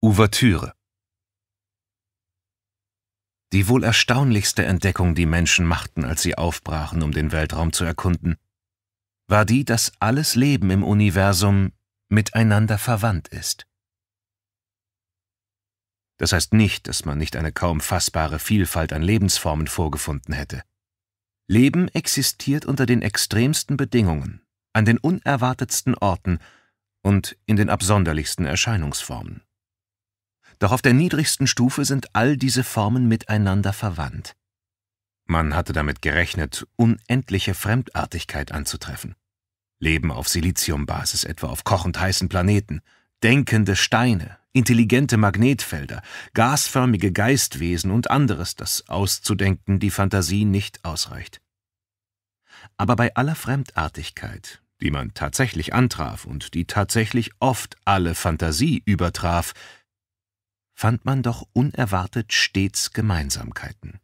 Ouvertüre Die wohl erstaunlichste Entdeckung, die Menschen machten, als sie aufbrachen, um den Weltraum zu erkunden, war die, dass alles Leben im Universum miteinander verwandt ist. Das heißt nicht, dass man nicht eine kaum fassbare Vielfalt an Lebensformen vorgefunden hätte. Leben existiert unter den extremsten Bedingungen, an den unerwartetsten Orten und in den absonderlichsten Erscheinungsformen. Doch auf der niedrigsten Stufe sind all diese Formen miteinander verwandt. Man hatte damit gerechnet, unendliche Fremdartigkeit anzutreffen. Leben auf Siliziumbasis, etwa auf kochend heißen Planeten, denkende Steine, intelligente Magnetfelder, gasförmige Geistwesen und anderes, das auszudenken die Fantasie nicht ausreicht. Aber bei aller Fremdartigkeit, die man tatsächlich antraf und die tatsächlich oft alle Fantasie übertraf, fand man doch unerwartet stets Gemeinsamkeiten.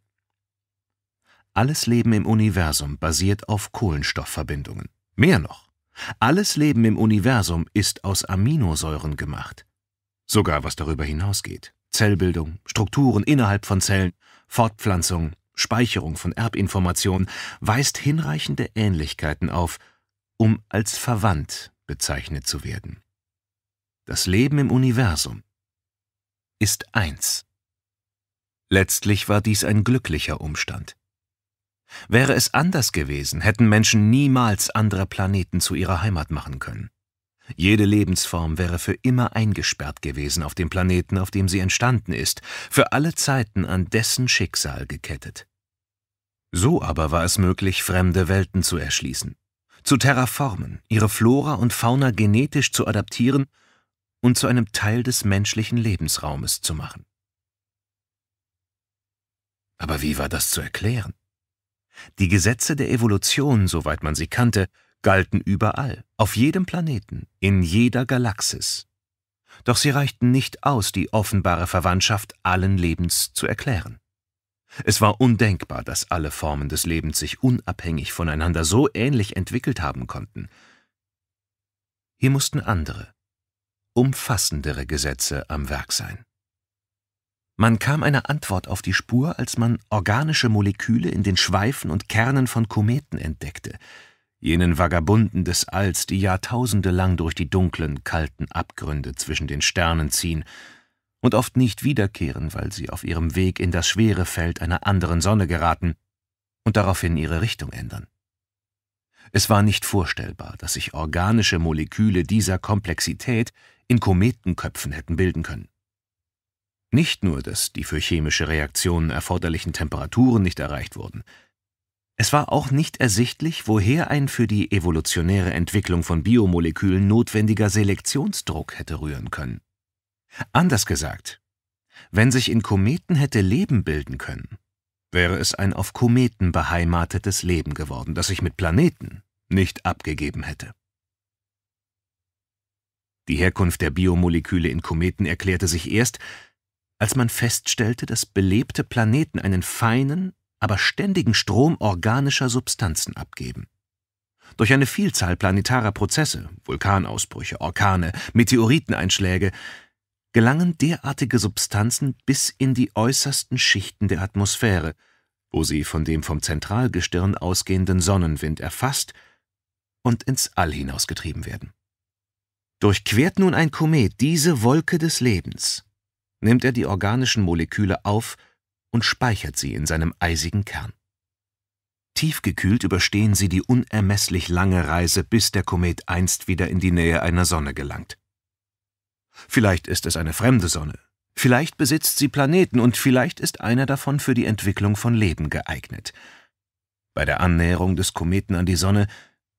Alles Leben im Universum basiert auf Kohlenstoffverbindungen. Mehr noch, alles Leben im Universum ist aus Aminosäuren gemacht. Sogar was darüber hinausgeht. Zellbildung, Strukturen innerhalb von Zellen, Fortpflanzung, Speicherung von Erbinformationen weist hinreichende Ähnlichkeiten auf, um als verwandt bezeichnet zu werden. Das Leben im Universum ist eins. Letztlich war dies ein glücklicher Umstand. Wäre es anders gewesen, hätten Menschen niemals andere Planeten zu ihrer Heimat machen können. Jede Lebensform wäre für immer eingesperrt gewesen auf dem Planeten, auf dem sie entstanden ist, für alle Zeiten an dessen Schicksal gekettet. So aber war es möglich, fremde Welten zu erschließen, zu terraformen, ihre Flora und Fauna genetisch zu adaptieren und zu einem Teil des menschlichen Lebensraumes zu machen. Aber wie war das zu erklären? Die Gesetze der Evolution, soweit man sie kannte, galten überall, auf jedem Planeten, in jeder Galaxis. Doch sie reichten nicht aus, die offenbare Verwandtschaft allen Lebens zu erklären. Es war undenkbar, dass alle Formen des Lebens sich unabhängig voneinander so ähnlich entwickelt haben konnten. Hier mussten andere, umfassendere Gesetze am Werk sein. Man kam einer Antwort auf die Spur, als man organische Moleküle in den Schweifen und Kernen von Kometen entdeckte, jenen Vagabunden des Alls, die Jahrtausende lang durch die dunklen, kalten Abgründe zwischen den Sternen ziehen und oft nicht wiederkehren, weil sie auf ihrem Weg in das schwere Feld einer anderen Sonne geraten und daraufhin ihre Richtung ändern. Es war nicht vorstellbar, dass sich organische Moleküle dieser Komplexität in Kometenköpfen hätten bilden können. Nicht nur, dass die für chemische Reaktionen erforderlichen Temperaturen nicht erreicht wurden, es war auch nicht ersichtlich, woher ein für die evolutionäre Entwicklung von Biomolekülen notwendiger Selektionsdruck hätte rühren können. Anders gesagt, wenn sich in Kometen hätte Leben bilden können, wäre es ein auf Kometen beheimatetes Leben geworden, das sich mit Planeten nicht abgegeben hätte. Die Herkunft der Biomoleküle in Kometen erklärte sich erst, als man feststellte, dass belebte Planeten einen feinen, aber ständigen Strom organischer Substanzen abgeben. Durch eine Vielzahl planetarer Prozesse, Vulkanausbrüche, Orkane, Meteoriteneinschläge, gelangen derartige Substanzen bis in die äußersten Schichten der Atmosphäre, wo sie von dem vom Zentralgestirn ausgehenden Sonnenwind erfasst und ins All hinausgetrieben werden Durchquert nun ein Komet diese Wolke des Lebens, nimmt er die organischen Moleküle auf und speichert sie in seinem eisigen Kern. Tiefgekühlt überstehen sie die unermesslich lange Reise, bis der Komet einst wieder in die Nähe einer Sonne gelangt. Vielleicht ist es eine fremde Sonne, vielleicht besitzt sie Planeten und vielleicht ist einer davon für die Entwicklung von Leben geeignet. Bei der Annäherung des Kometen an die Sonne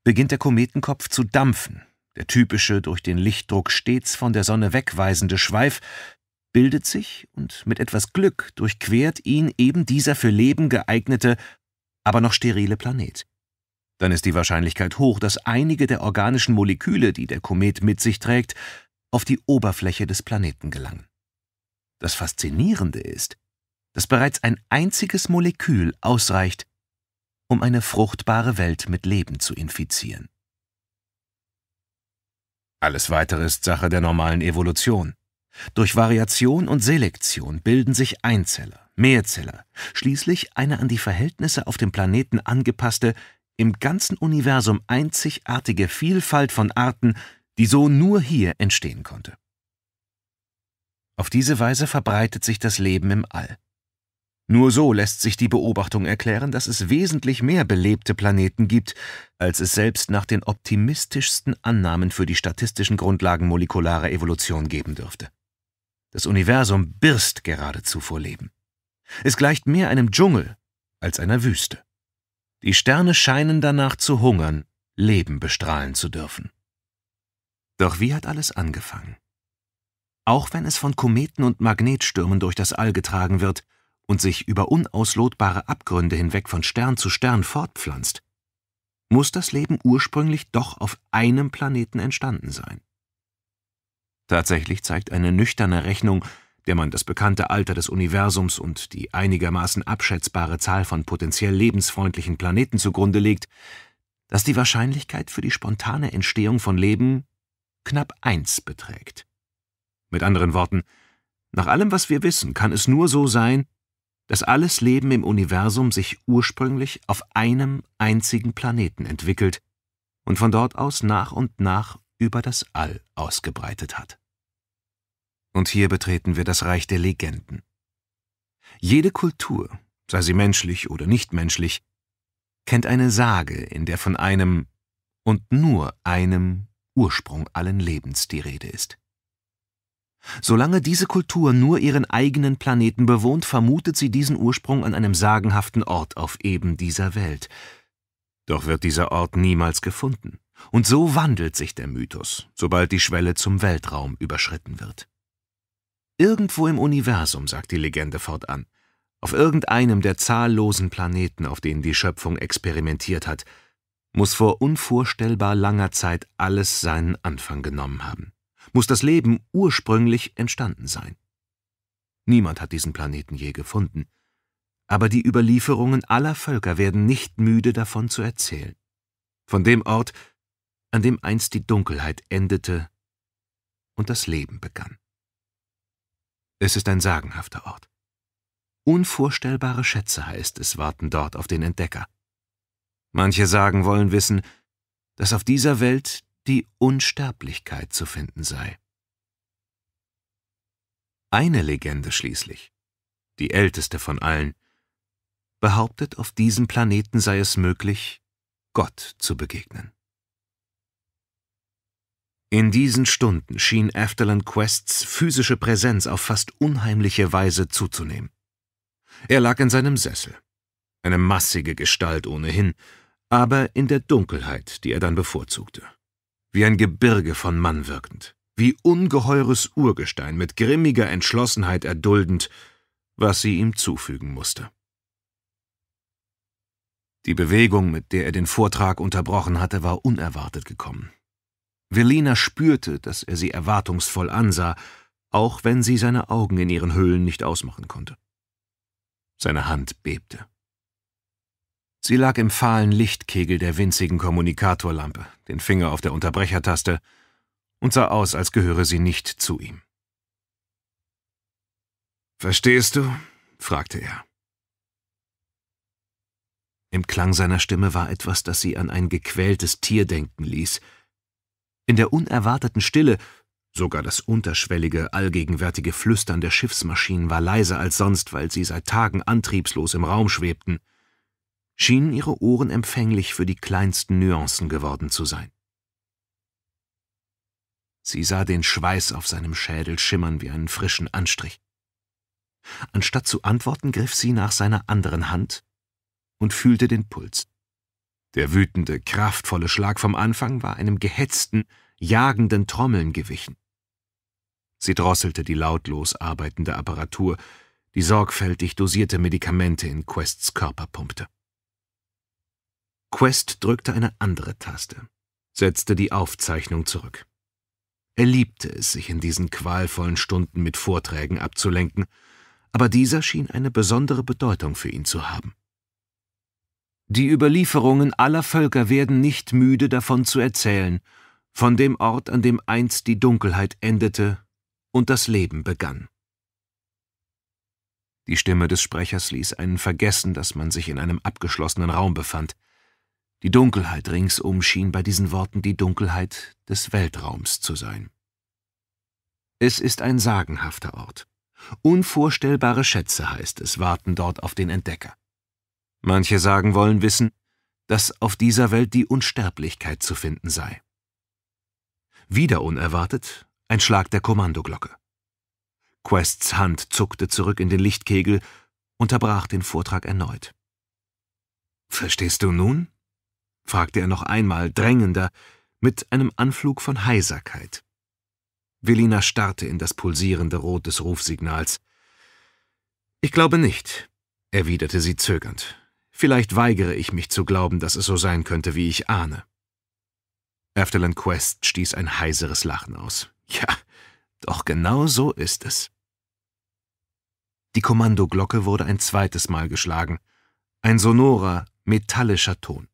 beginnt der Kometenkopf zu dampfen der typische, durch den Lichtdruck stets von der Sonne wegweisende Schweif, bildet sich und mit etwas Glück durchquert ihn eben dieser für Leben geeignete, aber noch sterile Planet. Dann ist die Wahrscheinlichkeit hoch, dass einige der organischen Moleküle, die der Komet mit sich trägt, auf die Oberfläche des Planeten gelangen. Das Faszinierende ist, dass bereits ein einziges Molekül ausreicht, um eine fruchtbare Welt mit Leben zu infizieren. Alles Weitere ist Sache der normalen Evolution. Durch Variation und Selektion bilden sich Einzeller, Mehrzeller, schließlich eine an die Verhältnisse auf dem Planeten angepasste, im ganzen Universum einzigartige Vielfalt von Arten, die so nur hier entstehen konnte. Auf diese Weise verbreitet sich das Leben im All. Nur so lässt sich die Beobachtung erklären, dass es wesentlich mehr belebte Planeten gibt, als es selbst nach den optimistischsten Annahmen für die statistischen Grundlagen molekularer Evolution geben dürfte. Das Universum birst geradezu vor Leben. Es gleicht mehr einem Dschungel als einer Wüste. Die Sterne scheinen danach zu hungern, Leben bestrahlen zu dürfen. Doch wie hat alles angefangen? Auch wenn es von Kometen und Magnetstürmen durch das All getragen wird, und sich über unauslotbare Abgründe hinweg von Stern zu Stern fortpflanzt, muss das Leben ursprünglich doch auf einem Planeten entstanden sein. Tatsächlich zeigt eine nüchterne Rechnung, der man das bekannte Alter des Universums und die einigermaßen abschätzbare Zahl von potenziell lebensfreundlichen Planeten zugrunde legt, dass die Wahrscheinlichkeit für die spontane Entstehung von Leben knapp eins beträgt. Mit anderen Worten, nach allem, was wir wissen, kann es nur so sein, dass alles Leben im Universum sich ursprünglich auf einem einzigen Planeten entwickelt und von dort aus nach und nach über das All ausgebreitet hat. Und hier betreten wir das Reich der Legenden. Jede Kultur, sei sie menschlich oder nicht menschlich, kennt eine Sage, in der von einem und nur einem Ursprung allen Lebens die Rede ist. Solange diese Kultur nur ihren eigenen Planeten bewohnt, vermutet sie diesen Ursprung an einem sagenhaften Ort auf eben dieser Welt. Doch wird dieser Ort niemals gefunden. Und so wandelt sich der Mythos, sobald die Schwelle zum Weltraum überschritten wird. Irgendwo im Universum, sagt die Legende fortan, auf irgendeinem der zahllosen Planeten, auf denen die Schöpfung experimentiert hat, muss vor unvorstellbar langer Zeit alles seinen Anfang genommen haben muss das Leben ursprünglich entstanden sein. Niemand hat diesen Planeten je gefunden, aber die Überlieferungen aller Völker werden nicht müde davon zu erzählen. Von dem Ort, an dem einst die Dunkelheit endete und das Leben begann. Es ist ein sagenhafter Ort. Unvorstellbare Schätze, heißt es, warten dort auf den Entdecker. Manche sagen wollen wissen, dass auf dieser Welt die Unsterblichkeit zu finden sei. Eine Legende schließlich, die älteste von allen, behauptet, auf diesem Planeten sei es möglich, Gott zu begegnen. In diesen Stunden schien Afterland Quests physische Präsenz auf fast unheimliche Weise zuzunehmen. Er lag in seinem Sessel, eine massige Gestalt ohnehin, aber in der Dunkelheit, die er dann bevorzugte wie ein Gebirge von Mann wirkend, wie ungeheures Urgestein mit grimmiger Entschlossenheit erduldend, was sie ihm zufügen musste. Die Bewegung, mit der er den Vortrag unterbrochen hatte, war unerwartet gekommen. Velina spürte, dass er sie erwartungsvoll ansah, auch wenn sie seine Augen in ihren Höhlen nicht ausmachen konnte. Seine Hand bebte. Sie lag im fahlen Lichtkegel der winzigen Kommunikatorlampe, den Finger auf der Unterbrechertaste, und sah aus, als gehöre sie nicht zu ihm. Verstehst du? fragte er. Im Klang seiner Stimme war etwas, das sie an ein gequältes Tier denken ließ. In der unerwarteten Stille, sogar das unterschwellige, allgegenwärtige Flüstern der Schiffsmaschinen war leiser als sonst, weil sie seit Tagen antriebslos im Raum schwebten schienen ihre Ohren empfänglich für die kleinsten Nuancen geworden zu sein. Sie sah den Schweiß auf seinem Schädel schimmern wie einen frischen Anstrich. Anstatt zu antworten, griff sie nach seiner anderen Hand und fühlte den Puls. Der wütende, kraftvolle Schlag vom Anfang war einem gehetzten, jagenden Trommeln gewichen. Sie drosselte die lautlos arbeitende Apparatur, die sorgfältig dosierte Medikamente in Quests Körper pumpte. Quest drückte eine andere Taste, setzte die Aufzeichnung zurück. Er liebte es, sich in diesen qualvollen Stunden mit Vorträgen abzulenken, aber dieser schien eine besondere Bedeutung für ihn zu haben. Die Überlieferungen aller Völker werden nicht müde davon zu erzählen, von dem Ort, an dem einst die Dunkelheit endete und das Leben begann. Die Stimme des Sprechers ließ einen vergessen, dass man sich in einem abgeschlossenen Raum befand. Die Dunkelheit ringsum schien bei diesen Worten die Dunkelheit des Weltraums zu sein. Es ist ein sagenhafter Ort. Unvorstellbare Schätze, heißt es, warten dort auf den Entdecker. Manche sagen wollen wissen, dass auf dieser Welt die Unsterblichkeit zu finden sei. Wieder unerwartet ein Schlag der Kommandoglocke. Quests Hand zuckte zurück in den Lichtkegel, unterbrach den Vortrag erneut. Verstehst du nun? fragte er noch einmal, drängender, mit einem Anflug von Heiserkeit. Velina starrte in das pulsierende Rot des Rufsignals. »Ich glaube nicht«, erwiderte sie zögernd. »Vielleicht weigere ich mich zu glauben, dass es so sein könnte, wie ich ahne.« Afterland Quest stieß ein heiseres Lachen aus. »Ja, doch genau so ist es.« Die Kommandoglocke wurde ein zweites Mal geschlagen. Ein sonorer, metallischer Ton.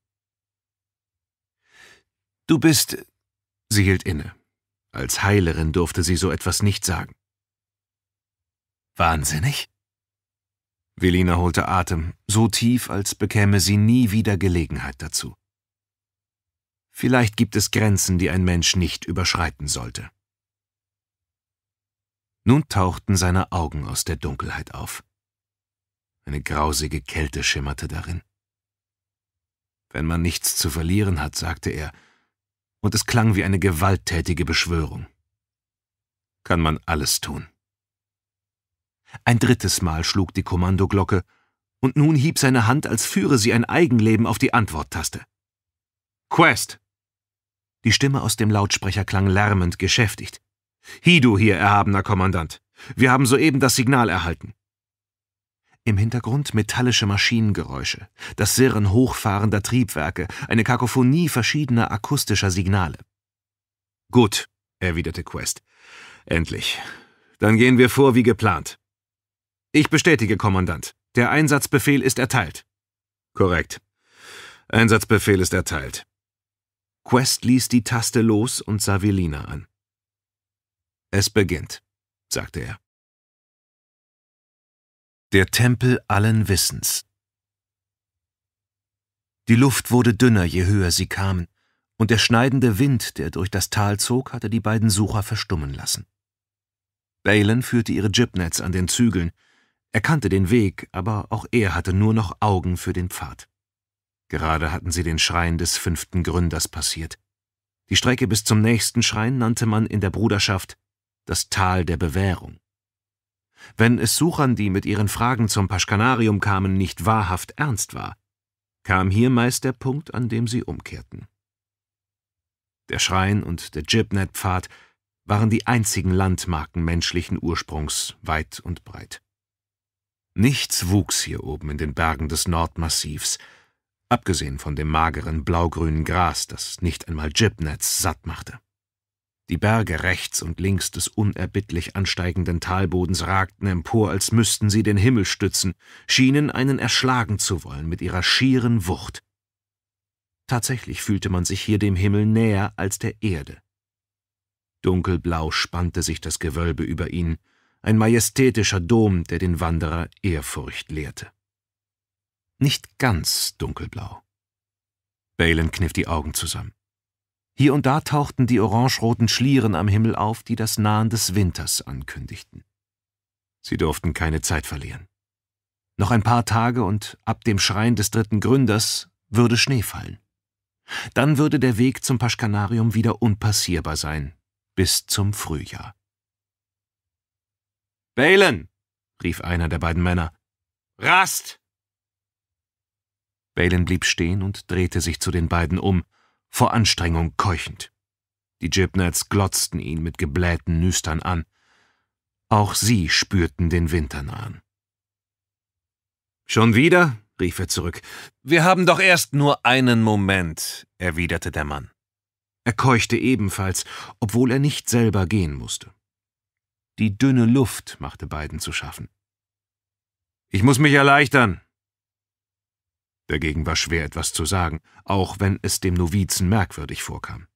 Du bist... Sie hielt inne. Als Heilerin durfte sie so etwas nicht sagen. Wahnsinnig? Velina holte Atem, so tief, als bekäme sie nie wieder Gelegenheit dazu. Vielleicht gibt es Grenzen, die ein Mensch nicht überschreiten sollte. Nun tauchten seine Augen aus der Dunkelheit auf. Eine grausige Kälte schimmerte darin. Wenn man nichts zu verlieren hat, sagte er, und es klang wie eine gewalttätige Beschwörung. Kann man alles tun. Ein drittes Mal schlug die Kommandoglocke, und nun hieb seine Hand, als führe sie ein Eigenleben auf die Antworttaste. Quest! Die Stimme aus dem Lautsprecher klang lärmend geschäftigt. Hidu hier, erhabener Kommandant. Wir haben soeben das Signal erhalten. Im Hintergrund metallische Maschinengeräusche, das Sirren hochfahrender Triebwerke, eine Kakophonie verschiedener akustischer Signale. Gut, erwiderte Quest. Endlich. Dann gehen wir vor wie geplant. Ich bestätige, Kommandant. Der Einsatzbefehl ist erteilt. Korrekt. Einsatzbefehl ist erteilt. Quest ließ die Taste los und sah Velina an. Es beginnt, sagte er. Der Tempel allen Wissens. Die Luft wurde dünner, je höher sie kamen, und der schneidende Wind, der durch das Tal zog, hatte die beiden Sucher verstummen lassen. Balen führte ihre Jibnets an den Zügeln. Er kannte den Weg, aber auch er hatte nur noch Augen für den Pfad. Gerade hatten sie den Schrein des fünften Gründers passiert. Die Strecke bis zum nächsten Schrein nannte man in der Bruderschaft das Tal der Bewährung wenn es Suchern, die mit ihren Fragen zum Paschkanarium kamen, nicht wahrhaft ernst war, kam hier meist der Punkt, an dem sie umkehrten. Der Schrein und der Jibnet-Pfad waren die einzigen Landmarken menschlichen Ursprungs weit und breit. Nichts wuchs hier oben in den Bergen des Nordmassivs, abgesehen von dem mageren blaugrünen Gras, das nicht einmal Jibnets satt machte. Die Berge rechts und links des unerbittlich ansteigenden Talbodens ragten empor, als müssten sie den Himmel stützen, schienen einen erschlagen zu wollen mit ihrer schieren Wucht. Tatsächlich fühlte man sich hier dem Himmel näher als der Erde. Dunkelblau spannte sich das Gewölbe über ihn, ein majestätischer Dom, der den Wanderer Ehrfurcht lehrte. Nicht ganz dunkelblau. Balen kniff die Augen zusammen. Hier und da tauchten die orangeroten Schlieren am Himmel auf, die das Nahen des Winters ankündigten. Sie durften keine Zeit verlieren. Noch ein paar Tage und ab dem Schrein des dritten Gründers würde Schnee fallen. Dann würde der Weg zum Paschkanarium wieder unpassierbar sein, bis zum Frühjahr. Balen! rief einer der beiden Männer. Rast! Balen blieb stehen und drehte sich zu den beiden um, vor Anstrengung keuchend. Die Gipnets glotzten ihn mit geblähten Nüstern an. Auch sie spürten den Winter nahen. Schon wieder? rief er zurück. Wir haben doch erst nur einen Moment, erwiderte der Mann. Er keuchte ebenfalls, obwohl er nicht selber gehen musste. Die dünne Luft machte beiden zu schaffen. Ich muss mich erleichtern, Dagegen war schwer etwas zu sagen, auch wenn es dem Novizen merkwürdig vorkam.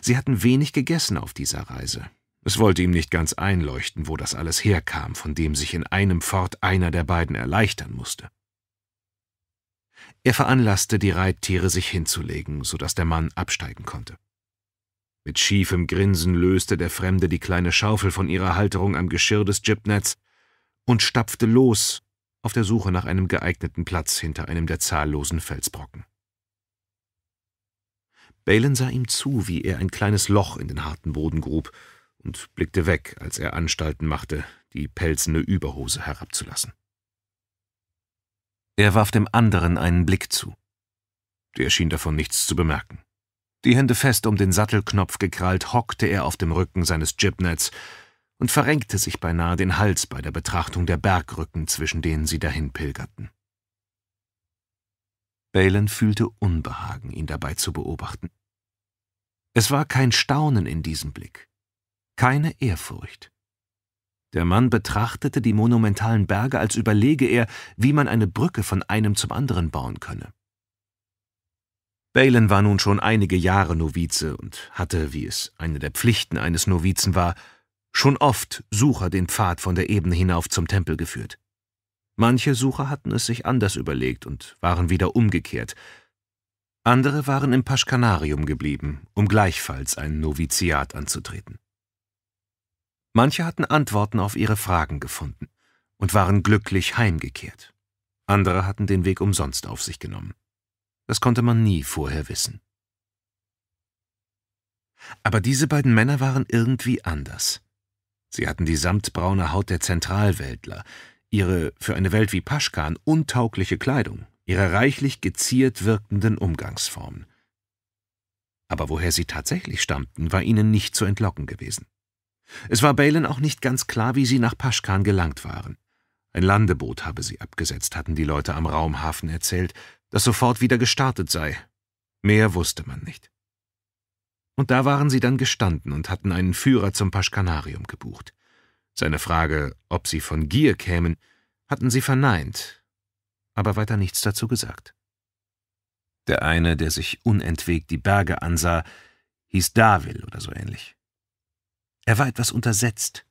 Sie hatten wenig gegessen auf dieser Reise. Es wollte ihm nicht ganz einleuchten, wo das alles herkam, von dem sich in einem Fort einer der beiden erleichtern musste. Er veranlasste die Reittiere, sich hinzulegen, sodass der Mann absteigen konnte. Mit schiefem Grinsen löste der Fremde die kleine Schaufel von ihrer Halterung am Geschirr des Gipnets und stapfte los, auf der Suche nach einem geeigneten Platz hinter einem der zahllosen Felsbrocken. Balen sah ihm zu, wie er ein kleines Loch in den harten Boden grub und blickte weg, als er Anstalten machte, die pelzende Überhose herabzulassen. Er warf dem anderen einen Blick zu. Der schien davon nichts zu bemerken. Die Hände fest um den Sattelknopf gekrallt, hockte er auf dem Rücken seines Jibnets und verrenkte sich beinahe den Hals bei der Betrachtung der Bergrücken, zwischen denen sie dahin pilgerten. Balen fühlte Unbehagen, ihn dabei zu beobachten. Es war kein Staunen in diesem Blick, keine Ehrfurcht. Der Mann betrachtete die monumentalen Berge, als überlege er, wie man eine Brücke von einem zum anderen bauen könne. Balen war nun schon einige Jahre Novize und hatte, wie es eine der Pflichten eines Novizen war, schon oft Sucher den Pfad von der Ebene hinauf zum Tempel geführt. Manche Sucher hatten es sich anders überlegt und waren wieder umgekehrt. Andere waren im Paschkanarium geblieben, um gleichfalls ein Noviziat anzutreten. Manche hatten Antworten auf ihre Fragen gefunden und waren glücklich heimgekehrt. Andere hatten den Weg umsonst auf sich genommen. Das konnte man nie vorher wissen. Aber diese beiden Männer waren irgendwie anders. Sie hatten die samtbraune Haut der Zentralwäldler, ihre für eine Welt wie Paschkan untaugliche Kleidung, ihre reichlich geziert wirkenden Umgangsformen. Aber woher sie tatsächlich stammten, war ihnen nicht zu entlocken gewesen. Es war Balen auch nicht ganz klar, wie sie nach Paschkan gelangt waren. Ein Landeboot habe sie abgesetzt, hatten die Leute am Raumhafen erzählt, das sofort wieder gestartet sei. Mehr wusste man nicht. Und da waren sie dann gestanden und hatten einen Führer zum Paschkanarium gebucht. Seine Frage, ob sie von Gier kämen, hatten sie verneint, aber weiter nichts dazu gesagt. Der eine, der sich unentwegt die Berge ansah, hieß Davil oder so ähnlich. Er war etwas untersetzt,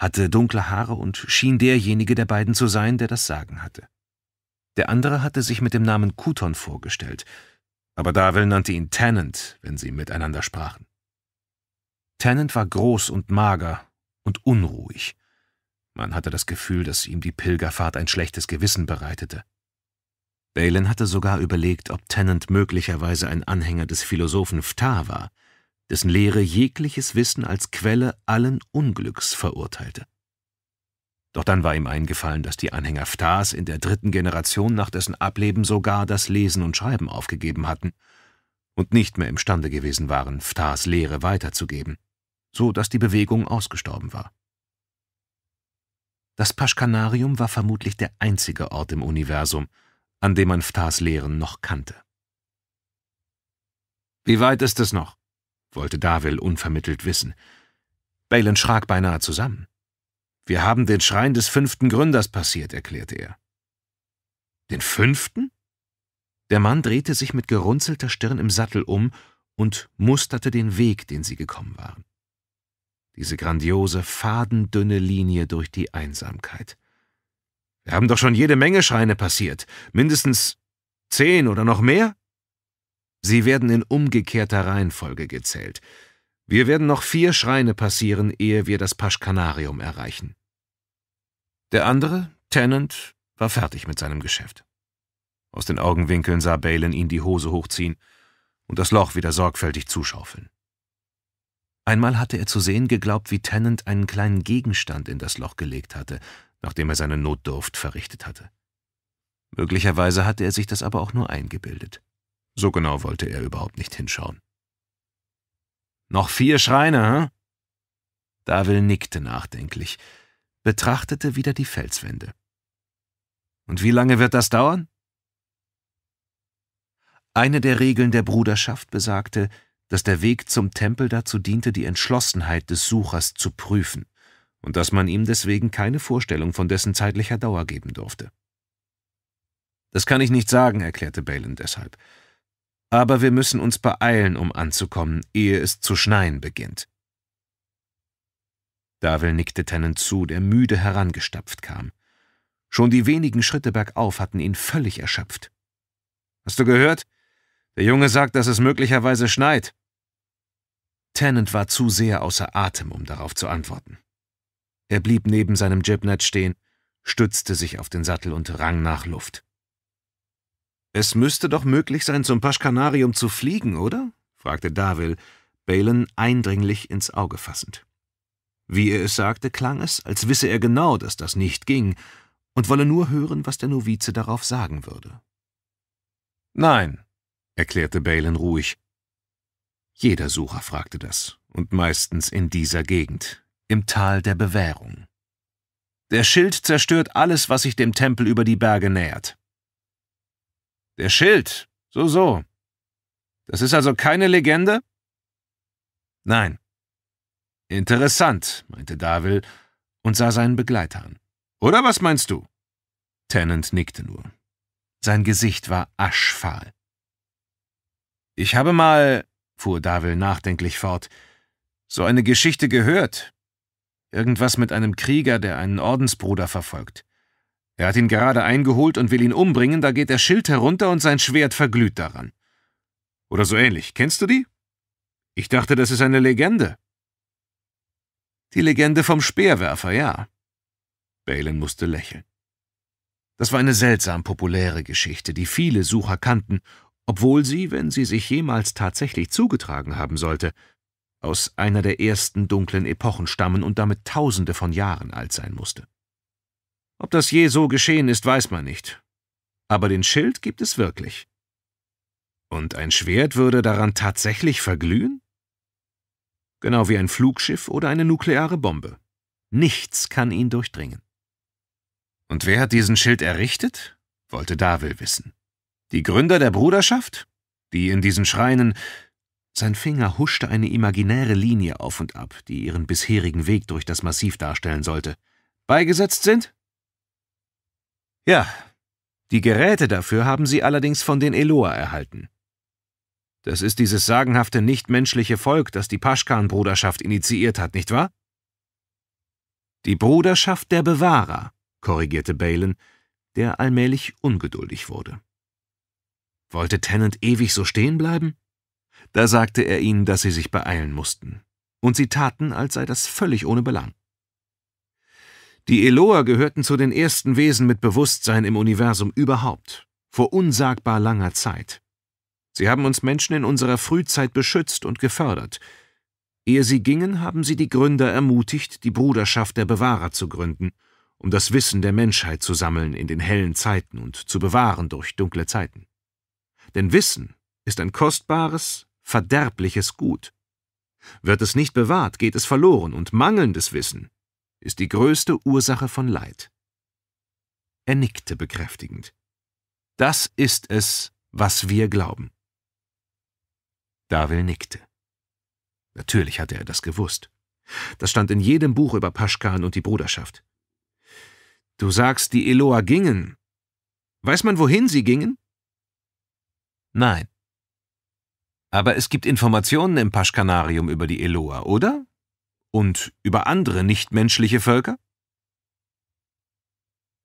hatte dunkle Haare und schien derjenige der beiden zu sein, der das Sagen hatte. Der andere hatte sich mit dem Namen Kuton vorgestellt, aber Davil nannte ihn Tennant, wenn sie miteinander sprachen. Tennant war groß und mager und unruhig. Man hatte das Gefühl, dass ihm die Pilgerfahrt ein schlechtes Gewissen bereitete. Balin hatte sogar überlegt, ob Tennant möglicherweise ein Anhänger des Philosophen Ptah war, dessen Lehre jegliches Wissen als Quelle allen Unglücks verurteilte. Doch dann war ihm eingefallen, dass die Anhänger Phtahs in der dritten Generation nach dessen Ableben sogar das Lesen und Schreiben aufgegeben hatten und nicht mehr imstande gewesen waren, Phtahs Lehre weiterzugeben, so dass die Bewegung ausgestorben war. Das Paschkanarium war vermutlich der einzige Ort im Universum, an dem man Phtahs Lehren noch kannte. »Wie weit ist es noch?« wollte Davil unvermittelt wissen. Balen schrak beinahe zusammen. Wir haben den Schrein des fünften Gründers passiert, erklärte er. Den fünften? Der Mann drehte sich mit gerunzelter Stirn im Sattel um und musterte den Weg, den sie gekommen waren. Diese grandiose, fadendünne Linie durch die Einsamkeit. Wir haben doch schon jede Menge Schreine passiert, mindestens zehn oder noch mehr? Sie werden in umgekehrter Reihenfolge gezählt. Wir werden noch vier Schreine passieren, ehe wir das Paschkanarium erreichen. Der andere, Tennant, war fertig mit seinem Geschäft. Aus den Augenwinkeln sah Balen ihn die Hose hochziehen und das Loch wieder sorgfältig zuschaufeln. Einmal hatte er zu sehen geglaubt, wie Tennant einen kleinen Gegenstand in das Loch gelegt hatte, nachdem er seine Notdurft verrichtet hatte. Möglicherweise hatte er sich das aber auch nur eingebildet. So genau wollte er überhaupt nicht hinschauen. »Noch vier Schreine, hm?« Davil nickte nachdenklich betrachtete wieder die Felswände. Und wie lange wird das dauern? Eine der Regeln der Bruderschaft besagte, dass der Weg zum Tempel dazu diente, die Entschlossenheit des Suchers zu prüfen und dass man ihm deswegen keine Vorstellung von dessen zeitlicher Dauer geben durfte. Das kann ich nicht sagen, erklärte Balin deshalb. Aber wir müssen uns beeilen, um anzukommen, ehe es zu schneien beginnt. Davil nickte Tennant zu, der müde herangestapft kam. Schon die wenigen Schritte bergauf hatten ihn völlig erschöpft. »Hast du gehört? Der Junge sagt, dass es möglicherweise schneit.« Tennant war zu sehr außer Atem, um darauf zu antworten. Er blieb neben seinem Jibnet stehen, stützte sich auf den Sattel und rang nach Luft. »Es müsste doch möglich sein, zum Paschkanarium zu fliegen, oder?« fragte Davil, Balen eindringlich ins Auge fassend. Wie er es sagte, klang es, als wisse er genau, dass das nicht ging und wolle nur hören, was der Novize darauf sagen würde. »Nein«, erklärte Balen ruhig. Jeder Sucher fragte das, und meistens in dieser Gegend, im Tal der Bewährung. Der Schild zerstört alles, was sich dem Tempel über die Berge nähert. Der Schild, so, so. Das ist also keine Legende? Nein, Interessant, meinte Davil und sah seinen Begleiter an. Oder was meinst du? Tennant nickte nur. Sein Gesicht war aschfahl. Ich habe mal, fuhr Davil nachdenklich fort, so eine Geschichte gehört. Irgendwas mit einem Krieger, der einen Ordensbruder verfolgt. Er hat ihn gerade eingeholt und will ihn umbringen, da geht der Schild herunter und sein Schwert verglüht daran. Oder so ähnlich. Kennst du die? Ich dachte, das ist eine Legende. Die Legende vom Speerwerfer, ja. Balin musste lächeln. Das war eine seltsam populäre Geschichte, die viele Sucher kannten, obwohl sie, wenn sie sich jemals tatsächlich zugetragen haben sollte, aus einer der ersten dunklen Epochen stammen und damit tausende von Jahren alt sein musste. Ob das je so geschehen ist, weiß man nicht. Aber den Schild gibt es wirklich. Und ein Schwert würde daran tatsächlich verglühen? Genau wie ein Flugschiff oder eine nukleare Bombe. Nichts kann ihn durchdringen. Und wer hat diesen Schild errichtet? wollte Davil wissen. Die Gründer der Bruderschaft? Die in diesen Schreinen. Sein Finger huschte eine imaginäre Linie auf und ab, die ihren bisherigen Weg durch das Massiv darstellen sollte. Beigesetzt sind? Ja. Die Geräte dafür haben sie allerdings von den Eloa erhalten. Das ist dieses sagenhafte nichtmenschliche Volk, das die Paschkan-Bruderschaft initiiert hat, nicht wahr? Die Bruderschaft der Bewahrer, korrigierte Balen, der allmählich ungeduldig wurde. Wollte Tennant ewig so stehen bleiben? Da sagte er ihnen, dass sie sich beeilen mussten. Und sie taten, als sei das völlig ohne Belang. Die Eloa gehörten zu den ersten Wesen mit Bewusstsein im Universum überhaupt, vor unsagbar langer Zeit. Sie haben uns Menschen in unserer Frühzeit beschützt und gefördert. Ehe sie gingen, haben sie die Gründer ermutigt, die Bruderschaft der Bewahrer zu gründen, um das Wissen der Menschheit zu sammeln in den hellen Zeiten und zu bewahren durch dunkle Zeiten. Denn Wissen ist ein kostbares, verderbliches Gut. Wird es nicht bewahrt, geht es verloren, und mangelndes Wissen ist die größte Ursache von Leid. Er nickte bekräftigend. Das ist es, was wir glauben. Darwil nickte. Natürlich hatte er das gewusst. Das stand in jedem Buch über Paschkan und die Bruderschaft. Du sagst, die Eloa gingen. Weiß man, wohin sie gingen? Nein. Aber es gibt Informationen im Paschkanarium über die Eloa, oder? Und über andere nichtmenschliche Völker?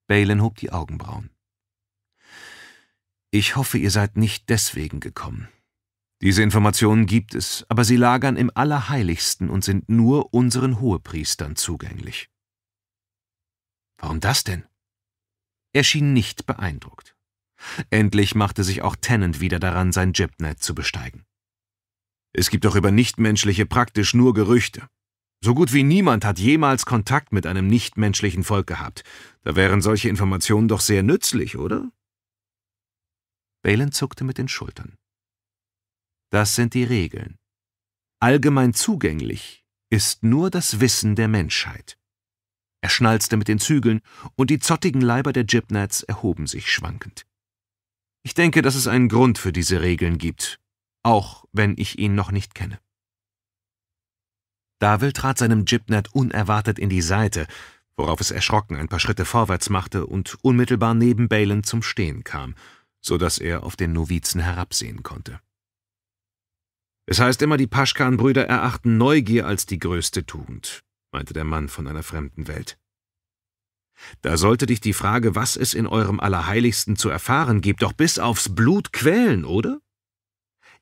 Balen hob die Augenbrauen. Ich hoffe, ihr seid nicht deswegen gekommen. Diese Informationen gibt es, aber sie lagern im Allerheiligsten und sind nur unseren Hohepriestern zugänglich. Warum das denn? Er schien nicht beeindruckt. Endlich machte sich auch Tennant wieder daran, sein Jibnet zu besteigen. Es gibt doch über Nichtmenschliche praktisch nur Gerüchte. So gut wie niemand hat jemals Kontakt mit einem nichtmenschlichen Volk gehabt. Da wären solche Informationen doch sehr nützlich, oder? Balen zuckte mit den Schultern. Das sind die Regeln. Allgemein zugänglich ist nur das Wissen der Menschheit. Er schnalzte mit den Zügeln, und die zottigen Leiber der Gypnats erhoben sich schwankend. Ich denke, dass es einen Grund für diese Regeln gibt, auch wenn ich ihn noch nicht kenne. Davil trat seinem Gypnat unerwartet in die Seite, worauf es erschrocken ein paar Schritte vorwärts machte und unmittelbar neben Balen zum Stehen kam, so dass er auf den Novizen herabsehen konnte. Es heißt immer, die Paschkan-Brüder erachten Neugier als die größte Tugend, meinte der Mann von einer fremden Welt. Da sollte dich die Frage, was es in eurem Allerheiligsten zu erfahren gibt, doch bis aufs Blut quälen, oder?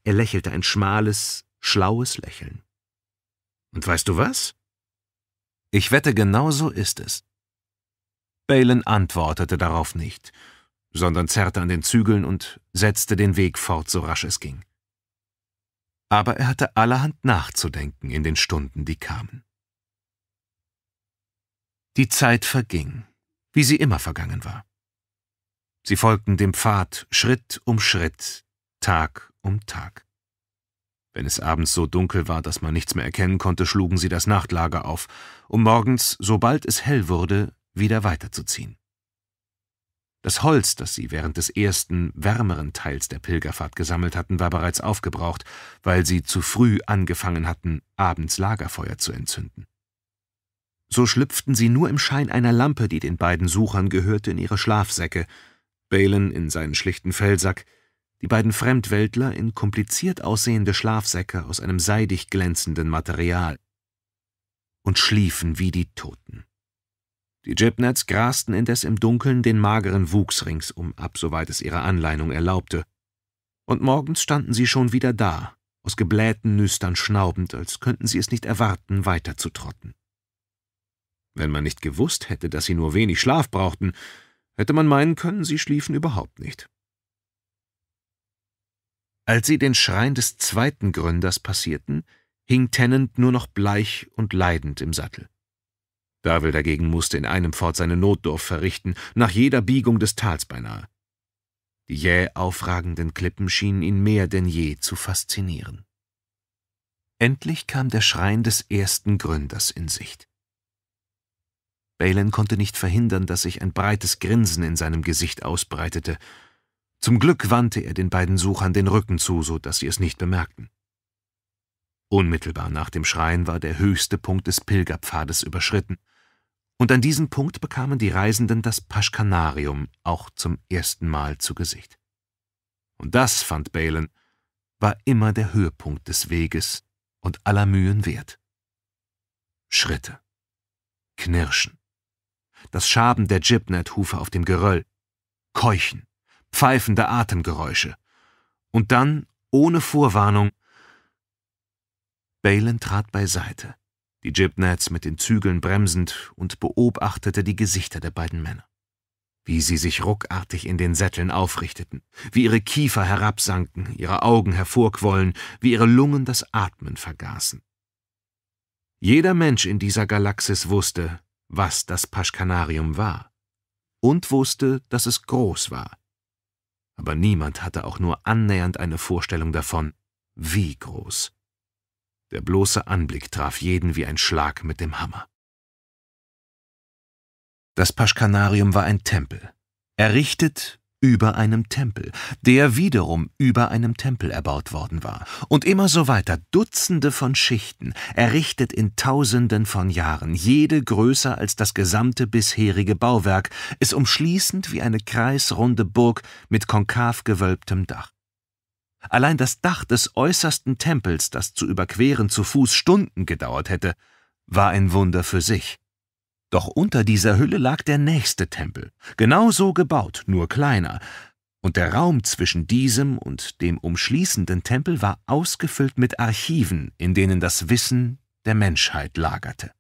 Er lächelte ein schmales, schlaues Lächeln. Und weißt du was? Ich wette, genau so ist es. Balen antwortete darauf nicht, sondern zerrte an den Zügeln und setzte den Weg fort, so rasch es ging aber er hatte allerhand nachzudenken in den Stunden, die kamen. Die Zeit verging, wie sie immer vergangen war. Sie folgten dem Pfad Schritt um Schritt, Tag um Tag. Wenn es abends so dunkel war, dass man nichts mehr erkennen konnte, schlugen sie das Nachtlager auf, um morgens, sobald es hell wurde, wieder weiterzuziehen. Das Holz, das sie während des ersten, wärmeren Teils der Pilgerfahrt gesammelt hatten, war bereits aufgebraucht, weil sie zu früh angefangen hatten, abends Lagerfeuer zu entzünden. So schlüpften sie nur im Schein einer Lampe, die den beiden Suchern gehörte, in ihre Schlafsäcke, Balen in seinen schlichten Fellsack, die beiden Fremdweltler in kompliziert aussehende Schlafsäcke aus einem seidig glänzenden Material und schliefen wie die Toten. Die Gibnets grasten indes im Dunkeln den mageren Wuchs ringsum ab, soweit es ihre Anleinung erlaubte. Und morgens standen sie schon wieder da, aus geblähten Nüstern schnaubend, als könnten sie es nicht erwarten, weiterzutrotten. Wenn man nicht gewusst hätte, dass sie nur wenig Schlaf brauchten, hätte man meinen können, sie schliefen überhaupt nicht. Als sie den Schrein des zweiten Gründers passierten, hing Tennant nur noch bleich und leidend im Sattel. Darwil dagegen musste in einem Fort seine Notdurft verrichten, nach jeder Biegung des Tals beinahe. Die jäh aufragenden Klippen schienen ihn mehr denn je zu faszinieren. Endlich kam der Schrein des ersten Gründers in Sicht. Balen konnte nicht verhindern, dass sich ein breites Grinsen in seinem Gesicht ausbreitete. Zum Glück wandte er den beiden Suchern den Rücken zu, so dass sie es nicht bemerkten. Unmittelbar nach dem Schrein war der höchste Punkt des Pilgerpfades überschritten, und an diesem Punkt bekamen die Reisenden das Paschkanarium auch zum ersten Mal zu Gesicht. Und das, fand Balen, war immer der Höhepunkt des Weges und aller Mühen wert. Schritte. Knirschen. Das Schaben der Gibnet-Hufe auf dem Geröll. Keuchen. Pfeifende Atemgeräusche. Und dann, ohne Vorwarnung, Balen trat beiseite die Jibnets mit den Zügeln bremsend und beobachtete die Gesichter der beiden Männer. Wie sie sich ruckartig in den Sätteln aufrichteten, wie ihre Kiefer herabsanken, ihre Augen hervorquollen, wie ihre Lungen das Atmen vergaßen. Jeder Mensch in dieser Galaxis wusste, was das Paschkanarium war und wusste, dass es groß war. Aber niemand hatte auch nur annähernd eine Vorstellung davon, wie groß. Der bloße Anblick traf jeden wie ein Schlag mit dem Hammer. Das Paschkanarium war ein Tempel, errichtet über einem Tempel, der wiederum über einem Tempel erbaut worden war, und immer so weiter, Dutzende von Schichten, errichtet in Tausenden von Jahren, jede größer als das gesamte bisherige Bauwerk, es umschließend wie eine kreisrunde Burg mit konkav gewölbtem Dach. Allein das Dach des äußersten Tempels, das zu überqueren zu Fuß Stunden gedauert hätte, war ein Wunder für sich. Doch unter dieser Hülle lag der nächste Tempel, genauso gebaut, nur kleiner, und der Raum zwischen diesem und dem umschließenden Tempel war ausgefüllt mit Archiven, in denen das Wissen der Menschheit lagerte.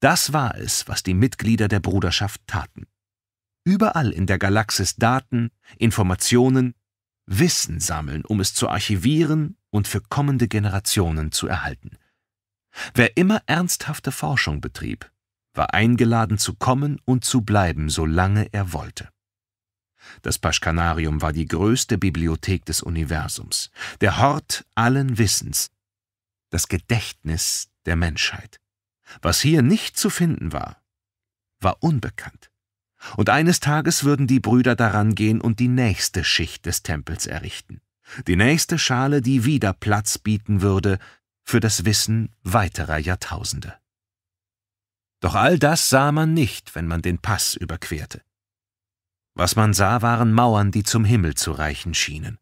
Das war es, was die Mitglieder der Bruderschaft taten. Überall in der Galaxis Daten, Informationen, Wissen sammeln, um es zu archivieren und für kommende Generationen zu erhalten. Wer immer ernsthafte Forschung betrieb, war eingeladen zu kommen und zu bleiben, solange er wollte. Das Paschkanarium war die größte Bibliothek des Universums, der Hort allen Wissens, das Gedächtnis der Menschheit. Was hier nicht zu finden war, war unbekannt. Und eines Tages würden die Brüder daran gehen und die nächste Schicht des Tempels errichten. Die nächste Schale, die wieder Platz bieten würde für das Wissen weiterer Jahrtausende. Doch all das sah man nicht, wenn man den Pass überquerte. Was man sah, waren Mauern, die zum Himmel zu reichen schienen.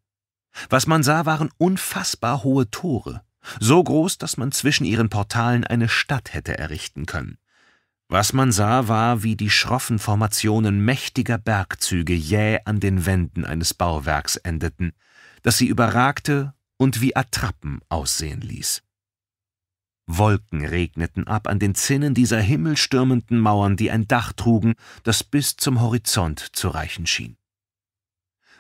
Was man sah, waren unfassbar hohe Tore, so groß, dass man zwischen ihren Portalen eine Stadt hätte errichten können. Was man sah, war, wie die schroffen Formationen mächtiger Bergzüge jäh an den Wänden eines Bauwerks endeten, das sie überragte und wie Attrappen aussehen ließ. Wolken regneten ab an den Zinnen dieser himmelstürmenden Mauern, die ein Dach trugen, das bis zum Horizont zu reichen schien.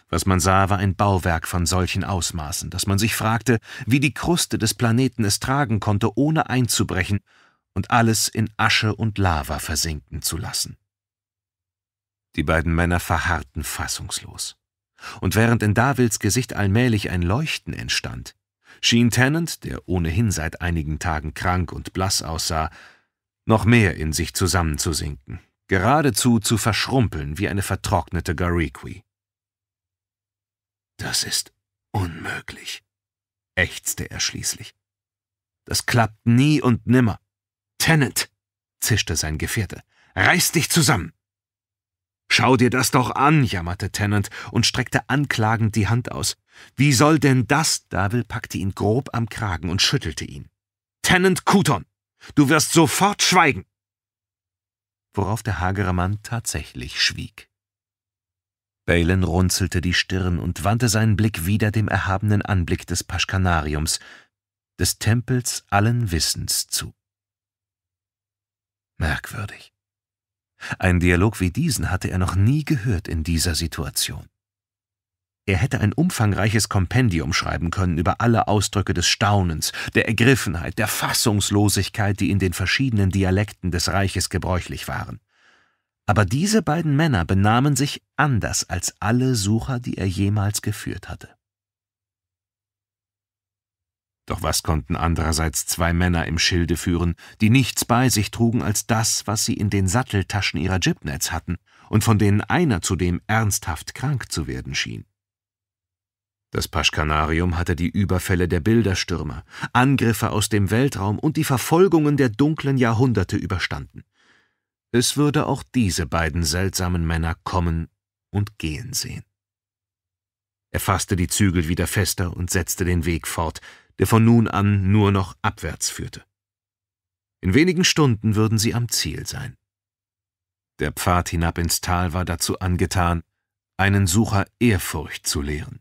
Was man sah, war ein Bauwerk von solchen Ausmaßen, dass man sich fragte, wie die Kruste des Planeten es tragen konnte, ohne einzubrechen, und alles in Asche und Lava versinken zu lassen. Die beiden Männer verharrten fassungslos. Und während in Davils Gesicht allmählich ein Leuchten entstand, schien Tennant, der ohnehin seit einigen Tagen krank und blass aussah, noch mehr in sich zusammenzusinken, geradezu zu verschrumpeln wie eine vertrocknete Gariqui. Das ist unmöglich, ächzte er schließlich. Das klappt nie und nimmer. Tennant, zischte sein Gefährte, reiß dich zusammen! Schau dir das doch an, jammerte Tennant und streckte anklagend die Hand aus. Wie soll denn das? Davil packte ihn grob am Kragen und schüttelte ihn. Tennant Kuton, du wirst sofort schweigen! Worauf der hagere Mann tatsächlich schwieg. Balen runzelte die Stirn und wandte seinen Blick wieder dem erhabenen Anblick des Paschkanariums, des Tempels allen Wissens zu. Merkwürdig. Ein Dialog wie diesen hatte er noch nie gehört in dieser Situation. Er hätte ein umfangreiches Kompendium schreiben können über alle Ausdrücke des Staunens, der Ergriffenheit, der Fassungslosigkeit, die in den verschiedenen Dialekten des Reiches gebräuchlich waren. Aber diese beiden Männer benahmen sich anders als alle Sucher, die er jemals geführt hatte. Doch was konnten andererseits zwei Männer im Schilde führen, die nichts bei sich trugen als das, was sie in den Satteltaschen ihrer Jibnets hatten und von denen einer zudem ernsthaft krank zu werden schien? Das Paschkanarium hatte die Überfälle der Bilderstürmer, Angriffe aus dem Weltraum und die Verfolgungen der dunklen Jahrhunderte überstanden. Es würde auch diese beiden seltsamen Männer kommen und gehen sehen. Er fasste die Zügel wieder fester und setzte den Weg fort, der von nun an nur noch abwärts führte. In wenigen Stunden würden sie am Ziel sein. Der Pfad hinab ins Tal war dazu angetan, einen Sucher Ehrfurcht zu lehren.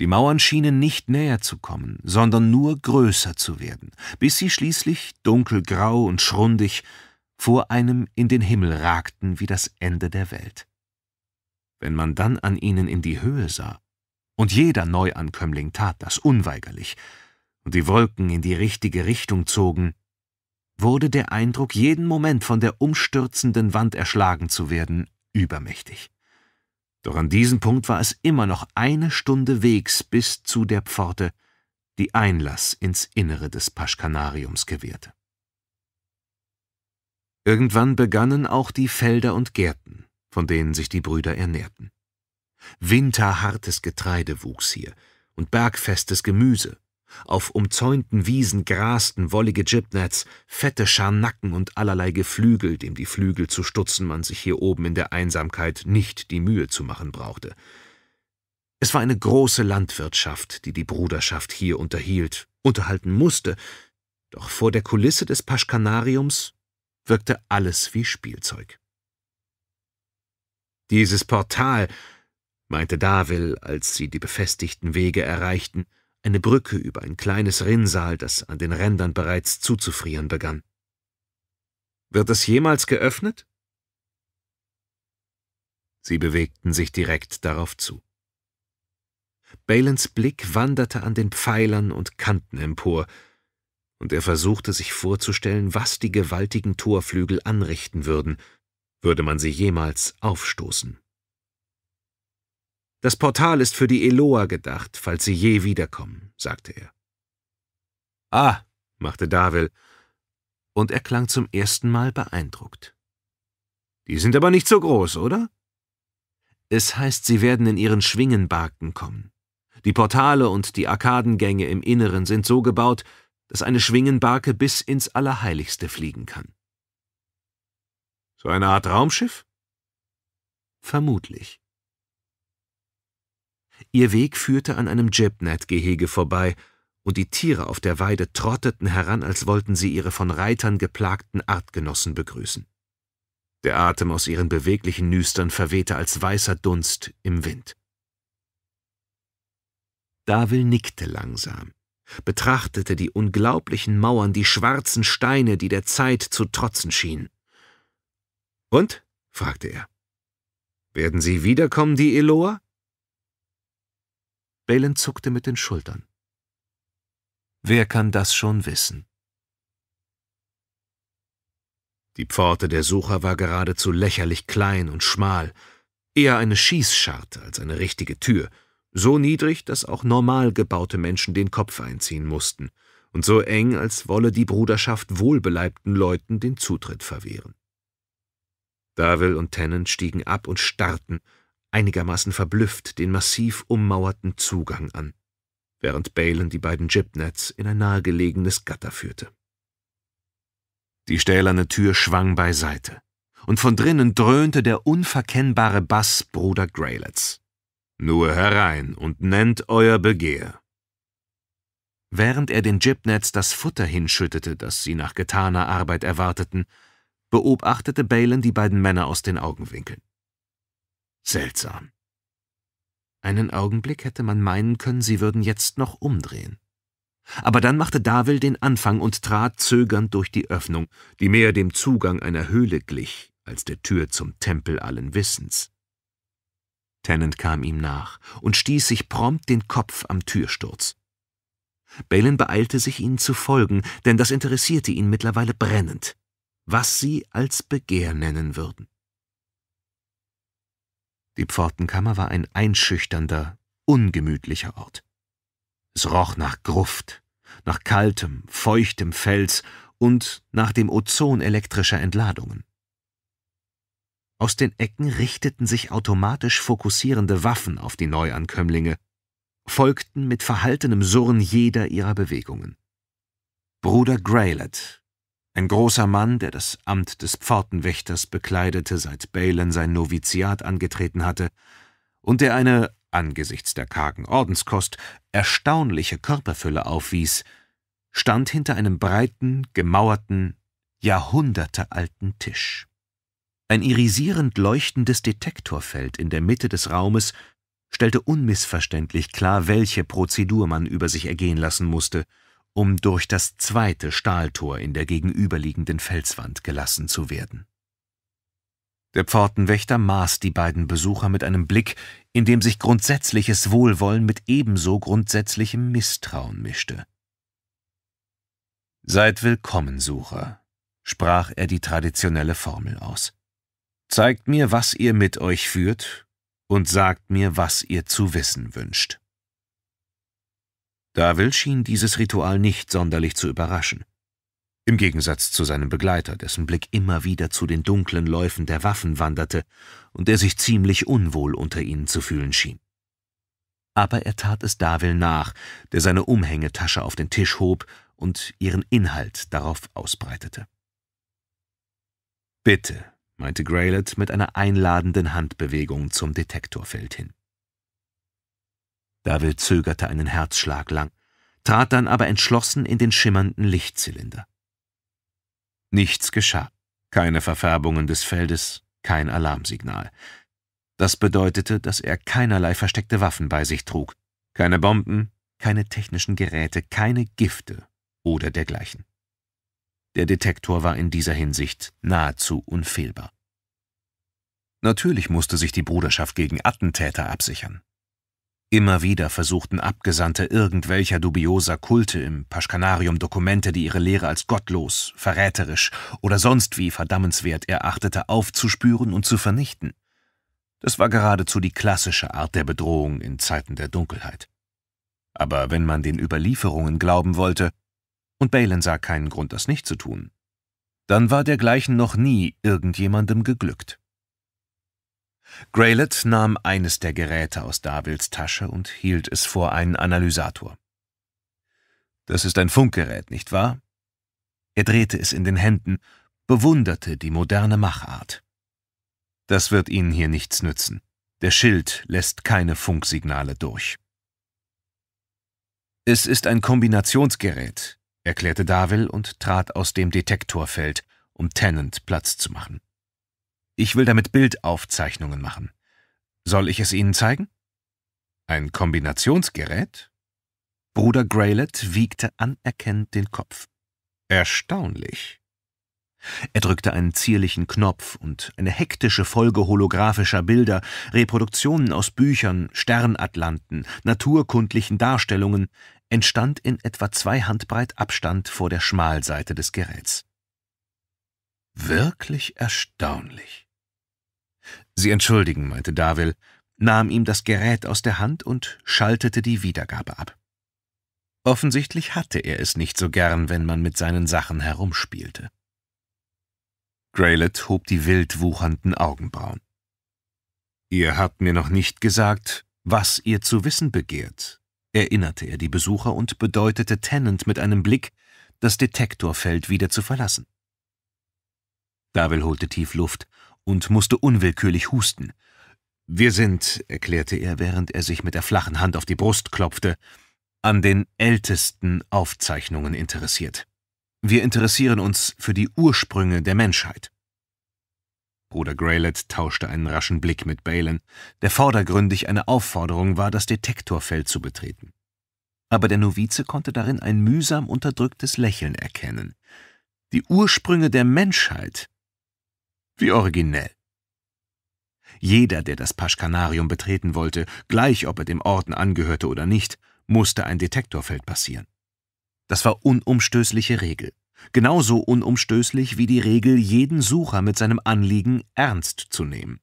Die Mauern schienen nicht näher zu kommen, sondern nur größer zu werden, bis sie schließlich, dunkelgrau und schrundig, vor einem in den Himmel ragten wie das Ende der Welt. Wenn man dann an ihnen in die Höhe sah, und jeder Neuankömmling tat das unweigerlich, und die Wolken in die richtige Richtung zogen, wurde der Eindruck, jeden Moment von der umstürzenden Wand erschlagen zu werden, übermächtig. Doch an diesem Punkt war es immer noch eine Stunde Wegs bis zu der Pforte, die Einlass ins Innere des Paschkanariums gewährte. Irgendwann begannen auch die Felder und Gärten, von denen sich die Brüder ernährten. Winterhartes Getreide wuchs hier und bergfestes Gemüse. Auf umzäunten Wiesen grasten wollige Gibnets, fette Scharnacken und allerlei Geflügel, dem die Flügel zu stutzen man sich hier oben in der Einsamkeit nicht die Mühe zu machen brauchte. Es war eine große Landwirtschaft, die die Bruderschaft hier unterhielt, unterhalten musste, doch vor der Kulisse des Paschkanariums wirkte alles wie Spielzeug. Dieses Portal, meinte Davil, als sie die befestigten Wege erreichten, eine Brücke über ein kleines Rinnsal, das an den Rändern bereits zuzufrieren begann. »Wird es jemals geöffnet?« Sie bewegten sich direkt darauf zu. Balens Blick wanderte an den Pfeilern und Kanten empor, und er versuchte sich vorzustellen, was die gewaltigen Torflügel anrichten würden, würde man sie jemals aufstoßen. Das Portal ist für die Eloa gedacht, falls sie je wiederkommen, sagte er. Ah, machte Davil, und er klang zum ersten Mal beeindruckt. Die sind aber nicht so groß, oder? Es heißt, sie werden in ihren Schwingenbarken kommen. Die Portale und die Arkadengänge im Inneren sind so gebaut, dass eine Schwingenbarke bis ins Allerheiligste fliegen kann. So eine Art Raumschiff? Vermutlich. Ihr Weg führte an einem Jibnet-Gehege vorbei, und die Tiere auf der Weide trotteten heran, als wollten sie ihre von Reitern geplagten Artgenossen begrüßen. Der Atem aus ihren beweglichen Nüstern verwehte als weißer Dunst im Wind. Davil nickte langsam, betrachtete die unglaublichen Mauern, die schwarzen Steine, die der Zeit zu trotzen schienen. »Und?« fragte er. »Werden sie wiederkommen, die Eloa?« Valen zuckte mit den Schultern. Wer kann das schon wissen? Die Pforte der Sucher war geradezu lächerlich klein und schmal, eher eine Schießscharte als eine richtige Tür, so niedrig, dass auch normal gebaute Menschen den Kopf einziehen mussten, und so eng, als wolle die Bruderschaft wohlbeleibten Leuten den Zutritt verwehren. Davil und Tennant stiegen ab und starrten, einigermaßen verblüfft den massiv ummauerten Zugang an, während Balen die beiden Gibnets in ein nahegelegenes Gatter führte. Die stählerne Tür schwang beiseite, und von drinnen dröhnte der unverkennbare Bass Bruder Greylets. Nur herein und nennt euer Begehr. Während er den Gibnets das Futter hinschüttete, das sie nach getaner Arbeit erwarteten, beobachtete Balen die beiden Männer aus den Augenwinkeln. Seltsam. Einen Augenblick hätte man meinen können, sie würden jetzt noch umdrehen. Aber dann machte Davil den Anfang und trat zögernd durch die Öffnung, die mehr dem Zugang einer Höhle glich als der Tür zum Tempel allen Wissens. Tennant kam ihm nach und stieß sich prompt den Kopf am Türsturz. Balin beeilte sich, ihnen zu folgen, denn das interessierte ihn mittlerweile brennend, was sie als Begehr nennen würden. Die Pfortenkammer war ein einschüchternder, ungemütlicher Ort. Es roch nach Gruft, nach kaltem, feuchtem Fels und nach dem Ozon elektrischer Entladungen. Aus den Ecken richteten sich automatisch fokussierende Waffen auf die Neuankömmlinge, folgten mit verhaltenem Surren jeder ihrer Bewegungen. Bruder Graylet ein großer Mann, der das Amt des Pfortenwächters bekleidete, seit Balen sein Noviziat angetreten hatte, und der eine, angesichts der kargen Ordenskost, erstaunliche Körperfülle aufwies, stand hinter einem breiten, gemauerten, jahrhundertealten Tisch. Ein irisierend leuchtendes Detektorfeld in der Mitte des Raumes stellte unmissverständlich klar, welche Prozedur man über sich ergehen lassen musste – um durch das zweite Stahltor in der gegenüberliegenden Felswand gelassen zu werden. Der Pfortenwächter maß die beiden Besucher mit einem Blick, in dem sich grundsätzliches Wohlwollen mit ebenso grundsätzlichem Misstrauen mischte. Seid willkommen, Sucher, sprach er die traditionelle Formel aus. Zeigt mir, was ihr mit euch führt, und sagt mir, was ihr zu wissen wünscht. Davil schien dieses Ritual nicht sonderlich zu überraschen. Im Gegensatz zu seinem Begleiter, dessen Blick immer wieder zu den dunklen Läufen der Waffen wanderte und der sich ziemlich unwohl unter ihnen zu fühlen schien. Aber er tat es Davil nach, der seine Umhängetasche auf den Tisch hob und ihren Inhalt darauf ausbreitete. Bitte, meinte Graylet mit einer einladenden Handbewegung zum Detektorfeld hin. David zögerte einen Herzschlag lang, trat dann aber entschlossen in den schimmernden Lichtzylinder. Nichts geschah. Keine Verfärbungen des Feldes, kein Alarmsignal. Das bedeutete, dass er keinerlei versteckte Waffen bei sich trug. Keine Bomben, keine technischen Geräte, keine Gifte oder dergleichen. Der Detektor war in dieser Hinsicht nahezu unfehlbar. Natürlich musste sich die Bruderschaft gegen Attentäter absichern. Immer wieder versuchten Abgesandte irgendwelcher dubioser Kulte im Paschkanarium Dokumente, die ihre Lehre als gottlos, verräterisch oder sonst wie verdammenswert erachtete, aufzuspüren und zu vernichten. Das war geradezu die klassische Art der Bedrohung in Zeiten der Dunkelheit. Aber wenn man den Überlieferungen glauben wollte, und Balen sah keinen Grund, das nicht zu tun, dann war dergleichen noch nie irgendjemandem geglückt. Greylet nahm eines der Geräte aus Davils Tasche und hielt es vor einen Analysator. »Das ist ein Funkgerät, nicht wahr?« Er drehte es in den Händen, bewunderte die moderne Machart. »Das wird Ihnen hier nichts nützen. Der Schild lässt keine Funksignale durch.« »Es ist ein Kombinationsgerät«, erklärte Davil und trat aus dem Detektorfeld, um Tennant Platz zu machen. Ich will damit Bildaufzeichnungen machen. Soll ich es Ihnen zeigen? Ein Kombinationsgerät? Bruder Greylet wiegte anerkennend den Kopf. Erstaunlich. Er drückte einen zierlichen Knopf und eine hektische Folge holographischer Bilder, Reproduktionen aus Büchern, Sternatlanten, naturkundlichen Darstellungen entstand in etwa zwei Handbreit Abstand vor der Schmalseite des Geräts. Wirklich erstaunlich. Sie entschuldigen, meinte Davil, nahm ihm das Gerät aus der Hand und schaltete die Wiedergabe ab. Offensichtlich hatte er es nicht so gern, wenn man mit seinen Sachen herumspielte. Graylet hob die wild wuchernden Augenbrauen. Ihr habt mir noch nicht gesagt, was ihr zu wissen begehrt, erinnerte er die Besucher und bedeutete Tennant mit einem Blick, das Detektorfeld wieder zu verlassen. Davil holte tief Luft und musste unwillkürlich husten. Wir sind, erklärte er, während er sich mit der flachen Hand auf die Brust klopfte, an den ältesten Aufzeichnungen interessiert. Wir interessieren uns für die Ursprünge der Menschheit. Bruder Greylet tauschte einen raschen Blick mit Balen, der vordergründig eine Aufforderung war, das Detektorfeld zu betreten. Aber der Novize konnte darin ein mühsam unterdrücktes Lächeln erkennen. Die Ursprünge der Menschheit wie originell. Jeder, der das Paschkanarium betreten wollte, gleich ob er dem Orden angehörte oder nicht, musste ein Detektorfeld passieren. Das war unumstößliche Regel. Genauso unumstößlich wie die Regel, jeden Sucher mit seinem Anliegen ernst zu nehmen.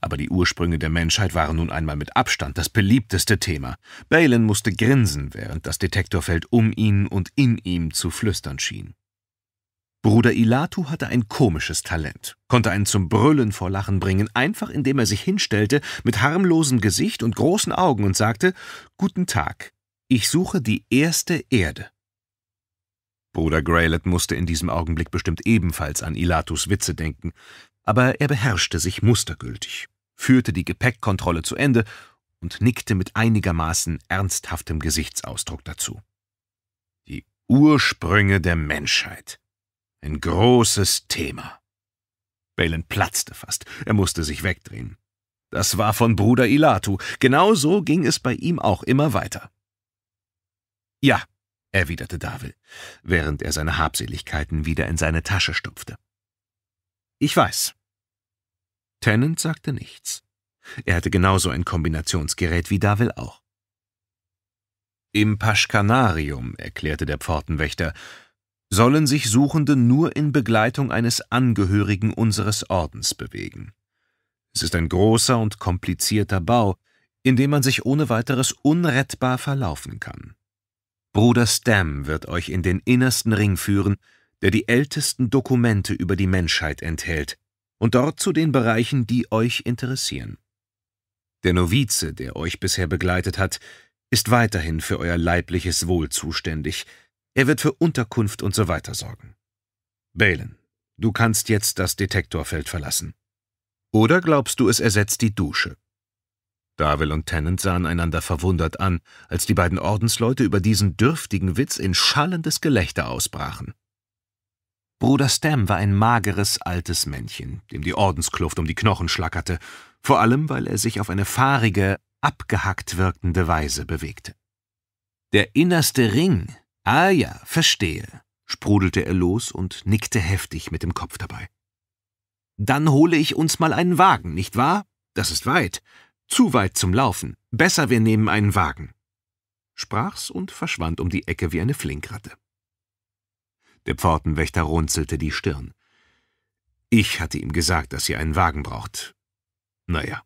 Aber die Ursprünge der Menschheit waren nun einmal mit Abstand das beliebteste Thema. Balen musste grinsen, während das Detektorfeld um ihn und in ihm zu flüstern schien. Bruder Ilatu hatte ein komisches Talent, konnte einen zum Brüllen vor Lachen bringen, einfach indem er sich hinstellte mit harmlosem Gesicht und großen Augen und sagte Guten Tag, ich suche die erste Erde. Bruder Greylet musste in diesem Augenblick bestimmt ebenfalls an Ilatus Witze denken, aber er beherrschte sich mustergültig, führte die Gepäckkontrolle zu Ende und nickte mit einigermaßen ernsthaftem Gesichtsausdruck dazu. Die Ursprünge der Menschheit. Ein großes Thema. Balen platzte fast. Er musste sich wegdrehen. Das war von Bruder Ilatu. Genau so ging es bei ihm auch immer weiter. Ja, erwiderte Davil, während er seine Habseligkeiten wieder in seine Tasche stopfte. Ich weiß. Tennant sagte nichts. Er hatte genauso ein Kombinationsgerät wie Davil auch. Im Paschkanarium, erklärte der Pfortenwächter, sollen sich Suchende nur in Begleitung eines Angehörigen unseres Ordens bewegen. Es ist ein großer und komplizierter Bau, in dem man sich ohne weiteres unrettbar verlaufen kann. Bruder Stamm wird euch in den innersten Ring führen, der die ältesten Dokumente über die Menschheit enthält, und dort zu den Bereichen, die euch interessieren. Der Novize, der euch bisher begleitet hat, ist weiterhin für euer leibliches Wohl zuständig – er wird für Unterkunft und so weiter sorgen. Balen, du kannst jetzt das Detektorfeld verlassen. Oder glaubst du, es ersetzt die Dusche? Darwell und Tennant sahen einander verwundert an, als die beiden Ordensleute über diesen dürftigen Witz in schallendes Gelächter ausbrachen. Bruder Stam war ein mageres, altes Männchen, dem die Ordenskluft um die Knochen schlackerte, vor allem weil er sich auf eine fahrige, abgehackt wirkende Weise bewegte. Der innerste Ring, Ah ja, verstehe, sprudelte er los und nickte heftig mit dem Kopf dabei. Dann hole ich uns mal einen Wagen, nicht wahr? Das ist weit. Zu weit zum Laufen. Besser, wir nehmen einen Wagen. Sprach's und verschwand um die Ecke wie eine Flinkratte. Der Pfortenwächter runzelte die Stirn. Ich hatte ihm gesagt, dass ihr einen Wagen braucht. Naja.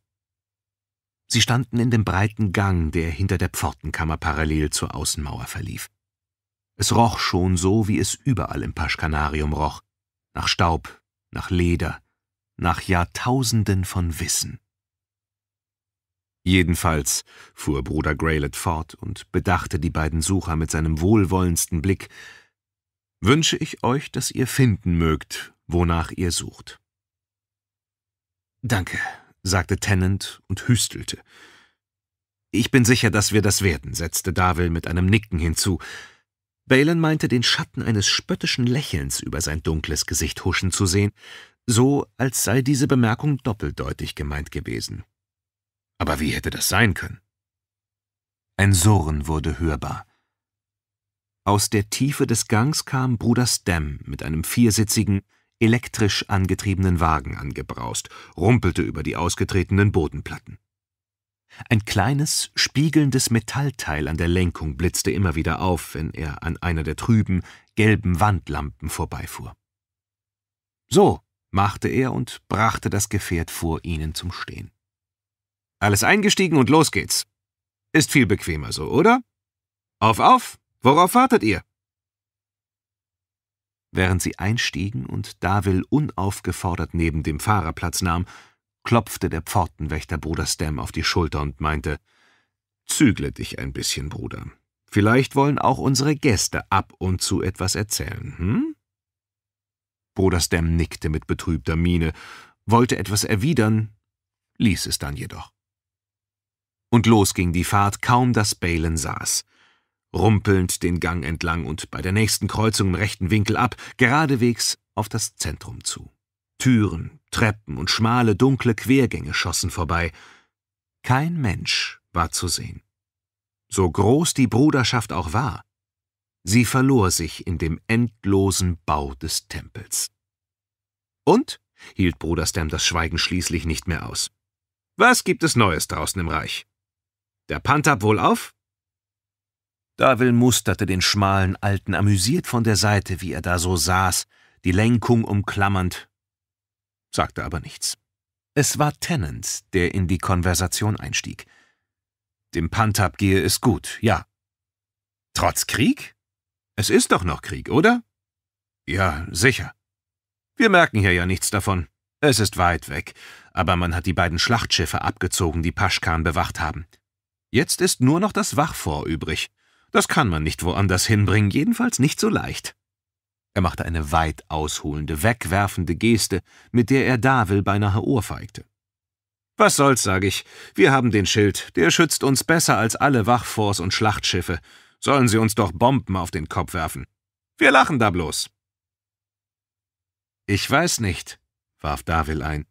Sie standen in dem breiten Gang, der hinter der Pfortenkammer parallel zur Außenmauer verlief. Es roch schon so, wie es überall im Paschkanarium roch. Nach Staub, nach Leder, nach Jahrtausenden von Wissen. Jedenfalls, fuhr Bruder Greylet fort und bedachte die beiden Sucher mit seinem wohlwollendsten Blick, wünsche ich euch, dass ihr finden mögt, wonach ihr sucht. Danke, sagte Tennant und hüstelte. Ich bin sicher, dass wir das werden, setzte Davil mit einem Nicken hinzu. Balen meinte, den Schatten eines spöttischen Lächelns über sein dunkles Gesicht huschen zu sehen, so als sei diese Bemerkung doppeldeutig gemeint gewesen. Aber wie hätte das sein können? Ein Surren wurde hörbar. Aus der Tiefe des Gangs kam Bruder Stem mit einem viersitzigen, elektrisch angetriebenen Wagen angebraust, rumpelte über die ausgetretenen Bodenplatten. Ein kleines, spiegelndes Metallteil an der Lenkung blitzte immer wieder auf, wenn er an einer der trüben, gelben Wandlampen vorbeifuhr. So, machte er und brachte das Gefährt vor ihnen zum Stehen. Alles eingestiegen und los geht's. Ist viel bequemer so, oder? Auf, auf! Worauf wartet ihr? Während sie einstiegen und Davil unaufgefordert neben dem Fahrerplatz nahm, klopfte der Pfortenwächter Bruder Stem auf die Schulter und meinte, »Zügle dich ein bisschen, Bruder. Vielleicht wollen auch unsere Gäste ab und zu etwas erzählen, hm?« Bruder Stem nickte mit betrübter Miene, wollte etwas erwidern, ließ es dann jedoch. Und los ging die Fahrt, kaum dass Balen saß. Rumpelnd den Gang entlang und bei der nächsten Kreuzung im rechten Winkel ab, geradewegs auf das Zentrum zu. Türen, Treppen und schmale, dunkle Quergänge schossen vorbei. Kein Mensch war zu sehen. So groß die Bruderschaft auch war, sie verlor sich in dem endlosen Bau des Tempels. Und? hielt Bruder Stem das Schweigen schließlich nicht mehr aus. Was gibt es Neues draußen im Reich? Der Pantab wohl auf? Davil musterte den schmalen Alten amüsiert von der Seite, wie er da so saß, die Lenkung umklammernd sagte aber nichts. Es war Tennant, der in die Konversation einstieg. Dem Pantab gehe es gut, ja. Trotz Krieg? Es ist doch noch Krieg, oder? Ja, sicher. Wir merken hier ja nichts davon. Es ist weit weg, aber man hat die beiden Schlachtschiffe abgezogen, die Paschkan bewacht haben. Jetzt ist nur noch das Wachfort übrig. Das kann man nicht woanders hinbringen, jedenfalls nicht so leicht. Er machte eine weit ausholende, wegwerfende Geste, mit der er Davil beinahe ohrfeigte. Was soll's, sage ich. Wir haben den Schild. Der schützt uns besser als alle Wachforts und Schlachtschiffe. Sollen sie uns doch Bomben auf den Kopf werfen. Wir lachen da bloß. Ich weiß nicht, warf Davil ein.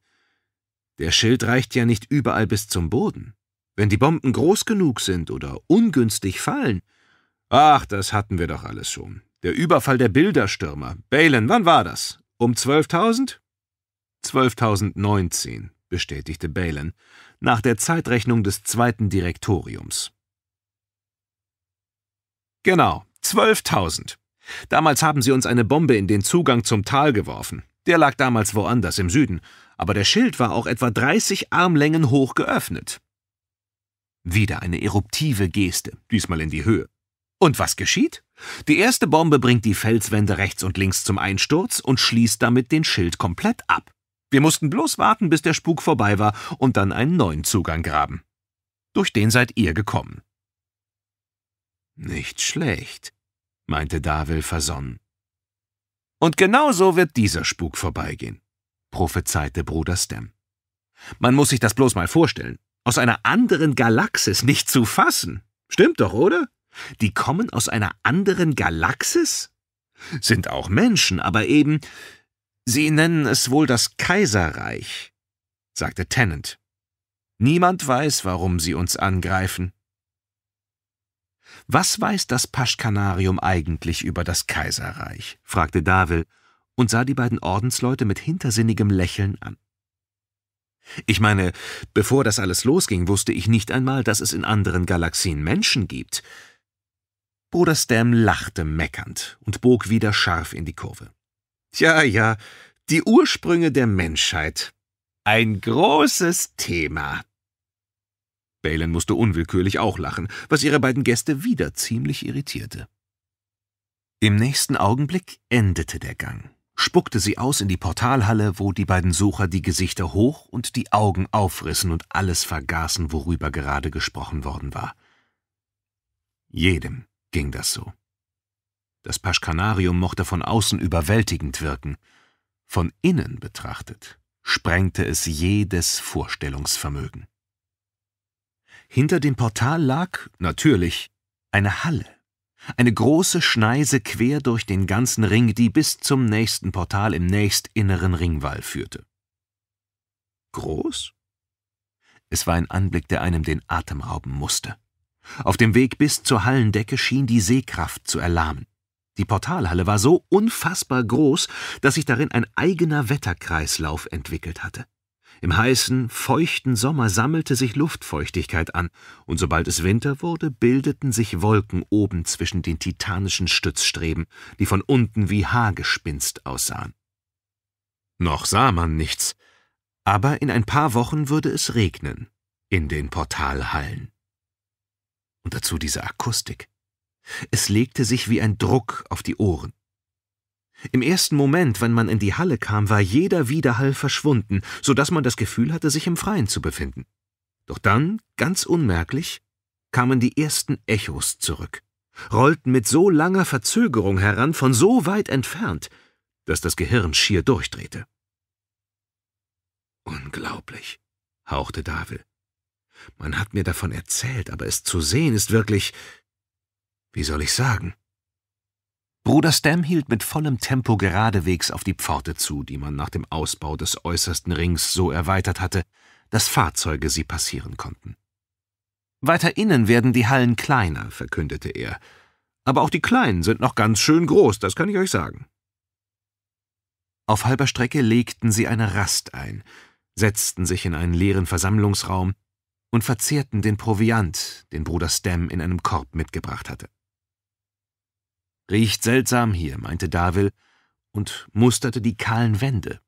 Der Schild reicht ja nicht überall bis zum Boden. Wenn die Bomben groß genug sind oder ungünstig fallen. Ach, das hatten wir doch alles schon. Der Überfall der Bilderstürmer. Balen, wann war das? Um 12.000? 12.019, bestätigte Balen, nach der Zeitrechnung des zweiten Direktoriums. Genau, 12.000. Damals haben sie uns eine Bombe in den Zugang zum Tal geworfen. Der lag damals woanders, im Süden, aber der Schild war auch etwa 30 Armlängen hoch geöffnet. Wieder eine eruptive Geste, diesmal in die Höhe. Und was geschieht? Die erste Bombe bringt die Felswände rechts und links zum Einsturz und schließt damit den Schild komplett ab. Wir mussten bloß warten, bis der Spuk vorbei war und dann einen neuen Zugang graben. Durch den seid ihr gekommen. Nicht schlecht, meinte Davil versonnen. Und genau so wird dieser Spuk vorbeigehen, prophezeite Bruder Stem. Man muss sich das bloß mal vorstellen. Aus einer anderen Galaxis nicht zu fassen. Stimmt doch, oder? Die kommen aus einer anderen Galaxis? Sind auch Menschen, aber eben. Sie nennen es wohl das Kaiserreich, sagte Tennant. Niemand weiß, warum sie uns angreifen. Was weiß das Paschkanarium eigentlich über das Kaiserreich? fragte Davil und sah die beiden Ordensleute mit hintersinnigem Lächeln an. Ich meine, bevor das alles losging, wusste ich nicht einmal, dass es in anderen Galaxien Menschen gibt. Bruder Stam lachte meckernd und bog wieder scharf in die Kurve. Tja, ja, die Ursprünge der Menschheit. Ein großes Thema. Balen musste unwillkürlich auch lachen, was ihre beiden Gäste wieder ziemlich irritierte. Im nächsten Augenblick endete der Gang, spuckte sie aus in die Portalhalle, wo die beiden Sucher die Gesichter hoch und die Augen aufrissen und alles vergaßen, worüber gerade gesprochen worden war. Jedem ging das so. Das Paschkanarium mochte von außen überwältigend wirken. Von innen betrachtet sprengte es jedes Vorstellungsvermögen. Hinter dem Portal lag, natürlich, eine Halle. Eine große Schneise quer durch den ganzen Ring, die bis zum nächsten Portal im nächstinneren Ringwall führte. Groß? Es war ein Anblick, der einem den Atem rauben musste. Auf dem Weg bis zur Hallendecke schien die Sehkraft zu erlahmen. Die Portalhalle war so unfassbar groß, dass sich darin ein eigener Wetterkreislauf entwickelt hatte. Im heißen, feuchten Sommer sammelte sich Luftfeuchtigkeit an, und sobald es Winter wurde, bildeten sich Wolken oben zwischen den titanischen Stützstreben, die von unten wie Haargespinst aussahen. Noch sah man nichts, aber in ein paar Wochen würde es regnen in den Portalhallen und dazu diese Akustik. Es legte sich wie ein Druck auf die Ohren. Im ersten Moment, wenn man in die Halle kam, war jeder Widerhall verschwunden, so dass man das Gefühl hatte, sich im Freien zu befinden. Doch dann, ganz unmerklich, kamen die ersten Echos zurück, rollten mit so langer Verzögerung heran, von so weit entfernt, dass das Gehirn schier durchdrehte. Unglaublich, hauchte Davil. Man hat mir davon erzählt, aber es zu sehen ist wirklich. Wie soll ich sagen? Bruder Stam hielt mit vollem Tempo geradewegs auf die Pforte zu, die man nach dem Ausbau des äußersten Rings so erweitert hatte, dass Fahrzeuge sie passieren konnten. Weiter innen werden die Hallen kleiner, verkündete er. Aber auch die kleinen sind noch ganz schön groß, das kann ich euch sagen. Auf halber Strecke legten sie eine Rast ein, setzten sich in einen leeren Versammlungsraum, und verzehrten den Proviant, den Bruder Stem in einem Korb mitgebracht hatte. Riecht seltsam hier, meinte Davil und musterte die kahlen Wände,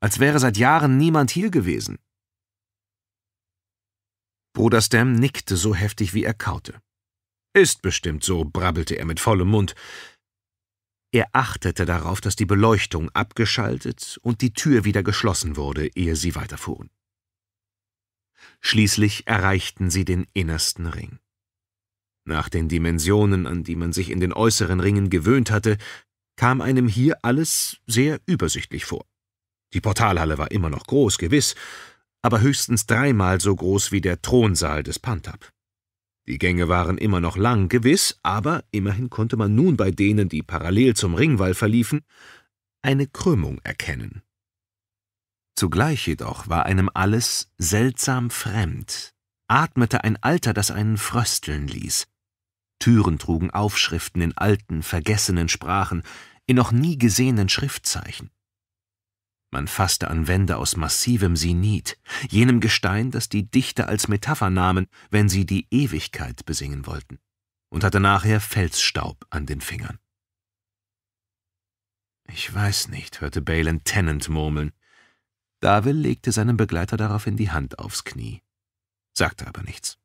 als wäre seit Jahren niemand hier gewesen. Bruder Stem nickte so heftig, wie er kaute. Ist bestimmt so, brabbelte er mit vollem Mund. Er achtete darauf, dass die Beleuchtung abgeschaltet und die Tür wieder geschlossen wurde, ehe sie weiterfuhren. Schließlich erreichten sie den innersten Ring. Nach den Dimensionen, an die man sich in den äußeren Ringen gewöhnt hatte, kam einem hier alles sehr übersichtlich vor. Die Portalhalle war immer noch groß, gewiss, aber höchstens dreimal so groß wie der Thronsaal des Pantab. Die Gänge waren immer noch lang, gewiss, aber immerhin konnte man nun bei denen, die parallel zum Ringwall verliefen, eine Krümmung erkennen. Zugleich jedoch war einem alles seltsam fremd, atmete ein Alter, das einen frösteln ließ. Türen trugen Aufschriften in alten, vergessenen Sprachen, in noch nie gesehenen Schriftzeichen. Man fasste an Wände aus massivem Sinit, jenem Gestein, das die Dichter als Metapher nahmen, wenn sie die Ewigkeit besingen wollten, und hatte nachher Felsstaub an den Fingern. Ich weiß nicht, hörte Balen Tennant murmeln. Davil legte seinem Begleiter daraufhin die Hand aufs Knie, sagte aber nichts.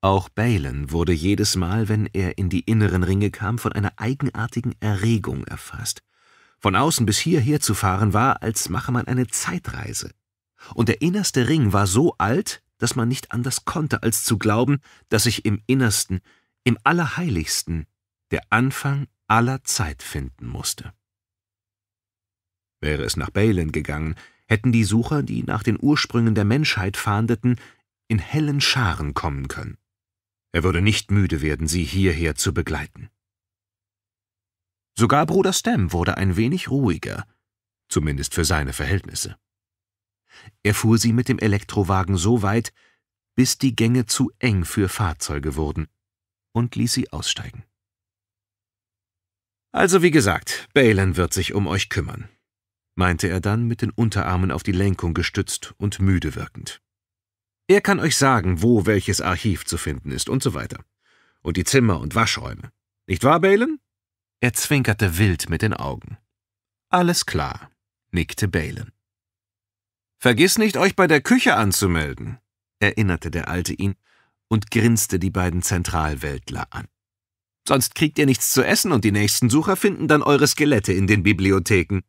Auch Balen wurde jedes Mal, wenn er in die inneren Ringe kam, von einer eigenartigen Erregung erfasst. Von außen bis hierher zu fahren war, als mache man eine Zeitreise. Und der innerste Ring war so alt, dass man nicht anders konnte, als zu glauben, dass sich im Innersten, im Allerheiligsten, der Anfang aller Zeit finden musste. Wäre es nach Balen gegangen, hätten die Sucher, die nach den Ursprüngen der Menschheit fahndeten, in hellen Scharen kommen können. Er würde nicht müde werden, sie hierher zu begleiten. Sogar Bruder Stem wurde ein wenig ruhiger, zumindest für seine Verhältnisse. Er fuhr sie mit dem Elektrowagen so weit, bis die Gänge zu eng für Fahrzeuge wurden, und ließ sie aussteigen. Also wie gesagt, Balen wird sich um euch kümmern, meinte er dann, mit den Unterarmen auf die Lenkung gestützt und müde wirkend. Er kann euch sagen, wo welches Archiv zu finden ist und so weiter. Und die Zimmer und Waschräume. Nicht wahr, Balen? Er zwinkerte wild mit den Augen. Alles klar, nickte Balen. Vergiss nicht, euch bei der Küche anzumelden, erinnerte der Alte ihn und grinste die beiden Zentralweltler an. Sonst kriegt ihr nichts zu essen und die nächsten Sucher finden dann eure Skelette in den Bibliotheken.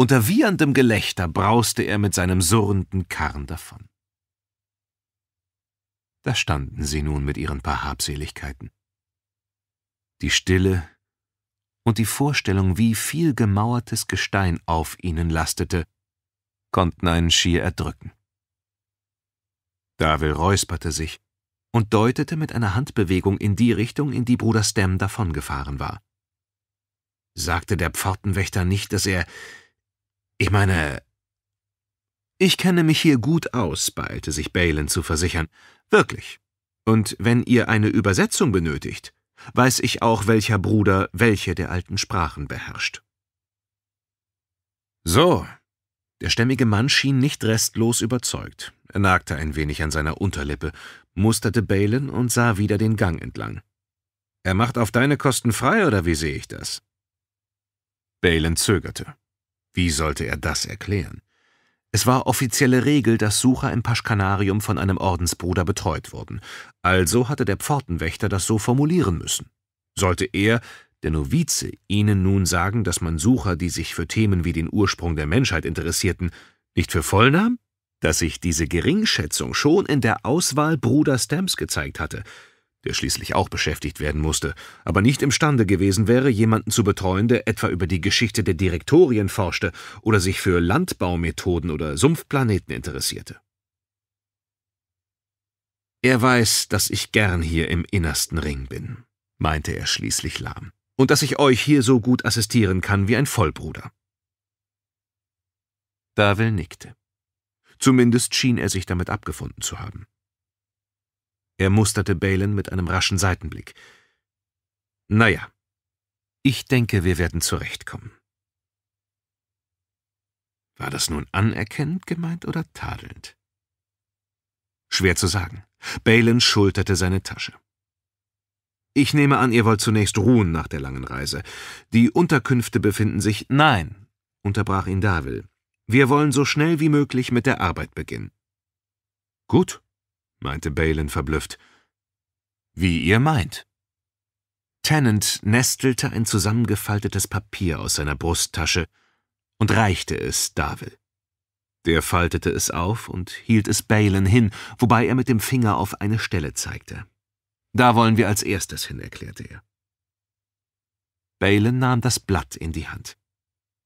Unter wieherndem Gelächter brauste er mit seinem surrenden Karren davon. Da standen sie nun mit ihren paar Habseligkeiten. Die Stille und die Vorstellung, wie viel gemauertes Gestein auf ihnen lastete, konnten einen schier erdrücken. Davil räusperte sich und deutete mit einer Handbewegung in die Richtung, in die Bruder Stem davongefahren war. Sagte der Pfortenwächter nicht, dass er ich meine. Ich kenne mich hier gut aus, beeilte sich Balin zu versichern. Wirklich. Und wenn ihr eine Übersetzung benötigt, weiß ich auch, welcher Bruder welche der alten Sprachen beherrscht. So. Der stämmige Mann schien nicht restlos überzeugt. Er nagte ein wenig an seiner Unterlippe, musterte Balin und sah wieder den Gang entlang. Er macht auf deine Kosten frei, oder wie sehe ich das? Balin zögerte. Wie sollte er das erklären? Es war offizielle Regel, dass Sucher im Paschkanarium von einem Ordensbruder betreut wurden, also hatte der Pfortenwächter das so formulieren müssen. Sollte er, der Novize, ihnen nun sagen, dass man Sucher, die sich für Themen wie den Ursprung der Menschheit interessierten, nicht für voll nahm? Dass sich diese Geringschätzung schon in der Auswahl Bruder Stamps gezeigt hatte, der schließlich auch beschäftigt werden musste, aber nicht imstande gewesen wäre, jemanden zu betreuen, der etwa über die Geschichte der Direktorien forschte oder sich für Landbaumethoden oder Sumpfplaneten interessierte. Er weiß, dass ich gern hier im innersten Ring bin, meinte er schließlich lahm, und dass ich euch hier so gut assistieren kann wie ein Vollbruder. Davil nickte. Zumindest schien er sich damit abgefunden zu haben. Er musterte Balen mit einem raschen Seitenblick. Naja, ich denke, wir werden zurechtkommen. War das nun anerkennend gemeint oder tadelnd? Schwer zu sagen. Balen schulterte seine Tasche. Ich nehme an, ihr wollt zunächst ruhen nach der langen Reise. Die Unterkünfte befinden sich. Nein, unterbrach ihn Davil. Wir wollen so schnell wie möglich mit der Arbeit beginnen. Gut, meinte Balin verblüfft. Wie ihr meint. Tennant nestelte ein zusammengefaltetes Papier aus seiner Brusttasche und reichte es Davil. Der faltete es auf und hielt es Balin hin, wobei er mit dem Finger auf eine Stelle zeigte. Da wollen wir als erstes hin, erklärte er. Balin nahm das Blatt in die Hand.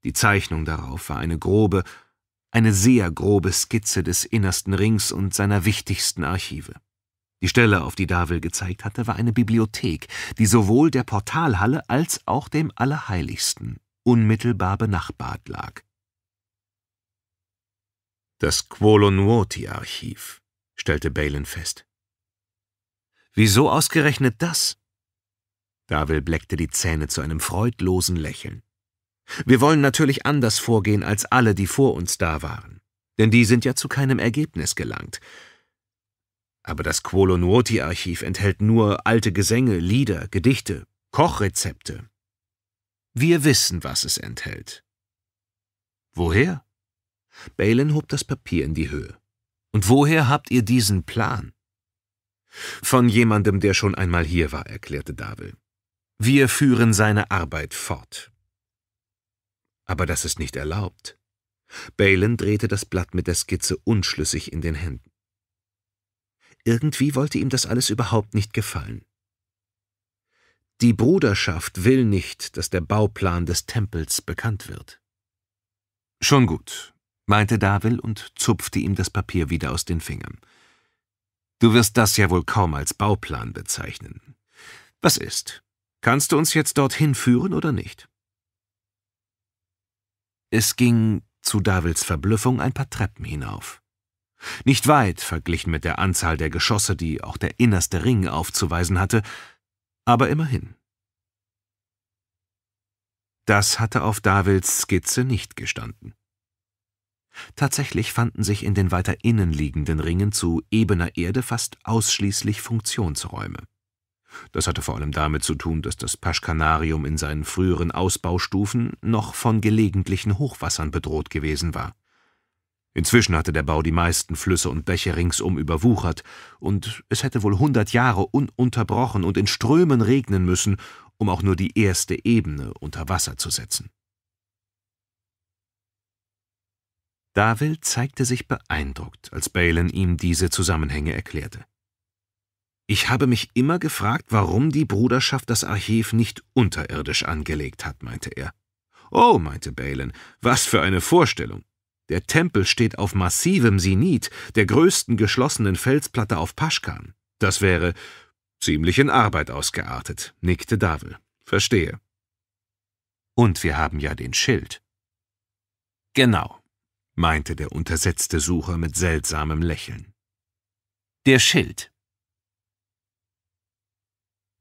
Die Zeichnung darauf war eine grobe, eine sehr grobe Skizze des innersten Rings und seiner wichtigsten Archive. Die Stelle, auf die Davil gezeigt hatte, war eine Bibliothek, die sowohl der Portalhalle als auch dem Allerheiligsten unmittelbar benachbart lag. Das Quolonuoti-Archiv, stellte Balin fest. Wieso ausgerechnet das? Davil bleckte die Zähne zu einem freudlosen Lächeln. Wir wollen natürlich anders vorgehen als alle, die vor uns da waren. Denn die sind ja zu keinem Ergebnis gelangt. Aber das Quolonuoti-Archiv enthält nur alte Gesänge, Lieder, Gedichte, Kochrezepte. Wir wissen, was es enthält. Woher? Balen hob das Papier in die Höhe. Und woher habt ihr diesen Plan? Von jemandem, der schon einmal hier war, erklärte Dabel. Wir führen seine Arbeit fort. Aber das ist nicht erlaubt. Balen drehte das Blatt mit der Skizze unschlüssig in den Händen. Irgendwie wollte ihm das alles überhaupt nicht gefallen. Die Bruderschaft will nicht, dass der Bauplan des Tempels bekannt wird. Schon gut, meinte Davil und zupfte ihm das Papier wieder aus den Fingern. Du wirst das ja wohl kaum als Bauplan bezeichnen. Was ist? Kannst du uns jetzt dorthin führen oder nicht? Es ging, zu Davils Verblüffung, ein paar Treppen hinauf. Nicht weit, verglichen mit der Anzahl der Geschosse, die auch der innerste Ring aufzuweisen hatte, aber immerhin. Das hatte auf Davils Skizze nicht gestanden. Tatsächlich fanden sich in den weiter innen liegenden Ringen zu ebener Erde fast ausschließlich Funktionsräume. Das hatte vor allem damit zu tun, dass das Paschkanarium in seinen früheren Ausbaustufen noch von gelegentlichen Hochwassern bedroht gewesen war. Inzwischen hatte der Bau die meisten Flüsse und Bäche ringsum überwuchert, und es hätte wohl hundert Jahre ununterbrochen und in Strömen regnen müssen, um auch nur die erste Ebene unter Wasser zu setzen. David zeigte sich beeindruckt, als Balen ihm diese Zusammenhänge erklärte. Ich habe mich immer gefragt, warum die Bruderschaft das Archiv nicht unterirdisch angelegt hat, meinte er. Oh, meinte Balen, was für eine Vorstellung. Der Tempel steht auf massivem Sinit, der größten geschlossenen Felsplatte auf Paschkan. Das wäre ziemlich in Arbeit ausgeartet, nickte Davil. Verstehe. Und wir haben ja den Schild. Genau, meinte der untersetzte Sucher mit seltsamem Lächeln. Der Schild,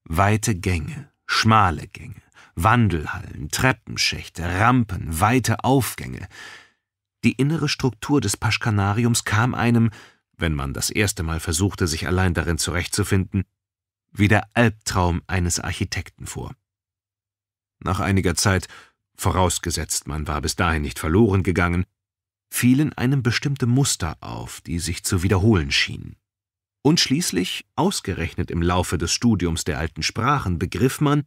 Weite Gänge, schmale Gänge, Wandelhallen, Treppenschächte, Rampen, weite Aufgänge. Die innere Struktur des Paschkanariums kam einem, wenn man das erste Mal versuchte, sich allein darin zurechtzufinden, wie der Albtraum eines Architekten vor. Nach einiger Zeit, vorausgesetzt man war bis dahin nicht verloren gegangen, fielen einem bestimmte Muster auf, die sich zu wiederholen schienen. Und schließlich, ausgerechnet im Laufe des Studiums der alten Sprachen, begriff man,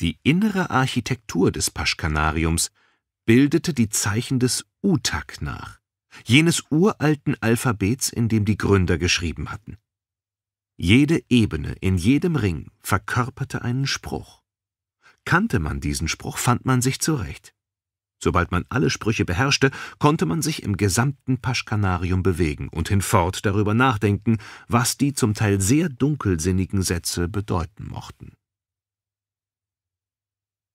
die innere Architektur des Paschkanariums bildete die Zeichen des Utak nach, jenes uralten Alphabets, in dem die Gründer geschrieben hatten. Jede Ebene in jedem Ring verkörperte einen Spruch. Kannte man diesen Spruch, fand man sich zurecht. Sobald man alle Sprüche beherrschte, konnte man sich im gesamten Paschkanarium bewegen und hinfort darüber nachdenken, was die zum Teil sehr dunkelsinnigen Sätze bedeuten mochten.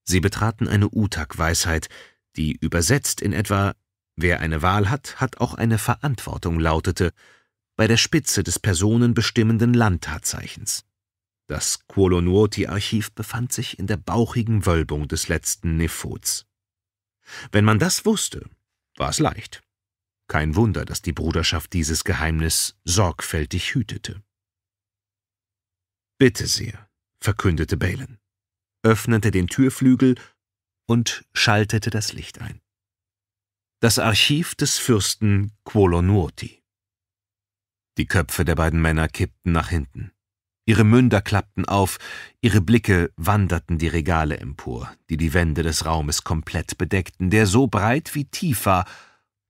Sie betraten eine Utak-Weisheit, die übersetzt in etwa Wer eine Wahl hat, hat auch eine Verantwortung lautete, bei der Spitze des personenbestimmenden Landtatzeichens. Das Kuolonuoti-Archiv befand sich in der bauchigen Wölbung des letzten Nephots. Wenn man das wusste, war es leicht. Kein Wunder, dass die Bruderschaft dieses Geheimnis sorgfältig hütete. »Bitte sehr«, verkündete Balen, öffnete den Türflügel und schaltete das Licht ein. Das Archiv des Fürsten Quolonuoti. Die Köpfe der beiden Männer kippten nach hinten. Ihre Münder klappten auf, ihre Blicke wanderten die Regale empor, die die Wände des Raumes komplett bedeckten, der so breit wie tief war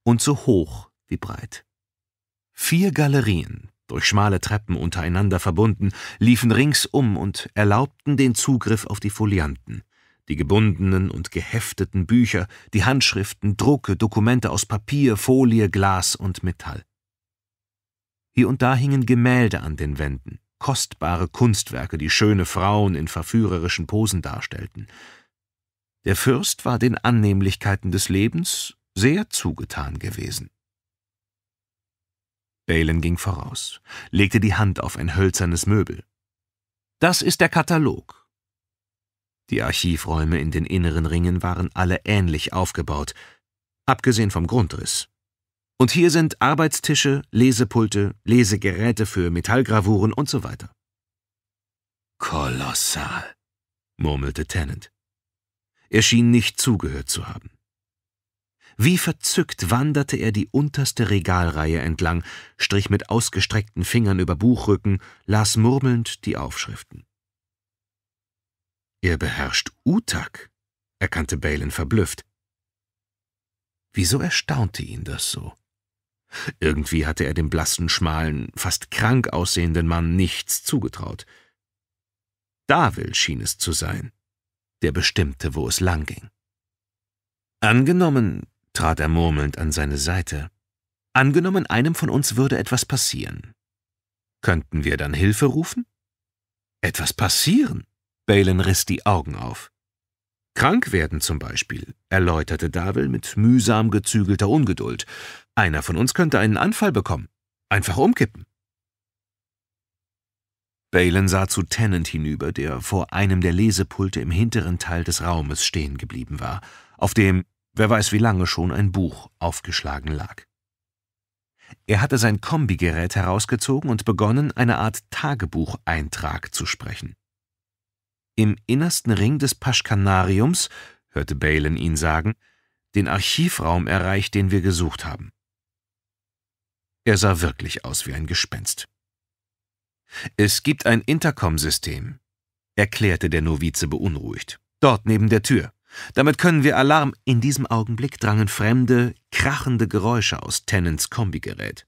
und so hoch wie breit. Vier Galerien, durch schmale Treppen untereinander verbunden, liefen ringsum und erlaubten den Zugriff auf die Folianten, die gebundenen und gehefteten Bücher, die Handschriften, Drucke, Dokumente aus Papier, Folie, Glas und Metall. Hier und da hingen Gemälde an den Wänden, kostbare Kunstwerke, die schöne Frauen in verführerischen Posen darstellten. Der Fürst war den Annehmlichkeiten des Lebens sehr zugetan gewesen. Balen ging voraus, legte die Hand auf ein hölzernes Möbel. Das ist der Katalog. Die Archivräume in den inneren Ringen waren alle ähnlich aufgebaut, abgesehen vom Grundriss. Und hier sind Arbeitstische, Lesepulte, Lesegeräte für Metallgravuren und so weiter. Kolossal, murmelte Tennant. Er schien nicht zugehört zu haben. Wie verzückt wanderte er die unterste Regalreihe entlang, strich mit ausgestreckten Fingern über Buchrücken, las murmelnd die Aufschriften. Er beherrscht Utak, erkannte Balen verblüfft. Wieso erstaunte ihn das so? Irgendwie hatte er dem blassen, schmalen, fast krank aussehenden Mann nichts zugetraut. Davil schien es zu sein, der bestimmte, wo es lang ging. Angenommen, trat er murmelnd an seine Seite, angenommen einem von uns würde etwas passieren. Könnten wir dann Hilfe rufen? Etwas passieren? Balen riss die Augen auf. Krank werden zum Beispiel, erläuterte Davil mit mühsam gezügelter Ungeduld. Einer von uns könnte einen Anfall bekommen. Einfach umkippen. Balen sah zu Tennant hinüber, der vor einem der Lesepulte im hinteren Teil des Raumes stehen geblieben war, auf dem wer weiß wie lange schon ein Buch aufgeschlagen lag. Er hatte sein Kombigerät herausgezogen und begonnen, eine Art Tagebucheintrag zu sprechen. Im innersten Ring des Paschkanariums, hörte Balen ihn sagen, den Archivraum erreicht, den wir gesucht haben. Er sah wirklich aus wie ein Gespenst. Es gibt ein Intercom-System, erklärte der Novize beunruhigt. Dort neben der Tür. Damit können wir Alarm. In diesem Augenblick drangen fremde, krachende Geräusche aus Tennants Kombigerät.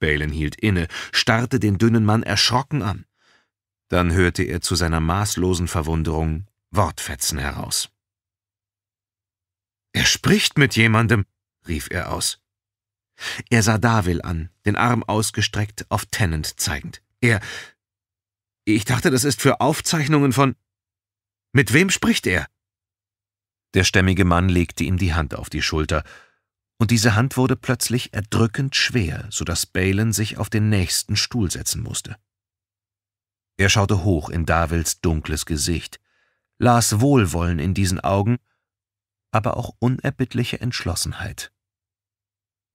Balen hielt inne, starrte den dünnen Mann erschrocken an. Dann hörte er zu seiner maßlosen Verwunderung Wortfetzen heraus. Er spricht mit jemandem, rief er aus. Er sah Davil an, den Arm ausgestreckt, auf Tennant zeigend. Er. Ich dachte, das ist für Aufzeichnungen von. Mit wem spricht er? Der stämmige Mann legte ihm die Hand auf die Schulter, und diese Hand wurde plötzlich erdrückend schwer, so dass Balen sich auf den nächsten Stuhl setzen musste. Er schaute hoch in Davils dunkles Gesicht, las Wohlwollen in diesen Augen, aber auch unerbittliche Entschlossenheit.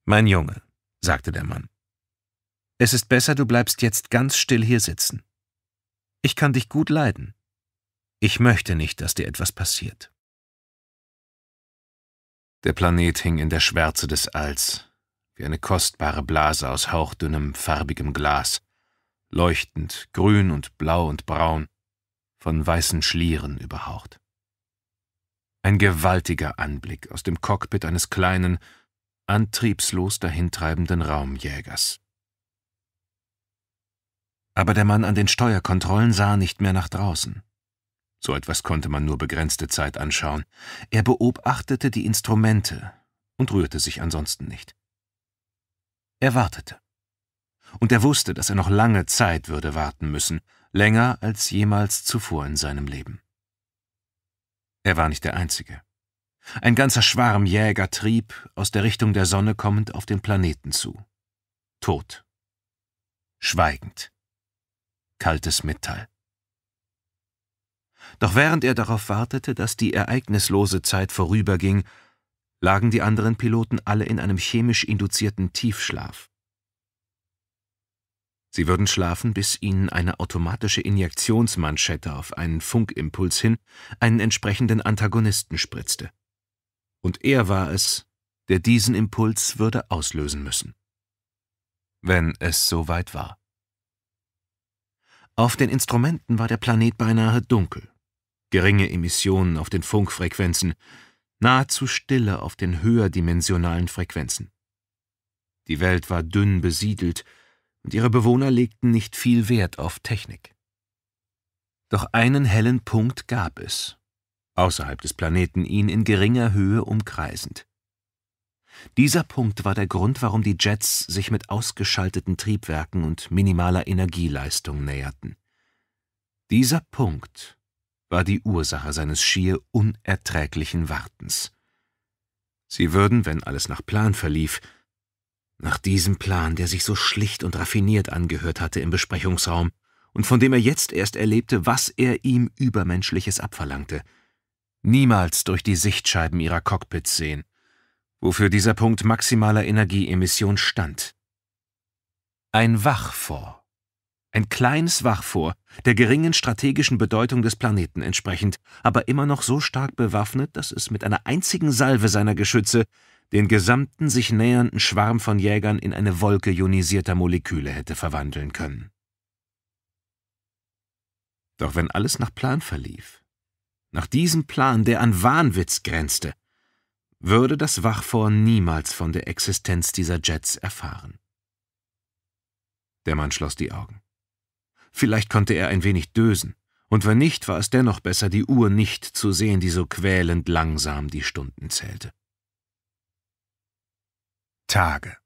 Mein Junge, sagte der Mann, es ist besser, du bleibst jetzt ganz still hier sitzen. Ich kann dich gut leiden. Ich möchte nicht, dass dir etwas passiert. Der Planet hing in der Schwärze des Alls, wie eine kostbare Blase aus hauchdünnem, farbigem Glas, leuchtend, grün und blau und braun, von weißen Schlieren überhaucht. Ein gewaltiger Anblick aus dem Cockpit eines kleinen, antriebslos dahintreibenden Raumjägers. Aber der Mann an den Steuerkontrollen sah nicht mehr nach draußen. So etwas konnte man nur begrenzte Zeit anschauen. Er beobachtete die Instrumente und rührte sich ansonsten nicht. Er wartete und er wusste, dass er noch lange Zeit würde warten müssen, länger als jemals zuvor in seinem Leben. Er war nicht der Einzige. Ein ganzer Schwarm Jäger trieb, aus der Richtung der Sonne kommend, auf den Planeten zu. Tot. Schweigend. Kaltes Metall. Doch während er darauf wartete, dass die ereignislose Zeit vorüberging, lagen die anderen Piloten alle in einem chemisch induzierten Tiefschlaf. Sie würden schlafen, bis ihnen eine automatische Injektionsmanschette auf einen Funkimpuls hin einen entsprechenden Antagonisten spritzte. Und er war es, der diesen Impuls würde auslösen müssen. Wenn es soweit war. Auf den Instrumenten war der Planet beinahe dunkel. Geringe Emissionen auf den Funkfrequenzen, nahezu Stille auf den höherdimensionalen Frequenzen. Die Welt war dünn besiedelt und ihre Bewohner legten nicht viel Wert auf Technik. Doch einen hellen Punkt gab es, außerhalb des Planeten ihn in geringer Höhe umkreisend. Dieser Punkt war der Grund, warum die Jets sich mit ausgeschalteten Triebwerken und minimaler Energieleistung näherten. Dieser Punkt war die Ursache seines schier unerträglichen Wartens. Sie würden, wenn alles nach Plan verlief, nach diesem Plan, der sich so schlicht und raffiniert angehört hatte im Besprechungsraum und von dem er jetzt erst erlebte, was er ihm Übermenschliches abverlangte. Niemals durch die Sichtscheiben ihrer Cockpits sehen, wofür dieser Punkt maximaler Energieemission stand. Ein Wachvor. Ein kleines Wachvor, der geringen strategischen Bedeutung des Planeten entsprechend, aber immer noch so stark bewaffnet, dass es mit einer einzigen Salve seiner Geschütze den gesamten sich nähernden Schwarm von Jägern in eine Wolke ionisierter Moleküle hätte verwandeln können. Doch wenn alles nach Plan verlief, nach diesem Plan, der an Wahnwitz grenzte, würde das Wachvorn niemals von der Existenz dieser Jets erfahren. Der Mann schloss die Augen. Vielleicht konnte er ein wenig dösen, und wenn nicht, war es dennoch besser, die Uhr nicht zu sehen, die so quälend langsam die Stunden zählte. Tage.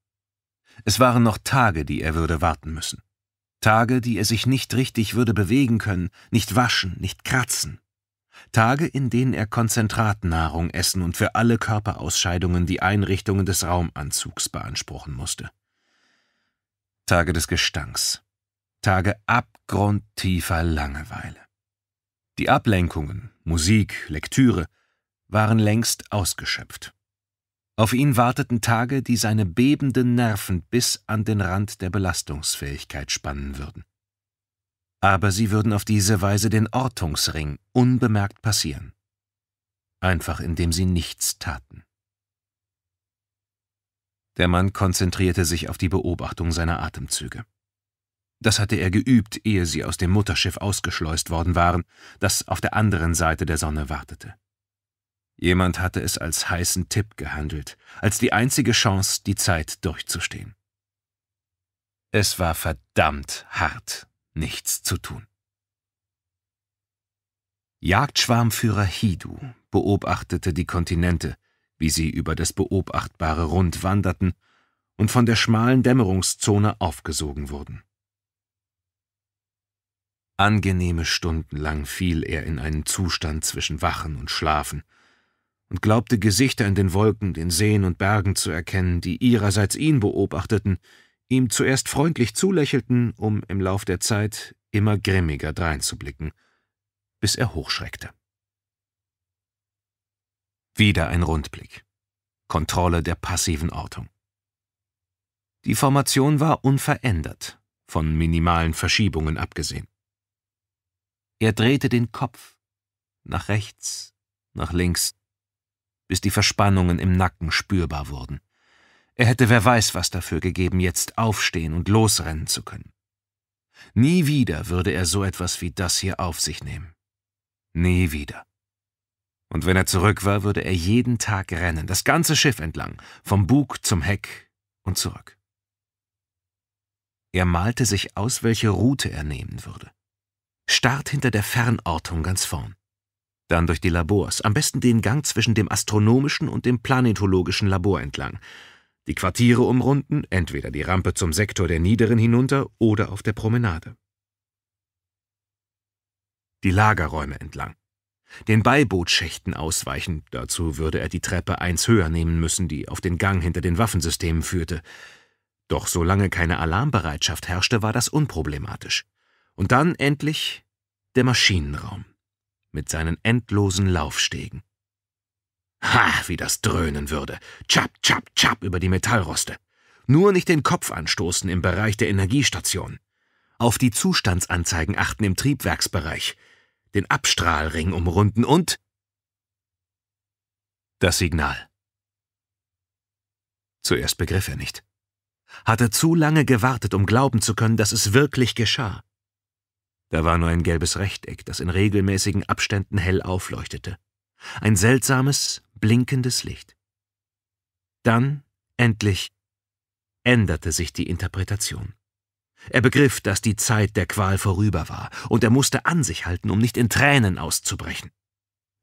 Es waren noch Tage, die er würde warten müssen. Tage, die er sich nicht richtig würde bewegen können, nicht waschen, nicht kratzen. Tage, in denen er Konzentratnahrung essen und für alle Körperausscheidungen die Einrichtungen des Raumanzugs beanspruchen musste. Tage des Gestanks. Tage abgrundtiefer Langeweile. Die Ablenkungen, Musik, Lektüre waren längst ausgeschöpft. Auf ihn warteten Tage, die seine bebenden Nerven bis an den Rand der Belastungsfähigkeit spannen würden. Aber sie würden auf diese Weise den Ortungsring unbemerkt passieren. Einfach indem sie nichts taten. Der Mann konzentrierte sich auf die Beobachtung seiner Atemzüge. Das hatte er geübt, ehe sie aus dem Mutterschiff ausgeschleust worden waren, das auf der anderen Seite der Sonne wartete. Jemand hatte es als heißen Tipp gehandelt, als die einzige Chance, die Zeit durchzustehen. Es war verdammt hart, nichts zu tun. Jagdschwarmführer Hidu beobachtete die Kontinente, wie sie über das beobachtbare Rund wanderten und von der schmalen Dämmerungszone aufgesogen wurden. Angenehme Stunden lang fiel er in einen Zustand zwischen Wachen und Schlafen, und glaubte Gesichter in den Wolken, den Seen und Bergen zu erkennen, die ihrerseits ihn beobachteten, ihm zuerst freundlich zulächelten, um im Lauf der Zeit immer grimmiger dreinzublicken, bis er hochschreckte. Wieder ein Rundblick. Kontrolle der passiven Ortung. Die Formation war unverändert, von minimalen Verschiebungen abgesehen. Er drehte den Kopf nach rechts, nach links, bis die Verspannungen im Nacken spürbar wurden. Er hätte wer weiß was dafür gegeben, jetzt aufstehen und losrennen zu können. Nie wieder würde er so etwas wie das hier auf sich nehmen. Nie wieder. Und wenn er zurück war, würde er jeden Tag rennen, das ganze Schiff entlang, vom Bug zum Heck und zurück. Er malte sich aus, welche Route er nehmen würde. Start hinter der Fernortung ganz vorn dann durch die Labors, am besten den Gang zwischen dem astronomischen und dem planetologischen Labor entlang. Die Quartiere umrunden, entweder die Rampe zum Sektor der Niederen hinunter oder auf der Promenade. Die Lagerräume entlang. Den Beibootschächten ausweichen, dazu würde er die Treppe eins höher nehmen müssen, die auf den Gang hinter den Waffensystemen führte. Doch solange keine Alarmbereitschaft herrschte, war das unproblematisch. Und dann endlich der Maschinenraum mit seinen endlosen Laufstegen. Ha, wie das dröhnen würde. Chap, chap, chap über die Metallroste. Nur nicht den Kopf anstoßen im Bereich der Energiestation. Auf die Zustandsanzeigen achten im Triebwerksbereich. Den Abstrahlring umrunden und das Signal. Zuerst begriff er nicht. Hatte zu lange gewartet, um glauben zu können, dass es wirklich geschah. Da war nur ein gelbes Rechteck, das in regelmäßigen Abständen hell aufleuchtete. Ein seltsames, blinkendes Licht. Dann, endlich, änderte sich die Interpretation. Er begriff, dass die Zeit der Qual vorüber war, und er musste an sich halten, um nicht in Tränen auszubrechen.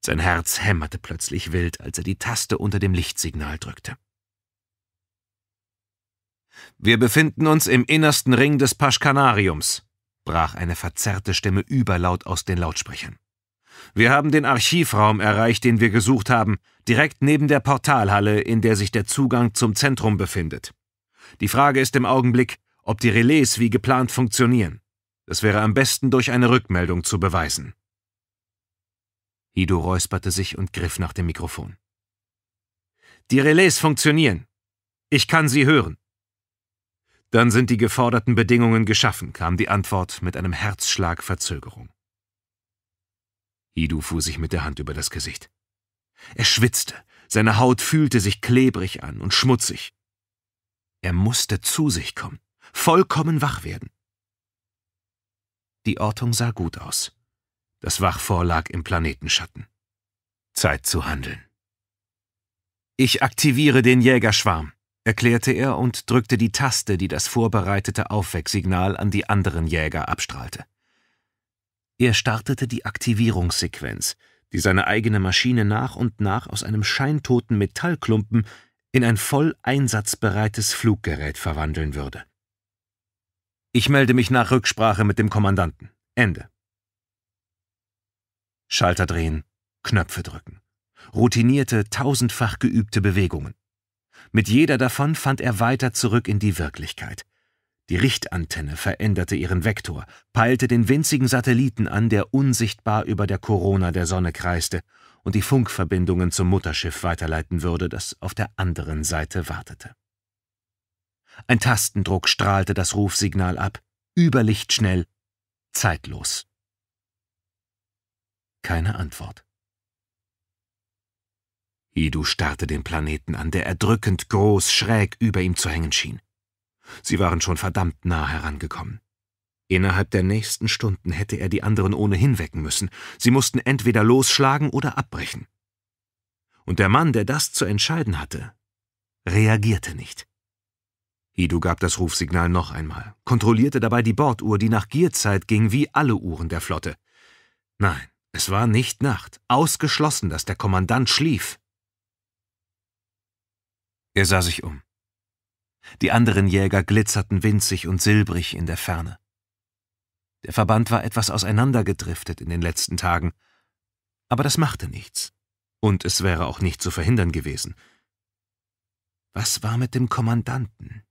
Sein Herz hämmerte plötzlich wild, als er die Taste unter dem Lichtsignal drückte. Wir befinden uns im innersten Ring des Paschkanariums, brach eine verzerrte Stimme überlaut aus den Lautsprechern. Wir haben den Archivraum erreicht, den wir gesucht haben, direkt neben der Portalhalle, in der sich der Zugang zum Zentrum befindet. Die Frage ist im Augenblick, ob die Relais wie geplant funktionieren. Das wäre am besten durch eine Rückmeldung zu beweisen. Ido räusperte sich und griff nach dem Mikrofon. Die Relais funktionieren. Ich kann sie hören. Dann sind die geforderten Bedingungen geschaffen, kam die Antwort mit einem Herzschlag Verzögerung. Idu fuhr sich mit der Hand über das Gesicht. Er schwitzte, seine Haut fühlte sich klebrig an und schmutzig. Er musste zu sich kommen, vollkommen wach werden. Die Ortung sah gut aus. Das Wachvor lag im Planetenschatten. Zeit zu handeln. Ich aktiviere den Jägerschwarm erklärte er und drückte die Taste, die das vorbereitete Aufwecksignal an die anderen Jäger abstrahlte. Er startete die Aktivierungssequenz, die seine eigene Maschine nach und nach aus einem scheintoten Metallklumpen in ein voll einsatzbereites Fluggerät verwandeln würde. Ich melde mich nach Rücksprache mit dem Kommandanten. Ende. Schalter drehen, Knöpfe drücken. Routinierte, tausendfach geübte Bewegungen. Mit jeder davon fand er weiter zurück in die Wirklichkeit. Die Richtantenne veränderte ihren Vektor, peilte den winzigen Satelliten an, der unsichtbar über der Corona der Sonne kreiste und die Funkverbindungen zum Mutterschiff weiterleiten würde, das auf der anderen Seite wartete. Ein Tastendruck strahlte das Rufsignal ab, überlichtschnell, zeitlos. Keine Antwort. Idu starrte den Planeten an, der erdrückend groß schräg über ihm zu hängen schien. Sie waren schon verdammt nah herangekommen. Innerhalb der nächsten Stunden hätte er die anderen ohnehin wecken müssen. Sie mussten entweder losschlagen oder abbrechen. Und der Mann, der das zu entscheiden hatte, reagierte nicht. Idu gab das Rufsignal noch einmal, kontrollierte dabei die Borduhr, die nach Gierzeit ging, wie alle Uhren der Flotte. Nein, es war nicht Nacht, ausgeschlossen, dass der Kommandant schlief. Er sah sich um. Die anderen Jäger glitzerten winzig und silbrig in der Ferne. Der Verband war etwas auseinandergedriftet in den letzten Tagen, aber das machte nichts, und es wäre auch nicht zu verhindern gewesen. Was war mit dem Kommandanten?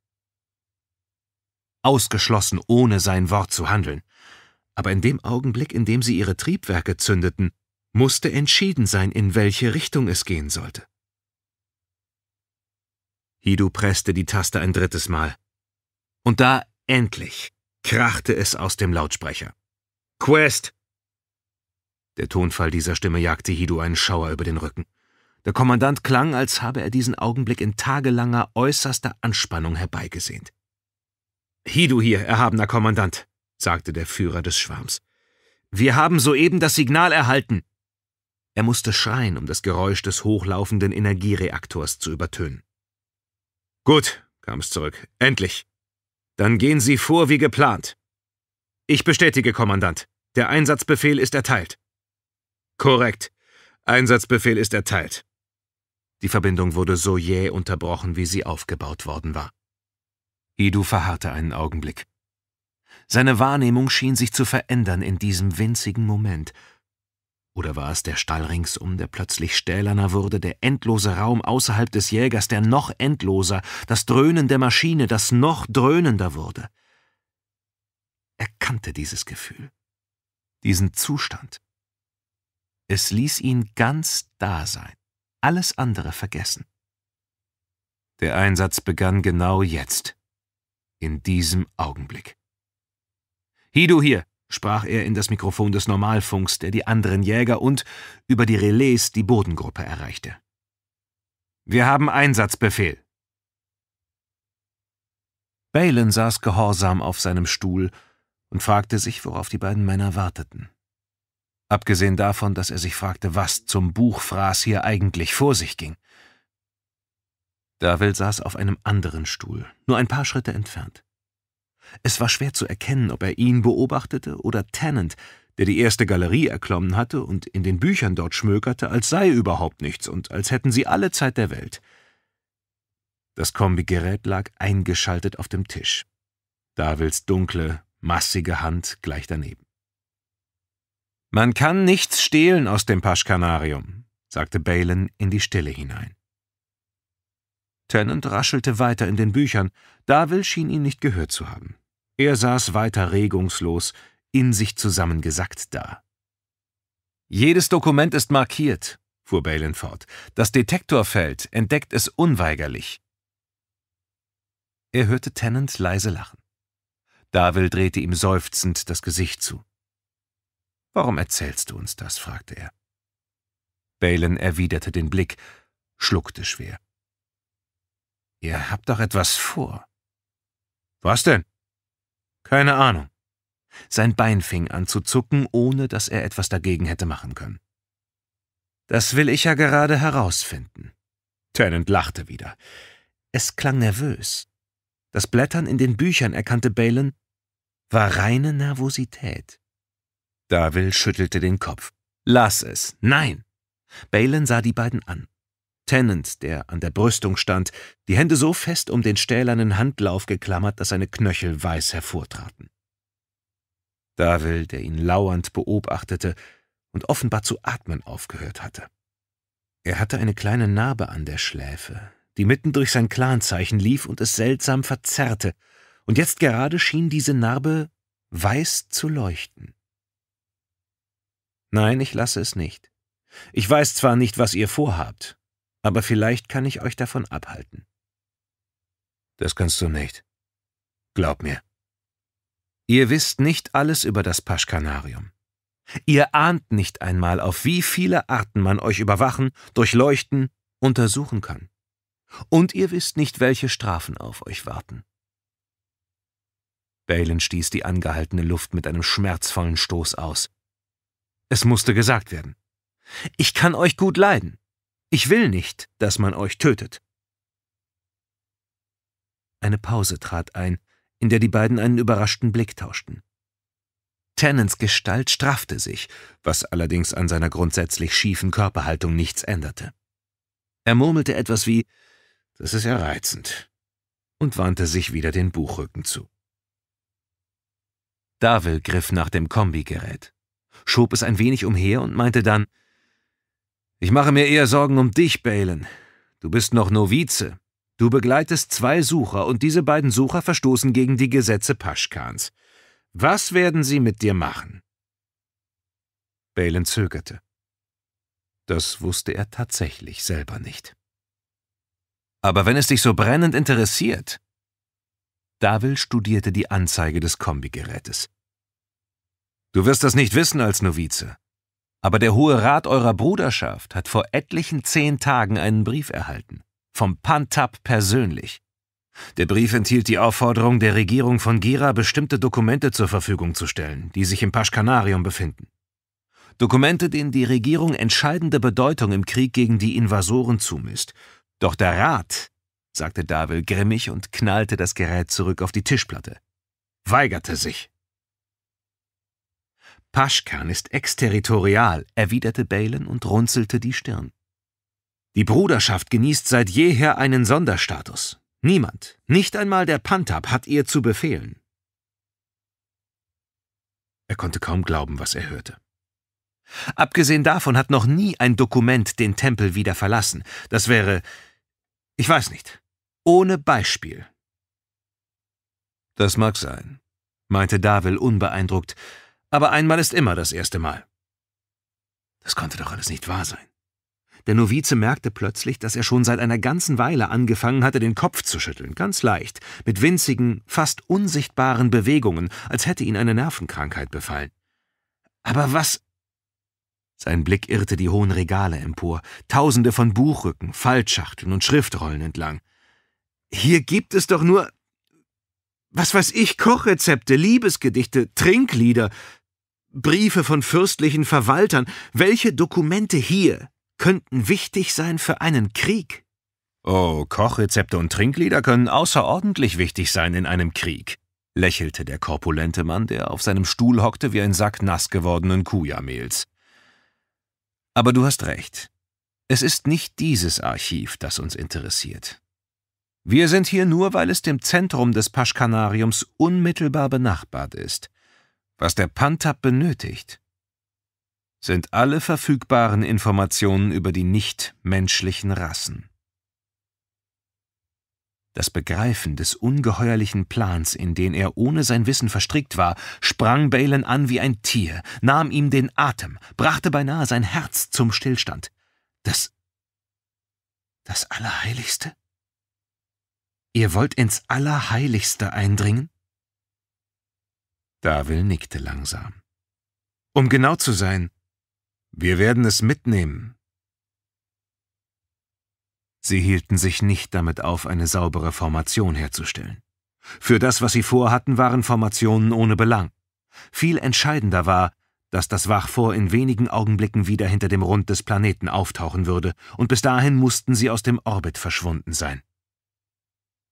Ausgeschlossen, ohne sein Wort zu handeln, aber in dem Augenblick, in dem sie ihre Triebwerke zündeten, musste entschieden sein, in welche Richtung es gehen sollte. Hidu presste die Taste ein drittes Mal. Und da endlich krachte es aus dem Lautsprecher. Quest! Der Tonfall dieser Stimme jagte Hidu einen Schauer über den Rücken. Der Kommandant klang, als habe er diesen Augenblick in tagelanger, äußerster Anspannung herbeigesehnt. Hidu hier, erhabener Kommandant, sagte der Führer des Schwarms. Wir haben soeben das Signal erhalten. Er musste schreien, um das Geräusch des hochlaufenden Energiereaktors zu übertönen. Gut, kam es zurück. Endlich. Dann gehen Sie vor wie geplant. Ich bestätige, Kommandant. Der Einsatzbefehl ist erteilt. Korrekt. Einsatzbefehl ist erteilt. Die Verbindung wurde so jäh unterbrochen, wie sie aufgebaut worden war. Idu verharrte einen Augenblick. Seine Wahrnehmung schien sich zu verändern in diesem winzigen Moment, oder war es der Stall ringsum, der plötzlich stählerner wurde, der endlose Raum außerhalb des Jägers, der noch endloser, das Dröhnen der Maschine, das noch dröhnender wurde? Er kannte dieses Gefühl, diesen Zustand. Es ließ ihn ganz da sein, alles andere vergessen. Der Einsatz begann genau jetzt, in diesem Augenblick. Hidu hier, sprach er in das Mikrofon des Normalfunks, der die anderen Jäger und über die Relais die Bodengruppe erreichte. Wir haben Einsatzbefehl. Balen saß gehorsam auf seinem Stuhl und fragte sich, worauf die beiden Männer warteten. Abgesehen davon, dass er sich fragte, was zum Buchfraß hier eigentlich vor sich ging. Davil saß auf einem anderen Stuhl, nur ein paar Schritte entfernt. Es war schwer zu erkennen, ob er ihn beobachtete oder Tennant, der die erste Galerie erklommen hatte und in den Büchern dort schmökerte, als sei überhaupt nichts und als hätten sie alle Zeit der Welt. Das Kombigerät lag eingeschaltet auf dem Tisch. Davils dunkle, massige Hand gleich daneben. Man kann nichts stehlen aus dem Paschkanarium, sagte Balen in die Stille hinein. Tennant raschelte weiter in den Büchern, Davil schien ihn nicht gehört zu haben. Er saß weiter regungslos, in sich zusammengesackt da. Jedes Dokument ist markiert, fuhr Balin fort. Das Detektorfeld entdeckt es unweigerlich. Er hörte Tennant leise lachen. Davil drehte ihm seufzend das Gesicht zu. Warum erzählst du uns das? fragte er. Balen erwiderte den Blick, schluckte schwer. Ihr habt doch etwas vor. Was denn? Keine Ahnung. Sein Bein fing an zu zucken, ohne dass er etwas dagegen hätte machen können. Das will ich ja gerade herausfinden. Tennant lachte wieder. Es klang nervös. Das Blättern in den Büchern, erkannte Balen, war reine Nervosität. Davil schüttelte den Kopf. Lass es. Nein. Balen sah die beiden an. Tennant, der an der Brüstung stand, die Hände so fest um den stählernen Handlauf geklammert, dass seine Knöchel weiß hervortraten. Davil, der ihn lauernd beobachtete und offenbar zu atmen aufgehört hatte. Er hatte eine kleine Narbe an der Schläfe, die mitten durch sein Clanzeichen lief und es seltsam verzerrte, und jetzt gerade schien diese Narbe weiß zu leuchten. Nein, ich lasse es nicht. Ich weiß zwar nicht, was ihr vorhabt, aber vielleicht kann ich euch davon abhalten. Das kannst du nicht. Glaub mir. Ihr wisst nicht alles über das Paschkanarium. Ihr ahnt nicht einmal, auf wie viele Arten man euch überwachen, durchleuchten, untersuchen kann. Und ihr wisst nicht, welche Strafen auf euch warten. Balen stieß die angehaltene Luft mit einem schmerzvollen Stoß aus. Es musste gesagt werden. Ich kann euch gut leiden. Ich will nicht, dass man euch tötet. Eine Pause trat ein, in der die beiden einen überraschten Blick tauschten. Tennants Gestalt straffte sich, was allerdings an seiner grundsätzlich schiefen Körperhaltung nichts änderte. Er murmelte etwas wie Das ist ja reizend und wandte sich wieder den Buchrücken zu. Davil griff nach dem Kombigerät, schob es ein wenig umher und meinte dann ich mache mir eher Sorgen um dich, Balen. Du bist noch Novize. Du begleitest zwei Sucher und diese beiden Sucher verstoßen gegen die Gesetze Paschkans. Was werden sie mit dir machen? Balen zögerte. Das wusste er tatsächlich selber nicht. Aber wenn es dich so brennend interessiert. Davil studierte die Anzeige des Kombigerätes. Du wirst das nicht wissen als Novize. Aber der Hohe Rat eurer Bruderschaft hat vor etlichen zehn Tagen einen Brief erhalten, vom Pantap persönlich. Der Brief enthielt die Aufforderung der Regierung von Gera, bestimmte Dokumente zur Verfügung zu stellen, die sich im Paschkanarium befinden. Dokumente, denen die Regierung entscheidende Bedeutung im Krieg gegen die Invasoren zumisst. Doch der Rat, sagte Davil grimmig und knallte das Gerät zurück auf die Tischplatte, weigerte sich. Paschkern ist exterritorial, erwiderte Balen und runzelte die Stirn. Die Bruderschaft genießt seit jeher einen Sonderstatus. Niemand, nicht einmal der Pantab, hat ihr zu befehlen. Er konnte kaum glauben, was er hörte. Abgesehen davon hat noch nie ein Dokument den Tempel wieder verlassen. Das wäre, ich weiß nicht, ohne Beispiel. Das mag sein, meinte Davil unbeeindruckt, aber einmal ist immer das erste Mal. Das konnte doch alles nicht wahr sein. Der Novize merkte plötzlich, dass er schon seit einer ganzen Weile angefangen hatte, den Kopf zu schütteln, ganz leicht, mit winzigen, fast unsichtbaren Bewegungen, als hätte ihn eine Nervenkrankheit befallen. Aber was? Sein Blick irrte die hohen Regale empor, tausende von Buchrücken, Faltschachteln und Schriftrollen entlang. Hier gibt es doch nur was weiß ich, Kochrezepte, Liebesgedichte, Trinklieder, Briefe von fürstlichen Verwaltern, welche Dokumente hier könnten wichtig sein für einen Krieg? Oh, Kochrezepte und Trinklieder können außerordentlich wichtig sein in einem Krieg, lächelte der korpulente Mann, der auf seinem Stuhl hockte wie ein Sack nass gewordenen Kujamehls. Aber du hast recht. Es ist nicht dieses Archiv, das uns interessiert. Wir sind hier nur, weil es dem Zentrum des Paschkanariums unmittelbar benachbart ist – was der Pantab benötigt, sind alle verfügbaren Informationen über die nichtmenschlichen Rassen. Das Begreifen des ungeheuerlichen Plans, in den er ohne sein Wissen verstrickt war, sprang Balen an wie ein Tier, nahm ihm den Atem, brachte beinahe sein Herz zum Stillstand. Das. das Allerheiligste? Ihr wollt ins Allerheiligste eindringen? Davil nickte langsam. Um genau zu sein, wir werden es mitnehmen. Sie hielten sich nicht damit auf, eine saubere Formation herzustellen. Für das, was sie vorhatten, waren Formationen ohne Belang. Viel entscheidender war, dass das Wachvor in wenigen Augenblicken wieder hinter dem Rund des Planeten auftauchen würde, und bis dahin mussten sie aus dem Orbit verschwunden sein.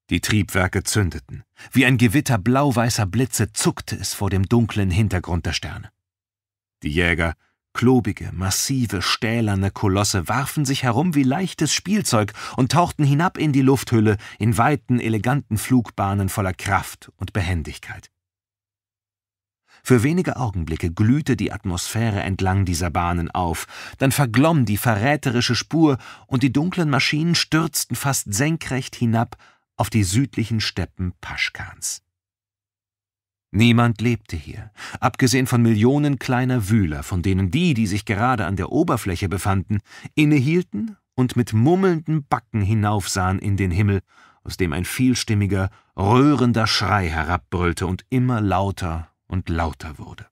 Die Triebwerke zündeten. Wie ein Gewitter blau-weißer Blitze zuckte es vor dem dunklen Hintergrund der Sterne. Die Jäger, klobige, massive, stählerne Kolosse, warfen sich herum wie leichtes Spielzeug und tauchten hinab in die Lufthülle in weiten, eleganten Flugbahnen voller Kraft und Behendigkeit. Für wenige Augenblicke glühte die Atmosphäre entlang dieser Bahnen auf, dann verglomm die verräterische Spur und die dunklen Maschinen stürzten fast senkrecht hinab auf die südlichen Steppen Paschkans. Niemand lebte hier, abgesehen von Millionen kleiner Wühler, von denen die, die sich gerade an der Oberfläche befanden, innehielten und mit mummelnden Backen hinaufsahen in den Himmel, aus dem ein vielstimmiger, röhrender Schrei herabbrüllte und immer lauter und lauter wurde.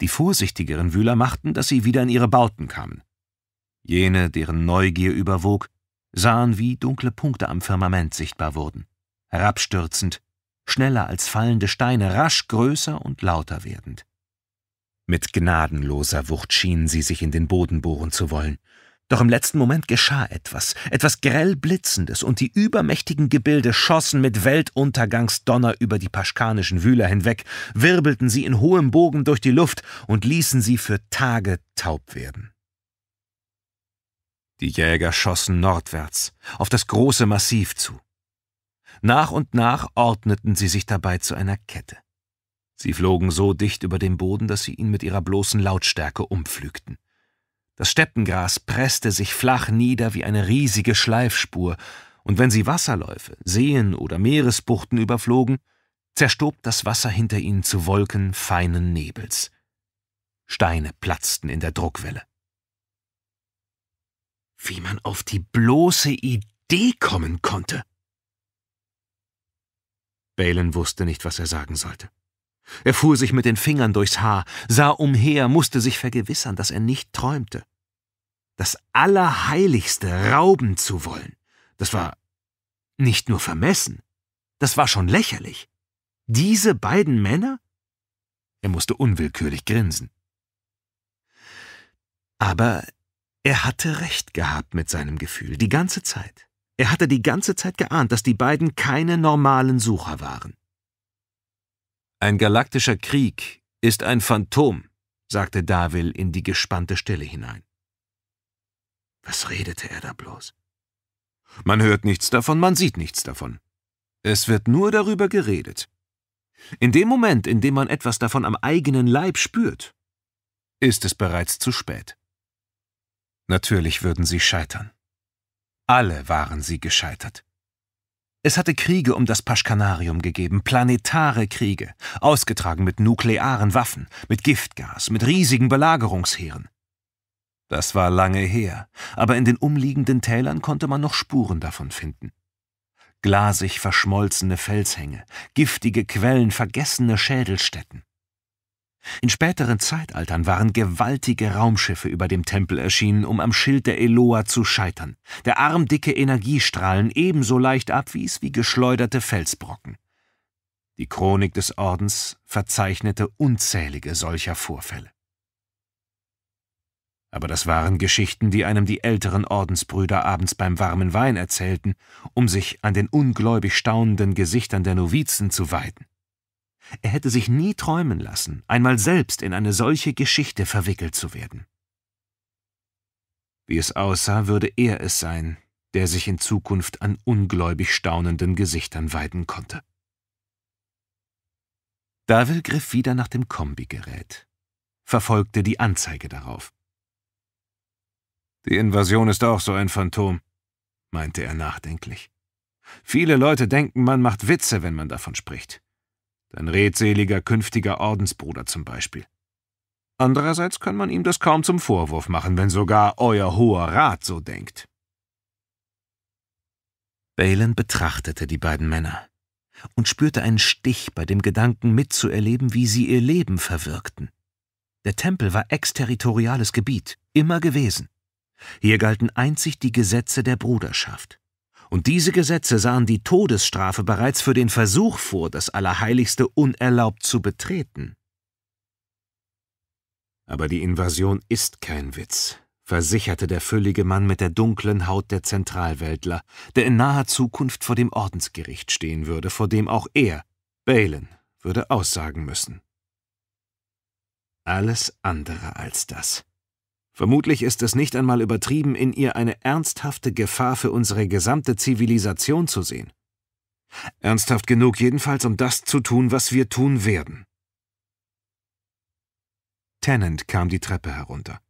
Die vorsichtigeren Wühler machten, dass sie wieder in ihre Bauten kamen. Jene, deren Neugier überwog, sahen, wie dunkle Punkte am Firmament sichtbar wurden, herabstürzend, schneller als fallende Steine, rasch größer und lauter werdend. Mit gnadenloser Wucht schienen sie sich in den Boden bohren zu wollen. Doch im letzten Moment geschah etwas, etwas grell blitzendes, und die übermächtigen Gebilde schossen mit Weltuntergangsdonner über die paschkanischen Wühler hinweg, wirbelten sie in hohem Bogen durch die Luft und ließen sie für Tage taub werden. Die Jäger schossen nordwärts, auf das große Massiv zu. Nach und nach ordneten sie sich dabei zu einer Kette. Sie flogen so dicht über den Boden, dass sie ihn mit ihrer bloßen Lautstärke umpflügten. Das Steppengras presste sich flach nieder wie eine riesige Schleifspur, und wenn sie Wasserläufe, Seen oder Meeresbuchten überflogen, zerstob das Wasser hinter ihnen zu Wolken feinen Nebels. Steine platzten in der Druckwelle wie man auf die bloße Idee kommen konnte. Balen wusste nicht, was er sagen sollte. Er fuhr sich mit den Fingern durchs Haar, sah umher, musste sich vergewissern, dass er nicht träumte. Das Allerheiligste rauben zu wollen, das war nicht nur vermessen, das war schon lächerlich. Diese beiden Männer? Er musste unwillkürlich grinsen. Aber er hatte recht gehabt mit seinem Gefühl, die ganze Zeit. Er hatte die ganze Zeit geahnt, dass die beiden keine normalen Sucher waren. Ein galaktischer Krieg ist ein Phantom, sagte Davil in die gespannte Stille hinein. Was redete er da bloß? Man hört nichts davon, man sieht nichts davon. Es wird nur darüber geredet. In dem Moment, in dem man etwas davon am eigenen Leib spürt, ist es bereits zu spät. Natürlich würden sie scheitern. Alle waren sie gescheitert. Es hatte Kriege um das Paschkanarium gegeben, planetare Kriege, ausgetragen mit nuklearen Waffen, mit Giftgas, mit riesigen Belagerungsheeren. Das war lange her, aber in den umliegenden Tälern konnte man noch Spuren davon finden. Glasig verschmolzene Felshänge, giftige Quellen, vergessene Schädelstätten. In späteren Zeitaltern waren gewaltige Raumschiffe über dem Tempel erschienen, um am Schild der Eloa zu scheitern, der armdicke Energiestrahlen ebenso leicht abwies wie geschleuderte Felsbrocken. Die Chronik des Ordens verzeichnete unzählige solcher Vorfälle. Aber das waren Geschichten, die einem die älteren Ordensbrüder abends beim warmen Wein erzählten, um sich an den ungläubig staunenden Gesichtern der Novizen zu weiden. Er hätte sich nie träumen lassen, einmal selbst in eine solche Geschichte verwickelt zu werden. Wie es aussah, würde er es sein, der sich in Zukunft an ungläubig staunenden Gesichtern weiden konnte. Davil griff wieder nach dem Kombigerät, verfolgte die Anzeige darauf. Die Invasion ist auch so ein Phantom, meinte er nachdenklich. Viele Leute denken, man macht Witze, wenn man davon spricht. Dein redseliger künftiger Ordensbruder zum Beispiel. Andererseits kann man ihm das kaum zum Vorwurf machen, wenn sogar euer hoher Rat so denkt. Balen betrachtete die beiden Männer und spürte einen Stich bei dem Gedanken mitzuerleben, wie sie ihr Leben verwirkten. Der Tempel war exterritoriales Gebiet, immer gewesen. Hier galten einzig die Gesetze der Bruderschaft. Und diese Gesetze sahen die Todesstrafe bereits für den Versuch vor, das Allerheiligste unerlaubt zu betreten. Aber die Invasion ist kein Witz, versicherte der füllige Mann mit der dunklen Haut der Zentralweltler, der in naher Zukunft vor dem Ordensgericht stehen würde, vor dem auch er, Balen, würde aussagen müssen. Alles andere als das. Vermutlich ist es nicht einmal übertrieben, in ihr eine ernsthafte Gefahr für unsere gesamte Zivilisation zu sehen. Ernsthaft genug jedenfalls, um das zu tun, was wir tun werden. Tennant kam die Treppe herunter.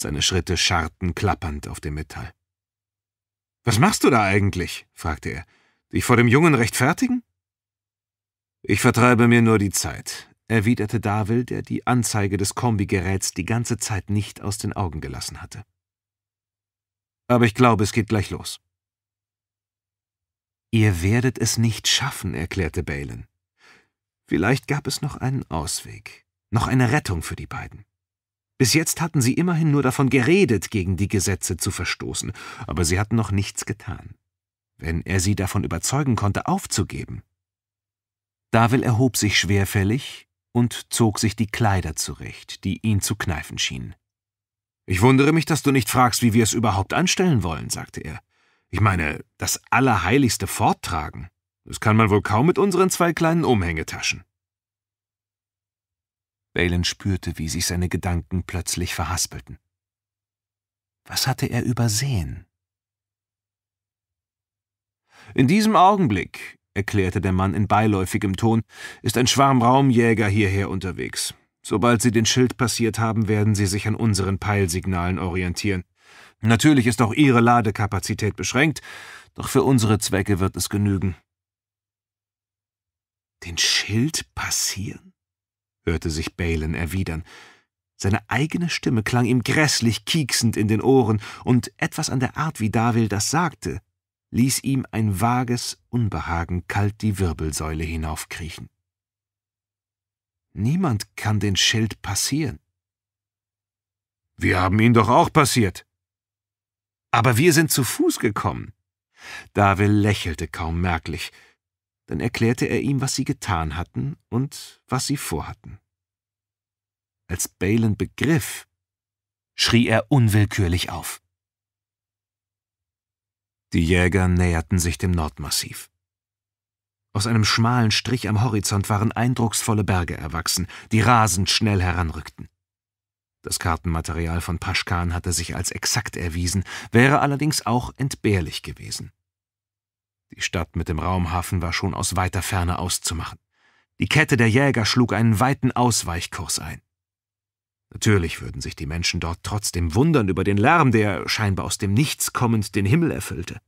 Seine Schritte scharrten klappernd auf dem Metall. »Was machst du da eigentlich?« fragte er. »Dich vor dem Jungen rechtfertigen?« »Ich vertreibe mir nur die Zeit erwiderte Darwill, der die Anzeige des Kombigeräts die ganze Zeit nicht aus den Augen gelassen hatte. Aber ich glaube, es geht gleich los. Ihr werdet es nicht schaffen, erklärte Balen. Vielleicht gab es noch einen Ausweg, noch eine Rettung für die beiden. Bis jetzt hatten sie immerhin nur davon geredet, gegen die Gesetze zu verstoßen, aber sie hatten noch nichts getan. Wenn er sie davon überzeugen konnte, aufzugeben. Davil erhob sich schwerfällig und zog sich die Kleider zurecht, die ihn zu kneifen schienen. Ich wundere mich, dass du nicht fragst, wie wir es überhaupt anstellen wollen, sagte er. Ich meine, das Allerheiligste forttragen. Das kann man wohl kaum mit unseren zwei kleinen Umhängetaschen. Balen spürte, wie sich seine Gedanken plötzlich verhaspelten. Was hatte er übersehen? In diesem Augenblick erklärte der Mann in beiläufigem Ton, ist ein Schwarm Raumjäger hierher unterwegs. Sobald sie den Schild passiert haben, werden sie sich an unseren Peilsignalen orientieren. Natürlich ist auch ihre Ladekapazität beschränkt, doch für unsere Zwecke wird es genügen. Den Schild passieren? hörte sich Balen erwidern. Seine eigene Stimme klang ihm grässlich kieksend in den Ohren, und etwas an der Art, wie Davil das sagte, ließ ihm ein vages Unbehagen kalt die Wirbelsäule hinaufkriechen. Niemand kann den Schild passieren. Wir haben ihn doch auch passiert. Aber wir sind zu Fuß gekommen. Davil lächelte kaum merklich, dann erklärte er ihm, was sie getan hatten und was sie vorhatten. Als Balen begriff, schrie er unwillkürlich auf. Die Jäger näherten sich dem Nordmassiv. Aus einem schmalen Strich am Horizont waren eindrucksvolle Berge erwachsen, die rasend schnell heranrückten. Das Kartenmaterial von Paschkan hatte sich als exakt erwiesen, wäre allerdings auch entbehrlich gewesen. Die Stadt mit dem Raumhafen war schon aus weiter Ferne auszumachen. Die Kette der Jäger schlug einen weiten Ausweichkurs ein. Natürlich würden sich die Menschen dort trotzdem wundern über den Lärm, der, scheinbar aus dem Nichts kommend, den Himmel erfüllte.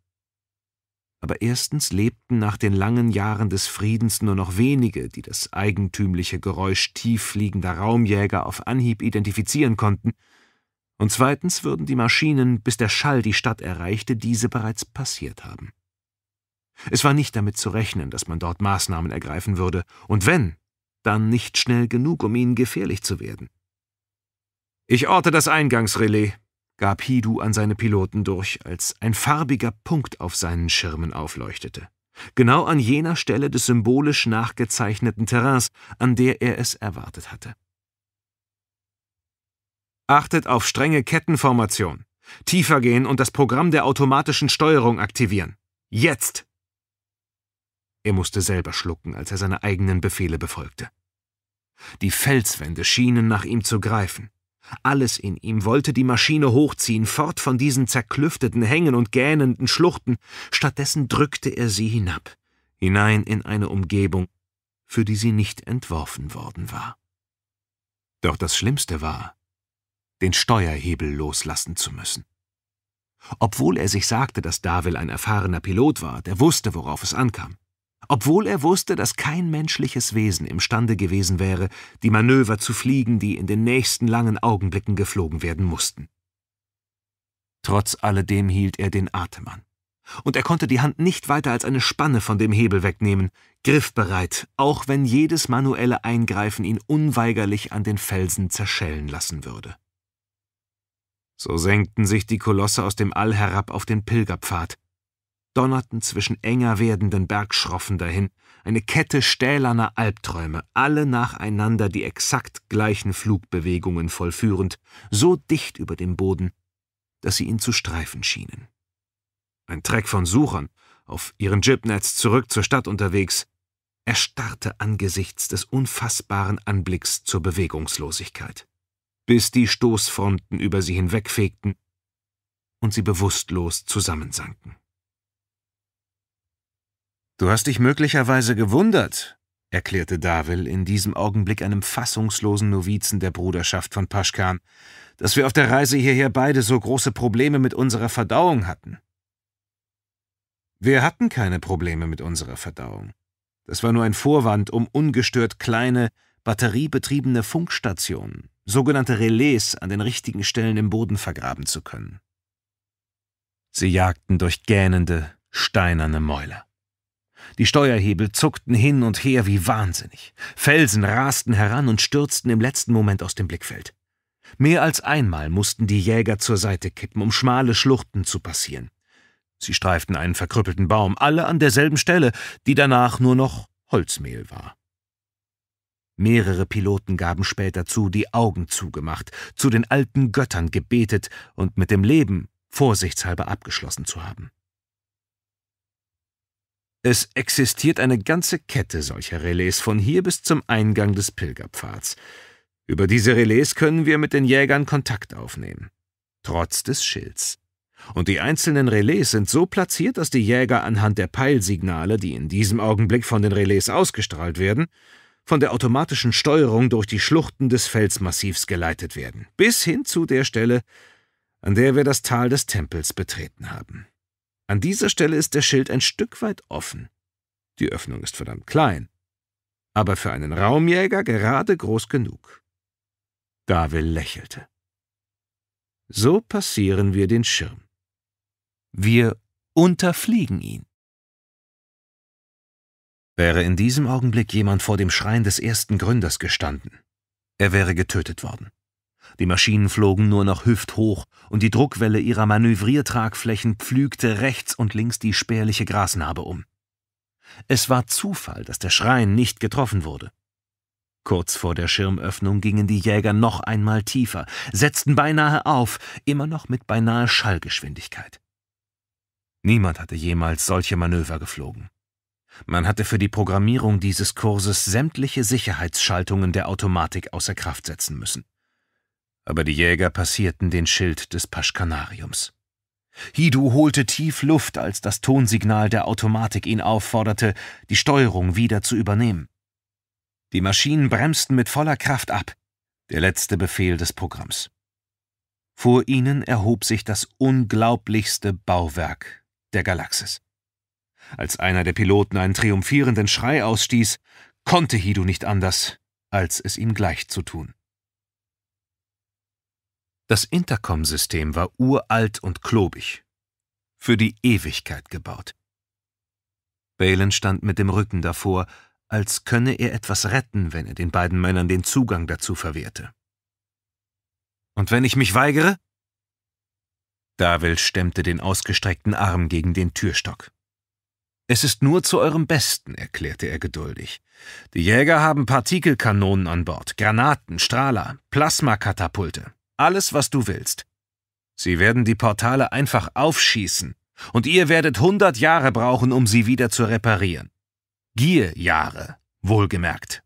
Aber erstens lebten nach den langen Jahren des Friedens nur noch wenige, die das eigentümliche Geräusch tieffliegender Raumjäger auf Anhieb identifizieren konnten, und zweitens würden die Maschinen, bis der Schall die Stadt erreichte, diese bereits passiert haben. Es war nicht damit zu rechnen, dass man dort Maßnahmen ergreifen würde, und wenn, dann nicht schnell genug, um ihnen gefährlich zu werden. Ich orte das Eingangsrelais, gab Hidu an seine Piloten durch, als ein farbiger Punkt auf seinen Schirmen aufleuchtete. Genau an jener Stelle des symbolisch nachgezeichneten Terrains, an der er es erwartet hatte. Achtet auf strenge Kettenformation. Tiefer gehen und das Programm der automatischen Steuerung aktivieren. Jetzt! Er musste selber schlucken, als er seine eigenen Befehle befolgte. Die Felswände schienen nach ihm zu greifen. Alles in ihm wollte die Maschine hochziehen, fort von diesen zerklüfteten Hängen und gähnenden Schluchten, stattdessen drückte er sie hinab, hinein in eine Umgebung, für die sie nicht entworfen worden war. Doch das Schlimmste war, den Steuerhebel loslassen zu müssen. Obwohl er sich sagte, dass Davil ein erfahrener Pilot war, der wusste, worauf es ankam obwohl er wusste, dass kein menschliches Wesen imstande gewesen wäre, die Manöver zu fliegen, die in den nächsten langen Augenblicken geflogen werden mussten. Trotz alledem hielt er den Atem an. Und er konnte die Hand nicht weiter als eine Spanne von dem Hebel wegnehmen, griffbereit, auch wenn jedes manuelle Eingreifen ihn unweigerlich an den Felsen zerschellen lassen würde. So senkten sich die Kolosse aus dem All herab auf den Pilgerpfad, donnerten zwischen enger werdenden Bergschroffen dahin, eine Kette stählerner Albträume, alle nacheinander die exakt gleichen Flugbewegungen vollführend, so dicht über dem Boden, dass sie ihn zu streifen schienen. Ein Treck von Suchern, auf ihren Jeepnets zurück zur Stadt unterwegs, erstarrte angesichts des unfassbaren Anblicks zur Bewegungslosigkeit, bis die Stoßfronten über sie hinwegfegten und sie bewusstlos zusammensanken. Du hast dich möglicherweise gewundert, erklärte Davil in diesem Augenblick einem fassungslosen Novizen der Bruderschaft von Paschkan, dass wir auf der Reise hierher beide so große Probleme mit unserer Verdauung hatten. Wir hatten keine Probleme mit unserer Verdauung. Das war nur ein Vorwand, um ungestört kleine, batteriebetriebene Funkstationen, sogenannte Relais, an den richtigen Stellen im Boden vergraben zu können. Sie jagten durch gähnende, steinerne Mäuler. Die Steuerhebel zuckten hin und her wie wahnsinnig. Felsen rasten heran und stürzten im letzten Moment aus dem Blickfeld. Mehr als einmal mussten die Jäger zur Seite kippen, um schmale Schluchten zu passieren. Sie streiften einen verkrüppelten Baum, alle an derselben Stelle, die danach nur noch Holzmehl war. Mehrere Piloten gaben später zu, die Augen zugemacht, zu den alten Göttern gebetet und mit dem Leben vorsichtshalber abgeschlossen zu haben. Es existiert eine ganze Kette solcher Relais von hier bis zum Eingang des Pilgerpfads. Über diese Relais können wir mit den Jägern Kontakt aufnehmen. Trotz des Schilds. Und die einzelnen Relais sind so platziert, dass die Jäger anhand der Peilsignale, die in diesem Augenblick von den Relais ausgestrahlt werden, von der automatischen Steuerung durch die Schluchten des Felsmassivs geleitet werden, bis hin zu der Stelle, an der wir das Tal des Tempels betreten haben. An dieser Stelle ist der Schild ein Stück weit offen. Die Öffnung ist verdammt klein, aber für einen Raumjäger gerade groß genug. Davil lächelte. So passieren wir den Schirm. Wir unterfliegen ihn. Wäre in diesem Augenblick jemand vor dem Schrein des ersten Gründers gestanden, er wäre getötet worden. Die Maschinen flogen nur noch hüfthoch und die Druckwelle ihrer Manövriertragflächen pflügte rechts und links die spärliche Grasnarbe um. Es war Zufall, dass der Schrein nicht getroffen wurde. Kurz vor der Schirmöffnung gingen die Jäger noch einmal tiefer, setzten beinahe auf, immer noch mit beinahe Schallgeschwindigkeit. Niemand hatte jemals solche Manöver geflogen. Man hatte für die Programmierung dieses Kurses sämtliche Sicherheitsschaltungen der Automatik außer Kraft setzen müssen aber die Jäger passierten den Schild des Paschkanariums. Hidu holte tief Luft, als das Tonsignal der Automatik ihn aufforderte, die Steuerung wieder zu übernehmen. Die Maschinen bremsten mit voller Kraft ab, der letzte Befehl des Programms. Vor ihnen erhob sich das unglaublichste Bauwerk der Galaxis. Als einer der Piloten einen triumphierenden Schrei ausstieß, konnte Hidu nicht anders, als es ihm gleich zu tun. Das Intercom-System war uralt und klobig. Für die Ewigkeit gebaut. Balen stand mit dem Rücken davor, als könne er etwas retten, wenn er den beiden Männern den Zugang dazu verwehrte. Und wenn ich mich weigere? Davil stemmte den ausgestreckten Arm gegen den Türstock. Es ist nur zu eurem Besten, erklärte er geduldig. Die Jäger haben Partikelkanonen an Bord, Granaten, Strahler, Plasmakatapulte. Alles, was du willst. Sie werden die Portale einfach aufschießen, und ihr werdet hundert Jahre brauchen, um sie wieder zu reparieren. Gierjahre, wohlgemerkt.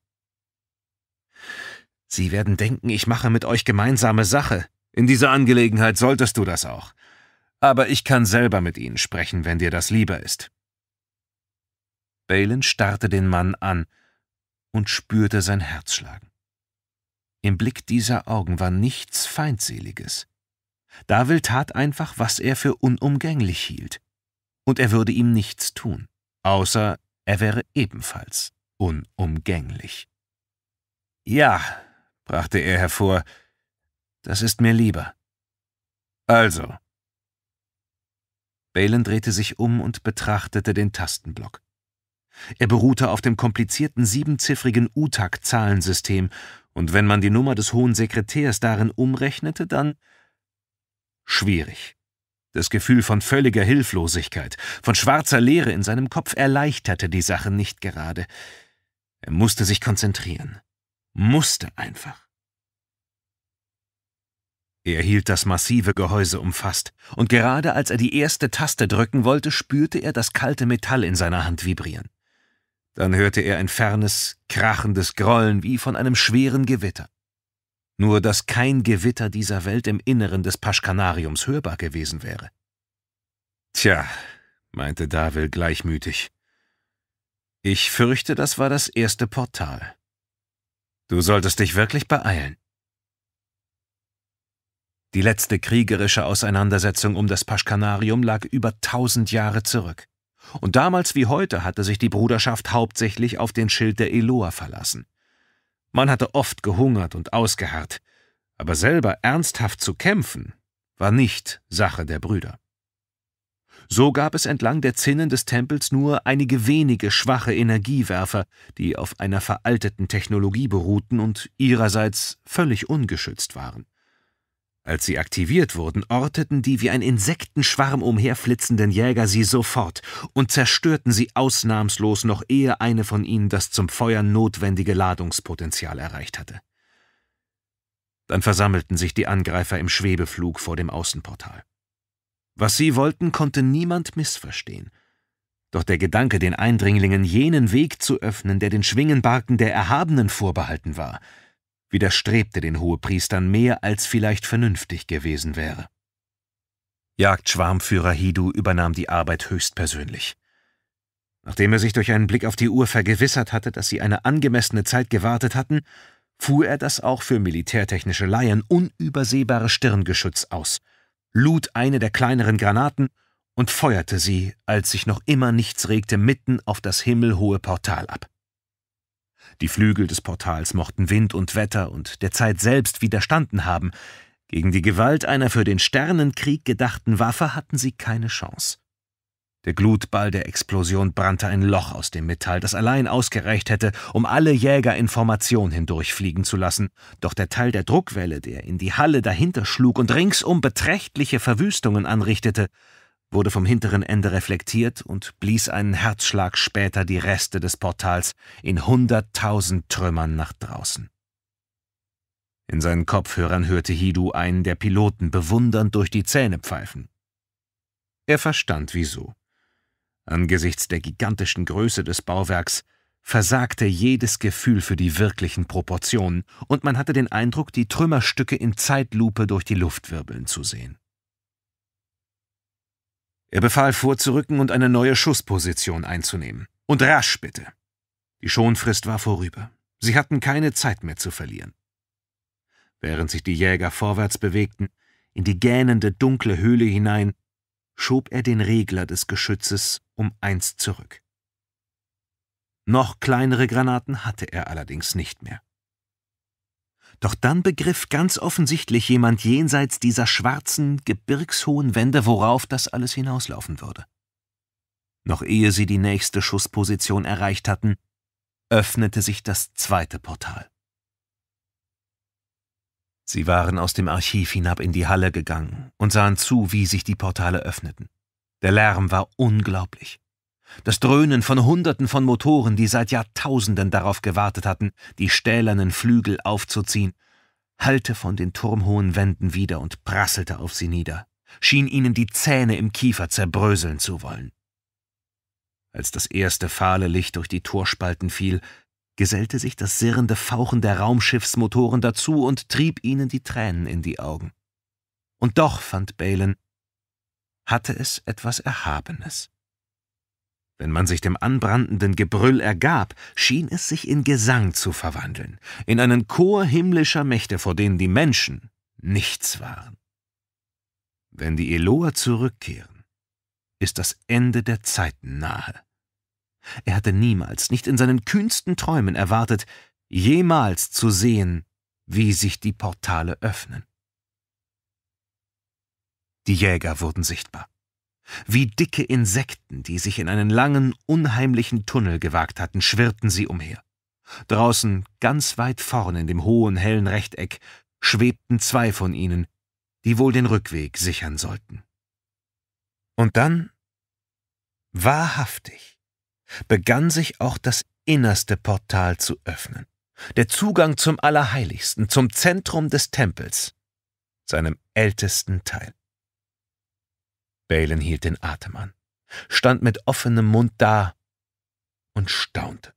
Sie werden denken, ich mache mit euch gemeinsame Sache. In dieser Angelegenheit solltest du das auch. Aber ich kann selber mit ihnen sprechen, wenn dir das lieber ist. Balin starrte den Mann an und spürte sein Herz schlagen. Im Blick dieser Augen war nichts Feindseliges. Davil tat einfach, was er für unumgänglich hielt. Und er würde ihm nichts tun, außer er wäre ebenfalls unumgänglich. Ja, brachte er hervor, das ist mir lieber. Also. Balen drehte sich um und betrachtete den Tastenblock. Er beruhte auf dem komplizierten siebenziffrigen UTAC-Zahlensystem und wenn man die Nummer des Hohen Sekretärs darin umrechnete, dann schwierig. Das Gefühl von völliger Hilflosigkeit, von schwarzer Leere in seinem Kopf erleichterte die Sache nicht gerade. Er musste sich konzentrieren. Musste einfach. Er hielt das massive Gehäuse umfasst, und gerade als er die erste Taste drücken wollte, spürte er das kalte Metall in seiner Hand vibrieren. Dann hörte er ein fernes, krachendes Grollen wie von einem schweren Gewitter. Nur dass kein Gewitter dieser Welt im Inneren des Paschkanariums hörbar gewesen wäre. Tja, meinte Davil gleichmütig. Ich fürchte, das war das erste Portal. Du solltest dich wirklich beeilen. Die letzte kriegerische Auseinandersetzung um das Paschkanarium lag über tausend Jahre zurück. Und damals wie heute hatte sich die Bruderschaft hauptsächlich auf den Schild der Eloa verlassen. Man hatte oft gehungert und ausgeharrt, aber selber ernsthaft zu kämpfen, war nicht Sache der Brüder. So gab es entlang der Zinnen des Tempels nur einige wenige schwache Energiewerfer, die auf einer veralteten Technologie beruhten und ihrerseits völlig ungeschützt waren. Als sie aktiviert wurden, orteten die wie ein Insektenschwarm umherflitzenden Jäger sie sofort und zerstörten sie ausnahmslos noch ehe eine von ihnen das zum Feuern notwendige Ladungspotenzial erreicht hatte. Dann versammelten sich die Angreifer im Schwebeflug vor dem Außenportal. Was sie wollten, konnte niemand missverstehen. Doch der Gedanke, den Eindringlingen jenen Weg zu öffnen, der den Schwingenbarken der Erhabenen vorbehalten war, widerstrebte den Hohepriestern mehr, als vielleicht vernünftig gewesen wäre. Jagdschwarmführer Hidu übernahm die Arbeit höchstpersönlich. Nachdem er sich durch einen Blick auf die Uhr vergewissert hatte, dass sie eine angemessene Zeit gewartet hatten, fuhr er das auch für militärtechnische Laien unübersehbare Stirngeschütz aus, lud eine der kleineren Granaten und feuerte sie, als sich noch immer nichts regte, mitten auf das himmelhohe Portal ab. Die Flügel des Portals mochten Wind und Wetter und der Zeit selbst widerstanden haben. Gegen die Gewalt einer für den Sternenkrieg gedachten Waffe hatten sie keine Chance. Der Glutball der Explosion brannte ein Loch aus dem Metall, das allein ausgereicht hätte, um alle Jäger in Formation hindurchfliegen zu lassen. Doch der Teil der Druckwelle, der in die Halle dahinter schlug und ringsum beträchtliche Verwüstungen anrichtete, wurde vom hinteren Ende reflektiert und blies einen Herzschlag später die Reste des Portals in hunderttausend Trümmern nach draußen. In seinen Kopfhörern hörte Hidu einen der Piloten bewundernd durch die Zähne pfeifen. Er verstand wieso. Angesichts der gigantischen Größe des Bauwerks versagte jedes Gefühl für die wirklichen Proportionen, und man hatte den Eindruck, die Trümmerstücke in Zeitlupe durch die Luft wirbeln zu sehen. Er befahl vorzurücken und eine neue Schussposition einzunehmen. Und rasch bitte. Die Schonfrist war vorüber. Sie hatten keine Zeit mehr zu verlieren. Während sich die Jäger vorwärts bewegten, in die gähnende, dunkle Höhle hinein, schob er den Regler des Geschützes um eins zurück. Noch kleinere Granaten hatte er allerdings nicht mehr. Doch dann begriff ganz offensichtlich jemand jenseits dieser schwarzen, gebirgshohen Wände, worauf das alles hinauslaufen würde. Noch ehe sie die nächste Schussposition erreicht hatten, öffnete sich das zweite Portal. Sie waren aus dem Archiv hinab in die Halle gegangen und sahen zu, wie sich die Portale öffneten. Der Lärm war unglaublich. Das Dröhnen von Hunderten von Motoren, die seit Jahrtausenden darauf gewartet hatten, die stählernen Flügel aufzuziehen, hallte von den turmhohen Wänden wieder und prasselte auf sie nieder, schien ihnen die Zähne im Kiefer zerbröseln zu wollen. Als das erste fahle Licht durch die Torspalten fiel, gesellte sich das sirrende Fauchen der Raumschiffsmotoren dazu und trieb ihnen die Tränen in die Augen. Und doch, fand Balen, hatte es etwas Erhabenes. Wenn man sich dem anbrandenden Gebrüll ergab, schien es sich in Gesang zu verwandeln, in einen Chor himmlischer Mächte, vor denen die Menschen nichts waren. Wenn die Eloer zurückkehren, ist das Ende der Zeiten nahe. Er hatte niemals, nicht in seinen kühnsten Träumen erwartet, jemals zu sehen, wie sich die Portale öffnen. Die Jäger wurden sichtbar. Wie dicke Insekten, die sich in einen langen, unheimlichen Tunnel gewagt hatten, schwirrten sie umher. Draußen, ganz weit vorn in dem hohen, hellen Rechteck, schwebten zwei von ihnen, die wohl den Rückweg sichern sollten. Und dann, wahrhaftig, begann sich auch das innerste Portal zu öffnen, der Zugang zum Allerheiligsten, zum Zentrum des Tempels, seinem ältesten Teil. Balen hielt den Atem an, stand mit offenem Mund da und staunte.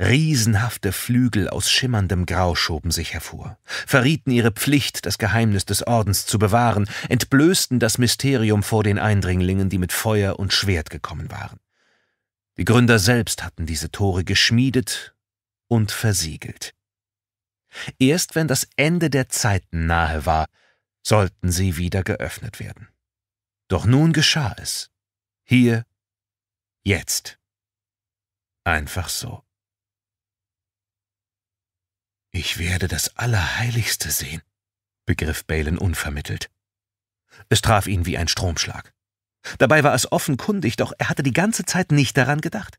Riesenhafte Flügel aus schimmerndem Grau schoben sich hervor, verrieten ihre Pflicht, das Geheimnis des Ordens zu bewahren, entblößten das Mysterium vor den Eindringlingen, die mit Feuer und Schwert gekommen waren. Die Gründer selbst hatten diese Tore geschmiedet und versiegelt. Erst wenn das Ende der Zeiten nahe war, sollten sie wieder geöffnet werden. Doch nun geschah es. Hier, jetzt. Einfach so. Ich werde das Allerheiligste sehen, begriff Balen unvermittelt. Es traf ihn wie ein Stromschlag. Dabei war es offenkundig, doch er hatte die ganze Zeit nicht daran gedacht.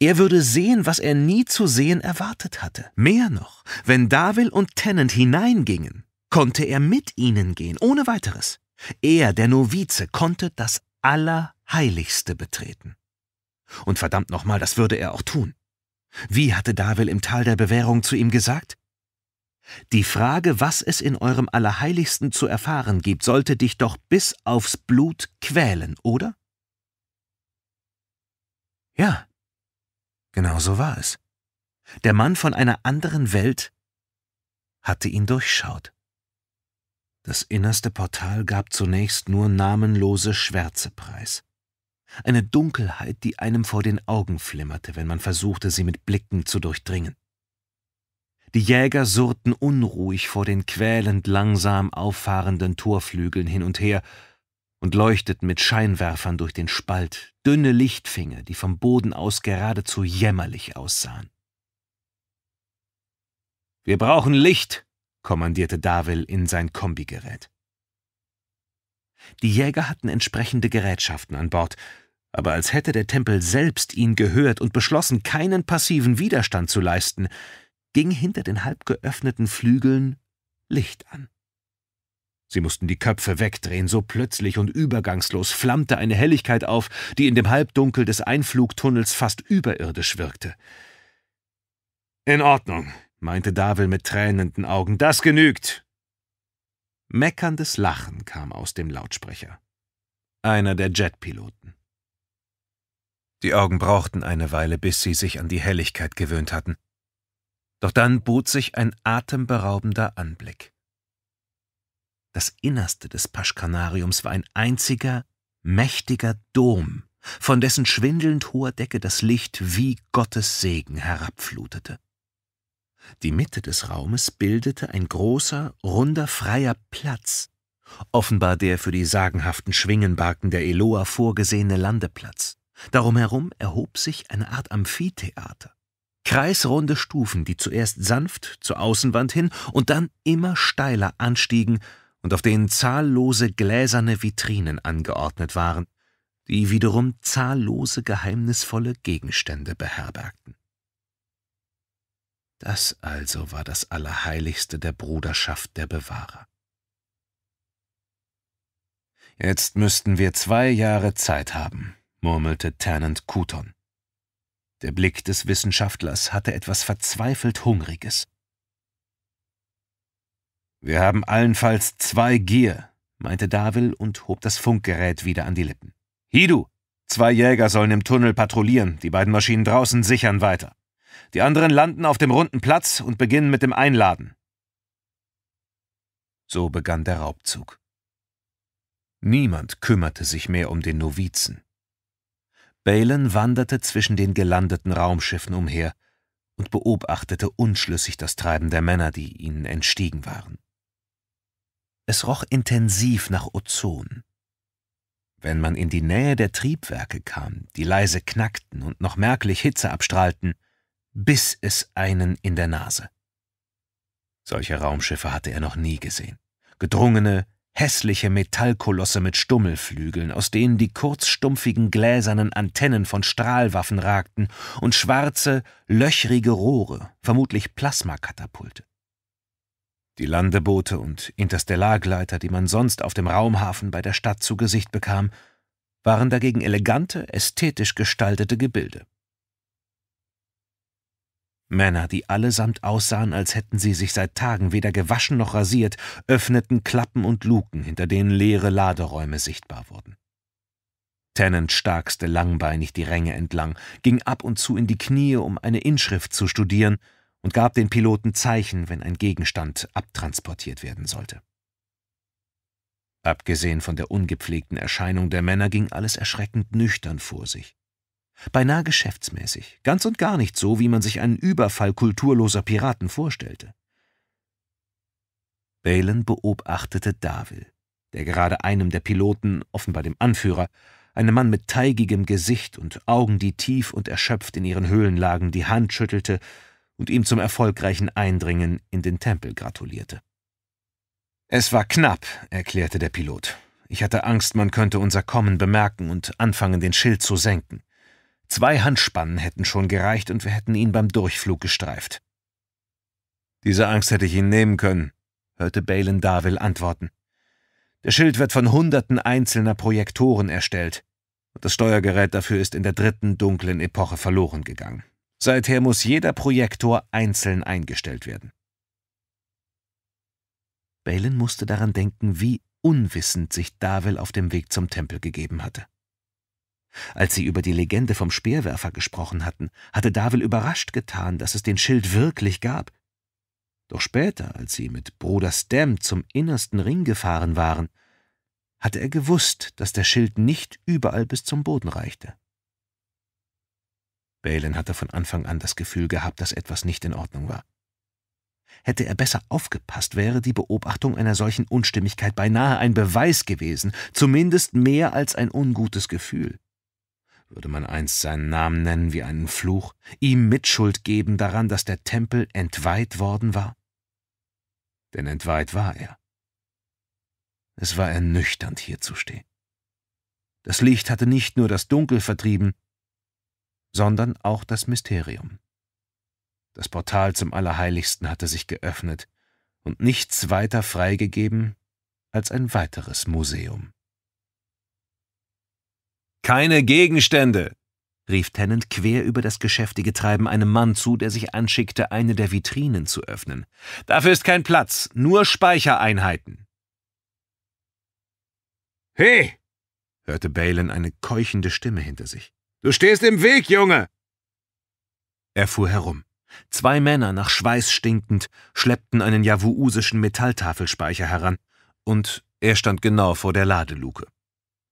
Er würde sehen, was er nie zu sehen erwartet hatte. Mehr noch, wenn Davil und Tennant hineingingen, konnte er mit ihnen gehen, ohne weiteres. Er, der Novize, konnte das Allerheiligste betreten. Und verdammt nochmal, das würde er auch tun. Wie hatte Davil im Tal der Bewährung zu ihm gesagt? Die Frage, was es in eurem Allerheiligsten zu erfahren gibt, sollte dich doch bis aufs Blut quälen, oder? Ja, genau so war es. Der Mann von einer anderen Welt hatte ihn durchschaut. Das innerste Portal gab zunächst nur namenlose Schwärze preis. Eine Dunkelheit, die einem vor den Augen flimmerte, wenn man versuchte, sie mit Blicken zu durchdringen. Die Jäger surrten unruhig vor den quälend langsam auffahrenden Torflügeln hin und her und leuchteten mit Scheinwerfern durch den Spalt, dünne Lichtfinger, die vom Boden aus geradezu jämmerlich aussahen. Wir brauchen Licht, kommandierte Davil in sein Kombigerät. Die Jäger hatten entsprechende Gerätschaften an Bord, aber als hätte der Tempel selbst ihn gehört und beschlossen, keinen passiven Widerstand zu leisten, ging hinter den halb geöffneten Flügeln Licht an. Sie mussten die Köpfe wegdrehen, so plötzlich und übergangslos flammte eine Helligkeit auf, die in dem Halbdunkel des Einflugtunnels fast überirdisch wirkte. In Ordnung, meinte Davil mit tränenden Augen. Das genügt! Meckerndes Lachen kam aus dem Lautsprecher. Einer der Jetpiloten. Die Augen brauchten eine Weile, bis sie sich an die Helligkeit gewöhnt hatten. Doch dann bot sich ein atemberaubender Anblick. Das Innerste des Paschkanariums war ein einziger, mächtiger Dom, von dessen schwindelnd hoher Decke das Licht wie Gottes Segen herabflutete. Die Mitte des Raumes bildete ein großer, runder, freier Platz, offenbar der für die sagenhaften Schwingenbarken der Eloa vorgesehene Landeplatz. Darum herum erhob sich eine Art Amphitheater. Kreisrunde Stufen, die zuerst sanft zur Außenwand hin und dann immer steiler anstiegen und auf denen zahllose gläserne Vitrinen angeordnet waren, die wiederum zahllose geheimnisvolle Gegenstände beherbergten. Das also war das Allerheiligste der Bruderschaft der Bewahrer. Jetzt müssten wir zwei Jahre Zeit haben, murmelte Ternant Kuton. Der Blick des Wissenschaftlers hatte etwas verzweifelt Hungriges. Wir haben allenfalls zwei Gier, meinte Davil und hob das Funkgerät wieder an die Lippen. Hidu, zwei Jäger sollen im Tunnel patrouillieren, die beiden Maschinen draußen sichern weiter. Die anderen landen auf dem runden Platz und beginnen mit dem Einladen. So begann der Raubzug. Niemand kümmerte sich mehr um den Novizen. Balen wanderte zwischen den gelandeten Raumschiffen umher und beobachtete unschlüssig das Treiben der Männer, die ihnen entstiegen waren. Es roch intensiv nach Ozon. Wenn man in die Nähe der Triebwerke kam, die leise knackten und noch merklich Hitze abstrahlten, biss es einen in der Nase. Solche Raumschiffe hatte er noch nie gesehen. Gedrungene, hässliche Metallkolosse mit Stummelflügeln, aus denen die kurzstumpfigen gläsernen Antennen von Strahlwaffen ragten, und schwarze, löchrige Rohre, vermutlich Plasmakatapulte. Die Landeboote und Interstellargleiter, die man sonst auf dem Raumhafen bei der Stadt zu Gesicht bekam, waren dagegen elegante, ästhetisch gestaltete Gebilde. Männer, die allesamt aussahen, als hätten sie sich seit Tagen weder gewaschen noch rasiert, öffneten Klappen und Luken, hinter denen leere Laderäume sichtbar wurden. Tennant starkste langbeinig die Ränge entlang, ging ab und zu in die Knie, um eine Inschrift zu studieren, und gab den Piloten Zeichen, wenn ein Gegenstand abtransportiert werden sollte. Abgesehen von der ungepflegten Erscheinung der Männer ging alles erschreckend nüchtern vor sich. Beinahe geschäftsmäßig, ganz und gar nicht so, wie man sich einen Überfall kulturloser Piraten vorstellte. Balen beobachtete Davil, der gerade einem der Piloten, offenbar dem Anführer, einem Mann mit teigigem Gesicht und Augen, die tief und erschöpft in ihren Höhlen lagen, die Hand schüttelte und ihm zum erfolgreichen Eindringen in den Tempel gratulierte. Es war knapp, erklärte der Pilot. Ich hatte Angst, man könnte unser Kommen bemerken und anfangen, den Schild zu senken. Zwei Handspannen hätten schon gereicht und wir hätten ihn beim Durchflug gestreift. Diese Angst hätte ich Ihnen nehmen können, hörte Balen Darville antworten. Der Schild wird von hunderten einzelner Projektoren erstellt, und das Steuergerät dafür ist in der dritten dunklen Epoche verloren gegangen. Seither muss jeder Projektor einzeln eingestellt werden. Balen musste daran denken, wie unwissend sich Davil auf dem Weg zum Tempel gegeben hatte. Als sie über die Legende vom Speerwerfer gesprochen hatten, hatte Davil überrascht getan, dass es den Schild wirklich gab. Doch später, als sie mit Bruder Stem zum innersten Ring gefahren waren, hatte er gewusst, dass der Schild nicht überall bis zum Boden reichte. Balen hatte von Anfang an das Gefühl gehabt, dass etwas nicht in Ordnung war. Hätte er besser aufgepasst, wäre die Beobachtung einer solchen Unstimmigkeit beinahe ein Beweis gewesen, zumindest mehr als ein ungutes Gefühl würde man einst seinen Namen nennen wie einen Fluch, ihm Mitschuld geben daran, dass der Tempel entweiht worden war? Denn entweiht war er. Es war ernüchternd, hier zu stehen. Das Licht hatte nicht nur das Dunkel vertrieben, sondern auch das Mysterium. Das Portal zum Allerheiligsten hatte sich geöffnet und nichts weiter freigegeben als ein weiteres Museum. Keine Gegenstände! rief Tennant quer über das geschäftige Treiben einem Mann zu, der sich anschickte, eine der Vitrinen zu öffnen. Dafür ist kein Platz, nur Speichereinheiten. He! hörte Balen eine keuchende Stimme hinter sich. Du stehst im Weg, Junge! Er fuhr herum. Zwei Männer, nach Schweiß stinkend, schleppten einen javuusischen Metalltafelspeicher heran, und er stand genau vor der Ladeluke.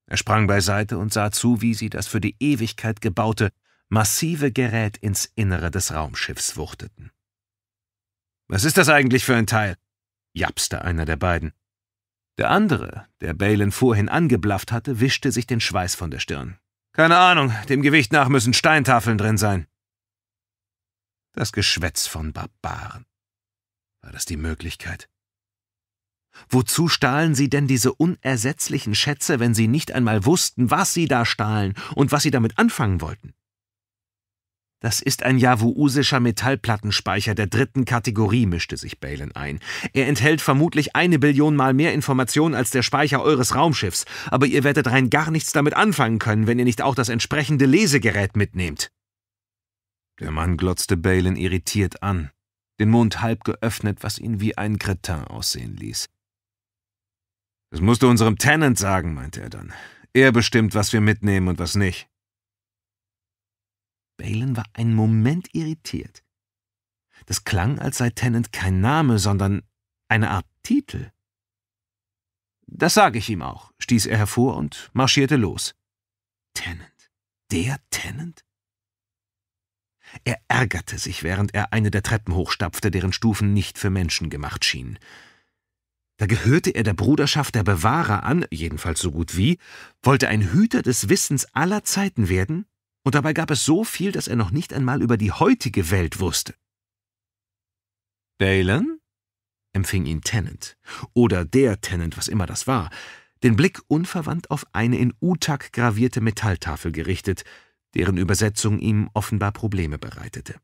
Er sprang beiseite und sah zu, wie sie das für die Ewigkeit gebaute, massive Gerät ins Innere des Raumschiffs wuchteten. Was ist das eigentlich für ein Teil? japste einer der beiden. Der andere, der Balen vorhin angeblafft hatte, wischte sich den Schweiß von der Stirn. Keine Ahnung, dem Gewicht nach müssen Steintafeln drin sein. Das Geschwätz von Barbaren. War das die Möglichkeit? Wozu stahlen sie denn diese unersetzlichen Schätze, wenn sie nicht einmal wussten, was sie da stahlen und was sie damit anfangen wollten? Das ist ein javuusischer Metallplattenspeicher der dritten Kategorie, mischte sich Balen ein. Er enthält vermutlich eine Billion Mal mehr Informationen als der Speicher eures Raumschiffs, aber ihr werdet rein gar nichts damit anfangen können, wenn ihr nicht auch das entsprechende Lesegerät mitnehmt. Der Mann glotzte Balen irritiert an, den Mund halb geöffnet, was ihn wie ein Kretin aussehen ließ. Das musst du unserem Tenant sagen, meinte er dann. Er bestimmt, was wir mitnehmen und was nicht. Balen war einen Moment irritiert. Das klang, als sei Tennant kein Name, sondern eine Art Titel. Das sage ich ihm auch, stieß er hervor und marschierte los. Tennant. Der Tennant? Er ärgerte sich, während er eine der Treppen hochstapfte, deren Stufen nicht für Menschen gemacht schienen. Da gehörte er der Bruderschaft der Bewahrer an, jedenfalls so gut wie, wollte ein Hüter des Wissens aller Zeiten werden, und dabei gab es so viel, dass er noch nicht einmal über die heutige Welt wusste. Balin? empfing ihn Tennant, oder der Tennant, was immer das war, den Blick unverwandt auf eine in Utak gravierte Metalltafel gerichtet, deren Übersetzung ihm offenbar Probleme bereitete.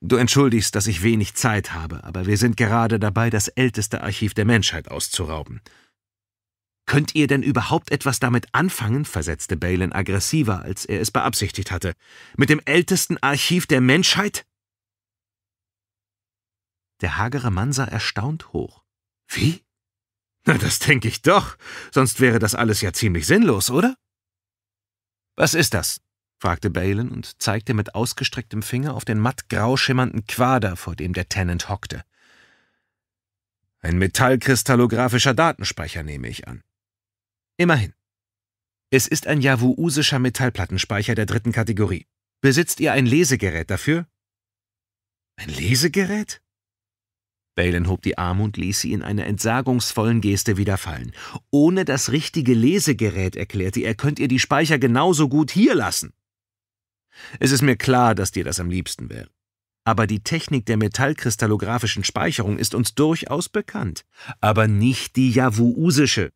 Du entschuldigst, dass ich wenig Zeit habe, aber wir sind gerade dabei, das älteste Archiv der Menschheit auszurauben. Könnt ihr denn überhaupt etwas damit anfangen? versetzte Balin aggressiver, als er es beabsichtigt hatte. Mit dem ältesten Archiv der Menschheit? Der hagere Mann sah erstaunt hoch. Wie? Na, das denke ich doch. Sonst wäre das alles ja ziemlich sinnlos, oder? Was ist das? fragte Balen und zeigte mit ausgestrecktem Finger auf den mattgrau schimmernden Quader, vor dem der Tenant hockte. Ein metallkristallographischer Datenspeicher, nehme ich an. Immerhin. Es ist ein javuusischer Metallplattenspeicher der dritten Kategorie. Besitzt ihr ein Lesegerät dafür? Ein Lesegerät? Balen hob die Arme und ließ sie in einer entsagungsvollen Geste wieder fallen. Ohne das richtige Lesegerät, erklärte er, könnt ihr die Speicher genauso gut hier lassen. Es ist mir klar, dass dir das am liebsten wäre. Aber die Technik der metallkristallographischen Speicherung ist uns durchaus bekannt, aber nicht die javuusische.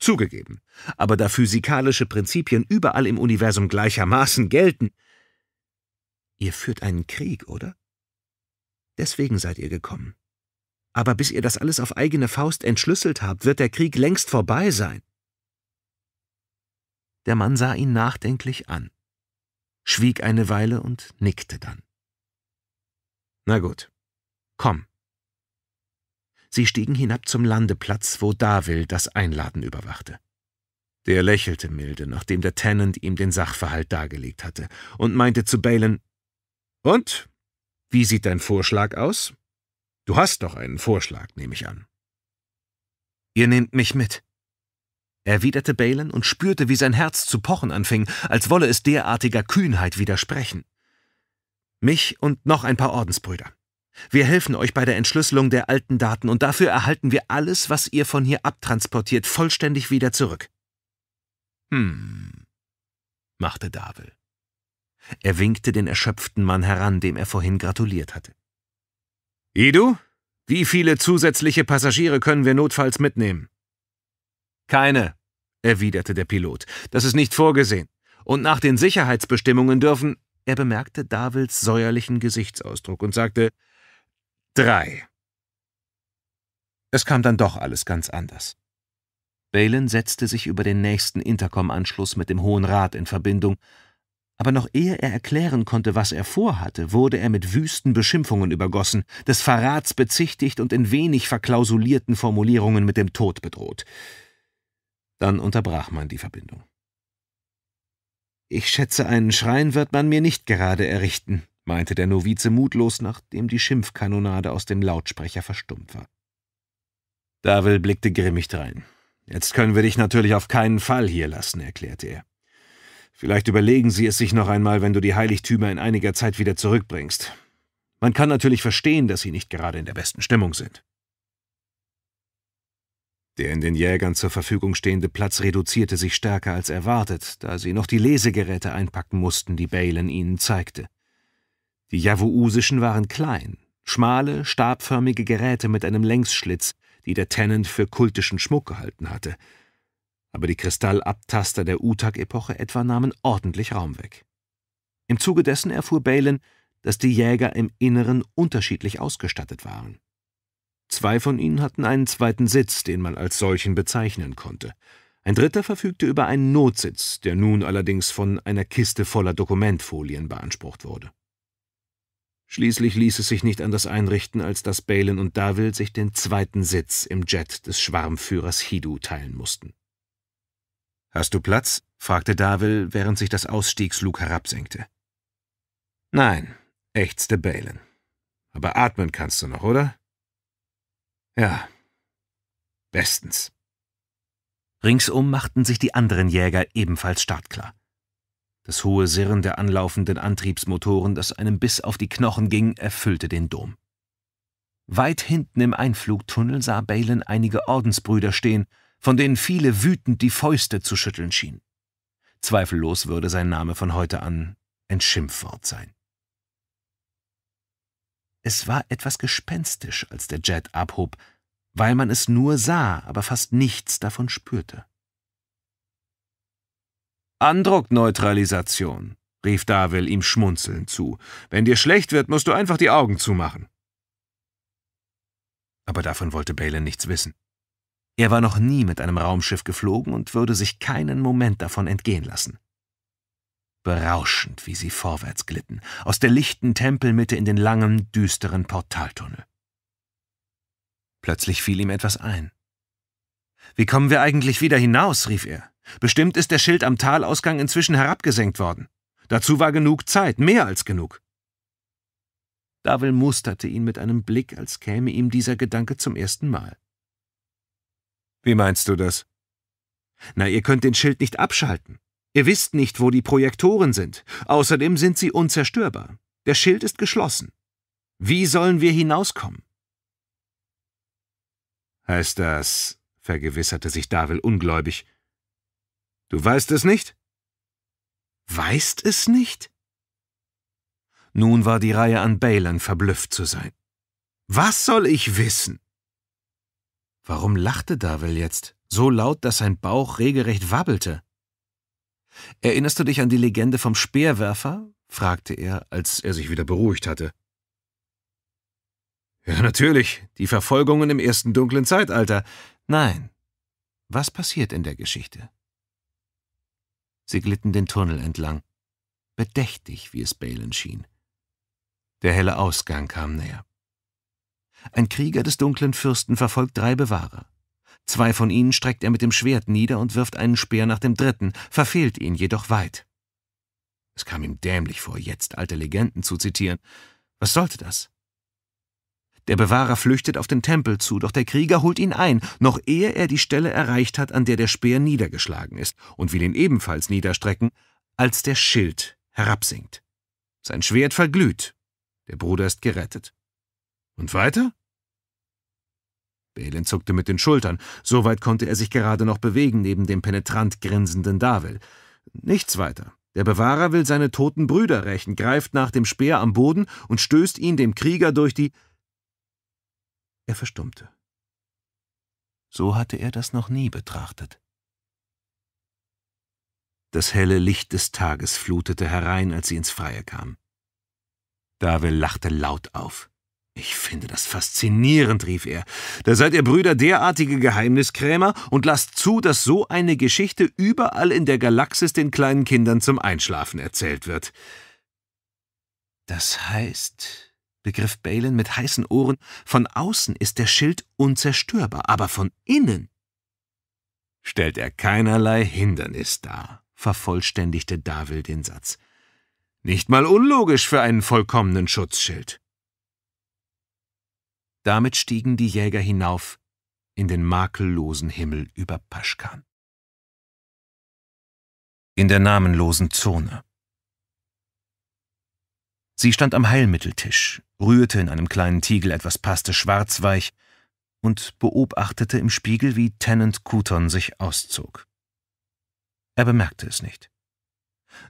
Zugegeben, aber da physikalische Prinzipien überall im Universum gleichermaßen gelten. Ihr führt einen Krieg, oder? Deswegen seid ihr gekommen. Aber bis ihr das alles auf eigene Faust entschlüsselt habt, wird der Krieg längst vorbei sein. Der Mann sah ihn nachdenklich an schwieg eine Weile und nickte dann. Na gut, komm. Sie stiegen hinab zum Landeplatz, wo Davil das Einladen überwachte. Der lächelte milde, nachdem der Tenant ihm den Sachverhalt dargelegt hatte, und meinte zu Balen, »Und? Wie sieht dein Vorschlag aus? Du hast doch einen Vorschlag, nehme ich an.« »Ihr nehmt mich mit«, erwiderte Balen und spürte, wie sein Herz zu pochen anfing, als wolle es derartiger Kühnheit widersprechen. Mich und noch ein paar Ordensbrüder. Wir helfen euch bei der Entschlüsselung der alten Daten und dafür erhalten wir alles, was ihr von hier abtransportiert, vollständig wieder zurück. Hm, machte Davel. Er winkte den erschöpften Mann heran, dem er vorhin gratuliert hatte. Idu, wie viele zusätzliche Passagiere können wir notfalls mitnehmen? Keine, erwiderte der Pilot. Das ist nicht vorgesehen. Und nach den Sicherheitsbestimmungen dürfen. Er bemerkte Davils säuerlichen Gesichtsausdruck und sagte drei. Es kam dann doch alles ganz anders. Balen setzte sich über den nächsten Intercom-Anschluss mit dem Hohen Rat in Verbindung, aber noch ehe er erklären konnte, was er vorhatte, wurde er mit wüsten Beschimpfungen übergossen, des Verrats bezichtigt und in wenig verklausulierten Formulierungen mit dem Tod bedroht. Dann unterbrach man die Verbindung. Ich schätze, einen Schrein wird man mir nicht gerade errichten, meinte der Novize mutlos, nachdem die Schimpfkanonade aus dem Lautsprecher verstummt war. Davil blickte grimmig drein. Jetzt können wir dich natürlich auf keinen Fall hier lassen, erklärte er. Vielleicht überlegen sie es sich noch einmal, wenn du die Heiligtümer in einiger Zeit wieder zurückbringst. Man kann natürlich verstehen, dass sie nicht gerade in der besten Stimmung sind. Der in den Jägern zur Verfügung stehende Platz reduzierte sich stärker als erwartet, da sie noch die Lesegeräte einpacken mussten, die Balen ihnen zeigte. Die Javuusischen waren klein, schmale, stabförmige Geräte mit einem Längsschlitz, die der Tennant für kultischen Schmuck gehalten hatte. Aber die Kristallabtaster der Utak-Epoche etwa nahmen ordentlich Raum weg. Im Zuge dessen erfuhr Balen, dass die Jäger im Inneren unterschiedlich ausgestattet waren. Zwei von ihnen hatten einen zweiten Sitz, den man als solchen bezeichnen konnte. Ein dritter verfügte über einen Notsitz, der nun allerdings von einer Kiste voller Dokumentfolien beansprucht wurde. Schließlich ließ es sich nicht anders einrichten, als dass Balen und Davil sich den zweiten Sitz im Jet des Schwarmführers Hidu teilen mussten. »Hast du Platz?« fragte Davil, während sich das Ausstiegslug herabsenkte. »Nein«, ächzte Balen. »Aber atmen kannst du noch, oder?« ja, bestens. Ringsum machten sich die anderen Jäger ebenfalls startklar. Das hohe Sirren der anlaufenden Antriebsmotoren, das einem bis auf die Knochen ging, erfüllte den Dom. Weit hinten im Einflugtunnel sah Balen einige Ordensbrüder stehen, von denen viele wütend die Fäuste zu schütteln schienen. Zweifellos würde sein Name von heute an ein Schimpfwort sein. Es war etwas gespenstisch, als der Jet abhob, weil man es nur sah, aber fast nichts davon spürte. Andruckneutralisation, rief Davil ihm schmunzelnd zu. Wenn dir schlecht wird, musst du einfach die Augen zumachen. Aber davon wollte Balen nichts wissen. Er war noch nie mit einem Raumschiff geflogen und würde sich keinen Moment davon entgehen lassen. Berauschend, wie sie vorwärts glitten, aus der lichten Tempelmitte in den langen, düsteren Portaltunnel. Plötzlich fiel ihm etwas ein. Wie kommen wir eigentlich wieder hinaus? rief er. Bestimmt ist der Schild am Talausgang inzwischen herabgesenkt worden. Dazu war genug Zeit, mehr als genug. Davil musterte ihn mit einem Blick, als käme ihm dieser Gedanke zum ersten Mal. Wie meinst du das? Na, ihr könnt den Schild nicht abschalten. Ihr wisst nicht, wo die Projektoren sind. Außerdem sind sie unzerstörbar. Der Schild ist geschlossen. Wie sollen wir hinauskommen? Heißt das, vergewisserte sich Davil ungläubig. Du weißt es nicht? Weißt es nicht? Nun war die Reihe an Balern verblüfft zu sein. Was soll ich wissen? Warum lachte Davil jetzt, so laut, dass sein Bauch regelrecht wabbelte? Erinnerst du dich an die Legende vom Speerwerfer? fragte er, als er sich wieder beruhigt hatte. Ja, natürlich, die Verfolgungen im ersten dunklen Zeitalter. Nein. Was passiert in der Geschichte? Sie glitten den Tunnel entlang, bedächtig, wie es Balen schien. Der helle Ausgang kam näher. Ein Krieger des dunklen Fürsten verfolgt drei Bewahrer. Zwei von ihnen streckt er mit dem Schwert nieder und wirft einen Speer nach dem dritten, verfehlt ihn jedoch weit. Es kam ihm dämlich vor, jetzt alte Legenden zu zitieren. Was sollte das? Der Bewahrer flüchtet auf den Tempel zu, doch der Krieger holt ihn ein, noch ehe er die Stelle erreicht hat, an der der Speer niedergeschlagen ist, und will ihn ebenfalls niederstrecken, als der Schild herabsinkt. Sein Schwert verglüht. Der Bruder ist gerettet. Und weiter? Belen zuckte mit den Schultern. Soweit konnte er sich gerade noch bewegen neben dem penetrant grinsenden Davil. Nichts weiter. Der Bewahrer will seine toten Brüder rächen, greift nach dem Speer am Boden und stößt ihn dem Krieger durch die. Er verstummte. So hatte er das noch nie betrachtet. Das helle Licht des Tages flutete herein, als sie ins Freie kam. Davil lachte laut auf. Ich finde das faszinierend, rief er. Da seid ihr Brüder derartige Geheimniskrämer und lasst zu, dass so eine Geschichte überall in der Galaxis den kleinen Kindern zum Einschlafen erzählt wird. Das heißt, begriff Balin mit heißen Ohren, von außen ist der Schild unzerstörbar, aber von innen stellt er keinerlei Hindernis dar, vervollständigte Davil den Satz. Nicht mal unlogisch für einen vollkommenen Schutzschild. Damit stiegen die Jäger hinauf in den makellosen Himmel über Paschkan. In der namenlosen Zone. Sie stand am Heilmitteltisch, rührte in einem kleinen Tiegel etwas Paste schwarzweich und beobachtete im Spiegel, wie Tennant Kuton sich auszog. Er bemerkte es nicht.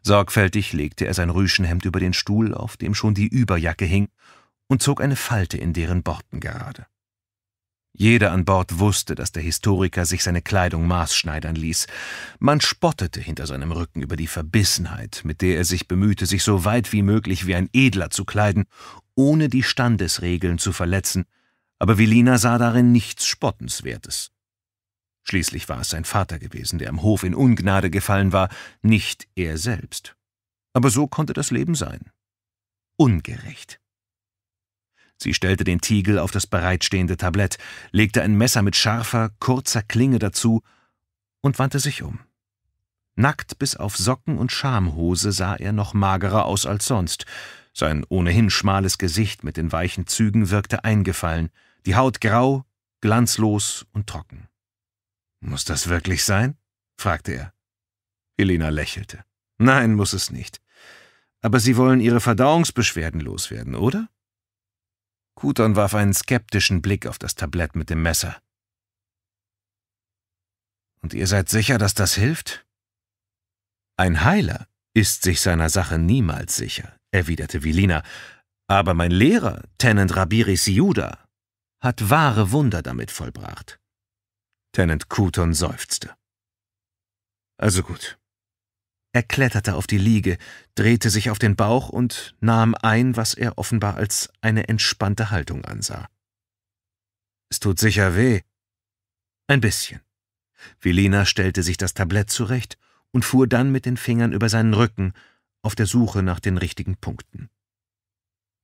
Sorgfältig legte er sein Rüschenhemd über den Stuhl, auf dem schon die Überjacke hing, und zog eine Falte in deren Borten gerade. Jeder an Bord wusste, dass der Historiker sich seine Kleidung maßschneidern ließ. Man spottete hinter seinem Rücken über die Verbissenheit, mit der er sich bemühte, sich so weit wie möglich wie ein Edler zu kleiden, ohne die Standesregeln zu verletzen, aber Velina sah darin nichts Spottenswertes. Schließlich war es sein Vater gewesen, der am Hof in Ungnade gefallen war, nicht er selbst. Aber so konnte das Leben sein. Ungerecht. Sie stellte den Tiegel auf das bereitstehende Tablett, legte ein Messer mit scharfer, kurzer Klinge dazu und wandte sich um. Nackt bis auf Socken und Schamhose sah er noch magerer aus als sonst. Sein ohnehin schmales Gesicht mit den weichen Zügen wirkte eingefallen, die Haut grau, glanzlos und trocken. Muss das wirklich sein? fragte er. Elena lächelte. Nein, muss es nicht. Aber Sie wollen Ihre Verdauungsbeschwerden loswerden, oder? Kuton warf einen skeptischen Blick auf das Tablett mit dem Messer. Und ihr seid sicher, dass das hilft? Ein Heiler ist sich seiner Sache niemals sicher, erwiderte Vilina, aber mein Lehrer, Tenant Rabiris Juda, hat wahre Wunder damit vollbracht. Tenant Kuton seufzte. Also gut, er kletterte auf die Liege, drehte sich auf den Bauch und nahm ein, was er offenbar als eine entspannte Haltung ansah. Es tut sicher weh. Ein bisschen. Velina stellte sich das Tablett zurecht und fuhr dann mit den Fingern über seinen Rücken, auf der Suche nach den richtigen Punkten.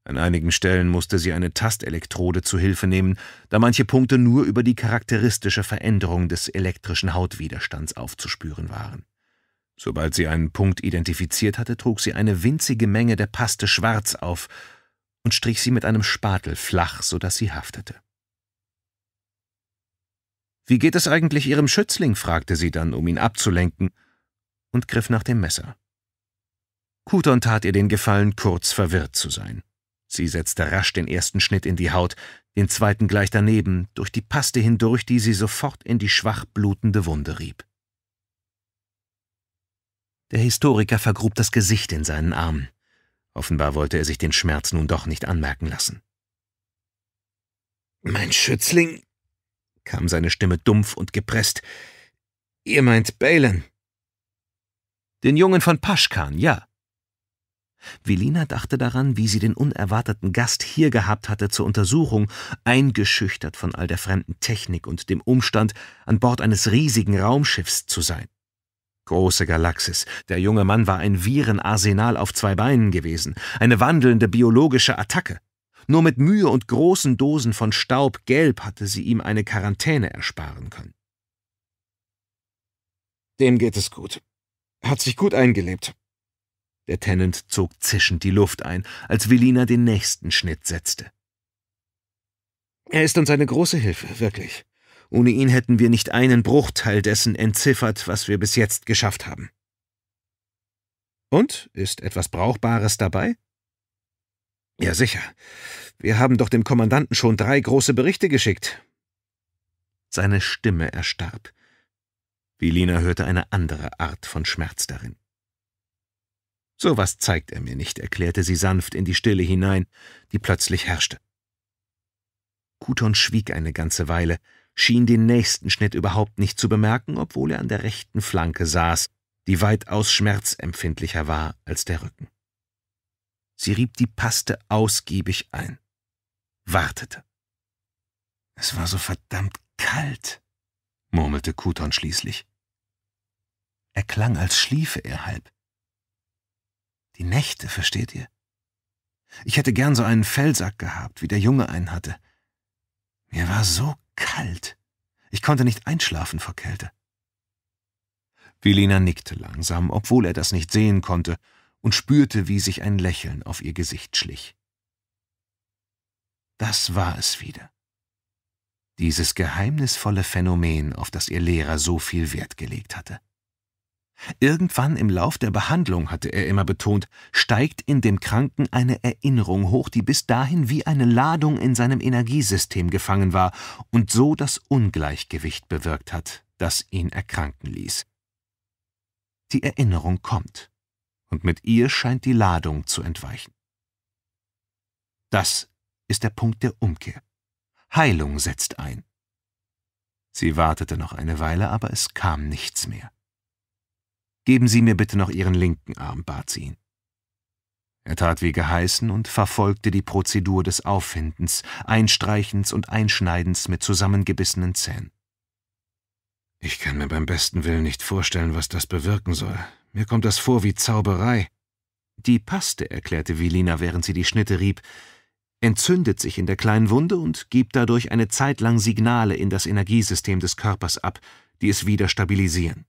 An einigen Stellen musste sie eine Tastelektrode zu Hilfe nehmen, da manche Punkte nur über die charakteristische Veränderung des elektrischen Hautwiderstands aufzuspüren waren. Sobald sie einen Punkt identifiziert hatte, trug sie eine winzige Menge der Paste schwarz auf und strich sie mit einem Spatel flach, so dass sie haftete. »Wie geht es eigentlich Ihrem Schützling?« fragte sie dann, um ihn abzulenken, und griff nach dem Messer. Kuton tat ihr den Gefallen, kurz verwirrt zu sein. Sie setzte rasch den ersten Schnitt in die Haut, den zweiten gleich daneben, durch die Paste hindurch, die sie sofort in die schwach blutende Wunde rieb. Der Historiker vergrub das Gesicht in seinen Armen. Offenbar wollte er sich den Schmerz nun doch nicht anmerken lassen. Mein Schützling, kam seine Stimme dumpf und gepresst. Ihr meint Balen? Den Jungen von Paschkan, ja. Velina dachte daran, wie sie den unerwarteten Gast hier gehabt hatte zur Untersuchung, eingeschüchtert von all der fremden Technik und dem Umstand, an Bord eines riesigen Raumschiffs zu sein. Große Galaxis. Der junge Mann war ein Virenarsenal auf zwei Beinen gewesen, eine wandelnde biologische Attacke. Nur mit Mühe und großen Dosen von Staub gelb hatte sie ihm eine Quarantäne ersparen können. Dem geht es gut. Hat sich gut eingelebt. Der Tenant zog zischend die Luft ein, als Velina den nächsten Schnitt setzte. Er ist uns eine große Hilfe, wirklich. Ohne ihn hätten wir nicht einen Bruchteil dessen entziffert, was wir bis jetzt geschafft haben. Und? Ist etwas Brauchbares dabei? Ja, sicher. Wir haben doch dem Kommandanten schon drei große Berichte geschickt. Seine Stimme erstarb. Vilina hörte eine andere Art von Schmerz darin. So was zeigt er mir nicht, erklärte sie sanft in die Stille hinein, die plötzlich herrschte. Kuton schwieg eine ganze Weile, schien den nächsten Schnitt überhaupt nicht zu bemerken, obwohl er an der rechten Flanke saß, die weitaus schmerzempfindlicher war als der Rücken. Sie rieb die Paste ausgiebig ein, wartete. Es war so verdammt kalt, murmelte Kuton schließlich. Er klang, als schliefe er halb. Die Nächte, versteht ihr? Ich hätte gern so einen Fellsack gehabt, wie der Junge einen hatte. Mir war so kalt. Ich konnte nicht einschlafen vor Kälte. Velena nickte langsam, obwohl er das nicht sehen konnte, und spürte, wie sich ein Lächeln auf ihr Gesicht schlich. Das war es wieder. Dieses geheimnisvolle Phänomen, auf das ihr Lehrer so viel Wert gelegt hatte. Irgendwann im Lauf der Behandlung, hatte er immer betont, steigt in dem Kranken eine Erinnerung hoch, die bis dahin wie eine Ladung in seinem Energiesystem gefangen war und so das Ungleichgewicht bewirkt hat, das ihn erkranken ließ. Die Erinnerung kommt, und mit ihr scheint die Ladung zu entweichen. Das ist der Punkt der Umkehr. Heilung setzt ein. Sie wartete noch eine Weile, aber es kam nichts mehr. Geben Sie mir bitte noch Ihren linken Arm, bat sie ihn. Er tat wie geheißen und verfolgte die Prozedur des Auffindens, Einstreichens und Einschneidens mit zusammengebissenen Zähnen. Ich kann mir beim besten Willen nicht vorstellen, was das bewirken soll. Mir kommt das vor wie Zauberei. Die Paste, erklärte Vilina, während sie die Schnitte rieb, entzündet sich in der kleinen Wunde und gibt dadurch eine Zeit lang Signale in das Energiesystem des Körpers ab, die es wieder stabilisieren.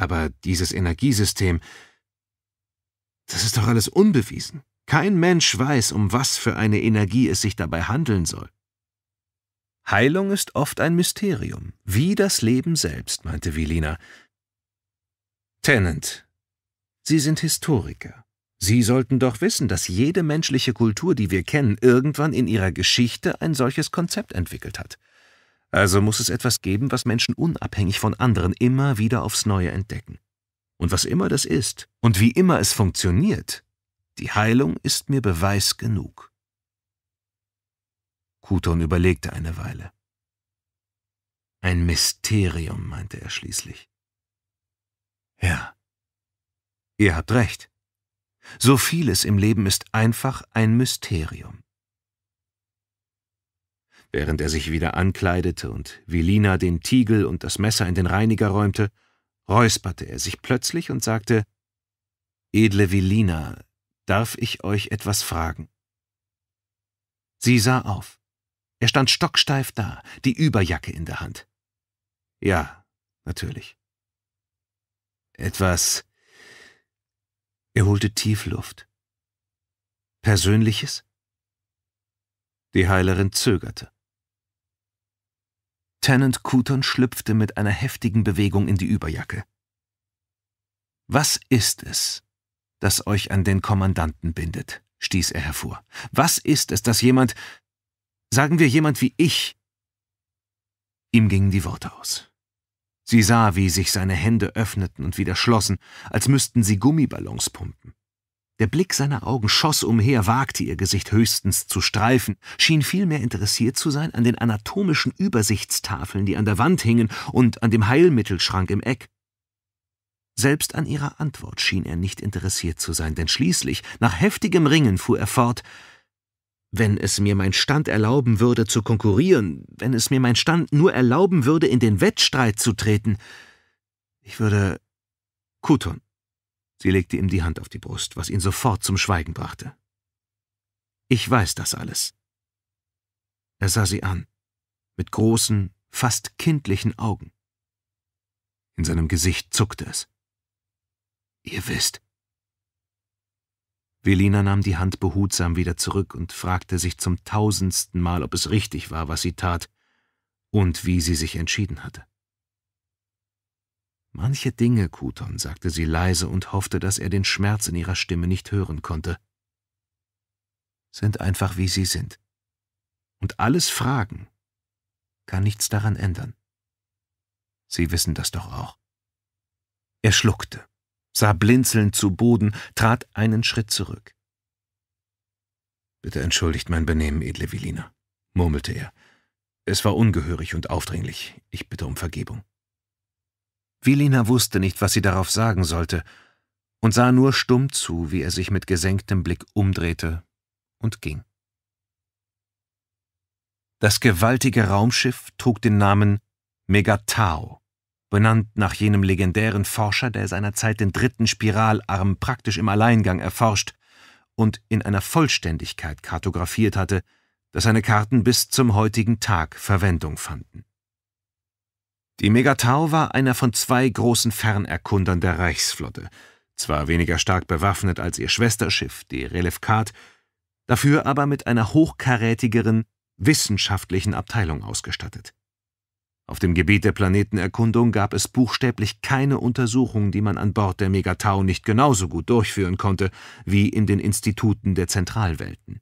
Aber dieses Energiesystem, das ist doch alles unbewiesen. Kein Mensch weiß, um was für eine Energie es sich dabei handeln soll. Heilung ist oft ein Mysterium, wie das Leben selbst, meinte Vilina. Tennant, Sie sind Historiker. Sie sollten doch wissen, dass jede menschliche Kultur, die wir kennen, irgendwann in ihrer Geschichte ein solches Konzept entwickelt hat. Also muss es etwas geben, was Menschen unabhängig von anderen immer wieder aufs Neue entdecken. Und was immer das ist und wie immer es funktioniert, die Heilung ist mir Beweis genug. Kuton überlegte eine Weile. Ein Mysterium, meinte er schließlich. Ja, ihr habt recht. So vieles im Leben ist einfach ein Mysterium während er sich wieder ankleidete und Vilina den Tiegel und das Messer in den Reiniger räumte, räusperte er sich plötzlich und sagte, »Edle Vilina, darf ich euch etwas fragen?« Sie sah auf. Er stand stocksteif da, die Überjacke in der Hand. »Ja, natürlich.« »Etwas...« Er holte tief »Persönliches?« Die Heilerin zögerte. Tenant Couton schlüpfte mit einer heftigen Bewegung in die Überjacke. Was ist es, das euch an den Kommandanten bindet? stieß er hervor. Was ist es, dass jemand, sagen wir jemand wie ich, Ihm gingen die Worte aus. Sie sah, wie sich seine Hände öffneten und wieder schlossen, als müssten sie Gummiballons pumpen. Der Blick seiner Augen schoss umher, wagte ihr Gesicht höchstens zu streifen, schien vielmehr interessiert zu sein an den anatomischen Übersichtstafeln, die an der Wand hingen, und an dem Heilmittelschrank im Eck. Selbst an ihrer Antwort schien er nicht interessiert zu sein, denn schließlich, nach heftigem Ringen, fuhr er fort, wenn es mir mein Stand erlauben würde zu konkurrieren, wenn es mir mein Stand nur erlauben würde, in den Wettstreit zu treten, ich würde Kuton, Sie legte ihm die Hand auf die Brust, was ihn sofort zum Schweigen brachte. Ich weiß das alles. Er sah sie an, mit großen, fast kindlichen Augen. In seinem Gesicht zuckte es. Ihr wisst. Velina nahm die Hand behutsam wieder zurück und fragte sich zum tausendsten Mal, ob es richtig war, was sie tat und wie sie sich entschieden hatte. Manche Dinge, Kuton, sagte sie leise und hoffte, dass er den Schmerz in ihrer Stimme nicht hören konnte, sind einfach wie sie sind. Und alles Fragen kann nichts daran ändern. Sie wissen das doch auch. Er schluckte, sah blinzelnd zu Boden, trat einen Schritt zurück. Bitte entschuldigt mein Benehmen, edle Vilina, murmelte er. Es war ungehörig und aufdringlich. Ich bitte um Vergebung. Vilina wusste nicht, was sie darauf sagen sollte, und sah nur stumm zu, wie er sich mit gesenktem Blick umdrehte und ging. Das gewaltige Raumschiff trug den Namen Megatao, benannt nach jenem legendären Forscher, der seinerzeit den dritten Spiralarm praktisch im Alleingang erforscht und in einer Vollständigkeit kartografiert hatte, dass seine Karten bis zum heutigen Tag Verwendung fanden. Die Megatau war einer von zwei großen Fernerkundern der Reichsflotte, zwar weniger stark bewaffnet als ihr Schwesterschiff, die Relevkat, dafür aber mit einer hochkarätigeren, wissenschaftlichen Abteilung ausgestattet. Auf dem Gebiet der Planetenerkundung gab es buchstäblich keine Untersuchungen, die man an Bord der Megatau nicht genauso gut durchführen konnte wie in den Instituten der Zentralwelten.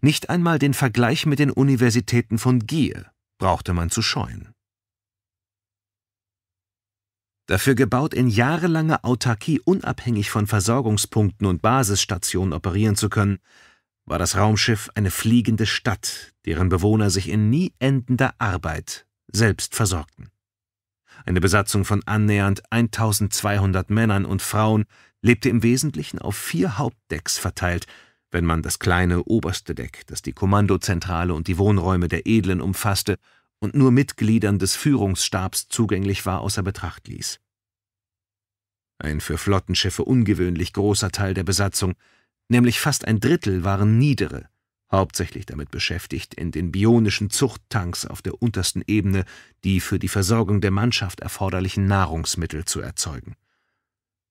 Nicht einmal den Vergleich mit den Universitäten von Gier brauchte man zu scheuen dafür gebaut, in jahrelanger Autarkie unabhängig von Versorgungspunkten und Basisstationen operieren zu können, war das Raumschiff eine fliegende Stadt, deren Bewohner sich in nie endender Arbeit selbst versorgten. Eine Besatzung von annähernd 1200 Männern und Frauen lebte im Wesentlichen auf vier Hauptdecks verteilt, wenn man das kleine oberste Deck, das die Kommandozentrale und die Wohnräume der Edlen umfasste und nur Mitgliedern des Führungsstabs zugänglich war, außer Betracht ließ. Ein für Flottenschiffe ungewöhnlich großer Teil der Besatzung, nämlich fast ein Drittel, waren Niedere, hauptsächlich damit beschäftigt, in den bionischen Zuchttanks auf der untersten Ebene die für die Versorgung der Mannschaft erforderlichen Nahrungsmittel zu erzeugen.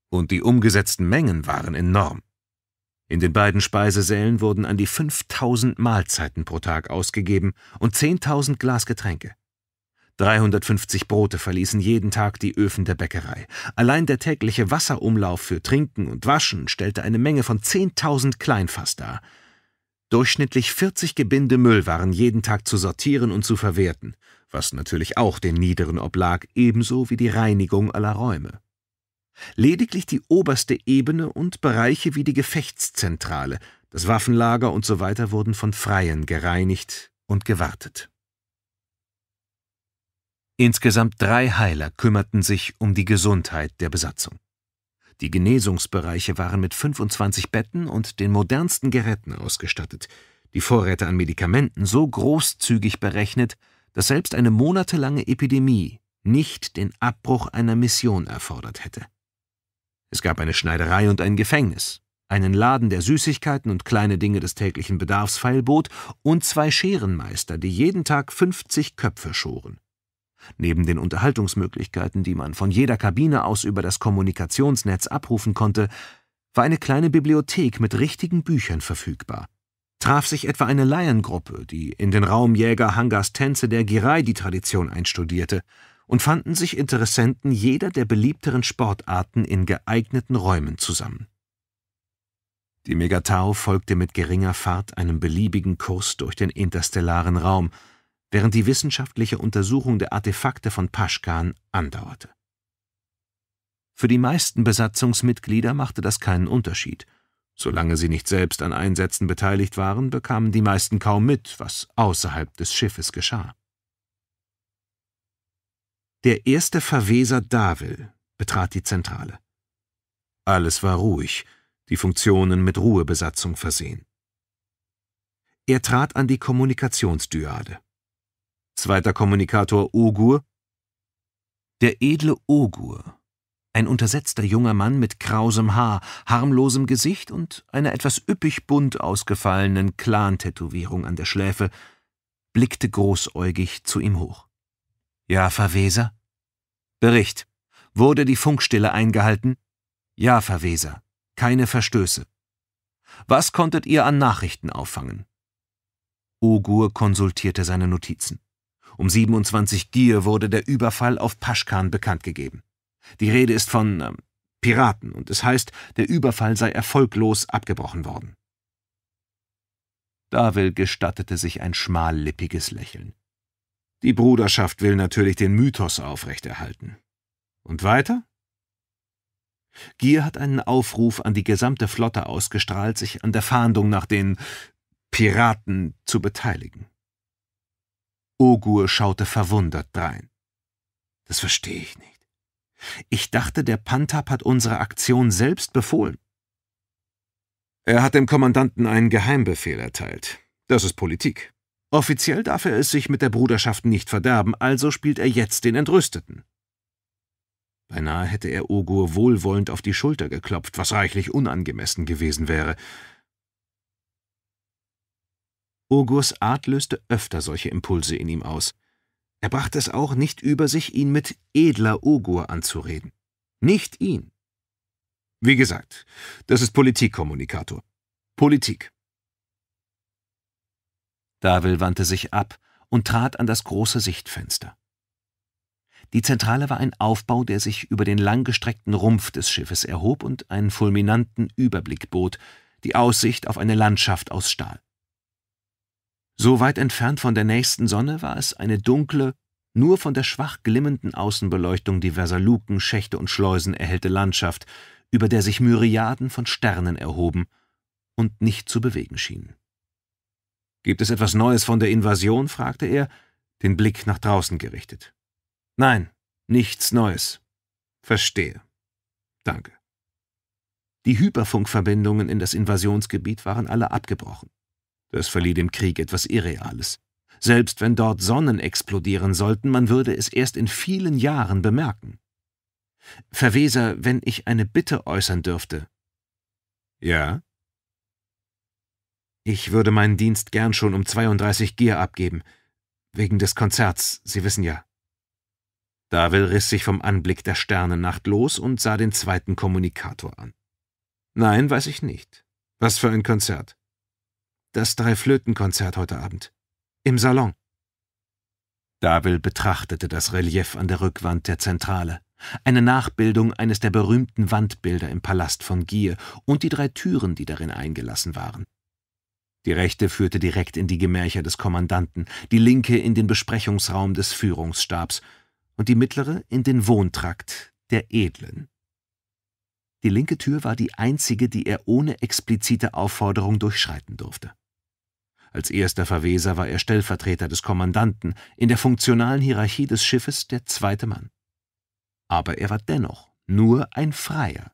Und die umgesetzten Mengen waren enorm. In den beiden Speisesälen wurden an die 5000 Mahlzeiten pro Tag ausgegeben und 10.000 Glas Getränke. 350 Brote verließen jeden Tag die Öfen der Bäckerei. Allein der tägliche Wasserumlauf für Trinken und Waschen stellte eine Menge von 10.000 Kleinfass dar. Durchschnittlich 40 Gebinde Müll waren jeden Tag zu sortieren und zu verwerten, was natürlich auch den Niederen oblag, ebenso wie die Reinigung aller Räume. Lediglich die oberste Ebene und Bereiche wie die Gefechtszentrale, das Waffenlager usw. So weiter wurden von Freien gereinigt und gewartet. Insgesamt drei Heiler kümmerten sich um die Gesundheit der Besatzung. Die Genesungsbereiche waren mit 25 Betten und den modernsten Geräten ausgestattet, die Vorräte an Medikamenten so großzügig berechnet, dass selbst eine monatelange Epidemie nicht den Abbruch einer Mission erfordert hätte. Es gab eine Schneiderei und ein Gefängnis, einen Laden, der Süßigkeiten und kleine Dinge des täglichen Bedarfs feilbot, und zwei Scherenmeister, die jeden Tag fünfzig Köpfe schoren. Neben den Unterhaltungsmöglichkeiten, die man von jeder Kabine aus über das Kommunikationsnetz abrufen konnte, war eine kleine Bibliothek mit richtigen Büchern verfügbar. Traf sich etwa eine Laiengruppe, die in den Raum Jäger Hangars Tänze der Girai die Tradition einstudierte, und fanden sich Interessenten jeder der beliebteren Sportarten in geeigneten Räumen zusammen. Die Megatau folgte mit geringer Fahrt einem beliebigen Kurs durch den interstellaren Raum, während die wissenschaftliche Untersuchung der Artefakte von Paschkan andauerte. Für die meisten Besatzungsmitglieder machte das keinen Unterschied. Solange sie nicht selbst an Einsätzen beteiligt waren, bekamen die meisten kaum mit, was außerhalb des Schiffes geschah. Der erste Verweser Davil betrat die Zentrale. Alles war ruhig, die Funktionen mit Ruhebesatzung versehen. Er trat an die Kommunikationsdyade. Zweiter Kommunikator Ogur. Der edle Ogur, ein untersetzter junger Mann mit krausem Haar, harmlosem Gesicht und einer etwas üppig bunt ausgefallenen Clan-Tätowierung an der Schläfe, blickte großäugig zu ihm hoch. Ja, Verweser? Bericht. Wurde die Funkstille eingehalten? Ja, Verweser. Keine Verstöße. Was konntet ihr an Nachrichten auffangen? Ugur konsultierte seine Notizen. Um 27 Gier wurde der Überfall auf Paschkan bekannt gegeben. Die Rede ist von äh, Piraten und es heißt, der Überfall sei erfolglos abgebrochen worden. Davil gestattete sich ein schmallippiges Lächeln. Die Bruderschaft will natürlich den Mythos aufrechterhalten. Und weiter? Gier hat einen Aufruf an die gesamte Flotte ausgestrahlt, sich an der Fahndung nach den Piraten zu beteiligen. Ogur schaute verwundert drein. Das verstehe ich nicht. Ich dachte, der Pantab hat unsere Aktion selbst befohlen. Er hat dem Kommandanten einen Geheimbefehl erteilt. Das ist Politik. Offiziell darf er es sich mit der Bruderschaft nicht verderben, also spielt er jetzt den Entrüsteten. Beinahe hätte er Ogur wohlwollend auf die Schulter geklopft, was reichlich unangemessen gewesen wäre. Ogurs Art löste öfter solche Impulse in ihm aus. Er brachte es auch nicht über sich, ihn mit edler Ogur anzureden. Nicht ihn. Wie gesagt, das ist Politikkommunikator. Politik. Darwell wandte sich ab und trat an das große Sichtfenster. Die Zentrale war ein Aufbau, der sich über den langgestreckten Rumpf des Schiffes erhob und einen fulminanten Überblick bot, die Aussicht auf eine Landschaft aus Stahl. So weit entfernt von der nächsten Sonne war es eine dunkle, nur von der schwach glimmenden Außenbeleuchtung diverser Luken, Schächte und Schleusen erhellte Landschaft, über der sich Myriaden von Sternen erhoben und nicht zu bewegen schienen. Gibt es etwas Neues von der Invasion? fragte er, den Blick nach draußen gerichtet. Nein, nichts Neues. Verstehe. Danke. Die Hyperfunkverbindungen in das Invasionsgebiet waren alle abgebrochen. Das verlieh dem Krieg etwas Irreales. Selbst wenn dort Sonnen explodieren sollten, man würde es erst in vielen Jahren bemerken. Verweser, wenn ich eine Bitte äußern dürfte. Ja? Ich würde meinen Dienst gern schon um 32 Gier abgeben. Wegen des Konzerts, Sie wissen ja. Davil riss sich vom Anblick der Sternennacht los und sah den zweiten Kommunikator an. Nein, weiß ich nicht. Was für ein Konzert? Das Dreiflötenkonzert heute Abend. Im Salon. Davil betrachtete das Relief an der Rückwand der Zentrale, eine Nachbildung eines der berühmten Wandbilder im Palast von Gier und die drei Türen, die darin eingelassen waren. Die rechte führte direkt in die Gemächer des Kommandanten, die linke in den Besprechungsraum des Führungsstabs und die mittlere in den Wohntrakt der Edlen. Die linke Tür war die einzige, die er ohne explizite Aufforderung durchschreiten durfte. Als erster Verweser war er Stellvertreter des Kommandanten, in der funktionalen Hierarchie des Schiffes der zweite Mann. Aber er war dennoch nur ein Freier.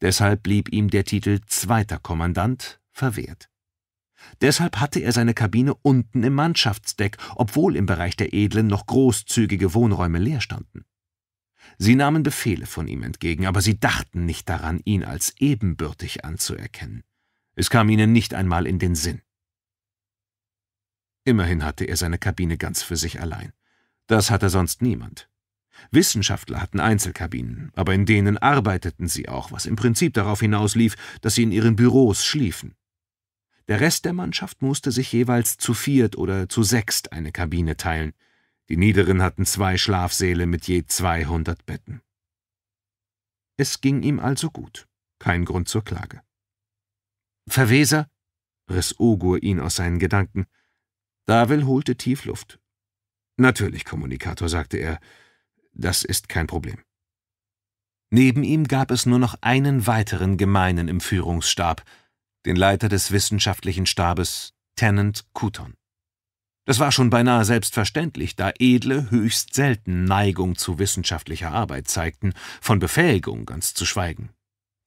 Deshalb blieb ihm der Titel Zweiter Kommandant verwehrt. Deshalb hatte er seine Kabine unten im Mannschaftsdeck, obwohl im Bereich der Edlen noch großzügige Wohnräume leer standen. Sie nahmen Befehle von ihm entgegen, aber sie dachten nicht daran, ihn als ebenbürtig anzuerkennen. Es kam ihnen nicht einmal in den Sinn. Immerhin hatte er seine Kabine ganz für sich allein. Das hatte sonst niemand. Wissenschaftler hatten Einzelkabinen, aber in denen arbeiteten sie auch, was im Prinzip darauf hinauslief, dass sie in ihren Büros schliefen. Der Rest der Mannschaft musste sich jeweils zu viert oder zu sechst eine Kabine teilen. Die Niederen hatten zwei Schlafsäle mit je 200 Betten. Es ging ihm also gut. Kein Grund zur Klage. Verweser? riss Ogur ihn aus seinen Gedanken. Davil holte tief Luft. Natürlich, Kommunikator, sagte er. Das ist kein Problem. Neben ihm gab es nur noch einen weiteren Gemeinen im Führungsstab – den Leiter des wissenschaftlichen Stabes, Tennant Couton. Das war schon beinahe selbstverständlich, da Edle höchst selten Neigung zu wissenschaftlicher Arbeit zeigten, von Befähigung ganz zu schweigen.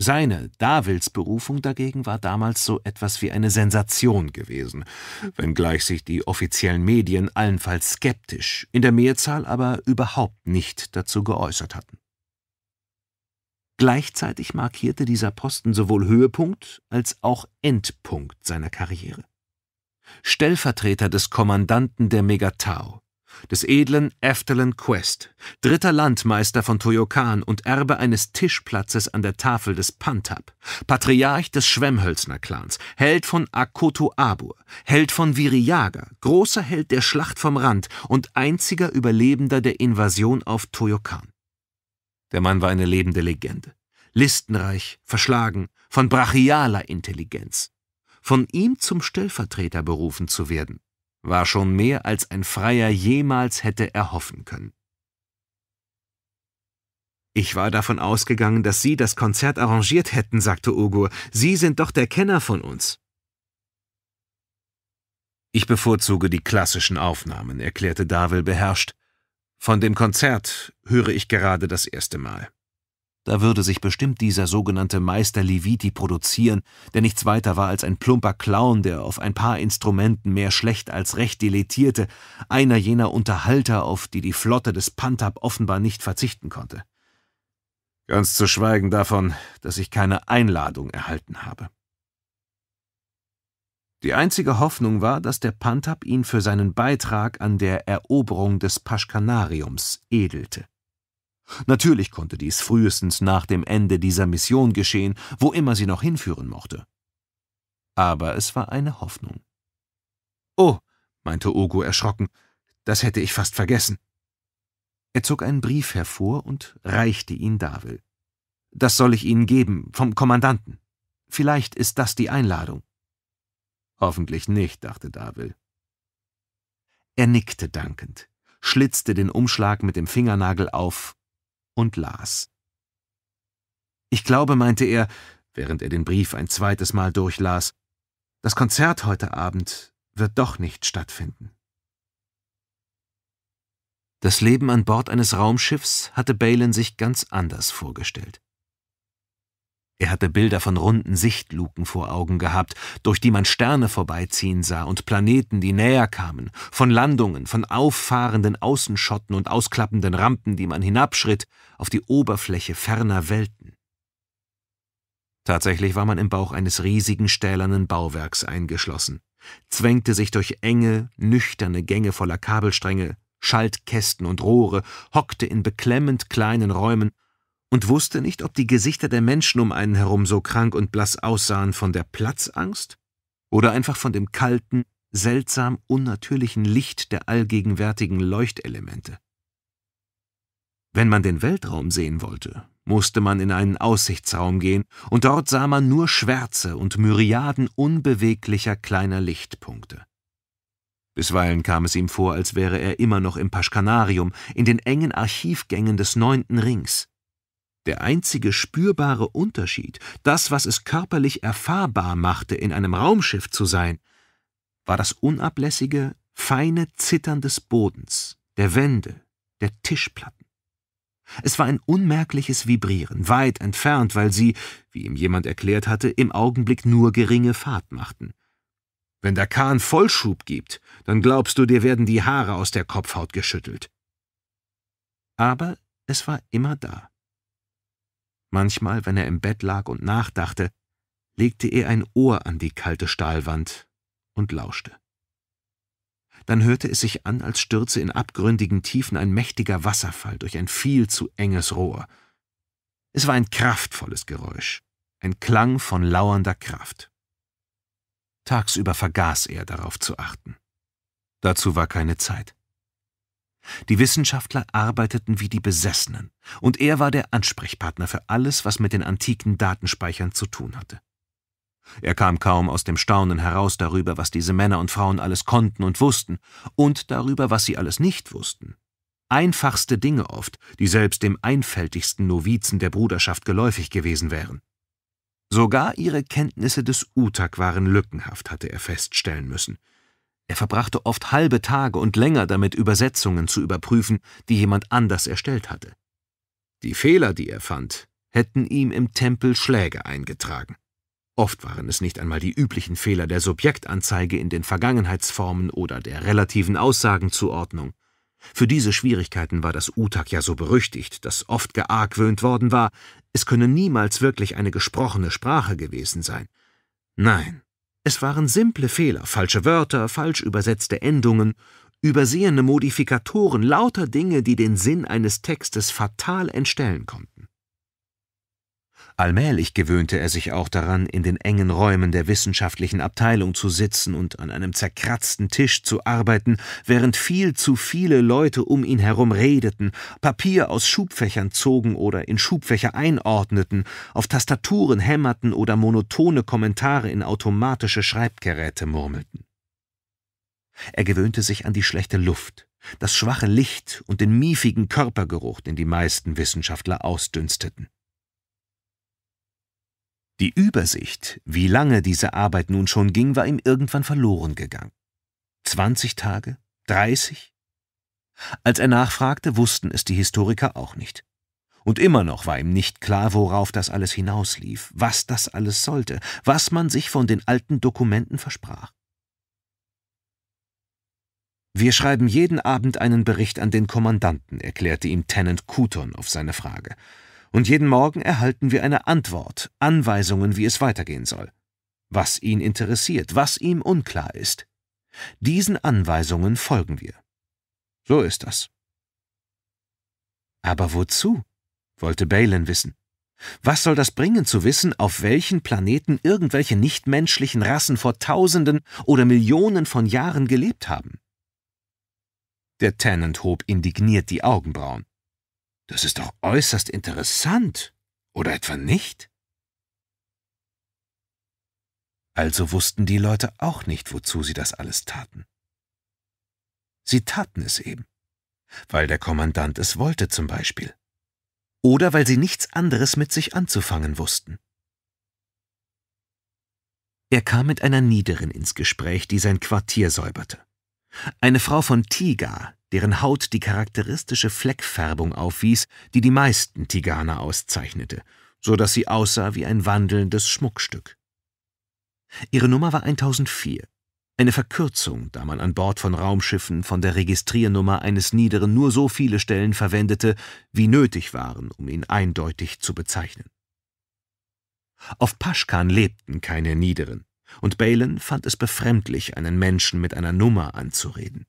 Seine, Davils Berufung dagegen war damals so etwas wie eine Sensation gewesen, wenngleich sich die offiziellen Medien allenfalls skeptisch, in der Mehrzahl aber überhaupt nicht dazu geäußert hatten. Gleichzeitig markierte dieser Posten sowohl Höhepunkt als auch Endpunkt seiner Karriere. Stellvertreter des Kommandanten der Megatau, des edlen Eftalin Quest, dritter Landmeister von Toyokan und Erbe eines Tischplatzes an der Tafel des Pantab, Patriarch des Schwemmhölzner-Clans, Held von Akoto Abur, Held von Viriyaga, großer Held der Schlacht vom Rand und einziger Überlebender der Invasion auf Toyokan. Der Mann war eine lebende Legende. Listenreich, verschlagen, von brachialer Intelligenz. Von ihm zum Stellvertreter berufen zu werden, war schon mehr als ein Freier jemals hätte erhoffen können. Ich war davon ausgegangen, dass Sie das Konzert arrangiert hätten, sagte Ogur. Sie sind doch der Kenner von uns. Ich bevorzuge die klassischen Aufnahmen, erklärte Davil beherrscht. Von dem Konzert höre ich gerade das erste Mal. Da würde sich bestimmt dieser sogenannte Meister Leviti produzieren, der nichts weiter war als ein plumper Clown, der auf ein paar Instrumenten mehr schlecht als recht dilettierte, einer jener Unterhalter, auf die die Flotte des Pantab offenbar nicht verzichten konnte. Ganz zu schweigen davon, dass ich keine Einladung erhalten habe. Die einzige Hoffnung war, dass der Pantab ihn für seinen Beitrag an der Eroberung des Paschkanariums edelte. Natürlich konnte dies frühestens nach dem Ende dieser Mission geschehen, wo immer sie noch hinführen mochte. Aber es war eine Hoffnung. Oh, meinte Ogo erschrocken, das hätte ich fast vergessen. Er zog einen Brief hervor und reichte ihn Davil. Das soll ich Ihnen geben, vom Kommandanten. Vielleicht ist das die Einladung. Hoffentlich nicht, dachte Davil. Er nickte dankend, schlitzte den Umschlag mit dem Fingernagel auf und las. Ich glaube, meinte er, während er den Brief ein zweites Mal durchlas, das Konzert heute Abend wird doch nicht stattfinden. Das Leben an Bord eines Raumschiffs hatte Balen sich ganz anders vorgestellt. Er hatte Bilder von runden Sichtluken vor Augen gehabt, durch die man Sterne vorbeiziehen sah und Planeten, die näher kamen, von Landungen, von auffahrenden Außenschotten und ausklappenden Rampen, die man hinabschritt, auf die Oberfläche ferner Welten. Tatsächlich war man im Bauch eines riesigen stählernen Bauwerks eingeschlossen, zwängte sich durch enge, nüchterne Gänge voller Kabelstränge, Schaltkästen und Rohre, hockte in beklemmend kleinen Räumen und wusste nicht, ob die Gesichter der Menschen um einen herum so krank und blass aussahen von der Platzangst oder einfach von dem kalten, seltsam unnatürlichen Licht der allgegenwärtigen Leuchtelemente. Wenn man den Weltraum sehen wollte, musste man in einen Aussichtsraum gehen, und dort sah man nur Schwärze und Myriaden unbeweglicher kleiner Lichtpunkte. Bisweilen kam es ihm vor, als wäre er immer noch im Paschkanarium, in den engen Archivgängen des neunten Rings. Der einzige spürbare Unterschied, das, was es körperlich erfahrbar machte, in einem Raumschiff zu sein, war das unablässige, feine Zittern des Bodens, der Wände, der Tischplatten. Es war ein unmerkliches Vibrieren, weit entfernt, weil sie, wie ihm jemand erklärt hatte, im Augenblick nur geringe Fahrt machten. Wenn der Kahn Vollschub gibt, dann glaubst du, dir werden die Haare aus der Kopfhaut geschüttelt. Aber es war immer da. Manchmal, wenn er im Bett lag und nachdachte, legte er ein Ohr an die kalte Stahlwand und lauschte. Dann hörte es sich an, als stürze in abgründigen Tiefen ein mächtiger Wasserfall durch ein viel zu enges Rohr. Es war ein kraftvolles Geräusch, ein Klang von lauernder Kraft. Tagsüber vergaß er darauf zu achten. Dazu war keine Zeit. Die Wissenschaftler arbeiteten wie die Besessenen, und er war der Ansprechpartner für alles, was mit den antiken Datenspeichern zu tun hatte. Er kam kaum aus dem Staunen heraus darüber, was diese Männer und Frauen alles konnten und wussten, und darüber, was sie alles nicht wussten. Einfachste Dinge oft, die selbst dem einfältigsten Novizen der Bruderschaft geläufig gewesen wären. Sogar ihre Kenntnisse des Utak waren lückenhaft, hatte er feststellen müssen – er verbrachte oft halbe Tage und länger damit, Übersetzungen zu überprüfen, die jemand anders erstellt hatte. Die Fehler, die er fand, hätten ihm im Tempel Schläge eingetragen. Oft waren es nicht einmal die üblichen Fehler der Subjektanzeige in den Vergangenheitsformen oder der relativen Aussagenzuordnung. Für diese Schwierigkeiten war das Utak ja so berüchtigt, dass oft geargwöhnt worden war, es könne niemals wirklich eine gesprochene Sprache gewesen sein. Nein, es waren simple Fehler, falsche Wörter, falsch übersetzte Endungen, übersehene Modifikatoren, lauter Dinge, die den Sinn eines Textes fatal entstellen konnten. Allmählich gewöhnte er sich auch daran, in den engen Räumen der wissenschaftlichen Abteilung zu sitzen und an einem zerkratzten Tisch zu arbeiten, während viel zu viele Leute um ihn herum redeten, Papier aus Schubfächern zogen oder in Schubfächer einordneten, auf Tastaturen hämmerten oder monotone Kommentare in automatische Schreibgeräte murmelten. Er gewöhnte sich an die schlechte Luft, das schwache Licht und den miefigen Körpergeruch, den die meisten Wissenschaftler ausdünsteten. Die Übersicht, wie lange diese Arbeit nun schon ging, war ihm irgendwann verloren gegangen. 20 Tage? 30? Als er nachfragte, wussten es die Historiker auch nicht. Und immer noch war ihm nicht klar, worauf das alles hinauslief, was das alles sollte, was man sich von den alten Dokumenten versprach. Wir schreiben jeden Abend einen Bericht an den Kommandanten, erklärte ihm Tenant Kuton auf seine Frage und jeden Morgen erhalten wir eine Antwort, Anweisungen, wie es weitergehen soll. Was ihn interessiert, was ihm unklar ist. Diesen Anweisungen folgen wir. So ist das. Aber wozu? wollte Balin wissen. Was soll das bringen, zu wissen, auf welchen Planeten irgendwelche nichtmenschlichen Rassen vor Tausenden oder Millionen von Jahren gelebt haben? Der Tennant hob indigniert die Augenbrauen. Das ist doch äußerst interessant, oder etwa nicht? Also wussten die Leute auch nicht, wozu sie das alles taten. Sie taten es eben, weil der Kommandant es wollte zum Beispiel, oder weil sie nichts anderes mit sich anzufangen wussten. Er kam mit einer Niederen ins Gespräch, die sein Quartier säuberte. Eine Frau von Tiga, deren Haut die charakteristische Fleckfärbung aufwies, die die meisten Tiganer auszeichnete, so dass sie aussah wie ein wandelndes Schmuckstück. Ihre Nummer war 1004, eine Verkürzung, da man an Bord von Raumschiffen von der Registriernummer eines Niederen nur so viele Stellen verwendete, wie nötig waren, um ihn eindeutig zu bezeichnen. Auf Paschkan lebten keine Niederen und Balin fand es befremdlich, einen Menschen mit einer Nummer anzureden.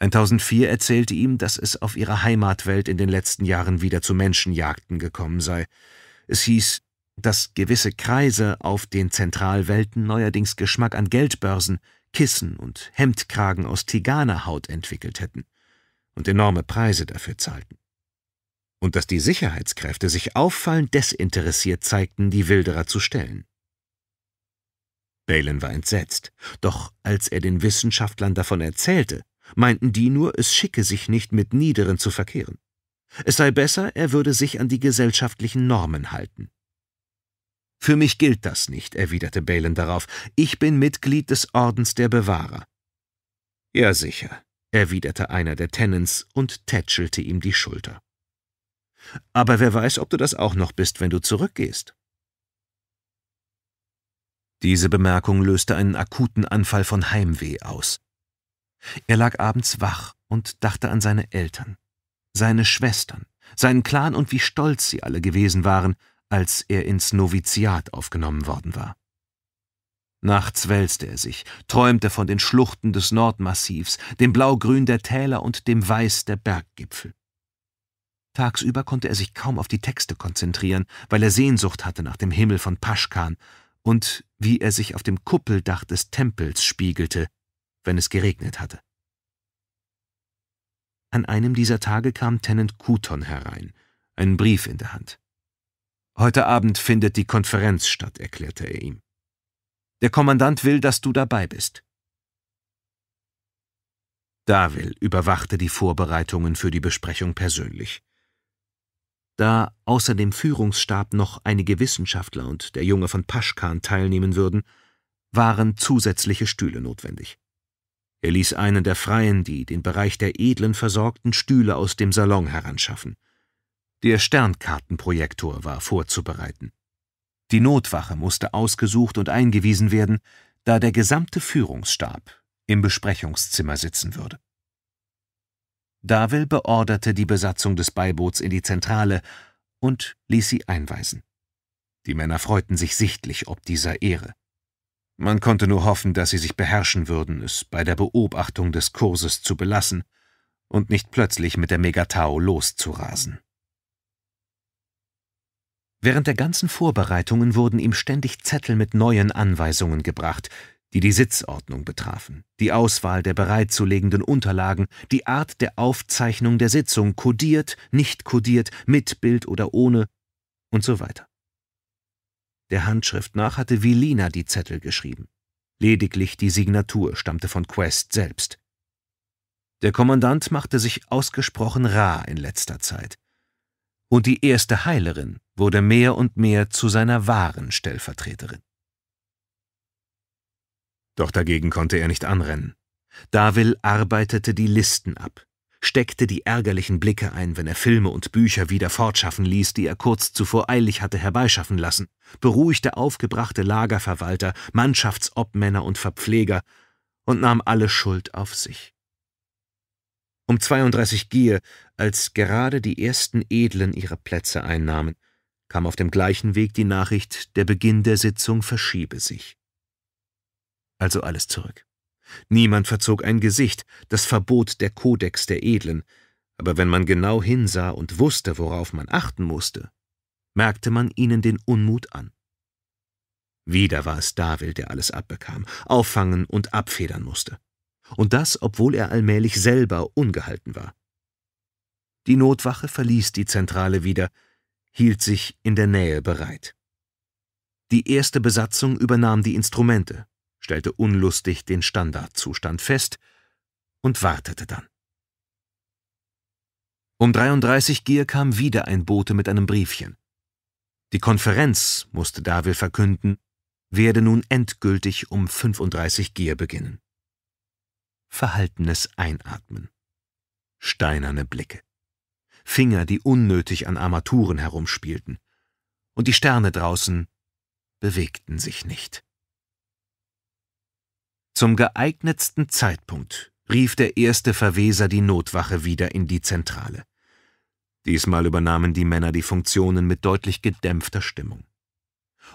1004 erzählte ihm, dass es auf ihrer Heimatwelt in den letzten Jahren wieder zu Menschenjagden gekommen sei. Es hieß, dass gewisse Kreise auf den Zentralwelten neuerdings Geschmack an Geldbörsen, Kissen und Hemdkragen aus Tiganerhaut entwickelt hätten und enorme Preise dafür zahlten. Und dass die Sicherheitskräfte sich auffallend desinteressiert zeigten, die Wilderer zu stellen. Balin war entsetzt. Doch als er den Wissenschaftlern davon erzählte, meinten die nur, es schicke sich nicht, mit Niederen zu verkehren. Es sei besser, er würde sich an die gesellschaftlichen Normen halten. Für mich gilt das nicht, erwiderte Balin darauf. Ich bin Mitglied des Ordens der Bewahrer. Ja, sicher, erwiderte einer der Tenants und tätschelte ihm die Schulter. Aber wer weiß, ob du das auch noch bist, wenn du zurückgehst. Diese Bemerkung löste einen akuten Anfall von Heimweh aus. Er lag abends wach und dachte an seine Eltern, seine Schwestern, seinen Clan und wie stolz sie alle gewesen waren, als er ins Noviziat aufgenommen worden war. Nachts wälzte er sich, träumte von den Schluchten des Nordmassivs, dem Blaugrün der Täler und dem Weiß der Berggipfel. Tagsüber konnte er sich kaum auf die Texte konzentrieren, weil er Sehnsucht hatte nach dem Himmel von Paschkan und wie er sich auf dem Kuppeldach des Tempels spiegelte, wenn es geregnet hatte. An einem dieser Tage kam Tenant Kuton herein, einen Brief in der Hand. Heute Abend findet die Konferenz statt, erklärte er ihm. Der Kommandant will, dass du dabei bist. Davil überwachte die Vorbereitungen für die Besprechung persönlich da außer dem Führungsstab noch einige Wissenschaftler und der Junge von Paschkan teilnehmen würden, waren zusätzliche Stühle notwendig. Er ließ einen der Freien, die den Bereich der edlen versorgten Stühle aus dem Salon heranschaffen. Der Sternkartenprojektor war vorzubereiten. Die Notwache musste ausgesucht und eingewiesen werden, da der gesamte Führungsstab im Besprechungszimmer sitzen würde. Davil beorderte die Besatzung des Beiboots in die Zentrale und ließ sie einweisen. Die Männer freuten sich sichtlich ob dieser Ehre. Man konnte nur hoffen, dass sie sich beherrschen würden, es bei der Beobachtung des Kurses zu belassen und nicht plötzlich mit der Megatau loszurasen. Während der ganzen Vorbereitungen wurden ihm ständig Zettel mit neuen Anweisungen gebracht, die die Sitzordnung betrafen, die Auswahl der bereitzulegenden Unterlagen, die Art der Aufzeichnung der Sitzung, kodiert, nicht kodiert, mit Bild oder ohne und so weiter. Der Handschrift nach hatte Vilina die Zettel geschrieben. Lediglich die Signatur stammte von Quest selbst. Der Kommandant machte sich ausgesprochen rar in letzter Zeit. Und die erste Heilerin wurde mehr und mehr zu seiner wahren Stellvertreterin. Doch dagegen konnte er nicht anrennen. Davil arbeitete die Listen ab, steckte die ärgerlichen Blicke ein, wenn er Filme und Bücher wieder fortschaffen ließ, die er kurz zuvor eilig hatte herbeischaffen lassen, beruhigte aufgebrachte Lagerverwalter, Mannschaftsobmänner und Verpfleger und nahm alle Schuld auf sich. Um 32 Gier, als gerade die ersten Edlen ihre Plätze einnahmen, kam auf dem gleichen Weg die Nachricht, der Beginn der Sitzung verschiebe sich also alles zurück. Niemand verzog ein Gesicht, das verbot der Kodex der Edlen, aber wenn man genau hinsah und wusste, worauf man achten musste, merkte man ihnen den Unmut an. Wieder war es Davil, der alles abbekam, auffangen und abfedern musste. Und das, obwohl er allmählich selber ungehalten war. Die Notwache verließ die Zentrale wieder, hielt sich in der Nähe bereit. Die erste Besatzung übernahm die Instrumente, stellte unlustig den Standardzustand fest und wartete dann. Um 33 Gier kam wieder ein Bote mit einem Briefchen. Die Konferenz, musste Davil verkünden, werde nun endgültig um 35 Gier beginnen. Verhaltenes Einatmen. Steinerne Blicke. Finger, die unnötig an Armaturen herumspielten. Und die Sterne draußen bewegten sich nicht. Zum geeignetsten Zeitpunkt rief der erste Verweser die Notwache wieder in die Zentrale. Diesmal übernahmen die Männer die Funktionen mit deutlich gedämpfter Stimmung.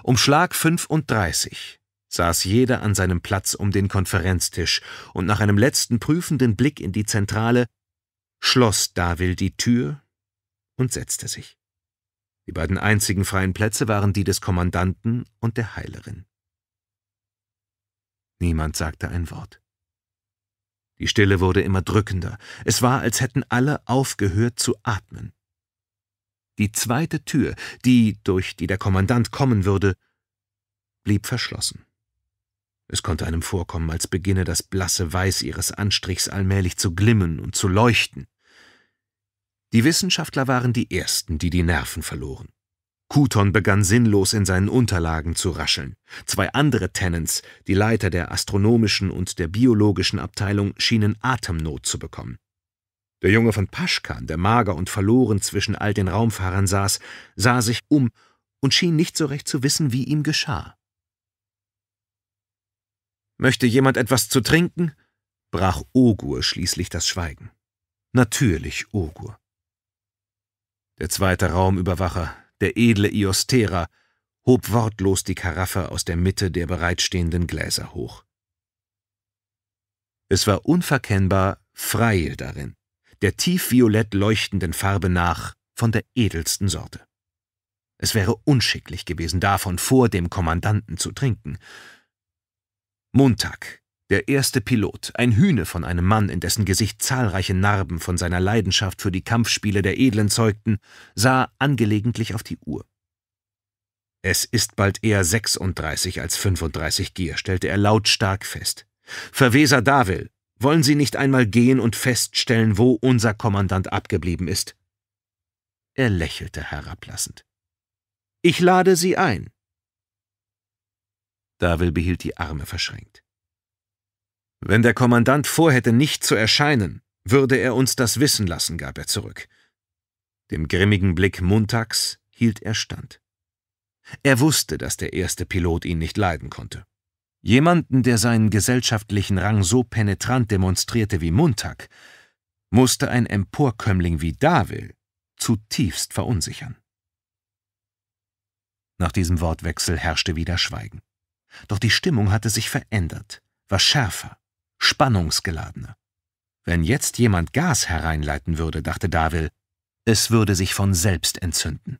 Um Schlag 35 saß jeder an seinem Platz um den Konferenztisch und nach einem letzten prüfenden Blick in die Zentrale schloss Davil die Tür und setzte sich. Die beiden einzigen freien Plätze waren die des Kommandanten und der Heilerin. Niemand sagte ein Wort. Die Stille wurde immer drückender. Es war, als hätten alle aufgehört zu atmen. Die zweite Tür, die, durch die der Kommandant kommen würde, blieb verschlossen. Es konnte einem vorkommen, als beginne das blasse Weiß ihres Anstrichs allmählich zu glimmen und zu leuchten. Die Wissenschaftler waren die Ersten, die die Nerven verloren. Kuton begann sinnlos in seinen Unterlagen zu rascheln. Zwei andere Tenants, die Leiter der astronomischen und der biologischen Abteilung, schienen Atemnot zu bekommen. Der Junge von Paschkan, der mager und verloren zwischen all den Raumfahrern saß, sah sich um und schien nicht so recht zu wissen, wie ihm geschah. Möchte jemand etwas zu trinken? brach Ogur schließlich das Schweigen. Natürlich Ogur. Der zweite Raumüberwacher der edle Iostera, hob wortlos die Karaffe aus der Mitte der bereitstehenden Gläser hoch. Es war unverkennbar Freil darin, der tiefviolett leuchtenden Farbe nach von der edelsten Sorte. Es wäre unschicklich gewesen, davon vor dem Kommandanten zu trinken. Montag, der erste Pilot, ein Hühne von einem Mann, in dessen Gesicht zahlreiche Narben von seiner Leidenschaft für die Kampfspiele der Edlen zeugten, sah angelegentlich auf die Uhr. Es ist bald eher 36 als 35 Gier, stellte er lautstark fest. Verweser Davil, wollen Sie nicht einmal gehen und feststellen, wo unser Kommandant abgeblieben ist? Er lächelte herablassend. Ich lade Sie ein. Davil behielt die Arme verschränkt. Wenn der Kommandant vorhätte, nicht zu erscheinen, würde er uns das wissen lassen, gab er zurück. Dem grimmigen Blick Montags hielt er stand. Er wusste, dass der erste Pilot ihn nicht leiden konnte. Jemanden, der seinen gesellschaftlichen Rang so penetrant demonstrierte wie Montag, musste ein Emporkömmling wie Davil zutiefst verunsichern. Nach diesem Wortwechsel herrschte wieder Schweigen. Doch die Stimmung hatte sich verändert, war schärfer, spannungsgeladene. Wenn jetzt jemand Gas hereinleiten würde, dachte Davil, es würde sich von selbst entzünden.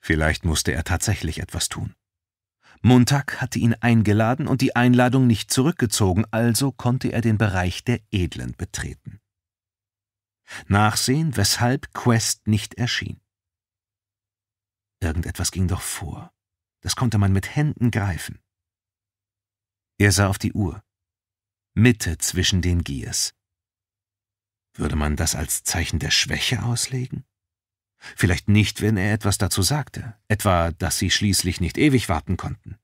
Vielleicht musste er tatsächlich etwas tun. Montag hatte ihn eingeladen und die Einladung nicht zurückgezogen, also konnte er den Bereich der Edlen betreten. Nachsehen, weshalb Quest nicht erschien. Irgendetwas ging doch vor. Das konnte man mit Händen greifen. Er sah auf die Uhr. Mitte zwischen den Giers. Würde man das als Zeichen der Schwäche auslegen? Vielleicht nicht, wenn er etwas dazu sagte, etwa, dass sie schließlich nicht ewig warten konnten.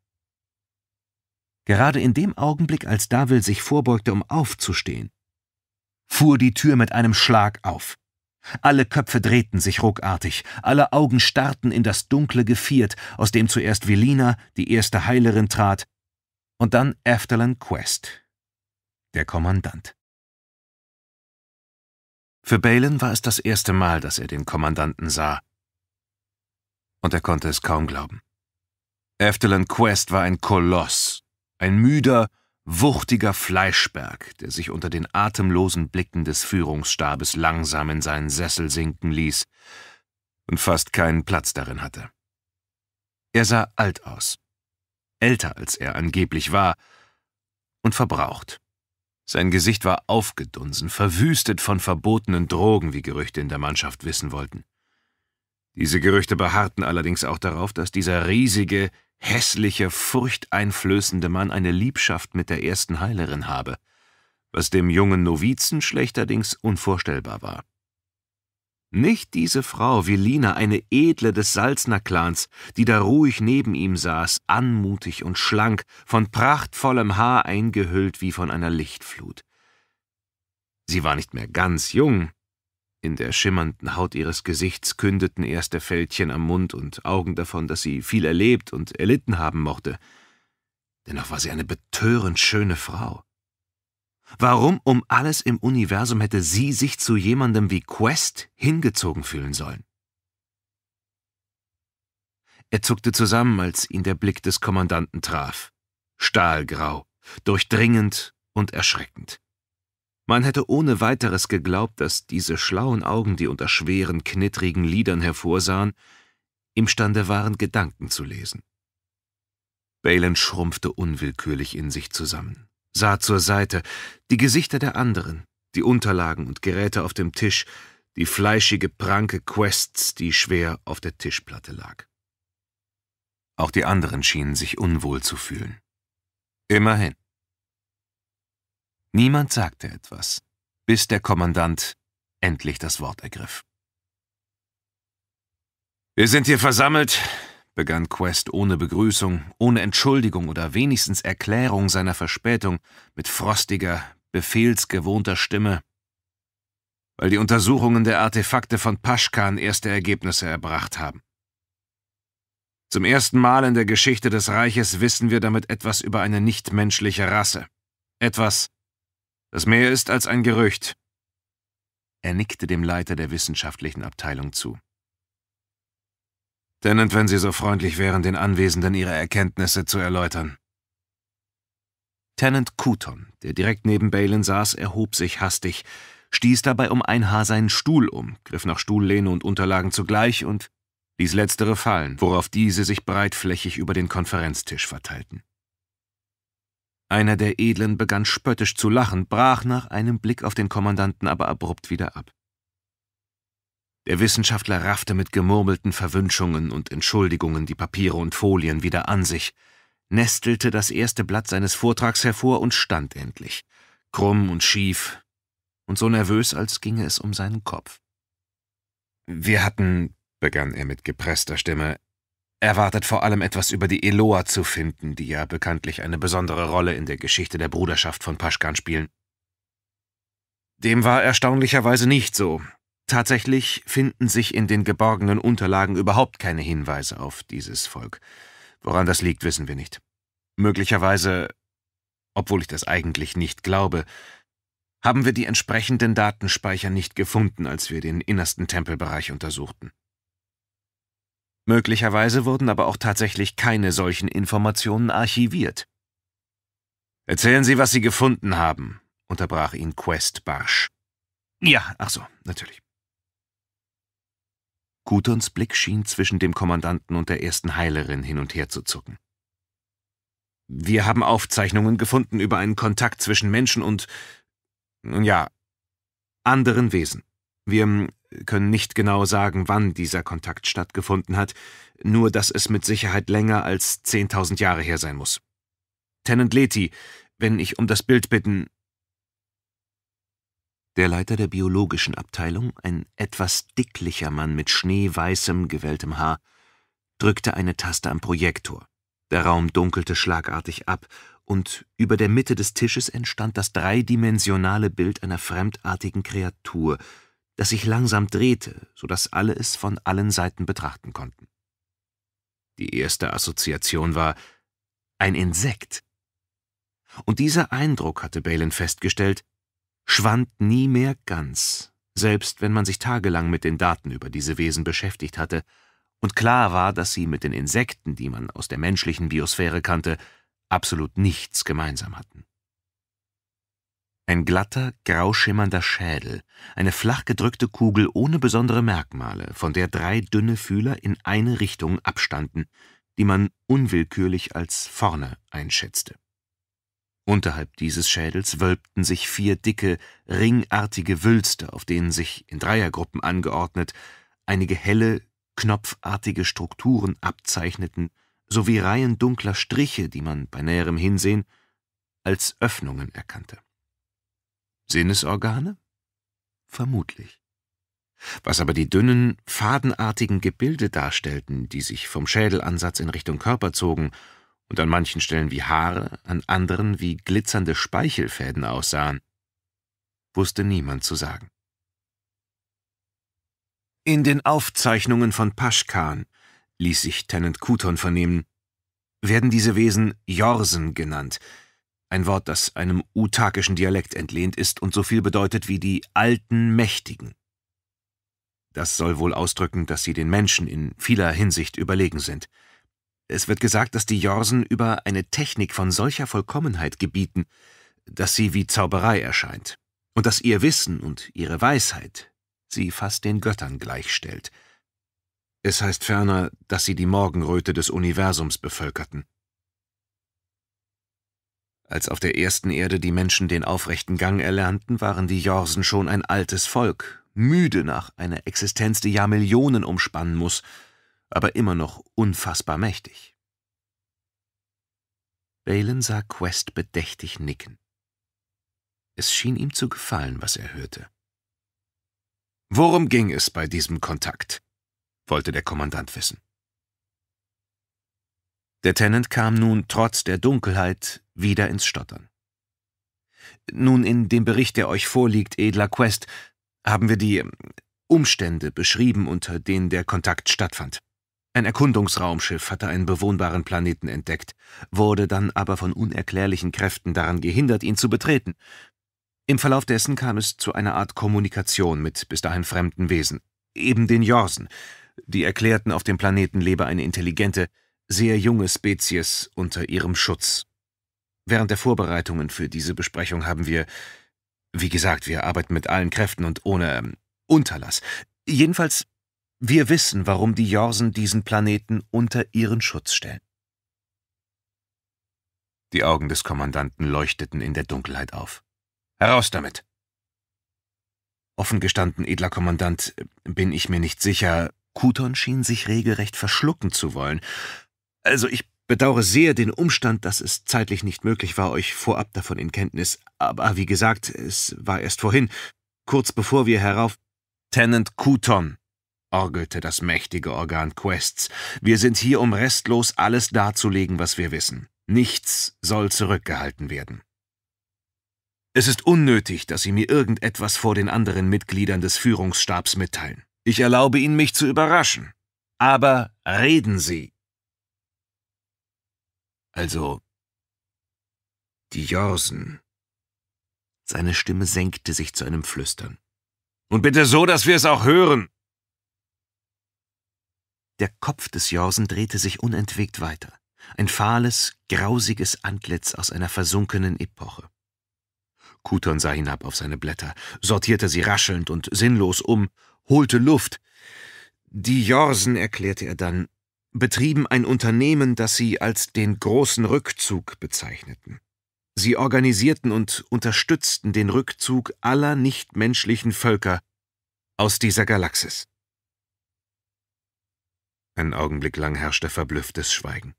Gerade in dem Augenblick, als Davil sich vorbeugte, um aufzustehen, fuhr die Tür mit einem Schlag auf. Alle Köpfe drehten sich ruckartig, alle Augen starrten in das dunkle Geviert, aus dem zuerst Velina, die erste Heilerin, trat, und dann Eftalin Quest, der Kommandant. Für Balin war es das erste Mal, dass er den Kommandanten sah. Und er konnte es kaum glauben. Eftalin Quest war ein Koloss, ein müder, wuchtiger Fleischberg, der sich unter den atemlosen Blicken des Führungsstabes langsam in seinen Sessel sinken ließ und fast keinen Platz darin hatte. Er sah alt aus, älter als er angeblich war, und verbraucht. Sein Gesicht war aufgedunsen, verwüstet von verbotenen Drogen, wie Gerüchte in der Mannschaft wissen wollten. Diese Gerüchte beharrten allerdings auch darauf, dass dieser riesige, hässliche, furchteinflößende Mann eine Liebschaft mit der ersten Heilerin habe, was dem jungen Novizen schlechterdings unvorstellbar war. Nicht diese Frau, Velina, eine edle des Salzner-Clans, die da ruhig neben ihm saß, anmutig und schlank, von prachtvollem Haar eingehüllt wie von einer Lichtflut. Sie war nicht mehr ganz jung. In der schimmernden Haut ihres Gesichts kündeten erste Fältchen am Mund und Augen davon, dass sie viel erlebt und erlitten haben mochte. Dennoch war sie eine betörend schöne Frau. Warum um alles im Universum hätte sie sich zu jemandem wie Quest hingezogen fühlen sollen? Er zuckte zusammen, als ihn der Blick des Kommandanten traf. Stahlgrau, durchdringend und erschreckend. Man hätte ohne weiteres geglaubt, dass diese schlauen Augen, die unter schweren, knittrigen Lidern hervorsahen, imstande waren, Gedanken zu lesen. Balen schrumpfte unwillkürlich in sich zusammen sah zur Seite, die Gesichter der anderen, die Unterlagen und Geräte auf dem Tisch, die fleischige Pranke Quests, die schwer auf der Tischplatte lag. Auch die anderen schienen sich unwohl zu fühlen. Immerhin. Niemand sagte etwas, bis der Kommandant endlich das Wort ergriff. Wir sind hier versammelt, begann Quest ohne Begrüßung, ohne Entschuldigung oder wenigstens Erklärung seiner Verspätung mit frostiger, befehlsgewohnter Stimme. Weil die Untersuchungen der Artefakte von Paschkan erste Ergebnisse erbracht haben. Zum ersten Mal in der Geschichte des Reiches wissen wir damit etwas über eine nichtmenschliche Rasse. Etwas, das mehr ist als ein Gerücht. Er nickte dem Leiter der wissenschaftlichen Abteilung zu. Tennant, wenn Sie so freundlich wären, den Anwesenden Ihre Erkenntnisse zu erläutern. Tennant Couton, der direkt neben Balin saß, erhob sich hastig, stieß dabei um ein Haar seinen Stuhl um, griff nach Stuhllehne und Unterlagen zugleich und ließ letztere fallen, worauf diese sich breitflächig über den Konferenztisch verteilten. Einer der Edlen begann spöttisch zu lachen, brach nach einem Blick auf den Kommandanten aber abrupt wieder ab. Der Wissenschaftler raffte mit gemurmelten Verwünschungen und Entschuldigungen die Papiere und Folien wieder an sich, nestelte das erste Blatt seines Vortrags hervor und stand endlich, krumm und schief und so nervös, als ginge es um seinen Kopf. Wir hatten, begann er mit gepresster Stimme, erwartet vor allem etwas über die Eloa zu finden, die ja bekanntlich eine besondere Rolle in der Geschichte der Bruderschaft von Paschkan spielen. Dem war erstaunlicherweise nicht so, Tatsächlich finden sich in den geborgenen Unterlagen überhaupt keine Hinweise auf dieses Volk. Woran das liegt, wissen wir nicht. Möglicherweise, obwohl ich das eigentlich nicht glaube, haben wir die entsprechenden Datenspeicher nicht gefunden, als wir den innersten Tempelbereich untersuchten. Möglicherweise wurden aber auch tatsächlich keine solchen Informationen archiviert. Erzählen Sie, was Sie gefunden haben, unterbrach ihn Quest barsch. Ja, ach so, natürlich. Guduns Blick schien zwischen dem Kommandanten und der ersten Heilerin hin und her zu zucken. Wir haben Aufzeichnungen gefunden über einen Kontakt zwischen Menschen und, nun ja, anderen Wesen. Wir können nicht genau sagen, wann dieser Kontakt stattgefunden hat, nur dass es mit Sicherheit länger als 10.000 Jahre her sein muss. Tenant Leti, wenn ich um das Bild bitten, der Leiter der biologischen Abteilung, ein etwas dicklicher Mann mit schneeweißem, gewelltem Haar, drückte eine Taste am Projektor. Der Raum dunkelte schlagartig ab, und über der Mitte des Tisches entstand das dreidimensionale Bild einer fremdartigen Kreatur, das sich langsam drehte, so dass alle es von allen Seiten betrachten konnten. Die erste Assoziation war ein Insekt. Und dieser Eindruck, hatte Balen festgestellt, schwand nie mehr ganz, selbst wenn man sich tagelang mit den Daten über diese Wesen beschäftigt hatte, und klar war, dass sie mit den Insekten, die man aus der menschlichen Biosphäre kannte, absolut nichts gemeinsam hatten. Ein glatter, grauschimmernder Schädel, eine flach gedrückte Kugel ohne besondere Merkmale, von der drei dünne Fühler in eine Richtung abstanden, die man unwillkürlich als vorne einschätzte. Unterhalb dieses Schädels wölbten sich vier dicke, ringartige Wülste, auf denen sich, in Dreiergruppen angeordnet, einige helle, knopfartige Strukturen abzeichneten, sowie Reihen dunkler Striche, die man bei näherem Hinsehen als Öffnungen erkannte. Sinnesorgane? Vermutlich. Was aber die dünnen, fadenartigen Gebilde darstellten, die sich vom Schädelansatz in Richtung Körper zogen und an manchen Stellen wie Haare, an anderen wie glitzernde Speichelfäden aussahen, wusste niemand zu sagen. In den Aufzeichnungen von Paschkan, ließ sich Tenant Kuton vernehmen, werden diese Wesen Jorsen genannt, ein Wort, das einem utakischen Dialekt entlehnt ist und so viel bedeutet wie die alten Mächtigen. Das soll wohl ausdrücken, dass sie den Menschen in vieler Hinsicht überlegen sind – es wird gesagt, dass die Jorsen über eine Technik von solcher Vollkommenheit gebieten, dass sie wie Zauberei erscheint, und dass ihr Wissen und ihre Weisheit sie fast den Göttern gleichstellt. Es heißt ferner, dass sie die Morgenröte des Universums bevölkerten. Als auf der ersten Erde die Menschen den aufrechten Gang erlernten, waren die Jorsen schon ein altes Volk, müde nach einer Existenz, die Jahrmillionen umspannen muss aber immer noch unfassbar mächtig. Balen sah Quest bedächtig nicken. Es schien ihm zu gefallen, was er hörte. Worum ging es bei diesem Kontakt? wollte der Kommandant wissen. Der Tenant kam nun trotz der Dunkelheit wieder ins Stottern. Nun, in dem Bericht, der euch vorliegt, edler Quest, haben wir die ähm, Umstände beschrieben, unter denen der Kontakt stattfand. Ein Erkundungsraumschiff hatte einen bewohnbaren Planeten entdeckt, wurde dann aber von unerklärlichen Kräften daran gehindert, ihn zu betreten. Im Verlauf dessen kam es zu einer Art Kommunikation mit bis dahin fremden Wesen, eben den Jorsen. Die erklärten, auf dem Planeten lebe eine intelligente, sehr junge Spezies unter ihrem Schutz. Während der Vorbereitungen für diese Besprechung haben wir, wie gesagt, wir arbeiten mit allen Kräften und ohne ähm, Unterlass. Jedenfalls wir wissen, warum die Jorsen diesen Planeten unter ihren Schutz stellen. Die Augen des Kommandanten leuchteten in der Dunkelheit auf. Heraus damit! Offen gestanden, edler Kommandant, bin ich mir nicht sicher. Kuton schien sich regelrecht verschlucken zu wollen. Also ich bedauere sehr den Umstand, dass es zeitlich nicht möglich war, euch vorab davon in Kenntnis. Aber wie gesagt, es war erst vorhin, kurz bevor wir herauf. Tenant Kuton, orgelte das mächtige Organ Quests. Wir sind hier, um restlos alles darzulegen, was wir wissen. Nichts soll zurückgehalten werden. Es ist unnötig, dass Sie mir irgendetwas vor den anderen Mitgliedern des Führungsstabs mitteilen. Ich erlaube Ihnen, mich zu überraschen. Aber reden Sie. Also, die Jorsen. Seine Stimme senkte sich zu einem Flüstern. Und bitte so, dass wir es auch hören. Der Kopf des Jorsen drehte sich unentwegt weiter. Ein fahles, grausiges Antlitz aus einer versunkenen Epoche. Kuton sah hinab auf seine Blätter, sortierte sie raschelnd und sinnlos um, holte Luft. Die Jorsen, erklärte er dann, betrieben ein Unternehmen, das sie als den großen Rückzug bezeichneten. Sie organisierten und unterstützten den Rückzug aller nichtmenschlichen Völker aus dieser Galaxis. Ein Augenblick lang herrschte verblüfftes Schweigen.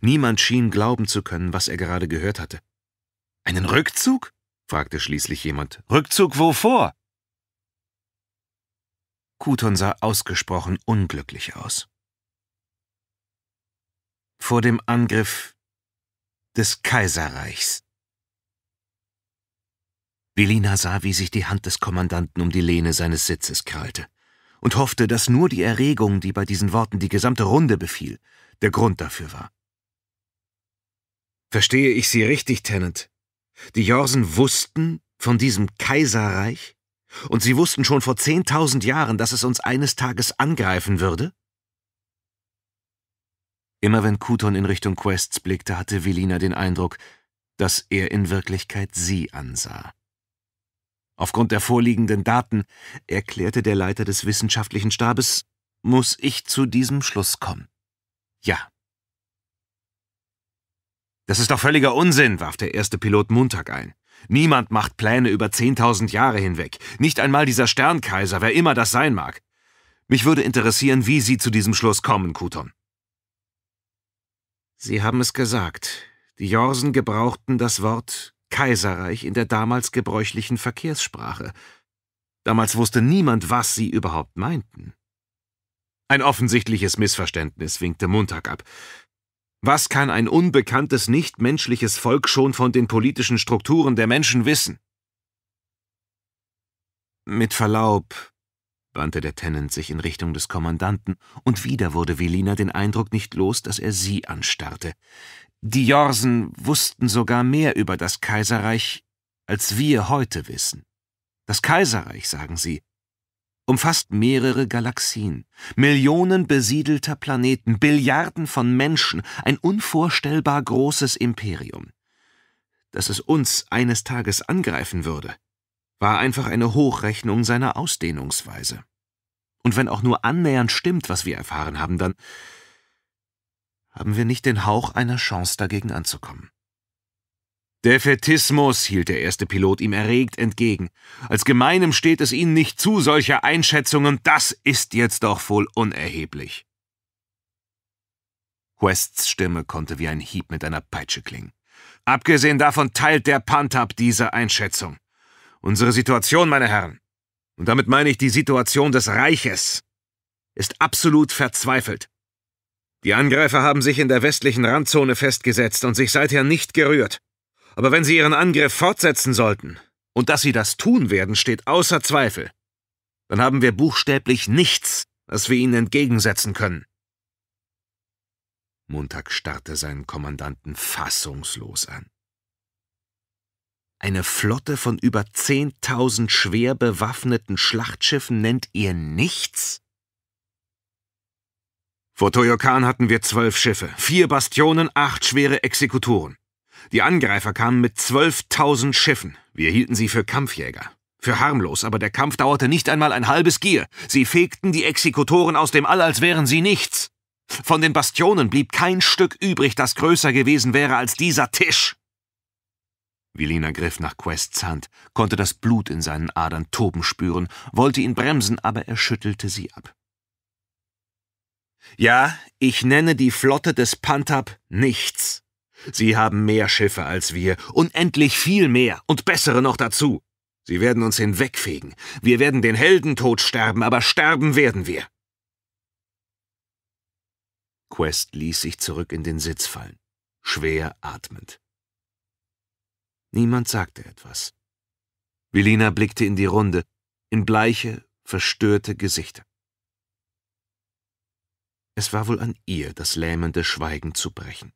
Niemand schien glauben zu können, was er gerade gehört hatte. Einen Rückzug? fragte schließlich jemand. Rückzug wovor? Kuton sah ausgesprochen unglücklich aus. Vor dem Angriff des Kaiserreichs. Velina sah, wie sich die Hand des Kommandanten um die Lehne seines Sitzes krallte und hoffte, dass nur die Erregung, die bei diesen Worten die gesamte Runde befiel, der Grund dafür war. Verstehe ich Sie richtig, Tennant? Die Jorsen wussten von diesem Kaiserreich? Und sie wussten schon vor zehntausend Jahren, dass es uns eines Tages angreifen würde? Immer wenn Kuton in Richtung Quests blickte, hatte Velina den Eindruck, dass er in Wirklichkeit sie ansah. Aufgrund der vorliegenden Daten, erklärte der Leiter des wissenschaftlichen Stabes, muss ich zu diesem Schluss kommen. Ja. Das ist doch völliger Unsinn, warf der erste Pilot Montag ein. Niemand macht Pläne über 10.000 Jahre hinweg. Nicht einmal dieser Sternkaiser, wer immer das sein mag. Mich würde interessieren, wie Sie zu diesem Schluss kommen, Kuton. Sie haben es gesagt. Die Jorsen gebrauchten das Wort Kaiserreich in der damals gebräuchlichen Verkehrssprache. Damals wusste niemand, was sie überhaupt meinten. Ein offensichtliches Missverständnis winkte Montag ab. Was kann ein unbekanntes, nichtmenschliches Volk schon von den politischen Strukturen der Menschen wissen? Mit Verlaub, wandte der Tenant sich in Richtung des Kommandanten, und wieder wurde Velina den Eindruck nicht los, dass er sie anstarrte. Die Jorsen wussten sogar mehr über das Kaiserreich, als wir heute wissen. Das Kaiserreich, sagen sie, umfasst mehrere Galaxien, Millionen besiedelter Planeten, Billiarden von Menschen, ein unvorstellbar großes Imperium. Dass es uns eines Tages angreifen würde, war einfach eine Hochrechnung seiner Ausdehnungsweise. Und wenn auch nur annähernd stimmt, was wir erfahren haben, dann haben wir nicht den Hauch einer Chance dagegen anzukommen. Defetismus, hielt der erste Pilot ihm erregt entgegen. Als Gemeinem steht es Ihnen nicht zu, solche Einschätzungen, das ist jetzt doch wohl unerheblich. Wests Stimme konnte wie ein Hieb mit einer Peitsche klingen. Abgesehen davon teilt der Pantab diese Einschätzung. Unsere Situation, meine Herren, und damit meine ich die Situation des Reiches, ist absolut verzweifelt. Die Angreifer haben sich in der westlichen Randzone festgesetzt und sich seither nicht gerührt. Aber wenn sie ihren Angriff fortsetzen sollten, und dass sie das tun werden, steht außer Zweifel, dann haben wir buchstäblich nichts, was wir ihnen entgegensetzen können. Montag starrte seinen Kommandanten fassungslos an. Eine Flotte von über 10.000 schwer bewaffneten Schlachtschiffen nennt ihr nichts? Vor Toyokan hatten wir zwölf Schiffe, vier Bastionen, acht schwere Exekutoren. Die Angreifer kamen mit zwölftausend Schiffen. Wir hielten sie für Kampfjäger. Für harmlos, aber der Kampf dauerte nicht einmal ein halbes Gier. Sie fegten die Exekutoren aus dem All, als wären sie nichts. Von den Bastionen blieb kein Stück übrig, das größer gewesen wäre als dieser Tisch. Vilina griff nach Quests Hand, konnte das Blut in seinen Adern toben spüren, wollte ihn bremsen, aber er schüttelte sie ab. Ja, ich nenne die Flotte des Pantab nichts. Sie haben mehr Schiffe als wir, unendlich viel mehr und bessere noch dazu. Sie werden uns hinwegfegen. Wir werden den Heldentod sterben, aber sterben werden wir. Quest ließ sich zurück in den Sitz fallen, schwer atmend. Niemand sagte etwas. Velina blickte in die Runde, in bleiche, verstörte Gesichter. Es war wohl an ihr, das lähmende Schweigen zu brechen.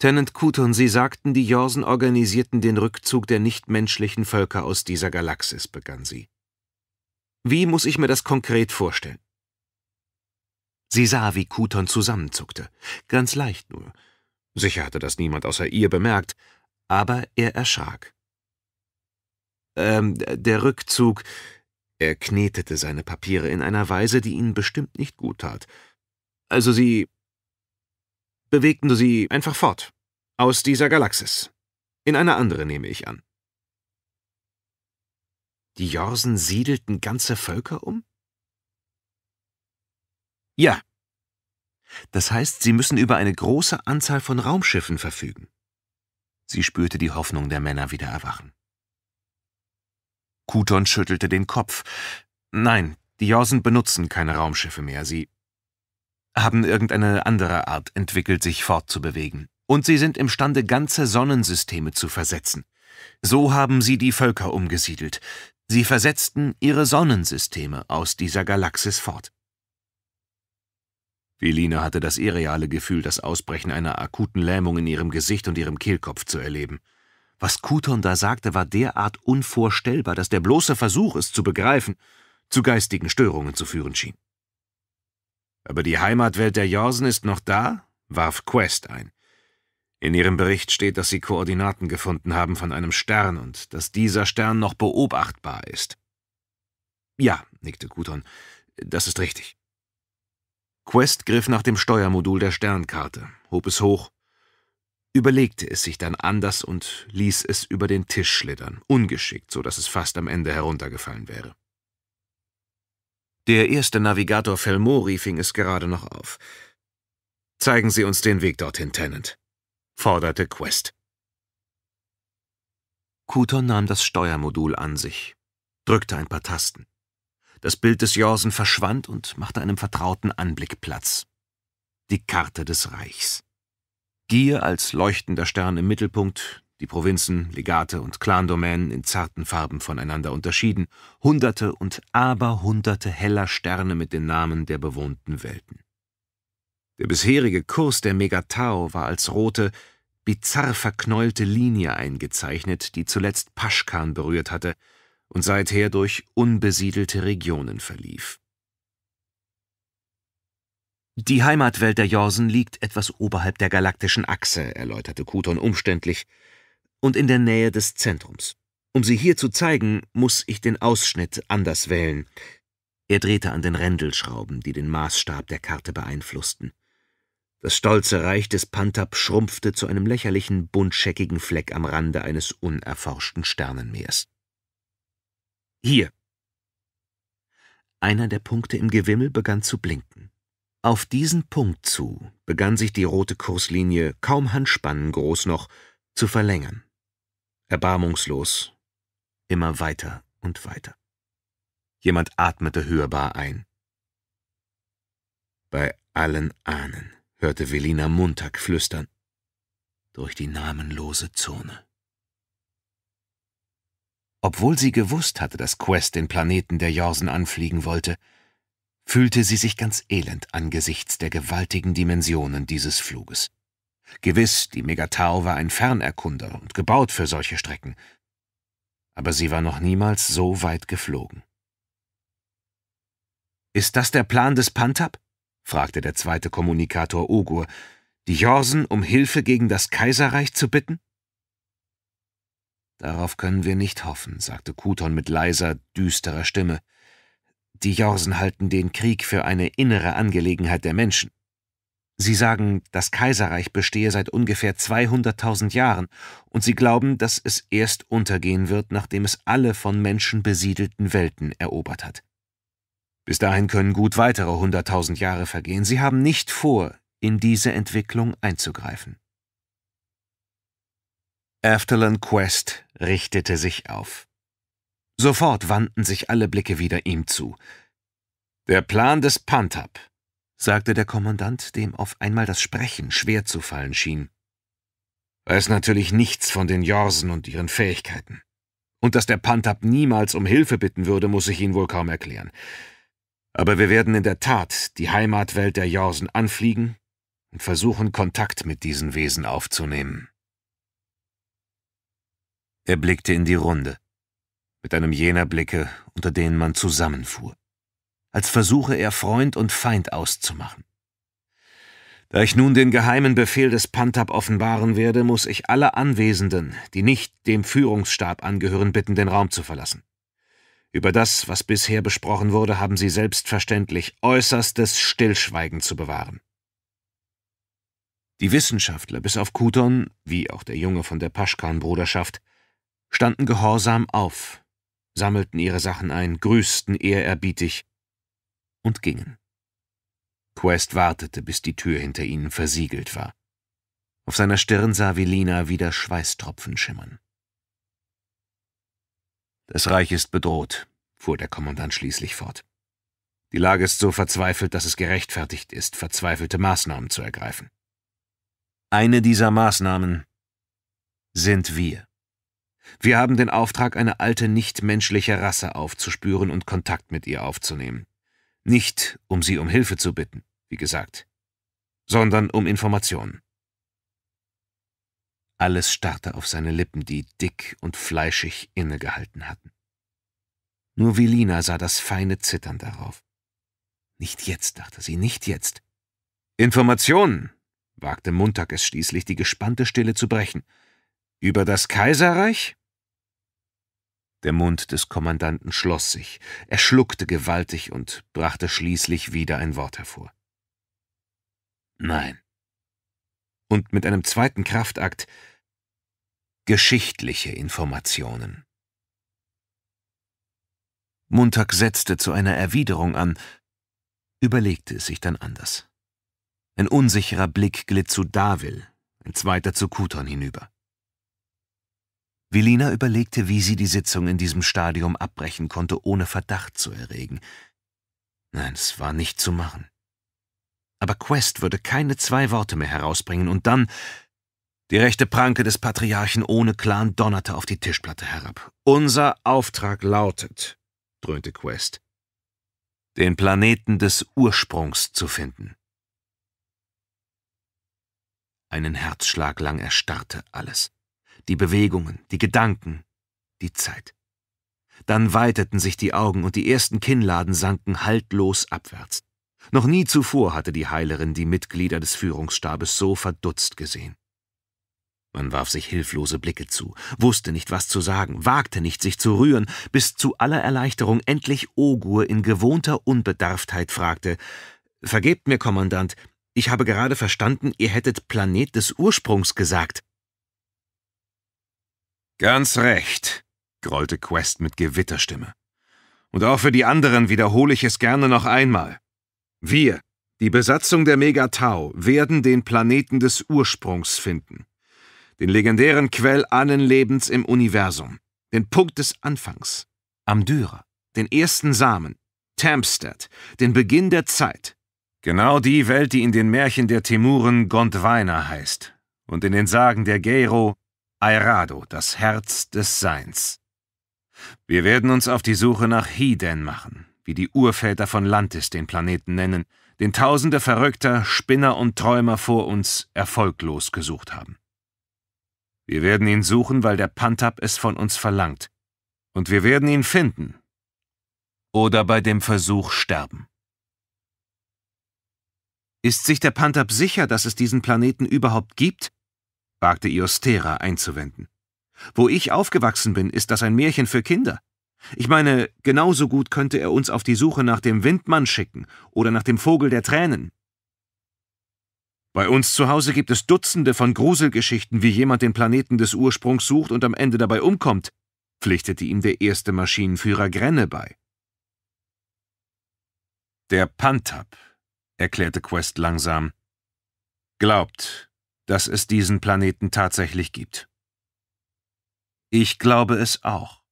Tenant Kuton, Sie sagten, die Jorsen organisierten den Rückzug der nichtmenschlichen Völker aus dieser Galaxis, begann sie. Wie muss ich mir das konkret vorstellen? Sie sah, wie Kuton zusammenzuckte. Ganz leicht nur. Sicher hatte das niemand außer ihr bemerkt, aber er erschrak. Ähm, der Rückzug, er knetete seine Papiere in einer Weise, die ihnen bestimmt nicht gut tat. Also sie bewegten sie einfach fort. Aus dieser Galaxis. In eine andere, nehme ich an. Die Jorsen siedelten ganze Völker um? Ja. Das heißt, sie müssen über eine große Anzahl von Raumschiffen verfügen. Sie spürte die Hoffnung der Männer wieder erwachen. Kuton schüttelte den Kopf. Nein, die Jorsen benutzen keine Raumschiffe mehr. Sie haben irgendeine andere Art entwickelt, sich fortzubewegen. Und sie sind imstande, ganze Sonnensysteme zu versetzen. So haben sie die Völker umgesiedelt. Sie versetzten ihre Sonnensysteme aus dieser Galaxis fort. Velina hatte das irreale Gefühl, das Ausbrechen einer akuten Lähmung in ihrem Gesicht und ihrem Kehlkopf zu erleben. Was Kuton da sagte, war derart unvorstellbar, dass der bloße Versuch, es zu begreifen, zu geistigen Störungen zu führen schien. Aber die Heimatwelt der Jorsen ist noch da? warf Quest ein. In ihrem Bericht steht, dass sie Koordinaten gefunden haben von einem Stern und dass dieser Stern noch beobachtbar ist. Ja, nickte Kuton, das ist richtig. Quest griff nach dem Steuermodul der Sternkarte, hob es hoch überlegte es sich dann anders und ließ es über den Tisch schlittern, ungeschickt, so dass es fast am Ende heruntergefallen wäre. Der erste Navigator Felmori fing es gerade noch auf. »Zeigen Sie uns den Weg dorthin, Tennant«, forderte Quest. Kuton nahm das Steuermodul an sich, drückte ein paar Tasten. Das Bild des Jorsen verschwand und machte einem vertrauten Anblick Platz. Die Karte des Reichs. Gier als leuchtender Stern im Mittelpunkt, die Provinzen, Legate und Clandomänen in zarten Farben voneinander unterschieden, hunderte und aberhunderte heller Sterne mit den Namen der bewohnten Welten. Der bisherige Kurs der Megatau war als rote, bizarr verknäulte Linie eingezeichnet, die zuletzt Paschkan berührt hatte und seither durch unbesiedelte Regionen verlief. Die Heimatwelt der Jorsen liegt etwas oberhalb der galaktischen Achse, erläuterte Kuton umständlich, und in der Nähe des Zentrums. Um sie hier zu zeigen, muss ich den Ausschnitt anders wählen. Er drehte an den Rändelschrauben, die den Maßstab der Karte beeinflussten. Das stolze Reich des Pantap schrumpfte zu einem lächerlichen, buntscheckigen Fleck am Rande eines unerforschten Sternenmeers. Hier. Einer der Punkte im Gewimmel begann zu blinken. Auf diesen Punkt zu begann sich die rote Kurslinie, kaum Handspannen groß noch, zu verlängern. Erbarmungslos, immer weiter und weiter. Jemand atmete hörbar ein. Bei allen Ahnen hörte Velina Montag flüstern. Durch die namenlose Zone. Obwohl sie gewusst hatte, dass Quest den Planeten der Jorsen anfliegen wollte, fühlte sie sich ganz elend angesichts der gewaltigen Dimensionen dieses Fluges. Gewiss, die Megatau war ein Fernerkunder und gebaut für solche Strecken, aber sie war noch niemals so weit geflogen. »Ist das der Plan des Pantab?« fragte der zweite Kommunikator Ogur, die Jorsen um Hilfe gegen das Kaiserreich zu bitten? »Darauf können wir nicht hoffen«, sagte Kuton mit leiser, düsterer Stimme. Die Jorsen halten den Krieg für eine innere Angelegenheit der Menschen. Sie sagen, das Kaiserreich bestehe seit ungefähr 200.000 Jahren und sie glauben, dass es erst untergehen wird, nachdem es alle von Menschen besiedelten Welten erobert hat. Bis dahin können gut weitere 100.000 Jahre vergehen. Sie haben nicht vor, in diese Entwicklung einzugreifen. Afterland Quest richtete sich auf. Sofort wandten sich alle Blicke wieder ihm zu. Der Plan des Pantab, sagte der Kommandant, dem auf einmal das Sprechen schwer zu fallen schien. Weiß natürlich nichts von den Jorsen und ihren Fähigkeiten. Und dass der Pantab niemals um Hilfe bitten würde, muss ich Ihnen wohl kaum erklären. Aber wir werden in der Tat die Heimatwelt der Jorsen anfliegen und versuchen, Kontakt mit diesen Wesen aufzunehmen. Er blickte in die Runde mit einem jener Blicke, unter denen man zusammenfuhr, als versuche er Freund und Feind auszumachen. Da ich nun den geheimen Befehl des Pantab offenbaren werde, muss ich alle Anwesenden, die nicht dem Führungsstab angehören, bitten, den Raum zu verlassen. Über das, was bisher besprochen wurde, haben sie selbstverständlich äußerstes Stillschweigen zu bewahren. Die Wissenschaftler, bis auf Kuton, wie auch der Junge von der Paschkan-Bruderschaft, standen gehorsam auf sammelten ihre Sachen ein, grüßten ehrerbietig und gingen. Quest wartete, bis die Tür hinter ihnen versiegelt war. Auf seiner Stirn sah Velina wieder Schweißtropfen schimmern. Das Reich ist bedroht, fuhr der Kommandant schließlich fort. Die Lage ist so verzweifelt, dass es gerechtfertigt ist, verzweifelte Maßnahmen zu ergreifen. Eine dieser Maßnahmen sind wir. Wir haben den Auftrag, eine alte nichtmenschliche Rasse aufzuspüren und Kontakt mit ihr aufzunehmen. Nicht, um sie um Hilfe zu bitten, wie gesagt, sondern um Informationen. Alles starrte auf seine Lippen, die dick und fleischig innegehalten hatten. Nur Velina sah das feine Zittern darauf. Nicht jetzt, dachte sie, nicht jetzt. Informationen, wagte Montag es schließlich, die gespannte Stille zu brechen. Über das Kaiserreich? Der Mund des Kommandanten schloss sich, er schluckte gewaltig und brachte schließlich wieder ein Wort hervor. Nein. Und mit einem zweiten Kraftakt geschichtliche Informationen. Montag setzte zu einer Erwiderung an, überlegte es sich dann anders. Ein unsicherer Blick glitt zu Davil, ein zweiter zu Kuton hinüber. Velina überlegte, wie sie die Sitzung in diesem Stadium abbrechen konnte, ohne Verdacht zu erregen. Nein, es war nicht zu machen. Aber Quest würde keine zwei Worte mehr herausbringen, und dann die rechte Pranke des Patriarchen ohne Clan donnerte auf die Tischplatte herab. Unser Auftrag lautet, dröhnte Quest, den Planeten des Ursprungs zu finden. Einen Herzschlag lang erstarrte alles die Bewegungen, die Gedanken, die Zeit. Dann weiteten sich die Augen und die ersten Kinnladen sanken haltlos abwärts. Noch nie zuvor hatte die Heilerin die Mitglieder des Führungsstabes so verdutzt gesehen. Man warf sich hilflose Blicke zu, wusste nicht, was zu sagen, wagte nicht, sich zu rühren, bis zu aller Erleichterung endlich Ogur in gewohnter Unbedarftheit fragte Vergebt mir, Kommandant, ich habe gerade verstanden, ihr hättet Planet des Ursprungs gesagt. Ganz recht, grollte Quest mit Gewitterstimme. Und auch für die anderen wiederhole ich es gerne noch einmal. Wir, die Besatzung der Megatau, werden den Planeten des Ursprungs finden. Den legendären Quell allen Lebens im Universum. Den Punkt des Anfangs. Amdyra. Den ersten Samen. Tampstead. Den Beginn der Zeit. Genau die Welt, die in den Märchen der Temuren Gondwana heißt und in den Sagen der Gero Airado, das Herz des Seins. Wir werden uns auf die Suche nach Hiden machen, wie die Urväter von Lantis den Planeten nennen, den tausende verrückter Spinner und Träumer vor uns erfolglos gesucht haben. Wir werden ihn suchen, weil der Pantab es von uns verlangt. Und wir werden ihn finden. Oder bei dem Versuch sterben. Ist sich der Pantab sicher, dass es diesen Planeten überhaupt gibt? wagte Iostera einzuwenden. Wo ich aufgewachsen bin, ist das ein Märchen für Kinder. Ich meine, genauso gut könnte er uns auf die Suche nach dem Windmann schicken oder nach dem Vogel der Tränen. Bei uns zu Hause gibt es Dutzende von Gruselgeschichten, wie jemand den Planeten des Ursprungs sucht und am Ende dabei umkommt, pflichtete ihm der erste Maschinenführer Grenne bei. Der Pantab, erklärte Quest langsam, glaubt, dass es diesen Planeten tatsächlich gibt. Ich glaube es auch.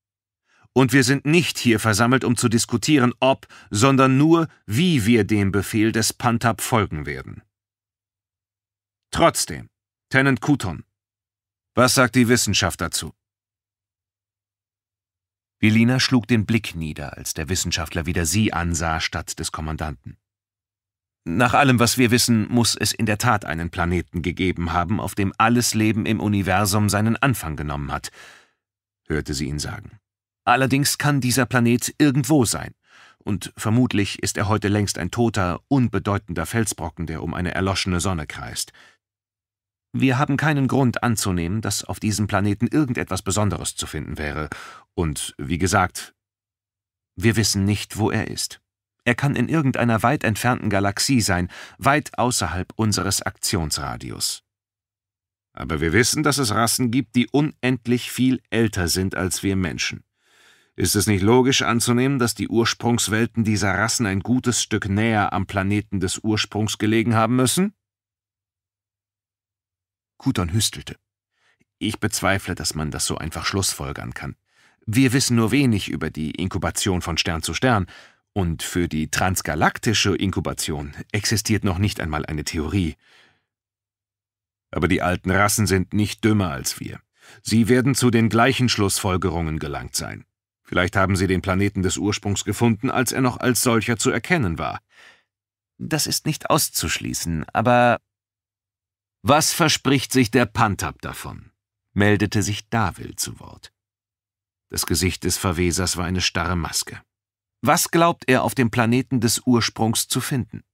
Und wir sind nicht hier versammelt, um zu diskutieren, ob, sondern nur, wie wir dem Befehl des Pantab folgen werden. Trotzdem, Tenant Kuton, was sagt die Wissenschaft dazu? Vilina schlug den Blick nieder, als der Wissenschaftler wieder sie ansah statt des Kommandanten. Nach allem, was wir wissen, muss es in der Tat einen Planeten gegeben haben, auf dem alles Leben im Universum seinen Anfang genommen hat, hörte sie ihn sagen. Allerdings kann dieser Planet irgendwo sein, und vermutlich ist er heute längst ein toter, unbedeutender Felsbrocken, der um eine erloschene Sonne kreist. Wir haben keinen Grund anzunehmen, dass auf diesem Planeten irgendetwas Besonderes zu finden wäre, und wie gesagt, wir wissen nicht, wo er ist. Er kann in irgendeiner weit entfernten Galaxie sein, weit außerhalb unseres Aktionsradius. Aber wir wissen, dass es Rassen gibt, die unendlich viel älter sind als wir Menschen. Ist es nicht logisch anzunehmen, dass die Ursprungswelten dieser Rassen ein gutes Stück näher am Planeten des Ursprungs gelegen haben müssen? Kuton hüstelte. Ich bezweifle, dass man das so einfach schlussfolgern kann. Wir wissen nur wenig über die Inkubation von Stern zu Stern, und für die transgalaktische Inkubation existiert noch nicht einmal eine Theorie. Aber die alten Rassen sind nicht dümmer als wir. Sie werden zu den gleichen Schlussfolgerungen gelangt sein. Vielleicht haben sie den Planeten des Ursprungs gefunden, als er noch als solcher zu erkennen war. Das ist nicht auszuschließen, aber... Was verspricht sich der Pantab davon? meldete sich Davil zu Wort. Das Gesicht des Verwesers war eine starre Maske. Was glaubt er auf dem Planeten des Ursprungs zu finden?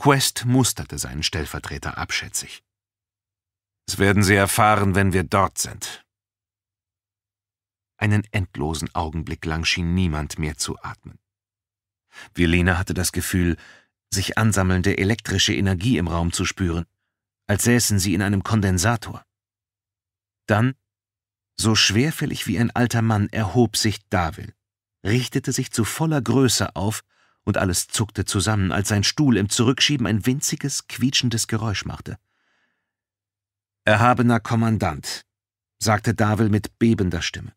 Quest musterte seinen Stellvertreter abschätzig. Es werden Sie erfahren, wenn wir dort sind. Einen endlosen Augenblick lang schien niemand mehr zu atmen. Vilena hatte das Gefühl, sich ansammelnde elektrische Energie im Raum zu spüren, als säßen sie in einem Kondensator. Dann, so schwerfällig wie ein alter Mann, erhob sich Davil richtete sich zu voller Größe auf, und alles zuckte zusammen, als sein Stuhl im Zurückschieben ein winziges, quietschendes Geräusch machte. Erhabener Kommandant, sagte Davil mit bebender Stimme,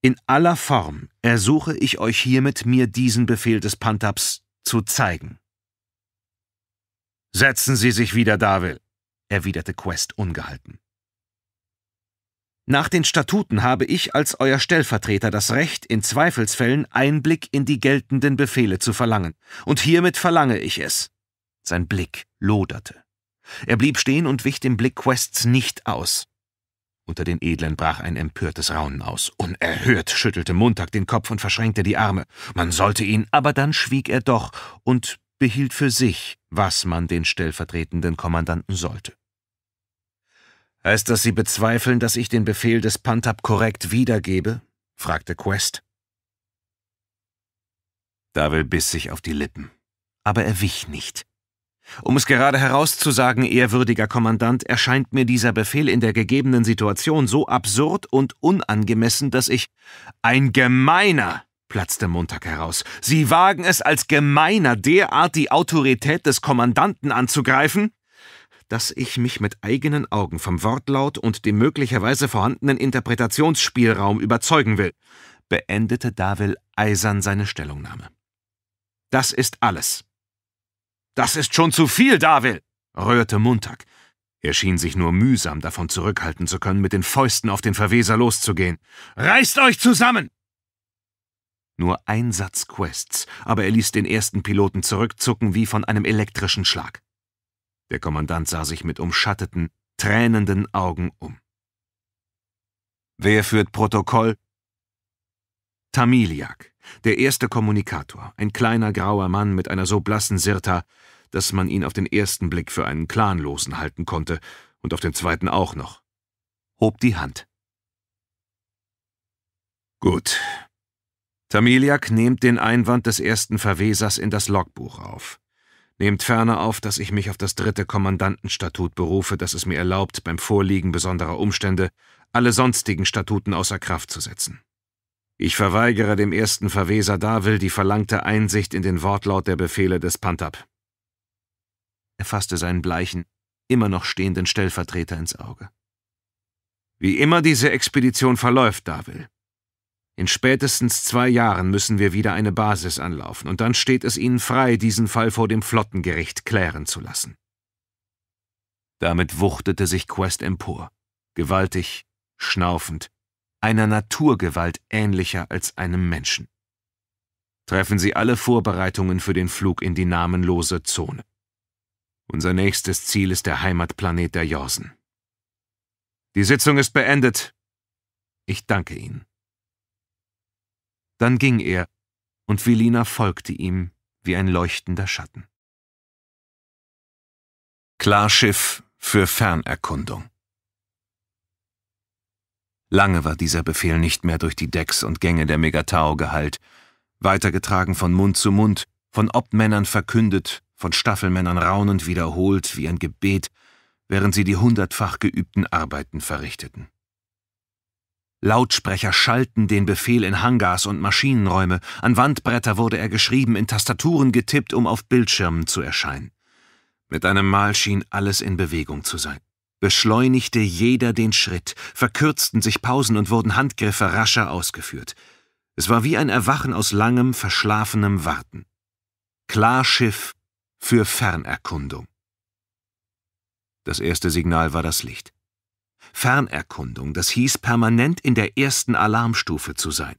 in aller Form ersuche ich euch hiermit, mir diesen Befehl des Pantaps zu zeigen. Setzen Sie sich wieder, Davil, erwiderte Quest ungehalten. Nach den Statuten habe ich als euer Stellvertreter das Recht, in Zweifelsfällen Einblick in die geltenden Befehle zu verlangen. Und hiermit verlange ich es. Sein Blick loderte. Er blieb stehen und wich dem Blick Quests nicht aus. Unter den Edlen brach ein empörtes Raunen aus. Unerhört schüttelte Montag den Kopf und verschränkte die Arme. Man sollte ihn, aber dann schwieg er doch und behielt für sich, was man den stellvertretenden Kommandanten sollte. Heißt das, Sie bezweifeln, dass ich den Befehl des Pantab korrekt wiedergebe? fragte Quest. Davil biss sich auf die Lippen, aber er wich nicht. Um es gerade herauszusagen, ehrwürdiger Kommandant, erscheint mir dieser Befehl in der gegebenen Situation so absurd und unangemessen, dass ich ein Gemeiner platzte Montag heraus. Sie wagen es als Gemeiner, derart die Autorität des Kommandanten anzugreifen? dass ich mich mit eigenen Augen vom Wortlaut und dem möglicherweise vorhandenen Interpretationsspielraum überzeugen will, beendete Davil eisern seine Stellungnahme. Das ist alles. Das ist schon zu viel, Davil, röhrte Montag. Er schien sich nur mühsam davon zurückhalten zu können, mit den Fäusten auf den Verweser loszugehen. Reißt euch zusammen! Nur ein Satz Quests, aber er ließ den ersten Piloten zurückzucken wie von einem elektrischen Schlag. Der Kommandant sah sich mit umschatteten, tränenden Augen um. Wer führt Protokoll? Tamiliak, der erste Kommunikator, ein kleiner grauer Mann mit einer so blassen Sirta, dass man ihn auf den ersten Blick für einen Clanlosen halten konnte und auf den zweiten auch noch, hob die Hand. Gut. Tamiliak nehmt den Einwand des ersten Verwesers in das Logbuch auf. Nehmt ferner auf, dass ich mich auf das dritte Kommandantenstatut berufe, das es mir erlaubt, beim Vorliegen besonderer Umstände alle sonstigen Statuten außer Kraft zu setzen. Ich verweigere dem ersten Verweser Davil die verlangte Einsicht in den Wortlaut der Befehle des Pantab. Er fasste seinen bleichen, immer noch stehenden Stellvertreter ins Auge. Wie immer diese Expedition verläuft, Davil, in spätestens zwei Jahren müssen wir wieder eine Basis anlaufen, und dann steht es Ihnen frei, diesen Fall vor dem Flottengericht klären zu lassen. Damit wuchtete sich Quest empor, gewaltig, schnaufend, einer Naturgewalt ähnlicher als einem Menschen. Treffen Sie alle Vorbereitungen für den Flug in die namenlose Zone. Unser nächstes Ziel ist der Heimatplanet der Jorsen. Die Sitzung ist beendet. Ich danke Ihnen. Dann ging er, und Velina folgte ihm wie ein leuchtender Schatten. Klarschiff für Fernerkundung. Lange war dieser Befehl nicht mehr durch die Decks und Gänge der Megatau geheilt, weitergetragen von Mund zu Mund, von Obmännern verkündet, von Staffelmännern raunend wiederholt wie ein Gebet, während sie die hundertfach geübten Arbeiten verrichteten. Lautsprecher schallten den Befehl in Hangars und Maschinenräume, an Wandbretter wurde er geschrieben, in Tastaturen getippt, um auf Bildschirmen zu erscheinen. Mit einem Mal schien alles in Bewegung zu sein. Beschleunigte jeder den Schritt, verkürzten sich Pausen und wurden Handgriffe rascher ausgeführt. Es war wie ein Erwachen aus langem, verschlafenem Warten. Klarschiff für Fernerkundung. Das erste Signal war das Licht. Fernerkundung, das hieß, permanent in der ersten Alarmstufe zu sein.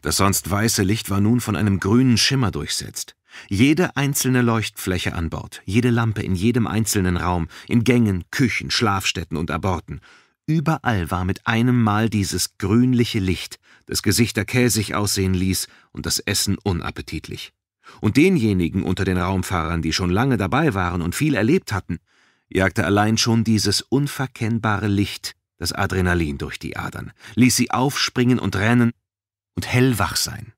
Das sonst weiße Licht war nun von einem grünen Schimmer durchsetzt. Jede einzelne Leuchtfläche an Bord, jede Lampe in jedem einzelnen Raum, in Gängen, Küchen, Schlafstätten und Aborten. Überall war mit einem Mal dieses grünliche Licht, das Gesichter käsig aussehen ließ und das Essen unappetitlich. Und denjenigen unter den Raumfahrern, die schon lange dabei waren und viel erlebt hatten, jagte allein schon dieses unverkennbare Licht das Adrenalin durch die Adern, ließ sie aufspringen und rennen und hellwach sein.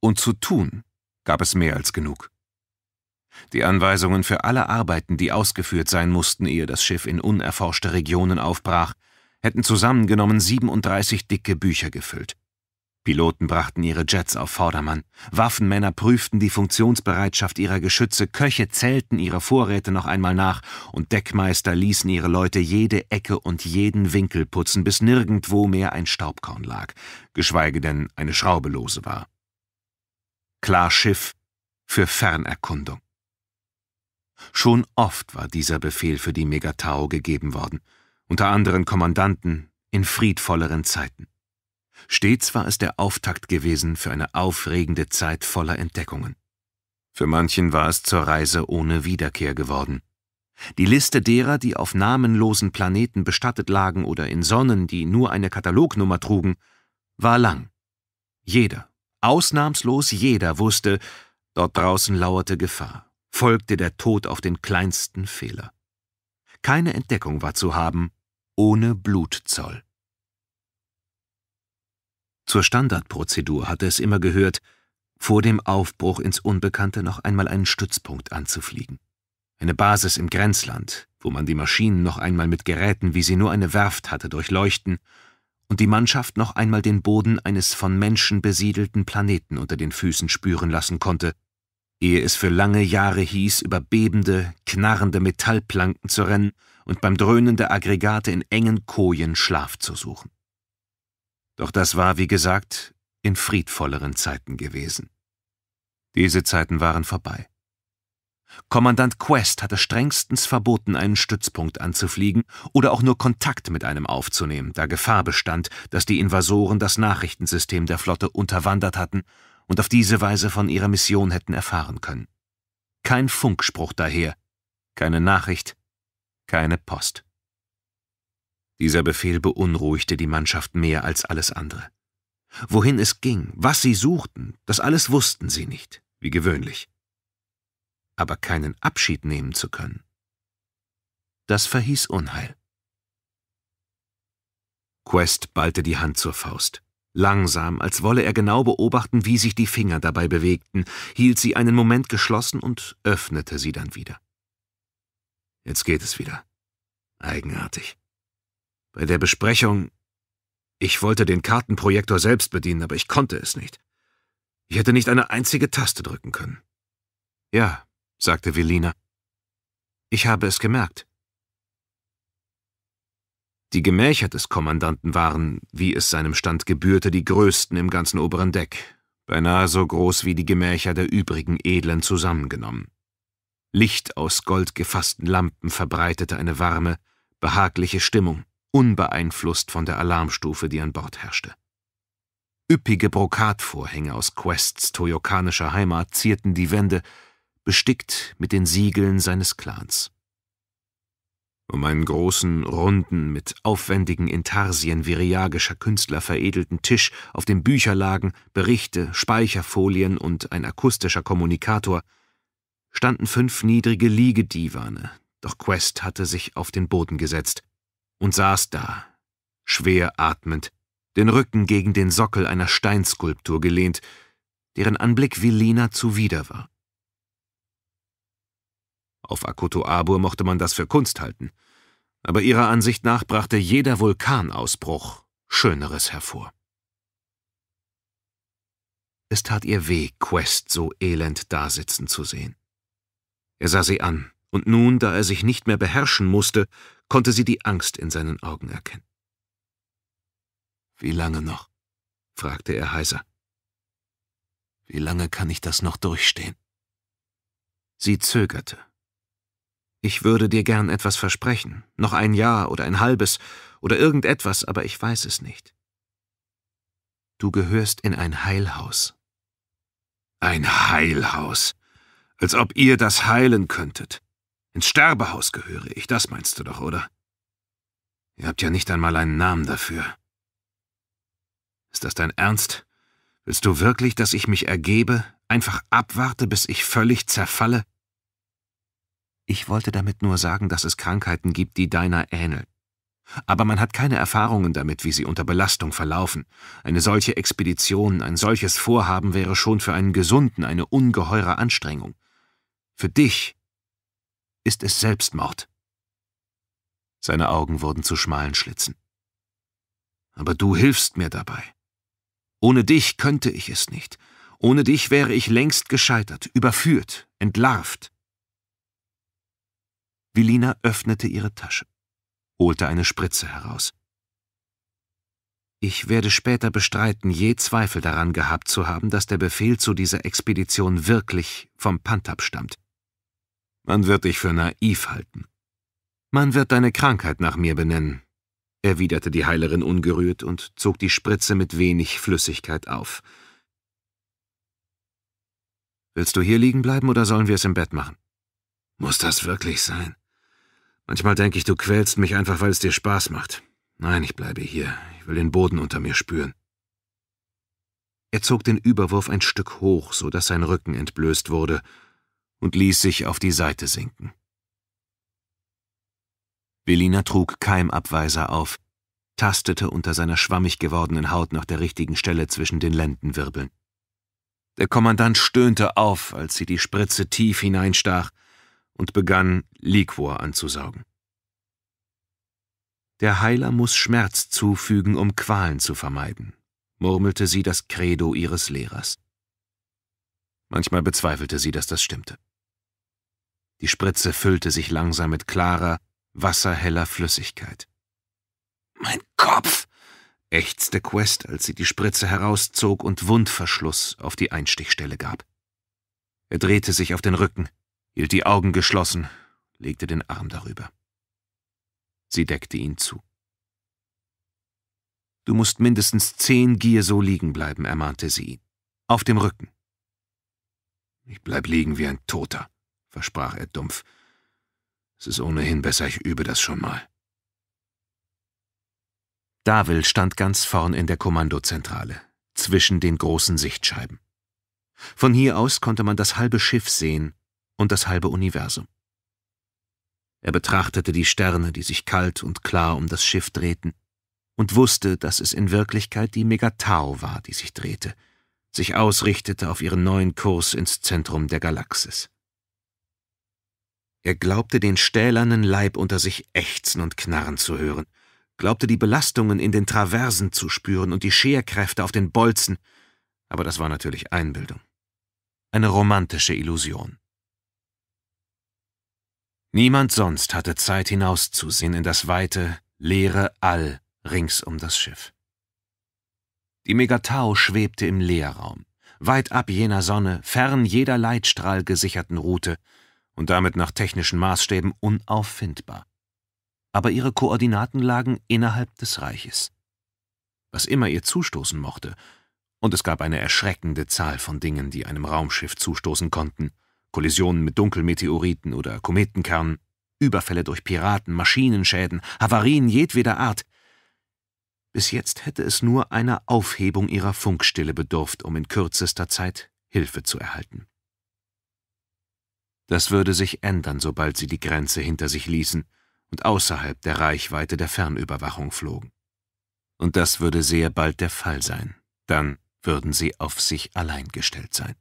Und zu tun gab es mehr als genug. Die Anweisungen für alle Arbeiten, die ausgeführt sein mussten, ehe das Schiff in unerforschte Regionen aufbrach, hätten zusammengenommen 37 dicke Bücher gefüllt. Piloten brachten ihre Jets auf Vordermann, Waffenmänner prüften die Funktionsbereitschaft ihrer Geschütze, Köche zählten ihre Vorräte noch einmal nach und Deckmeister ließen ihre Leute jede Ecke und jeden Winkel putzen, bis nirgendwo mehr ein Staubkorn lag, geschweige denn eine Schraube lose war. Klar Schiff für Fernerkundung. Schon oft war dieser Befehl für die Megatau gegeben worden, unter anderen Kommandanten in friedvolleren Zeiten. Stets war es der Auftakt gewesen für eine aufregende Zeit voller Entdeckungen. Für manchen war es zur Reise ohne Wiederkehr geworden. Die Liste derer, die auf namenlosen Planeten bestattet lagen oder in Sonnen, die nur eine Katalognummer trugen, war lang. Jeder, ausnahmslos jeder wusste, dort draußen lauerte Gefahr, folgte der Tod auf den kleinsten Fehler. Keine Entdeckung war zu haben ohne Blutzoll. Zur Standardprozedur hatte es immer gehört, vor dem Aufbruch ins Unbekannte noch einmal einen Stützpunkt anzufliegen. Eine Basis im Grenzland, wo man die Maschinen noch einmal mit Geräten, wie sie nur eine Werft hatte, durchleuchten und die Mannschaft noch einmal den Boden eines von Menschen besiedelten Planeten unter den Füßen spüren lassen konnte, ehe es für lange Jahre hieß, über bebende, knarrende Metallplanken zu rennen und beim Dröhnen der Aggregate in engen Kojen Schlaf zu suchen. Doch das war, wie gesagt, in friedvolleren Zeiten gewesen. Diese Zeiten waren vorbei. Kommandant Quest hatte strengstens verboten, einen Stützpunkt anzufliegen oder auch nur Kontakt mit einem aufzunehmen, da Gefahr bestand, dass die Invasoren das Nachrichtensystem der Flotte unterwandert hatten und auf diese Weise von ihrer Mission hätten erfahren können. Kein Funkspruch daher, keine Nachricht, keine Post. Dieser Befehl beunruhigte die Mannschaft mehr als alles andere. Wohin es ging, was sie suchten, das alles wussten sie nicht, wie gewöhnlich. Aber keinen Abschied nehmen zu können, das verhieß Unheil. Quest ballte die Hand zur Faust. Langsam, als wolle er genau beobachten, wie sich die Finger dabei bewegten, hielt sie einen Moment geschlossen und öffnete sie dann wieder. Jetzt geht es wieder. Eigenartig. Bei der Besprechung, ich wollte den Kartenprojektor selbst bedienen, aber ich konnte es nicht. Ich hätte nicht eine einzige Taste drücken können. Ja, sagte Velina. Ich habe es gemerkt. Die Gemächer des Kommandanten waren, wie es seinem Stand gebührte, die größten im ganzen oberen Deck, beinahe so groß wie die Gemächer der übrigen Edlen zusammengenommen. Licht aus goldgefassten Lampen verbreitete eine warme, behagliche Stimmung unbeeinflusst von der Alarmstufe, die an Bord herrschte. Üppige Brokatvorhänge aus Quests toyokanischer Heimat zierten die Wände, bestickt mit den Siegeln seines Clans. Um einen großen, runden, mit aufwendigen Intarsien viriagischer Künstler veredelten Tisch, auf dem Bücher lagen, Berichte, Speicherfolien und ein akustischer Kommunikator, standen fünf niedrige Liegedivane, doch Quest hatte sich auf den Boden gesetzt, und saß da, schwer atmend, den Rücken gegen den Sockel einer Steinskulptur gelehnt, deren Anblick Vilina zuwider war. Auf Akoto Abur mochte man das für Kunst halten, aber ihrer Ansicht nach brachte jeder Vulkanausbruch Schöneres hervor. Es tat ihr weh, Quest so elend dasitzen zu sehen. Er sah sie an, und nun, da er sich nicht mehr beherrschen musste, konnte sie die Angst in seinen Augen erkennen. Wie lange noch? fragte er heiser. Wie lange kann ich das noch durchstehen? Sie zögerte. Ich würde dir gern etwas versprechen, noch ein Jahr oder ein halbes oder irgendetwas, aber ich weiß es nicht. Du gehörst in ein Heilhaus. Ein Heilhaus. Als ob ihr das heilen könntet. Ins Sterbehaus gehöre ich, das meinst du doch, oder? Ihr habt ja nicht einmal einen Namen dafür. Ist das dein Ernst? Willst du wirklich, dass ich mich ergebe, einfach abwarte, bis ich völlig zerfalle? Ich wollte damit nur sagen, dass es Krankheiten gibt, die deiner ähneln. Aber man hat keine Erfahrungen damit, wie sie unter Belastung verlaufen. Eine solche Expedition, ein solches Vorhaben wäre schon für einen Gesunden eine ungeheure Anstrengung. Für dich ist es Selbstmord. Seine Augen wurden zu schmalen Schlitzen. Aber du hilfst mir dabei. Ohne dich könnte ich es nicht. Ohne dich wäre ich längst gescheitert, überführt, entlarvt. Vilina öffnete ihre Tasche, holte eine Spritze heraus. Ich werde später bestreiten, je Zweifel daran gehabt zu haben, dass der Befehl zu dieser Expedition wirklich vom Pantab stammt. Man wird dich für naiv halten. Man wird deine Krankheit nach mir benennen, erwiderte die Heilerin ungerührt und zog die Spritze mit wenig Flüssigkeit auf. Willst du hier liegen bleiben oder sollen wir es im Bett machen? Muss das wirklich sein? Manchmal denke ich, du quälst mich einfach, weil es dir Spaß macht. Nein, ich bleibe hier. Ich will den Boden unter mir spüren. Er zog den Überwurf ein Stück hoch, so dass sein Rücken entblößt wurde, und ließ sich auf die Seite sinken. Belina trug Keimabweiser auf, tastete unter seiner schwammig gewordenen Haut nach der richtigen Stelle zwischen den Lendenwirbeln. Der Kommandant stöhnte auf, als sie die Spritze tief hineinstach und begann, Liquor anzusaugen. Der Heiler muss Schmerz zufügen, um Qualen zu vermeiden, murmelte sie das Credo ihres Lehrers. Manchmal bezweifelte sie, dass das stimmte. Die Spritze füllte sich langsam mit klarer, wasserheller Flüssigkeit. Mein Kopf! ächzte Quest, als sie die Spritze herauszog und Wundverschluss auf die Einstichstelle gab. Er drehte sich auf den Rücken, hielt die Augen geschlossen, legte den Arm darüber. Sie deckte ihn zu. Du musst mindestens zehn Gier so liegen bleiben, ermahnte sie ihn. Auf dem Rücken. Ich bleib liegen wie ein Toter, versprach er dumpf. Es ist ohnehin besser, ich übe das schon mal. Davil stand ganz vorn in der Kommandozentrale, zwischen den großen Sichtscheiben. Von hier aus konnte man das halbe Schiff sehen und das halbe Universum. Er betrachtete die Sterne, die sich kalt und klar um das Schiff drehten, und wusste, dass es in Wirklichkeit die Megatau war, die sich drehte – sich ausrichtete auf ihren neuen Kurs ins Zentrum der Galaxis. Er glaubte, den stählernen Leib unter sich ächzen und knarren zu hören, glaubte, die Belastungen in den Traversen zu spüren und die Scherkräfte auf den Bolzen, aber das war natürlich Einbildung. Eine romantische Illusion. Niemand sonst hatte Zeit hinauszusehen in das weite, leere All rings um das Schiff. Die Megatau schwebte im Leerraum, weit ab jener Sonne, fern jeder Leitstrahl gesicherten Route und damit nach technischen Maßstäben unauffindbar. Aber ihre Koordinaten lagen innerhalb des Reiches. Was immer ihr zustoßen mochte, und es gab eine erschreckende Zahl von Dingen, die einem Raumschiff zustoßen konnten, Kollisionen mit Dunkelmeteoriten oder Kometenkernen, Überfälle durch Piraten, Maschinenschäden, Havarien jedweder Art, bis jetzt hätte es nur einer Aufhebung ihrer Funkstille bedurft, um in kürzester Zeit Hilfe zu erhalten. Das würde sich ändern, sobald sie die Grenze hinter sich ließen und außerhalb der Reichweite der Fernüberwachung flogen. Und das würde sehr bald der Fall sein. Dann würden sie auf sich allein gestellt sein.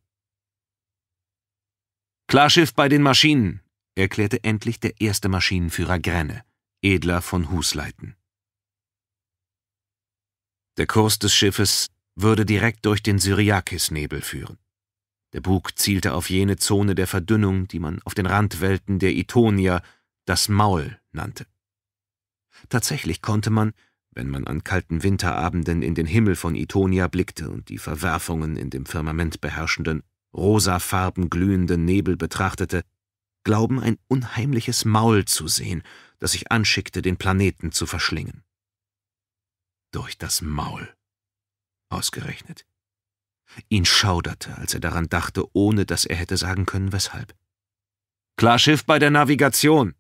Klarschiff bei den Maschinen, erklärte endlich der erste Maschinenführer Grenne, Edler von Husleiten. Der Kurs des Schiffes würde direkt durch den Syriakis-Nebel führen. Der Bug zielte auf jene Zone der Verdünnung, die man auf den Randwelten der Itonia das Maul nannte. Tatsächlich konnte man, wenn man an kalten Winterabenden in den Himmel von Itonia blickte und die Verwerfungen in dem Firmament beherrschenden, rosafarben glühenden Nebel betrachtete, glauben, ein unheimliches Maul zu sehen, das sich anschickte, den Planeten zu verschlingen durch das Maul. Ausgerechnet. Ihn schauderte, als er daran dachte, ohne dass er hätte sagen können, weshalb. Klar Schiff bei der Navigation,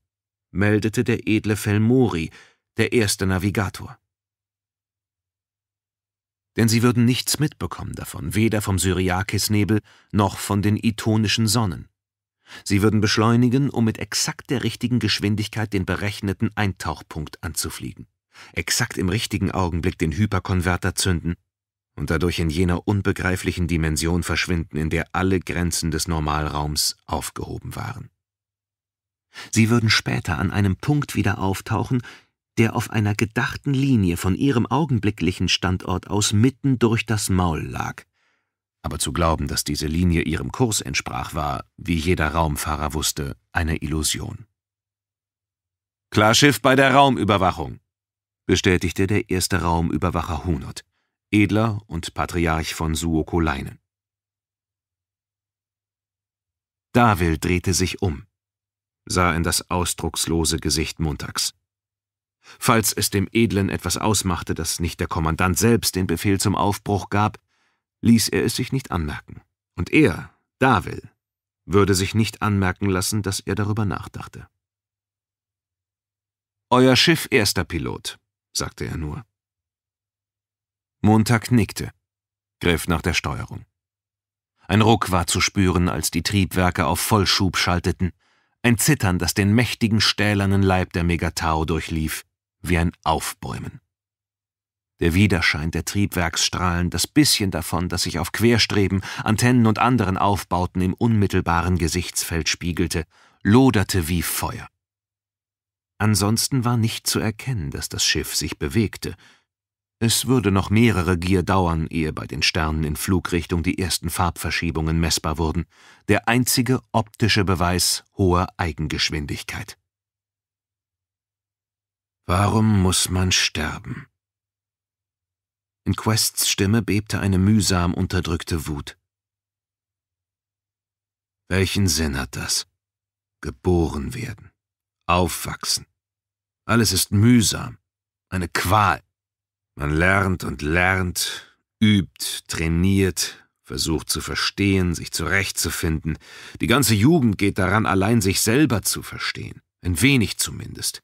meldete der edle Felmori, der erste Navigator. Denn sie würden nichts mitbekommen davon, weder vom Syriakisnebel noch von den itonischen Sonnen. Sie würden beschleunigen, um mit exakt der richtigen Geschwindigkeit den berechneten Eintauchpunkt anzufliegen exakt im richtigen Augenblick den Hyperkonverter zünden und dadurch in jener unbegreiflichen Dimension verschwinden, in der alle Grenzen des Normalraums aufgehoben waren. Sie würden später an einem Punkt wieder auftauchen, der auf einer gedachten Linie von ihrem augenblicklichen Standort aus mitten durch das Maul lag. Aber zu glauben, dass diese Linie ihrem Kurs entsprach, war, wie jeder Raumfahrer wusste, eine Illusion. Klarschiff bei der Raumüberwachung bestätigte der erste Raumüberwacher Hunert, Edler und Patriarch von Suoko Leinen. Davil drehte sich um, sah in das ausdruckslose Gesicht Montags. Falls es dem Edlen etwas ausmachte, dass nicht der Kommandant selbst den Befehl zum Aufbruch gab, ließ er es sich nicht anmerken. Und er, Davil, würde sich nicht anmerken lassen, dass er darüber nachdachte. Euer Schiff, erster Pilot, sagte er nur. Montag nickte, griff nach der Steuerung. Ein Ruck war zu spüren, als die Triebwerke auf Vollschub schalteten, ein Zittern, das den mächtigen stählernen Leib der Megatau durchlief, wie ein Aufbäumen. Der Widerschein der Triebwerksstrahlen, das bisschen davon, das sich auf Querstreben, Antennen und anderen Aufbauten im unmittelbaren Gesichtsfeld spiegelte, loderte wie Feuer. Ansonsten war nicht zu erkennen, dass das Schiff sich bewegte. Es würde noch mehrere Gier dauern, ehe bei den Sternen in Flugrichtung die ersten Farbverschiebungen messbar wurden, der einzige optische Beweis hoher Eigengeschwindigkeit. Warum muss man sterben? In Quests Stimme bebte eine mühsam unterdrückte Wut. Welchen Sinn hat das? Geboren werden aufwachsen. Alles ist mühsam, eine Qual. Man lernt und lernt, übt, trainiert, versucht zu verstehen, sich zurechtzufinden. Die ganze Jugend geht daran, allein sich selber zu verstehen, ein wenig zumindest.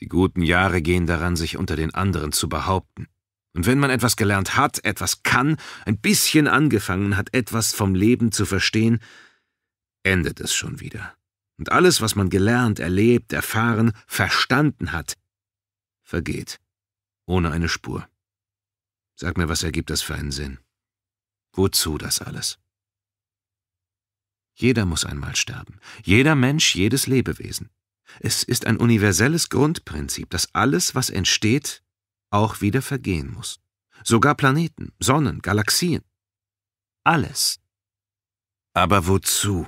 Die guten Jahre gehen daran, sich unter den anderen zu behaupten. Und wenn man etwas gelernt hat, etwas kann, ein bisschen angefangen hat, etwas vom Leben zu verstehen, endet es schon wieder und alles, was man gelernt, erlebt, erfahren, verstanden hat, vergeht, ohne eine Spur. Sag mir, was ergibt das für einen Sinn? Wozu das alles? Jeder muss einmal sterben, jeder Mensch, jedes Lebewesen. Es ist ein universelles Grundprinzip, dass alles, was entsteht, auch wieder vergehen muss. Sogar Planeten, Sonnen, Galaxien. Alles. Aber wozu?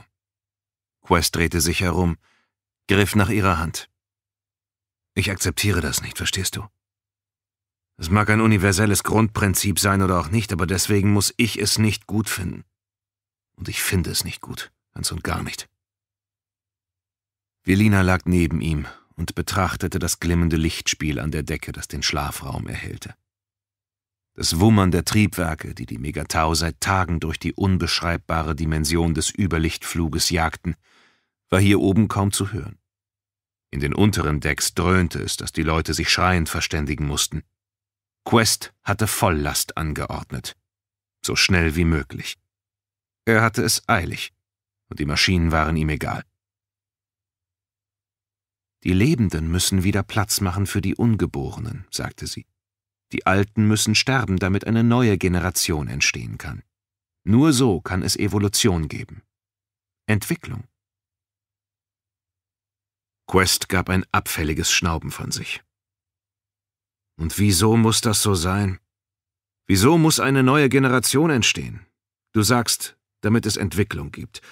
Quest drehte sich herum, griff nach ihrer Hand. Ich akzeptiere das nicht, verstehst du? Es mag ein universelles Grundprinzip sein oder auch nicht, aber deswegen muss ich es nicht gut finden. Und ich finde es nicht gut, ganz und gar nicht. Velina lag neben ihm und betrachtete das glimmende Lichtspiel an der Decke, das den Schlafraum erhellte. Das Wummern der Triebwerke, die die Megatau seit Tagen durch die unbeschreibbare Dimension des Überlichtfluges jagten, war hier oben kaum zu hören. In den unteren Decks dröhnte es, dass die Leute sich schreiend verständigen mussten. Quest hatte Volllast angeordnet. So schnell wie möglich. Er hatte es eilig, und die Maschinen waren ihm egal. Die Lebenden müssen wieder Platz machen für die Ungeborenen, sagte sie. Die Alten müssen sterben, damit eine neue Generation entstehen kann. Nur so kann es Evolution geben. Entwicklung. Quest gab ein abfälliges Schnauben von sich. Und wieso muss das so sein? Wieso muss eine neue Generation entstehen? Du sagst, damit es Entwicklung gibt.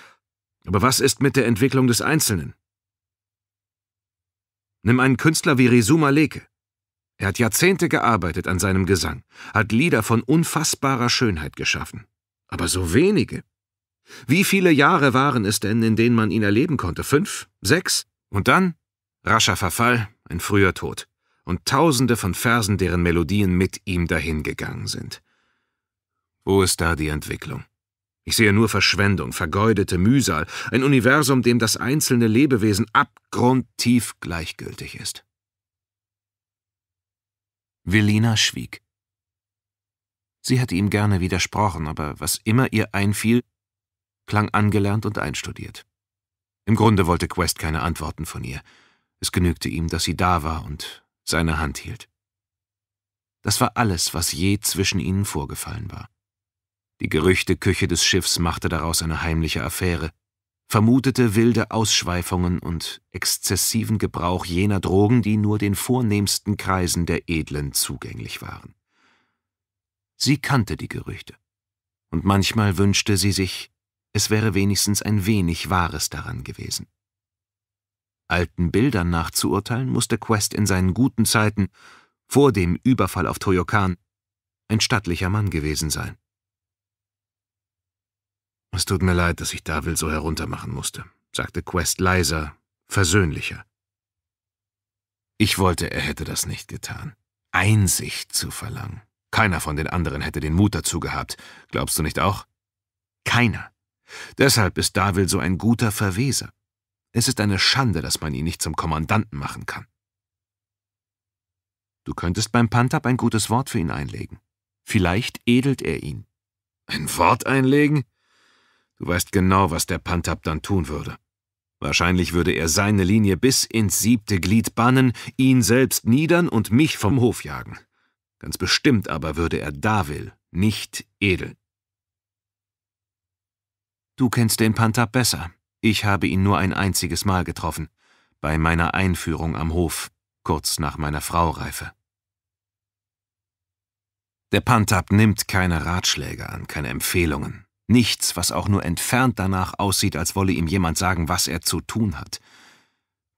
Aber was ist mit der Entwicklung des Einzelnen? Nimm einen Künstler wie Rizuma Leke. Er hat Jahrzehnte gearbeitet an seinem Gesang, hat Lieder von unfassbarer Schönheit geschaffen. Aber so wenige. Wie viele Jahre waren es denn, in denen man ihn erleben konnte? Fünf? Sechs? Und dann rascher Verfall, ein früher Tod und tausende von Versen, deren Melodien mit ihm dahingegangen sind. Wo ist da die Entwicklung? Ich sehe nur Verschwendung, vergeudete Mühsal, ein Universum, dem das einzelne Lebewesen abgrundtief gleichgültig ist. Velina schwieg. Sie hätte ihm gerne widersprochen, aber was immer ihr einfiel, klang angelernt und einstudiert. Im Grunde wollte Quest keine Antworten von ihr. Es genügte ihm, dass sie da war und seine Hand hielt. Das war alles, was je zwischen ihnen vorgefallen war. Die Gerüchteküche des Schiffs machte daraus eine heimliche Affäre, vermutete wilde Ausschweifungen und exzessiven Gebrauch jener Drogen, die nur den vornehmsten Kreisen der Edlen zugänglich waren. Sie kannte die Gerüchte, und manchmal wünschte sie sich, es wäre wenigstens ein wenig Wahres daran gewesen. Alten Bildern nachzuurteilen, musste Quest in seinen guten Zeiten, vor dem Überfall auf Toyokan, ein stattlicher Mann gewesen sein. Es tut mir leid, dass ich Davil so heruntermachen musste, sagte Quest leiser, versöhnlicher. Ich wollte, er hätte das nicht getan. Einsicht zu verlangen. Keiner von den anderen hätte den Mut dazu gehabt, glaubst du nicht auch? Keiner. Deshalb ist Davil so ein guter Verweser. Es ist eine Schande, dass man ihn nicht zum Kommandanten machen kann. Du könntest beim Pantab ein gutes Wort für ihn einlegen. Vielleicht edelt er ihn. Ein Wort einlegen? Du weißt genau, was der Pantab dann tun würde. Wahrscheinlich würde er seine Linie bis ins siebte Glied bannen, ihn selbst niedern und mich vom Hof jagen. Ganz bestimmt aber würde er Davil nicht edeln. Du kennst den Pantab besser. Ich habe ihn nur ein einziges Mal getroffen, bei meiner Einführung am Hof, kurz nach meiner Fraureife. Der Pantab nimmt keine Ratschläge an, keine Empfehlungen, nichts, was auch nur entfernt danach aussieht, als wolle ihm jemand sagen, was er zu tun hat.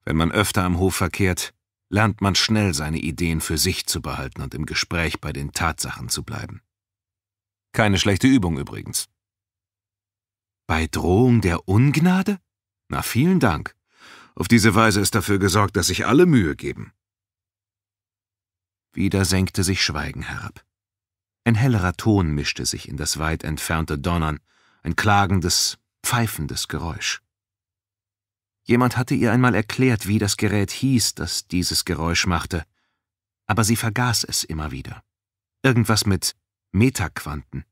Wenn man öfter am Hof verkehrt, lernt man schnell seine Ideen für sich zu behalten und im Gespräch bei den Tatsachen zu bleiben. Keine schlechte Übung übrigens. Bei Drohung der Ungnade? Na vielen Dank. Auf diese Weise ist dafür gesorgt, dass sich alle Mühe geben. Wieder senkte sich Schweigen herab. Ein hellerer Ton mischte sich in das weit entfernte Donnern, ein klagendes, pfeifendes Geräusch. Jemand hatte ihr einmal erklärt, wie das Gerät hieß, das dieses Geräusch machte, aber sie vergaß es immer wieder. Irgendwas mit Metaquanten.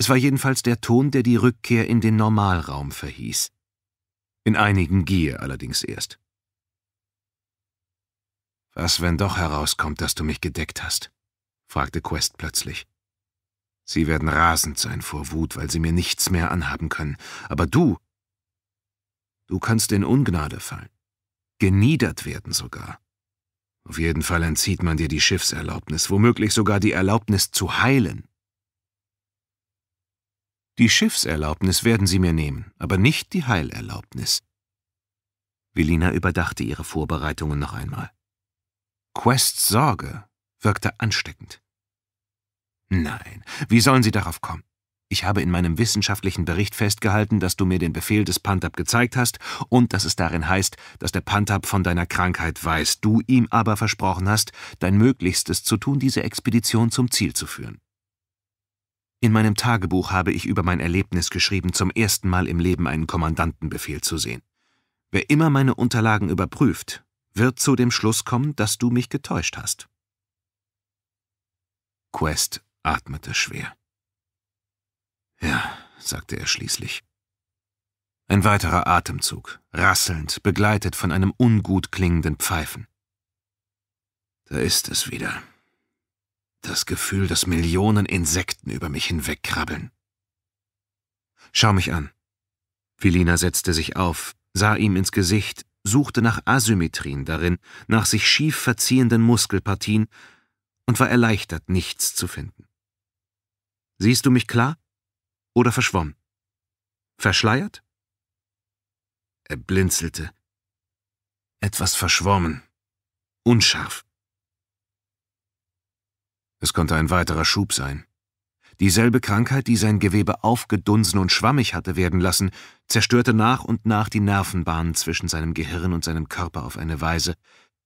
Es war jedenfalls der Ton, der die Rückkehr in den Normalraum verhieß. In einigen Gier allerdings erst. Was, wenn doch herauskommt, dass du mich gedeckt hast? fragte Quest plötzlich. Sie werden rasend sein vor Wut, weil sie mir nichts mehr anhaben können. Aber du, du kannst in Ungnade fallen. Geniedert werden sogar. Auf jeden Fall entzieht man dir die Schiffserlaubnis, womöglich sogar die Erlaubnis zu heilen. Die Schiffserlaubnis werden Sie mir nehmen, aber nicht die Heilerlaubnis. Velina überdachte ihre Vorbereitungen noch einmal. Quests Sorge wirkte ansteckend. Nein, wie sollen Sie darauf kommen? Ich habe in meinem wissenschaftlichen Bericht festgehalten, dass du mir den Befehl des Pantab gezeigt hast und dass es darin heißt, dass der Pantab von deiner Krankheit weiß, du ihm aber versprochen hast, dein Möglichstes zu tun, diese Expedition zum Ziel zu führen. In meinem Tagebuch habe ich über mein Erlebnis geschrieben, zum ersten Mal im Leben einen Kommandantenbefehl zu sehen. Wer immer meine Unterlagen überprüft, wird zu dem Schluss kommen, dass du mich getäuscht hast. Quest atmete schwer. Ja, sagte er schließlich. Ein weiterer Atemzug, rasselnd, begleitet von einem ungut klingenden Pfeifen. Da ist es wieder, das Gefühl, dass Millionen Insekten über mich hinwegkrabbeln. Schau mich an. Filina setzte sich auf, sah ihm ins Gesicht, suchte nach Asymmetrien darin, nach sich schief verziehenden Muskelpartien und war erleichtert, nichts zu finden. Siehst du mich klar? Oder verschwommen? Verschleiert? Er blinzelte. Etwas verschwommen. Unscharf. Es konnte ein weiterer Schub sein. Dieselbe Krankheit, die sein Gewebe aufgedunsen und schwammig hatte werden lassen, zerstörte nach und nach die Nervenbahnen zwischen seinem Gehirn und seinem Körper auf eine Weise,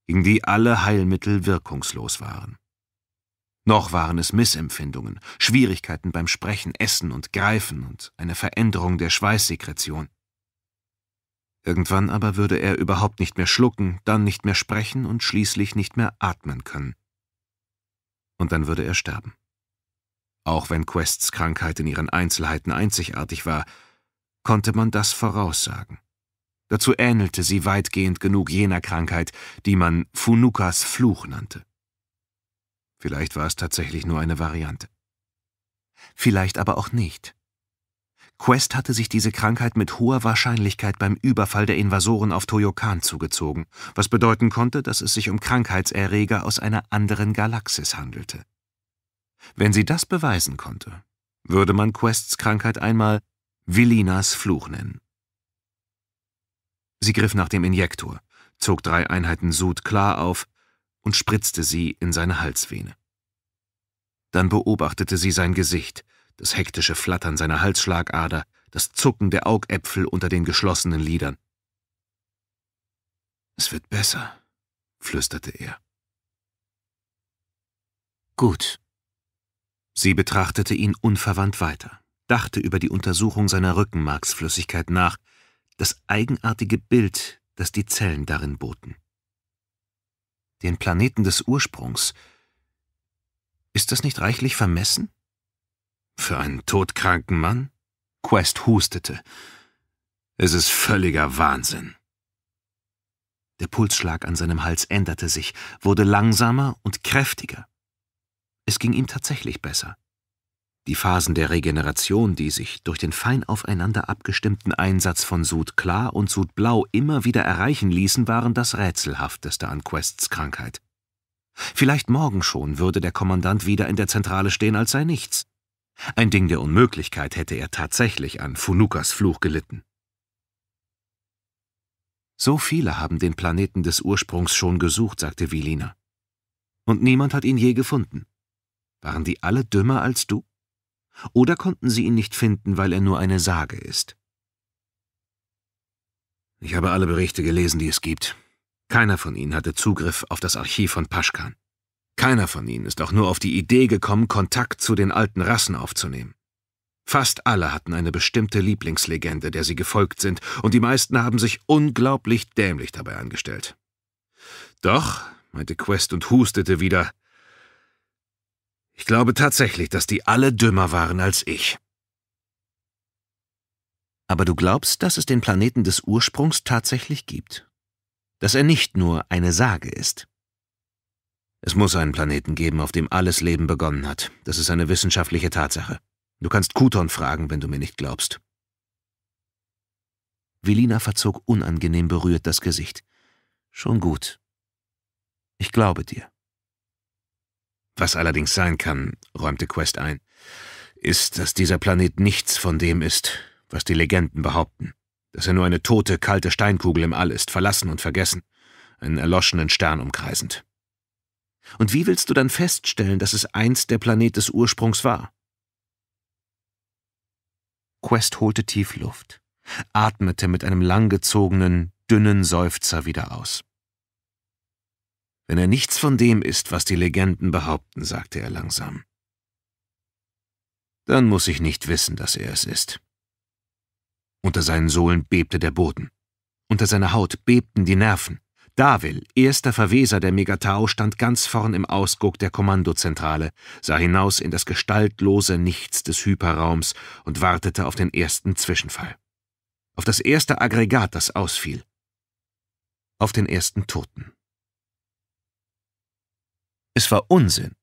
gegen die alle Heilmittel wirkungslos waren. Noch waren es Missempfindungen, Schwierigkeiten beim Sprechen, Essen und Greifen und eine Veränderung der Schweißsekretion. Irgendwann aber würde er überhaupt nicht mehr schlucken, dann nicht mehr sprechen und schließlich nicht mehr atmen können und dann würde er sterben. Auch wenn Quests Krankheit in ihren Einzelheiten einzigartig war, konnte man das voraussagen. Dazu ähnelte sie weitgehend genug jener Krankheit, die man Funukas Fluch nannte. Vielleicht war es tatsächlich nur eine Variante. Vielleicht aber auch nicht. Quest hatte sich diese Krankheit mit hoher Wahrscheinlichkeit beim Überfall der Invasoren auf Toyokan zugezogen, was bedeuten konnte, dass es sich um Krankheitserreger aus einer anderen Galaxis handelte. Wenn sie das beweisen konnte, würde man Quests Krankheit einmal Willinas Fluch nennen. Sie griff nach dem Injektor, zog drei Einheiten Sud klar auf und spritzte sie in seine Halsvene. Dann beobachtete sie sein Gesicht, das hektische Flattern seiner Halsschlagader, das Zucken der Augäpfel unter den geschlossenen Lidern. Es wird besser, flüsterte er. Gut. Sie betrachtete ihn unverwandt weiter, dachte über die Untersuchung seiner Rückenmarksflüssigkeit nach, das eigenartige Bild, das die Zellen darin boten. Den Planeten des Ursprungs. Ist das nicht reichlich vermessen? Für einen todkranken Mann? Quest hustete. Es ist völliger Wahnsinn. Der Pulsschlag an seinem Hals änderte sich, wurde langsamer und kräftiger. Es ging ihm tatsächlich besser. Die Phasen der Regeneration, die sich durch den fein aufeinander abgestimmten Einsatz von Sud Klar und Sud Blau immer wieder erreichen ließen, waren das Rätselhafteste an Quests Krankheit. Vielleicht morgen schon würde der Kommandant wieder in der Zentrale stehen, als sei nichts. Ein Ding der Unmöglichkeit hätte er tatsächlich an Funukas Fluch gelitten. So viele haben den Planeten des Ursprungs schon gesucht, sagte Vilina. Und niemand hat ihn je gefunden. Waren die alle dümmer als du? Oder konnten sie ihn nicht finden, weil er nur eine Sage ist? Ich habe alle Berichte gelesen, die es gibt. Keiner von ihnen hatte Zugriff auf das Archiv von Paschkan. Keiner von ihnen ist auch nur auf die Idee gekommen, Kontakt zu den alten Rassen aufzunehmen. Fast alle hatten eine bestimmte Lieblingslegende, der sie gefolgt sind, und die meisten haben sich unglaublich dämlich dabei angestellt. Doch, meinte Quest und hustete wieder, ich glaube tatsächlich, dass die alle dümmer waren als ich. Aber du glaubst, dass es den Planeten des Ursprungs tatsächlich gibt? Dass er nicht nur eine Sage ist? Es muss einen Planeten geben, auf dem alles Leben begonnen hat. Das ist eine wissenschaftliche Tatsache. Du kannst Kuton fragen, wenn du mir nicht glaubst. Velina verzog unangenehm berührt das Gesicht. Schon gut. Ich glaube dir. Was allerdings sein kann, räumte Quest ein, ist, dass dieser Planet nichts von dem ist, was die Legenden behaupten. Dass er nur eine tote, kalte Steinkugel im All ist, verlassen und vergessen, einen erloschenen Stern umkreisend. Und wie willst du dann feststellen, dass es einst der Planet des Ursprungs war? Quest holte tief Luft, atmete mit einem langgezogenen, dünnen Seufzer wieder aus. Wenn er nichts von dem ist, was die Legenden behaupten, sagte er langsam, dann muss ich nicht wissen, dass er es ist. Unter seinen Sohlen bebte der Boden. Unter seiner Haut bebten die Nerven. Davil, erster Verweser der Megatau, stand ganz vorn im Ausguck der Kommandozentrale, sah hinaus in das gestaltlose Nichts des Hyperraums und wartete auf den ersten Zwischenfall. Auf das erste Aggregat, das ausfiel. Auf den ersten Toten. Es war Unsinn,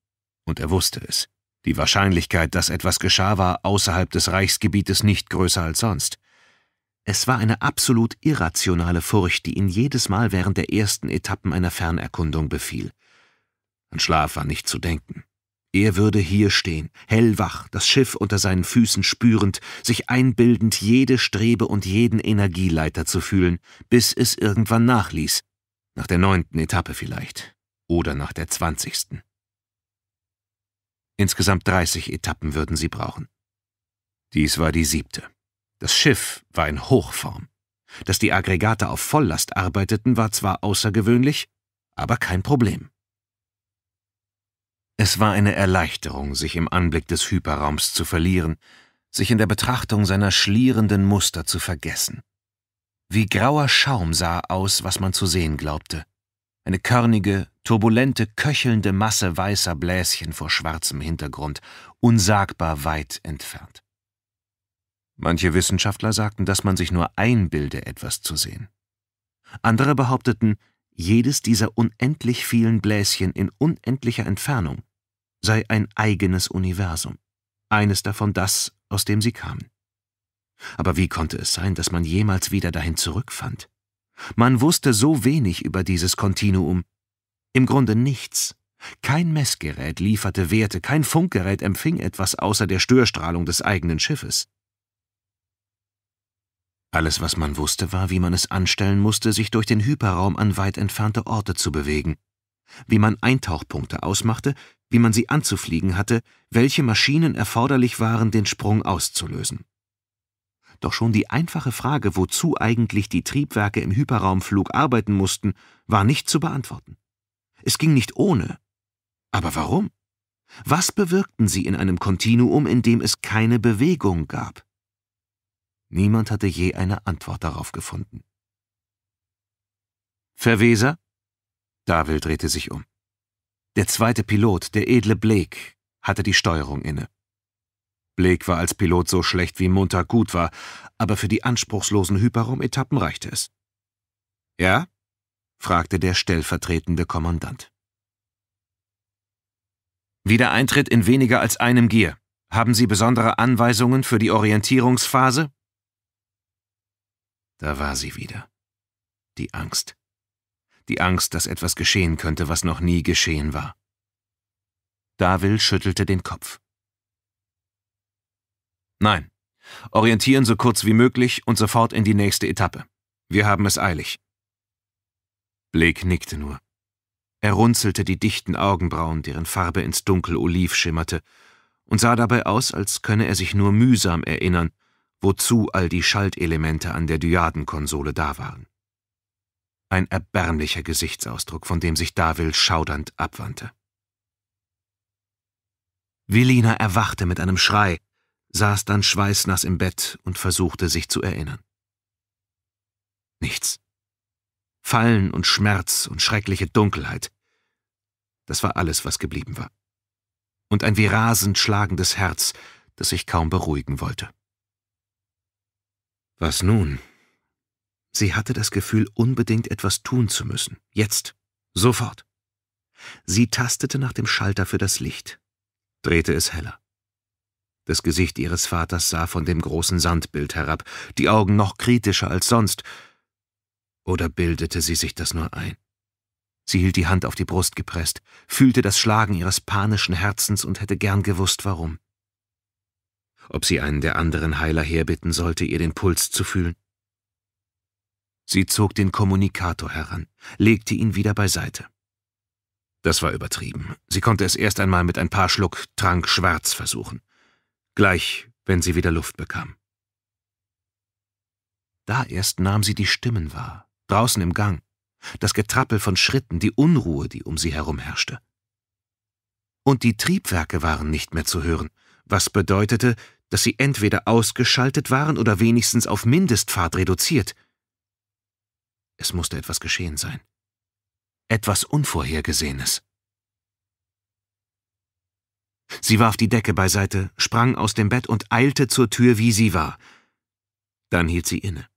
und er wusste es. Die Wahrscheinlichkeit, dass etwas geschah, war außerhalb des Reichsgebietes nicht größer als sonst. Es war eine absolut irrationale Furcht, die ihn jedes Mal während der ersten Etappen einer Fernerkundung befiel. An Schlaf war nicht zu denken. Er würde hier stehen, hellwach, das Schiff unter seinen Füßen spürend, sich einbildend, jede Strebe und jeden Energieleiter zu fühlen, bis es irgendwann nachließ, nach der neunten Etappe vielleicht, oder nach der zwanzigsten. Insgesamt dreißig Etappen würden sie brauchen. Dies war die siebte. Das Schiff war in Hochform. Dass die Aggregate auf Volllast arbeiteten, war zwar außergewöhnlich, aber kein Problem. Es war eine Erleichterung, sich im Anblick des Hyperraums zu verlieren, sich in der Betrachtung seiner schlierenden Muster zu vergessen. Wie grauer Schaum sah aus, was man zu sehen glaubte. Eine körnige, turbulente, köchelnde Masse weißer Bläschen vor schwarzem Hintergrund, unsagbar weit entfernt. Manche Wissenschaftler sagten, dass man sich nur einbilde, etwas zu sehen. Andere behaupteten, jedes dieser unendlich vielen Bläschen in unendlicher Entfernung sei ein eigenes Universum, eines davon das, aus dem sie kamen. Aber wie konnte es sein, dass man jemals wieder dahin zurückfand? Man wusste so wenig über dieses Kontinuum. Im Grunde nichts. Kein Messgerät lieferte Werte, kein Funkgerät empfing etwas außer der Störstrahlung des eigenen Schiffes. Alles, was man wusste, war, wie man es anstellen musste, sich durch den Hyperraum an weit entfernte Orte zu bewegen, wie man Eintauchpunkte ausmachte, wie man sie anzufliegen hatte, welche Maschinen erforderlich waren, den Sprung auszulösen. Doch schon die einfache Frage, wozu eigentlich die Triebwerke im Hyperraumflug arbeiten mussten, war nicht zu beantworten. Es ging nicht ohne. Aber warum? Was bewirkten sie in einem Kontinuum, in dem es keine Bewegung gab? Niemand hatte je eine Antwort darauf gefunden. Verweser? Davil drehte sich um. Der zweite Pilot, der edle Blake, hatte die Steuerung inne. Blake war als Pilot so schlecht wie Montag gut war, aber für die anspruchslosen Hyperum-Etappen reichte es. Ja? fragte der stellvertretende Kommandant. Wiedereintritt in weniger als einem Gier. Haben Sie besondere Anweisungen für die Orientierungsphase? Da war sie wieder. Die Angst. Die Angst, dass etwas geschehen könnte, was noch nie geschehen war. Davil schüttelte den Kopf. Nein. Orientieren so kurz wie möglich und sofort in die nächste Etappe. Wir haben es eilig. Blake nickte nur. Er runzelte die dichten Augenbrauen, deren Farbe ins Dunkel Oliv schimmerte, und sah dabei aus, als könne er sich nur mühsam erinnern, wozu all die Schaltelemente an der Dyadenkonsole da waren. Ein erbärmlicher Gesichtsausdruck, von dem sich Davil schaudernd abwandte. Velina erwachte mit einem Schrei, saß dann schweißnass im Bett und versuchte sich zu erinnern. Nichts. Fallen und Schmerz und schreckliche Dunkelheit. Das war alles, was geblieben war. Und ein wie rasend schlagendes Herz, das sich kaum beruhigen wollte. Was nun? Sie hatte das Gefühl, unbedingt etwas tun zu müssen. Jetzt. Sofort. Sie tastete nach dem Schalter für das Licht, drehte es heller. Das Gesicht ihres Vaters sah von dem großen Sandbild herab, die Augen noch kritischer als sonst. Oder bildete sie sich das nur ein? Sie hielt die Hand auf die Brust gepresst, fühlte das Schlagen ihres panischen Herzens und hätte gern gewusst, warum ob sie einen der anderen Heiler herbitten sollte, ihr den Puls zu fühlen. Sie zog den Kommunikator heran, legte ihn wieder beiseite. Das war übertrieben. Sie konnte es erst einmal mit ein paar Schluck Trank schwarz versuchen. Gleich, wenn sie wieder Luft bekam. Da erst nahm sie die Stimmen wahr, draußen im Gang, das Getrappel von Schritten, die Unruhe, die um sie herum herrschte. Und die Triebwerke waren nicht mehr zu hören, was bedeutete, dass sie entweder ausgeschaltet waren oder wenigstens auf Mindestfahrt reduziert. Es musste etwas geschehen sein. Etwas Unvorhergesehenes. Sie warf die Decke beiseite, sprang aus dem Bett und eilte zur Tür, wie sie war. Dann hielt sie inne.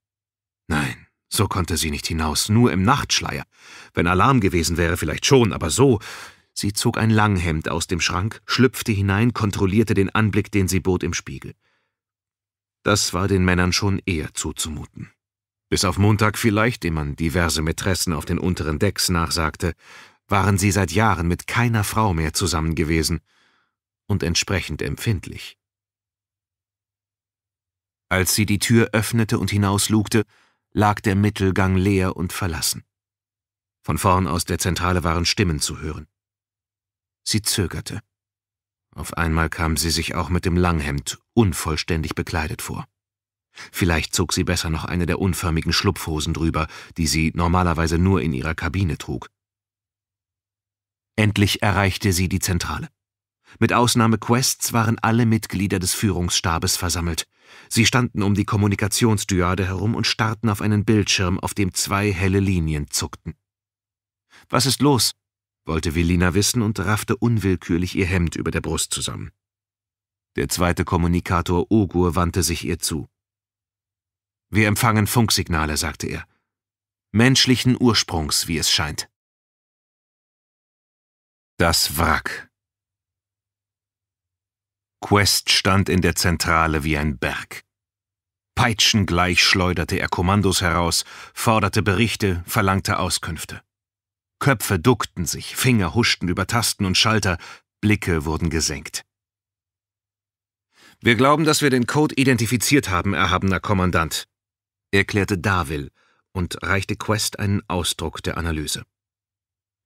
Nein, so konnte sie nicht hinaus, nur im Nachtschleier. Wenn Alarm gewesen wäre, vielleicht schon, aber so, Sie zog ein Langhemd aus dem Schrank, schlüpfte hinein, kontrollierte den Anblick, den sie bot im Spiegel. Das war den Männern schon eher zuzumuten. Bis auf Montag vielleicht, dem man diverse Mätressen auf den unteren Decks nachsagte, waren sie seit Jahren mit keiner Frau mehr zusammen gewesen und entsprechend empfindlich. Als sie die Tür öffnete und hinauslugte, lag der Mittelgang leer und verlassen. Von vorn aus der Zentrale waren Stimmen zu hören. Sie zögerte. Auf einmal kam sie sich auch mit dem Langhemd unvollständig bekleidet vor. Vielleicht zog sie besser noch eine der unförmigen Schlupfhosen drüber, die sie normalerweise nur in ihrer Kabine trug. Endlich erreichte sie die Zentrale. Mit Ausnahme Quests waren alle Mitglieder des Führungsstabes versammelt. Sie standen um die Kommunikationsdyade herum und starrten auf einen Bildschirm, auf dem zwei helle Linien zuckten. Was ist los? wollte Velina wissen und raffte unwillkürlich ihr Hemd über der Brust zusammen. Der zweite Kommunikator Ogur wandte sich ihr zu. Wir empfangen Funksignale, sagte er. Menschlichen Ursprungs, wie es scheint. Das Wrack. Quest stand in der Zentrale wie ein Berg. Peitschengleich schleuderte er Kommandos heraus, forderte Berichte, verlangte Auskünfte. Köpfe duckten sich, Finger huschten über Tasten und Schalter, Blicke wurden gesenkt. Wir glauben, dass wir den Code identifiziert haben, erhabener Kommandant, erklärte Davil und reichte Quest einen Ausdruck der Analyse.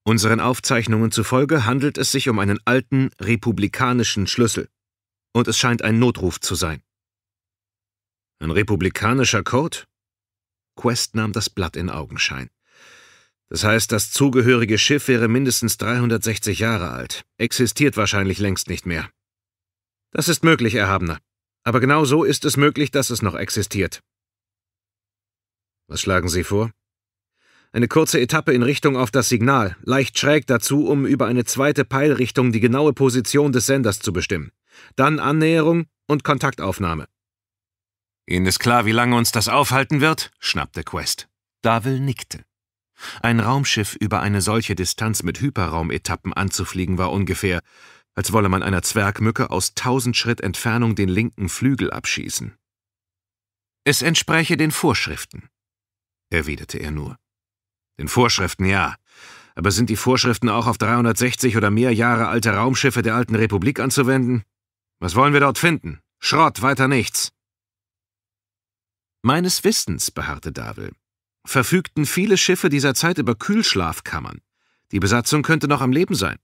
Unseren Aufzeichnungen zufolge handelt es sich um einen alten republikanischen Schlüssel. Und es scheint ein Notruf zu sein. Ein republikanischer Code? Quest nahm das Blatt in Augenschein. Das heißt, das zugehörige Schiff wäre mindestens 360 Jahre alt, existiert wahrscheinlich längst nicht mehr. Das ist möglich, Erhabener. Aber genau so ist es möglich, dass es noch existiert. Was schlagen Sie vor? Eine kurze Etappe in Richtung auf das Signal, leicht schräg dazu, um über eine zweite Peilrichtung die genaue Position des Senders zu bestimmen. Dann Annäherung und Kontaktaufnahme. Ihnen ist klar, wie lange uns das aufhalten wird? schnappte Quest. Davil nickte. Ein Raumschiff über eine solche Distanz mit Hyperraumetappen anzufliegen war ungefähr, als wolle man einer Zwergmücke aus tausend Schritt Entfernung den linken Flügel abschießen. Es entspräche den Vorschriften, erwiderte er nur. Den Vorschriften ja, aber sind die Vorschriften auch auf 360 oder mehr Jahre alte Raumschiffe der alten Republik anzuwenden? Was wollen wir dort finden? Schrott, weiter nichts. Meines Wissens, beharrte Davil, verfügten viele Schiffe dieser Zeit über Kühlschlafkammern. Die Besatzung könnte noch am Leben sein.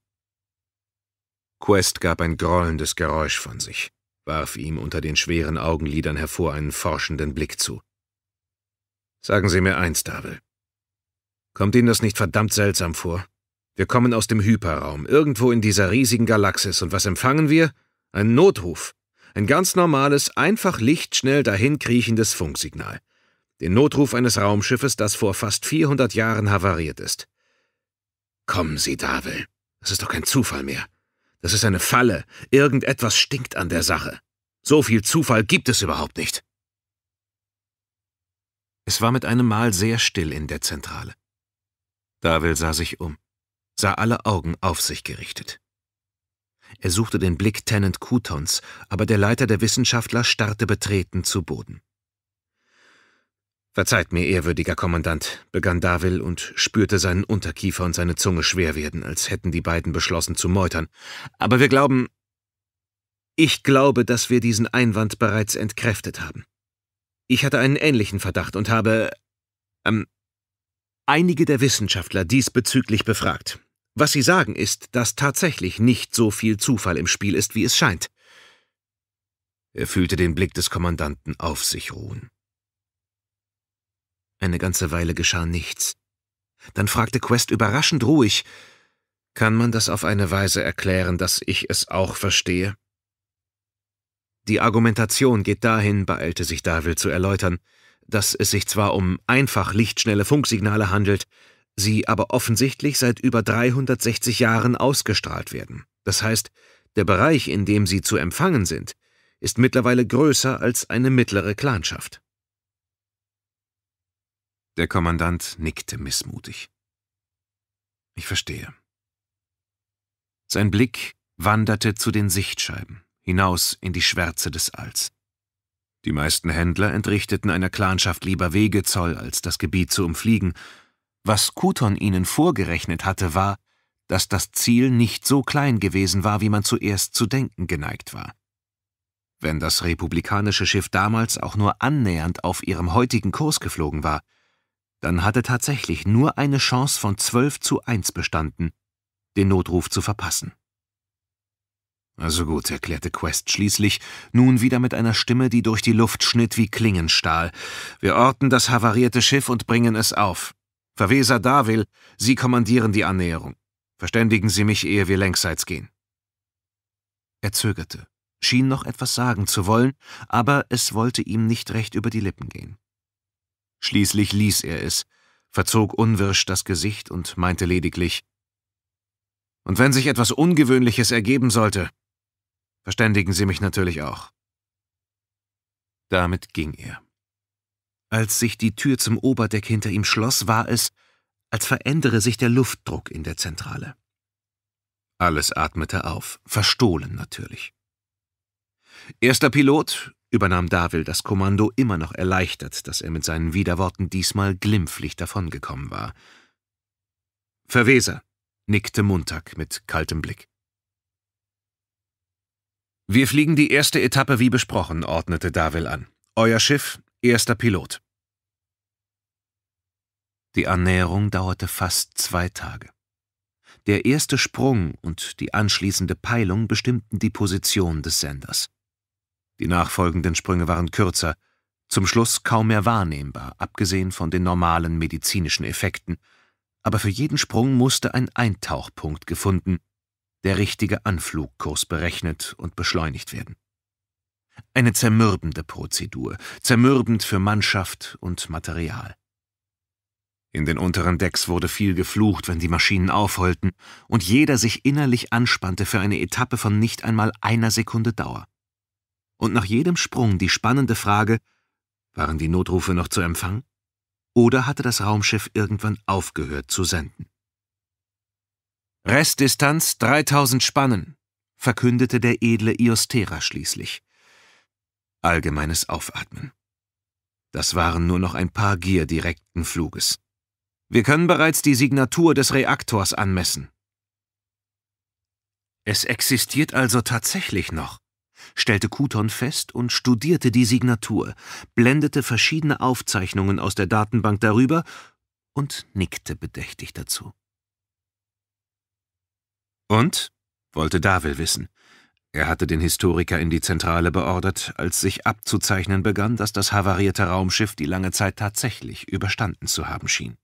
Quest gab ein grollendes Geräusch von sich, warf ihm unter den schweren Augenlidern hervor einen forschenden Blick zu. Sagen Sie mir eins, Davel. Kommt Ihnen das nicht verdammt seltsam vor? Wir kommen aus dem Hyperraum, irgendwo in dieser riesigen Galaxis, und was empfangen wir? Ein Notruf. Ein ganz normales, einfach lichtschnell dahinkriechendes Funksignal den Notruf eines Raumschiffes, das vor fast 400 Jahren havariert ist. Kommen Sie, Davil. Das ist doch kein Zufall mehr. Das ist eine Falle. Irgendetwas stinkt an der Sache. So viel Zufall gibt es überhaupt nicht. Es war mit einem Mal sehr still in der Zentrale. Davil sah sich um, sah alle Augen auf sich gerichtet. Er suchte den Blick Tenant Kutons, aber der Leiter der Wissenschaftler starrte betreten zu Boden. Verzeiht mir, ehrwürdiger Kommandant, begann Davil und spürte seinen Unterkiefer und seine Zunge schwer werden, als hätten die beiden beschlossen zu meutern. Aber wir glauben. Ich glaube, dass wir diesen Einwand bereits entkräftet haben. Ich hatte einen ähnlichen Verdacht und habe. Ähm, einige der Wissenschaftler diesbezüglich befragt. Was sie sagen ist, dass tatsächlich nicht so viel Zufall im Spiel ist, wie es scheint. Er fühlte den Blick des Kommandanten auf sich ruhen. Eine ganze Weile geschah nichts. Dann fragte Quest überraschend ruhig, kann man das auf eine Weise erklären, dass ich es auch verstehe? Die Argumentation geht dahin, beeilte sich Davil zu erläutern, dass es sich zwar um einfach lichtschnelle Funksignale handelt, sie aber offensichtlich seit über 360 Jahren ausgestrahlt werden. Das heißt, der Bereich, in dem sie zu empfangen sind, ist mittlerweile größer als eine mittlere Klanschaft. Der Kommandant nickte missmutig. Ich verstehe. Sein Blick wanderte zu den Sichtscheiben, hinaus in die Schwärze des Alls. Die meisten Händler entrichteten einer Clanschaft lieber Wegezoll, als das Gebiet zu umfliegen. Was Kuton ihnen vorgerechnet hatte, war, dass das Ziel nicht so klein gewesen war, wie man zuerst zu denken geneigt war. Wenn das republikanische Schiff damals auch nur annähernd auf ihrem heutigen Kurs geflogen war, dann hatte tatsächlich nur eine Chance von 12 zu 1 bestanden, den Notruf zu verpassen. Also gut, erklärte Quest schließlich, nun wieder mit einer Stimme, die durch die Luft schnitt wie Klingenstahl. Wir orten das havarierte Schiff und bringen es auf. Verweser Davil, Sie kommandieren die Annäherung. Verständigen Sie mich, ehe wir längsseits gehen. Er zögerte, schien noch etwas sagen zu wollen, aber es wollte ihm nicht recht über die Lippen gehen. Schließlich ließ er es, verzog unwirsch das Gesicht und meinte lediglich, »Und wenn sich etwas Ungewöhnliches ergeben sollte, verständigen Sie mich natürlich auch.« Damit ging er. Als sich die Tür zum Oberdeck hinter ihm schloss, war es, als verändere sich der Luftdruck in der Zentrale. Alles atmete auf, verstohlen natürlich. Erster Pilot, übernahm Davil das Kommando, immer noch erleichtert, dass er mit seinen Widerworten diesmal glimpflich davongekommen war. »Verweser«, nickte Montag mit kaltem Blick. »Wir fliegen die erste Etappe wie besprochen«, ordnete Davil an. »Euer Schiff, erster Pilot.« Die Annäherung dauerte fast zwei Tage. Der erste Sprung und die anschließende Peilung bestimmten die Position des Senders. Die nachfolgenden Sprünge waren kürzer, zum Schluss kaum mehr wahrnehmbar, abgesehen von den normalen medizinischen Effekten, aber für jeden Sprung musste ein Eintauchpunkt gefunden, der richtige Anflugkurs berechnet und beschleunigt werden. Eine zermürbende Prozedur, zermürbend für Mannschaft und Material. In den unteren Decks wurde viel geflucht, wenn die Maschinen aufheulten, und jeder sich innerlich anspannte für eine Etappe von nicht einmal einer Sekunde Dauer und nach jedem Sprung die spannende Frage, waren die Notrufe noch zu empfangen? Oder hatte das Raumschiff irgendwann aufgehört zu senden? Restdistanz 3000 Spannen, verkündete der edle Iostera schließlich. Allgemeines Aufatmen. Das waren nur noch ein paar Gier direkten Fluges. Wir können bereits die Signatur des Reaktors anmessen. Es existiert also tatsächlich noch, stellte Kuton fest und studierte die Signatur, blendete verschiedene Aufzeichnungen aus der Datenbank darüber und nickte bedächtig dazu. Und? wollte Davil wissen. Er hatte den Historiker in die Zentrale beordert, als sich abzuzeichnen begann, dass das havarierte Raumschiff die lange Zeit tatsächlich überstanden zu haben schien.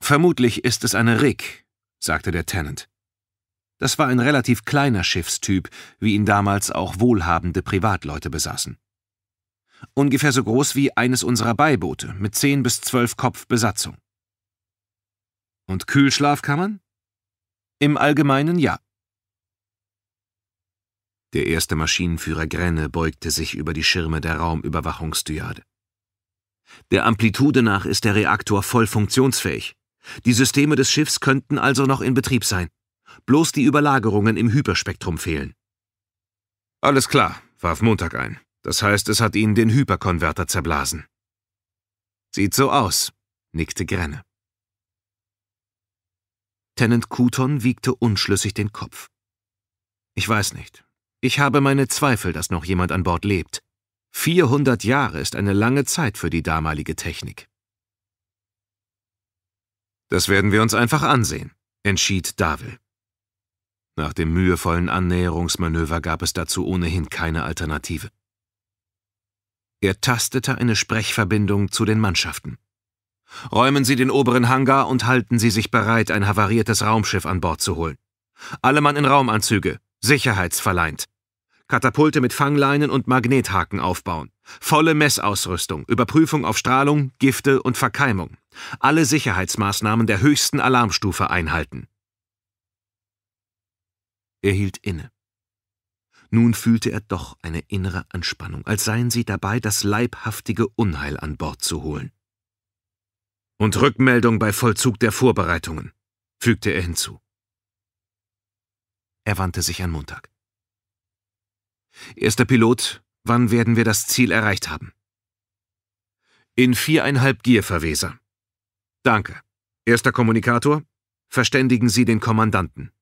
Vermutlich ist es eine Rig, sagte der Tenant. Das war ein relativ kleiner Schiffstyp, wie ihn damals auch wohlhabende Privatleute besaßen. Ungefähr so groß wie eines unserer Beiboote, mit zehn bis zwölf Kopf Besatzung. Und Kühlschlafkammern? Im Allgemeinen ja. Der erste Maschinenführer Grenne beugte sich über die Schirme der Raumüberwachungsdyade. Der Amplitude nach ist der Reaktor voll funktionsfähig. Die Systeme des Schiffs könnten also noch in Betrieb sein bloß die Überlagerungen im Hyperspektrum fehlen. Alles klar, warf Montag ein. Das heißt, es hat Ihnen den Hyperkonverter zerblasen. Sieht so aus, nickte Grenne. Tenant Kuton wiegte unschlüssig den Kopf. Ich weiß nicht. Ich habe meine Zweifel, dass noch jemand an Bord lebt. 400 Jahre ist eine lange Zeit für die damalige Technik. Das werden wir uns einfach ansehen, entschied Davil. Nach dem mühevollen Annäherungsmanöver gab es dazu ohnehin keine Alternative. Er tastete eine Sprechverbindung zu den Mannschaften. Räumen Sie den oberen Hangar und halten Sie sich bereit, ein havariertes Raumschiff an Bord zu holen. Alle Mann in Raumanzüge, sicherheitsverleint. Katapulte mit Fangleinen und Magnethaken aufbauen. Volle Messausrüstung, Überprüfung auf Strahlung, Gifte und Verkeimung. Alle Sicherheitsmaßnahmen der höchsten Alarmstufe einhalten. Er hielt inne. Nun fühlte er doch eine innere Anspannung, als seien sie dabei, das leibhaftige Unheil an Bord zu holen. Und Rückmeldung bei Vollzug der Vorbereitungen, fügte er hinzu. Er wandte sich an Montag. Erster Pilot, wann werden wir das Ziel erreicht haben? In viereinhalb Gierverweser. Danke. Erster Kommunikator, verständigen Sie den Kommandanten.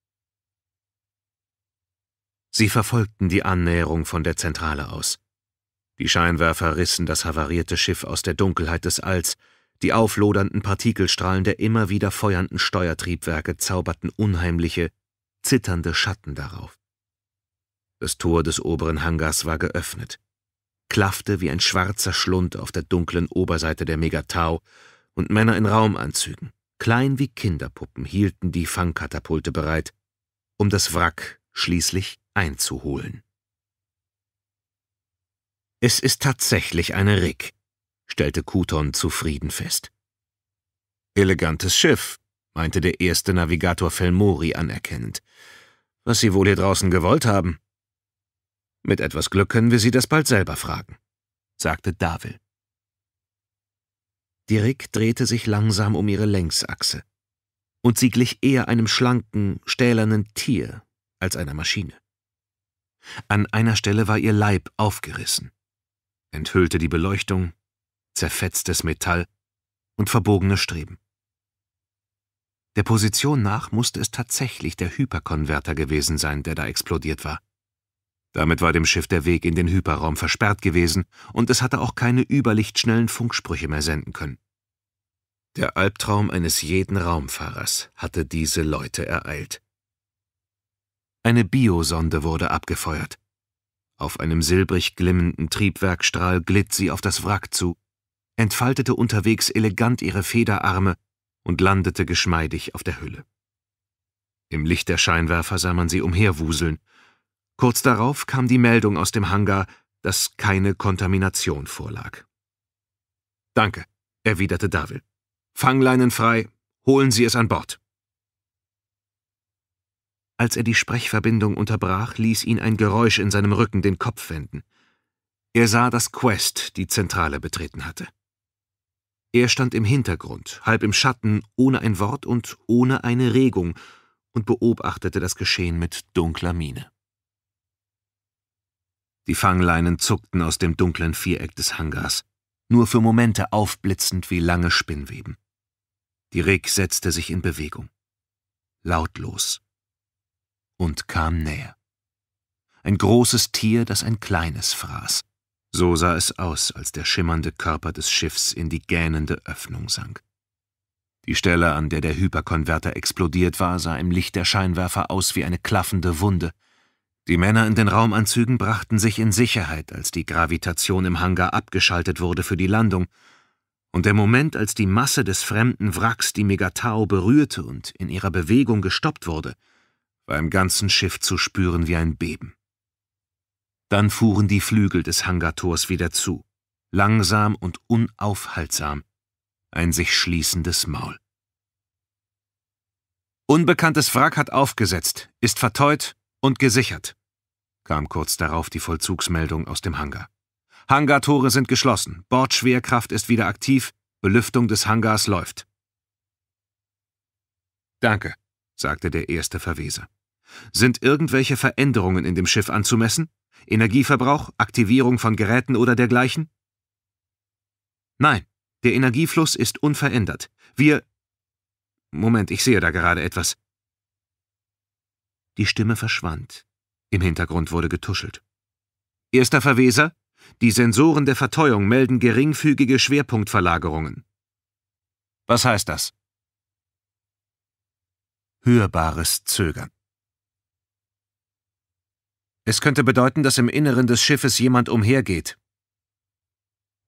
Sie verfolgten die Annäherung von der Zentrale aus. Die Scheinwerfer rissen das havarierte Schiff aus der Dunkelheit des Alls, die auflodernden Partikelstrahlen der immer wieder feuernden Steuertriebwerke zauberten unheimliche, zitternde Schatten darauf. Das Tor des oberen Hangars war geöffnet, klaffte wie ein schwarzer Schlund auf der dunklen Oberseite der Megatau, und Männer in Raumanzügen, klein wie Kinderpuppen, hielten die Fangkatapulte bereit, um das Wrack schließlich einzuholen. Es ist tatsächlich eine Rick, stellte Kuton zufrieden fest. Elegantes Schiff, meinte der erste Navigator Felmori anerkennend. Was Sie wohl hier draußen gewollt haben? Mit etwas Glück können wir Sie das bald selber fragen, sagte Davil. Die Rick drehte sich langsam um ihre Längsachse, und sie glich eher einem schlanken, stählernen Tier als einer Maschine. An einer Stelle war ihr Leib aufgerissen, enthüllte die Beleuchtung, zerfetztes Metall und verbogene Streben. Der Position nach musste es tatsächlich der Hyperkonverter gewesen sein, der da explodiert war. Damit war dem Schiff der Weg in den Hyperraum versperrt gewesen und es hatte auch keine überlichtschnellen Funksprüche mehr senden können. Der Albtraum eines jeden Raumfahrers hatte diese Leute ereilt. Eine Biosonde wurde abgefeuert. Auf einem silbrig glimmenden Triebwerkstrahl glitt sie auf das Wrack zu, entfaltete unterwegs elegant ihre Federarme und landete geschmeidig auf der Hülle. Im Licht der Scheinwerfer sah man sie umherwuseln. Kurz darauf kam die Meldung aus dem Hangar, dass keine Kontamination vorlag. Danke, erwiderte Davil. Fangleinen frei, holen Sie es an Bord. Als er die Sprechverbindung unterbrach, ließ ihn ein Geräusch in seinem Rücken den Kopf wenden. Er sah, dass Quest die Zentrale betreten hatte. Er stand im Hintergrund, halb im Schatten, ohne ein Wort und ohne eine Regung, und beobachtete das Geschehen mit dunkler Miene. Die Fangleinen zuckten aus dem dunklen Viereck des Hangars, nur für Momente aufblitzend wie lange Spinnweben. Die Rig setzte sich in Bewegung. Lautlos, und kam näher. Ein großes Tier, das ein kleines fraß. So sah es aus, als der schimmernde Körper des Schiffs in die gähnende Öffnung sank. Die Stelle, an der der Hyperkonverter explodiert war, sah im Licht der Scheinwerfer aus wie eine klaffende Wunde. Die Männer in den Raumanzügen brachten sich in Sicherheit, als die Gravitation im Hangar abgeschaltet wurde für die Landung, und der Moment, als die Masse des fremden Wracks die Megatau berührte und in ihrer Bewegung gestoppt wurde, war im ganzen Schiff zu spüren wie ein Beben. Dann fuhren die Flügel des Hangartors wieder zu, langsam und unaufhaltsam, ein sich schließendes Maul. Unbekanntes Wrack hat aufgesetzt, ist verteut und gesichert, kam kurz darauf die Vollzugsmeldung aus dem Hangar. Hangartore sind geschlossen, Bordschwerkraft ist wieder aktiv, Belüftung des Hangars läuft. Danke, sagte der erste Verweser. Sind irgendwelche Veränderungen in dem Schiff anzumessen? Energieverbrauch, Aktivierung von Geräten oder dergleichen? Nein, der Energiefluss ist unverändert. Wir. Moment, ich sehe da gerade etwas. Die Stimme verschwand. Im Hintergrund wurde getuschelt. Erster Verweser? Die Sensoren der Verteuung melden geringfügige Schwerpunktverlagerungen. Was heißt das? Hörbares Zögern. Es könnte bedeuten, dass im Inneren des Schiffes jemand umhergeht.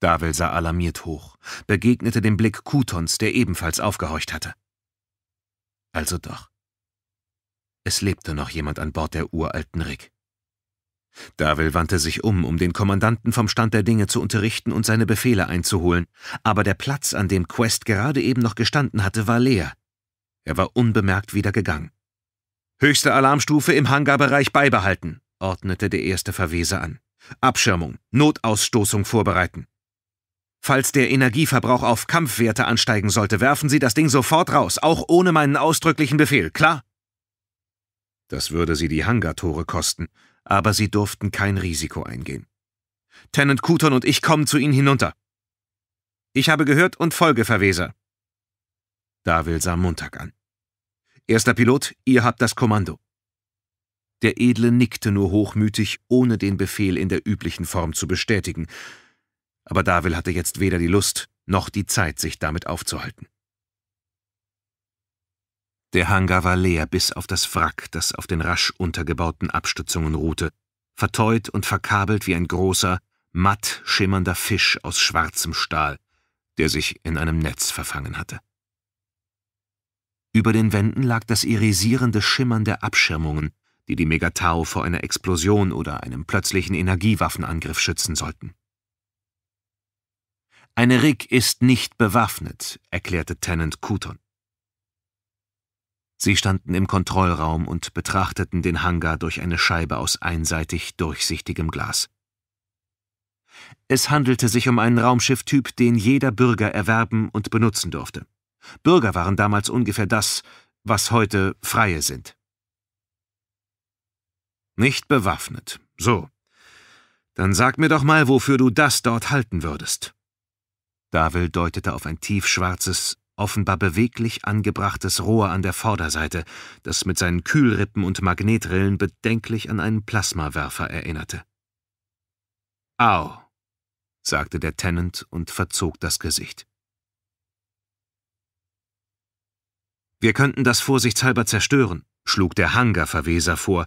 Davel sah alarmiert hoch, begegnete dem Blick Kutons, der ebenfalls aufgehorcht hatte. Also doch. Es lebte noch jemand an Bord der uralten Rig. Davil wandte sich um, um den Kommandanten vom Stand der Dinge zu unterrichten und seine Befehle einzuholen, aber der Platz, an dem Quest gerade eben noch gestanden hatte, war leer. Er war unbemerkt wieder gegangen. Höchste Alarmstufe im Hangarbereich beibehalten, ordnete der erste Verweser an. Abschirmung, Notausstoßung vorbereiten. Falls der Energieverbrauch auf Kampfwerte ansteigen sollte, werfen Sie das Ding sofort raus, auch ohne meinen ausdrücklichen Befehl, klar? Das würde sie die Hangartore kosten, aber sie durften kein Risiko eingehen. Tenant Kuton und ich kommen zu Ihnen hinunter. Ich habe gehört und folge, Verweser. Davil sah Montag an. Erster Pilot, ihr habt das Kommando. Der Edle nickte nur hochmütig, ohne den Befehl in der üblichen Form zu bestätigen. Aber Davil hatte jetzt weder die Lust noch die Zeit, sich damit aufzuhalten. Der Hangar war leer bis auf das Wrack, das auf den rasch untergebauten Abstützungen ruhte, verteut und verkabelt wie ein großer, matt schimmernder Fisch aus schwarzem Stahl, der sich in einem Netz verfangen hatte. Über den Wänden lag das irisierende Schimmern der Abschirmungen, die die Megatau vor einer Explosion oder einem plötzlichen Energiewaffenangriff schützen sollten. Eine Rig ist nicht bewaffnet, erklärte Tenant Kuton. Sie standen im Kontrollraum und betrachteten den Hangar durch eine Scheibe aus einseitig durchsichtigem Glas. Es handelte sich um einen Raumschifftyp, den jeder Bürger erwerben und benutzen durfte. Bürger waren damals ungefähr das, was heute Freie sind. Nicht bewaffnet. So. Dann sag mir doch mal, wofür du das dort halten würdest. Davil deutete auf ein tiefschwarzes, offenbar beweglich angebrachtes Rohr an der Vorderseite, das mit seinen Kühlrippen und Magnetrillen bedenklich an einen Plasmawerfer erinnerte. Au, sagte der Tenant und verzog das Gesicht. Wir könnten das vorsichtshalber zerstören, schlug der Hangarverweser vor,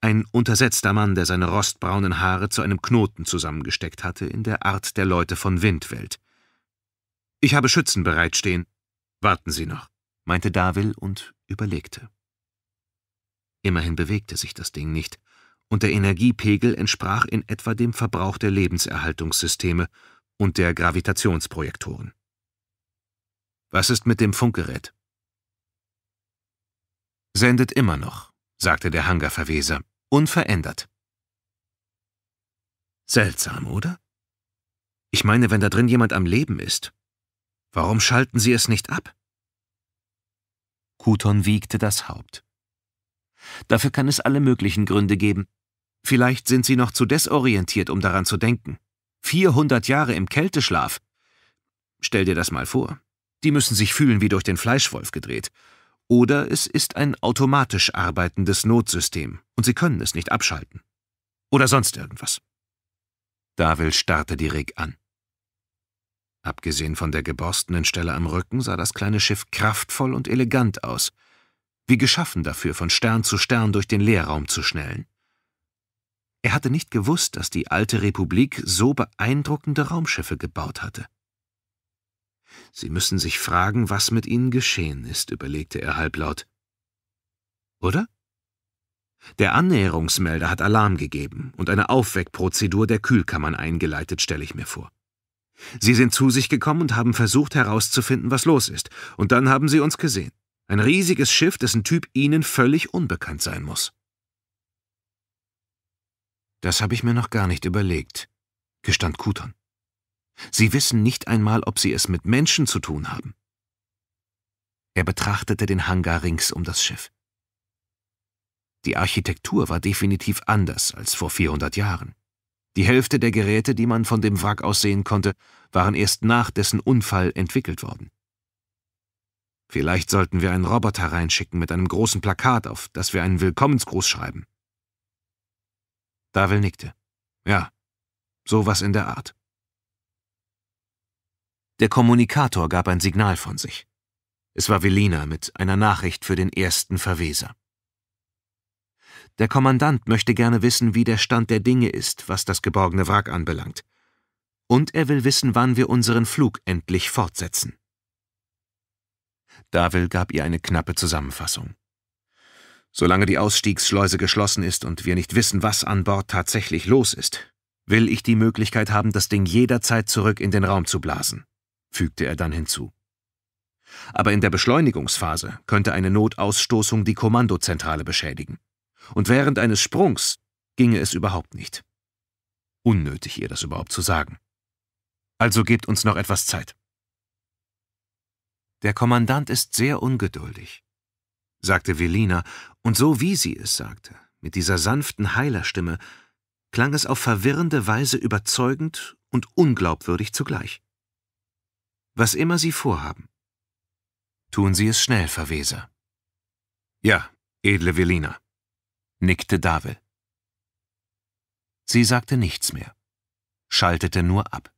ein untersetzter Mann, der seine rostbraunen Haare zu einem Knoten zusammengesteckt hatte, in der Art der Leute von Windwelt. »Ich habe Schützen bereitstehen. Warten Sie noch«, meinte Davil und überlegte. Immerhin bewegte sich das Ding nicht, und der Energiepegel entsprach in etwa dem Verbrauch der Lebenserhaltungssysteme und der Gravitationsprojektoren. »Was ist mit dem Funkgerät?« »Sendet immer noch«, sagte der Hangarverweser, unverändert. Seltsam, oder? Ich meine, wenn da drin jemand am Leben ist, warum schalten Sie es nicht ab? Kuton wiegte das Haupt. Dafür kann es alle möglichen Gründe geben. Vielleicht sind Sie noch zu desorientiert, um daran zu denken. 400 Jahre im Kälteschlaf. Stell dir das mal vor. Die müssen sich fühlen wie durch den Fleischwolf gedreht. Oder es ist ein automatisch arbeitendes Notsystem und Sie können es nicht abschalten. Oder sonst irgendwas. Davil starrte die Rig an. Abgesehen von der geborstenen Stelle am Rücken sah das kleine Schiff kraftvoll und elegant aus, wie geschaffen dafür, von Stern zu Stern durch den Leerraum zu schnellen. Er hatte nicht gewusst, dass die alte Republik so beeindruckende Raumschiffe gebaut hatte. Sie müssen sich fragen, was mit ihnen geschehen ist, überlegte er halblaut. Oder? Der Annäherungsmelder hat Alarm gegeben und eine Aufweckprozedur der Kühlkammern eingeleitet, stelle ich mir vor. Sie sind zu sich gekommen und haben versucht herauszufinden, was los ist, und dann haben sie uns gesehen. Ein riesiges Schiff, dessen Typ ihnen völlig unbekannt sein muss. Das habe ich mir noch gar nicht überlegt, gestand Kuton. Sie wissen nicht einmal, ob sie es mit Menschen zu tun haben. Er betrachtete den Hangar rings um das Schiff. Die Architektur war definitiv anders als vor 400 Jahren. Die Hälfte der Geräte, die man von dem Wrack aus sehen konnte, waren erst nach dessen Unfall entwickelt worden. Vielleicht sollten wir einen Roboter reinschicken mit einem großen Plakat, auf das wir einen Willkommensgruß schreiben. Davil nickte. Ja, sowas in der Art. Der Kommunikator gab ein Signal von sich. Es war Velina mit einer Nachricht für den ersten Verweser. Der Kommandant möchte gerne wissen, wie der Stand der Dinge ist, was das geborgene Wrack anbelangt. Und er will wissen, wann wir unseren Flug endlich fortsetzen. Davil gab ihr eine knappe Zusammenfassung. Solange die Ausstiegsschleuse geschlossen ist und wir nicht wissen, was an Bord tatsächlich los ist, will ich die Möglichkeit haben, das Ding jederzeit zurück in den Raum zu blasen fügte er dann hinzu. Aber in der Beschleunigungsphase könnte eine Notausstoßung die Kommandozentrale beschädigen. Und während eines Sprungs ginge es überhaupt nicht. Unnötig, ihr das überhaupt zu sagen. Also gebt uns noch etwas Zeit. Der Kommandant ist sehr ungeduldig, sagte Velina, und so wie sie es sagte, mit dieser sanften Heilerstimme, klang es auf verwirrende Weise überzeugend und unglaubwürdig zugleich was immer Sie vorhaben. Tun Sie es schnell, Verweser. Ja, edle Velina, nickte Davel. Sie sagte nichts mehr, schaltete nur ab.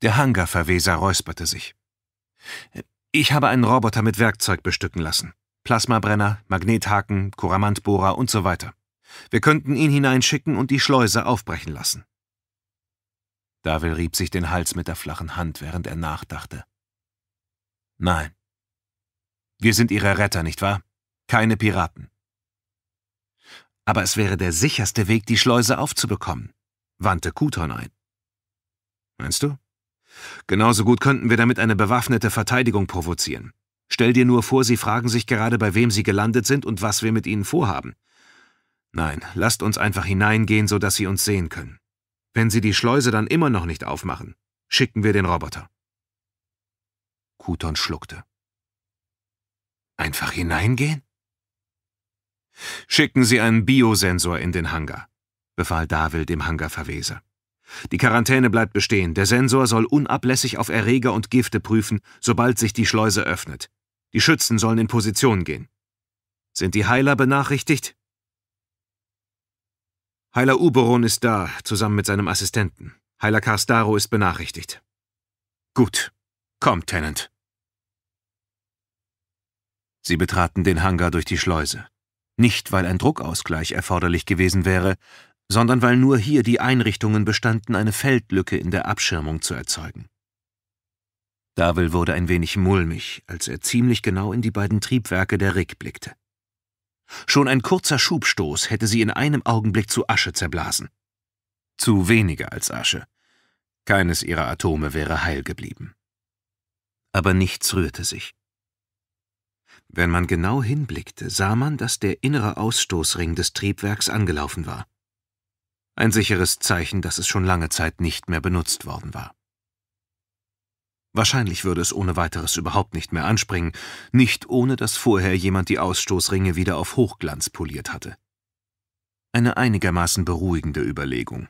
Der Hangar-Verweser räusperte sich. Ich habe einen Roboter mit Werkzeug bestücken lassen. Plasmabrenner, Magnethaken, Kuramantbohrer und so weiter. Wir könnten ihn hineinschicken und die Schleuse aufbrechen lassen. Davil rieb sich den Hals mit der flachen Hand, während er nachdachte. Nein. Wir sind ihre Retter, nicht wahr? Keine Piraten. Aber es wäre der sicherste Weg, die Schleuse aufzubekommen, wandte Kuton ein. Meinst du? Genauso gut könnten wir damit eine bewaffnete Verteidigung provozieren. Stell dir nur vor, sie fragen sich gerade, bei wem sie gelandet sind und was wir mit ihnen vorhaben. Nein, lasst uns einfach hineingehen, sodass sie uns sehen können. Wenn Sie die Schleuse dann immer noch nicht aufmachen, schicken wir den Roboter. Kuton schluckte. Einfach hineingehen? Schicken Sie einen Biosensor in den Hangar, befahl Davil dem Hangarverweser. Die Quarantäne bleibt bestehen. Der Sensor soll unablässig auf Erreger und Gifte prüfen, sobald sich die Schleuse öffnet. Die Schützen sollen in Position gehen. Sind die Heiler benachrichtigt? Heiler Uberon ist da, zusammen mit seinem Assistenten. Heiler Karstaro ist benachrichtigt. Gut. Komm, Tenant. Sie betraten den Hangar durch die Schleuse. Nicht, weil ein Druckausgleich erforderlich gewesen wäre, sondern weil nur hier die Einrichtungen bestanden, eine Feldlücke in der Abschirmung zu erzeugen. Davil wurde ein wenig mulmig, als er ziemlich genau in die beiden Triebwerke der Rig blickte. Schon ein kurzer Schubstoß hätte sie in einem Augenblick zu Asche zerblasen. Zu weniger als Asche. Keines ihrer Atome wäre heil geblieben. Aber nichts rührte sich. Wenn man genau hinblickte, sah man, dass der innere Ausstoßring des Triebwerks angelaufen war. Ein sicheres Zeichen, dass es schon lange Zeit nicht mehr benutzt worden war. Wahrscheinlich würde es ohne weiteres überhaupt nicht mehr anspringen, nicht ohne dass vorher jemand die Ausstoßringe wieder auf Hochglanz poliert hatte. Eine einigermaßen beruhigende Überlegung.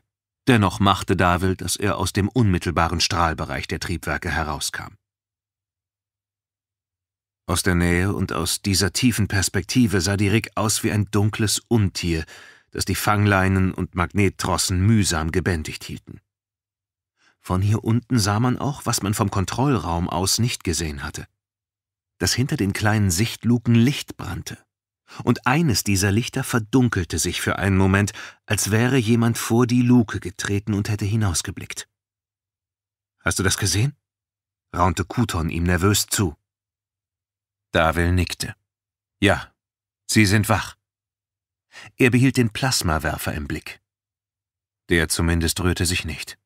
Dennoch machte Davil, dass er aus dem unmittelbaren Strahlbereich der Triebwerke herauskam. Aus der Nähe und aus dieser tiefen Perspektive sah die Rig aus wie ein dunkles Untier, das die Fangleinen und Magnetrossen mühsam gebändigt hielten. Von hier unten sah man auch, was man vom Kontrollraum aus nicht gesehen hatte. Dass hinter den kleinen Sichtluken Licht brannte. Und eines dieser Lichter verdunkelte sich für einen Moment, als wäre jemand vor die Luke getreten und hätte hinausgeblickt. Hast du das gesehen? raunte Kuton ihm nervös zu. Davil nickte. Ja, sie sind wach. Er behielt den Plasmawerfer im Blick. Der zumindest rührte sich nicht.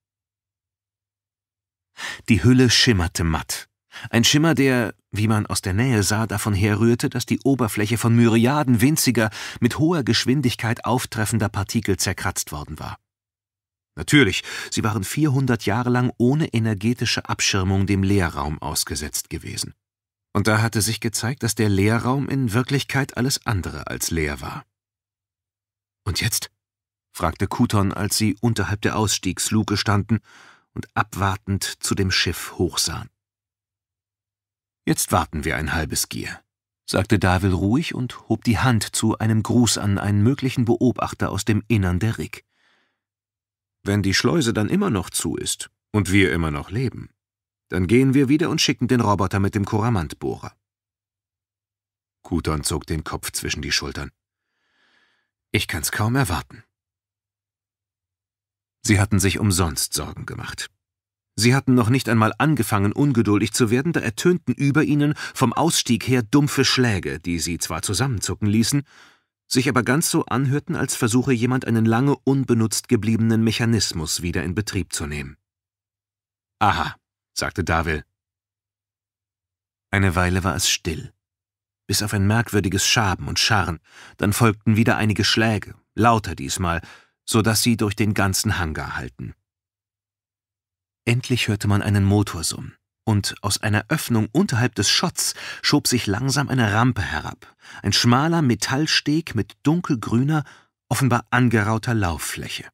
Die Hülle schimmerte matt. Ein Schimmer, der, wie man aus der Nähe sah, davon herrührte, dass die Oberfläche von Myriaden winziger, mit hoher Geschwindigkeit auftreffender Partikel zerkratzt worden war. Natürlich, sie waren 400 Jahre lang ohne energetische Abschirmung dem Leerraum ausgesetzt gewesen. Und da hatte sich gezeigt, dass der Leerraum in Wirklichkeit alles andere als leer war. Und jetzt? fragte Kuton, als sie unterhalb der Ausstiegsluke standen und abwartend zu dem Schiff hochsahen. Jetzt warten wir ein halbes Gier, sagte Davil ruhig und hob die Hand zu einem Gruß an einen möglichen Beobachter aus dem Innern der Rick. Wenn die Schleuse dann immer noch zu ist und wir immer noch leben, dann gehen wir wieder und schicken den Roboter mit dem Koramantbohrer. Kuton zog den Kopf zwischen die Schultern. Ich kann's kaum erwarten. Sie hatten sich umsonst Sorgen gemacht. Sie hatten noch nicht einmal angefangen, ungeduldig zu werden, da ertönten über ihnen vom Ausstieg her dumpfe Schläge, die sie zwar zusammenzucken ließen, sich aber ganz so anhörten, als versuche jemand einen lange unbenutzt gebliebenen Mechanismus wieder in Betrieb zu nehmen. Aha, sagte Davil. Eine Weile war es still, bis auf ein merkwürdiges Schaben und Scharren, dann folgten wieder einige Schläge, lauter diesmal, so dass sie durch den ganzen Hangar halten. Endlich hörte man einen Motor und aus einer Öffnung unterhalb des Schotts schob sich langsam eine Rampe herab, ein schmaler Metallsteg mit dunkelgrüner, offenbar angerauter Lauffläche.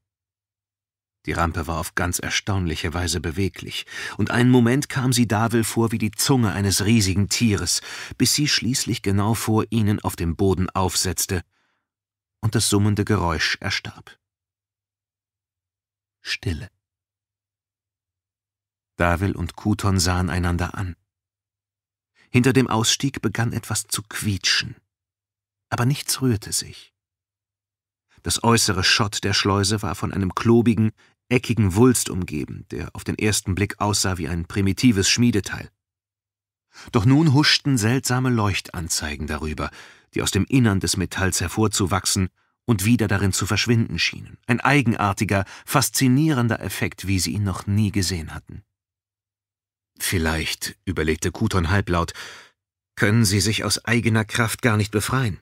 Die Rampe war auf ganz erstaunliche Weise beweglich, und einen Moment kam sie Davil vor wie die Zunge eines riesigen Tieres, bis sie schließlich genau vor ihnen auf dem Boden aufsetzte und das summende Geräusch erstarb. Stille. Davil und Kuton sahen einander an. Hinter dem Ausstieg begann etwas zu quietschen. Aber nichts rührte sich. Das äußere Schott der Schleuse war von einem klobigen, eckigen Wulst umgeben, der auf den ersten Blick aussah wie ein primitives Schmiedeteil. Doch nun huschten seltsame Leuchtanzeigen darüber, die aus dem Innern des Metalls hervorzuwachsen und wieder darin zu verschwinden schienen. Ein eigenartiger, faszinierender Effekt, wie sie ihn noch nie gesehen hatten. Vielleicht, überlegte Kuton halblaut, können sie sich aus eigener Kraft gar nicht befreien.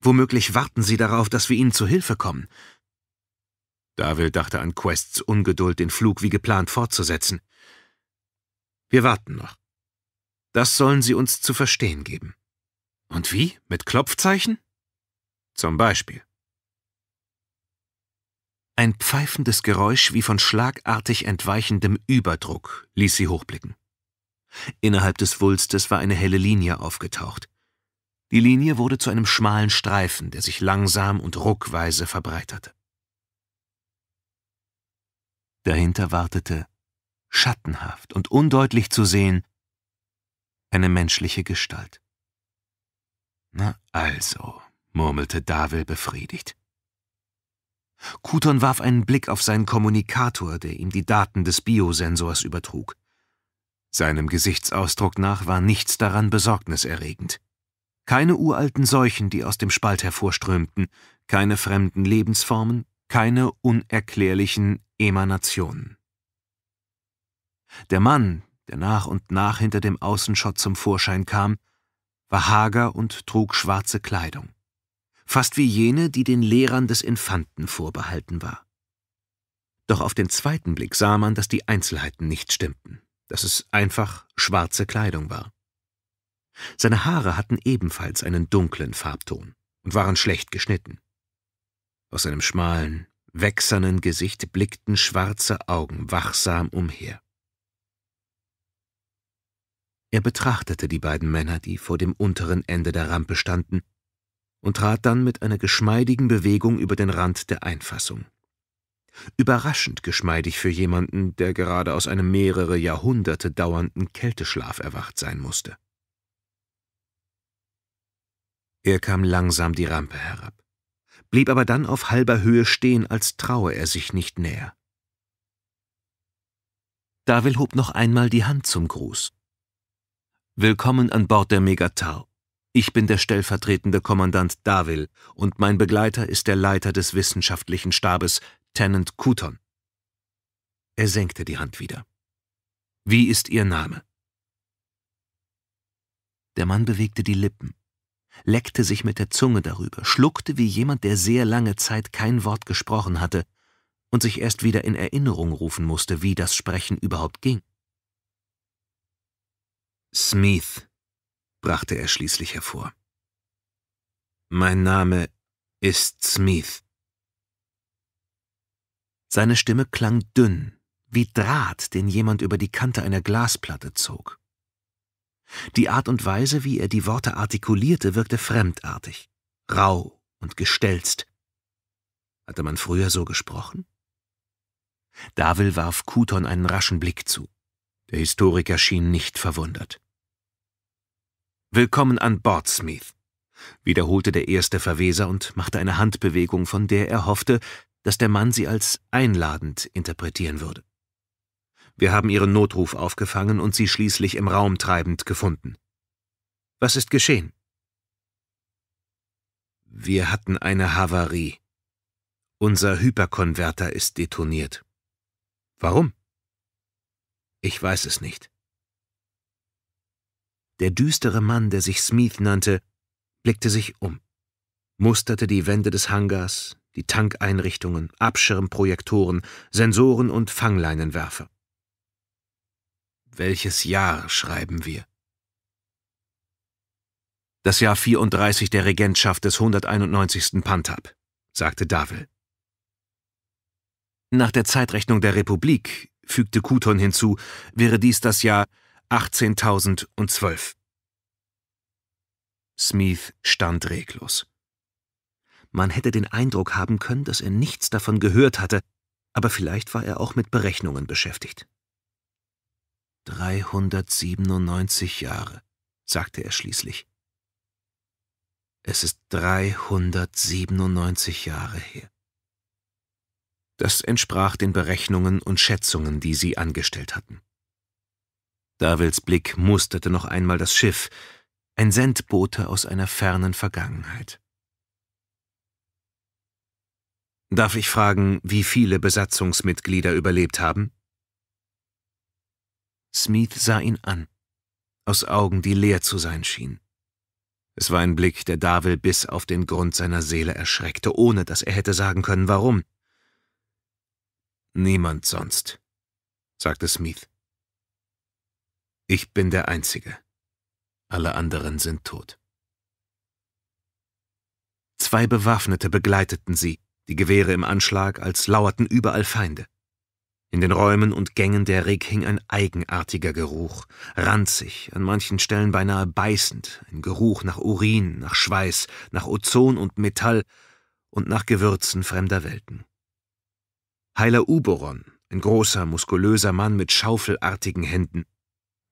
Womöglich warten sie darauf, dass wir ihnen zu Hilfe kommen. Davil dachte an Quests Ungeduld, den Flug wie geplant fortzusetzen. Wir warten noch. Das sollen sie uns zu verstehen geben. Und wie? Mit Klopfzeichen? Zum Beispiel. Ein pfeifendes Geräusch wie von schlagartig entweichendem Überdruck ließ sie hochblicken. Innerhalb des Wulstes war eine helle Linie aufgetaucht. Die Linie wurde zu einem schmalen Streifen, der sich langsam und ruckweise verbreiterte. Dahinter wartete, schattenhaft und undeutlich zu sehen, eine menschliche Gestalt. Na also, murmelte Davil befriedigt. Kuton warf einen Blick auf seinen Kommunikator, der ihm die Daten des Biosensors übertrug. Seinem Gesichtsausdruck nach war nichts daran besorgniserregend. Keine uralten Seuchen, die aus dem Spalt hervorströmten, keine fremden Lebensformen, keine unerklärlichen Emanationen. Der Mann, der nach und nach hinter dem Außenschott zum Vorschein kam, war hager und trug schwarze Kleidung fast wie jene, die den Lehrern des Infanten vorbehalten war. Doch auf den zweiten Blick sah man, dass die Einzelheiten nicht stimmten, dass es einfach schwarze Kleidung war. Seine Haare hatten ebenfalls einen dunklen Farbton und waren schlecht geschnitten. Aus seinem schmalen, wächsernen Gesicht blickten schwarze Augen wachsam umher. Er betrachtete die beiden Männer, die vor dem unteren Ende der Rampe standen, und trat dann mit einer geschmeidigen Bewegung über den Rand der Einfassung. Überraschend geschmeidig für jemanden, der gerade aus einem mehrere Jahrhunderte dauernden Kälteschlaf erwacht sein musste. Er kam langsam die Rampe herab, blieb aber dann auf halber Höhe stehen, als traue er sich nicht näher. Davil hob noch einmal die Hand zum Gruß. Willkommen an Bord der Megatau. Ich bin der stellvertretende Kommandant Davil und mein Begleiter ist der Leiter des wissenschaftlichen Stabes, Tenant Kuton. Er senkte die Hand wieder. Wie ist Ihr Name? Der Mann bewegte die Lippen, leckte sich mit der Zunge darüber, schluckte wie jemand, der sehr lange Zeit kein Wort gesprochen hatte und sich erst wieder in Erinnerung rufen musste, wie das Sprechen überhaupt ging. Smith, brachte er schließlich hervor. Mein Name ist Smith. Seine Stimme klang dünn, wie Draht, den jemand über die Kante einer Glasplatte zog. Die Art und Weise, wie er die Worte artikulierte, wirkte fremdartig, rau und gestelzt. Hatte man früher so gesprochen? Davil warf Kuton einen raschen Blick zu. Der Historiker schien nicht verwundert. Willkommen an Bord, Smith, wiederholte der erste Verweser und machte eine Handbewegung, von der er hoffte, dass der Mann sie als einladend interpretieren würde. Wir haben ihren Notruf aufgefangen und sie schließlich im Raum treibend gefunden. Was ist geschehen? Wir hatten eine Havarie. Unser Hyperkonverter ist detoniert. Warum? Ich weiß es nicht. Der düstere Mann, der sich Smith nannte, blickte sich um, musterte die Wände des Hangars, die Tankeinrichtungen, Abschirmprojektoren, Sensoren und Fangleinenwerfer. Welches Jahr schreiben wir? Das Jahr 34 der Regentschaft des 191. Pantab, sagte Davil. Nach der Zeitrechnung der Republik, fügte Kuton hinzu, wäre dies das Jahr 18.012. Smith stand reglos. Man hätte den Eindruck haben können, dass er nichts davon gehört hatte, aber vielleicht war er auch mit Berechnungen beschäftigt. 397 Jahre, sagte er schließlich. Es ist 397 Jahre her. Das entsprach den Berechnungen und Schätzungen, die sie angestellt hatten. Davils Blick musterte noch einmal das Schiff, ein Sendbote aus einer fernen Vergangenheit. Darf ich fragen, wie viele Besatzungsmitglieder überlebt haben? Smith sah ihn an, aus Augen, die leer zu sein schienen. Es war ein Blick, der Davil bis auf den Grund seiner Seele erschreckte, ohne dass er hätte sagen können, warum. Niemand sonst, sagte Smith. Ich bin der Einzige. Alle anderen sind tot. Zwei Bewaffnete begleiteten sie, die Gewehre im Anschlag, als lauerten überall Feinde. In den Räumen und Gängen der Rig hing ein eigenartiger Geruch, ranzig, an manchen Stellen beinahe beißend, ein Geruch nach Urin, nach Schweiß, nach Ozon und Metall und nach Gewürzen fremder Welten. Heiler Uberon, ein großer, muskulöser Mann mit schaufelartigen Händen,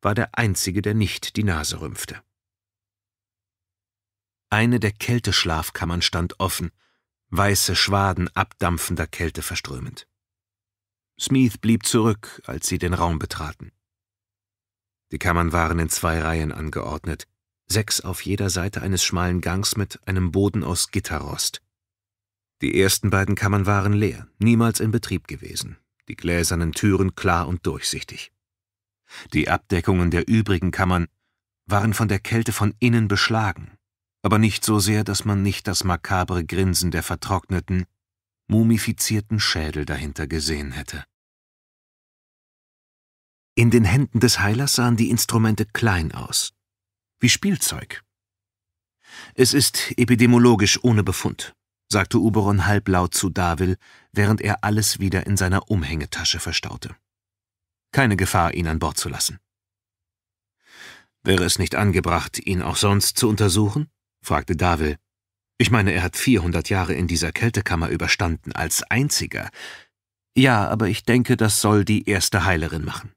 war der einzige, der nicht die Nase rümpfte. Eine der Kälteschlafkammern stand offen, weiße Schwaden abdampfender Kälte verströmend. Smith blieb zurück, als sie den Raum betraten. Die Kammern waren in zwei Reihen angeordnet, sechs auf jeder Seite eines schmalen Gangs mit einem Boden aus Gitterrost. Die ersten beiden Kammern waren leer, niemals in Betrieb gewesen, die gläsernen Türen klar und durchsichtig. Die Abdeckungen der übrigen Kammern waren von der Kälte von innen beschlagen, aber nicht so sehr, dass man nicht das makabre Grinsen der vertrockneten, mumifizierten Schädel dahinter gesehen hätte. In den Händen des Heilers sahen die Instrumente klein aus, wie Spielzeug. Es ist epidemiologisch ohne Befund, sagte Uberon halblaut zu Davil, während er alles wieder in seiner Umhängetasche verstaute. Keine Gefahr, ihn an Bord zu lassen. Wäre es nicht angebracht, ihn auch sonst zu untersuchen? fragte Davil. Ich meine, er hat 400 Jahre in dieser Kältekammer überstanden, als einziger. Ja, aber ich denke, das soll die erste Heilerin machen.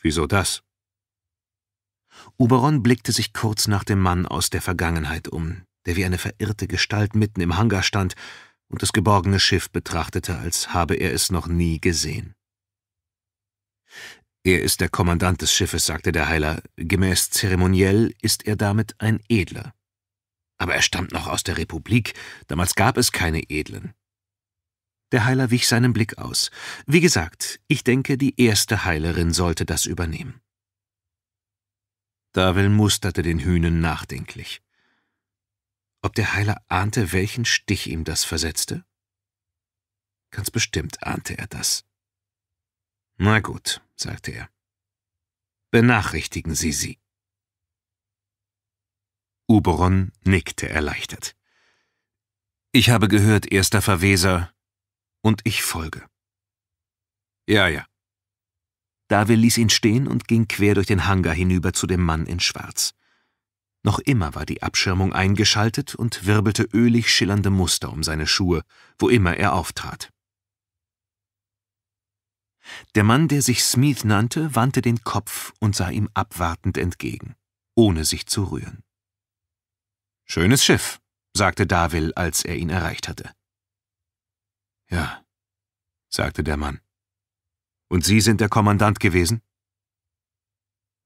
Wieso das? Uberon blickte sich kurz nach dem Mann aus der Vergangenheit um, der wie eine verirrte Gestalt mitten im Hangar stand und das geborgene Schiff betrachtete, als habe er es noch nie gesehen. Er ist der Kommandant des Schiffes, sagte der Heiler. Gemäß Zeremoniell ist er damit ein Edler. Aber er stammt noch aus der Republik. Damals gab es keine Edlen. Der Heiler wich seinem Blick aus. Wie gesagt, ich denke, die erste Heilerin sollte das übernehmen. Davil musterte den Hühnen nachdenklich. Ob der Heiler ahnte, welchen Stich ihm das versetzte? Ganz bestimmt ahnte er das. Na gut, sagte er. Benachrichtigen Sie sie. Uberon nickte erleichtert. Ich habe gehört, erster Verweser, und ich folge. Ja, ja. Davil ließ ihn stehen und ging quer durch den Hangar hinüber zu dem Mann in Schwarz. Noch immer war die Abschirmung eingeschaltet und wirbelte ölig schillernde Muster um seine Schuhe, wo immer er auftrat. Der Mann, der sich Smith nannte, wandte den Kopf und sah ihm abwartend entgegen, ohne sich zu rühren. Schönes Schiff, sagte Davil, als er ihn erreicht hatte. Ja, sagte der Mann. Und Sie sind der Kommandant gewesen?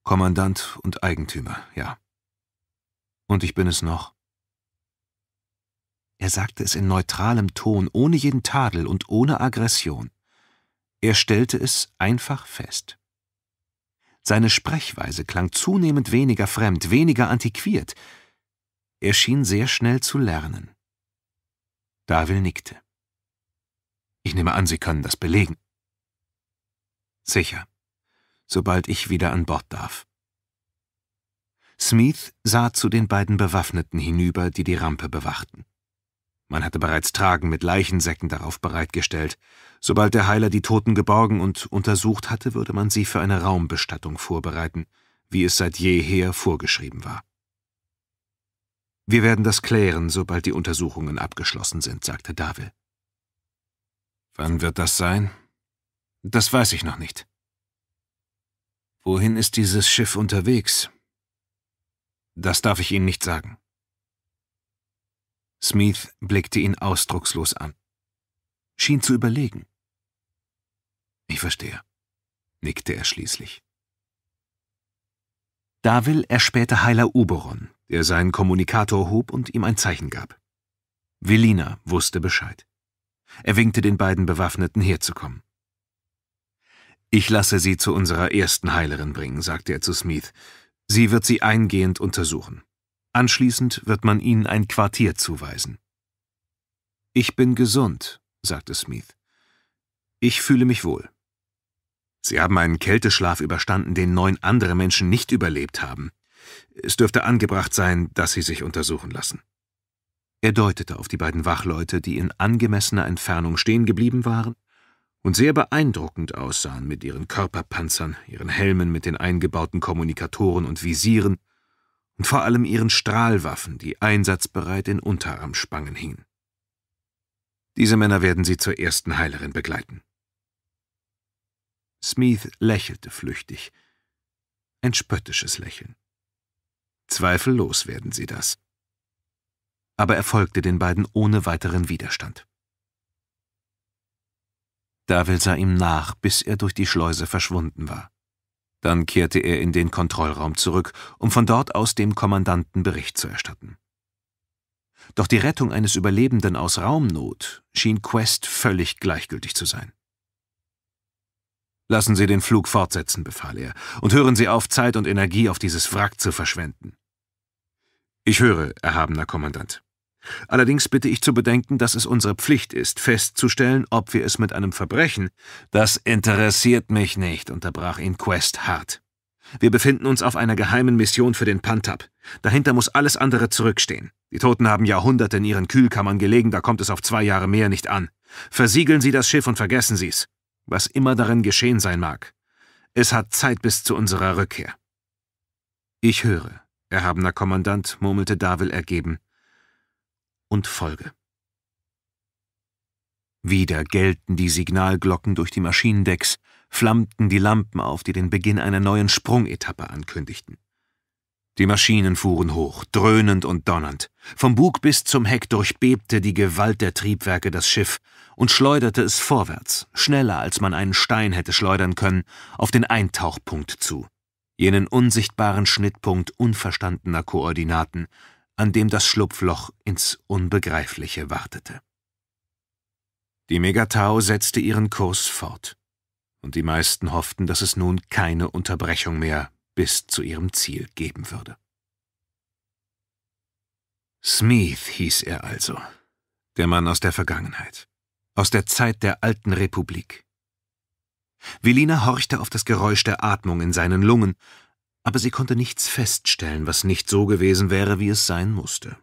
Kommandant und Eigentümer, ja. Und ich bin es noch. Er sagte es in neutralem Ton, ohne jeden Tadel und ohne Aggression. Er stellte es einfach fest. Seine Sprechweise klang zunehmend weniger fremd, weniger antiquiert. Er schien sehr schnell zu lernen. Davil nickte. Ich nehme an, Sie können das belegen. Sicher, sobald ich wieder an Bord darf. Smith sah zu den beiden Bewaffneten hinüber, die die Rampe bewachten. Man hatte bereits Tragen mit Leichensäcken darauf bereitgestellt. Sobald der Heiler die Toten geborgen und untersucht hatte, würde man sie für eine Raumbestattung vorbereiten, wie es seit jeher vorgeschrieben war. Wir werden das klären, sobald die Untersuchungen abgeschlossen sind, sagte Davil. Wann wird das sein? Das weiß ich noch nicht. Wohin ist dieses Schiff unterwegs? Das darf ich Ihnen nicht sagen. Smith blickte ihn ausdruckslos an. Schien zu überlegen. Ich verstehe, nickte er schließlich. Davil erspähte Heiler Uberon, der seinen Kommunikator hob und ihm ein Zeichen gab. Velina wusste Bescheid. Er winkte den beiden Bewaffneten herzukommen. Ich lasse sie zu unserer ersten Heilerin bringen, sagte er zu Smith. Sie wird sie eingehend untersuchen. Anschließend wird man ihnen ein Quartier zuweisen. Ich bin gesund, sagte Smith. Ich fühle mich wohl. Sie haben einen Kälteschlaf überstanden, den neun andere Menschen nicht überlebt haben. Es dürfte angebracht sein, dass Sie sich untersuchen lassen. Er deutete auf die beiden Wachleute, die in angemessener Entfernung stehen geblieben waren und sehr beeindruckend aussahen mit ihren Körperpanzern, ihren Helmen mit den eingebauten Kommunikatoren und Visieren vor allem ihren Strahlwaffen, die einsatzbereit in Unterarmspangen hingen. Diese Männer werden sie zur ersten Heilerin begleiten. Smith lächelte flüchtig. Ein spöttisches Lächeln. Zweifellos werden sie das. Aber er folgte den beiden ohne weiteren Widerstand. Davil sah ihm nach, bis er durch die Schleuse verschwunden war. Dann kehrte er in den Kontrollraum zurück, um von dort aus dem Kommandanten Bericht zu erstatten. Doch die Rettung eines Überlebenden aus Raumnot schien Quest völlig gleichgültig zu sein. Lassen Sie den Flug fortsetzen, befahl er, und hören Sie auf, Zeit und Energie auf dieses Wrack zu verschwenden. Ich höre, erhabener Kommandant. Allerdings bitte ich zu bedenken, dass es unsere Pflicht ist, festzustellen, ob wir es mit einem Verbrechen. Das interessiert mich nicht, unterbrach ihn Quest hart. Wir befinden uns auf einer geheimen Mission für den Pantab. Dahinter muss alles andere zurückstehen. Die Toten haben Jahrhunderte in ihren Kühlkammern gelegen, da kommt es auf zwei Jahre mehr nicht an. Versiegeln Sie das Schiff und vergessen Sie's. Was immer darin geschehen sein mag. Es hat Zeit bis zu unserer Rückkehr. Ich höre, erhabener Kommandant, murmelte Davil ergeben und folge. Wieder gellten die Signalglocken durch die Maschinendecks, flammten die Lampen auf, die den Beginn einer neuen Sprungetappe ankündigten. Die Maschinen fuhren hoch, dröhnend und donnernd. Vom Bug bis zum Heck durchbebte die Gewalt der Triebwerke das Schiff und schleuderte es vorwärts, schneller als man einen Stein hätte schleudern können, auf den Eintauchpunkt zu. Jenen unsichtbaren Schnittpunkt unverstandener Koordinaten, an dem das Schlupfloch ins Unbegreifliche wartete. Die Megatau setzte ihren Kurs fort, und die meisten hofften, dass es nun keine Unterbrechung mehr bis zu ihrem Ziel geben würde. Smith hieß er also, der Mann aus der Vergangenheit, aus der Zeit der alten Republik. Velina horchte auf das Geräusch der Atmung in seinen Lungen aber sie konnte nichts feststellen, was nicht so gewesen wäre, wie es sein musste.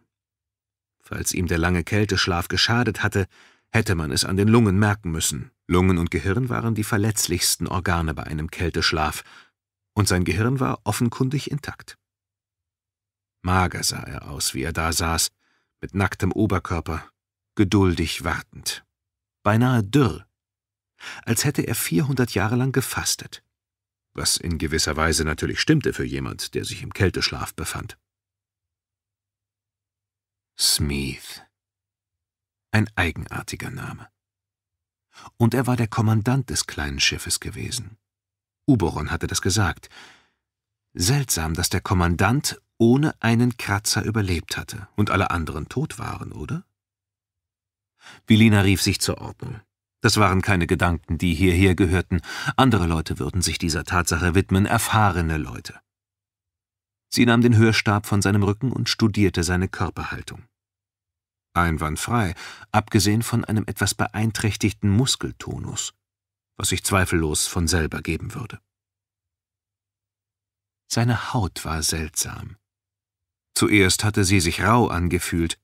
Falls ihm der lange Kälteschlaf geschadet hatte, hätte man es an den Lungen merken müssen. Lungen und Gehirn waren die verletzlichsten Organe bei einem Kälteschlaf, und sein Gehirn war offenkundig intakt. Mager sah er aus, wie er da saß, mit nacktem Oberkörper, geduldig wartend. Beinahe dürr, als hätte er 400 Jahre lang gefastet was in gewisser Weise natürlich stimmte für jemand, der sich im Kälteschlaf befand. Smith. Ein eigenartiger Name. Und er war der Kommandant des kleinen Schiffes gewesen. Uberon hatte das gesagt. Seltsam, dass der Kommandant ohne einen Kratzer überlebt hatte und alle anderen tot waren, oder? Vilina rief sich zur Ordnung. Das waren keine Gedanken, die hierher gehörten. Andere Leute würden sich dieser Tatsache widmen, erfahrene Leute. Sie nahm den Hörstab von seinem Rücken und studierte seine Körperhaltung. Einwandfrei, abgesehen von einem etwas beeinträchtigten Muskeltonus, was sich zweifellos von selber geben würde. Seine Haut war seltsam. Zuerst hatte sie sich rau angefühlt,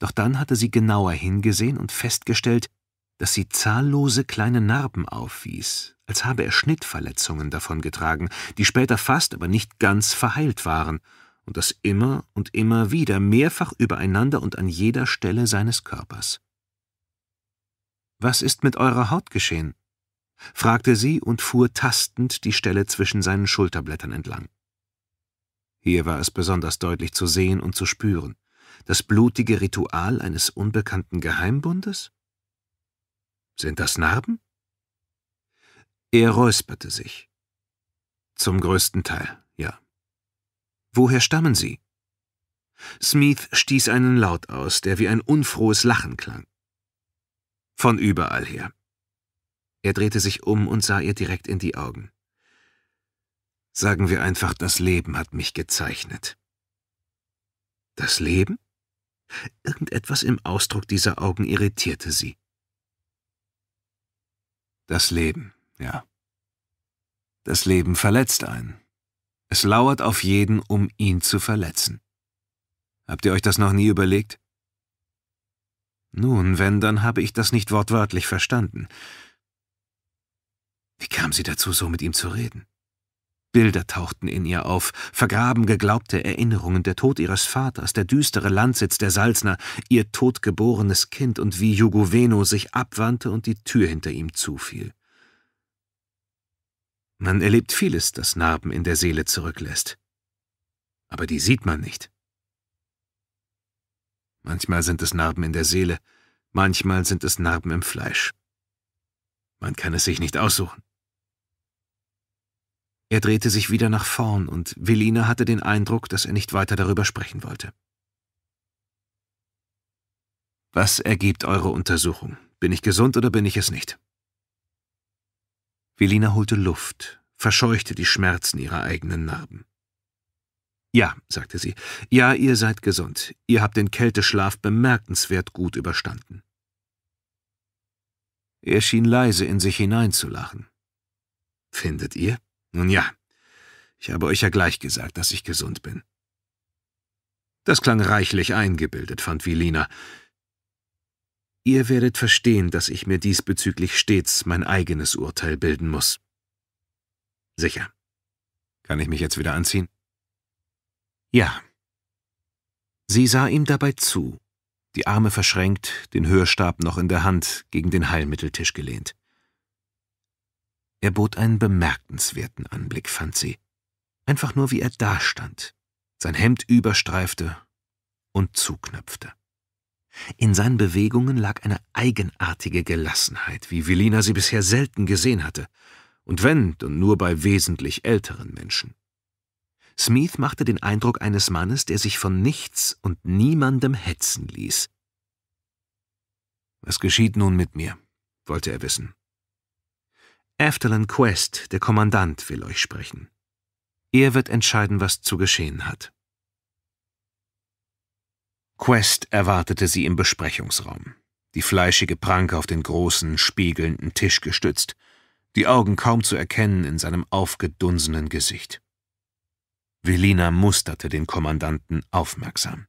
doch dann hatte sie genauer hingesehen und festgestellt, dass sie zahllose kleine Narben aufwies, als habe er Schnittverletzungen davongetragen, die später fast, aber nicht ganz verheilt waren, und das immer und immer wieder, mehrfach übereinander und an jeder Stelle seines Körpers. Was ist mit eurer Haut geschehen? fragte sie und fuhr tastend die Stelle zwischen seinen Schulterblättern entlang. Hier war es besonders deutlich zu sehen und zu spüren. Das blutige Ritual eines unbekannten Geheimbundes? Sind das Narben? Er räusperte sich. Zum größten Teil, ja. Woher stammen sie? Smith stieß einen Laut aus, der wie ein unfrohes Lachen klang. Von überall her. Er drehte sich um und sah ihr direkt in die Augen. Sagen wir einfach, das Leben hat mich gezeichnet. Das Leben? Irgendetwas im Ausdruck dieser Augen irritierte sie. Das Leben, ja. Das Leben verletzt einen. Es lauert auf jeden, um ihn zu verletzen. Habt ihr euch das noch nie überlegt? Nun, wenn, dann habe ich das nicht wortwörtlich verstanden. Wie kam sie dazu, so mit ihm zu reden? Bilder tauchten in ihr auf, vergraben geglaubte Erinnerungen, der Tod ihres Vaters, der düstere Landsitz der Salzner, ihr totgeborenes Kind und wie Jugoveno sich abwandte und die Tür hinter ihm zufiel. Man erlebt vieles, das Narben in der Seele zurücklässt. Aber die sieht man nicht. Manchmal sind es Narben in der Seele, manchmal sind es Narben im Fleisch. Man kann es sich nicht aussuchen. Er drehte sich wieder nach vorn und Velina hatte den Eindruck, dass er nicht weiter darüber sprechen wollte. Was ergibt eure Untersuchung? Bin ich gesund oder bin ich es nicht? Velina holte Luft, verscheuchte die Schmerzen ihrer eigenen Narben. Ja, sagte sie, ja, ihr seid gesund. Ihr habt den Kälteschlaf bemerkenswert gut überstanden. Er schien leise in sich hineinzulachen. Findet ihr? Nun ja, ich habe euch ja gleich gesagt, dass ich gesund bin. Das klang reichlich eingebildet, fand Vilina. Ihr werdet verstehen, dass ich mir diesbezüglich stets mein eigenes Urteil bilden muss. Sicher. Kann ich mich jetzt wieder anziehen? Ja. Sie sah ihm dabei zu, die Arme verschränkt, den Hörstab noch in der Hand, gegen den Heilmitteltisch gelehnt. Er bot einen bemerkenswerten Anblick, fand sie. Einfach nur, wie er dastand, sein Hemd überstreifte und zuknöpfte. In seinen Bewegungen lag eine eigenartige Gelassenheit, wie Velina sie bisher selten gesehen hatte, und wenn, dann nur bei wesentlich älteren Menschen. Smith machte den Eindruck eines Mannes, der sich von nichts und niemandem hetzen ließ. Was geschieht nun mit mir? wollte er wissen. Afterland Quest, der Kommandant, will euch sprechen. Er wird entscheiden, was zu geschehen hat. Quest erwartete sie im Besprechungsraum, die fleischige Pranke auf den großen, spiegelnden Tisch gestützt, die Augen kaum zu erkennen in seinem aufgedunsenen Gesicht. Velina musterte den Kommandanten aufmerksam.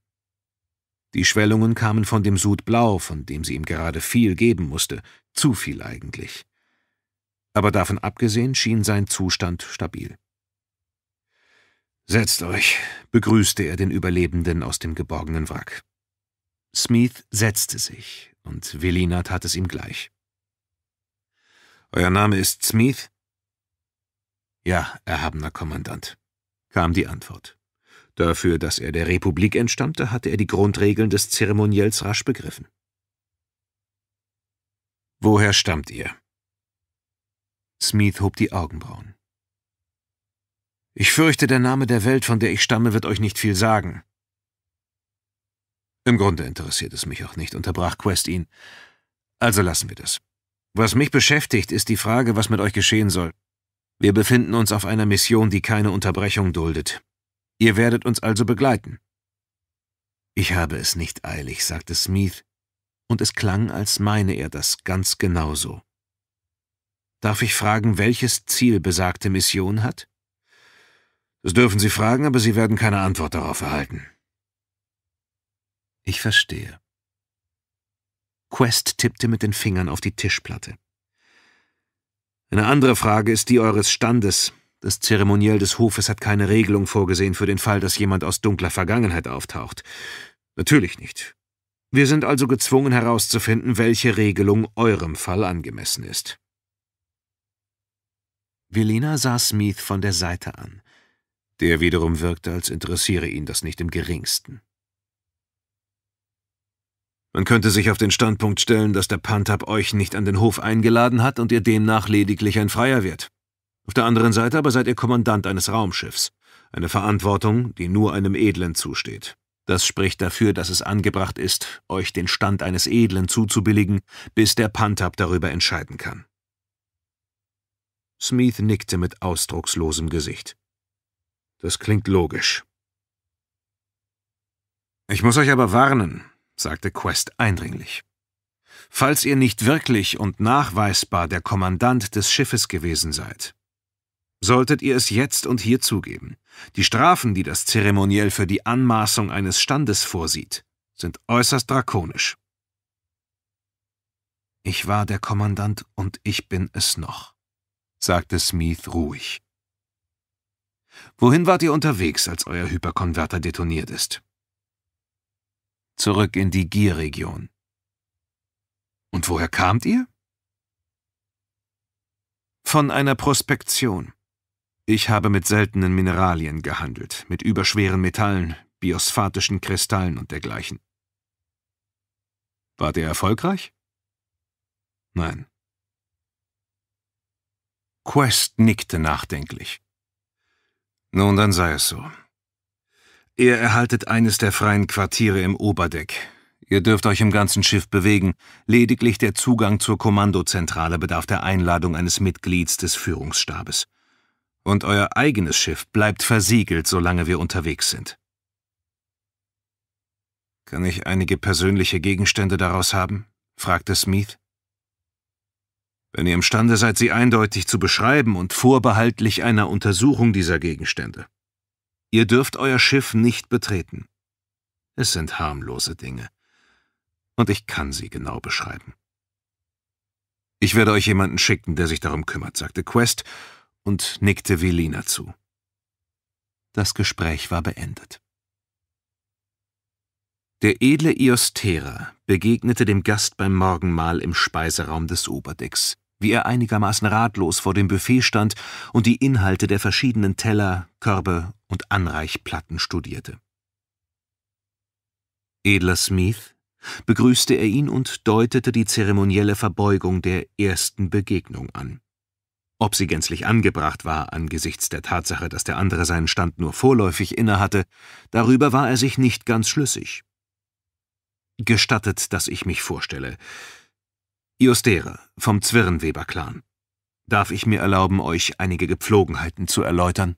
Die Schwellungen kamen von dem Sudblau, von dem sie ihm gerade viel geben musste, zu viel eigentlich aber davon abgesehen schien sein Zustand stabil. »Setzt euch«, begrüßte er den Überlebenden aus dem geborgenen Wrack. Smith setzte sich, und Velina tat es ihm gleich. »Euer Name ist Smith?« »Ja, erhabener Kommandant«, kam die Antwort. Dafür, dass er der Republik entstammte, hatte er die Grundregeln des Zeremoniells rasch begriffen. »Woher stammt ihr?« Smith hob die Augenbrauen. Ich fürchte, der Name der Welt, von der ich stamme, wird euch nicht viel sagen. Im Grunde interessiert es mich auch nicht, unterbrach Quest ihn. Also lassen wir das. Was mich beschäftigt, ist die Frage, was mit euch geschehen soll. Wir befinden uns auf einer Mission, die keine Unterbrechung duldet. Ihr werdet uns also begleiten. Ich habe es nicht eilig, sagte Smith, und es klang, als meine er das ganz genauso. Darf ich fragen, welches Ziel besagte Mission hat? Das dürfen Sie fragen, aber Sie werden keine Antwort darauf erhalten. Ich verstehe. Quest tippte mit den Fingern auf die Tischplatte. Eine andere Frage ist die eures Standes. Das Zeremoniell des Hofes hat keine Regelung vorgesehen für den Fall, dass jemand aus dunkler Vergangenheit auftaucht. Natürlich nicht. Wir sind also gezwungen herauszufinden, welche Regelung eurem Fall angemessen ist. Velena sah Smith von der Seite an. Der wiederum wirkte, als interessiere ihn das nicht im geringsten. Man könnte sich auf den Standpunkt stellen, dass der Pantab euch nicht an den Hof eingeladen hat und ihr demnach lediglich ein Freier wird. Auf der anderen Seite aber seid ihr Kommandant eines Raumschiffs. Eine Verantwortung, die nur einem Edlen zusteht. Das spricht dafür, dass es angebracht ist, euch den Stand eines Edlen zuzubilligen, bis der Pantab darüber entscheiden kann. Smith nickte mit ausdruckslosem Gesicht. Das klingt logisch. Ich muss euch aber warnen, sagte Quest eindringlich. Falls ihr nicht wirklich und nachweisbar der Kommandant des Schiffes gewesen seid, solltet ihr es jetzt und hier zugeben. Die Strafen, die das Zeremoniell für die Anmaßung eines Standes vorsieht, sind äußerst drakonisch. Ich war der Kommandant und ich bin es noch sagte Smith ruhig. Wohin wart ihr unterwegs, als euer Hyperkonverter detoniert ist? Zurück in die Gierregion.« Und woher kamt ihr? Von einer Prospektion. Ich habe mit seltenen Mineralien gehandelt, mit überschweren Metallen, biosphatischen Kristallen und dergleichen. Wart ihr erfolgreich? Nein. Quest nickte nachdenklich. Nun, dann sei es so. Ihr erhaltet eines der freien Quartiere im Oberdeck. Ihr dürft euch im ganzen Schiff bewegen. Lediglich der Zugang zur Kommandozentrale bedarf der Einladung eines Mitglieds des Führungsstabes. Und euer eigenes Schiff bleibt versiegelt, solange wir unterwegs sind. Kann ich einige persönliche Gegenstände daraus haben? fragte Smith wenn ihr imstande seid, sie eindeutig zu beschreiben und vorbehaltlich einer Untersuchung dieser Gegenstände. Ihr dürft euer Schiff nicht betreten. Es sind harmlose Dinge. Und ich kann sie genau beschreiben. Ich werde euch jemanden schicken, der sich darum kümmert, sagte Quest und nickte Velina zu. Das Gespräch war beendet. Der edle Iostera begegnete dem Gast beim Morgenmahl im Speiseraum des Oberdecks wie er einigermaßen ratlos vor dem Buffet stand und die Inhalte der verschiedenen Teller, Körbe und Anreichplatten studierte. Edler Smith begrüßte er ihn und deutete die zeremonielle Verbeugung der ersten Begegnung an. Ob sie gänzlich angebracht war angesichts der Tatsache, dass der andere seinen Stand nur vorläufig innehatte, darüber war er sich nicht ganz schlüssig. Gestattet, dass ich mich vorstelle. Iostere vom Zwirrenweber-Clan. Darf ich mir erlauben, euch einige Gepflogenheiten zu erläutern?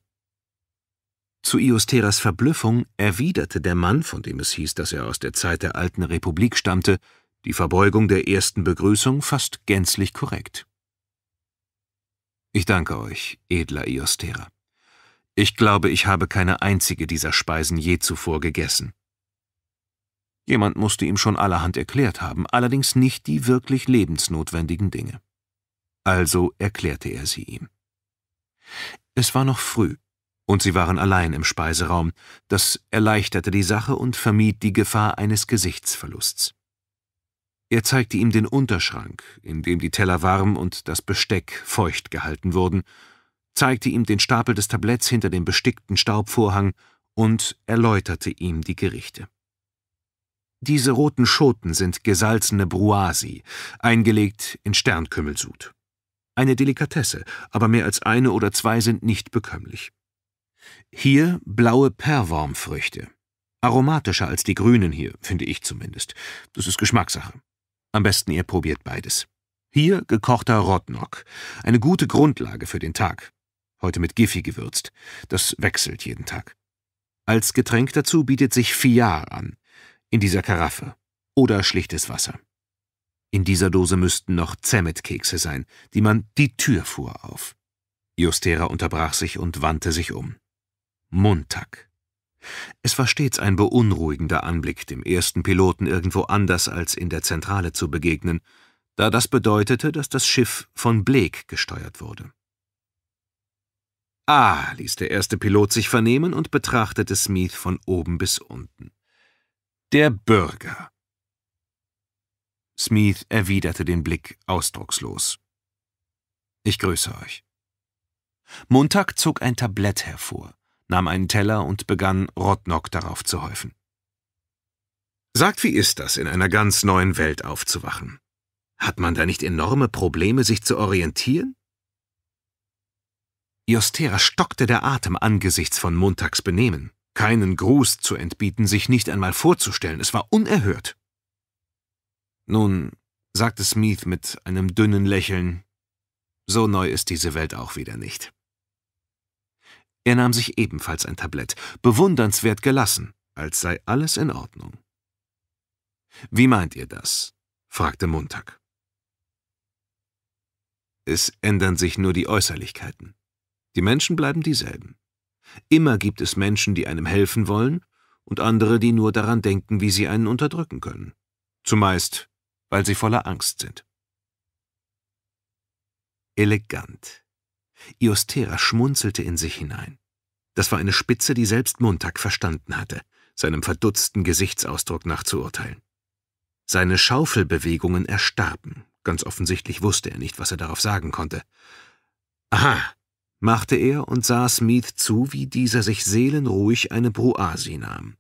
Zu Iosteras Verblüffung erwiderte der Mann, von dem es hieß, dass er aus der Zeit der alten Republik stammte, die Verbeugung der ersten Begrüßung fast gänzlich korrekt. Ich danke euch, edler Iostera. Ich glaube, ich habe keine einzige dieser Speisen je zuvor gegessen. Jemand musste ihm schon allerhand erklärt haben, allerdings nicht die wirklich lebensnotwendigen Dinge. Also erklärte er sie ihm. Es war noch früh, und sie waren allein im Speiseraum. Das erleichterte die Sache und vermied die Gefahr eines Gesichtsverlusts. Er zeigte ihm den Unterschrank, in dem die Teller warm und das Besteck feucht gehalten wurden, zeigte ihm den Stapel des Tabletts hinter dem bestickten Staubvorhang und erläuterte ihm die Gerichte. Diese roten Schoten sind gesalzene Bruasi, eingelegt in Sternkümmelsud. Eine Delikatesse, aber mehr als eine oder zwei sind nicht bekömmlich. Hier blaue Perwormfrüchte. Aromatischer als die grünen hier, finde ich zumindest. Das ist Geschmackssache. Am besten ihr probiert beides. Hier gekochter Rotnock. Eine gute Grundlage für den Tag. Heute mit Giffy gewürzt. Das wechselt jeden Tag. Als Getränk dazu bietet sich Fiar an in dieser Karaffe oder schlichtes Wasser. In dieser Dose müssten noch Zemmetkekse sein, die man die Tür fuhr auf. Justera unterbrach sich und wandte sich um. Montag. Es war stets ein beunruhigender Anblick, dem ersten Piloten irgendwo anders als in der Zentrale zu begegnen, da das bedeutete, dass das Schiff von Blake gesteuert wurde. Ah, ließ der erste Pilot sich vernehmen und betrachtete Smith von oben bis unten. Der Bürger. Smith erwiderte den Blick ausdruckslos. Ich grüße euch. Montag zog ein Tablett hervor, nahm einen Teller und begann, Rotnock darauf zu häufen. Sagt, wie ist das, in einer ganz neuen Welt aufzuwachen? Hat man da nicht enorme Probleme, sich zu orientieren? Jostera stockte der Atem angesichts von Montags Benehmen. Keinen Gruß zu entbieten, sich nicht einmal vorzustellen, es war unerhört. Nun, sagte Smith mit einem dünnen Lächeln, so neu ist diese Welt auch wieder nicht. Er nahm sich ebenfalls ein Tablett, bewundernswert gelassen, als sei alles in Ordnung. Wie meint ihr das? fragte Montag. Es ändern sich nur die Äußerlichkeiten. Die Menschen bleiben dieselben. Immer gibt es Menschen, die einem helfen wollen und andere, die nur daran denken, wie sie einen unterdrücken können. Zumeist, weil sie voller Angst sind. Elegant. Iostera schmunzelte in sich hinein. Das war eine Spitze, die selbst Montag verstanden hatte, seinem verdutzten Gesichtsausdruck nachzuurteilen. Seine Schaufelbewegungen erstarben. Ganz offensichtlich wusste er nicht, was er darauf sagen konnte. Aha, machte er und sah Smith zu, wie dieser sich seelenruhig eine Broasi nahm.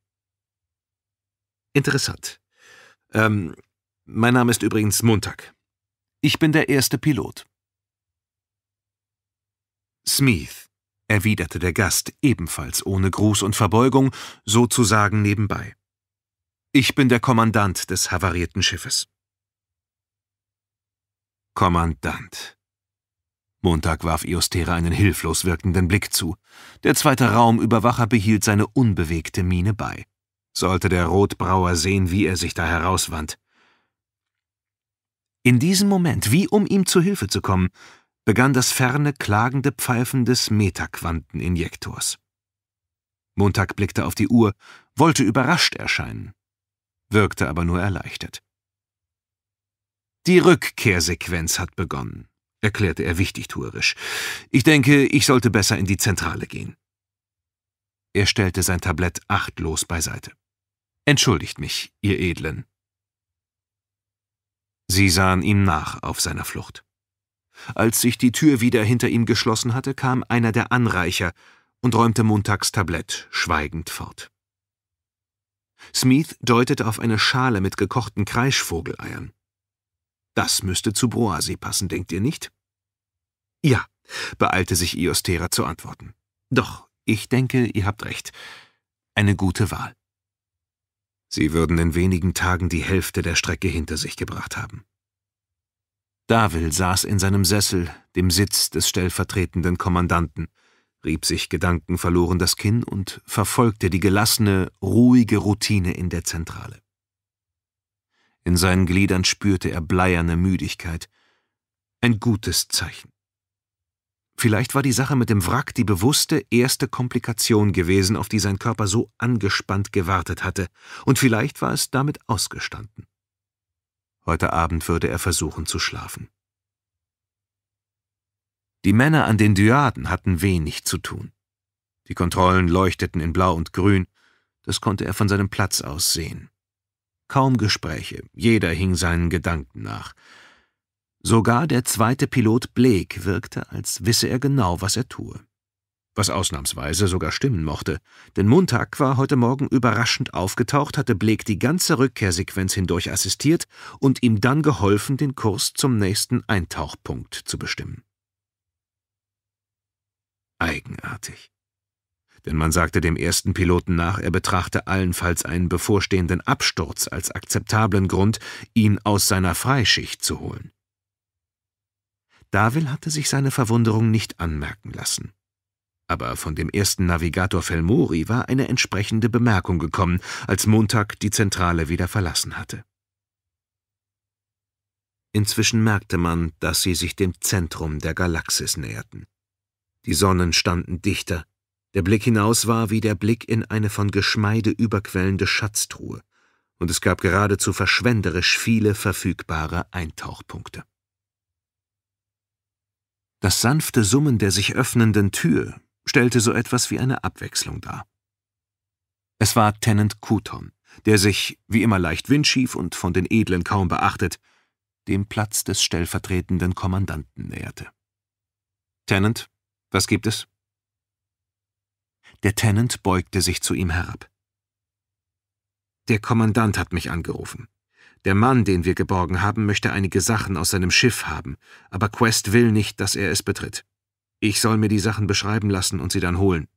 Interessant. Ähm, mein Name ist übrigens Montag. Ich bin der erste Pilot. Smith, erwiderte der Gast ebenfalls ohne Gruß und Verbeugung, sozusagen nebenbei. Ich bin der Kommandant des havarierten Schiffes. Kommandant. Montag warf Eostera einen hilflos wirkenden Blick zu. Der zweite Raumüberwacher behielt seine unbewegte Miene bei. Sollte der Rotbrauer sehen, wie er sich da herauswand. In diesem Moment, wie um ihm zu Hilfe zu kommen, begann das ferne, klagende Pfeifen des Metaquanteninjektors. Montag blickte auf die Uhr, wollte überrascht erscheinen, wirkte aber nur erleichtert. Die Rückkehrsequenz hat begonnen erklärte er wichtigtuerisch. Ich denke, ich sollte besser in die Zentrale gehen. Er stellte sein Tablett achtlos beiseite. Entschuldigt mich, ihr Edlen. Sie sahen ihm nach auf seiner Flucht. Als sich die Tür wieder hinter ihm geschlossen hatte, kam einer der Anreicher und räumte Montags Tablett schweigend fort. Smith deutete auf eine Schale mit gekochten Kreischvogeleiern. Das müsste zu Broasi passen, denkt ihr nicht? Ja, beeilte sich Iostera zu antworten. Doch, ich denke, ihr habt recht. Eine gute Wahl. Sie würden in wenigen Tagen die Hälfte der Strecke hinter sich gebracht haben. Davil saß in seinem Sessel, dem Sitz des stellvertretenden Kommandanten, rieb sich gedankenverloren das Kinn und verfolgte die gelassene, ruhige Routine in der Zentrale. In seinen Gliedern spürte er bleierne Müdigkeit. Ein gutes Zeichen. Vielleicht war die Sache mit dem Wrack die bewusste erste Komplikation gewesen, auf die sein Körper so angespannt gewartet hatte, und vielleicht war es damit ausgestanden. Heute Abend würde er versuchen zu schlafen. Die Männer an den Dyaden hatten wenig zu tun. Die Kontrollen leuchteten in Blau und Grün, das konnte er von seinem Platz aus sehen. Kaum Gespräche, jeder hing seinen Gedanken nach. Sogar der zweite Pilot Blake wirkte, als wisse er genau, was er tue. Was ausnahmsweise sogar stimmen mochte, denn Montag war heute Morgen überraschend aufgetaucht, hatte Blake die ganze Rückkehrsequenz hindurch assistiert und ihm dann geholfen, den Kurs zum nächsten Eintauchpunkt zu bestimmen. Eigenartig denn man sagte dem ersten Piloten nach, er betrachte allenfalls einen bevorstehenden Absturz als akzeptablen Grund, ihn aus seiner Freischicht zu holen. Davil hatte sich seine Verwunderung nicht anmerken lassen. Aber von dem ersten Navigator Felmori war eine entsprechende Bemerkung gekommen, als Montag die Zentrale wieder verlassen hatte. Inzwischen merkte man, dass sie sich dem Zentrum der Galaxis näherten. Die Sonnen standen dichter, der Blick hinaus war wie der Blick in eine von Geschmeide überquellende Schatztruhe, und es gab geradezu verschwenderisch viele verfügbare Eintauchpunkte. Das sanfte Summen der sich öffnenden Tür stellte so etwas wie eine Abwechslung dar. Es war Tenant Couton, der sich, wie immer leicht windschief und von den Edlen kaum beachtet, dem Platz des stellvertretenden Kommandanten näherte. Tenant, was gibt es? Der Tenant beugte sich zu ihm herab. Der Kommandant hat mich angerufen. Der Mann, den wir geborgen haben, möchte einige Sachen aus seinem Schiff haben, aber Quest will nicht, dass er es betritt. Ich soll mir die Sachen beschreiben lassen und sie dann holen.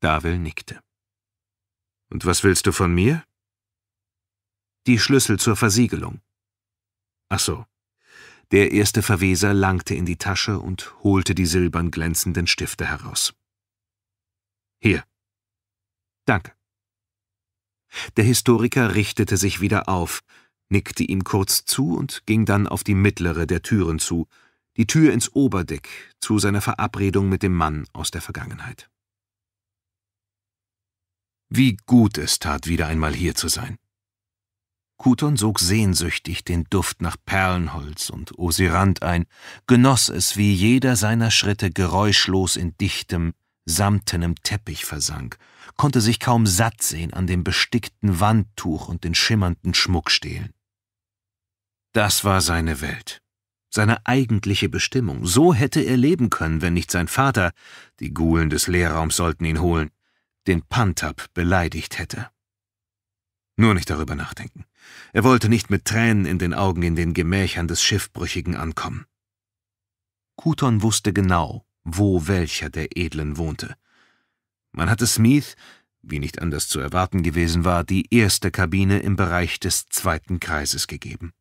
Davil nickte. Und was willst du von mir? Die Schlüssel zur Versiegelung. Ach so. Der erste Verweser langte in die Tasche und holte die silbern glänzenden Stifte heraus. Hier. Danke. Der Historiker richtete sich wieder auf, nickte ihm kurz zu und ging dann auf die mittlere der Türen zu, die Tür ins Oberdeck, zu seiner Verabredung mit dem Mann aus der Vergangenheit. Wie gut es tat, wieder einmal hier zu sein. Kuton sog sehnsüchtig den Duft nach Perlenholz und Osirant ein, genoss es, wie jeder seiner Schritte geräuschlos in dichtem, samtenem Teppich versank, konnte sich kaum satt sehen an dem bestickten Wandtuch und den schimmernden Schmuckstehlen. Das war seine Welt, seine eigentliche Bestimmung. So hätte er leben können, wenn nicht sein Vater, die Gulen des Lehrraums sollten ihn holen, den Pantab beleidigt hätte. Nur nicht darüber nachdenken. Er wollte nicht mit Tränen in den Augen in den Gemächern des Schiffbrüchigen ankommen. Kuton wusste genau, wo welcher der Edlen wohnte. Man hatte Smith, wie nicht anders zu erwarten gewesen war, die erste Kabine im Bereich des zweiten Kreises gegeben.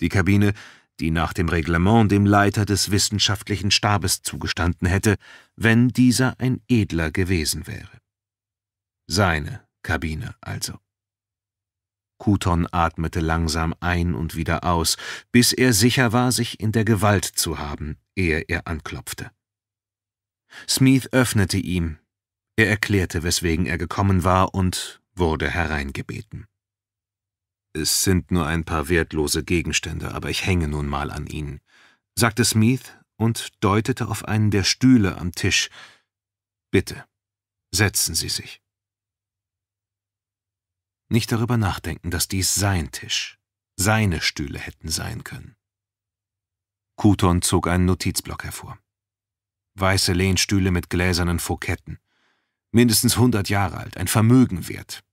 Die Kabine, die nach dem Reglement dem Leiter des wissenschaftlichen Stabes zugestanden hätte, wenn dieser ein Edler gewesen wäre. Seine Kabine also. Kuton atmete langsam ein und wieder aus, bis er sicher war, sich in der Gewalt zu haben, ehe er anklopfte. Smith öffnete ihm. Er erklärte, weswegen er gekommen war und wurde hereingebeten. Es sind nur ein paar wertlose Gegenstände, aber ich hänge nun mal an ihnen, sagte Smith und deutete auf einen der Stühle am Tisch. Bitte, setzen Sie sich. Nicht darüber nachdenken, dass dies sein Tisch, seine Stühle hätten sein können. Kuton zog einen Notizblock hervor. Weiße Lehnstühle mit gläsernen Foketten. Mindestens hundert Jahre alt, ein Vermögen wert.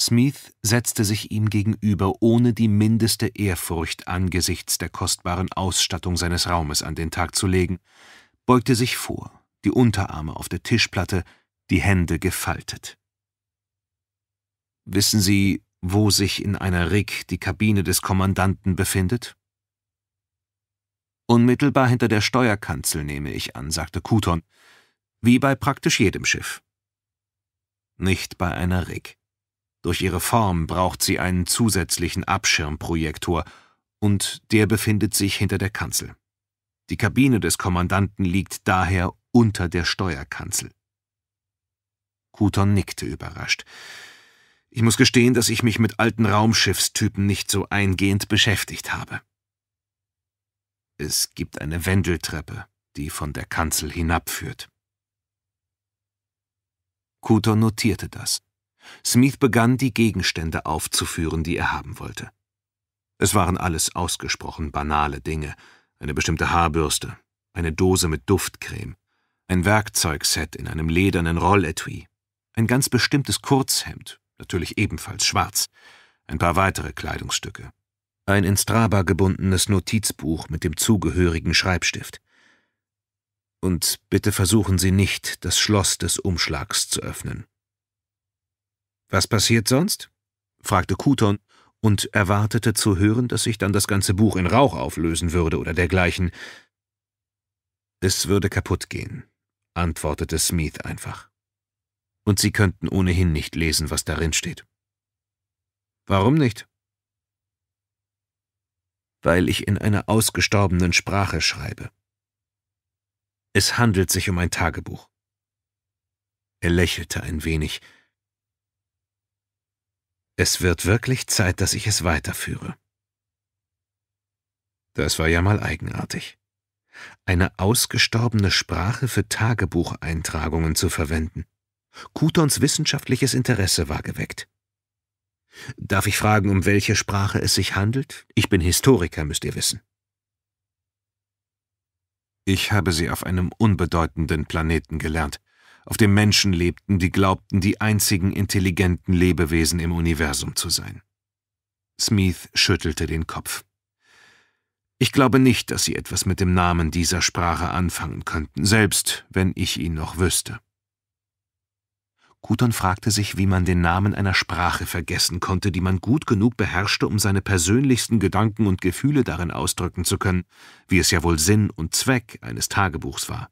Smith setzte sich ihm gegenüber ohne die mindeste Ehrfurcht angesichts der kostbaren Ausstattung seines Raumes an den Tag zu legen, beugte sich vor, die Unterarme auf der Tischplatte, die Hände gefaltet. Wissen Sie, wo sich in einer Rig die Kabine des Kommandanten befindet? Unmittelbar hinter der Steuerkanzel nehme ich an, sagte Kuton. Wie bei praktisch jedem Schiff. Nicht bei einer Rig. Durch ihre Form braucht sie einen zusätzlichen Abschirmprojektor, und der befindet sich hinter der Kanzel. Die Kabine des Kommandanten liegt daher unter der Steuerkanzel. Kuton nickte überrascht. Ich muss gestehen, dass ich mich mit alten Raumschiffstypen nicht so eingehend beschäftigt habe. Es gibt eine Wendeltreppe, die von der Kanzel hinabführt. Kutor notierte das. Smith begann, die Gegenstände aufzuführen, die er haben wollte. Es waren alles ausgesprochen banale Dinge. Eine bestimmte Haarbürste, eine Dose mit Duftcreme, ein Werkzeugset in einem ledernen Rolletui, ein ganz bestimmtes Kurzhemd, natürlich ebenfalls schwarz, ein paar weitere Kleidungsstücke ein in Straba gebundenes Notizbuch mit dem zugehörigen Schreibstift. Und bitte versuchen Sie nicht, das Schloss des Umschlags zu öffnen. Was passiert sonst? fragte Kuton und erwartete zu hören, dass sich dann das ganze Buch in Rauch auflösen würde oder dergleichen. Es würde kaputt gehen, antwortete Smith einfach. Und Sie könnten ohnehin nicht lesen, was darin steht. Warum nicht? weil ich in einer ausgestorbenen Sprache schreibe. Es handelt sich um ein Tagebuch. Er lächelte ein wenig. Es wird wirklich Zeit, dass ich es weiterführe. Das war ja mal eigenartig. Eine ausgestorbene Sprache für Tagebucheintragungen zu verwenden. Kutons wissenschaftliches Interesse war geweckt. Darf ich fragen, um welche Sprache es sich handelt? Ich bin Historiker, müsst ihr wissen. Ich habe sie auf einem unbedeutenden Planeten gelernt, auf dem Menschen lebten, die glaubten, die einzigen intelligenten Lebewesen im Universum zu sein. Smith schüttelte den Kopf. Ich glaube nicht, dass Sie etwas mit dem Namen dieser Sprache anfangen könnten, selbst wenn ich ihn noch wüsste. Guton fragte sich, wie man den Namen einer Sprache vergessen konnte, die man gut genug beherrschte, um seine persönlichsten Gedanken und Gefühle darin ausdrücken zu können, wie es ja wohl Sinn und Zweck eines Tagebuchs war.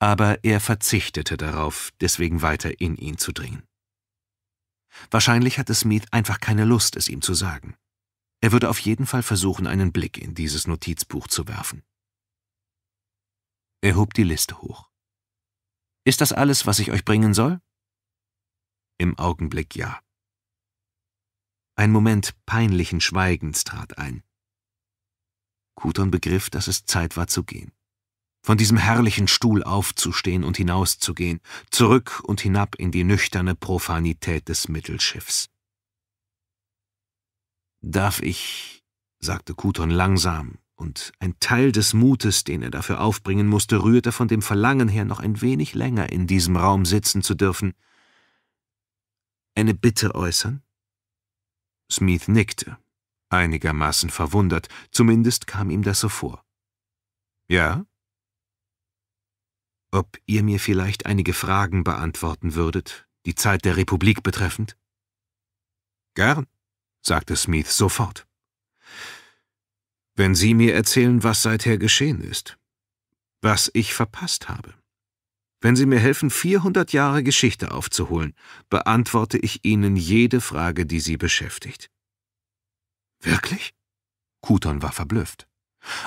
Aber er verzichtete darauf, deswegen weiter in ihn zu dringen. Wahrscheinlich hatte Smith einfach keine Lust, es ihm zu sagen. Er würde auf jeden Fall versuchen, einen Blick in dieses Notizbuch zu werfen. Er hob die Liste hoch. Ist das alles, was ich euch bringen soll? Im Augenblick ja. Ein Moment peinlichen Schweigens trat ein. Kuton begriff, dass es Zeit war zu gehen. Von diesem herrlichen Stuhl aufzustehen und hinauszugehen, zurück und hinab in die nüchterne Profanität des Mittelschiffs. Darf ich, sagte Kuton langsam und ein Teil des Mutes, den er dafür aufbringen musste, rührte von dem Verlangen her, noch ein wenig länger in diesem Raum sitzen zu dürfen. Eine Bitte äußern? Smith nickte, einigermaßen verwundert, zumindest kam ihm das so vor. Ja? Ob ihr mir vielleicht einige Fragen beantworten würdet, die Zeit der Republik betreffend? Gern, sagte Smith sofort wenn Sie mir erzählen, was seither geschehen ist, was ich verpasst habe. Wenn Sie mir helfen, 400 Jahre Geschichte aufzuholen, beantworte ich Ihnen jede Frage, die Sie beschäftigt. Wirklich? Kuton war verblüfft.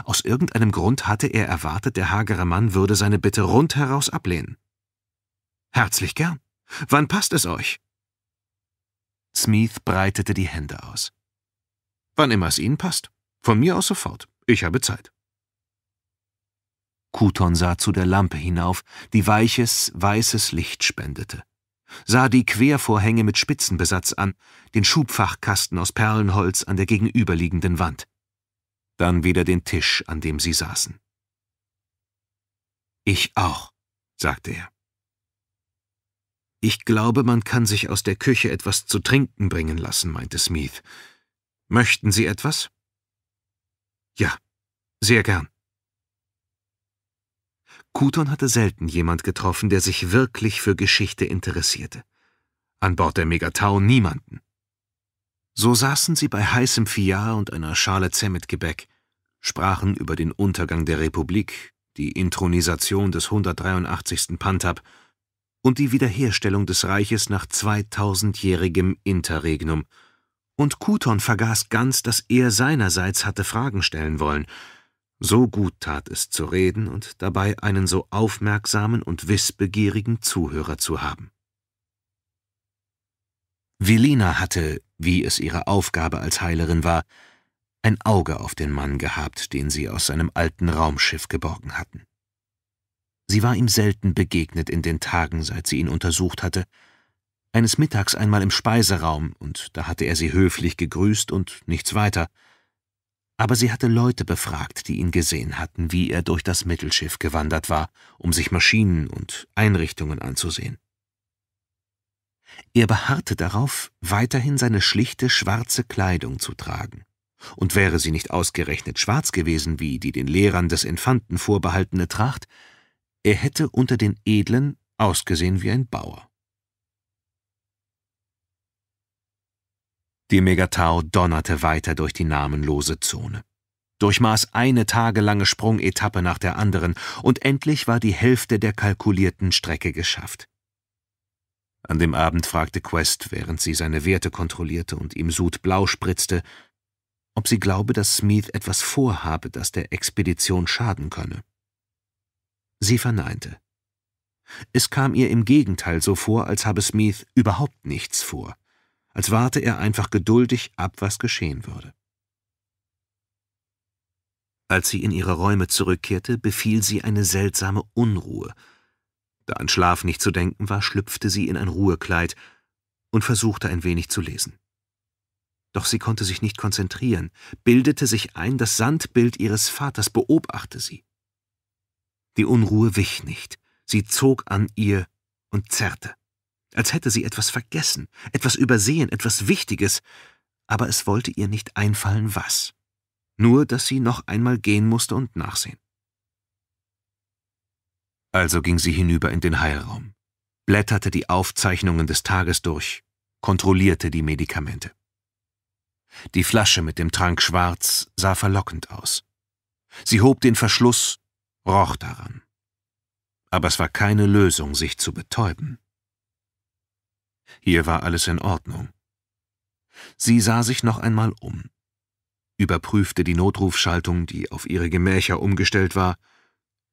Aus irgendeinem Grund hatte er erwartet, der hagere Mann würde seine Bitte rundheraus ablehnen. Herzlich gern. Wann passt es euch? Smith breitete die Hände aus. Wann immer es Ihnen passt. Von mir aus sofort. Ich habe Zeit. Kuton sah zu der Lampe hinauf, die weiches, weißes Licht spendete, sah die Quervorhänge mit Spitzenbesatz an, den Schubfachkasten aus Perlenholz an der gegenüberliegenden Wand, dann wieder den Tisch, an dem sie saßen. Ich auch, sagte er. Ich glaube, man kann sich aus der Küche etwas zu trinken bringen lassen, meinte Smith. Möchten Sie etwas? Ja, sehr gern. Kuton hatte selten jemand getroffen, der sich wirklich für Geschichte interessierte. An Bord der Megatau niemanden. So saßen sie bei heißem Fiar und einer Schale Zemmetgebäck, sprachen über den Untergang der Republik, die Inthronisation des 183. Pantab und die Wiederherstellung des Reiches nach 2000-jährigem Interregnum – und Kuton vergaß ganz, dass er seinerseits hatte Fragen stellen wollen. So gut tat es zu reden und dabei einen so aufmerksamen und wissbegierigen Zuhörer zu haben. Velina hatte, wie es ihre Aufgabe als Heilerin war, ein Auge auf den Mann gehabt, den sie aus seinem alten Raumschiff geborgen hatten. Sie war ihm selten begegnet in den Tagen, seit sie ihn untersucht hatte, eines Mittags einmal im Speiseraum, und da hatte er sie höflich gegrüßt und nichts weiter. Aber sie hatte Leute befragt, die ihn gesehen hatten, wie er durch das Mittelschiff gewandert war, um sich Maschinen und Einrichtungen anzusehen. Er beharrte darauf, weiterhin seine schlichte schwarze Kleidung zu tragen. Und wäre sie nicht ausgerechnet schwarz gewesen, wie die den Lehrern des Infanten vorbehaltene Tracht, er hätte unter den Edlen ausgesehen wie ein Bauer. Die Megatau donnerte weiter durch die namenlose Zone durchmaß eine tagelange Sprungetappe nach der anderen und endlich war die Hälfte der kalkulierten Strecke geschafft. An dem Abend fragte Quest, während sie seine Werte kontrollierte und ihm Sud blau spritzte, ob sie glaube, dass Smith etwas vorhabe, das der Expedition schaden könne. Sie verneinte. Es kam ihr im Gegenteil so vor, als habe Smith überhaupt nichts vor als warte er einfach geduldig ab, was geschehen würde. Als sie in ihre Räume zurückkehrte, befiel sie eine seltsame Unruhe. Da an Schlaf nicht zu denken war, schlüpfte sie in ein Ruhekleid und versuchte ein wenig zu lesen. Doch sie konnte sich nicht konzentrieren, bildete sich ein, das Sandbild ihres Vaters beobachte sie. Die Unruhe wich nicht, sie zog an ihr und zerrte als hätte sie etwas vergessen, etwas übersehen, etwas Wichtiges, aber es wollte ihr nicht einfallen, was. Nur, dass sie noch einmal gehen musste und nachsehen. Also ging sie hinüber in den Heilraum, blätterte die Aufzeichnungen des Tages durch, kontrollierte die Medikamente. Die Flasche mit dem Trank schwarz sah verlockend aus. Sie hob den Verschluss, roch daran. Aber es war keine Lösung, sich zu betäuben. Hier war alles in Ordnung. Sie sah sich noch einmal um, überprüfte die Notrufschaltung, die auf ihre Gemächer umgestellt war,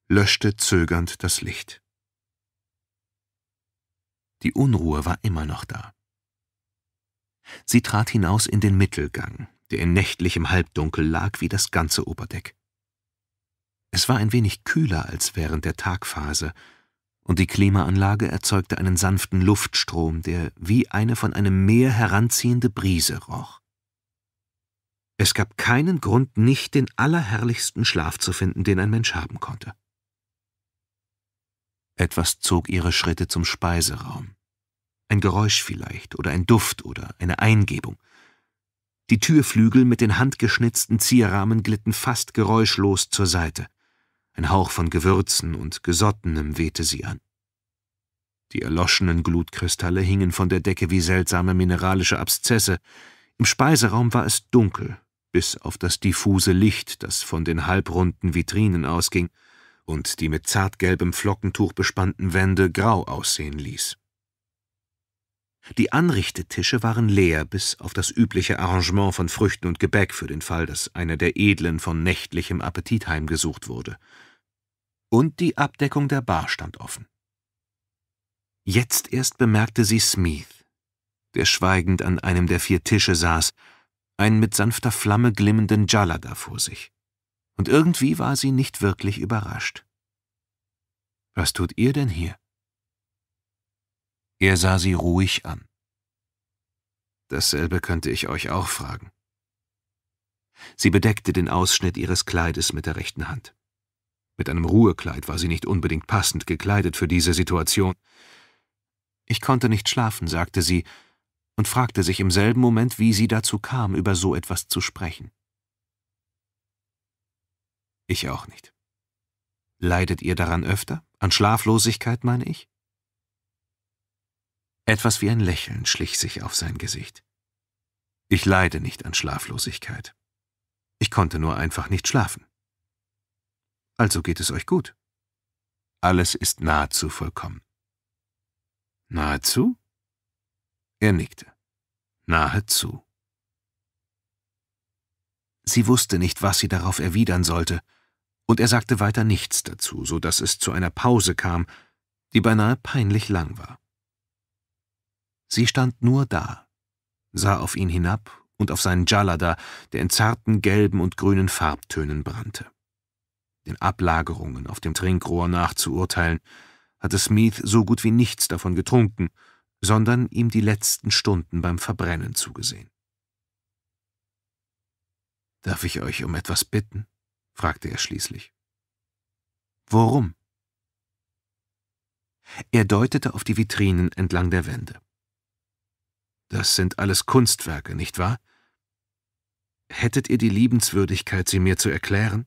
löschte zögernd das Licht. Die Unruhe war immer noch da. Sie trat hinaus in den Mittelgang, der in nächtlichem Halbdunkel lag wie das ganze Oberdeck. Es war ein wenig kühler als während der Tagphase, und die Klimaanlage erzeugte einen sanften Luftstrom, der wie eine von einem Meer heranziehende Brise roch. Es gab keinen Grund, nicht den allerherrlichsten Schlaf zu finden, den ein Mensch haben konnte. Etwas zog ihre Schritte zum Speiseraum. Ein Geräusch vielleicht, oder ein Duft, oder eine Eingebung. Die Türflügel mit den handgeschnitzten Zierrahmen glitten fast geräuschlos zur Seite. Ein Hauch von Gewürzen und Gesottenem wehte sie an. Die erloschenen Glutkristalle hingen von der Decke wie seltsame mineralische Abszesse. Im Speiseraum war es dunkel, bis auf das diffuse Licht, das von den halbrunden Vitrinen ausging und die mit zartgelbem Flockentuch bespannten Wände grau aussehen ließ. Die Anrichtetische waren leer, bis auf das übliche Arrangement von Früchten und Gebäck für den Fall, dass einer der Edlen von nächtlichem Appetit heimgesucht wurde und die Abdeckung der Bar stand offen. Jetzt erst bemerkte sie Smith, der schweigend an einem der vier Tische saß, einen mit sanfter Flamme glimmenden Jalada vor sich. Und irgendwie war sie nicht wirklich überrascht. Was tut ihr denn hier? Er sah sie ruhig an. Dasselbe könnte ich euch auch fragen. Sie bedeckte den Ausschnitt ihres Kleides mit der rechten Hand. Mit einem Ruhekleid war sie nicht unbedingt passend gekleidet für diese Situation. Ich konnte nicht schlafen, sagte sie, und fragte sich im selben Moment, wie sie dazu kam, über so etwas zu sprechen. Ich auch nicht. Leidet ihr daran öfter? An Schlaflosigkeit, meine ich? Etwas wie ein Lächeln schlich sich auf sein Gesicht. Ich leide nicht an Schlaflosigkeit. Ich konnte nur einfach nicht schlafen. Also geht es euch gut. Alles ist nahezu vollkommen. Nahezu? Er nickte. Nahezu. Sie wusste nicht, was sie darauf erwidern sollte, und er sagte weiter nichts dazu, so dass es zu einer Pause kam, die beinahe peinlich lang war. Sie stand nur da, sah auf ihn hinab und auf seinen Jalada, der in zarten gelben und grünen Farbtönen brannte den Ablagerungen auf dem Trinkrohr nachzuurteilen, hatte Smith so gut wie nichts davon getrunken, sondern ihm die letzten Stunden beim Verbrennen zugesehen. »Darf ich euch um etwas bitten?« fragte er schließlich. »Worum?« Er deutete auf die Vitrinen entlang der Wände. »Das sind alles Kunstwerke, nicht wahr? Hättet ihr die Liebenswürdigkeit, sie mir zu erklären?«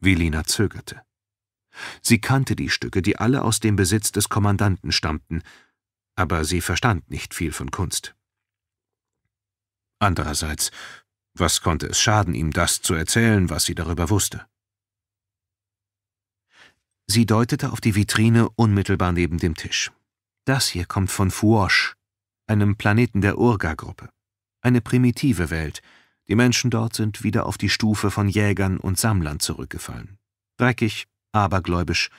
Velina zögerte. Sie kannte die Stücke, die alle aus dem Besitz des Kommandanten stammten, aber sie verstand nicht viel von Kunst. Andererseits, was konnte es schaden, ihm das zu erzählen, was sie darüber wusste? Sie deutete auf die Vitrine unmittelbar neben dem Tisch. Das hier kommt von Fuosh, einem Planeten der Urga-Gruppe. Eine primitive Welt, die Menschen dort sind wieder auf die Stufe von Jägern und Sammlern zurückgefallen. Dreckig, abergläubisch,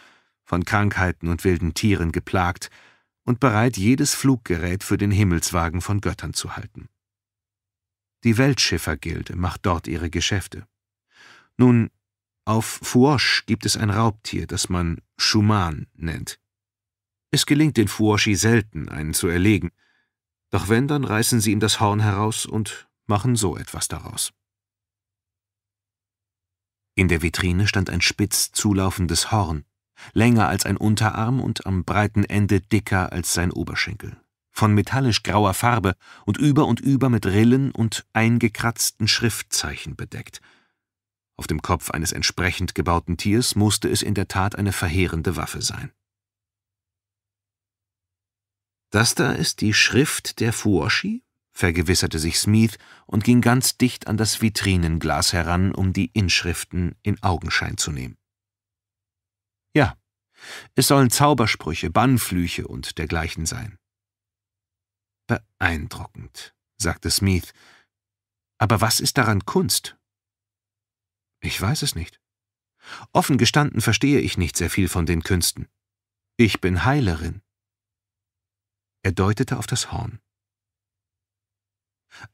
von Krankheiten und wilden Tieren geplagt und bereit, jedes Fluggerät für den Himmelswagen von Göttern zu halten. Die Weltschiffergilde macht dort ihre Geschäfte. Nun, auf Fuosh gibt es ein Raubtier, das man Schuman nennt. Es gelingt den Fuoschi selten, einen zu erlegen, doch wenn, dann reißen sie ihm das Horn heraus und machen so etwas daraus. In der Vitrine stand ein spitz zulaufendes Horn, länger als ein Unterarm und am breiten Ende dicker als sein Oberschenkel, von metallisch grauer Farbe und über und über mit Rillen und eingekratzten Schriftzeichen bedeckt. Auf dem Kopf eines entsprechend gebauten Tiers musste es in der Tat eine verheerende Waffe sein. Das da ist die Schrift der Fuoshi? vergewisserte sich Smith und ging ganz dicht an das Vitrinenglas heran, um die Inschriften in Augenschein zu nehmen. Ja, es sollen Zaubersprüche, Bannflüche und dergleichen sein. Beeindruckend, sagte Smith. Aber was ist daran Kunst? Ich weiß es nicht. Offen gestanden verstehe ich nicht sehr viel von den Künsten. Ich bin Heilerin. Er deutete auf das Horn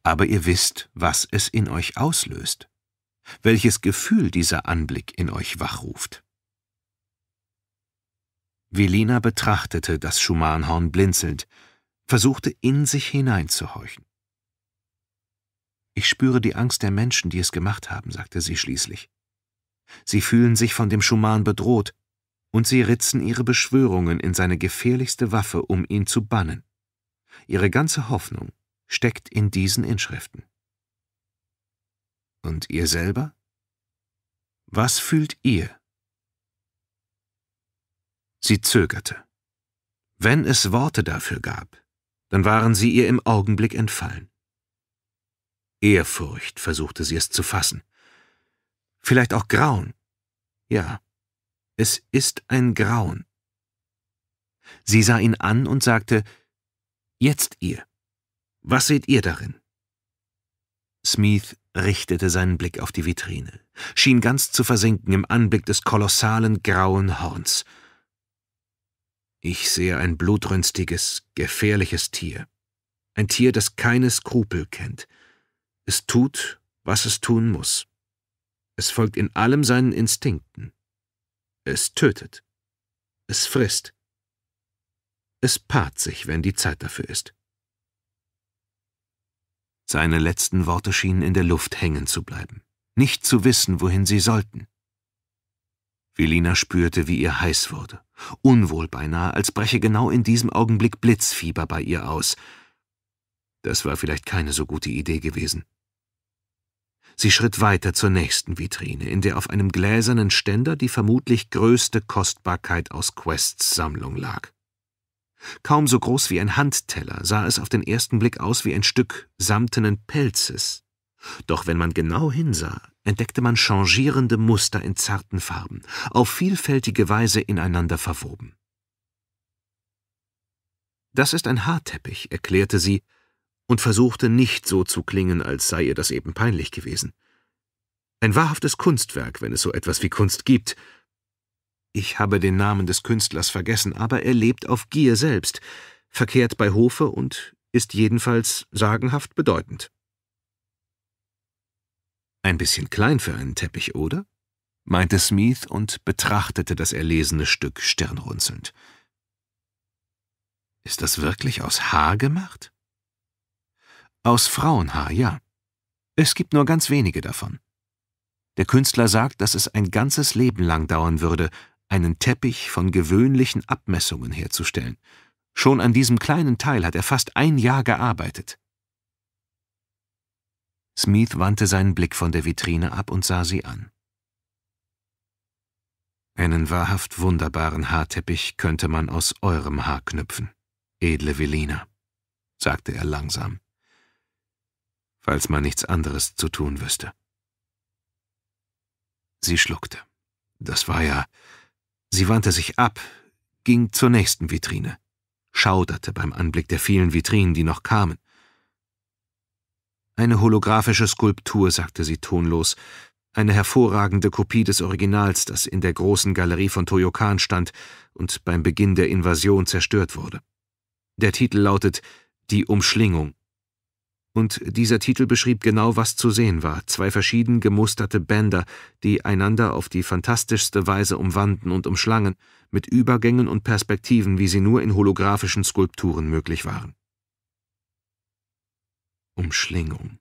aber ihr wisst, was es in euch auslöst, welches Gefühl dieser Anblick in euch wachruft. Velina betrachtete das Schumanhorn blinzelnd, versuchte in sich hineinzuhorchen. Ich spüre die Angst der Menschen, die es gemacht haben, sagte sie schließlich. Sie fühlen sich von dem Schuman bedroht, und sie ritzen ihre Beschwörungen in seine gefährlichste Waffe, um ihn zu bannen. Ihre ganze Hoffnung steckt in diesen Inschriften. Und ihr selber? Was fühlt ihr? Sie zögerte. Wenn es Worte dafür gab, dann waren sie ihr im Augenblick entfallen. Ehrfurcht versuchte sie es zu fassen. Vielleicht auch Grauen. Ja, es ist ein Grauen. Sie sah ihn an und sagte, Jetzt ihr. Was seht ihr darin? Smith richtete seinen Blick auf die Vitrine, schien ganz zu versinken im Anblick des kolossalen grauen Horns. Ich sehe ein blutrünstiges, gefährliches Tier. Ein Tier, das keine Skrupel kennt. Es tut, was es tun muss. Es folgt in allem seinen Instinkten. Es tötet. Es frisst. Es paart sich, wenn die Zeit dafür ist. Seine letzten Worte schienen in der Luft hängen zu bleiben, nicht zu wissen, wohin sie sollten. Velina spürte, wie ihr heiß wurde, unwohl beinahe, als breche genau in diesem Augenblick Blitzfieber bei ihr aus. Das war vielleicht keine so gute Idee gewesen. Sie schritt weiter zur nächsten Vitrine, in der auf einem gläsernen Ständer die vermutlich größte Kostbarkeit aus Quests Sammlung lag. Kaum so groß wie ein Handteller sah es auf den ersten Blick aus wie ein Stück samtenen Pelzes. Doch wenn man genau hinsah, entdeckte man changierende Muster in zarten Farben, auf vielfältige Weise ineinander verwoben. Das ist ein Haarteppich, erklärte sie und versuchte nicht so zu klingen, als sei ihr das eben peinlich gewesen. Ein wahrhaftes Kunstwerk, wenn es so etwas wie Kunst gibt, ich habe den Namen des Künstlers vergessen, aber er lebt auf Gier selbst, verkehrt bei Hofe und ist jedenfalls sagenhaft bedeutend. Ein bisschen klein für einen Teppich, oder? meinte Smith und betrachtete das erlesene Stück stirnrunzelnd. Ist das wirklich aus Haar gemacht? Aus Frauenhaar, ja. Es gibt nur ganz wenige davon. Der Künstler sagt, dass es ein ganzes Leben lang dauern würde, einen Teppich von gewöhnlichen Abmessungen herzustellen. Schon an diesem kleinen Teil hat er fast ein Jahr gearbeitet. Smith wandte seinen Blick von der Vitrine ab und sah sie an. Einen wahrhaft wunderbaren Haarteppich könnte man aus eurem Haar knüpfen, edle Velina, sagte er langsam, falls man nichts anderes zu tun wüsste. Sie schluckte. Das war ja Sie wandte sich ab, ging zur nächsten Vitrine, schauderte beim Anblick der vielen Vitrinen, die noch kamen. Eine holographische Skulptur, sagte sie tonlos, eine hervorragende Kopie des Originals, das in der großen Galerie von Toyokan stand und beim Beginn der Invasion zerstört wurde. Der Titel lautet Die Umschlingung. Und dieser Titel beschrieb genau, was zu sehen war, zwei verschieden gemusterte Bänder, die einander auf die fantastischste Weise umwanden und umschlangen, mit Übergängen und Perspektiven, wie sie nur in holographischen Skulpturen möglich waren. Umschlingung,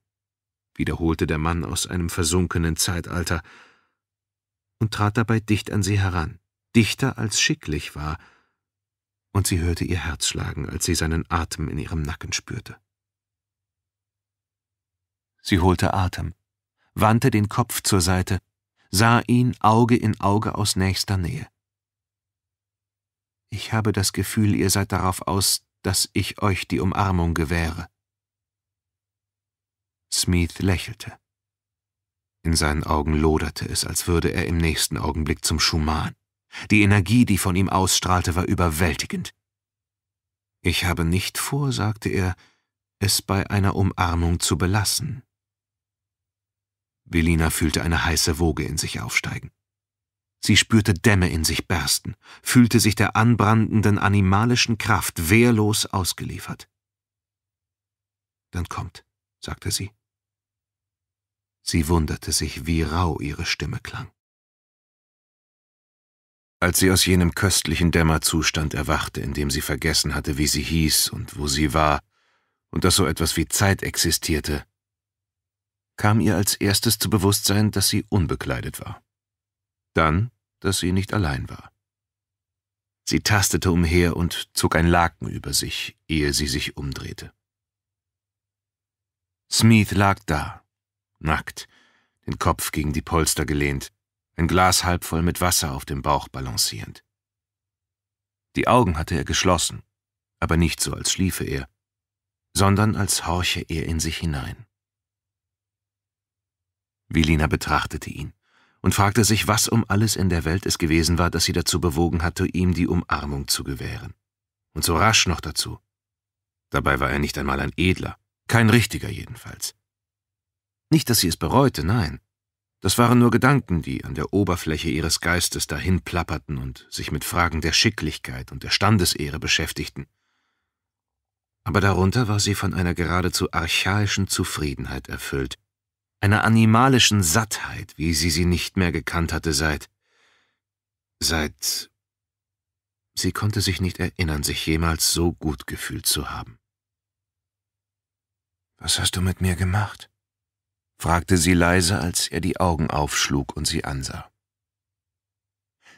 wiederholte der Mann aus einem versunkenen Zeitalter und trat dabei dicht an sie heran, dichter als schicklich war, und sie hörte ihr Herz schlagen, als sie seinen Atem in ihrem Nacken spürte. Sie holte Atem, wandte den Kopf zur Seite, sah ihn Auge in Auge aus nächster Nähe. Ich habe das Gefühl, ihr seid darauf aus, dass ich euch die Umarmung gewähre. Smith lächelte. In seinen Augen loderte es, als würde er im nächsten Augenblick zum Schuman. Die Energie, die von ihm ausstrahlte, war überwältigend. Ich habe nicht vor, sagte er, es bei einer Umarmung zu belassen. Belina fühlte eine heiße Woge in sich aufsteigen. Sie spürte Dämme in sich bersten, fühlte sich der anbrandenden animalischen Kraft wehrlos ausgeliefert. Dann kommt, sagte sie. Sie wunderte sich, wie rau ihre Stimme klang. Als sie aus jenem köstlichen Dämmerzustand erwachte, in dem sie vergessen hatte, wie sie hieß und wo sie war, und dass so etwas wie Zeit existierte, kam ihr als erstes zu Bewusstsein, dass sie unbekleidet war. Dann, dass sie nicht allein war. Sie tastete umher und zog ein Laken über sich, ehe sie sich umdrehte. Smith lag da, nackt, den Kopf gegen die Polster gelehnt, ein Glas halb voll mit Wasser auf dem Bauch balancierend. Die Augen hatte er geschlossen, aber nicht so, als schliefe er, sondern als horche er in sich hinein. Vilina betrachtete ihn und fragte sich, was um alles in der Welt es gewesen war, das sie dazu bewogen hatte, ihm die Umarmung zu gewähren. Und so rasch noch dazu. Dabei war er nicht einmal ein Edler, kein richtiger jedenfalls. Nicht, dass sie es bereute, nein. Das waren nur Gedanken, die an der Oberfläche ihres Geistes dahin plapperten und sich mit Fragen der Schicklichkeit und der Standesehre beschäftigten. Aber darunter war sie von einer geradezu archaischen Zufriedenheit erfüllt, einer animalischen Sattheit, wie sie sie nicht mehr gekannt hatte seit... seit... Sie konnte sich nicht erinnern, sich jemals so gut gefühlt zu haben. »Was hast du mit mir gemacht?« fragte sie leise, als er die Augen aufschlug und sie ansah.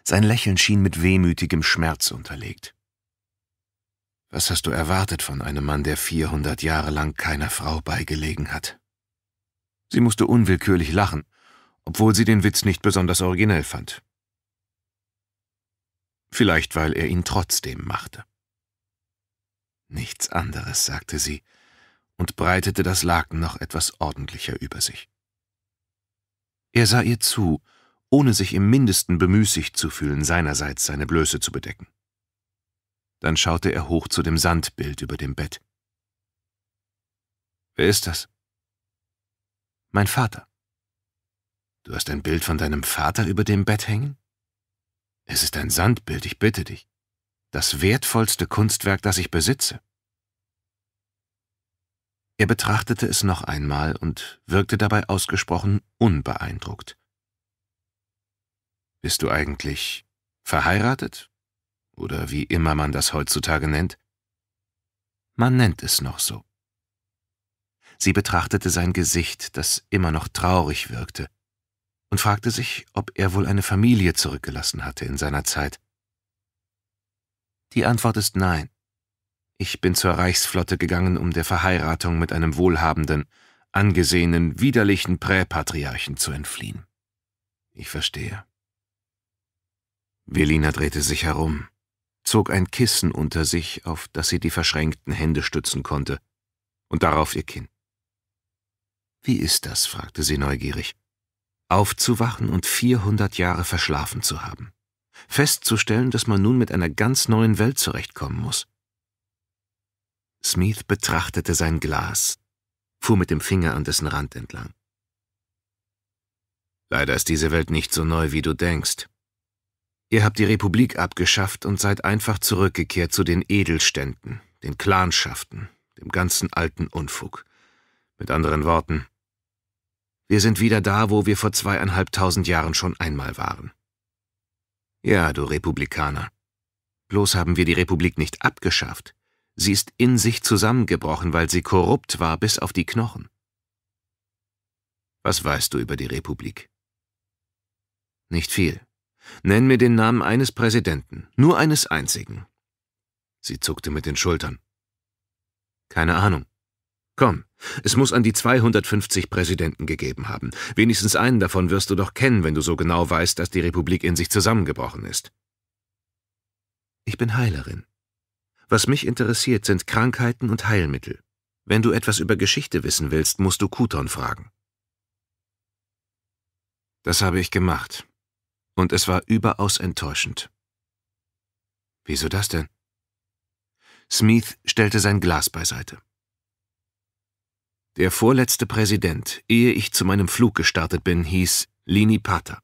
Sein Lächeln schien mit wehmütigem Schmerz unterlegt. »Was hast du erwartet von einem Mann, der vierhundert Jahre lang keiner Frau beigelegen hat?« Sie musste unwillkürlich lachen, obwohl sie den Witz nicht besonders originell fand. Vielleicht, weil er ihn trotzdem machte. Nichts anderes, sagte sie und breitete das Laken noch etwas ordentlicher über sich. Er sah ihr zu, ohne sich im mindesten bemüßigt zu fühlen, seinerseits seine Blöße zu bedecken. Dann schaute er hoch zu dem Sandbild über dem Bett. Wer ist das? Mein Vater. Du hast ein Bild von deinem Vater über dem Bett hängen? Es ist ein Sandbild, ich bitte dich. Das wertvollste Kunstwerk, das ich besitze. Er betrachtete es noch einmal und wirkte dabei ausgesprochen unbeeindruckt. Bist du eigentlich verheiratet? Oder wie immer man das heutzutage nennt? Man nennt es noch so. Sie betrachtete sein Gesicht, das immer noch traurig wirkte, und fragte sich, ob er wohl eine Familie zurückgelassen hatte in seiner Zeit. Die Antwort ist nein. Ich bin zur Reichsflotte gegangen, um der Verheiratung mit einem wohlhabenden, angesehenen, widerlichen Präpatriarchen zu entfliehen. Ich verstehe. Velina drehte sich herum, zog ein Kissen unter sich, auf das sie die verschränkten Hände stützen konnte, und darauf ihr Kind. Wie ist das? fragte sie neugierig. Aufzuwachen und 400 Jahre verschlafen zu haben. Festzustellen, dass man nun mit einer ganz neuen Welt zurechtkommen muss. Smith betrachtete sein Glas, fuhr mit dem Finger an dessen Rand entlang. Leider ist diese Welt nicht so neu, wie du denkst. Ihr habt die Republik abgeschafft und seid einfach zurückgekehrt zu den Edelständen, den Clanschaften, dem ganzen alten Unfug. Mit anderen Worten, wir sind wieder da, wo wir vor zweieinhalbtausend Jahren schon einmal waren. Ja, du Republikaner. Bloß haben wir die Republik nicht abgeschafft. Sie ist in sich zusammengebrochen, weil sie korrupt war bis auf die Knochen. Was weißt du über die Republik? Nicht viel. Nenn mir den Namen eines Präsidenten, nur eines einzigen. Sie zuckte mit den Schultern. Keine Ahnung. Komm, es muss an die 250 Präsidenten gegeben haben. Wenigstens einen davon wirst du doch kennen, wenn du so genau weißt, dass die Republik in sich zusammengebrochen ist. Ich bin Heilerin. Was mich interessiert, sind Krankheiten und Heilmittel. Wenn du etwas über Geschichte wissen willst, musst du Kuton fragen. Das habe ich gemacht. Und es war überaus enttäuschend. Wieso das denn? Smith stellte sein Glas beiseite. Der vorletzte Präsident, ehe ich zu meinem Flug gestartet bin, hieß Lini Pater.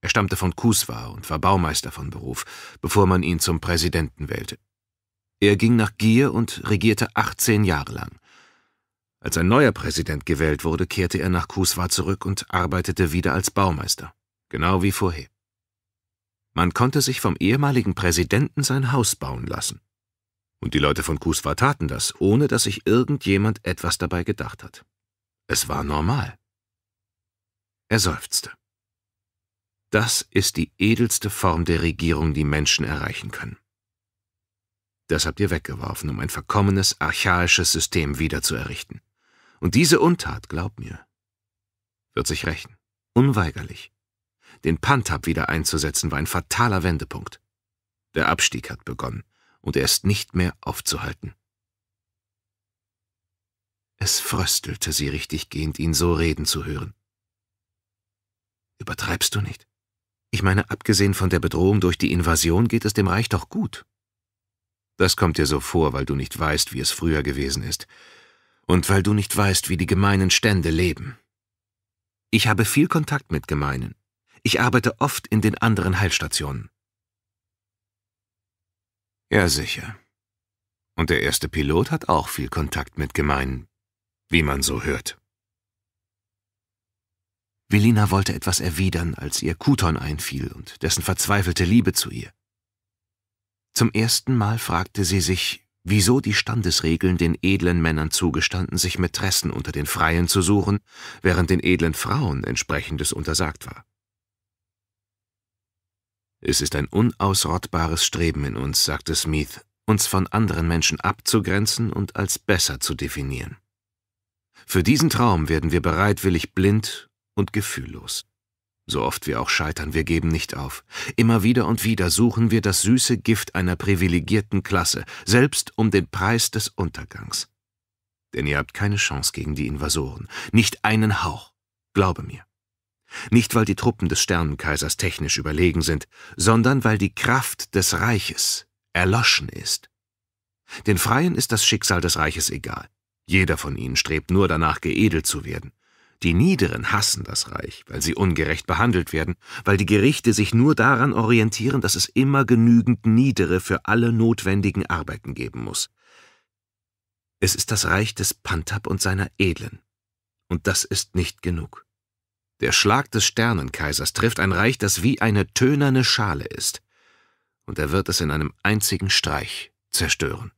Er stammte von Kuswa und war Baumeister von Beruf, bevor man ihn zum Präsidenten wählte. Er ging nach Gier und regierte 18 Jahre lang. Als ein neuer Präsident gewählt wurde, kehrte er nach Kuswa zurück und arbeitete wieder als Baumeister, genau wie vorher. Man konnte sich vom ehemaligen Präsidenten sein Haus bauen lassen. Und die Leute von Kuswa taten das, ohne dass sich irgendjemand etwas dabei gedacht hat. Es war normal. Er seufzte. Das ist die edelste Form der Regierung, die Menschen erreichen können. Das habt ihr weggeworfen, um ein verkommenes, archaisches System wiederzuerrichten. Und diese Untat, glaub mir, wird sich rächen. Unweigerlich. Den Pantab wieder einzusetzen war ein fataler Wendepunkt. Der Abstieg hat begonnen und er ist nicht mehr aufzuhalten. Es fröstelte sie richtig gehend, ihn so reden zu hören. Übertreibst du nicht? Ich meine, abgesehen von der Bedrohung durch die Invasion geht es dem Reich doch gut. Das kommt dir so vor, weil du nicht weißt, wie es früher gewesen ist, und weil du nicht weißt, wie die gemeinen Stände leben. Ich habe viel Kontakt mit Gemeinen. Ich arbeite oft in den anderen Heilstationen. Ja, sicher. Und der erste Pilot hat auch viel Kontakt mit Gemeinen, wie man so hört. Velina wollte etwas erwidern, als ihr Kuton einfiel und dessen verzweifelte Liebe zu ihr. Zum ersten Mal fragte sie sich, wieso die Standesregeln den edlen Männern zugestanden, sich Mätressen unter den Freien zu suchen, während den edlen Frauen entsprechendes untersagt war. Es ist ein unausrottbares Streben in uns, sagte Smith, uns von anderen Menschen abzugrenzen und als besser zu definieren. Für diesen Traum werden wir bereitwillig blind und gefühllos. So oft wir auch scheitern, wir geben nicht auf. Immer wieder und wieder suchen wir das süße Gift einer privilegierten Klasse, selbst um den Preis des Untergangs. Denn ihr habt keine Chance gegen die Invasoren, nicht einen Hauch, glaube mir. Nicht, weil die Truppen des Sternenkaisers technisch überlegen sind, sondern weil die Kraft des Reiches erloschen ist. Den Freien ist das Schicksal des Reiches egal. Jeder von ihnen strebt nur danach, geedelt zu werden. Die Niederen hassen das Reich, weil sie ungerecht behandelt werden, weil die Gerichte sich nur daran orientieren, dass es immer genügend Niedere für alle notwendigen Arbeiten geben muss. Es ist das Reich des Pantab und seiner Edlen. Und das ist nicht genug. Der Schlag des Sternenkaisers trifft ein Reich, das wie eine tönerne Schale ist, und er wird es in einem einzigen Streich zerstören.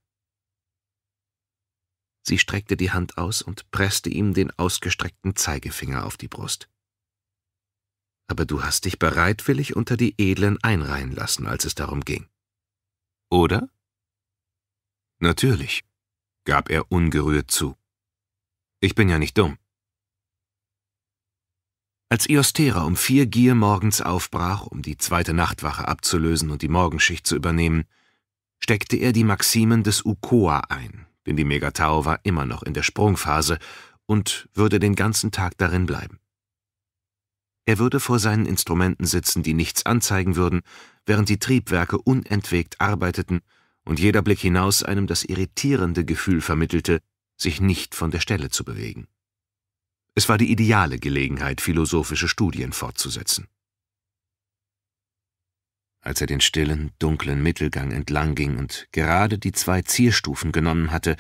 Sie streckte die Hand aus und presste ihm den ausgestreckten Zeigefinger auf die Brust. Aber du hast dich bereitwillig unter die Edlen einreihen lassen, als es darum ging. Oder? Natürlich, gab er ungerührt zu. Ich bin ja nicht dumm. Als Iostera um vier Gier morgens aufbrach, um die zweite Nachtwache abzulösen und die Morgenschicht zu übernehmen, steckte er die Maximen des Ukoa ein, denn die Megatau war immer noch in der Sprungphase und würde den ganzen Tag darin bleiben. Er würde vor seinen Instrumenten sitzen, die nichts anzeigen würden, während die Triebwerke unentwegt arbeiteten und jeder Blick hinaus einem das irritierende Gefühl vermittelte, sich nicht von der Stelle zu bewegen. Es war die ideale Gelegenheit, philosophische Studien fortzusetzen. Als er den stillen, dunklen Mittelgang entlangging und gerade die zwei Zierstufen genommen hatte,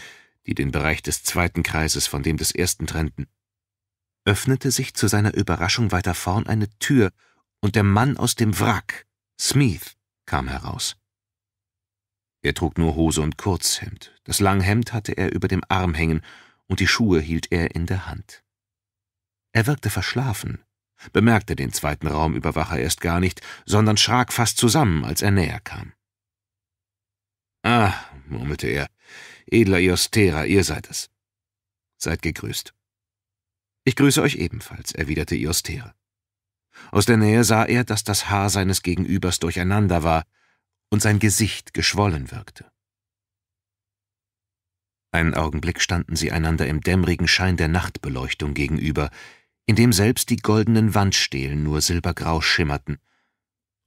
die den Bereich des zweiten Kreises von dem des ersten trennten, öffnete sich zu seiner Überraschung weiter vorn eine Tür, und der Mann aus dem Wrack, Smith, kam heraus. Er trug nur Hose und Kurzhemd, das Langhemd hatte er über dem Arm hängen, und die Schuhe hielt er in der Hand. Er wirkte verschlafen, bemerkte den zweiten Raumüberwacher erst gar nicht, sondern schrak fast zusammen, als er näher kam. »Ah«, murmelte er, »edler Iostera, ihr seid es. Seid gegrüßt.« »Ich grüße euch ebenfalls«, erwiderte Iostera. Aus der Nähe sah er, dass das Haar seines Gegenübers durcheinander war und sein Gesicht geschwollen wirkte. Einen Augenblick standen sie einander im dämmerigen Schein der Nachtbeleuchtung gegenüber, in dem selbst die goldenen Wandstelen nur silbergrau schimmerten,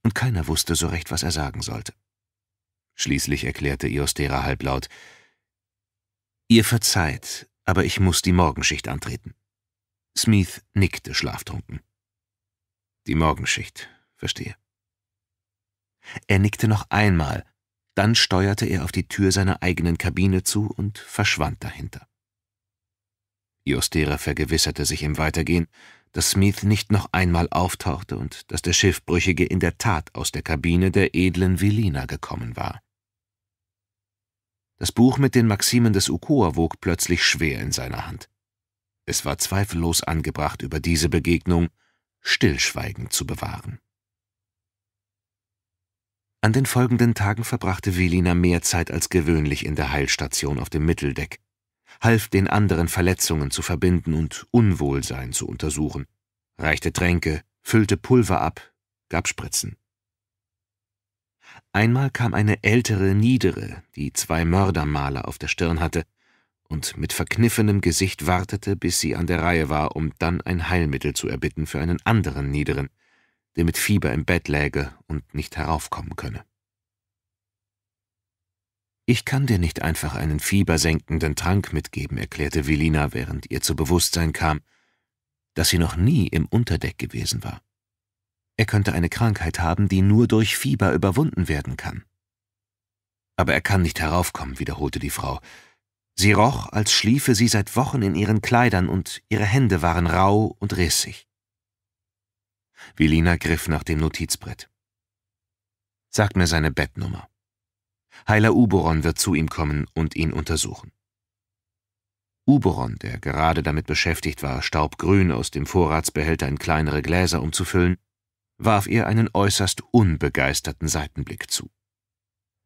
und keiner wusste so recht, was er sagen sollte. Schließlich erklärte Iostera halblaut, »Ihr verzeiht, aber ich muss die Morgenschicht antreten.« Smith nickte schlaftrunken. »Die Morgenschicht, verstehe.« Er nickte noch einmal, dann steuerte er auf die Tür seiner eigenen Kabine zu und verschwand dahinter. Die vergewisserte sich im Weitergehen, dass Smith nicht noch einmal auftauchte und dass der Schiffbrüchige in der Tat aus der Kabine der edlen Velina gekommen war. Das Buch mit den Maximen des Ukua wog plötzlich schwer in seiner Hand. Es war zweifellos angebracht, über diese Begegnung Stillschweigen zu bewahren. An den folgenden Tagen verbrachte Velina mehr Zeit als gewöhnlich in der Heilstation auf dem Mitteldeck half den anderen Verletzungen zu verbinden und Unwohlsein zu untersuchen, reichte Tränke, füllte Pulver ab, gab Spritzen. Einmal kam eine ältere, niedere, die zwei Mördermaler auf der Stirn hatte und mit verkniffenem Gesicht wartete, bis sie an der Reihe war, um dann ein Heilmittel zu erbitten für einen anderen niederen, der mit Fieber im Bett läge und nicht heraufkommen könne. Ich kann dir nicht einfach einen fiebersenkenden Trank mitgeben, erklärte Velina, während ihr zu Bewusstsein kam, dass sie noch nie im Unterdeck gewesen war. Er könnte eine Krankheit haben, die nur durch Fieber überwunden werden kann. Aber er kann nicht heraufkommen, wiederholte die Frau. Sie roch, als schliefe sie seit Wochen in ihren Kleidern und ihre Hände waren rau und rissig. Vilina griff nach dem Notizbrett. Sag mir seine Bettnummer. Heiler Uberon wird zu ihm kommen und ihn untersuchen. Uberon, der gerade damit beschäftigt war, Staubgrün aus dem Vorratsbehälter in kleinere Gläser umzufüllen, warf ihr einen äußerst unbegeisterten Seitenblick zu,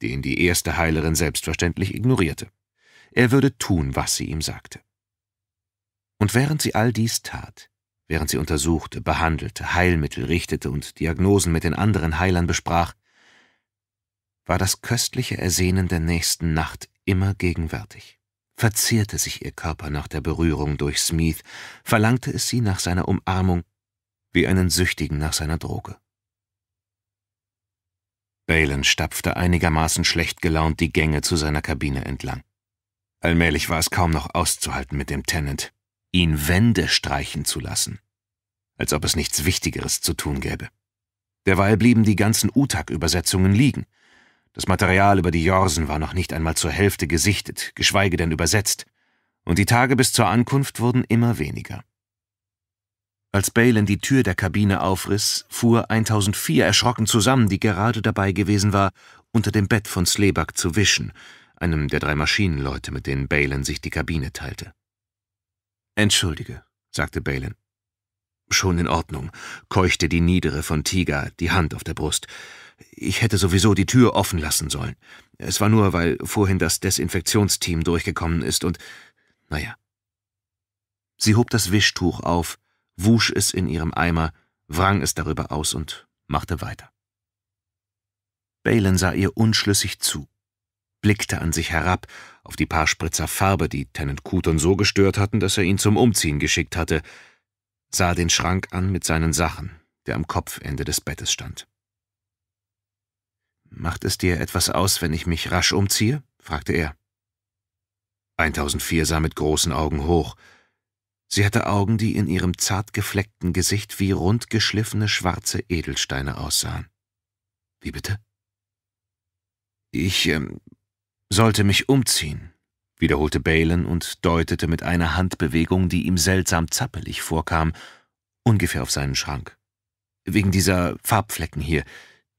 den die erste Heilerin selbstverständlich ignorierte. Er würde tun, was sie ihm sagte. Und während sie all dies tat, während sie untersuchte, behandelte, Heilmittel richtete und Diagnosen mit den anderen Heilern besprach, war das köstliche Ersehnen der nächsten Nacht immer gegenwärtig. Verzehrte sich ihr Körper nach der Berührung durch Smith, verlangte es sie nach seiner Umarmung, wie einen Süchtigen nach seiner Droge. Balen stapfte einigermaßen schlecht gelaunt die Gänge zu seiner Kabine entlang. Allmählich war es kaum noch auszuhalten mit dem Tenant, ihn Wände streichen zu lassen, als ob es nichts Wichtigeres zu tun gäbe. Derweil blieben die ganzen Utak-Übersetzungen liegen – das Material über die Jorsen war noch nicht einmal zur Hälfte gesichtet, geschweige denn übersetzt, und die Tage bis zur Ankunft wurden immer weniger. Als Balin die Tür der Kabine aufriss, fuhr 1004 erschrocken zusammen, die gerade dabei gewesen war, unter dem Bett von Slebak zu wischen, einem der drei Maschinenleute, mit denen Balin sich die Kabine teilte. Entschuldige, sagte Balin. Schon in Ordnung, keuchte die Niedere von Tiger, die Hand auf der Brust. Ich hätte sowieso die Tür offen lassen sollen. Es war nur, weil vorhin das Desinfektionsteam durchgekommen ist und naja. Sie hob das Wischtuch auf, wusch es in ihrem Eimer, wrang es darüber aus und machte weiter. Balen sah ihr unschlüssig zu, blickte an sich herab, auf die paar Spritzer Farbe, die Tenant Kuton so gestört hatten, dass er ihn zum Umziehen geschickt hatte, sah den Schrank an mit seinen Sachen, der am Kopfende des Bettes stand. Macht es dir etwas aus, wenn ich mich rasch umziehe? fragte er. 1004 sah mit großen Augen hoch. Sie hatte Augen, die in ihrem zart gefleckten Gesicht wie rund geschliffene schwarze Edelsteine aussahen. Wie bitte? Ich ähm, sollte mich umziehen, wiederholte Balen und deutete mit einer Handbewegung, die ihm seltsam zappelig vorkam, ungefähr auf seinen Schrank. Wegen dieser Farbflecken hier,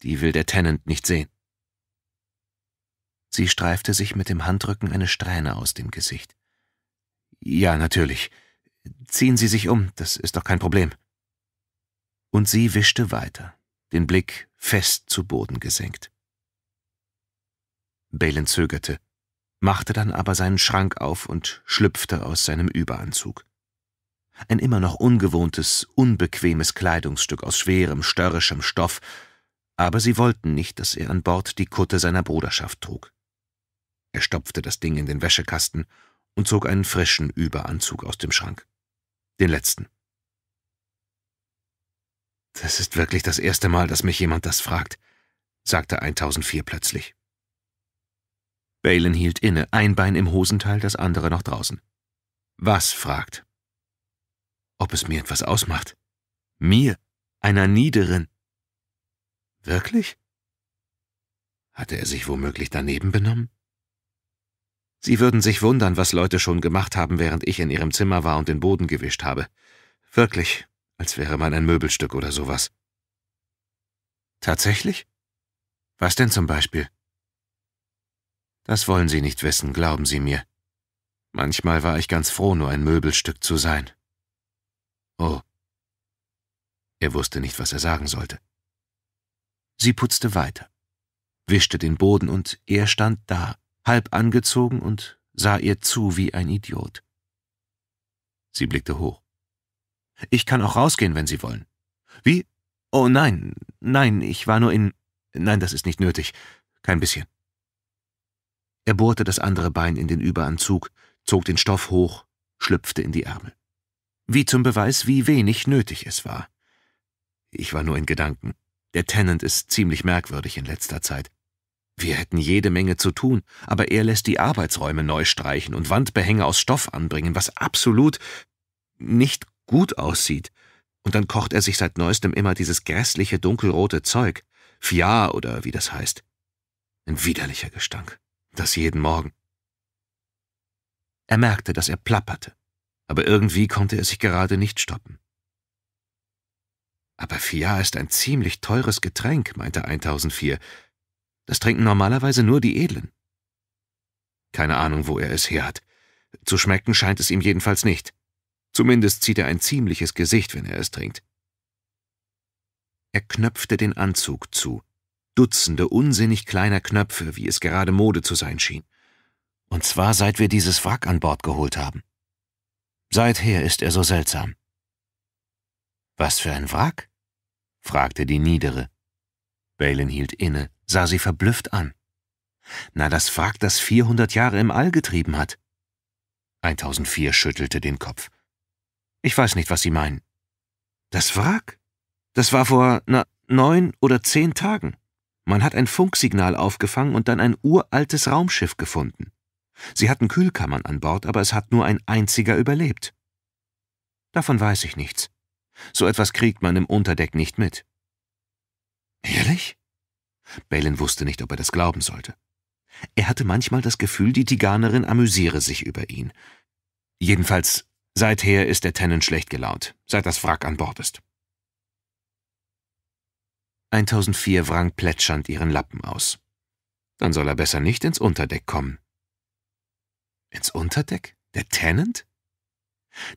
die will der Tenant nicht sehen. Sie streifte sich mit dem Handrücken eine Strähne aus dem Gesicht. Ja, natürlich. Ziehen Sie sich um, das ist doch kein Problem. Und sie wischte weiter, den Blick fest zu Boden gesenkt. Balen zögerte, machte dann aber seinen Schrank auf und schlüpfte aus seinem Überanzug. Ein immer noch ungewohntes, unbequemes Kleidungsstück aus schwerem, störrischem Stoff, aber sie wollten nicht, dass er an Bord die Kutte seiner Bruderschaft trug. Er stopfte das Ding in den Wäschekasten und zog einen frischen Überanzug aus dem Schrank. Den letzten. Das ist wirklich das erste Mal, dass mich jemand das fragt, sagte 1004 plötzlich. Balen hielt inne, ein Bein im Hosenteil, das andere noch draußen. Was fragt? Ob es mir etwas ausmacht? Mir, einer Niederen, Wirklich? Hatte er sich womöglich daneben benommen? Sie würden sich wundern, was Leute schon gemacht haben, während ich in ihrem Zimmer war und den Boden gewischt habe. Wirklich, als wäre man ein Möbelstück oder sowas. Tatsächlich? Was denn zum Beispiel? Das wollen Sie nicht wissen, glauben Sie mir. Manchmal war ich ganz froh, nur ein Möbelstück zu sein. Oh. Er wusste nicht, was er sagen sollte. Sie putzte weiter, wischte den Boden und er stand da, halb angezogen und sah ihr zu wie ein Idiot. Sie blickte hoch. Ich kann auch rausgehen, wenn Sie wollen. Wie? Oh nein, nein, ich war nur in. Nein, das ist nicht nötig. Kein bisschen. Er bohrte das andere Bein in den Überanzug, zog den Stoff hoch, schlüpfte in die Ärmel. Wie zum Beweis, wie wenig nötig es war. Ich war nur in Gedanken. Der Tenant ist ziemlich merkwürdig in letzter Zeit. Wir hätten jede Menge zu tun, aber er lässt die Arbeitsräume neu streichen und Wandbehänge aus Stoff anbringen, was absolut nicht gut aussieht. Und dann kocht er sich seit neuestem immer dieses grässliche dunkelrote Zeug. Fia oder wie das heißt. Ein widerlicher Gestank. Das jeden Morgen. Er merkte, dass er plapperte, aber irgendwie konnte er sich gerade nicht stoppen. Aber Fiat ist ein ziemlich teures Getränk, meinte 1004. Das trinken normalerweise nur die Edlen. Keine Ahnung, wo er es her hat. Zu schmecken scheint es ihm jedenfalls nicht. Zumindest zieht er ein ziemliches Gesicht, wenn er es trinkt. Er knöpfte den Anzug zu. Dutzende unsinnig kleiner Knöpfe, wie es gerade Mode zu sein schien. Und zwar seit wir dieses Wrack an Bord geholt haben. Seither ist er so seltsam. Was für ein Wrack? fragte die Niedere. Balin hielt inne, sah sie verblüfft an. Na, das Wrack, das 400 Jahre im All getrieben hat. 1004 schüttelte den Kopf. Ich weiß nicht, was Sie meinen. Das Wrack? Das war vor, na, neun oder zehn Tagen. Man hat ein Funksignal aufgefangen und dann ein uraltes Raumschiff gefunden. Sie hatten Kühlkammern an Bord, aber es hat nur ein einziger überlebt. Davon weiß ich nichts. So etwas kriegt man im Unterdeck nicht mit. Ehrlich? Balen wusste nicht, ob er das glauben sollte. Er hatte manchmal das Gefühl, die Tiganerin amüsiere sich über ihn. Jedenfalls, seither ist der Tennant schlecht gelaunt, seit das Wrack an Bord ist. 1004 wrang plätschernd ihren Lappen aus. Dann soll er besser nicht ins Unterdeck kommen. Ins Unterdeck? Der Tennant?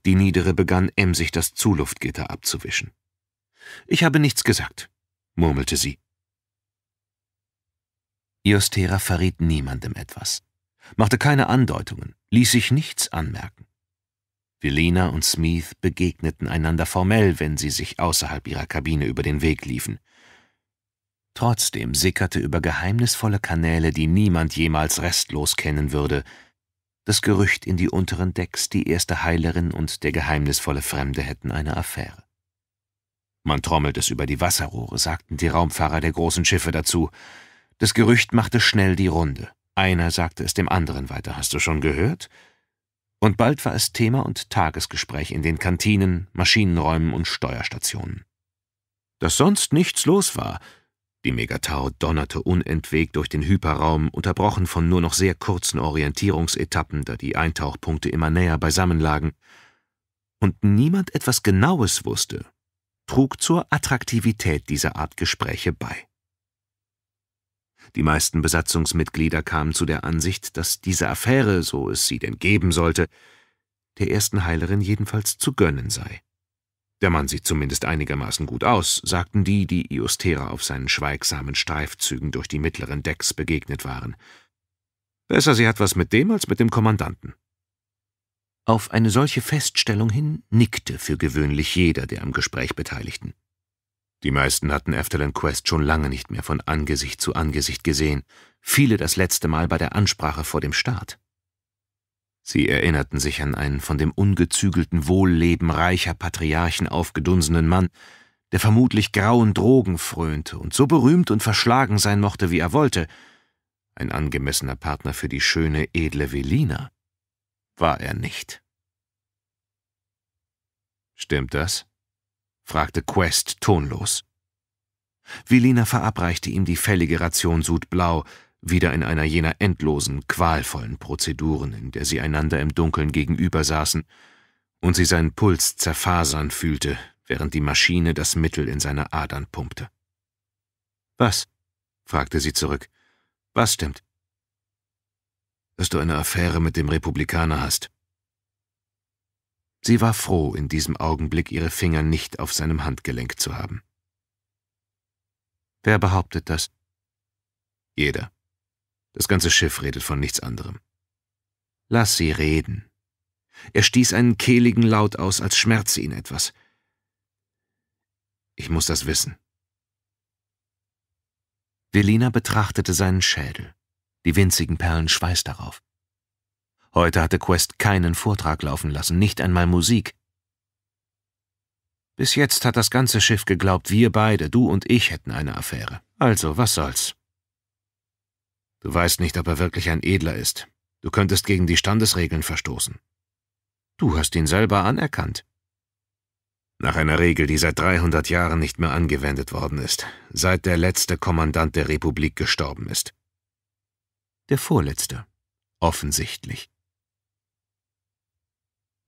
Die Niedere begann emsig das Zuluftgitter abzuwischen. Ich habe nichts gesagt, murmelte sie. Iostera verriet niemandem etwas, machte keine Andeutungen, ließ sich nichts anmerken. Velina und Smith begegneten einander formell, wenn sie sich außerhalb ihrer Kabine über den Weg liefen. Trotzdem sickerte über geheimnisvolle Kanäle, die niemand jemals restlos kennen würde, das Gerücht in die unteren Decks, die erste Heilerin und der geheimnisvolle Fremde hätten eine Affäre. Man trommelt es über die Wasserrohre, sagten die Raumfahrer der großen Schiffe dazu. Das Gerücht machte schnell die Runde. Einer sagte es dem anderen weiter, hast du schon gehört? Und bald war es Thema und Tagesgespräch in den Kantinen, Maschinenräumen und Steuerstationen. Dass sonst nichts los war, die Megatau donnerte unentwegt durch den Hyperraum, unterbrochen von nur noch sehr kurzen Orientierungsetappen, da die Eintauchpunkte immer näher beisammen lagen. Und niemand etwas Genaues wusste, trug zur Attraktivität dieser Art Gespräche bei. Die meisten Besatzungsmitglieder kamen zu der Ansicht, dass diese Affäre, so es sie denn geben sollte, der ersten Heilerin jedenfalls zu gönnen sei. Der Mann sieht zumindest einigermaßen gut aus, sagten die, die Iostera auf seinen schweigsamen Streifzügen durch die mittleren Decks begegnet waren. Besser, sie hat was mit dem als mit dem Kommandanten. Auf eine solche Feststellung hin nickte für gewöhnlich jeder der am Gespräch Beteiligten. Die meisten hatten Eftelin Quest schon lange nicht mehr von Angesicht zu Angesicht gesehen, viele das letzte Mal bei der Ansprache vor dem Start. Sie erinnerten sich an einen von dem ungezügelten Wohlleben reicher Patriarchen aufgedunsenen Mann, der vermutlich grauen Drogen frönte und so berühmt und verschlagen sein mochte, wie er wollte. Ein angemessener Partner für die schöne, edle Velina war er nicht. Stimmt das? fragte Quest tonlos. Velina verabreichte ihm die fällige Ration Sudblau, wieder in einer jener endlosen, qualvollen Prozeduren, in der sie einander im Dunkeln gegenüber saßen und sie seinen Puls zerfasern fühlte, während die Maschine das Mittel in seine Adern pumpte. Was? fragte sie zurück. Was stimmt? Dass du eine Affäre mit dem Republikaner hast. Sie war froh, in diesem Augenblick ihre Finger nicht auf seinem Handgelenk zu haben. Wer behauptet das? Jeder. Das ganze Schiff redet von nichts anderem. Lass sie reden. Er stieß einen kehligen Laut aus, als schmerze ihn etwas. Ich muss das wissen. Delina betrachtete seinen Schädel, die winzigen Perlen Schweiß darauf. Heute hatte Quest keinen Vortrag laufen lassen, nicht einmal Musik. Bis jetzt hat das ganze Schiff geglaubt, wir beide, du und ich, hätten eine Affäre. Also, was soll's? Du weißt nicht, ob er wirklich ein Edler ist. Du könntest gegen die Standesregeln verstoßen. Du hast ihn selber anerkannt. Nach einer Regel, die seit 300 Jahren nicht mehr angewendet worden ist, seit der letzte Kommandant der Republik gestorben ist. Der vorletzte, offensichtlich.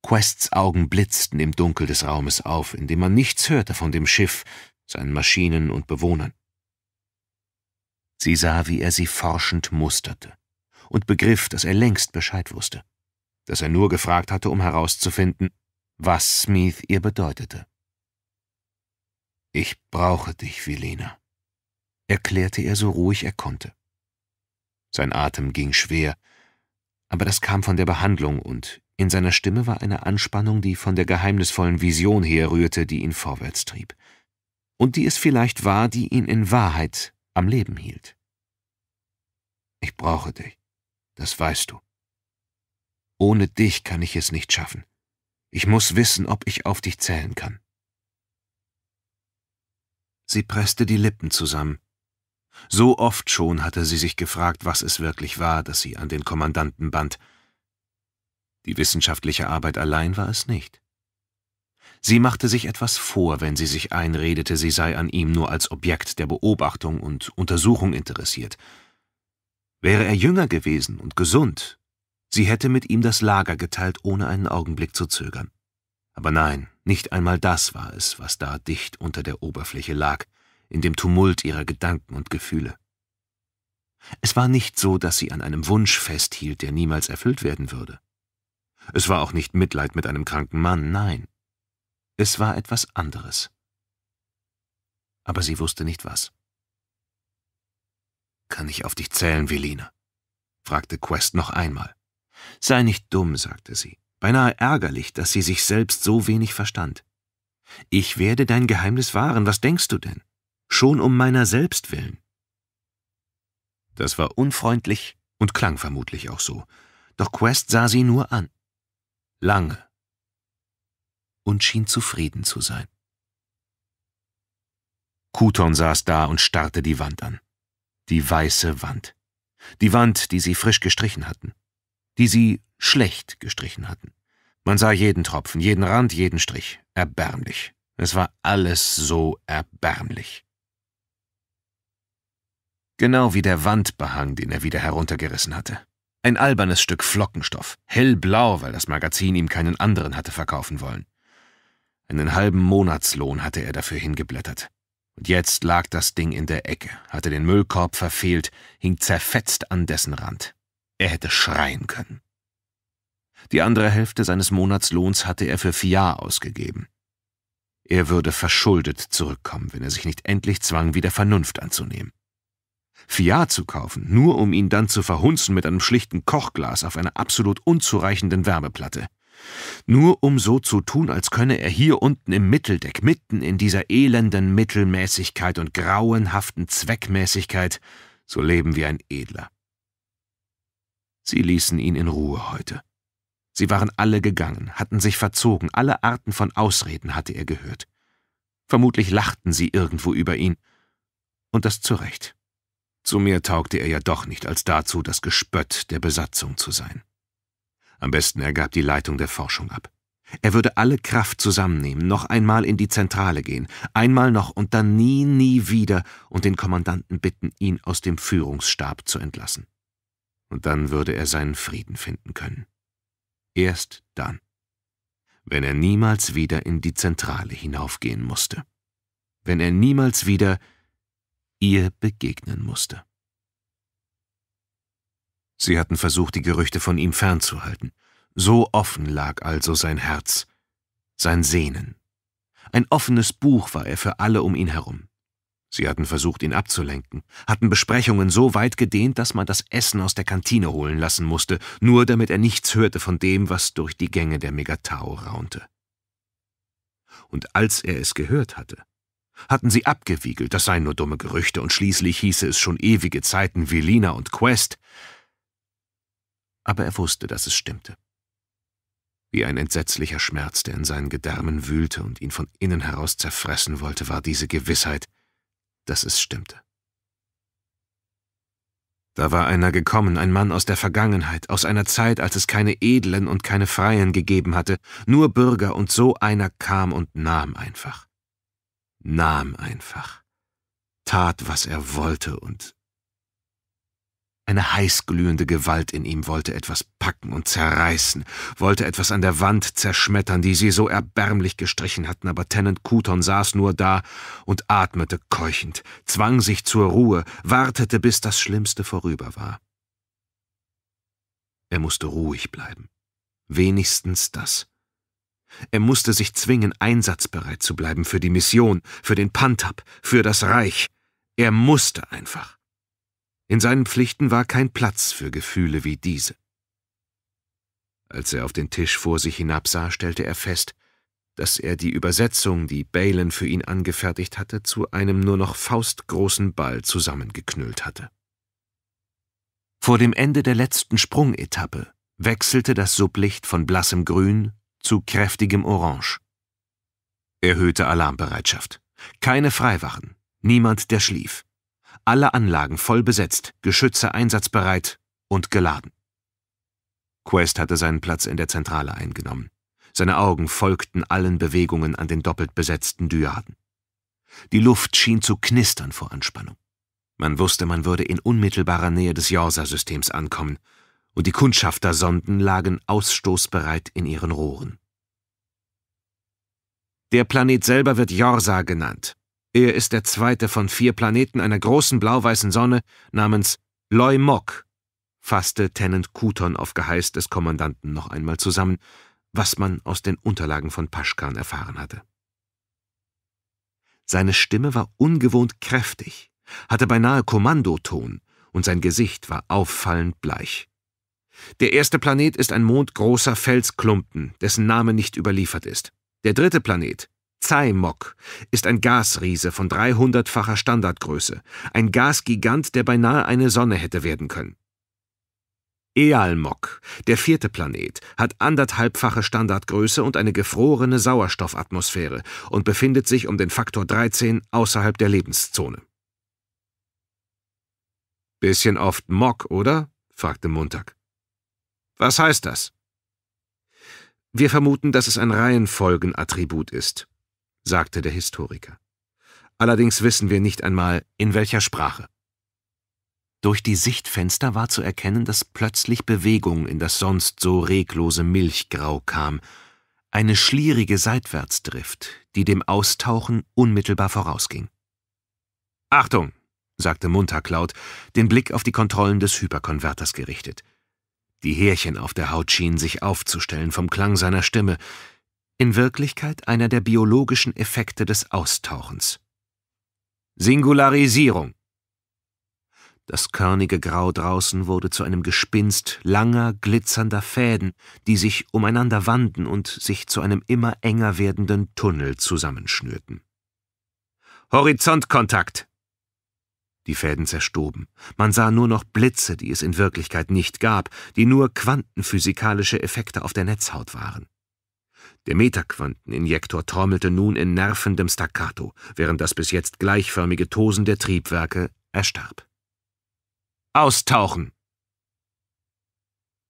Quests Augen blitzten im Dunkel des Raumes auf, indem man nichts hörte von dem Schiff, seinen Maschinen und Bewohnern. Sie sah, wie er sie forschend musterte und begriff, dass er längst Bescheid wusste, dass er nur gefragt hatte, um herauszufinden, was Smith ihr bedeutete. Ich brauche dich, Vilena«, erklärte er so ruhig er konnte. Sein Atem ging schwer, aber das kam von der Behandlung und in seiner Stimme war eine Anspannung, die von der geheimnisvollen Vision herrührte, die ihn vorwärts trieb. Und die es vielleicht war, die ihn in Wahrheit am Leben hielt. Ich brauche dich, das weißt du. Ohne dich kann ich es nicht schaffen. Ich muss wissen, ob ich auf dich zählen kann. Sie presste die Lippen zusammen. So oft schon hatte sie sich gefragt, was es wirklich war, das sie an den Kommandanten band. Die wissenschaftliche Arbeit allein war es nicht. Sie machte sich etwas vor, wenn sie sich einredete, sie sei an ihm nur als Objekt der Beobachtung und Untersuchung interessiert. Wäre er jünger gewesen und gesund, sie hätte mit ihm das Lager geteilt, ohne einen Augenblick zu zögern. Aber nein, nicht einmal das war es, was da dicht unter der Oberfläche lag, in dem Tumult ihrer Gedanken und Gefühle. Es war nicht so, dass sie an einem Wunsch festhielt, der niemals erfüllt werden würde. Es war auch nicht Mitleid mit einem kranken Mann, nein. Es war etwas anderes. Aber sie wusste nicht was. Kann ich auf dich zählen, Velina? fragte Quest noch einmal. Sei nicht dumm, sagte sie, beinahe ärgerlich, dass sie sich selbst so wenig verstand. Ich werde dein Geheimnis wahren, was denkst du denn? Schon um meiner selbst willen. Das war unfreundlich und klang vermutlich auch so, doch Quest sah sie nur an. Lange und schien zufrieden zu sein. Kuton saß da und starrte die Wand an. Die weiße Wand. Die Wand, die sie frisch gestrichen hatten. Die sie schlecht gestrichen hatten. Man sah jeden Tropfen, jeden Rand, jeden Strich. Erbärmlich. Es war alles so erbärmlich. Genau wie der Wandbehang, den er wieder heruntergerissen hatte. Ein albernes Stück Flockenstoff, hellblau, weil das Magazin ihm keinen anderen hatte verkaufen wollen. Einen halben Monatslohn hatte er dafür hingeblättert. Und jetzt lag das Ding in der Ecke, hatte den Müllkorb verfehlt, hing zerfetzt an dessen Rand. Er hätte schreien können. Die andere Hälfte seines Monatslohns hatte er für Fiat ausgegeben. Er würde verschuldet zurückkommen, wenn er sich nicht endlich zwang, wieder Vernunft anzunehmen. Fiat zu kaufen, nur um ihn dann zu verhunzen mit einem schlichten Kochglas auf einer absolut unzureichenden Wärmeplatte. Nur um so zu tun, als könne er hier unten im Mitteldeck, mitten in dieser elenden Mittelmäßigkeit und grauenhaften Zweckmäßigkeit, so leben wie ein Edler. Sie ließen ihn in Ruhe heute. Sie waren alle gegangen, hatten sich verzogen, alle Arten von Ausreden hatte er gehört. Vermutlich lachten sie irgendwo über ihn. Und das zu Recht. Zu mir taugte er ja doch nicht als dazu, das Gespött der Besatzung zu sein. Am besten er gab die Leitung der Forschung ab. Er würde alle Kraft zusammennehmen, noch einmal in die Zentrale gehen, einmal noch und dann nie, nie wieder und den Kommandanten bitten, ihn aus dem Führungsstab zu entlassen. Und dann würde er seinen Frieden finden können. Erst dann. Wenn er niemals wieder in die Zentrale hinaufgehen musste. Wenn er niemals wieder ihr begegnen musste. Sie hatten versucht, die Gerüchte von ihm fernzuhalten. So offen lag also sein Herz, sein Sehnen. Ein offenes Buch war er für alle um ihn herum. Sie hatten versucht, ihn abzulenken, hatten Besprechungen so weit gedehnt, dass man das Essen aus der Kantine holen lassen musste, nur damit er nichts hörte von dem, was durch die Gänge der Megatau raunte. Und als er es gehört hatte, hatten sie abgewiegelt, das seien nur dumme Gerüchte, und schließlich hieße es schon ewige Zeiten Velina und Quest, aber er wusste, dass es stimmte. Wie ein entsetzlicher Schmerz, der in seinen Gedärmen wühlte und ihn von innen heraus zerfressen wollte, war diese Gewissheit, dass es stimmte. Da war einer gekommen, ein Mann aus der Vergangenheit, aus einer Zeit, als es keine Edlen und keine Freien gegeben hatte, nur Bürger, und so einer kam und nahm einfach. Nahm einfach. Tat, was er wollte und eine heißglühende Gewalt in ihm wollte etwas packen und zerreißen, wollte etwas an der Wand zerschmettern, die sie so erbärmlich gestrichen hatten, aber Tennant Cuton saß nur da und atmete keuchend, zwang sich zur Ruhe, wartete, bis das Schlimmste vorüber war. Er musste ruhig bleiben. Wenigstens das. Er musste sich zwingen, einsatzbereit zu bleiben für die Mission, für den Pantab, für das Reich. Er musste einfach. In seinen Pflichten war kein Platz für Gefühle wie diese. Als er auf den Tisch vor sich hinabsah, stellte er fest, dass er die Übersetzung, die Balen für ihn angefertigt hatte, zu einem nur noch faustgroßen Ball zusammengeknüllt hatte. Vor dem Ende der letzten Sprungetappe wechselte das Sublicht von blassem Grün zu kräftigem Orange. Erhöhte Alarmbereitschaft. Keine Freiwachen, niemand, der schlief alle Anlagen voll besetzt, Geschütze einsatzbereit und geladen. Quest hatte seinen Platz in der Zentrale eingenommen. Seine Augen folgten allen Bewegungen an den doppelt besetzten Dyaden. Die Luft schien zu knistern vor Anspannung. Man wusste, man würde in unmittelbarer Nähe des Jorsa-Systems ankommen, und die Kundschaftersonden lagen ausstoßbereit in ihren Rohren. Der Planet selber wird Jorsa genannt, er ist der zweite von vier Planeten einer großen blau-weißen Sonne namens Loi Mok, fasste Tenant Kuton auf Geheiß des Kommandanten noch einmal zusammen, was man aus den Unterlagen von Paschkan erfahren hatte. Seine Stimme war ungewohnt kräftig, hatte beinahe Kommandoton und sein Gesicht war auffallend bleich. Der erste Planet ist ein Mond großer Felsklumpen, dessen Name nicht überliefert ist. Der dritte Planet Zeimok ist ein Gasriese von 300-facher Standardgröße, ein Gasgigant, der beinahe eine Sonne hätte werden können. Ealmok, der vierte Planet, hat anderthalbfache Standardgröße und eine gefrorene Sauerstoffatmosphäre und befindet sich um den Faktor 13 außerhalb der Lebenszone. Bisschen oft Mock, oder? fragte Montag. Was heißt das? Wir vermuten, dass es ein Reihenfolgenattribut ist sagte der Historiker. Allerdings wissen wir nicht einmal, in welcher Sprache. Durch die Sichtfenster war zu erkennen, dass plötzlich Bewegung in das sonst so reglose Milchgrau kam, eine schlierige Seitwärtsdrift, die dem Austauchen unmittelbar vorausging. Achtung, sagte Munterklaut, den Blick auf die Kontrollen des Hyperkonverters gerichtet. Die Härchen auf der Haut schienen sich aufzustellen vom Klang seiner Stimme, in Wirklichkeit einer der biologischen Effekte des Austauchens. Singularisierung. Das körnige Grau draußen wurde zu einem Gespinst langer, glitzernder Fäden, die sich umeinander wanden und sich zu einem immer enger werdenden Tunnel zusammenschnürten. Horizontkontakt! Die Fäden zerstoben. Man sah nur noch Blitze, die es in Wirklichkeit nicht gab, die nur quantenphysikalische Effekte auf der Netzhaut waren. Der Metaquanteninjektor trommelte nun in nervendem Staccato, während das bis jetzt gleichförmige Tosen der Triebwerke erstarb. Austauchen!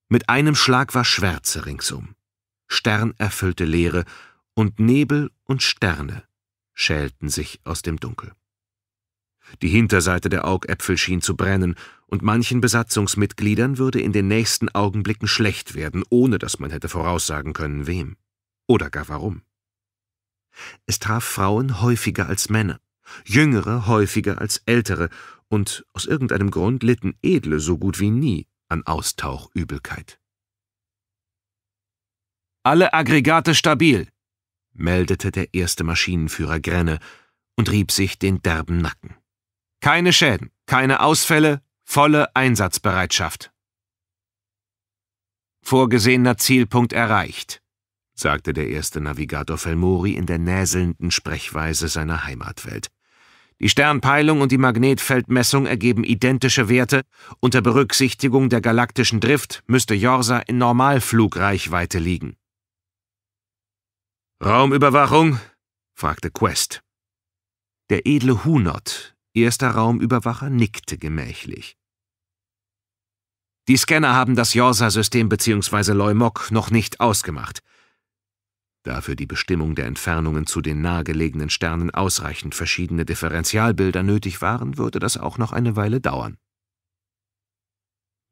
Mit einem Schlag war Schwärze ringsum, sternerfüllte Leere, und Nebel und Sterne schälten sich aus dem Dunkel. Die Hinterseite der Augäpfel schien zu brennen, und manchen Besatzungsmitgliedern würde in den nächsten Augenblicken schlecht werden, ohne dass man hätte voraussagen können, wem oder gar warum. Es traf Frauen häufiger als Männer, jüngere häufiger als ältere, und aus irgendeinem Grund litten Edle so gut wie nie an Austauchübelkeit. Alle Aggregate stabil, meldete der erste Maschinenführer Grenne und rieb sich den derben Nacken. Keine Schäden, keine Ausfälle, volle Einsatzbereitschaft. Vorgesehener Zielpunkt erreicht, sagte der erste Navigator Felmori in der näselnden Sprechweise seiner Heimatwelt. Die Sternpeilung und die Magnetfeldmessung ergeben identische Werte. Unter Berücksichtigung der galaktischen Drift müsste Jorsa in Normalflugreichweite liegen. Raumüberwachung? fragte Quest. Der edle Hunot, erster Raumüberwacher, nickte gemächlich. Die Scanner haben das Jorsa-System bzw. Leumok noch nicht ausgemacht da für die Bestimmung der Entfernungen zu den nahegelegenen Sternen ausreichend verschiedene Differentialbilder nötig waren, würde das auch noch eine Weile dauern.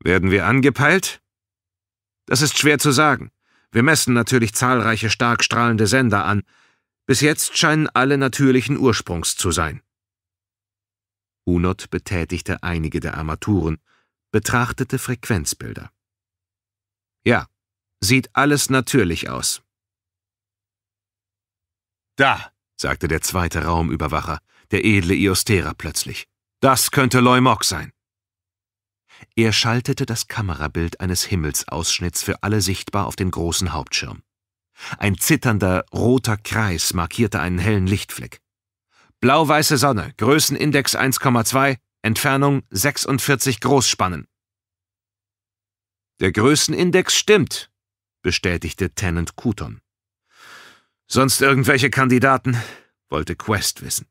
Werden wir angepeilt? Das ist schwer zu sagen. Wir messen natürlich zahlreiche stark strahlende Sender an. Bis jetzt scheinen alle natürlichen Ursprungs zu sein. Hunot betätigte einige der Armaturen, betrachtete Frequenzbilder. Ja, sieht alles natürlich aus. Da, sagte der zweite Raumüberwacher, der edle Iostera plötzlich. Das könnte Leumok sein. Er schaltete das Kamerabild eines Himmelsausschnitts für alle sichtbar auf den großen Hauptschirm. Ein zitternder roter Kreis markierte einen hellen Lichtfleck. Blau-weiße Sonne, Größenindex 1,2, Entfernung 46 Großspannen. Der Größenindex stimmt, bestätigte Tennant Kuton. Sonst irgendwelche Kandidaten? wollte Quest wissen.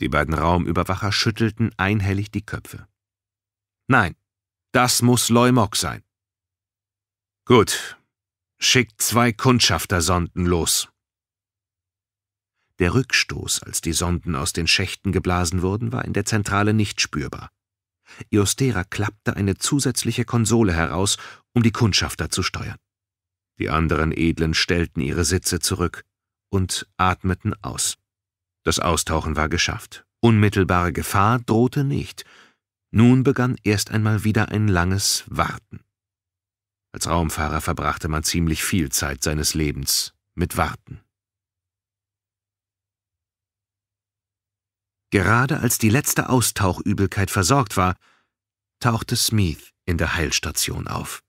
Die beiden Raumüberwacher schüttelten einhellig die Köpfe. Nein, das muss Leumok sein. Gut, schickt zwei Kundschaftersonden los. Der Rückstoß, als die Sonden aus den Schächten geblasen wurden, war in der Zentrale nicht spürbar. Iostera klappte eine zusätzliche Konsole heraus, um die Kundschafter zu steuern. Die anderen Edlen stellten ihre Sitze zurück und atmeten aus. Das Austauchen war geschafft. Unmittelbare Gefahr drohte nicht. Nun begann erst einmal wieder ein langes Warten. Als Raumfahrer verbrachte man ziemlich viel Zeit seines Lebens mit Warten. Gerade als die letzte Austauchübelkeit versorgt war, tauchte Smith in der Heilstation auf.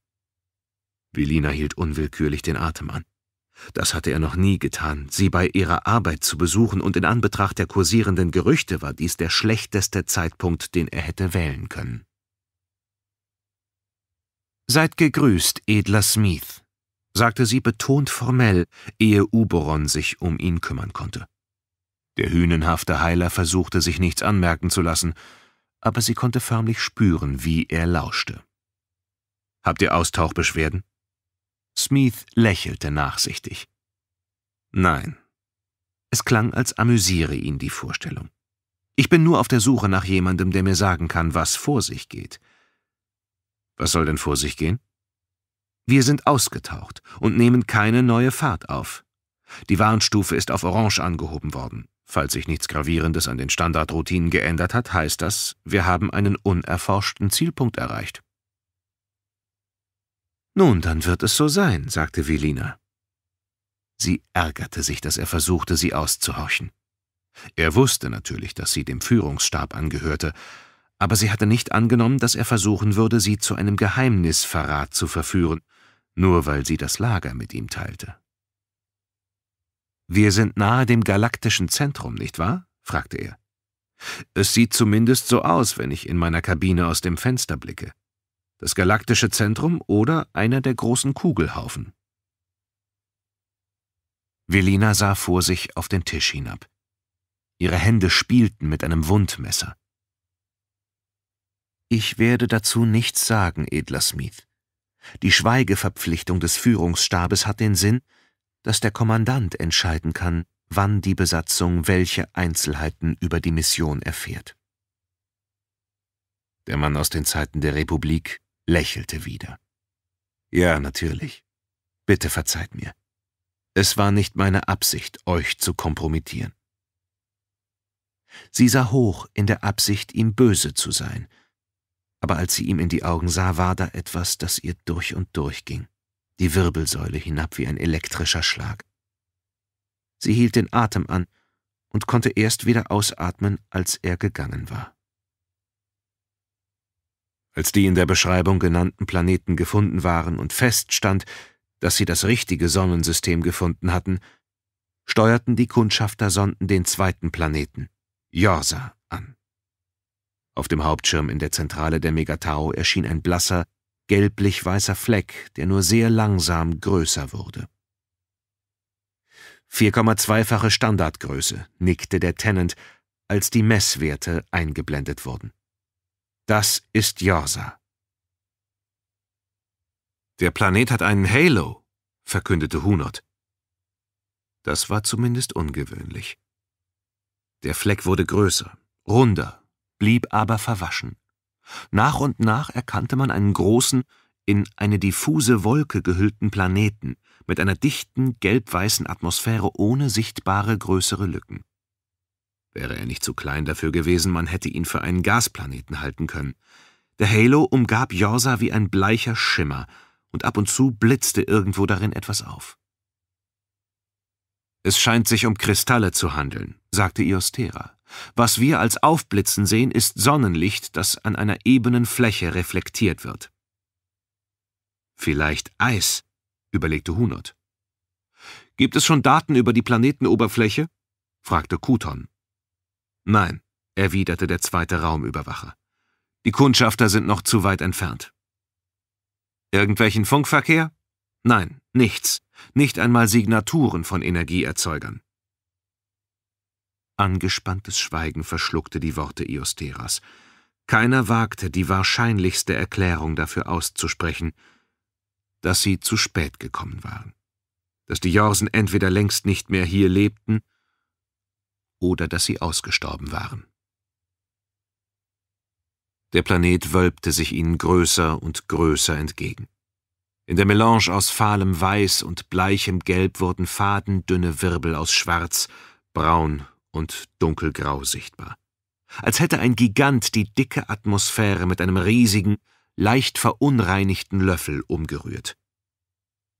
Belina hielt unwillkürlich den Atem an. Das hatte er noch nie getan. Sie bei ihrer Arbeit zu besuchen und in Anbetracht der kursierenden Gerüchte war dies der schlechteste Zeitpunkt, den er hätte wählen können. Seid gegrüßt, edler Smith, sagte sie betont formell, ehe Uberon sich um ihn kümmern konnte. Der hünenhafte Heiler versuchte sich nichts anmerken zu lassen, aber sie konnte förmlich spüren, wie er lauschte. Habt ihr Austauchbeschwerden? Smith lächelte nachsichtig. Nein. Es klang, als amüsiere ihn die Vorstellung. Ich bin nur auf der Suche nach jemandem, der mir sagen kann, was vor sich geht. Was soll denn vor sich gehen? Wir sind ausgetaucht und nehmen keine neue Fahrt auf. Die Warnstufe ist auf Orange angehoben worden. Falls sich nichts Gravierendes an den Standardroutinen geändert hat, heißt das, wir haben einen unerforschten Zielpunkt erreicht. Nun, dann wird es so sein, sagte Velina. Sie ärgerte sich, dass er versuchte, sie auszuhorchen. Er wusste natürlich, dass sie dem Führungsstab angehörte, aber sie hatte nicht angenommen, dass er versuchen würde, sie zu einem Geheimnisverrat zu verführen, nur weil sie das Lager mit ihm teilte. »Wir sind nahe dem galaktischen Zentrum, nicht wahr?« fragte er. »Es sieht zumindest so aus, wenn ich in meiner Kabine aus dem Fenster blicke das galaktische Zentrum oder einer der großen Kugelhaufen. Velina sah vor sich auf den Tisch hinab. Ihre Hände spielten mit einem Wundmesser. Ich werde dazu nichts sagen, edler Smith. Die Schweigeverpflichtung des Führungsstabes hat den Sinn, dass der Kommandant entscheiden kann, wann die Besatzung welche Einzelheiten über die Mission erfährt. Der Mann aus den Zeiten der Republik lächelte wieder. Ja, natürlich. Bitte verzeiht mir. Es war nicht meine Absicht, euch zu kompromittieren. Sie sah hoch in der Absicht, ihm böse zu sein, aber als sie ihm in die Augen sah, war da etwas, das ihr durch und durch ging, die Wirbelsäule hinab wie ein elektrischer Schlag. Sie hielt den Atem an und konnte erst wieder ausatmen, als er gegangen war als die in der Beschreibung genannten Planeten gefunden waren und feststand, dass sie das richtige Sonnensystem gefunden hatten, steuerten die Kundschaftersonden den zweiten Planeten, Jorsa, an. Auf dem Hauptschirm in der Zentrale der Megatau erschien ein blasser, gelblich-weißer Fleck, der nur sehr langsam größer wurde. 4,2-fache Standardgröße, nickte der Tenant, als die Messwerte eingeblendet wurden. Das ist Jorsa. Der Planet hat einen Halo, verkündete Hunot. Das war zumindest ungewöhnlich. Der Fleck wurde größer, runder, blieb aber verwaschen. Nach und nach erkannte man einen großen, in eine diffuse Wolke gehüllten Planeten mit einer dichten gelb-weißen Atmosphäre ohne sichtbare größere Lücken. Wäre er nicht zu klein dafür gewesen, man hätte ihn für einen Gasplaneten halten können. Der Halo umgab Jorsa wie ein bleicher Schimmer, und ab und zu blitzte irgendwo darin etwas auf. Es scheint sich um Kristalle zu handeln, sagte Iostera. Was wir als Aufblitzen sehen, ist Sonnenlicht, das an einer ebenen Fläche reflektiert wird. Vielleicht Eis, überlegte Hunot. Gibt es schon Daten über die Planetenoberfläche? fragte Kuton. Nein, erwiderte der zweite Raumüberwacher. Die Kundschafter sind noch zu weit entfernt. Irgendwelchen Funkverkehr? Nein, nichts. Nicht einmal Signaturen von Energieerzeugern. Angespanntes Schweigen verschluckte die Worte Iosteras. Keiner wagte, die wahrscheinlichste Erklärung dafür auszusprechen, dass sie zu spät gekommen waren. Dass die Jorsen entweder längst nicht mehr hier lebten oder dass sie ausgestorben waren. Der Planet wölbte sich ihnen größer und größer entgegen. In der Melange aus fahlem Weiß und bleichem Gelb wurden fadendünne Wirbel aus Schwarz, Braun und Dunkelgrau sichtbar. Als hätte ein Gigant die dicke Atmosphäre mit einem riesigen, leicht verunreinigten Löffel umgerührt.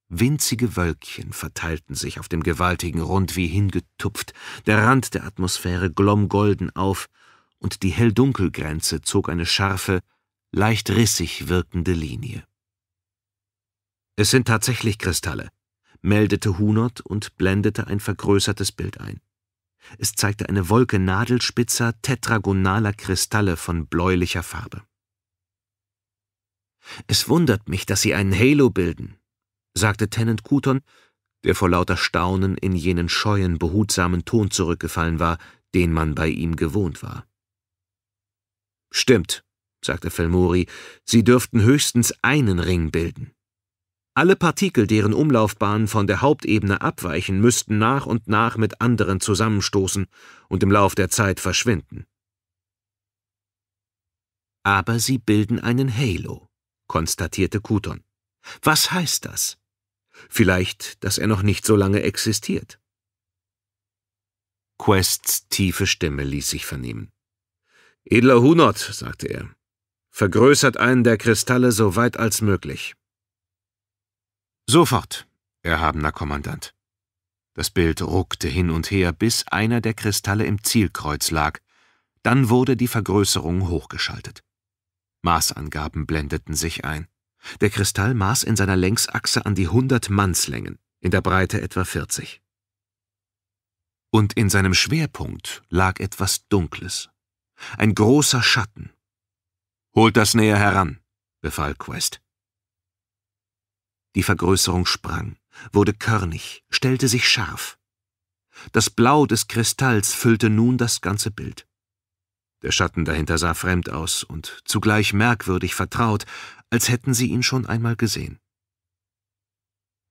Winzige Wölkchen verteilten sich auf dem gewaltigen Rund wie hingetupft, der Rand der Atmosphäre glomm golden auf, und die Hell-Dunkel-Grenze zog eine scharfe, leicht rissig wirkende Linie. Es sind tatsächlich Kristalle, meldete Hunert und blendete ein vergrößertes Bild ein. Es zeigte eine Wolke nadelspitzer, tetragonaler Kristalle von bläulicher Farbe. Es wundert mich, dass sie einen Halo bilden, sagte Tenant Cuton, der vor lauter Staunen in jenen scheuen, behutsamen Ton zurückgefallen war, den man bei ihm gewohnt war. Stimmt, sagte Felmori, sie dürften höchstens einen Ring bilden. Alle Partikel, deren Umlaufbahnen von der Hauptebene abweichen, müssten nach und nach mit anderen zusammenstoßen und im Lauf der Zeit verschwinden. Aber sie bilden einen Halo, konstatierte Kuton. Was heißt das? vielleicht, dass er noch nicht so lange existiert. Quests tiefe Stimme ließ sich vernehmen. Edler Hunot, sagte er, vergrößert einen der Kristalle so weit als möglich. Sofort, erhabener Kommandant. Das Bild ruckte hin und her, bis einer der Kristalle im Zielkreuz lag. Dann wurde die Vergrößerung hochgeschaltet. Maßangaben blendeten sich ein. Der Kristall maß in seiner Längsachse an die 100 Mannslängen, in der Breite etwa 40. Und in seinem Schwerpunkt lag etwas Dunkles. Ein großer Schatten. Holt das näher heran, befahl Quest. Die Vergrößerung sprang, wurde körnig, stellte sich scharf. Das Blau des Kristalls füllte nun das ganze Bild. Der Schatten dahinter sah fremd aus und zugleich merkwürdig vertraut, als hätten sie ihn schon einmal gesehen.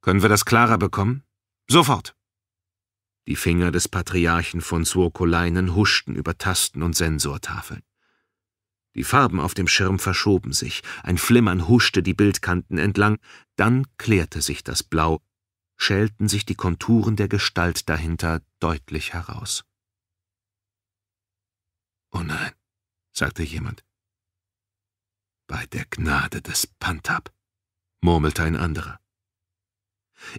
Können wir das klarer bekommen? Sofort! Die Finger des Patriarchen von Suokoleinen huschten über Tasten und Sensortafeln. Die Farben auf dem Schirm verschoben sich, ein Flimmern huschte die Bildkanten entlang, dann klärte sich das Blau, schälten sich die Konturen der Gestalt dahinter deutlich heraus. Oh nein, sagte jemand. Bei der Gnade des Pantab, murmelte ein anderer.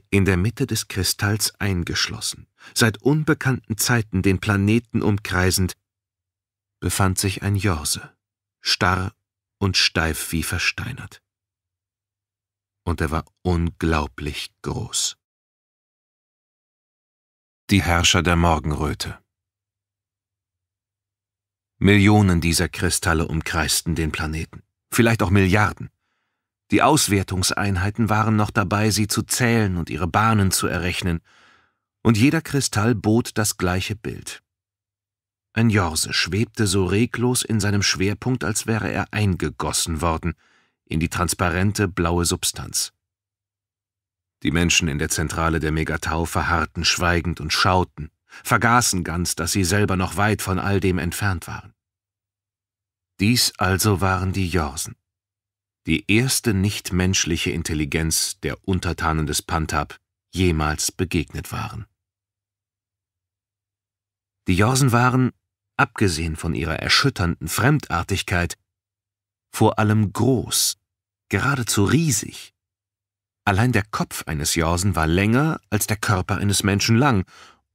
In der Mitte des Kristalls eingeschlossen, seit unbekannten Zeiten den Planeten umkreisend, befand sich ein Jorse, starr und steif wie versteinert. Und er war unglaublich groß. Die Herrscher der Morgenröte Millionen dieser Kristalle umkreisten den Planeten vielleicht auch Milliarden. Die Auswertungseinheiten waren noch dabei, sie zu zählen und ihre Bahnen zu errechnen, und jeder Kristall bot das gleiche Bild. Ein Jorse schwebte so reglos in seinem Schwerpunkt, als wäre er eingegossen worden in die transparente blaue Substanz. Die Menschen in der Zentrale der Megatau verharrten schweigend und schauten, vergaßen ganz, dass sie selber noch weit von all dem entfernt waren. Dies also waren die Jorsen. Die erste nichtmenschliche Intelligenz der Untertanen des Pantab jemals begegnet waren. Die Jorsen waren, abgesehen von ihrer erschütternden Fremdartigkeit, vor allem groß, geradezu riesig. Allein der Kopf eines Jorsen war länger als der Körper eines Menschen lang,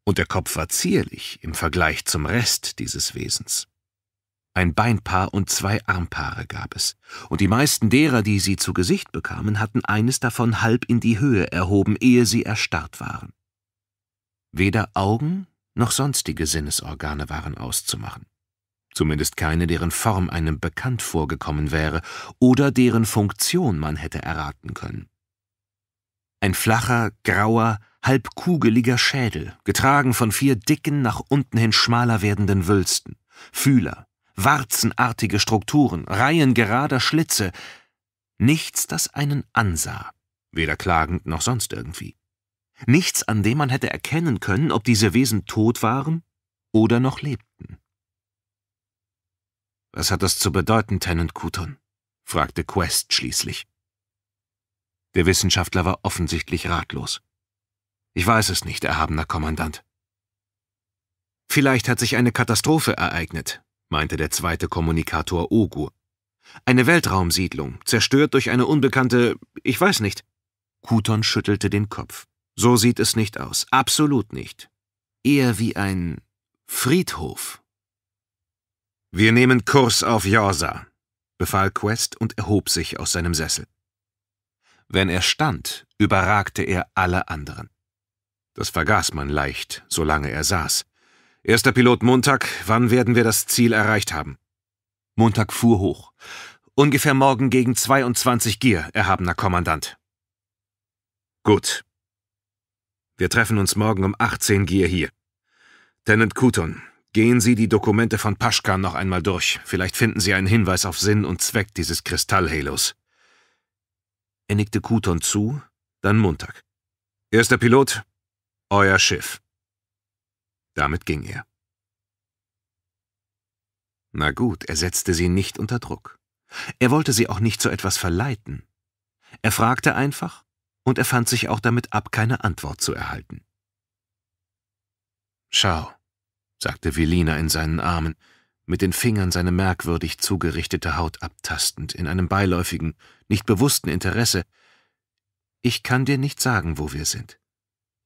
und der Kopf war zierlich im Vergleich zum Rest dieses Wesens. Ein Beinpaar und zwei Armpaare gab es, und die meisten derer, die sie zu Gesicht bekamen, hatten eines davon halb in die Höhe erhoben, ehe sie erstarrt waren. Weder Augen noch sonstige Sinnesorgane waren auszumachen, zumindest keine, deren Form einem bekannt vorgekommen wäre oder deren Funktion man hätte erraten können. Ein flacher, grauer, halbkugeliger Schädel, getragen von vier dicken, nach unten hin schmaler werdenden Wülsten, Fühler, warzenartige Strukturen, Reihen gerader Schlitze, nichts, das einen ansah, weder klagend noch sonst irgendwie. Nichts, an dem man hätte erkennen können, ob diese Wesen tot waren oder noch lebten. Was hat das zu bedeuten, Tenant Kuton? fragte Quest schließlich. Der Wissenschaftler war offensichtlich ratlos. Ich weiß es nicht, erhabener Kommandant. Vielleicht hat sich eine Katastrophe ereignet, meinte der zweite Kommunikator Ogu. Eine Weltraumsiedlung, zerstört durch eine unbekannte, ich weiß nicht. Kuton schüttelte den Kopf. So sieht es nicht aus, absolut nicht. Eher wie ein Friedhof. Wir nehmen Kurs auf Jorsa, befahl Quest und erhob sich aus seinem Sessel. Wenn er stand, überragte er alle anderen. Das vergaß man leicht, solange er saß. Erster Pilot Montag, wann werden wir das Ziel erreicht haben? Montag fuhr hoch. Ungefähr morgen gegen 22 Gier, erhabener Kommandant. Gut. Wir treffen uns morgen um 18 Gier hier. Tenant Kuton, gehen Sie die Dokumente von Paschkan noch einmal durch. Vielleicht finden Sie einen Hinweis auf Sinn und Zweck dieses Kristallhalos. Er nickte Kuton zu, dann Montag. Erster Pilot, euer Schiff. Damit ging er. Na gut, er setzte sie nicht unter Druck. Er wollte sie auch nicht zu etwas verleiten. Er fragte einfach und er fand sich auch damit ab, keine Antwort zu erhalten. Schau, sagte Velina in seinen Armen, mit den Fingern seine merkwürdig zugerichtete Haut abtastend, in einem beiläufigen, nicht bewussten Interesse. Ich kann dir nicht sagen, wo wir sind.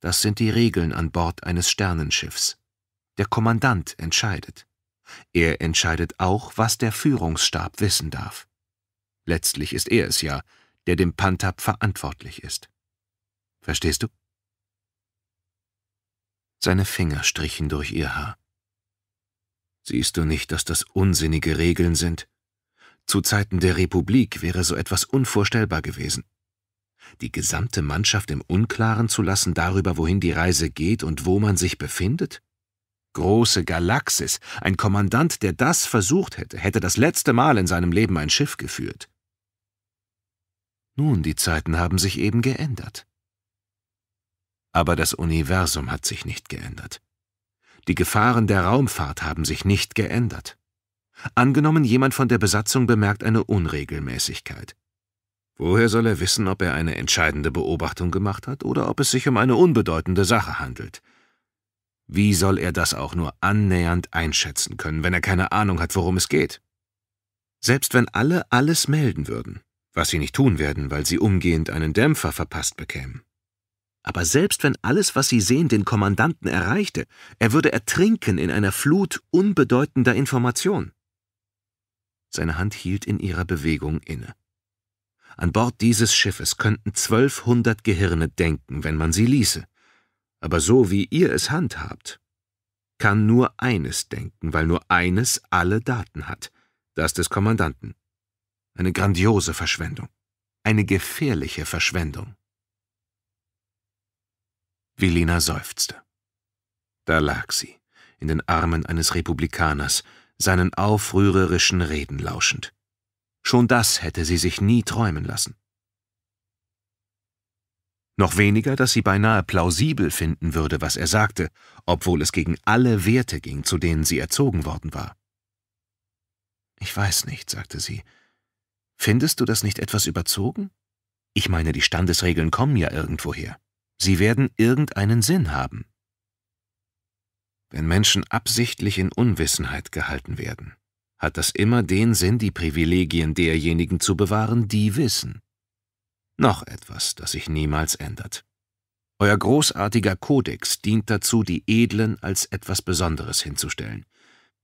Das sind die Regeln an Bord eines Sternenschiffs. Der Kommandant entscheidet. Er entscheidet auch, was der Führungsstab wissen darf. Letztlich ist er es ja, der dem Pantab verantwortlich ist. Verstehst du? Seine Finger strichen durch ihr Haar. Siehst du nicht, dass das unsinnige Regeln sind? Zu Zeiten der Republik wäre so etwas unvorstellbar gewesen die gesamte Mannschaft im Unklaren zu lassen darüber, wohin die Reise geht und wo man sich befindet? Große Galaxis, ein Kommandant, der das versucht hätte, hätte das letzte Mal in seinem Leben ein Schiff geführt. Nun, die Zeiten haben sich eben geändert. Aber das Universum hat sich nicht geändert. Die Gefahren der Raumfahrt haben sich nicht geändert. Angenommen, jemand von der Besatzung bemerkt eine Unregelmäßigkeit. Woher soll er wissen, ob er eine entscheidende Beobachtung gemacht hat oder ob es sich um eine unbedeutende Sache handelt? Wie soll er das auch nur annähernd einschätzen können, wenn er keine Ahnung hat, worum es geht? Selbst wenn alle alles melden würden, was sie nicht tun werden, weil sie umgehend einen Dämpfer verpasst bekämen. Aber selbst wenn alles, was sie sehen, den Kommandanten erreichte, er würde ertrinken in einer Flut unbedeutender Informationen. Seine Hand hielt in ihrer Bewegung inne. An Bord dieses Schiffes könnten 1200 Gehirne denken, wenn man sie ließe. Aber so wie ihr es handhabt, kann nur eines denken, weil nur eines alle Daten hat, das des Kommandanten. Eine grandiose Verschwendung. Eine gefährliche Verschwendung. Wilina seufzte. Da lag sie, in den Armen eines Republikaners, seinen aufrührerischen Reden lauschend. Schon das hätte sie sich nie träumen lassen. Noch weniger, dass sie beinahe plausibel finden würde, was er sagte, obwohl es gegen alle Werte ging, zu denen sie erzogen worden war. Ich weiß nicht, sagte sie. Findest du das nicht etwas überzogen? Ich meine, die Standesregeln kommen ja irgendwoher. Sie werden irgendeinen Sinn haben. Wenn Menschen absichtlich in Unwissenheit gehalten werden, hat das immer den Sinn, die Privilegien derjenigen zu bewahren, die wissen. Noch etwas, das sich niemals ändert. Euer großartiger Kodex dient dazu, die Edlen als etwas Besonderes hinzustellen,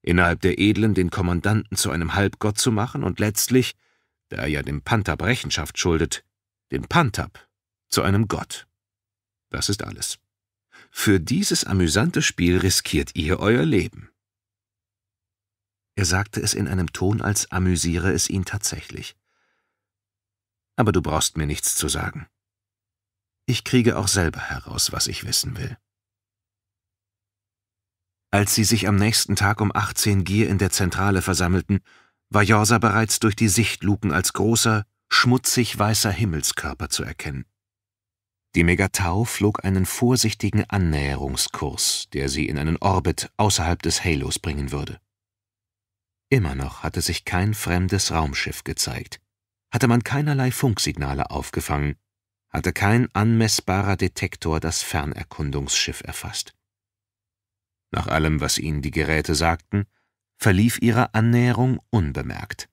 innerhalb der Edlen den Kommandanten zu einem Halbgott zu machen und letztlich, da er ja dem Pantab Rechenschaft schuldet, den Pantab zu einem Gott. Das ist alles. Für dieses amüsante Spiel riskiert ihr euer Leben. Er sagte es in einem Ton, als amüsiere es ihn tatsächlich. Aber du brauchst mir nichts zu sagen. Ich kriege auch selber heraus, was ich wissen will. Als sie sich am nächsten Tag um 18 Gier in der Zentrale versammelten, war Jorsa bereits durch die Sichtluken als großer, schmutzig weißer Himmelskörper zu erkennen. Die Megatau flog einen vorsichtigen Annäherungskurs, der sie in einen Orbit außerhalb des Halos bringen würde. Immer noch hatte sich kein fremdes Raumschiff gezeigt, hatte man keinerlei Funksignale aufgefangen, hatte kein anmessbarer Detektor das Fernerkundungsschiff erfasst. Nach allem, was ihnen die Geräte sagten, verlief ihre Annäherung unbemerkt.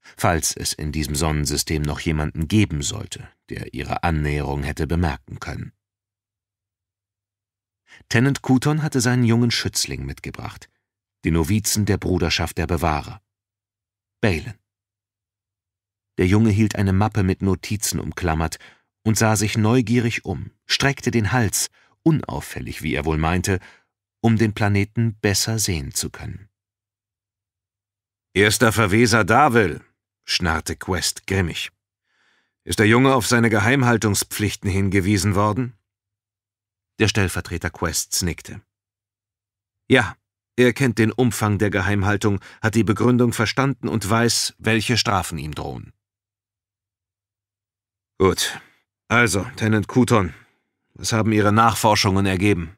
Falls es in diesem Sonnensystem noch jemanden geben sollte, der ihre Annäherung hätte bemerken können. Tenant Kuton hatte seinen jungen Schützling mitgebracht, die Novizen der Bruderschaft der Bewahrer. Balen. Der Junge hielt eine Mappe mit Notizen umklammert und sah sich neugierig um, streckte den Hals, unauffällig, wie er wohl meinte, um den Planeten besser sehen zu können. Erster Verweser Davil, schnarrte Quest grimmig. Ist der Junge auf seine Geheimhaltungspflichten hingewiesen worden? Der Stellvertreter Quests nickte. Ja, er kennt den Umfang der Geheimhaltung, hat die Begründung verstanden und weiß, welche Strafen ihm drohen. Gut. Also, Tenant Kuton, was haben Ihre Nachforschungen ergeben?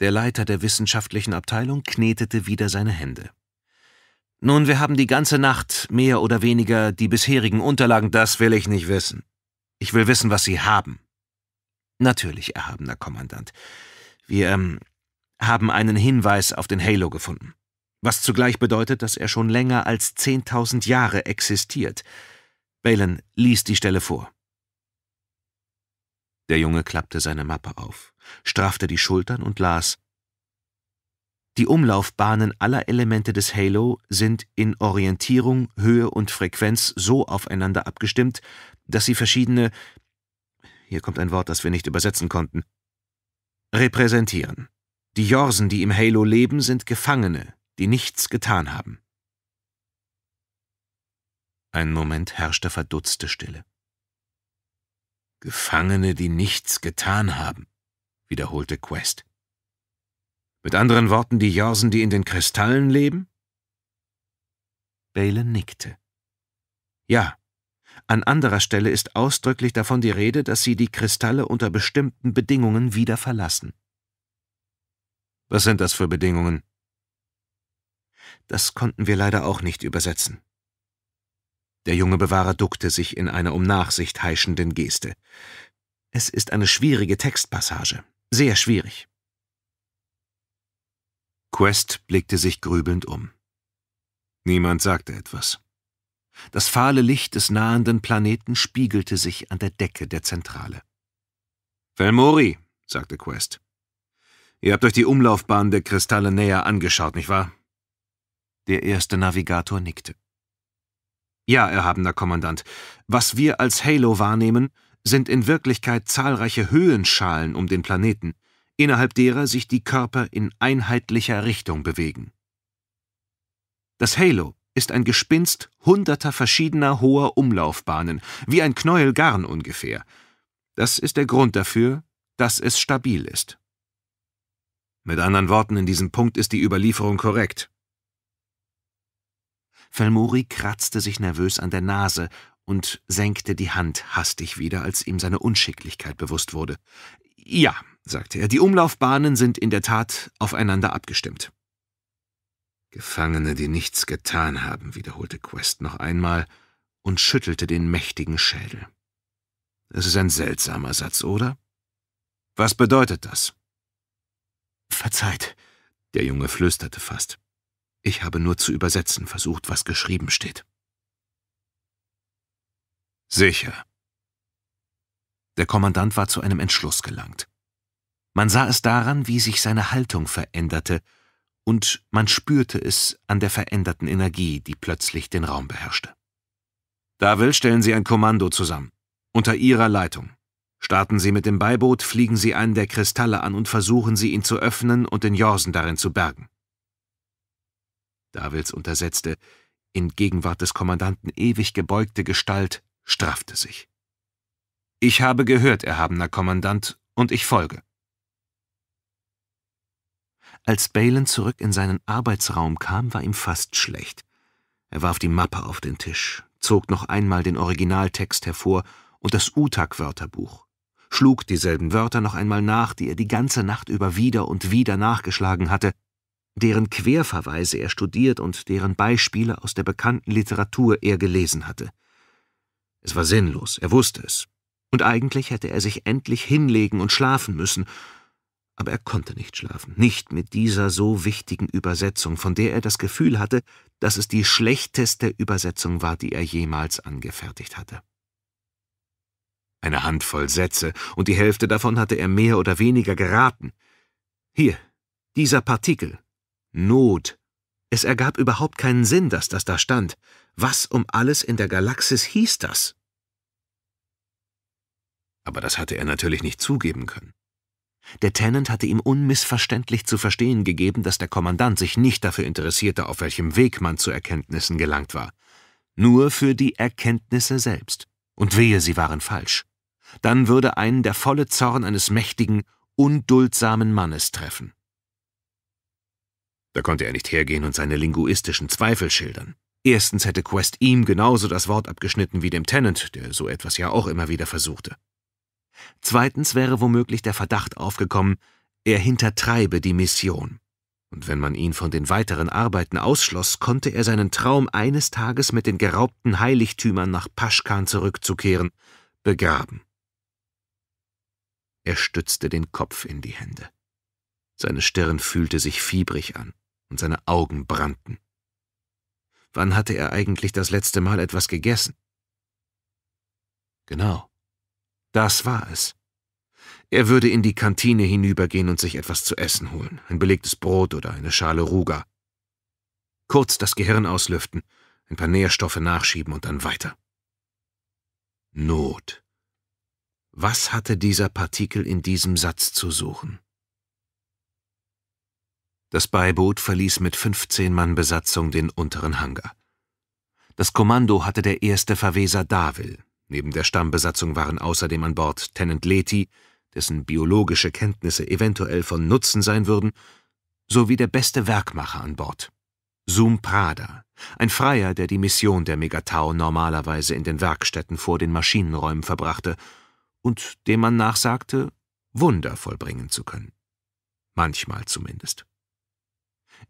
Der Leiter der wissenschaftlichen Abteilung knetete wieder seine Hände. Nun, wir haben die ganze Nacht mehr oder weniger die bisherigen Unterlagen, das will ich nicht wissen. Ich will wissen, was Sie haben. Natürlich, erhabener Kommandant. Wir, ähm, haben einen Hinweis auf den Halo gefunden. Was zugleich bedeutet, dass er schon länger als 10.000 Jahre existiert. Balen liest die Stelle vor. Der Junge klappte seine Mappe auf, straffte die Schultern und las Die Umlaufbahnen aller Elemente des Halo sind in Orientierung, Höhe und Frequenz so aufeinander abgestimmt, dass sie verschiedene hier kommt ein Wort, das wir nicht übersetzen konnten, repräsentieren. Die Jorsen, die im Halo leben, sind Gefangene, die nichts getan haben. Ein Moment herrschte verdutzte Stille. Gefangene, die nichts getan haben, wiederholte Quest. Mit anderen Worten, die Jorsen, die in den Kristallen leben? Balen nickte. Ja, an anderer Stelle ist ausdrücklich davon die Rede, dass sie die Kristalle unter bestimmten Bedingungen wieder verlassen. Was sind das für Bedingungen? Das konnten wir leider auch nicht übersetzen. Der junge Bewahrer duckte sich in einer um Nachsicht heischenden Geste. Es ist eine schwierige Textpassage. Sehr schwierig. Quest blickte sich grübelnd um. Niemand sagte etwas. Das fahle Licht des nahenden Planeten spiegelte sich an der Decke der Zentrale. Velmori, sagte Quest. Ihr habt euch die Umlaufbahn der Kristalle näher angeschaut, nicht wahr? Der erste Navigator nickte. Ja, erhabener Kommandant, was wir als Halo wahrnehmen, sind in Wirklichkeit zahlreiche Höhenschalen um den Planeten, innerhalb derer sich die Körper in einheitlicher Richtung bewegen. Das Halo ist ein Gespinst hunderter verschiedener hoher Umlaufbahnen, wie ein Knäuel Garn ungefähr. Das ist der Grund dafür, dass es stabil ist. Mit anderen Worten, in diesem Punkt ist die Überlieferung korrekt. Felmori kratzte sich nervös an der Nase und senkte die Hand hastig wieder, als ihm seine Unschicklichkeit bewusst wurde. Ja, sagte er, die Umlaufbahnen sind in der Tat aufeinander abgestimmt. Gefangene, die nichts getan haben, wiederholte Quest noch einmal und schüttelte den mächtigen Schädel. Es ist ein seltsamer Satz, oder? Was bedeutet das? Verzeiht, der Junge flüsterte fast. Ich habe nur zu übersetzen versucht, was geschrieben steht. Sicher. Der Kommandant war zu einem Entschluss gelangt. Man sah es daran, wie sich seine Haltung veränderte, und man spürte es an der veränderten Energie, die plötzlich den Raum beherrschte. Da stellen Sie ein Kommando zusammen, unter Ihrer Leitung. Starten Sie mit dem Beiboot, fliegen Sie einen der Kristalle an und versuchen Sie, ihn zu öffnen und den Jorsen darin zu bergen. Davils untersetzte, in Gegenwart des Kommandanten ewig gebeugte Gestalt straffte sich. Ich habe gehört, erhabener Kommandant, und ich folge. Als Balen zurück in seinen Arbeitsraum kam, war ihm fast schlecht. Er warf die Mappe auf den Tisch, zog noch einmal den Originaltext hervor und das Utak-Wörterbuch schlug dieselben Wörter noch einmal nach, die er die ganze Nacht über wieder und wieder nachgeschlagen hatte, deren Querverweise er studiert und deren Beispiele aus der bekannten Literatur er gelesen hatte. Es war sinnlos, er wusste es. Und eigentlich hätte er sich endlich hinlegen und schlafen müssen, aber er konnte nicht schlafen, nicht mit dieser so wichtigen Übersetzung, von der er das Gefühl hatte, dass es die schlechteste Übersetzung war, die er jemals angefertigt hatte eine Handvoll Sätze, und die Hälfte davon hatte er mehr oder weniger geraten. Hier, dieser Partikel. Not. Es ergab überhaupt keinen Sinn, dass das da stand. Was um alles in der Galaxis hieß das? Aber das hatte er natürlich nicht zugeben können. Der Tenant hatte ihm unmissverständlich zu verstehen gegeben, dass der Kommandant sich nicht dafür interessierte, auf welchem Weg man zu Erkenntnissen gelangt war. Nur für die Erkenntnisse selbst. Und wehe, sie waren falsch dann würde einen der volle Zorn eines mächtigen, unduldsamen Mannes treffen. Da konnte er nicht hergehen und seine linguistischen Zweifel schildern. Erstens hätte Quest ihm genauso das Wort abgeschnitten wie dem Tennant, der so etwas ja auch immer wieder versuchte. Zweitens wäre womöglich der Verdacht aufgekommen, er hintertreibe die Mission. Und wenn man ihn von den weiteren Arbeiten ausschloss, konnte er seinen Traum, eines Tages mit den geraubten Heiligtümern nach Paschkan zurückzukehren, begraben. Er stützte den Kopf in die Hände. Seine Stirn fühlte sich fiebrig an und seine Augen brannten. Wann hatte er eigentlich das letzte Mal etwas gegessen? Genau. Das war es. Er würde in die Kantine hinübergehen und sich etwas zu essen holen, ein belegtes Brot oder eine Schale Ruga. Kurz das Gehirn auslüften, ein paar Nährstoffe nachschieben und dann weiter. Not was hatte dieser Partikel in diesem Satz zu suchen? Das Beiboot verließ mit 15 Mann Besatzung den unteren Hangar. Das Kommando hatte der erste Verweser Davil. Neben der Stammbesatzung waren außerdem an Bord Tenant Leti, dessen biologische Kenntnisse eventuell von Nutzen sein würden, sowie der beste Werkmacher an Bord, Zoom Prada, ein Freier, der die Mission der Megatau normalerweise in den Werkstätten vor den Maschinenräumen verbrachte und dem man nachsagte, Wunder vollbringen zu können. Manchmal zumindest.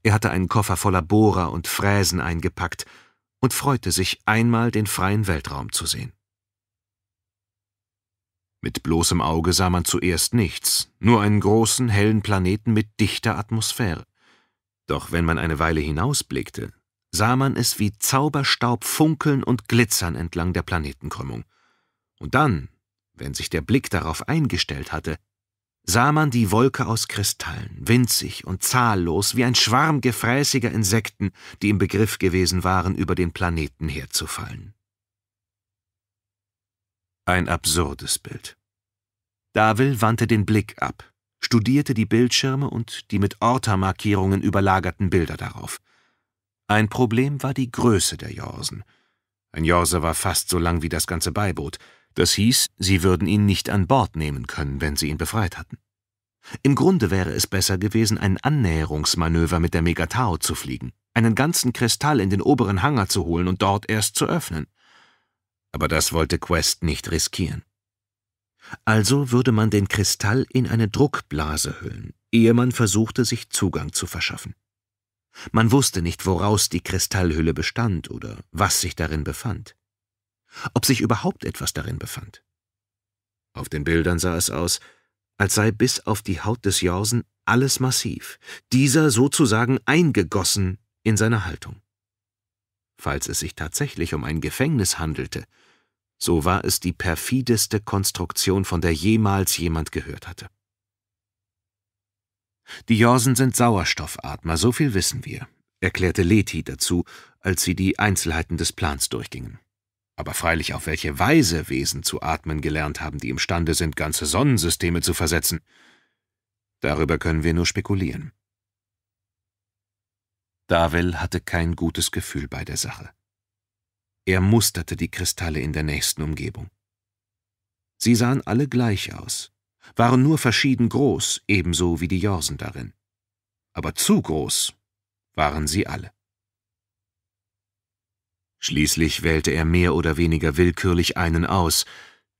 Er hatte einen Koffer voller Bohrer und Fräsen eingepackt und freute sich, einmal den freien Weltraum zu sehen. Mit bloßem Auge sah man zuerst nichts, nur einen großen, hellen Planeten mit dichter Atmosphäre. Doch wenn man eine Weile hinausblickte, sah man es wie Zauberstaub funkeln und glitzern entlang der Planetenkrümmung. Und dann wenn sich der Blick darauf eingestellt hatte, sah man die Wolke aus Kristallen, winzig und zahllos wie ein Schwarm gefräßiger Insekten, die im Begriff gewesen waren, über den Planeten herzufallen. Ein absurdes Bild. Davil wandte den Blick ab, studierte die Bildschirme und die mit Ortermarkierungen überlagerten Bilder darauf. Ein Problem war die Größe der Jorsen. Ein Jorse war fast so lang wie das ganze Beiboot, das hieß, sie würden ihn nicht an Bord nehmen können, wenn sie ihn befreit hatten. Im Grunde wäre es besser gewesen, ein Annäherungsmanöver mit der Megatau zu fliegen, einen ganzen Kristall in den oberen Hangar zu holen und dort erst zu öffnen. Aber das wollte Quest nicht riskieren. Also würde man den Kristall in eine Druckblase hüllen, ehe man versuchte, sich Zugang zu verschaffen. Man wusste nicht, woraus die Kristallhülle bestand oder was sich darin befand ob sich überhaupt etwas darin befand. Auf den Bildern sah es aus, als sei bis auf die Haut des Jorsen alles massiv, dieser sozusagen eingegossen in seine Haltung. Falls es sich tatsächlich um ein Gefängnis handelte, so war es die perfideste Konstruktion, von der jemals jemand gehört hatte. Die Jorsen sind Sauerstoffatmer, so viel wissen wir, erklärte Leti dazu, als sie die Einzelheiten des Plans durchgingen aber freilich auf welche Weise Wesen zu atmen gelernt haben, die imstande sind, ganze Sonnensysteme zu versetzen, darüber können wir nur spekulieren. Davil hatte kein gutes Gefühl bei der Sache. Er musterte die Kristalle in der nächsten Umgebung. Sie sahen alle gleich aus, waren nur verschieden groß, ebenso wie die Jorsen darin. Aber zu groß waren sie alle. Schließlich wählte er mehr oder weniger willkürlich einen aus,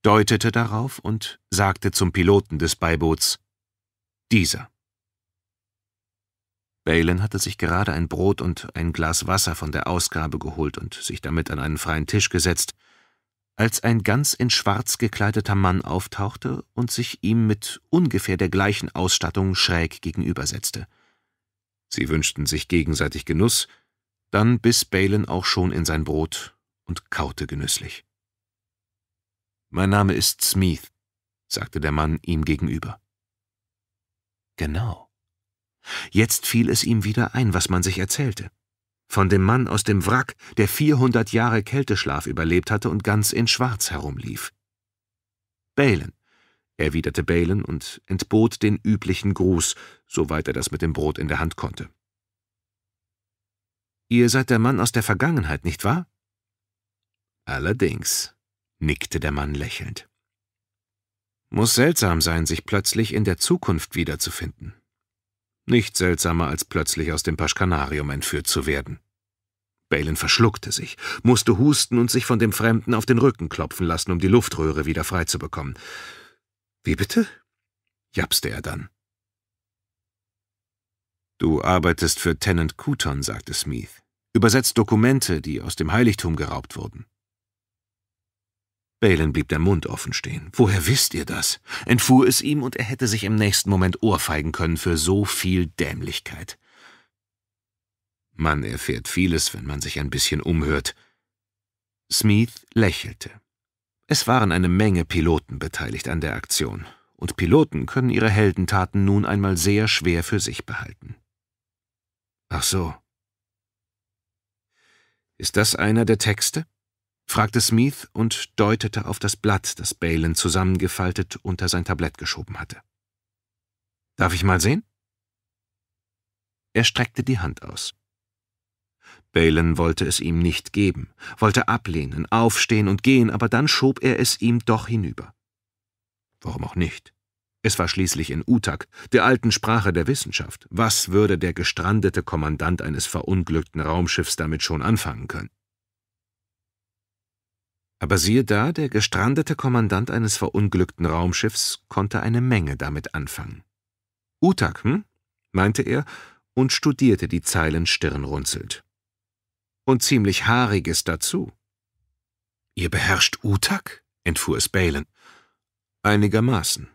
deutete darauf und sagte zum Piloten des Beiboots Dieser. Balen hatte sich gerade ein Brot und ein Glas Wasser von der Ausgabe geholt und sich damit an einen freien Tisch gesetzt, als ein ganz in Schwarz gekleideter Mann auftauchte und sich ihm mit ungefähr der gleichen Ausstattung schräg gegenübersetzte. Sie wünschten sich gegenseitig Genuss, dann biss Balen auch schon in sein Brot und kaute genüsslich. »Mein Name ist Smith«, sagte der Mann ihm gegenüber. Genau. Jetzt fiel es ihm wieder ein, was man sich erzählte. Von dem Mann aus dem Wrack, der 400 Jahre Kälteschlaf überlebt hatte und ganz in Schwarz herumlief. Balen, erwiderte Balen und entbot den üblichen Gruß, soweit er das mit dem Brot in der Hand konnte. Ihr seid der Mann aus der Vergangenheit, nicht wahr? Allerdings, nickte der Mann lächelnd. Muss seltsam sein, sich plötzlich in der Zukunft wiederzufinden. Nicht seltsamer, als plötzlich aus dem Paschkanarium entführt zu werden. Balen verschluckte sich, musste husten und sich von dem Fremden auf den Rücken klopfen lassen, um die Luftröhre wieder freizubekommen. Wie bitte? japste er dann. Du arbeitest für Tenant Couton, sagte Smith. Übersetzt Dokumente, die aus dem Heiligtum geraubt wurden. Balen blieb der Mund offen stehen. Woher wisst ihr das? Entfuhr es ihm, und er hätte sich im nächsten Moment ohrfeigen können für so viel Dämlichkeit. Man erfährt vieles, wenn man sich ein bisschen umhört. Smith lächelte. Es waren eine Menge Piloten beteiligt an der Aktion, und Piloten können ihre Heldentaten nun einmal sehr schwer für sich behalten. Ach so. Ist das einer der Texte? fragte Smith und deutete auf das Blatt, das Balin zusammengefaltet unter sein Tablett geschoben hatte. Darf ich mal sehen? Er streckte die Hand aus. Balin wollte es ihm nicht geben, wollte ablehnen, aufstehen und gehen, aber dann schob er es ihm doch hinüber. Warum auch nicht? Es war schließlich in Utak, der alten Sprache der Wissenschaft. Was würde der gestrandete Kommandant eines verunglückten Raumschiffs damit schon anfangen können? Aber siehe da, der gestrandete Kommandant eines verunglückten Raumschiffs konnte eine Menge damit anfangen. Utak, hm? meinte er und studierte die Zeilen stirnrunzelnd. Und ziemlich haariges dazu. Ihr beherrscht Utak? entfuhr es Balen. Einigermaßen,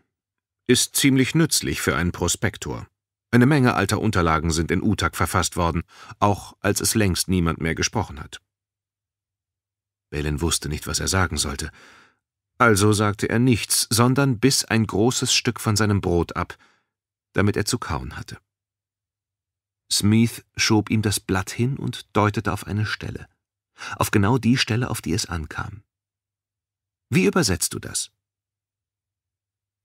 ist ziemlich nützlich für einen Prospektor. Eine Menge alter Unterlagen sind in UTAG verfasst worden, auch als es längst niemand mehr gesprochen hat. Belen wusste nicht, was er sagen sollte. Also sagte er nichts, sondern biss ein großes Stück von seinem Brot ab, damit er zu kauen hatte. Smith schob ihm das Blatt hin und deutete auf eine Stelle. Auf genau die Stelle, auf die es ankam. Wie übersetzt du das?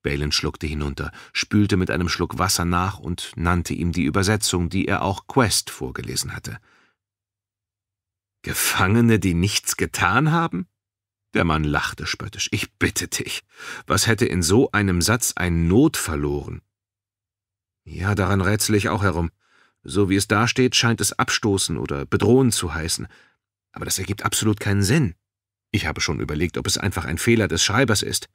Balen schluckte hinunter, spülte mit einem Schluck Wasser nach und nannte ihm die Übersetzung, die er auch Quest vorgelesen hatte. Gefangene, die nichts getan haben? Der Mann lachte spöttisch. Ich bitte dich, was hätte in so einem Satz ein Not verloren? Ja, daran rätsel ich auch herum. So wie es dasteht, scheint es abstoßen oder bedrohen zu heißen. Aber das ergibt absolut keinen Sinn. Ich habe schon überlegt, ob es einfach ein Fehler des Schreibers ist.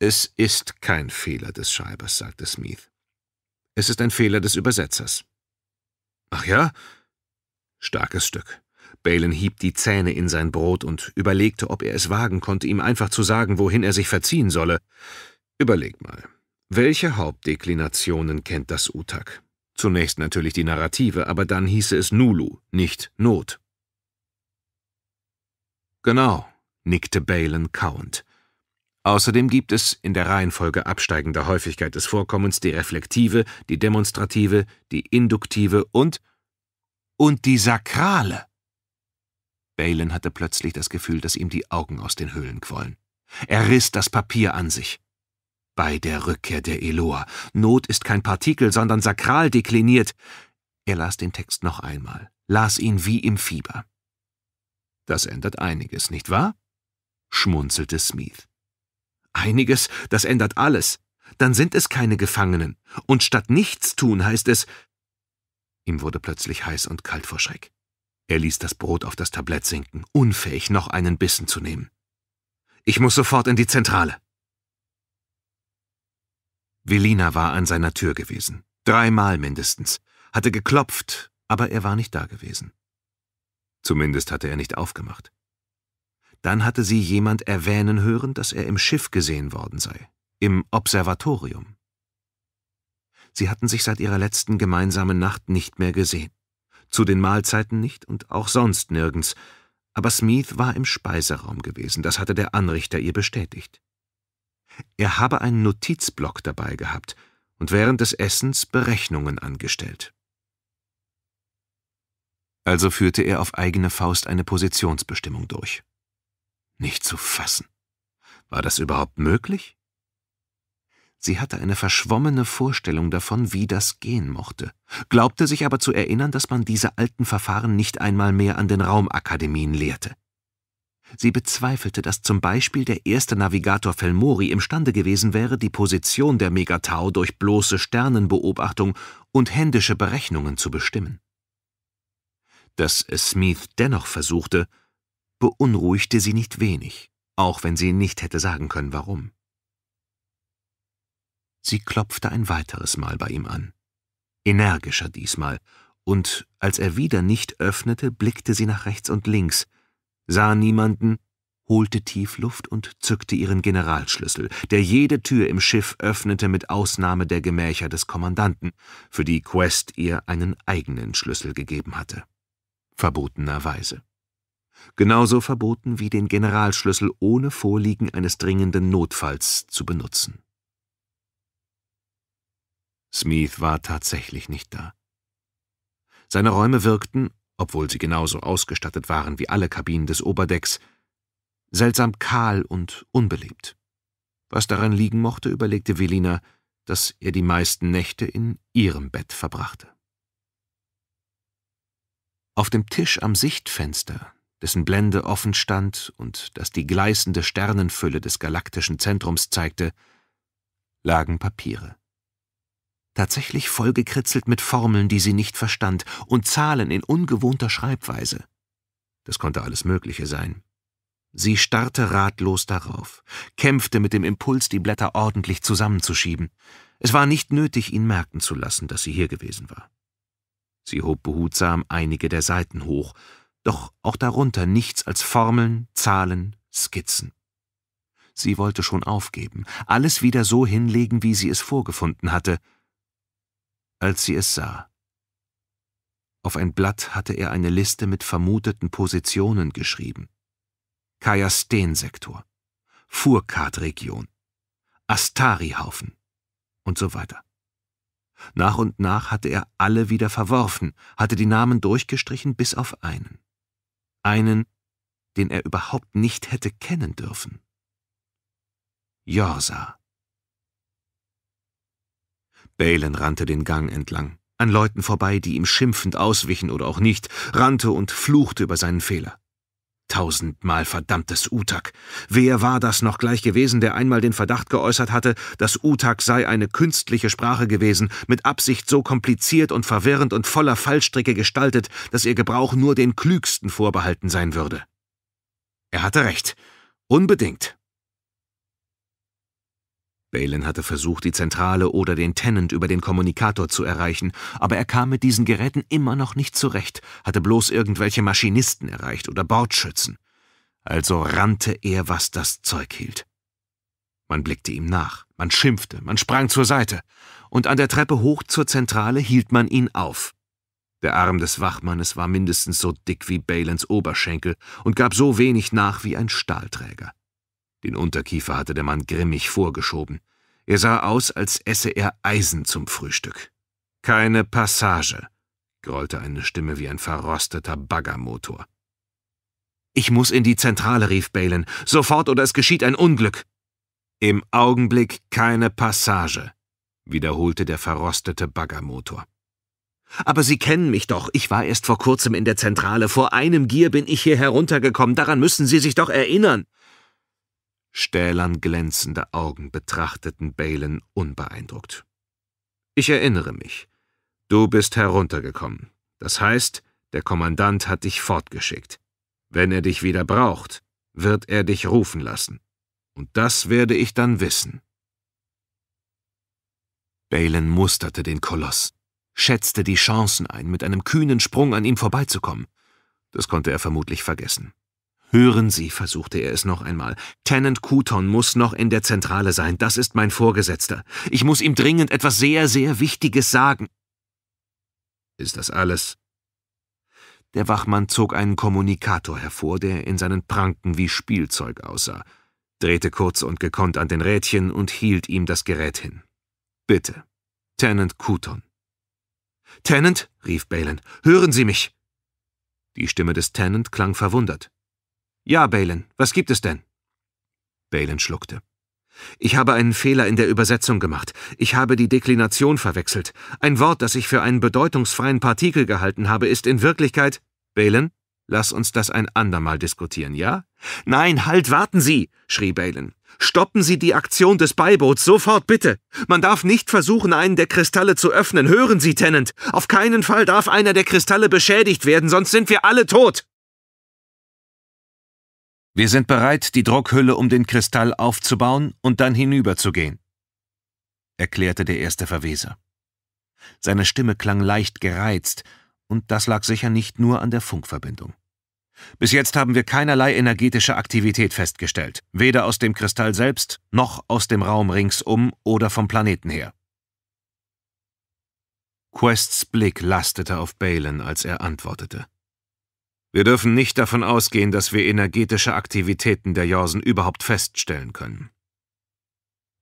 Es ist kein Fehler des Schreibers, sagte Smith. Es ist ein Fehler des Übersetzers. Ach ja? Starkes Stück. Balen hieb die Zähne in sein Brot und überlegte, ob er es wagen konnte, ihm einfach zu sagen, wohin er sich verziehen solle. Überleg mal, welche Hauptdeklinationen kennt das Utak? Zunächst natürlich die Narrative, aber dann hieße es Nulu, nicht Not. Genau, nickte Balen kauend. Außerdem gibt es in der Reihenfolge absteigender Häufigkeit des Vorkommens die reflektive, die demonstrative, die induktive und und die sakrale. Balen hatte plötzlich das Gefühl, dass ihm die Augen aus den Höhlen quollen. Er riss das Papier an sich. Bei der Rückkehr der Eloa. Not ist kein Partikel, sondern sakral dekliniert. Er las den Text noch einmal, las ihn wie im Fieber. Das ändert einiges, nicht wahr? schmunzelte Smith. Einiges, das ändert alles. Dann sind es keine Gefangenen. Und statt nichts tun heißt es. Ihm wurde plötzlich heiß und kalt vor Schreck. Er ließ das Brot auf das Tablett sinken, unfähig, noch einen Bissen zu nehmen. Ich muss sofort in die Zentrale. Velina war an seiner Tür gewesen. Dreimal mindestens. Hatte geklopft, aber er war nicht da gewesen. Zumindest hatte er nicht aufgemacht. Dann hatte sie jemand erwähnen hören, dass er im Schiff gesehen worden sei, im Observatorium. Sie hatten sich seit ihrer letzten gemeinsamen Nacht nicht mehr gesehen. Zu den Mahlzeiten nicht und auch sonst nirgends. Aber Smith war im Speiseraum gewesen, das hatte der Anrichter ihr bestätigt. Er habe einen Notizblock dabei gehabt und während des Essens Berechnungen angestellt. Also führte er auf eigene Faust eine Positionsbestimmung durch. Nicht zu fassen. War das überhaupt möglich? Sie hatte eine verschwommene Vorstellung davon, wie das gehen mochte, glaubte sich aber zu erinnern, dass man diese alten Verfahren nicht einmal mehr an den Raumakademien lehrte. Sie bezweifelte, dass zum Beispiel der erste Navigator Felmori imstande gewesen wäre, die Position der Megatau durch bloße Sternenbeobachtung und händische Berechnungen zu bestimmen. Dass es Smith dennoch versuchte, beunruhigte sie nicht wenig, auch wenn sie nicht hätte sagen können, warum. Sie klopfte ein weiteres Mal bei ihm an, energischer diesmal, und als er wieder nicht öffnete, blickte sie nach rechts und links, sah niemanden, holte tief Luft und zückte ihren Generalschlüssel, der jede Tür im Schiff öffnete mit Ausnahme der Gemächer des Kommandanten, für die Quest ihr einen eigenen Schlüssel gegeben hatte. Verbotenerweise genauso verboten wie den Generalschlüssel ohne Vorliegen eines dringenden Notfalls zu benutzen. Smith war tatsächlich nicht da. Seine Räume wirkten, obwohl sie genauso ausgestattet waren wie alle Kabinen des Oberdecks, seltsam kahl und unbelebt. Was daran liegen mochte, überlegte Velina, dass er die meisten Nächte in ihrem Bett verbrachte. Auf dem Tisch am Sichtfenster dessen Blende offen stand und das die gleißende Sternenfülle des galaktischen Zentrums zeigte, lagen Papiere. Tatsächlich vollgekritzelt mit Formeln, die sie nicht verstand, und Zahlen in ungewohnter Schreibweise. Das konnte alles Mögliche sein. Sie starrte ratlos darauf, kämpfte mit dem Impuls, die Blätter ordentlich zusammenzuschieben. Es war nicht nötig, ihn merken zu lassen, dass sie hier gewesen war. Sie hob behutsam einige der Seiten hoch doch auch darunter nichts als Formeln, Zahlen, Skizzen. Sie wollte schon aufgeben, alles wieder so hinlegen, wie sie es vorgefunden hatte, als sie es sah. Auf ein Blatt hatte er eine Liste mit vermuteten Positionen geschrieben. Kajasten-Sektor, Furkat-Region, Astari-Haufen und so weiter. Nach und nach hatte er alle wieder verworfen, hatte die Namen durchgestrichen bis auf einen einen, den er überhaupt nicht hätte kennen dürfen. Jorsa. Balen rannte den Gang entlang, an Leuten vorbei, die ihm schimpfend auswichen oder auch nicht, rannte und fluchte über seinen Fehler. Tausendmal verdammtes Utak. Wer war das noch gleich gewesen, der einmal den Verdacht geäußert hatte, dass Utak sei eine künstliche Sprache gewesen, mit Absicht so kompliziert und verwirrend und voller Fallstricke gestaltet, dass ihr Gebrauch nur den Klügsten vorbehalten sein würde? Er hatte recht. Unbedingt. Balin hatte versucht, die Zentrale oder den Tenant über den Kommunikator zu erreichen, aber er kam mit diesen Geräten immer noch nicht zurecht, hatte bloß irgendwelche Maschinisten erreicht oder Bordschützen. Also rannte er, was das Zeug hielt. Man blickte ihm nach, man schimpfte, man sprang zur Seite, und an der Treppe hoch zur Zentrale hielt man ihn auf. Der Arm des Wachmannes war mindestens so dick wie Balins Oberschenkel und gab so wenig nach wie ein Stahlträger. Den Unterkiefer hatte der Mann grimmig vorgeschoben. Er sah aus, als esse er Eisen zum Frühstück. Keine Passage, grollte eine Stimme wie ein verrosteter Baggermotor. Ich muss in die Zentrale, rief Balen. Sofort oder es geschieht ein Unglück. Im Augenblick keine Passage, wiederholte der verrostete Baggermotor. Aber Sie kennen mich doch. Ich war erst vor kurzem in der Zentrale. Vor einem Gier bin ich hier heruntergekommen. Daran müssen Sie sich doch erinnern stählern glänzende Augen betrachteten Balen unbeeindruckt. Ich erinnere mich. Du bist heruntergekommen. Das heißt, der Kommandant hat dich fortgeschickt. Wenn er dich wieder braucht, wird er dich rufen lassen. Und das werde ich dann wissen. Balen musterte den Koloss, schätzte die Chancen ein, mit einem kühnen Sprung an ihm vorbeizukommen. Das konnte er vermutlich vergessen. Hören Sie, versuchte er es noch einmal, Tenant Kuton muss noch in der Zentrale sein, das ist mein Vorgesetzter. Ich muss ihm dringend etwas sehr, sehr Wichtiges sagen. Ist das alles? Der Wachmann zog einen Kommunikator hervor, der in seinen Pranken wie Spielzeug aussah, drehte kurz und gekonnt an den Rädchen und hielt ihm das Gerät hin. Bitte, Tenant Kuton. Tenant, rief Balen, hören Sie mich! Die Stimme des Tenant klang verwundert. Ja, Balen, was gibt es denn? Balen schluckte. Ich habe einen Fehler in der Übersetzung gemacht. Ich habe die Deklination verwechselt. Ein Wort, das ich für einen bedeutungsfreien Partikel gehalten habe, ist in Wirklichkeit. Balen, lass uns das ein andermal diskutieren, ja? Nein, halt, warten Sie, schrie Balen. Stoppen Sie die Aktion des Beiboots sofort, bitte! Man darf nicht versuchen, einen der Kristalle zu öffnen. Hören Sie, Tennant! Auf keinen Fall darf einer der Kristalle beschädigt werden, sonst sind wir alle tot! Wir sind bereit, die Druckhülle um den Kristall aufzubauen und dann hinüberzugehen, erklärte der erste Verweser. Seine Stimme klang leicht gereizt, und das lag sicher nicht nur an der Funkverbindung. Bis jetzt haben wir keinerlei energetische Aktivität festgestellt, weder aus dem Kristall selbst noch aus dem Raum ringsum oder vom Planeten her. Quests Blick lastete auf Balen, als er antwortete. Wir dürfen nicht davon ausgehen, dass wir energetische Aktivitäten der Jorsen überhaupt feststellen können.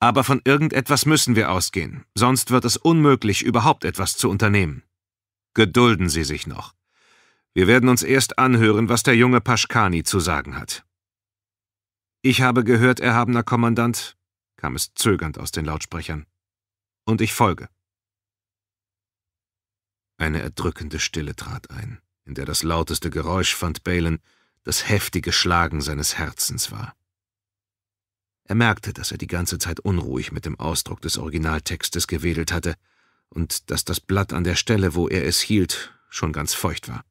Aber von irgendetwas müssen wir ausgehen, sonst wird es unmöglich, überhaupt etwas zu unternehmen. Gedulden Sie sich noch. Wir werden uns erst anhören, was der junge Paschkani zu sagen hat. Ich habe gehört, erhabener Kommandant, kam es zögernd aus den Lautsprechern. Und ich folge. Eine erdrückende Stille trat ein in der das lauteste Geräusch, fand Balen, das heftige Schlagen seines Herzens war. Er merkte, dass er die ganze Zeit unruhig mit dem Ausdruck des Originaltextes gewedelt hatte und dass das Blatt an der Stelle, wo er es hielt, schon ganz feucht war.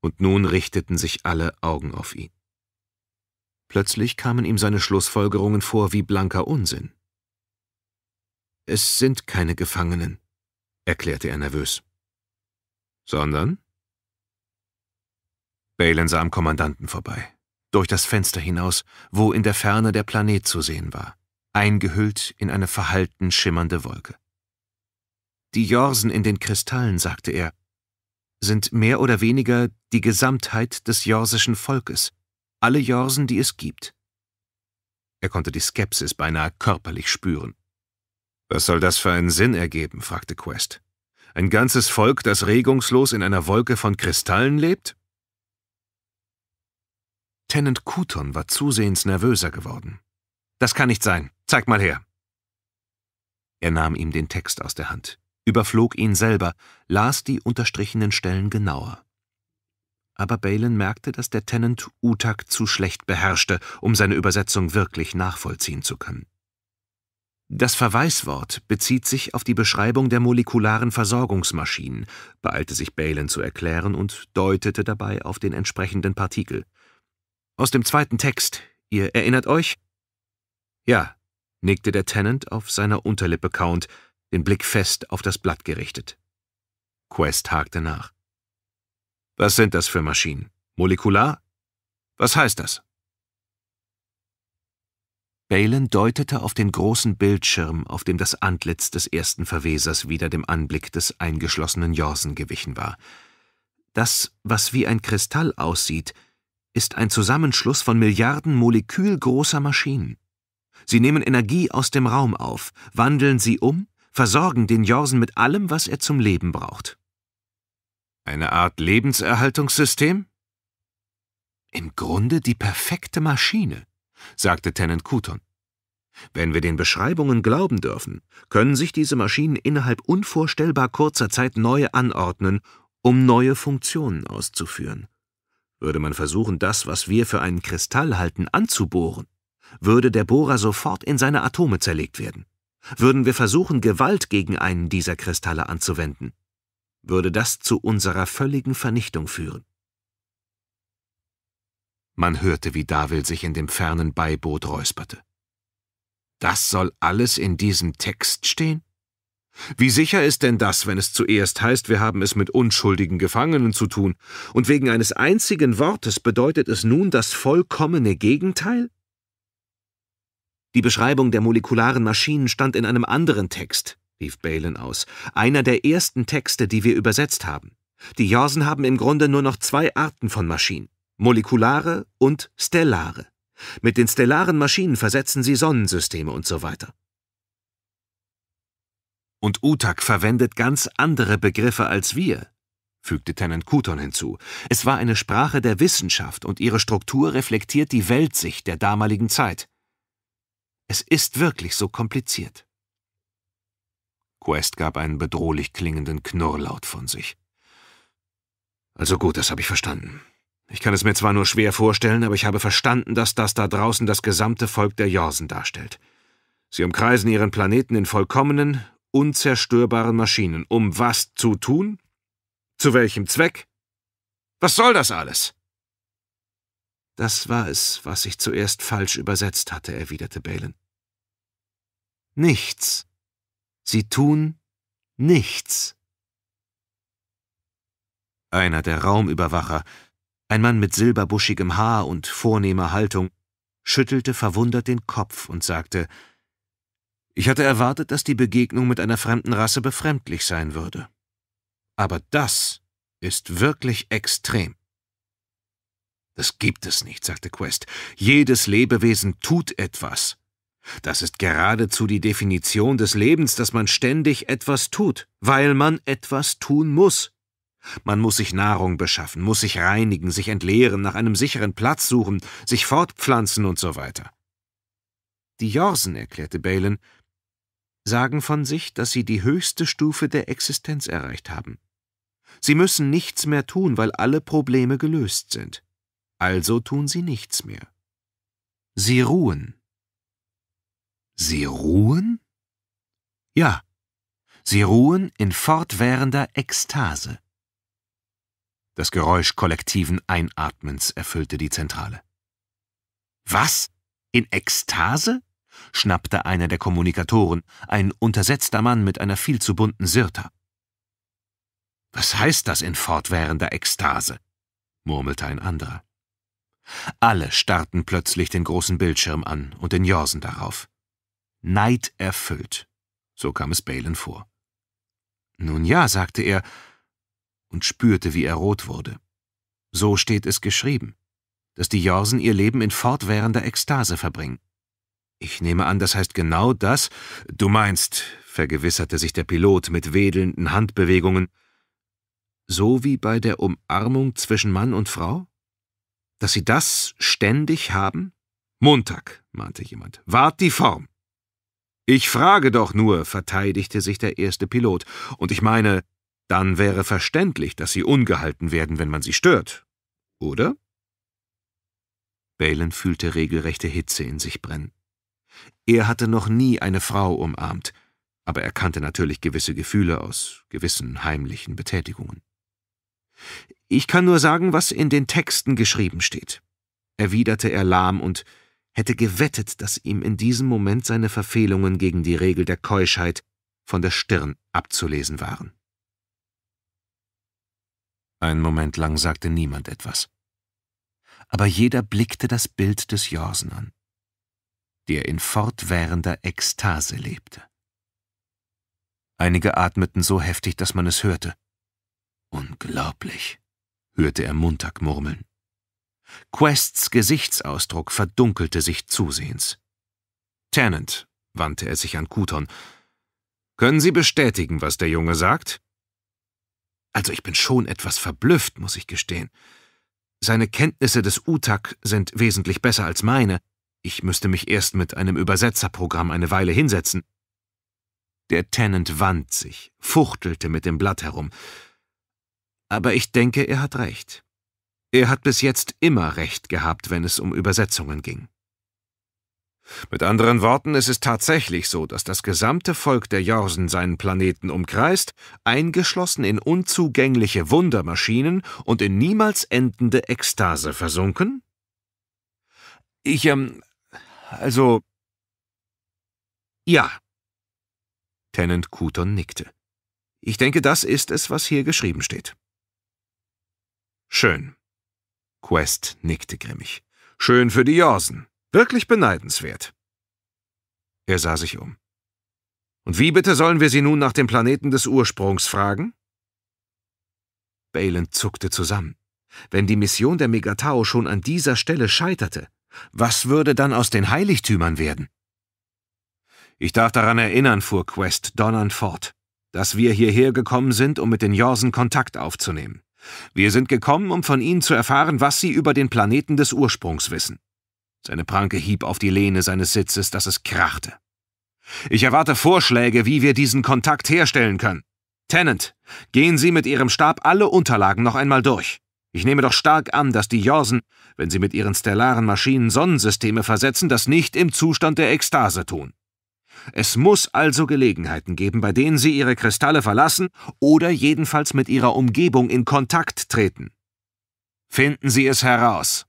Und nun richteten sich alle Augen auf ihn. Plötzlich kamen ihm seine Schlussfolgerungen vor wie blanker Unsinn. Es sind keine Gefangenen, erklärte er nervös. Sondern? Balen sah am Kommandanten vorbei, durch das Fenster hinaus, wo in der Ferne der Planet zu sehen war, eingehüllt in eine verhalten schimmernde Wolke. Die Jorsen in den Kristallen, sagte er, sind mehr oder weniger die Gesamtheit des jorsischen Volkes, alle Jorsen, die es gibt. Er konnte die Skepsis beinahe körperlich spüren. Was soll das für einen Sinn ergeben? fragte Quest. Ein ganzes Volk, das regungslos in einer Wolke von Kristallen lebt? Lieutenant Kuton war zusehends nervöser geworden. Das kann nicht sein. Zeig mal her. Er nahm ihm den Text aus der Hand, überflog ihn selber, las die unterstrichenen Stellen genauer. Aber Balen merkte, dass der Tenant Utak zu schlecht beherrschte, um seine Übersetzung wirklich nachvollziehen zu können. Das Verweiswort bezieht sich auf die Beschreibung der molekularen Versorgungsmaschinen, beeilte sich Balen zu erklären und deutete dabei auf den entsprechenden Partikel. Aus dem zweiten Text. Ihr erinnert euch? Ja, nickte der Tenant auf seiner Unterlippe kauend, den Blick fest auf das Blatt gerichtet. Quest hakte nach. Was sind das für Maschinen? Molekular? Was heißt das? Balen deutete auf den großen Bildschirm, auf dem das Antlitz des ersten Verwesers wieder dem Anblick des eingeschlossenen Jorsen gewichen war. Das, was wie ein Kristall aussieht, ist ein Zusammenschluss von Milliarden molekülgroßer Maschinen. Sie nehmen Energie aus dem Raum auf, wandeln sie um, versorgen den Jorsen mit allem, was er zum Leben braucht. Eine Art Lebenserhaltungssystem? Im Grunde die perfekte Maschine, sagte Tennant Kuton. Wenn wir den Beschreibungen glauben dürfen, können sich diese Maschinen innerhalb unvorstellbar kurzer Zeit neu anordnen, um neue Funktionen auszuführen. Würde man versuchen, das, was wir für einen Kristall halten, anzubohren, würde der Bohrer sofort in seine Atome zerlegt werden. Würden wir versuchen, Gewalt gegen einen dieser Kristalle anzuwenden, würde das zu unserer völligen Vernichtung führen. Man hörte, wie Davil sich in dem fernen Beiboot räusperte. Das soll alles in diesem Text stehen? Wie sicher ist denn das, wenn es zuerst heißt, wir haben es mit unschuldigen Gefangenen zu tun, und wegen eines einzigen Wortes bedeutet es nun das vollkommene Gegenteil? Die Beschreibung der molekularen Maschinen stand in einem anderen Text, rief Balen aus, einer der ersten Texte, die wir übersetzt haben. Die Jorsen haben im Grunde nur noch zwei Arten von Maschinen, molekulare und stellare. Mit den stellaren Maschinen versetzen sie Sonnensysteme und so weiter. Und Utak verwendet ganz andere Begriffe als wir, fügte Tennant Kuton hinzu. Es war eine Sprache der Wissenschaft und ihre Struktur reflektiert die Weltsicht der damaligen Zeit. Es ist wirklich so kompliziert. Quest gab einen bedrohlich klingenden Knurrlaut von sich. Also gut, das habe ich verstanden. Ich kann es mir zwar nur schwer vorstellen, aber ich habe verstanden, dass das da draußen das gesamte Volk der Jorsen darstellt. Sie umkreisen ihren Planeten in vollkommenen, unzerstörbaren Maschinen, um was zu tun? Zu welchem Zweck? Was soll das alles? Das war es, was ich zuerst falsch übersetzt hatte, erwiderte Balen. Nichts. Sie tun nichts. Einer der Raumüberwacher, ein Mann mit silberbuschigem Haar und vornehmer Haltung, schüttelte verwundert den Kopf und sagte, ich hatte erwartet, dass die Begegnung mit einer fremden Rasse befremdlich sein würde. Aber das ist wirklich extrem. Das gibt es nicht, sagte Quest. Jedes Lebewesen tut etwas. Das ist geradezu die Definition des Lebens, dass man ständig etwas tut, weil man etwas tun muss. Man muss sich Nahrung beschaffen, muss sich reinigen, sich entleeren, nach einem sicheren Platz suchen, sich fortpflanzen und so weiter. Die Jorsen, erklärte Balen, sagen von sich, dass sie die höchste Stufe der Existenz erreicht haben. Sie müssen nichts mehr tun, weil alle Probleme gelöst sind. Also tun sie nichts mehr. Sie ruhen. Sie ruhen? Ja, sie ruhen in fortwährender Ekstase. Das Geräusch kollektiven Einatmens erfüllte die Zentrale. Was? In Ekstase? schnappte einer der Kommunikatoren, ein untersetzter Mann mit einer viel zu bunten Sirta. Was heißt das in fortwährender Ekstase? murmelte ein anderer. Alle starrten plötzlich den großen Bildschirm an und den Jorsen darauf. Neid erfüllt, so kam es Balen vor. Nun ja, sagte er und spürte, wie er rot wurde. So steht es geschrieben, dass die Jorsen ihr Leben in fortwährender Ekstase verbringen. Ich nehme an, das heißt genau das? Du meinst, vergewisserte sich der Pilot mit wedelnden Handbewegungen, so wie bei der Umarmung zwischen Mann und Frau? Dass sie das ständig haben? Montag, mahnte jemand. Wart die Form. Ich frage doch nur, verteidigte sich der erste Pilot, und ich meine, dann wäre verständlich, dass sie ungehalten werden, wenn man sie stört. Oder? Balen fühlte regelrechte Hitze in sich brennen. Er hatte noch nie eine Frau umarmt, aber er kannte natürlich gewisse Gefühle aus gewissen heimlichen Betätigungen. Ich kann nur sagen, was in den Texten geschrieben steht, erwiderte er lahm und hätte gewettet, dass ihm in diesem Moment seine Verfehlungen gegen die Regel der Keuschheit von der Stirn abzulesen waren. Einen Moment lang sagte niemand etwas. Aber jeder blickte das Bild des Jorsen an der in fortwährender Ekstase lebte. Einige atmeten so heftig, dass man es hörte. Unglaublich, hörte er Montag murmeln. Quests Gesichtsausdruck verdunkelte sich zusehends. Tennant, wandte er sich an Kuton, können Sie bestätigen, was der Junge sagt? Also ich bin schon etwas verblüfft, muss ich gestehen. Seine Kenntnisse des Utak sind wesentlich besser als meine, ich müsste mich erst mit einem Übersetzerprogramm eine Weile hinsetzen. Der Tenant wand sich, fuchtelte mit dem Blatt herum. Aber ich denke, er hat recht. Er hat bis jetzt immer recht gehabt, wenn es um Übersetzungen ging. Mit anderen Worten, es ist tatsächlich so, dass das gesamte Volk der Jorsen seinen Planeten umkreist, eingeschlossen in unzugängliche Wundermaschinen und in niemals endende Ekstase versunken? Ich ähm, also. Ja. Tenant Kuton nickte. Ich denke, das ist es, was hier geschrieben steht. Schön. Quest nickte grimmig. Schön für die Jorsen. Wirklich beneidenswert. Er sah sich um. Und wie bitte sollen wir sie nun nach dem Planeten des Ursprungs fragen? Balen zuckte zusammen. Wenn die Mission der Megatau schon an dieser Stelle scheiterte, was würde dann aus den Heiligtümern werden? Ich darf daran erinnern, fuhr Quest donnernd fort, dass wir hierher gekommen sind, um mit den Jorsen Kontakt aufzunehmen. Wir sind gekommen, um von ihnen zu erfahren, was sie über den Planeten des Ursprungs wissen. Seine Pranke hieb auf die Lehne seines Sitzes, dass es krachte. Ich erwarte Vorschläge, wie wir diesen Kontakt herstellen können. Tennant, gehen Sie mit Ihrem Stab alle Unterlagen noch einmal durch. Ich nehme doch stark an, dass die Jorsen, wenn sie mit ihren stellaren Maschinen Sonnensysteme versetzen, das nicht im Zustand der Ekstase tun. Es muss also Gelegenheiten geben, bei denen sie ihre Kristalle verlassen oder jedenfalls mit ihrer Umgebung in Kontakt treten. Finden Sie es heraus.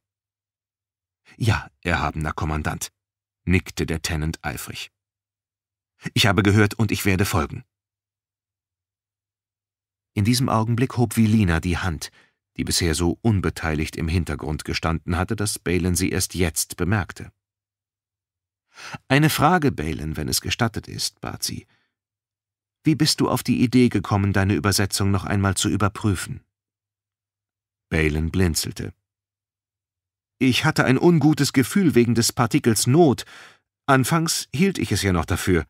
Ja, erhabener Kommandant, nickte der Tenant eifrig. Ich habe gehört und ich werde folgen. In diesem Augenblick hob Vilina die Hand, die bisher so unbeteiligt im Hintergrund gestanden hatte, dass Balen sie erst jetzt bemerkte. Eine Frage, Balen, wenn es gestattet ist, bat sie. Wie bist du auf die Idee gekommen, deine Übersetzung noch einmal zu überprüfen? Balen blinzelte. Ich hatte ein ungutes Gefühl wegen des Partikels Not. Anfangs hielt ich es ja noch dafür.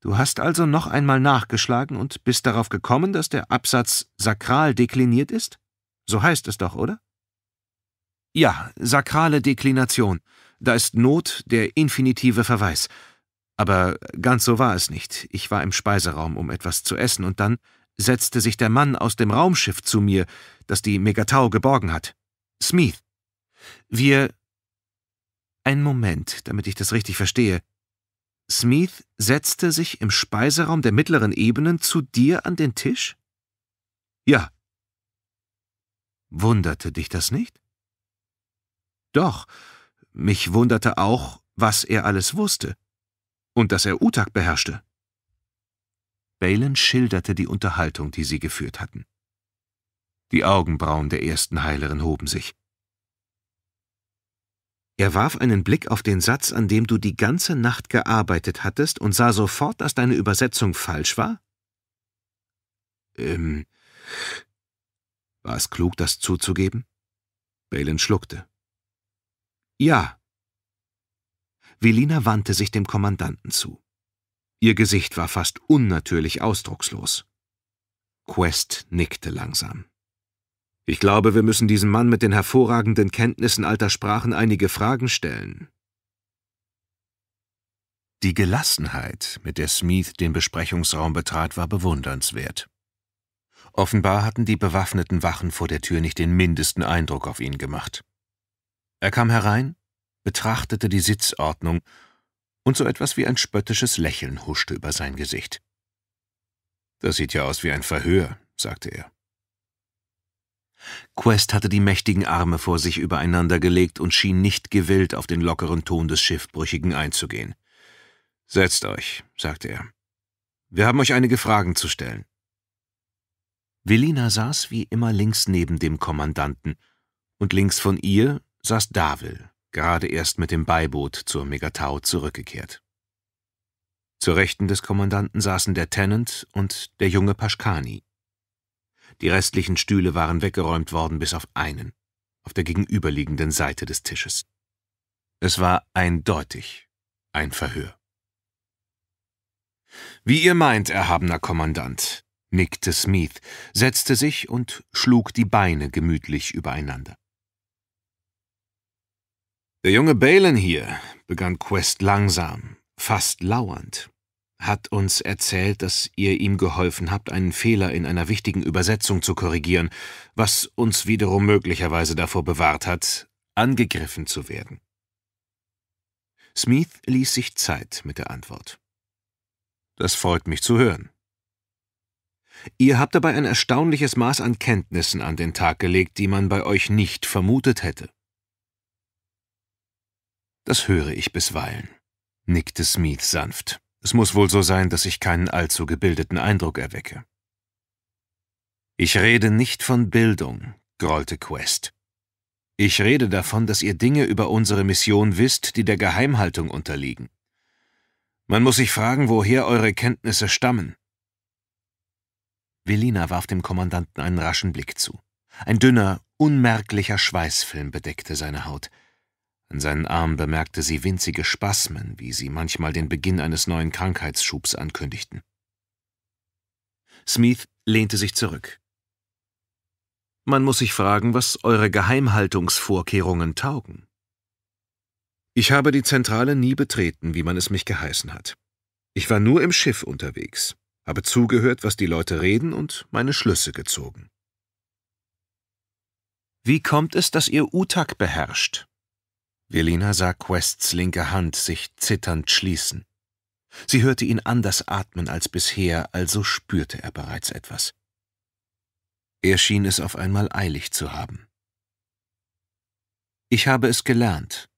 Du hast also noch einmal nachgeschlagen und bist darauf gekommen, dass der Absatz sakral dekliniert ist? So heißt es doch, oder? Ja, sakrale Deklination. Da ist Not der infinitive Verweis. Aber ganz so war es nicht. Ich war im Speiseraum, um etwas zu essen, und dann setzte sich der Mann aus dem Raumschiff zu mir, das die Megatau geborgen hat. Smith. Wir. Ein Moment, damit ich das richtig verstehe. Smith setzte sich im Speiseraum der mittleren Ebenen zu dir an den Tisch? Ja. Wunderte dich das nicht? Doch, mich wunderte auch, was er alles wusste und dass er Utak beherrschte. Balen schilderte die Unterhaltung, die sie geführt hatten. Die Augenbrauen der ersten Heilerin hoben sich. Er warf einen Blick auf den Satz, an dem du die ganze Nacht gearbeitet hattest, und sah sofort, dass deine Übersetzung falsch war? Ähm. War es klug, das zuzugeben? Balin schluckte. Ja. Velina wandte sich dem Kommandanten zu. Ihr Gesicht war fast unnatürlich ausdruckslos. Quest nickte langsam. Ich glaube, wir müssen diesem Mann mit den hervorragenden Kenntnissen alter Sprachen einige Fragen stellen. Die Gelassenheit, mit der Smith den Besprechungsraum betrat, war bewundernswert. Offenbar hatten die bewaffneten Wachen vor der Tür nicht den mindesten Eindruck auf ihn gemacht. Er kam herein, betrachtete die Sitzordnung, und so etwas wie ein spöttisches Lächeln huschte über sein Gesicht. Das sieht ja aus wie ein Verhör, sagte er. Quest hatte die mächtigen Arme vor sich übereinander gelegt und schien nicht gewillt, auf den lockeren Ton des Schiffbrüchigen einzugehen. »Setzt euch«, sagte er. »Wir haben euch einige Fragen zu stellen.« Velina saß wie immer links neben dem Kommandanten, und links von ihr saß Davil, gerade erst mit dem Beiboot zur Megatau zurückgekehrt. Zur Rechten des Kommandanten saßen der Tenant und der junge Paschkani. Die restlichen Stühle waren weggeräumt worden, bis auf einen, auf der gegenüberliegenden Seite des Tisches. Es war eindeutig ein Verhör. Wie ihr meint, erhabener Kommandant, nickte Smith, setzte sich und schlug die Beine gemütlich übereinander. Der junge Balen hier, begann Quest langsam, fast lauernd, hat uns erzählt, dass ihr ihm geholfen habt, einen Fehler in einer wichtigen Übersetzung zu korrigieren, was uns wiederum möglicherweise davor bewahrt hat, angegriffen zu werden. Smith ließ sich Zeit mit der Antwort. Das freut mich zu hören. Ihr habt dabei ein erstaunliches Maß an Kenntnissen an den Tag gelegt, die man bei euch nicht vermutet hätte. Das höre ich bisweilen, nickte Smith sanft. Es muss wohl so sein, dass ich keinen allzu gebildeten Eindruck erwecke. Ich rede nicht von Bildung, grollte Quest. Ich rede davon, dass ihr Dinge über unsere Mission wisst, die der Geheimhaltung unterliegen. Man muss sich fragen, woher eure Kenntnisse stammen. Velina warf dem Kommandanten einen raschen Blick zu. Ein dünner, unmerklicher Schweißfilm bedeckte seine Haut. In seinen Armen bemerkte sie winzige Spasmen, wie sie manchmal den Beginn eines neuen Krankheitsschubs ankündigten. Smith lehnte sich zurück. Man muss sich fragen, was eure Geheimhaltungsvorkehrungen taugen. Ich habe die Zentrale nie betreten, wie man es mich geheißen hat. Ich war nur im Schiff unterwegs, habe zugehört, was die Leute reden und meine Schlüsse gezogen. Wie kommt es, dass ihr Utak beherrscht? Velina sah Quests linke Hand sich zitternd schließen. Sie hörte ihn anders atmen als bisher, also spürte er bereits etwas. Er schien es auf einmal eilig zu haben. Ich habe es gelernt,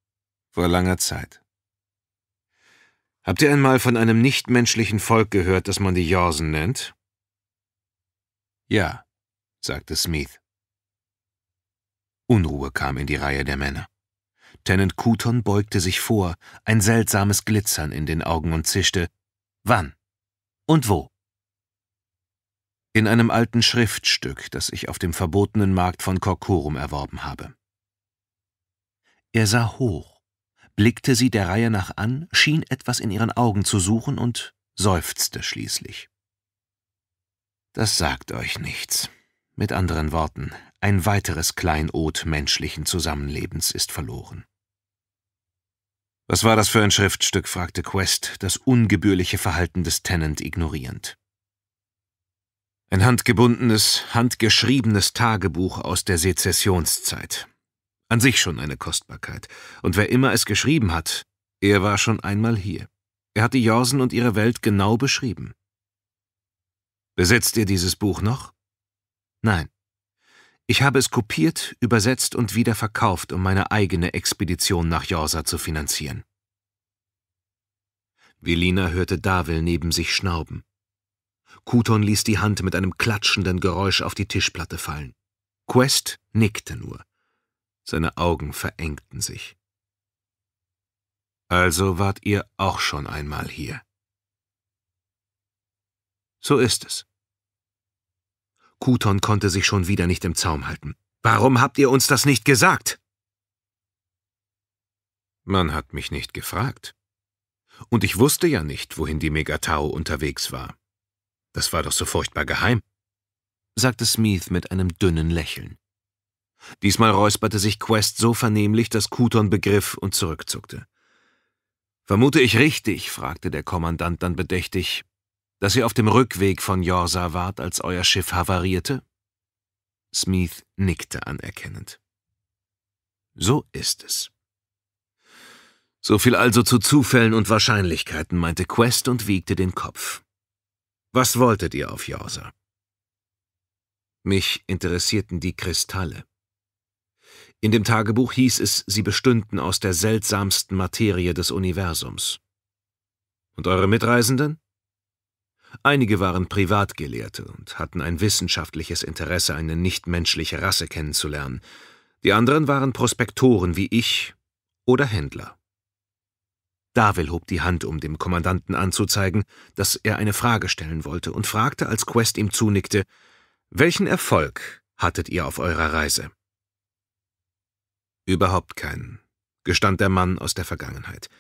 vor langer Zeit. Habt ihr einmal von einem nichtmenschlichen Volk gehört, das man die Jorsen nennt? Ja, sagte Smith. Unruhe kam in die Reihe der Männer. Lieutenant Kuton beugte sich vor, ein seltsames Glitzern in den Augen und zischte: Wann? Und wo? In einem alten Schriftstück, das ich auf dem verbotenen Markt von Korkorum erworben habe. Er sah hoch, blickte sie der Reihe nach an, schien etwas in ihren Augen zu suchen und seufzte schließlich. Das sagt euch nichts. Mit anderen Worten, ein weiteres Kleinod menschlichen Zusammenlebens ist verloren. Was war das für ein Schriftstück? fragte Quest, das ungebührliche Verhalten des Tennant ignorierend. Ein handgebundenes, handgeschriebenes Tagebuch aus der Sezessionszeit. An sich schon eine Kostbarkeit. Und wer immer es geschrieben hat, er war schon einmal hier. Er hat die Jorsen und ihre Welt genau beschrieben. Besetzt ihr dieses Buch noch? Nein. Ich habe es kopiert, übersetzt und wieder verkauft, um meine eigene Expedition nach Jorsa zu finanzieren. Velina hörte Davil neben sich schnauben. Kuton ließ die Hand mit einem klatschenden Geräusch auf die Tischplatte fallen. Quest nickte nur. Seine Augen verengten sich. Also wart ihr auch schon einmal hier. So ist es. Kuton konnte sich schon wieder nicht im Zaum halten. Warum habt ihr uns das nicht gesagt? Man hat mich nicht gefragt. Und ich wusste ja nicht, wohin die Megatau unterwegs war. Das war doch so furchtbar geheim, sagte Smith mit einem dünnen Lächeln. Diesmal räusperte sich Quest so vernehmlich, dass Kuton begriff und zurückzuckte. Vermute ich richtig? fragte der Kommandant dann bedächtig dass ihr auf dem Rückweg von Jorsa wart, als euer Schiff havarierte? Smith nickte anerkennend. So ist es. So viel also zu Zufällen und Wahrscheinlichkeiten, meinte Quest und wiegte den Kopf. Was wolltet ihr auf Jorsa? Mich interessierten die Kristalle. In dem Tagebuch hieß es, sie bestünden aus der seltsamsten Materie des Universums. Und eure Mitreisenden? Einige waren Privatgelehrte und hatten ein wissenschaftliches Interesse, eine nichtmenschliche Rasse kennenzulernen. Die anderen waren Prospektoren wie ich oder Händler. Davil hob die Hand, um dem Kommandanten anzuzeigen, dass er eine Frage stellen wollte, und fragte, als Quest ihm zunickte, »Welchen Erfolg hattet ihr auf eurer Reise?« »Überhaupt keinen«, gestand der Mann aus der Vergangenheit.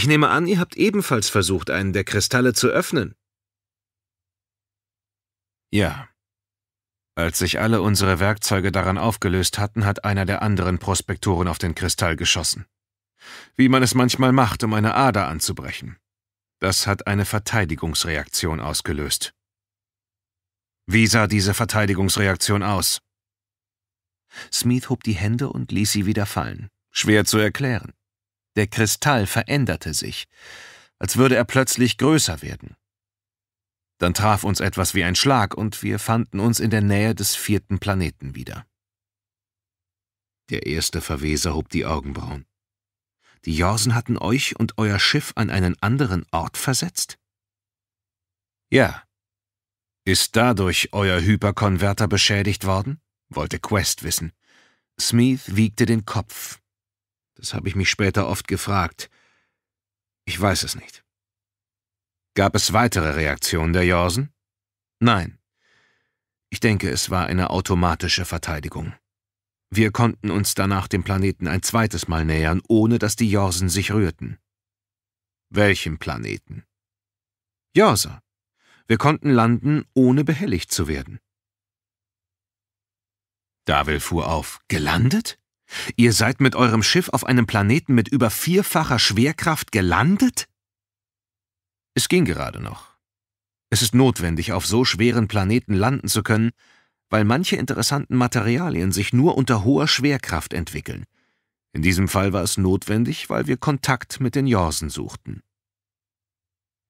Ich nehme an, ihr habt ebenfalls versucht, einen der Kristalle zu öffnen. Ja. Als sich alle unsere Werkzeuge daran aufgelöst hatten, hat einer der anderen Prospektoren auf den Kristall geschossen. Wie man es manchmal macht, um eine Ader anzubrechen. Das hat eine Verteidigungsreaktion ausgelöst. Wie sah diese Verteidigungsreaktion aus? Smith hob die Hände und ließ sie wieder fallen. Schwer zu erklären. Der Kristall veränderte sich, als würde er plötzlich größer werden. Dann traf uns etwas wie ein Schlag und wir fanden uns in der Nähe des vierten Planeten wieder. Der erste Verweser hob die Augenbrauen. Die Jorsen hatten euch und euer Schiff an einen anderen Ort versetzt? Ja. Ist dadurch euer Hyperkonverter beschädigt worden? wollte Quest wissen. Smith wiegte den Kopf, das habe ich mich später oft gefragt. Ich weiß es nicht. Gab es weitere Reaktionen der Jorsen? Nein. Ich denke, es war eine automatische Verteidigung. Wir konnten uns danach dem Planeten ein zweites Mal nähern, ohne dass die Jorsen sich rührten. Welchem Planeten? Jorsa. Wir konnten landen, ohne behelligt zu werden. Davil fuhr auf. Gelandet? Ihr seid mit eurem Schiff auf einem Planeten mit über vierfacher Schwerkraft gelandet? Es ging gerade noch. Es ist notwendig, auf so schweren Planeten landen zu können, weil manche interessanten Materialien sich nur unter hoher Schwerkraft entwickeln. In diesem Fall war es notwendig, weil wir Kontakt mit den Jorsen suchten.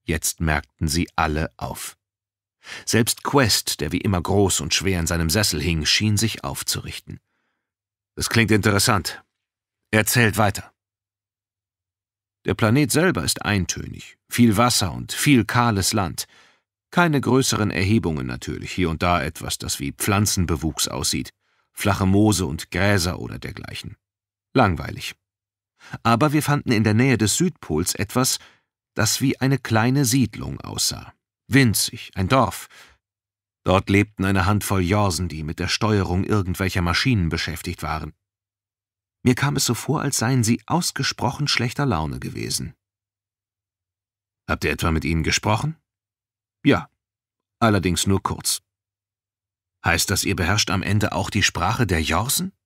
Jetzt merkten sie alle auf. Selbst Quest, der wie immer groß und schwer in seinem Sessel hing, schien sich aufzurichten. Das klingt interessant. Erzählt weiter. Der Planet selber ist eintönig, viel Wasser und viel kahles Land. Keine größeren Erhebungen natürlich, hier und da etwas, das wie Pflanzenbewuchs aussieht, flache Moose und Gräser oder dergleichen. Langweilig. Aber wir fanden in der Nähe des Südpols etwas, das wie eine kleine Siedlung aussah. Winzig, ein Dorf, Dort lebten eine Handvoll Jorsen, die mit der Steuerung irgendwelcher Maschinen beschäftigt waren. Mir kam es so vor, als seien sie ausgesprochen schlechter Laune gewesen. Habt ihr etwa mit ihnen gesprochen? Ja, allerdings nur kurz. Heißt das, ihr beherrscht am Ende auch die Sprache der Jorsen?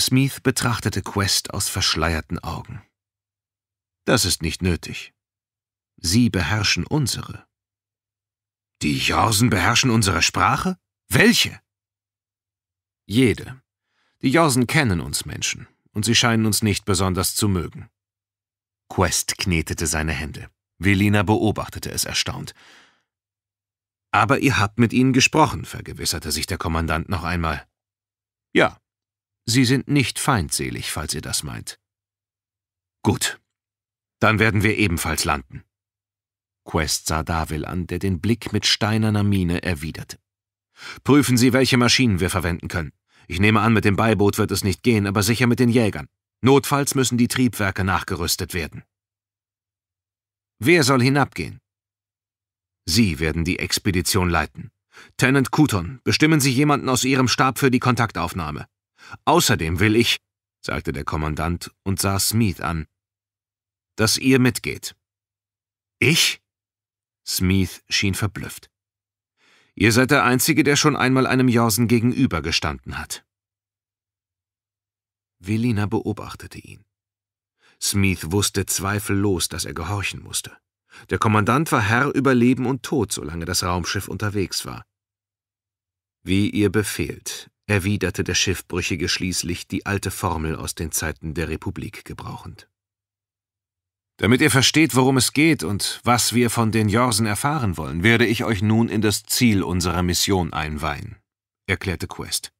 Smith betrachtete Quest aus verschleierten Augen. Das ist nicht nötig. Sie beherrschen unsere. Die Jorsen beherrschen unsere Sprache? Welche? Jede. Die Jorsen kennen uns Menschen, und sie scheinen uns nicht besonders zu mögen. Quest knetete seine Hände. Velina beobachtete es erstaunt. Aber ihr habt mit ihnen gesprochen, vergewisserte sich der Kommandant noch einmal. Ja, sie sind nicht feindselig, falls ihr das meint. Gut, dann werden wir ebenfalls landen. Quest sah Davil an, der den Blick mit steinerner Miene erwiderte. Prüfen Sie, welche Maschinen wir verwenden können. Ich nehme an, mit dem Beiboot wird es nicht gehen, aber sicher mit den Jägern. Notfalls müssen die Triebwerke nachgerüstet werden. Wer soll hinabgehen? Sie werden die Expedition leiten. Tenant Kuton, bestimmen Sie jemanden aus Ihrem Stab für die Kontaktaufnahme. Außerdem will ich, sagte der Kommandant und sah Smith an, dass ihr mitgeht. Ich? Smith schien verblüfft. Ihr seid der Einzige, der schon einmal einem Jorsen gegenübergestanden hat. Velina beobachtete ihn. Smith wusste zweifellos, dass er gehorchen musste. Der Kommandant war Herr über Leben und Tod, solange das Raumschiff unterwegs war. Wie ihr befehlt, erwiderte der Schiffbrüchige schließlich die alte Formel aus den Zeiten der Republik gebrauchend. Damit ihr versteht, worum es geht und was wir von den Jorsen erfahren wollen, werde ich euch nun in das Ziel unserer Mission einweihen, erklärte Quest.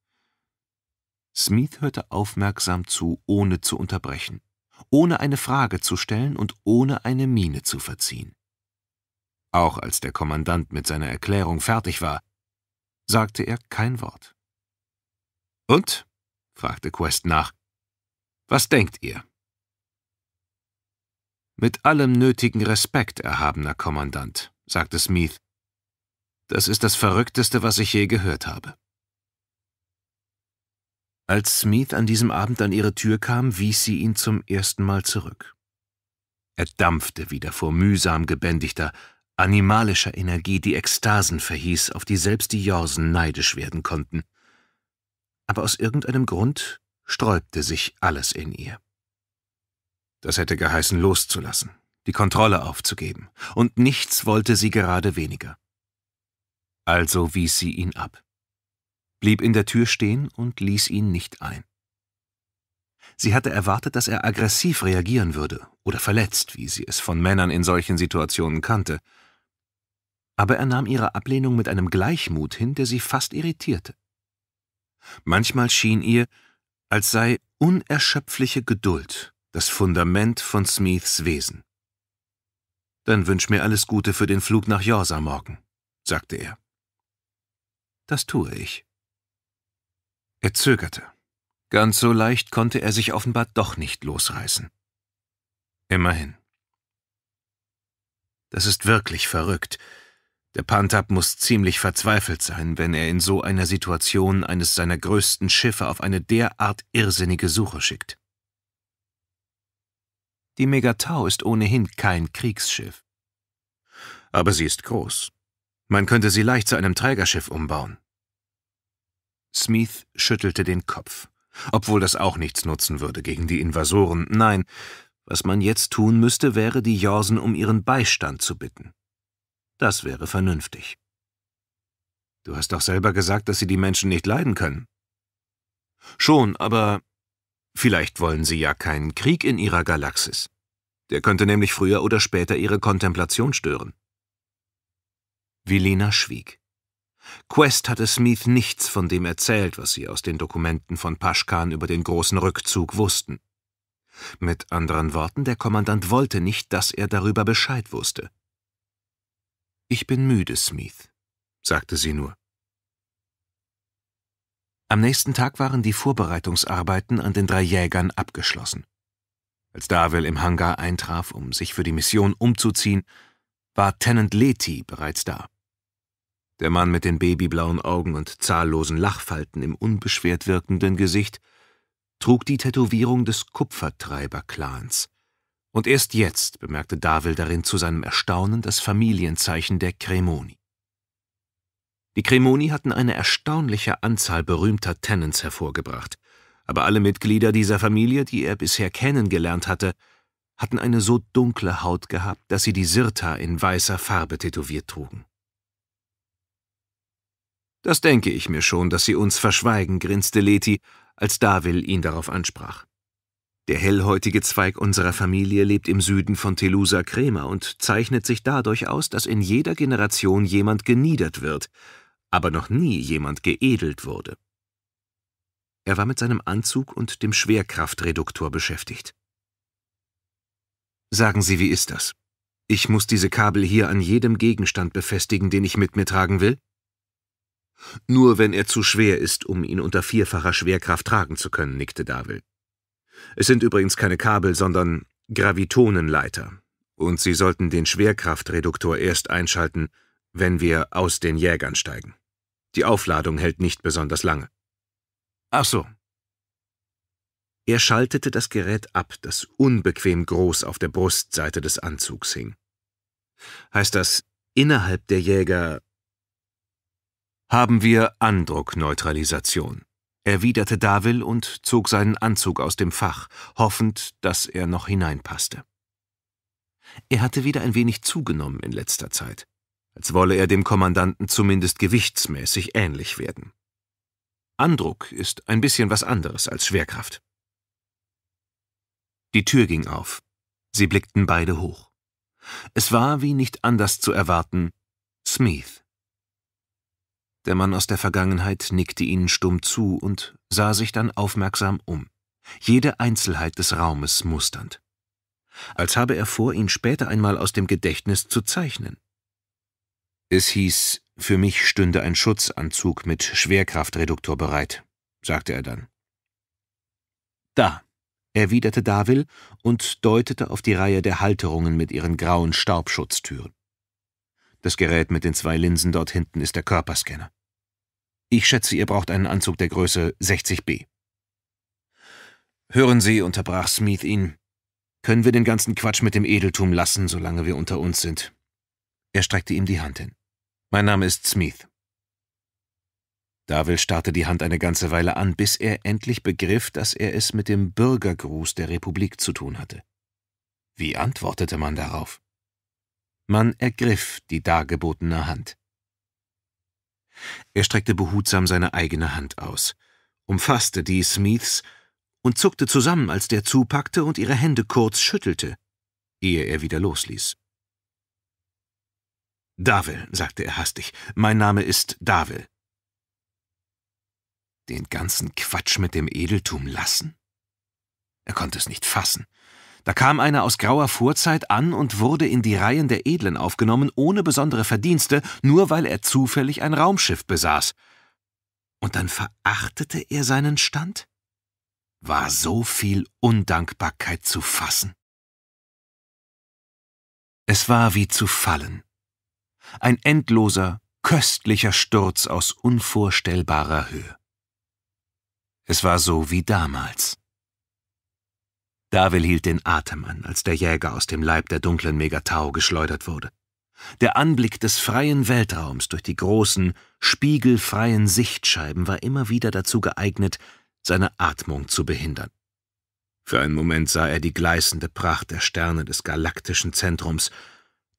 Smith hörte aufmerksam zu, ohne zu unterbrechen, ohne eine Frage zu stellen und ohne eine Miene zu verziehen. Auch als der Kommandant mit seiner Erklärung fertig war, sagte er kein Wort. Und? fragte Quest nach. Was denkt ihr? Mit allem nötigen Respekt, erhabener Kommandant, sagte Smith. Das ist das Verrückteste, was ich je gehört habe. Als Smith an diesem Abend an ihre Tür kam, wies sie ihn zum ersten Mal zurück. Er dampfte wieder vor mühsam gebändigter, animalischer Energie, die Ekstasen verhieß, auf die selbst die Jorsen neidisch werden konnten. Aber aus irgendeinem Grund sträubte sich alles in ihr. Das hätte geheißen, loszulassen, die Kontrolle aufzugeben, und nichts wollte sie gerade weniger. Also wies sie ihn ab, blieb in der Tür stehen und ließ ihn nicht ein. Sie hatte erwartet, dass er aggressiv reagieren würde oder verletzt, wie sie es von Männern in solchen Situationen kannte. Aber er nahm ihre Ablehnung mit einem Gleichmut hin, der sie fast irritierte. Manchmal schien ihr, als sei unerschöpfliche Geduld das Fundament von Smiths Wesen. Dann wünsch mir alles Gute für den Flug nach Yorsa morgen, sagte er. Das tue ich. Er zögerte. Ganz so leicht konnte er sich offenbar doch nicht losreißen. Immerhin. Das ist wirklich verrückt. Der Pantab muss ziemlich verzweifelt sein, wenn er in so einer Situation eines seiner größten Schiffe auf eine derart irrsinnige Suche schickt. Die Megatau ist ohnehin kein Kriegsschiff. Aber sie ist groß. Man könnte sie leicht zu einem Trägerschiff umbauen. Smith schüttelte den Kopf, obwohl das auch nichts nutzen würde gegen die Invasoren. Nein, was man jetzt tun müsste, wäre, die Jorsen um ihren Beistand zu bitten. Das wäre vernünftig. Du hast doch selber gesagt, dass sie die Menschen nicht leiden können. Schon, aber Vielleicht wollen sie ja keinen Krieg in ihrer Galaxis. Der könnte nämlich früher oder später ihre Kontemplation stören. Vilena schwieg. Quest hatte Smith nichts von dem erzählt, was sie aus den Dokumenten von Paschkan über den großen Rückzug wussten. Mit anderen Worten, der Kommandant wollte nicht, dass er darüber Bescheid wusste. Ich bin müde, Smith, sagte sie nur. Am nächsten Tag waren die Vorbereitungsarbeiten an den drei Jägern abgeschlossen. Als Darwell im Hangar eintraf, um sich für die Mission umzuziehen, war Tenant Leti bereits da. Der Mann mit den babyblauen Augen und zahllosen Lachfalten im unbeschwert wirkenden Gesicht trug die Tätowierung des Kupfertreiber-Clans. Und erst jetzt bemerkte Davil darin zu seinem Erstaunen das Familienzeichen der Cremoni. Die Cremoni hatten eine erstaunliche Anzahl berühmter Tennants hervorgebracht, aber alle Mitglieder dieser Familie, die er bisher kennengelernt hatte, hatten eine so dunkle Haut gehabt, dass sie die Sirta in weißer Farbe tätowiert trugen. Das denke ich mir schon, dass sie uns verschweigen, grinste Leti, als Davil ihn darauf ansprach. Der hellhäutige Zweig unserer Familie lebt im Süden von Telusa Crema und zeichnet sich dadurch aus, dass in jeder Generation jemand geniedert wird, aber noch nie jemand geedelt wurde. Er war mit seinem Anzug und dem Schwerkraftreduktor beschäftigt. Sagen Sie, wie ist das? Ich muss diese Kabel hier an jedem Gegenstand befestigen, den ich mit mir tragen will? Nur wenn er zu schwer ist, um ihn unter vierfacher Schwerkraft tragen zu können, nickte Davil. Es sind übrigens keine Kabel, sondern Gravitonenleiter, und Sie sollten den Schwerkraftreduktor erst einschalten, wenn wir aus den Jägern steigen. Die Aufladung hält nicht besonders lange. Ach so. Er schaltete das Gerät ab, das unbequem groß auf der Brustseite des Anzugs hing. Heißt das, innerhalb der Jäger haben wir Andruckneutralisation, erwiderte Davil und zog seinen Anzug aus dem Fach, hoffend, dass er noch hineinpasste. Er hatte wieder ein wenig zugenommen in letzter Zeit als wolle er dem Kommandanten zumindest gewichtsmäßig ähnlich werden. Andruck ist ein bisschen was anderes als Schwerkraft. Die Tür ging auf. Sie blickten beide hoch. Es war, wie nicht anders zu erwarten, Smith. Der Mann aus der Vergangenheit nickte ihnen stumm zu und sah sich dann aufmerksam um, jede Einzelheit des Raumes musternd. Als habe er vor, ihn später einmal aus dem Gedächtnis zu zeichnen. Es hieß, für mich stünde ein Schutzanzug mit Schwerkraftreduktor bereit, sagte er dann. Da, erwiderte Davil und deutete auf die Reihe der Halterungen mit ihren grauen Staubschutztüren. Das Gerät mit den zwei Linsen dort hinten ist der Körperscanner. Ich schätze, ihr braucht einen Anzug der Größe 60b. Hören Sie, unterbrach Smith ihn, können wir den ganzen Quatsch mit dem Edeltum lassen, solange wir unter uns sind. Er streckte ihm die Hand hin. Mein Name ist Smith. Davil starrte die Hand eine ganze Weile an, bis er endlich begriff, dass er es mit dem Bürgergruß der Republik zu tun hatte. Wie antwortete man darauf? Man ergriff die dargebotene Hand. Er streckte behutsam seine eigene Hand aus, umfasste die Smiths und zuckte zusammen, als der zupackte und ihre Hände kurz schüttelte, ehe er wieder losließ. Davil, sagte er hastig, mein Name ist Davil. Den ganzen Quatsch mit dem Edeltum lassen? Er konnte es nicht fassen. Da kam einer aus grauer Vorzeit an und wurde in die Reihen der Edlen aufgenommen, ohne besondere Verdienste, nur weil er zufällig ein Raumschiff besaß. Und dann verachtete er seinen Stand? War so viel Undankbarkeit zu fassen? Es war wie zu fallen ein endloser, köstlicher Sturz aus unvorstellbarer Höhe. Es war so wie damals. Davil hielt den Atem an, als der Jäger aus dem Leib der dunklen Megatau geschleudert wurde. Der Anblick des freien Weltraums durch die großen, spiegelfreien Sichtscheiben war immer wieder dazu geeignet, seine Atmung zu behindern. Für einen Moment sah er die gleißende Pracht der Sterne des galaktischen Zentrums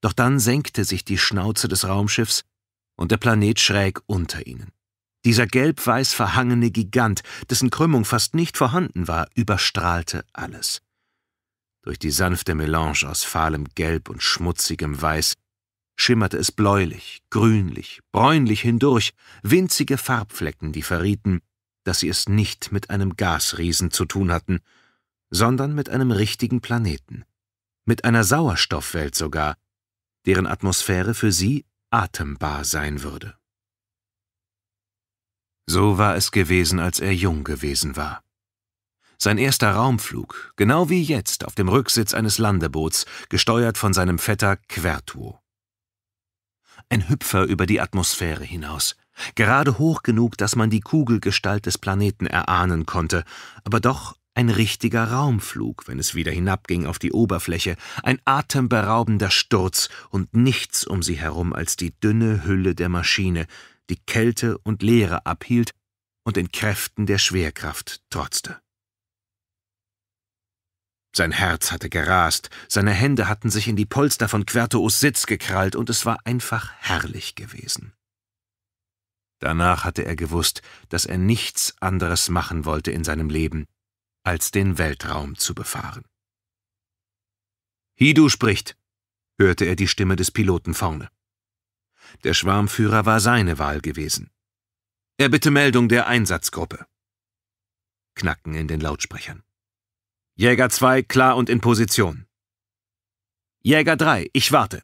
doch dann senkte sich die Schnauze des Raumschiffs und der Planet schräg unter ihnen. Dieser gelb-weiß verhangene Gigant, dessen Krümmung fast nicht vorhanden war, überstrahlte alles. Durch die sanfte Melange aus fahlem Gelb und schmutzigem Weiß schimmerte es bläulich, grünlich, bräunlich hindurch, winzige Farbflecken, die verrieten, dass sie es nicht mit einem Gasriesen zu tun hatten, sondern mit einem richtigen Planeten, mit einer Sauerstoffwelt sogar, deren Atmosphäre für sie atembar sein würde. So war es gewesen, als er jung gewesen war. Sein erster Raumflug, genau wie jetzt auf dem Rücksitz eines Landeboots, gesteuert von seinem Vetter Quertuo. Ein Hüpfer über die Atmosphäre hinaus, gerade hoch genug, dass man die Kugelgestalt des Planeten erahnen konnte, aber doch ein richtiger Raumflug, wenn es wieder hinabging auf die Oberfläche, ein atemberaubender Sturz und nichts um sie herum als die dünne Hülle der Maschine, die Kälte und Leere abhielt und den Kräften der Schwerkraft trotzte. Sein Herz hatte gerast, seine Hände hatten sich in die Polster von Quertoos Sitz gekrallt und es war einfach herrlich gewesen. Danach hatte er gewusst, dass er nichts anderes machen wollte in seinem Leben, als den Weltraum zu befahren. Hidu spricht, hörte er die Stimme des Piloten vorne. Der Schwarmführer war seine Wahl gewesen. Er bitte Meldung der Einsatzgruppe. Knacken in den Lautsprechern. Jäger 2 klar und in Position. Jäger 3, ich warte,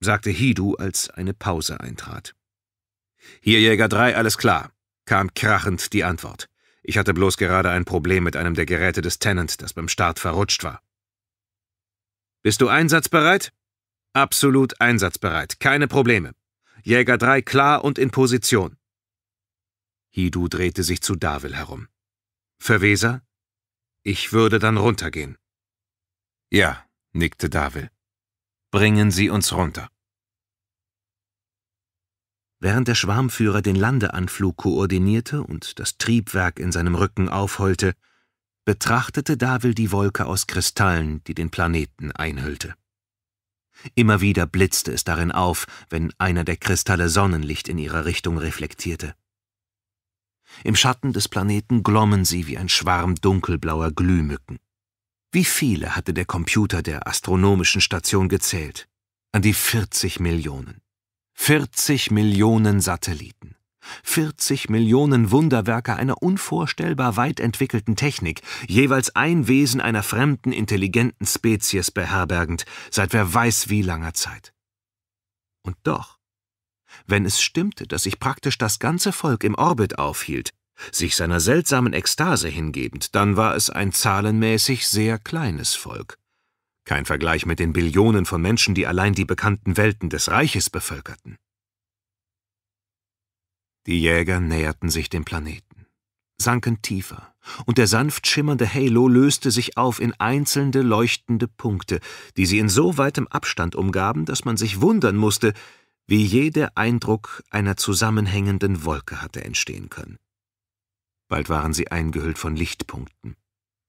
sagte Hidu, als eine Pause eintrat. Hier Jäger 3, alles klar, kam krachend die Antwort. Ich hatte bloß gerade ein Problem mit einem der Geräte des Tenant, das beim Start verrutscht war. Bist du einsatzbereit? Absolut einsatzbereit, keine Probleme. Jäger 3 klar und in Position. Hidu drehte sich zu Davil herum. Verweser? Ich würde dann runtergehen. Ja, nickte Davil. Bringen Sie uns runter. Während der Schwarmführer den Landeanflug koordinierte und das Triebwerk in seinem Rücken aufholte, betrachtete Davil die Wolke aus Kristallen, die den Planeten einhüllte. Immer wieder blitzte es darin auf, wenn einer der Kristalle Sonnenlicht in ihrer Richtung reflektierte. Im Schatten des Planeten glommen sie wie ein Schwarm dunkelblauer Glühmücken. Wie viele hatte der Computer der astronomischen Station gezählt? An die 40 Millionen. 40 Millionen Satelliten. 40 Millionen Wunderwerke einer unvorstellbar weit entwickelten Technik, jeweils ein Wesen einer fremden, intelligenten Spezies beherbergend, seit wer weiß wie langer Zeit. Und doch, wenn es stimmte, dass sich praktisch das ganze Volk im Orbit aufhielt, sich seiner seltsamen Ekstase hingebend, dann war es ein zahlenmäßig sehr kleines Volk. Kein Vergleich mit den Billionen von Menschen, die allein die bekannten Welten des Reiches bevölkerten. Die Jäger näherten sich dem Planeten, sanken tiefer, und der sanft schimmernde Halo löste sich auf in einzelne leuchtende Punkte, die sie in so weitem Abstand umgaben, dass man sich wundern musste, wie jeder Eindruck einer zusammenhängenden Wolke hatte entstehen können. Bald waren sie eingehüllt von Lichtpunkten,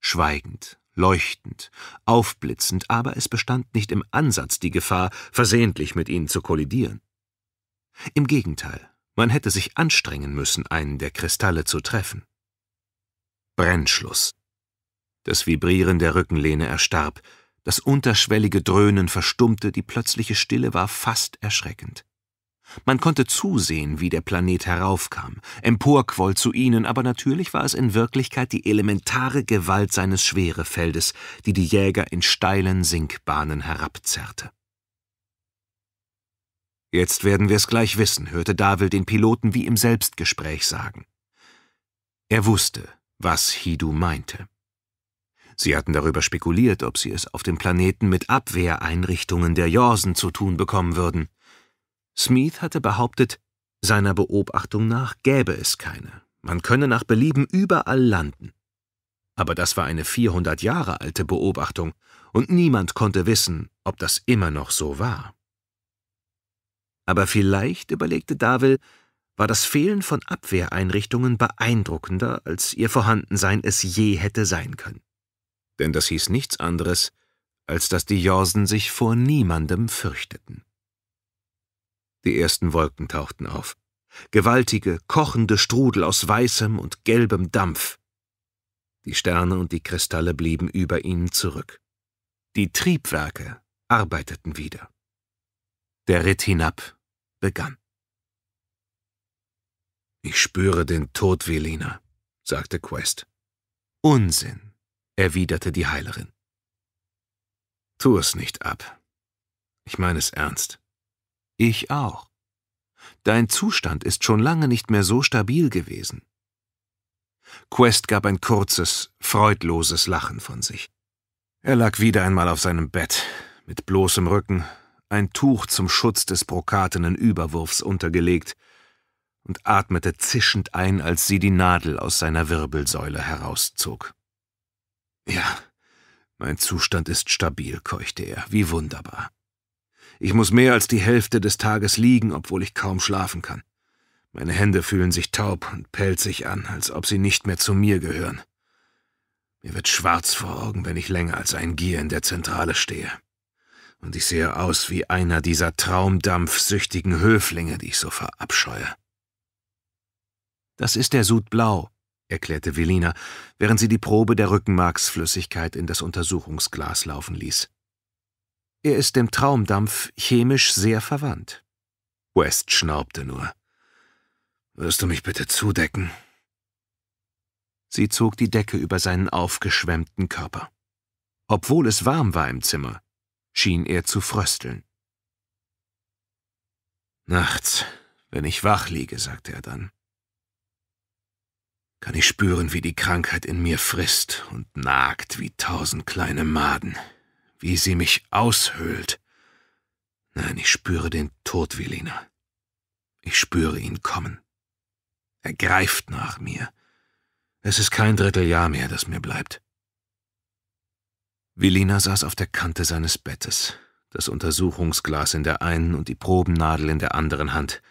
schweigend leuchtend, aufblitzend, aber es bestand nicht im Ansatz die Gefahr, versehentlich mit ihnen zu kollidieren. Im Gegenteil, man hätte sich anstrengen müssen, einen der Kristalle zu treffen. Brennschluss. Das Vibrieren der Rückenlehne erstarb, das unterschwellige Dröhnen verstummte, die plötzliche Stille war fast erschreckend. Man konnte zusehen, wie der Planet heraufkam, emporquoll zu ihnen, aber natürlich war es in Wirklichkeit die elementare Gewalt seines Schwerefeldes, die die Jäger in steilen Sinkbahnen herabzerrte. Jetzt werden wir es gleich wissen, hörte Davil den Piloten wie im Selbstgespräch sagen. Er wusste, was Hidu meinte. Sie hatten darüber spekuliert, ob sie es auf dem Planeten mit Abwehreinrichtungen der Jorsen zu tun bekommen würden. Smith hatte behauptet, seiner Beobachtung nach gäbe es keine, man könne nach Belieben überall landen. Aber das war eine 400 Jahre alte Beobachtung, und niemand konnte wissen, ob das immer noch so war. Aber vielleicht, überlegte Davil, war das Fehlen von Abwehreinrichtungen beeindruckender, als ihr Vorhandensein es je hätte sein können. Denn das hieß nichts anderes, als dass die Jorsen sich vor niemandem fürchteten. Die ersten Wolken tauchten auf. Gewaltige, kochende Strudel aus weißem und gelbem Dampf. Die Sterne und die Kristalle blieben über ihnen zurück. Die Triebwerke arbeiteten wieder. Der Ritt hinab begann. Ich spüre den Tod, Velina, sagte Quest. Unsinn, erwiderte die Heilerin. Tu es nicht ab. Ich meine es ernst. Ich auch. Dein Zustand ist schon lange nicht mehr so stabil gewesen. Quest gab ein kurzes, freudloses Lachen von sich. Er lag wieder einmal auf seinem Bett, mit bloßem Rücken, ein Tuch zum Schutz des brokatenen Überwurfs untergelegt, und atmete zischend ein, als sie die Nadel aus seiner Wirbelsäule herauszog. Ja, mein Zustand ist stabil, keuchte er, wie wunderbar. Ich muss mehr als die Hälfte des Tages liegen, obwohl ich kaum schlafen kann. Meine Hände fühlen sich taub und pelzig an, als ob sie nicht mehr zu mir gehören. Mir wird schwarz vor Augen, wenn ich länger als ein Gier in der Zentrale stehe. Und ich sehe aus wie einer dieser traumdampfsüchtigen Höflinge, die ich so verabscheue. Das ist der Sud Blau, erklärte Velina, während sie die Probe der Rückenmarksflüssigkeit in das Untersuchungsglas laufen ließ. Er ist dem Traumdampf chemisch sehr verwandt. West schnaubte nur. Wirst du mich bitte zudecken? Sie zog die Decke über seinen aufgeschwemmten Körper. Obwohl es warm war im Zimmer, schien er zu frösteln. Nachts, wenn ich wach liege, sagte er dann, kann ich spüren, wie die Krankheit in mir frisst und nagt wie tausend kleine Maden wie sie mich aushöhlt. Nein, ich spüre den Tod, Velina. Ich spüre ihn kommen. Er greift nach mir. Es ist kein Dritteljahr mehr, das mir bleibt. Velina saß auf der Kante seines Bettes, das Untersuchungsglas in der einen und die Probennadel in der anderen Hand,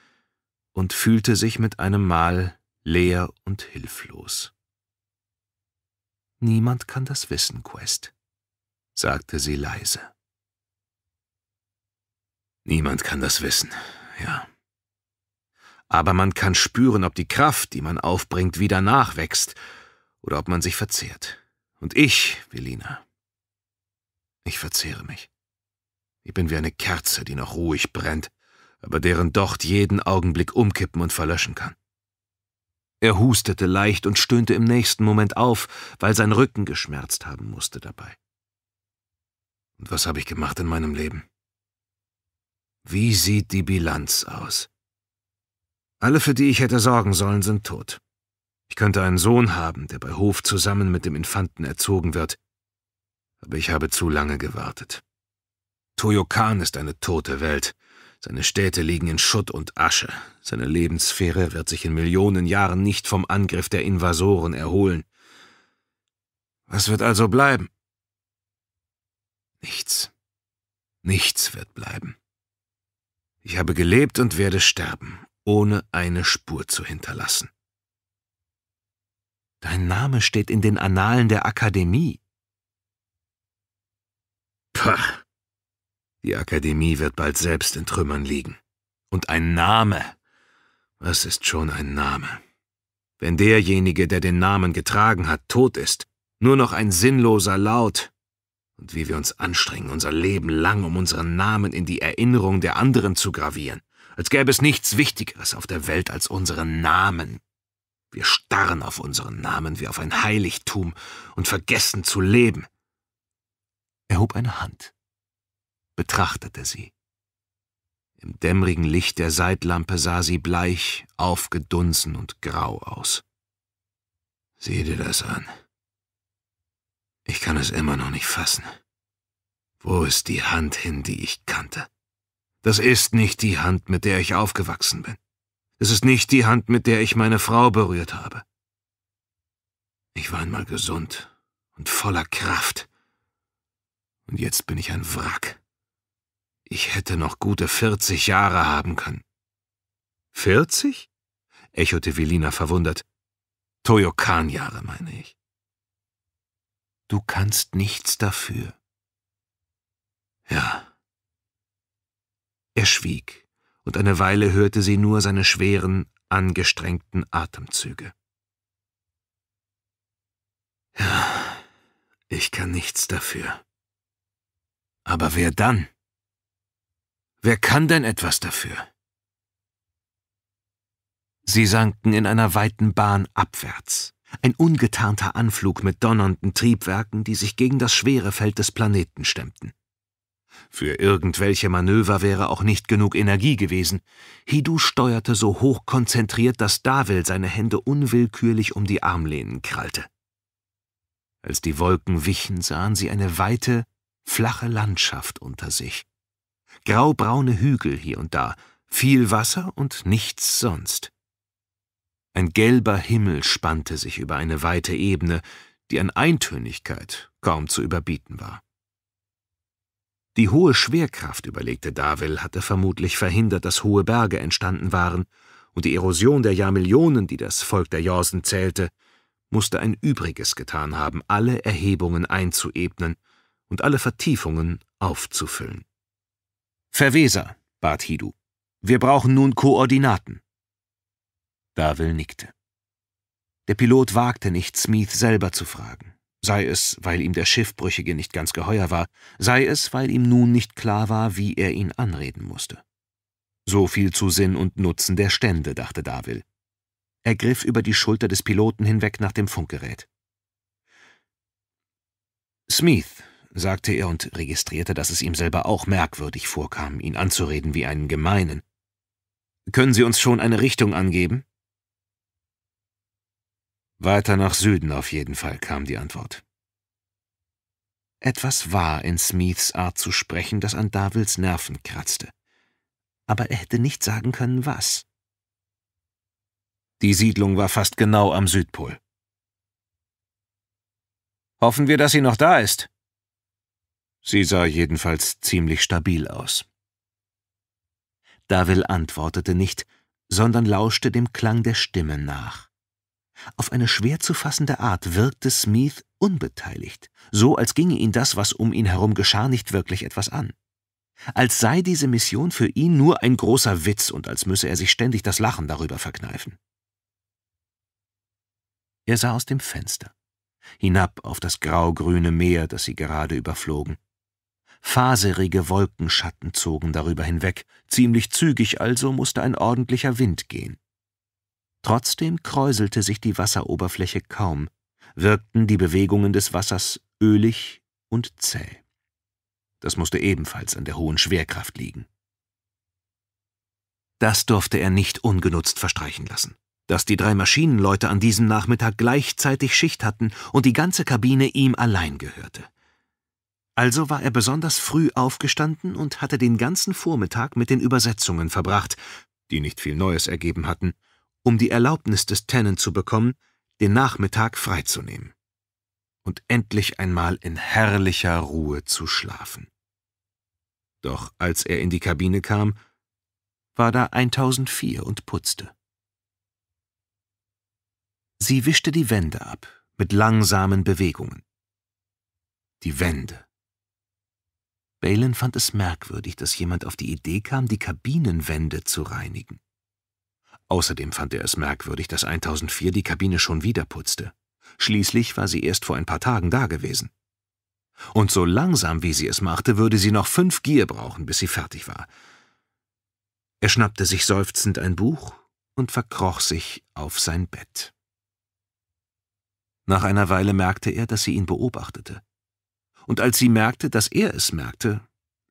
und fühlte sich mit einem Mal leer und hilflos. Niemand kann das wissen, Quest sagte sie leise. Niemand kann das wissen, ja. Aber man kann spüren, ob die Kraft, die man aufbringt, wieder nachwächst oder ob man sich verzehrt. Und ich, Velina, ich verzehre mich. Ich bin wie eine Kerze, die noch ruhig brennt, aber deren Docht jeden Augenblick umkippen und verlöschen kann. Er hustete leicht und stöhnte im nächsten Moment auf, weil sein Rücken geschmerzt haben musste dabei. Und was habe ich gemacht in meinem Leben? Wie sieht die Bilanz aus? Alle, für die ich hätte sorgen sollen, sind tot. Ich könnte einen Sohn haben, der bei Hof zusammen mit dem Infanten erzogen wird, aber ich habe zu lange gewartet. Toyokan ist eine tote Welt. Seine Städte liegen in Schutt und Asche. Seine Lebenssphäre wird sich in Millionen Jahren nicht vom Angriff der Invasoren erholen. Was wird also bleiben? Nichts. Nichts wird bleiben. Ich habe gelebt und werde sterben, ohne eine Spur zu hinterlassen. Dein Name steht in den Annalen der Akademie. Pah. Die Akademie wird bald selbst in Trümmern liegen. Und ein Name. Was ist schon ein Name? Wenn derjenige, der den Namen getragen hat, tot ist, nur noch ein sinnloser Laut, und wie wir uns anstrengen, unser Leben lang, um unseren Namen in die Erinnerung der anderen zu gravieren, als gäbe es nichts Wichtigeres auf der Welt als unseren Namen. Wir starren auf unseren Namen wie auf ein Heiligtum und vergessen zu leben. Er hob eine Hand, betrachtete sie. Im dämmerigen Licht der Seitlampe sah sie bleich, aufgedunsen und grau aus. Sieh dir das an, ich kann es immer noch nicht fassen. Wo ist die Hand hin, die ich kannte? Das ist nicht die Hand, mit der ich aufgewachsen bin. Es ist nicht die Hand, mit der ich meine Frau berührt habe. Ich war einmal gesund und voller Kraft. Und jetzt bin ich ein Wrack. Ich hätte noch gute 40 Jahre haben können. 40? echote Velina verwundert. Toyokan-Jahre, meine ich. Du kannst nichts dafür. Ja. Er schwieg, und eine Weile hörte sie nur seine schweren, angestrengten Atemzüge. Ja, ich kann nichts dafür. Aber wer dann? Wer kann denn etwas dafür? Sie sanken in einer weiten Bahn abwärts. Ein ungetarnter Anflug mit donnernden Triebwerken, die sich gegen das schwere Feld des Planeten stemmten. Für irgendwelche Manöver wäre auch nicht genug Energie gewesen. Hidu steuerte so hoch konzentriert, dass Davil seine Hände unwillkürlich um die Armlehnen krallte. Als die Wolken wichen, sahen sie eine weite, flache Landschaft unter sich. Graubraune Hügel hier und da, viel Wasser und nichts sonst. Ein gelber Himmel spannte sich über eine weite Ebene, die an Eintönigkeit kaum zu überbieten war. Die hohe Schwerkraft, überlegte Davil, hatte vermutlich verhindert, dass hohe Berge entstanden waren, und die Erosion der Jahrmillionen, die das Volk der Jorsen zählte, musste ein Übriges getan haben, alle Erhebungen einzuebnen und alle Vertiefungen aufzufüllen. Verweser, bat Hidu, wir brauchen nun Koordinaten. Darwill nickte. Der Pilot wagte nicht, Smith selber zu fragen. Sei es, weil ihm der Schiffbrüchige nicht ganz geheuer war, sei es, weil ihm nun nicht klar war, wie er ihn anreden musste. So viel zu Sinn und Nutzen der Stände, dachte Darwill. Er griff über die Schulter des Piloten hinweg nach dem Funkgerät. Smith, sagte er und registrierte, dass es ihm selber auch merkwürdig vorkam, ihn anzureden wie einen Gemeinen. Können Sie uns schon eine Richtung angeben? Weiter nach Süden auf jeden Fall, kam die Antwort. Etwas war in Smiths Art zu sprechen, das an Davils Nerven kratzte. Aber er hätte nicht sagen können, was. Die Siedlung war fast genau am Südpol. Hoffen wir, dass sie noch da ist. Sie sah jedenfalls ziemlich stabil aus. Davil antwortete nicht, sondern lauschte dem Klang der Stimme nach. Auf eine schwer zu fassende Art wirkte Smith unbeteiligt, so als ginge ihn das, was um ihn herum geschah, nicht wirklich etwas an. Als sei diese Mission für ihn nur ein großer Witz und als müsse er sich ständig das Lachen darüber verkneifen. Er sah aus dem Fenster, hinab auf das graugrüne Meer, das sie gerade überflogen. Faserige Wolkenschatten zogen darüber hinweg, ziemlich zügig also musste ein ordentlicher Wind gehen. Trotzdem kräuselte sich die Wasseroberfläche kaum, wirkten die Bewegungen des Wassers ölig und zäh. Das musste ebenfalls an der hohen Schwerkraft liegen. Das durfte er nicht ungenutzt verstreichen lassen. Dass die drei Maschinenleute an diesem Nachmittag gleichzeitig Schicht hatten und die ganze Kabine ihm allein gehörte. Also war er besonders früh aufgestanden und hatte den ganzen Vormittag mit den Übersetzungen verbracht, die nicht viel Neues ergeben hatten, um die Erlaubnis des Tennen zu bekommen, den Nachmittag freizunehmen und endlich einmal in herrlicher Ruhe zu schlafen. Doch als er in die Kabine kam, war da 1004 und putzte. Sie wischte die Wände ab mit langsamen Bewegungen. Die Wände. Balen fand es merkwürdig, dass jemand auf die Idee kam, die Kabinenwände zu reinigen. Außerdem fand er es merkwürdig, dass 1004 die Kabine schon wieder putzte. Schließlich war sie erst vor ein paar Tagen da gewesen. Und so langsam, wie sie es machte, würde sie noch fünf Gier brauchen, bis sie fertig war. Er schnappte sich seufzend ein Buch und verkroch sich auf sein Bett. Nach einer Weile merkte er, dass sie ihn beobachtete. Und als sie merkte, dass er es merkte,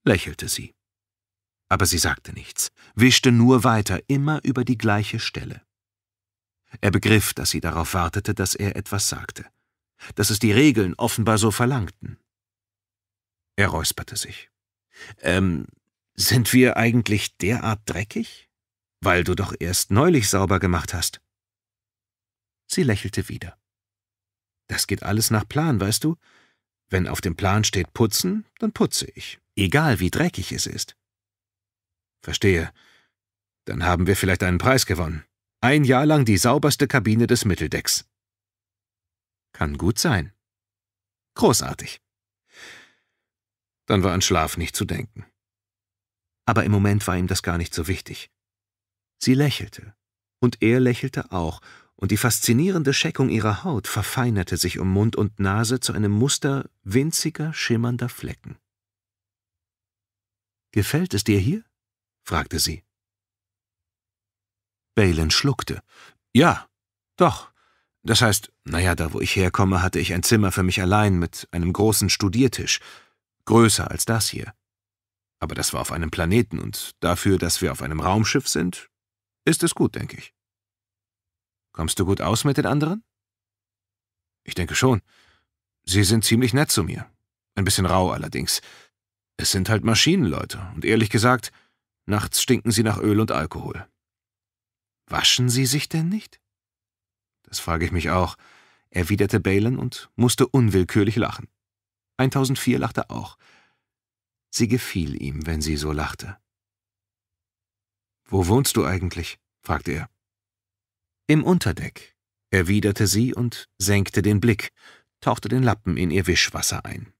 lächelte sie. Aber sie sagte nichts, wischte nur weiter, immer über die gleiche Stelle. Er begriff, dass sie darauf wartete, dass er etwas sagte, dass es die Regeln offenbar so verlangten. Er räusperte sich. Ähm, sind wir eigentlich derart dreckig? Weil du doch erst neulich sauber gemacht hast. Sie lächelte wieder. Das geht alles nach Plan, weißt du? Wenn auf dem Plan steht Putzen, dann putze ich, egal wie dreckig es ist. Verstehe. Dann haben wir vielleicht einen Preis gewonnen. Ein Jahr lang die sauberste Kabine des Mitteldecks. Kann gut sein. Großartig. Dann war an Schlaf nicht zu denken. Aber im Moment war ihm das gar nicht so wichtig. Sie lächelte, und er lächelte auch, und die faszinierende Scheckung ihrer Haut verfeinerte sich um Mund und Nase zu einem Muster winziger, schimmernder Flecken. Gefällt es dir hier? fragte sie. Balen schluckte. Ja, doch. Das heißt, naja, da wo ich herkomme, hatte ich ein Zimmer für mich allein mit einem großen Studiertisch, größer als das hier. Aber das war auf einem Planeten und dafür, dass wir auf einem Raumschiff sind, ist es gut, denke ich. Kommst du gut aus mit den anderen? Ich denke schon. Sie sind ziemlich nett zu mir. Ein bisschen rau allerdings. Es sind halt Maschinenleute, und ehrlich gesagt, Nachts stinken sie nach Öl und Alkohol. Waschen sie sich denn nicht? Das frage ich mich auch, erwiderte Balen und musste unwillkürlich lachen. 1004 lachte auch. Sie gefiel ihm, wenn sie so lachte. »Wo wohnst du eigentlich?« fragte er. »Im Unterdeck«, erwiderte sie und senkte den Blick, tauchte den Lappen in ihr Wischwasser ein.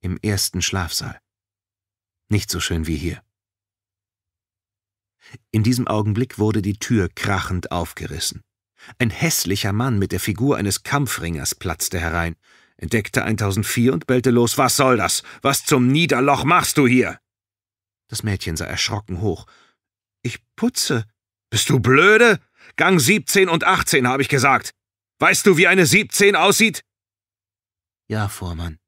Im ersten Schlafsaal. Nicht so schön wie hier. In diesem Augenblick wurde die Tür krachend aufgerissen. Ein hässlicher Mann mit der Figur eines Kampfringers platzte herein, entdeckte 1004 und bellte los: Was soll das? Was zum Niederloch machst du hier? Das Mädchen sah erschrocken hoch. Ich putze. Bist du blöde? Gang 17 und 18, habe ich gesagt. Weißt du, wie eine 17 aussieht? Ja, Vormann.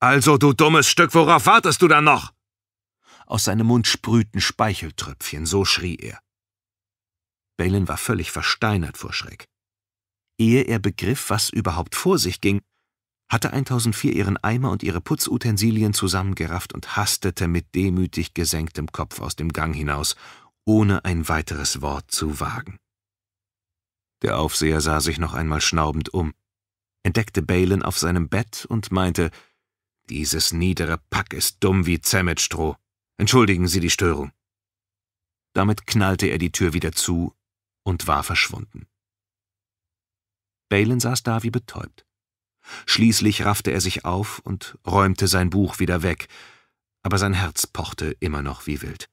Also, du dummes Stück, worauf wartest du dann noch? aus seinem Mund sprühten Speicheltröpfchen, so schrie er. Balin war völlig versteinert vor Schreck. Ehe er begriff, was überhaupt vor sich ging, hatte 1004 ihren Eimer und ihre Putzutensilien zusammengerafft und hastete mit demütig gesenktem Kopf aus dem Gang hinaus, ohne ein weiteres Wort zu wagen. Der Aufseher sah sich noch einmal schnaubend um, entdeckte Balin auf seinem Bett und meinte, »Dieses niedere Pack ist dumm wie Zemmetstroh. Entschuldigen Sie die Störung. Damit knallte er die Tür wieder zu und war verschwunden. Balen saß da wie betäubt. Schließlich raffte er sich auf und räumte sein Buch wieder weg, aber sein Herz pochte immer noch wie wild.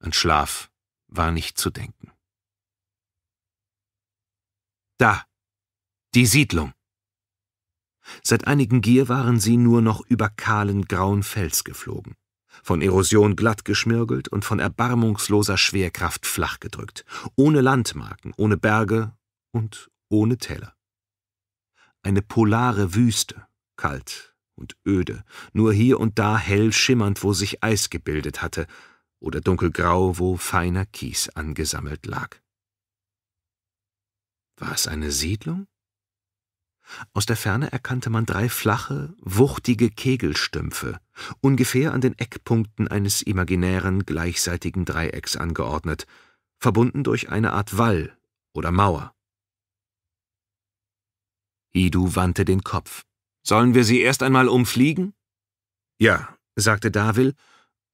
An Schlaf war nicht zu denken. Da, die Siedlung. Seit einigen Gier waren sie nur noch über kahlen grauen Fels geflogen von Erosion glatt geschmirgelt und von erbarmungsloser Schwerkraft flachgedrückt, ohne Landmarken, ohne Berge und ohne Täler. Eine polare Wüste, kalt und öde, nur hier und da hell schimmernd, wo sich Eis gebildet hatte, oder dunkelgrau, wo feiner Kies angesammelt lag. War es eine Siedlung? Aus der Ferne erkannte man drei flache, wuchtige Kegelstümpfe, ungefähr an den Eckpunkten eines imaginären, gleichseitigen Dreiecks angeordnet, verbunden durch eine Art Wall oder Mauer. Idu wandte den Kopf. »Sollen wir sie erst einmal umfliegen?« »Ja«, sagte Davil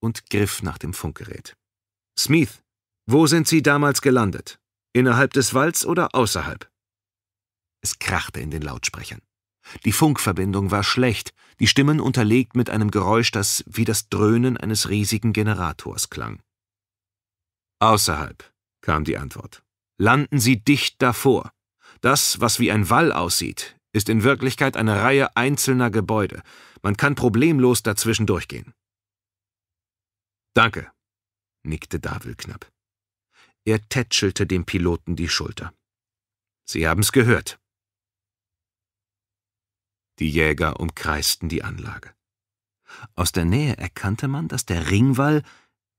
und griff nach dem Funkgerät. »Smith, wo sind Sie damals gelandet? Innerhalb des Walls oder außerhalb?« es krachte in den Lautsprechern. Die Funkverbindung war schlecht, die Stimmen unterlegt mit einem Geräusch, das wie das Dröhnen eines riesigen Generators klang. Außerhalb, kam die Antwort. Landen Sie dicht davor. Das, was wie ein Wall aussieht, ist in Wirklichkeit eine Reihe einzelner Gebäude. Man kann problemlos dazwischen durchgehen. Danke, nickte Davil knapp. Er tätschelte dem Piloten die Schulter. Sie haben's gehört. Die Jäger umkreisten die Anlage. Aus der Nähe erkannte man, dass der Ringwall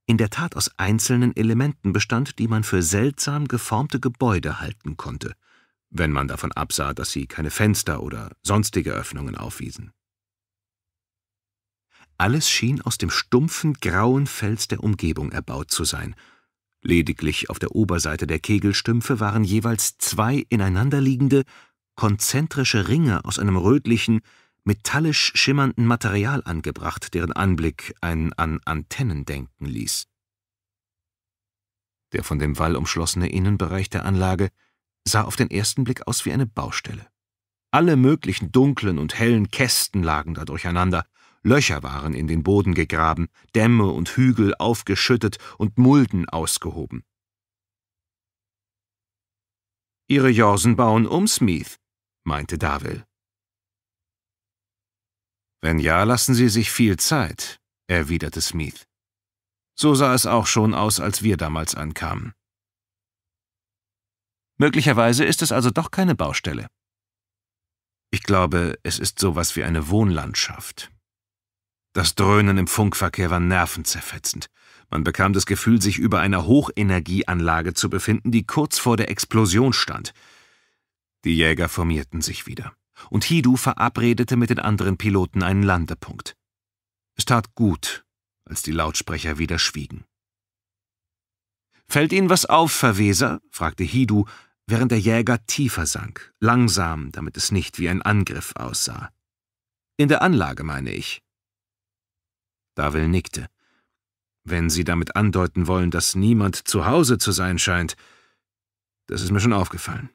in der Tat aus einzelnen Elementen bestand, die man für seltsam geformte Gebäude halten konnte, wenn man davon absah, dass sie keine Fenster oder sonstige Öffnungen aufwiesen. Alles schien aus dem stumpfen, grauen Fels der Umgebung erbaut zu sein. Lediglich auf der Oberseite der Kegelstümpfe waren jeweils zwei ineinanderliegende, konzentrische Ringe aus einem rötlichen, metallisch schimmernden Material angebracht, deren Anblick einen an Antennen denken ließ. Der von dem Wall umschlossene Innenbereich der Anlage sah auf den ersten Blick aus wie eine Baustelle. Alle möglichen dunklen und hellen Kästen lagen da durcheinander, Löcher waren in den Boden gegraben, Dämme und Hügel aufgeschüttet und Mulden ausgehoben. Ihre Jorsen bauen um, Smith, meinte Davil. Wenn ja, lassen Sie sich viel Zeit, erwiderte Smith. So sah es auch schon aus, als wir damals ankamen. Möglicherweise ist es also doch keine Baustelle. Ich glaube, es ist sowas wie eine Wohnlandschaft. Das Dröhnen im Funkverkehr war nervenzerfetzend. Man bekam das Gefühl, sich über einer Hochenergieanlage zu befinden, die kurz vor der Explosion stand – die Jäger formierten sich wieder, und Hidu verabredete mit den anderen Piloten einen Landepunkt. Es tat gut, als die Lautsprecher wieder schwiegen. Fällt Ihnen was auf, Verweser? fragte Hidu, während der Jäger tiefer sank, langsam, damit es nicht wie ein Angriff aussah. In der Anlage, meine ich. Davil nickte. Wenn Sie damit andeuten wollen, dass niemand zu Hause zu sein scheint, das ist mir schon aufgefallen.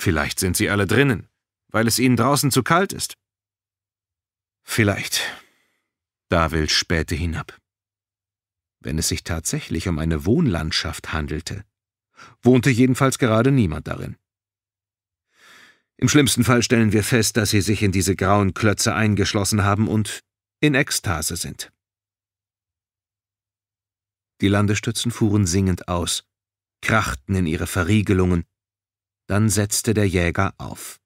Vielleicht sind sie alle drinnen, weil es ihnen draußen zu kalt ist. Vielleicht. Davil spähte hinab. Wenn es sich tatsächlich um eine Wohnlandschaft handelte, wohnte jedenfalls gerade niemand darin. Im schlimmsten Fall stellen wir fest, dass sie sich in diese grauen Klötze eingeschlossen haben und in Ekstase sind. Die Landestützen fuhren singend aus, krachten in ihre Verriegelungen dann setzte der Jäger auf.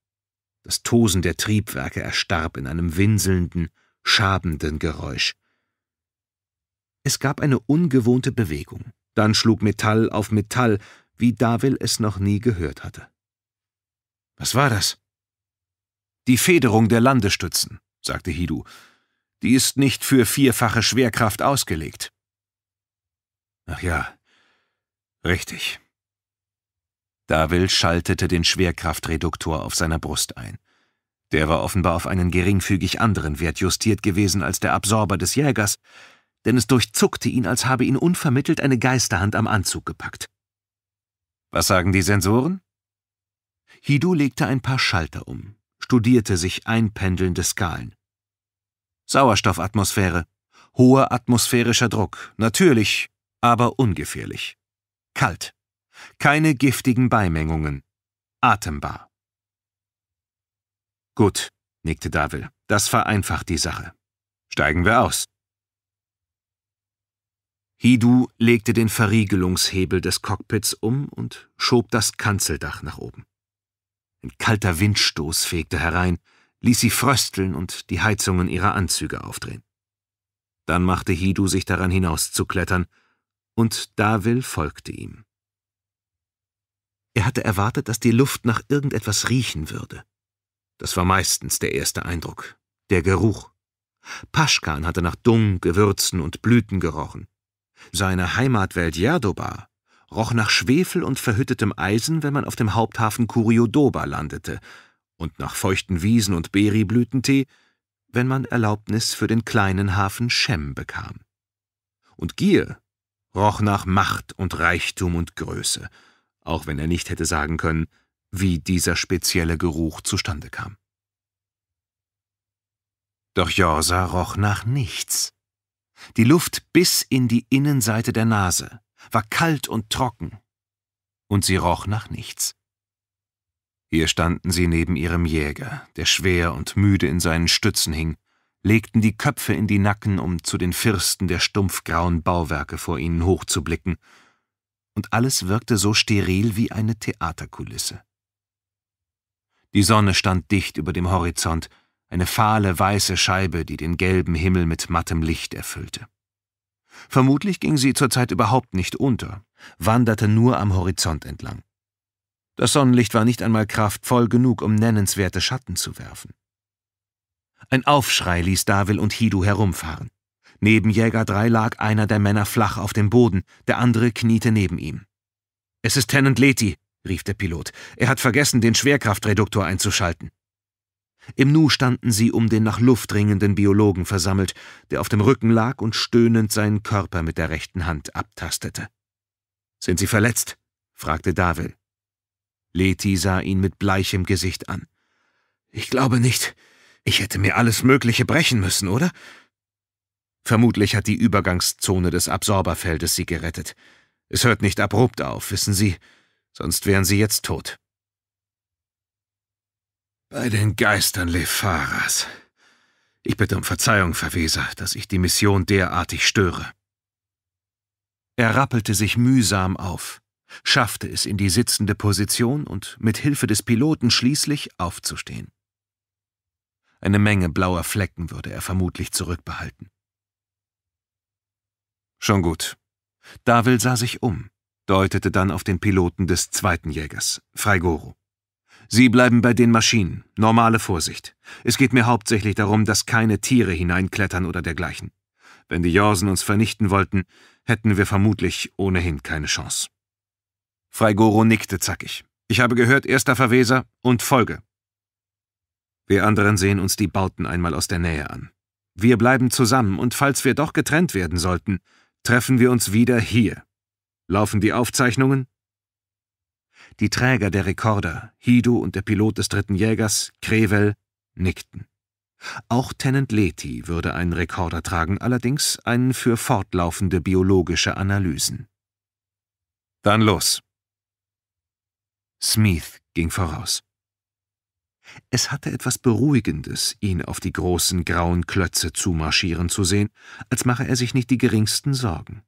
Das Tosen der Triebwerke erstarb in einem winselnden, schabenden Geräusch. Es gab eine ungewohnte Bewegung. Dann schlug Metall auf Metall, wie Davil es noch nie gehört hatte. Was war das? Die Federung der Landestützen, sagte Hidu. Die ist nicht für vierfache Schwerkraft ausgelegt. Ach ja, richtig. Davil schaltete den Schwerkraftreduktor auf seiner Brust ein. Der war offenbar auf einen geringfügig anderen Wert justiert gewesen als der Absorber des Jägers, denn es durchzuckte ihn, als habe ihn unvermittelt eine Geisterhand am Anzug gepackt. Was sagen die Sensoren? Hidu legte ein paar Schalter um, studierte sich einpendelnde Skalen. Sauerstoffatmosphäre, hoher atmosphärischer Druck, natürlich, aber ungefährlich. Kalt. Keine giftigen Beimengungen. Atembar. Gut, nickte Davil. Das vereinfacht die Sache. Steigen wir aus. Hidu legte den Verriegelungshebel des Cockpits um und schob das Kanzeldach nach oben. Ein kalter Windstoß fegte herein, ließ sie frösteln und die Heizungen ihrer Anzüge aufdrehen. Dann machte Hidu sich daran hinauszuklettern, und Davil folgte ihm. Er hatte erwartet, dass die Luft nach irgendetwas riechen würde. Das war meistens der erste Eindruck, der Geruch. Paschkan hatte nach Dung, Gewürzen und Blüten gerochen. Seine Heimatwelt Jerdoba roch nach Schwefel und verhüttetem Eisen, wenn man auf dem Haupthafen Kuriodoba landete, und nach feuchten Wiesen und Beriblütentee, wenn man Erlaubnis für den kleinen Hafen Schem bekam. Und Gier roch nach Macht und Reichtum und Größe, auch wenn er nicht hätte sagen können, wie dieser spezielle Geruch zustande kam. Doch Jorsa roch nach nichts. Die Luft bis in die Innenseite der Nase, war kalt und trocken, und sie roch nach nichts. Hier standen sie neben ihrem Jäger, der schwer und müde in seinen Stützen hing, legten die Köpfe in die Nacken, um zu den Fürsten der stumpfgrauen Bauwerke vor ihnen hochzublicken, und alles wirkte so steril wie eine Theaterkulisse. Die Sonne stand dicht über dem Horizont, eine fahle weiße Scheibe, die den gelben Himmel mit mattem Licht erfüllte. Vermutlich ging sie zurzeit überhaupt nicht unter, wanderte nur am Horizont entlang. Das Sonnenlicht war nicht einmal kraftvoll genug, um nennenswerte Schatten zu werfen. Ein Aufschrei ließ Davil und Hidu herumfahren. Neben Jäger 3 lag einer der Männer flach auf dem Boden, der andere kniete neben ihm. Es ist Tenant Leti, rief der Pilot. Er hat vergessen, den Schwerkraftreduktor einzuschalten. Im Nu standen sie um den nach Luft ringenden Biologen versammelt, der auf dem Rücken lag und stöhnend seinen Körper mit der rechten Hand abtastete. Sind Sie verletzt? fragte Davil. Leti sah ihn mit bleichem Gesicht an. Ich glaube nicht. Ich hätte mir alles Mögliche brechen müssen, oder? Vermutlich hat die Übergangszone des Absorberfeldes sie gerettet. Es hört nicht abrupt auf, wissen Sie, sonst wären Sie jetzt tot. Bei den Geistern Lefaras. Ich bitte um Verzeihung, Verweser, dass ich die Mission derartig störe. Er rappelte sich mühsam auf, schaffte es in die sitzende Position und mit Hilfe des Piloten schließlich aufzustehen. Eine Menge blauer Flecken würde er vermutlich zurückbehalten. Schon gut. Davil sah sich um, deutete dann auf den Piloten des zweiten Jägers, Freigoro. Sie bleiben bei den Maschinen. Normale Vorsicht. Es geht mir hauptsächlich darum, dass keine Tiere hineinklettern oder dergleichen. Wenn die Jorsen uns vernichten wollten, hätten wir vermutlich ohnehin keine Chance. Freigoro nickte zackig. Ich habe gehört, erster Verweser und Folge. Wir anderen sehen uns die Bauten einmal aus der Nähe an. Wir bleiben zusammen und falls wir doch getrennt werden sollten, treffen wir uns wieder hier. Laufen die Aufzeichnungen? Die Träger der Rekorder, Hido und der Pilot des dritten Jägers, Krevel, nickten. Auch Tenant Leti würde einen Rekorder tragen, allerdings einen für fortlaufende biologische Analysen. Dann los. Smith ging voraus. Es hatte etwas Beruhigendes, ihn auf die großen grauen Klötze zumarschieren zu sehen, als mache er sich nicht die geringsten Sorgen.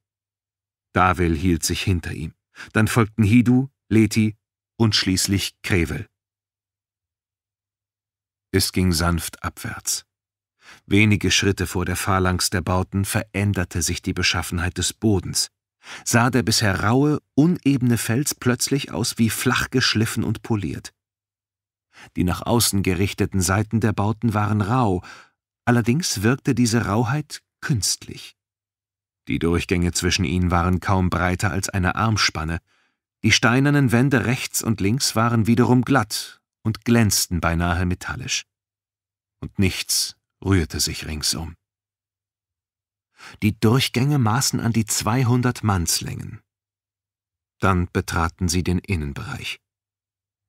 Davil hielt sich hinter ihm. Dann folgten Hidu, Leti und schließlich Krevel. Es ging sanft abwärts. Wenige Schritte vor der Phalanx der Bauten veränderte sich die Beschaffenheit des Bodens. Sah der bisher raue, unebene Fels plötzlich aus wie flach geschliffen und poliert. Die nach außen gerichteten Seiten der Bauten waren rau, allerdings wirkte diese Rauheit künstlich. Die Durchgänge zwischen ihnen waren kaum breiter als eine Armspanne, die steinernen Wände rechts und links waren wiederum glatt und glänzten beinahe metallisch. Und nichts rührte sich ringsum. Die Durchgänge maßen an die 200 Mannslängen. Dann betraten sie den Innenbereich.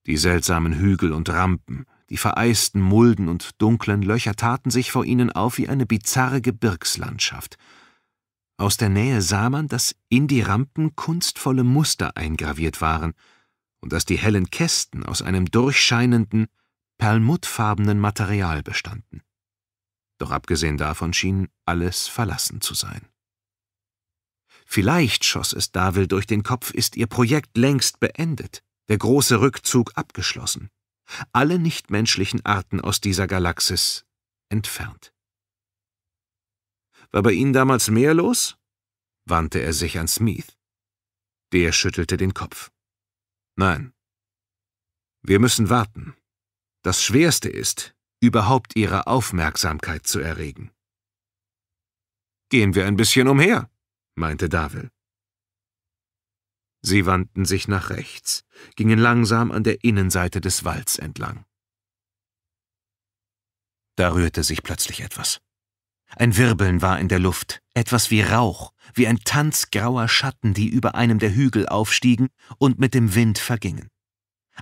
Die seltsamen Hügel und Rampen, die vereisten Mulden und dunklen Löcher taten sich vor ihnen auf wie eine bizarre Gebirgslandschaft. Aus der Nähe sah man, dass in die Rampen kunstvolle Muster eingraviert waren und dass die hellen Kästen aus einem durchscheinenden, perlmuttfarbenen Material bestanden. Doch abgesehen davon schien alles verlassen zu sein. Vielleicht, schoss es Davil durch den Kopf, ist ihr Projekt längst beendet der große Rückzug abgeschlossen, alle nichtmenschlichen Arten aus dieser Galaxis entfernt. War bei Ihnen damals mehr los? wandte er sich an Smith. Der schüttelte den Kopf. Nein. Wir müssen warten. Das Schwerste ist, überhaupt ihre Aufmerksamkeit zu erregen. Gehen wir ein bisschen umher, meinte Davil. Sie wandten sich nach rechts, gingen langsam an der Innenseite des Walds entlang. Da rührte sich plötzlich etwas. Ein Wirbeln war in der Luft, etwas wie Rauch, wie ein Tanz grauer Schatten, die über einem der Hügel aufstiegen und mit dem Wind vergingen.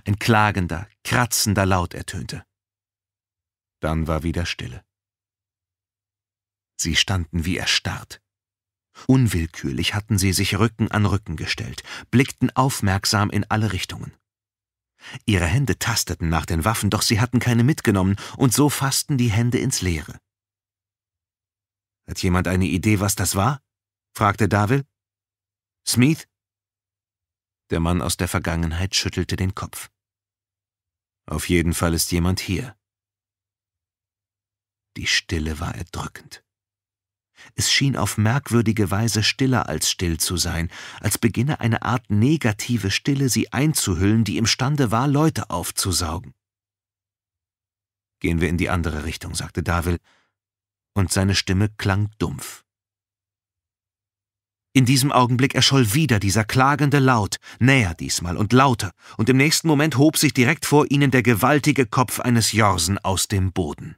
Ein klagender, kratzender Laut ertönte. Dann war wieder Stille. Sie standen wie erstarrt, Unwillkürlich hatten sie sich Rücken an Rücken gestellt, blickten aufmerksam in alle Richtungen. Ihre Hände tasteten nach den Waffen, doch sie hatten keine mitgenommen, und so fassten die Hände ins Leere. Hat jemand eine Idee, was das war? fragte Davil. Smith? Der Mann aus der Vergangenheit schüttelte den Kopf. Auf jeden Fall ist jemand hier. Die Stille war erdrückend. Es schien auf merkwürdige Weise stiller als still zu sein, als beginne eine Art negative Stille sie einzuhüllen, die imstande war, Leute aufzusaugen. Gehen wir in die andere Richtung, sagte Davil, und seine Stimme klang dumpf. In diesem Augenblick erscholl wieder dieser klagende Laut, näher diesmal und lauter, und im nächsten Moment hob sich direkt vor ihnen der gewaltige Kopf eines Jorsen aus dem Boden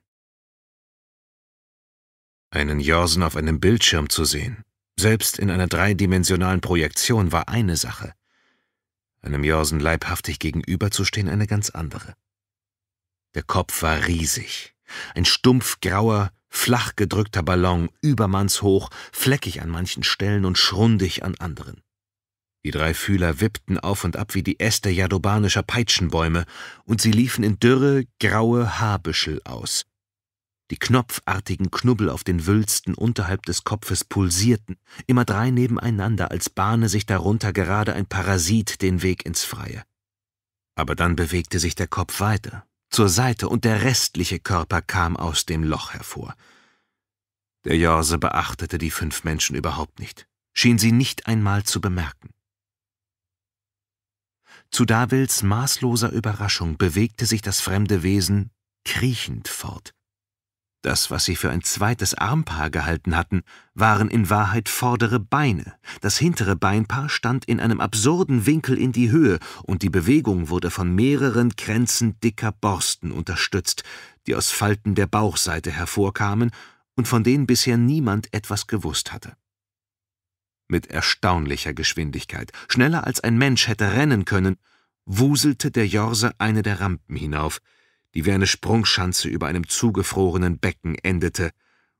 einen Jorsen auf einem Bildschirm zu sehen, selbst in einer dreidimensionalen Projektion, war eine Sache. Einem Jorsen leibhaftig gegenüberzustehen eine ganz andere. Der Kopf war riesig. Ein stumpf grauer, flach gedrückter Ballon, übermannshoch, fleckig an manchen Stellen und schrundig an anderen. Die drei Fühler wippten auf und ab wie die Äste jadobanischer Peitschenbäume, und sie liefen in dürre, graue Haarbüschel aus, die knopfartigen Knubbel auf den Wülsten unterhalb des Kopfes pulsierten, immer drei nebeneinander, als bahne sich darunter gerade ein Parasit den Weg ins Freie. Aber dann bewegte sich der Kopf weiter, zur Seite, und der restliche Körper kam aus dem Loch hervor. Der Jorse beachtete die fünf Menschen überhaupt nicht, schien sie nicht einmal zu bemerken. Zu Davils maßloser Überraschung bewegte sich das fremde Wesen kriechend fort, das, was sie für ein zweites Armpaar gehalten hatten, waren in Wahrheit vordere Beine. Das hintere Beinpaar stand in einem absurden Winkel in die Höhe, und die Bewegung wurde von mehreren Kränzen dicker Borsten unterstützt, die aus Falten der Bauchseite hervorkamen und von denen bisher niemand etwas gewusst hatte. Mit erstaunlicher Geschwindigkeit, schneller als ein Mensch hätte rennen können, wuselte der Jorse eine der Rampen hinauf – die wie eine Sprungschanze über einem zugefrorenen Becken endete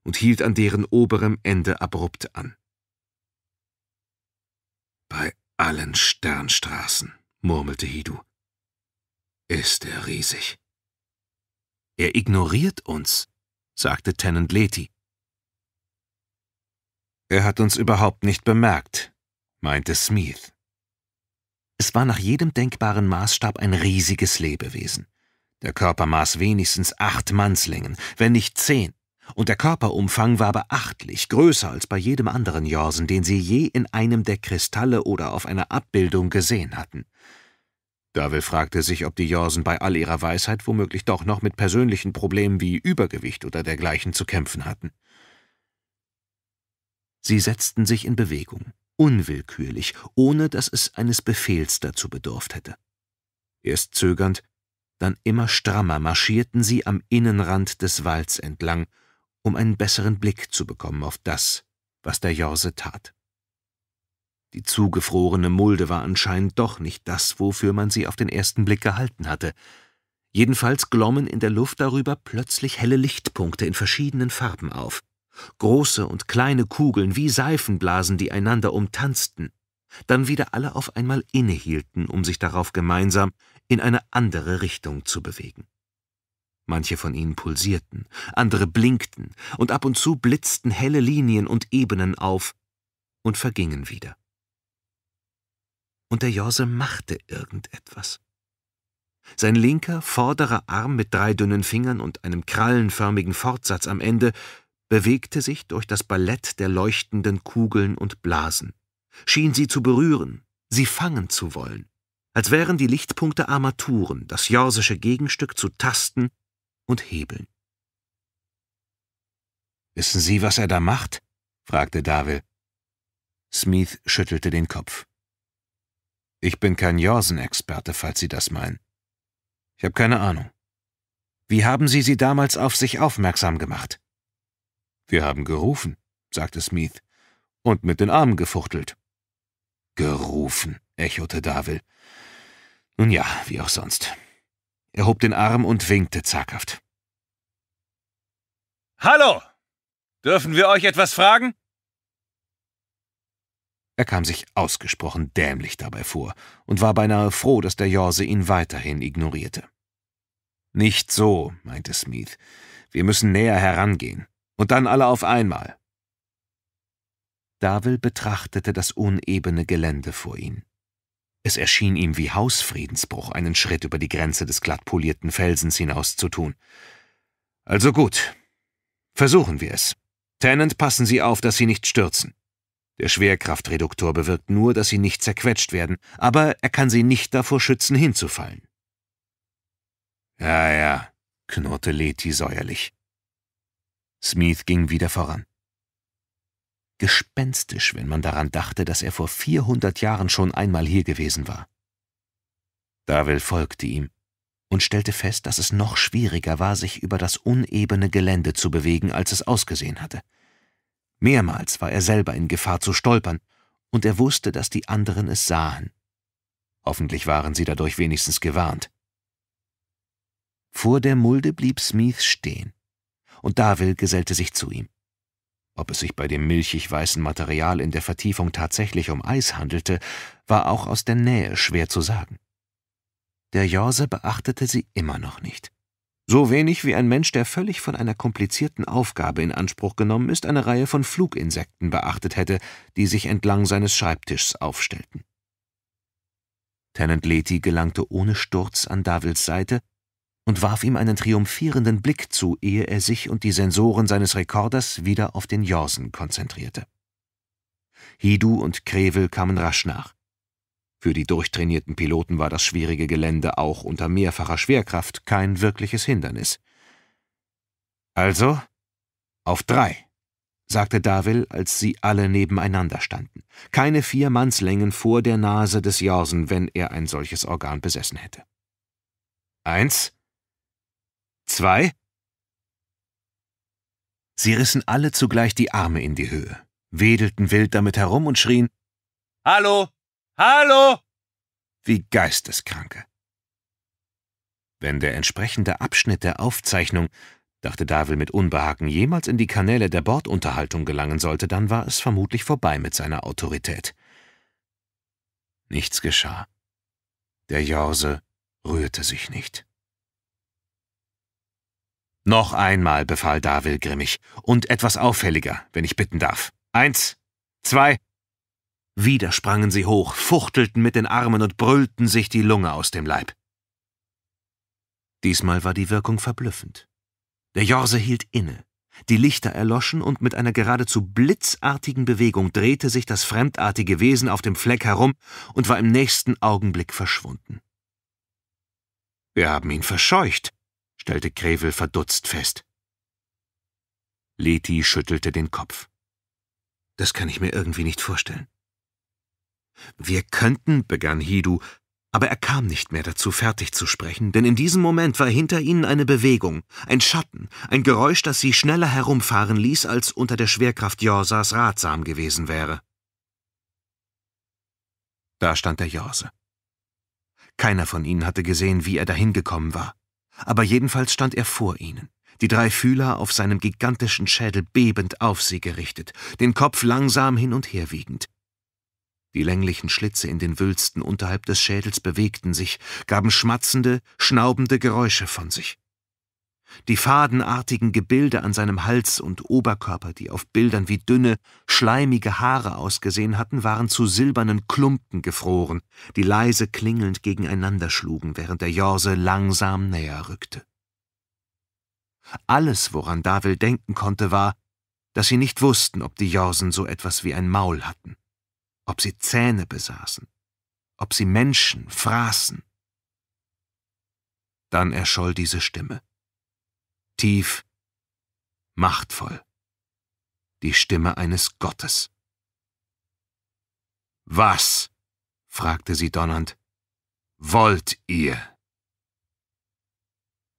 und hielt an deren oberem Ende abrupt an. Bei allen Sternstraßen, murmelte Hidu. Ist er riesig. Er ignoriert uns, sagte Tenant Leti. Er hat uns überhaupt nicht bemerkt, meinte Smith. Es war nach jedem denkbaren Maßstab ein riesiges Lebewesen. Der Körper maß wenigstens acht Mannslängen, wenn nicht zehn, und der Körperumfang war beachtlich größer als bei jedem anderen Jorsen, den sie je in einem der Kristalle oder auf einer Abbildung gesehen hatten. Davil fragte sich, ob die Jorsen bei all ihrer Weisheit womöglich doch noch mit persönlichen Problemen wie Übergewicht oder dergleichen zu kämpfen hatten. Sie setzten sich in Bewegung, unwillkürlich, ohne dass es eines Befehls dazu bedurft hätte. Erst zögernd, dann immer strammer marschierten sie am Innenrand des Walds entlang, um einen besseren Blick zu bekommen auf das, was der Jorse tat. Die zugefrorene Mulde war anscheinend doch nicht das, wofür man sie auf den ersten Blick gehalten hatte. Jedenfalls glommen in der Luft darüber plötzlich helle Lichtpunkte in verschiedenen Farben auf. Große und kleine Kugeln wie Seifenblasen, die einander umtanzten dann wieder alle auf einmal innehielten, um sich darauf gemeinsam in eine andere Richtung zu bewegen. Manche von ihnen pulsierten, andere blinkten, und ab und zu blitzten helle Linien und Ebenen auf und vergingen wieder. Und der Jorse machte irgendetwas. Sein linker, vorderer Arm mit drei dünnen Fingern und einem krallenförmigen Fortsatz am Ende bewegte sich durch das Ballett der leuchtenden Kugeln und Blasen schien sie zu berühren, sie fangen zu wollen, als wären die Lichtpunkte Armaturen, das jorsische Gegenstück zu Tasten und Hebeln. Wissen Sie, was er da macht? fragte Davil. Smith schüttelte den Kopf. Ich bin kein Jorsen-Experte, falls Sie das meinen. Ich habe keine Ahnung. Wie haben Sie sie damals auf sich aufmerksam gemacht? Wir haben gerufen, sagte Smith, und mit den Armen gefuchtelt. Gerufen, echote Davil. Nun ja, wie auch sonst. Er hob den Arm und winkte zaghaft. Hallo! Dürfen wir euch etwas fragen? Er kam sich ausgesprochen dämlich dabei vor und war beinahe froh, dass der Jorse ihn weiterhin ignorierte. Nicht so, meinte Smith. Wir müssen näher herangehen. Und dann alle auf einmal. Davil betrachtete das unebene Gelände vor ihm. Es erschien ihm wie Hausfriedensbruch, einen Schritt über die Grenze des glattpolierten Felsens hinaus zu tun. Also gut, versuchen wir es. Tennant, passen Sie auf, dass Sie nicht stürzen. Der Schwerkraftreduktor bewirkt nur, dass Sie nicht zerquetscht werden, aber er kann Sie nicht davor schützen, hinzufallen. Ja, ja, knurrte Letty säuerlich. Smith ging wieder voran gespenstisch, wenn man daran dachte, dass er vor 400 Jahren schon einmal hier gewesen war. Davil folgte ihm und stellte fest, dass es noch schwieriger war, sich über das unebene Gelände zu bewegen, als es ausgesehen hatte. Mehrmals war er selber in Gefahr zu stolpern, und er wusste, dass die anderen es sahen. Hoffentlich waren sie dadurch wenigstens gewarnt. Vor der Mulde blieb Smith stehen, und Davil gesellte sich zu ihm. Ob es sich bei dem milchig-weißen Material in der Vertiefung tatsächlich um Eis handelte, war auch aus der Nähe schwer zu sagen. Der Jorse beachtete sie immer noch nicht. So wenig wie ein Mensch, der völlig von einer komplizierten Aufgabe in Anspruch genommen ist, eine Reihe von Fluginsekten beachtet hätte, die sich entlang seines Schreibtischs aufstellten. Tenant Leti gelangte ohne Sturz an Davils Seite und warf ihm einen triumphierenden Blick zu, ehe er sich und die Sensoren seines Rekorders wieder auf den Jorsen konzentrierte. Hidu und Krevel kamen rasch nach. Für die durchtrainierten Piloten war das schwierige Gelände auch unter mehrfacher Schwerkraft kein wirkliches Hindernis. Also, auf drei, sagte Davil, als sie alle nebeneinander standen. Keine vier Mannslängen vor der Nase des Jorsen, wenn er ein solches Organ besessen hätte. Eins, Zwei? Sie rissen alle zugleich die Arme in die Höhe, wedelten wild damit herum und schrien Hallo! Hallo! wie Geisteskranke. Wenn der entsprechende Abschnitt der Aufzeichnung, dachte Davil mit Unbehagen, jemals in die Kanäle der Bordunterhaltung gelangen sollte, dann war es vermutlich vorbei mit seiner Autorität. Nichts geschah. Der Jorse rührte sich nicht. Noch einmal, befahl Davil grimmig, und etwas auffälliger, wenn ich bitten darf. Eins, zwei. Wieder sprangen sie hoch, fuchtelten mit den Armen und brüllten sich die Lunge aus dem Leib. Diesmal war die Wirkung verblüffend. Der Jorse hielt inne, die Lichter erloschen und mit einer geradezu blitzartigen Bewegung drehte sich das fremdartige Wesen auf dem Fleck herum und war im nächsten Augenblick verschwunden. Wir haben ihn verscheucht, stellte Krevel verdutzt fest. Leti schüttelte den Kopf. Das kann ich mir irgendwie nicht vorstellen. Wir könnten, begann Hidu, aber er kam nicht mehr dazu, fertig zu sprechen, denn in diesem Moment war hinter ihnen eine Bewegung, ein Schatten, ein Geräusch, das sie schneller herumfahren ließ, als unter der Schwerkraft Jorsas ratsam gewesen wäre. Da stand der Jorse. Keiner von ihnen hatte gesehen, wie er dahin gekommen war. Aber jedenfalls stand er vor ihnen, die drei Fühler auf seinem gigantischen Schädel bebend auf sie gerichtet, den Kopf langsam hin und her wiegend. Die länglichen Schlitze in den Wülsten unterhalb des Schädels bewegten sich, gaben schmatzende, schnaubende Geräusche von sich. Die fadenartigen Gebilde an seinem Hals und Oberkörper, die auf Bildern wie dünne, schleimige Haare ausgesehen hatten, waren zu silbernen Klumpen gefroren, die leise klingelnd gegeneinander schlugen, während der Jorse langsam näher rückte. Alles, woran Davil denken konnte, war, dass sie nicht wussten, ob die Jorsen so etwas wie ein Maul hatten, ob sie Zähne besaßen, ob sie Menschen fraßen. Dann erscholl diese Stimme tief, machtvoll. Die Stimme eines Gottes. Was? fragte sie donnernd. Wollt ihr?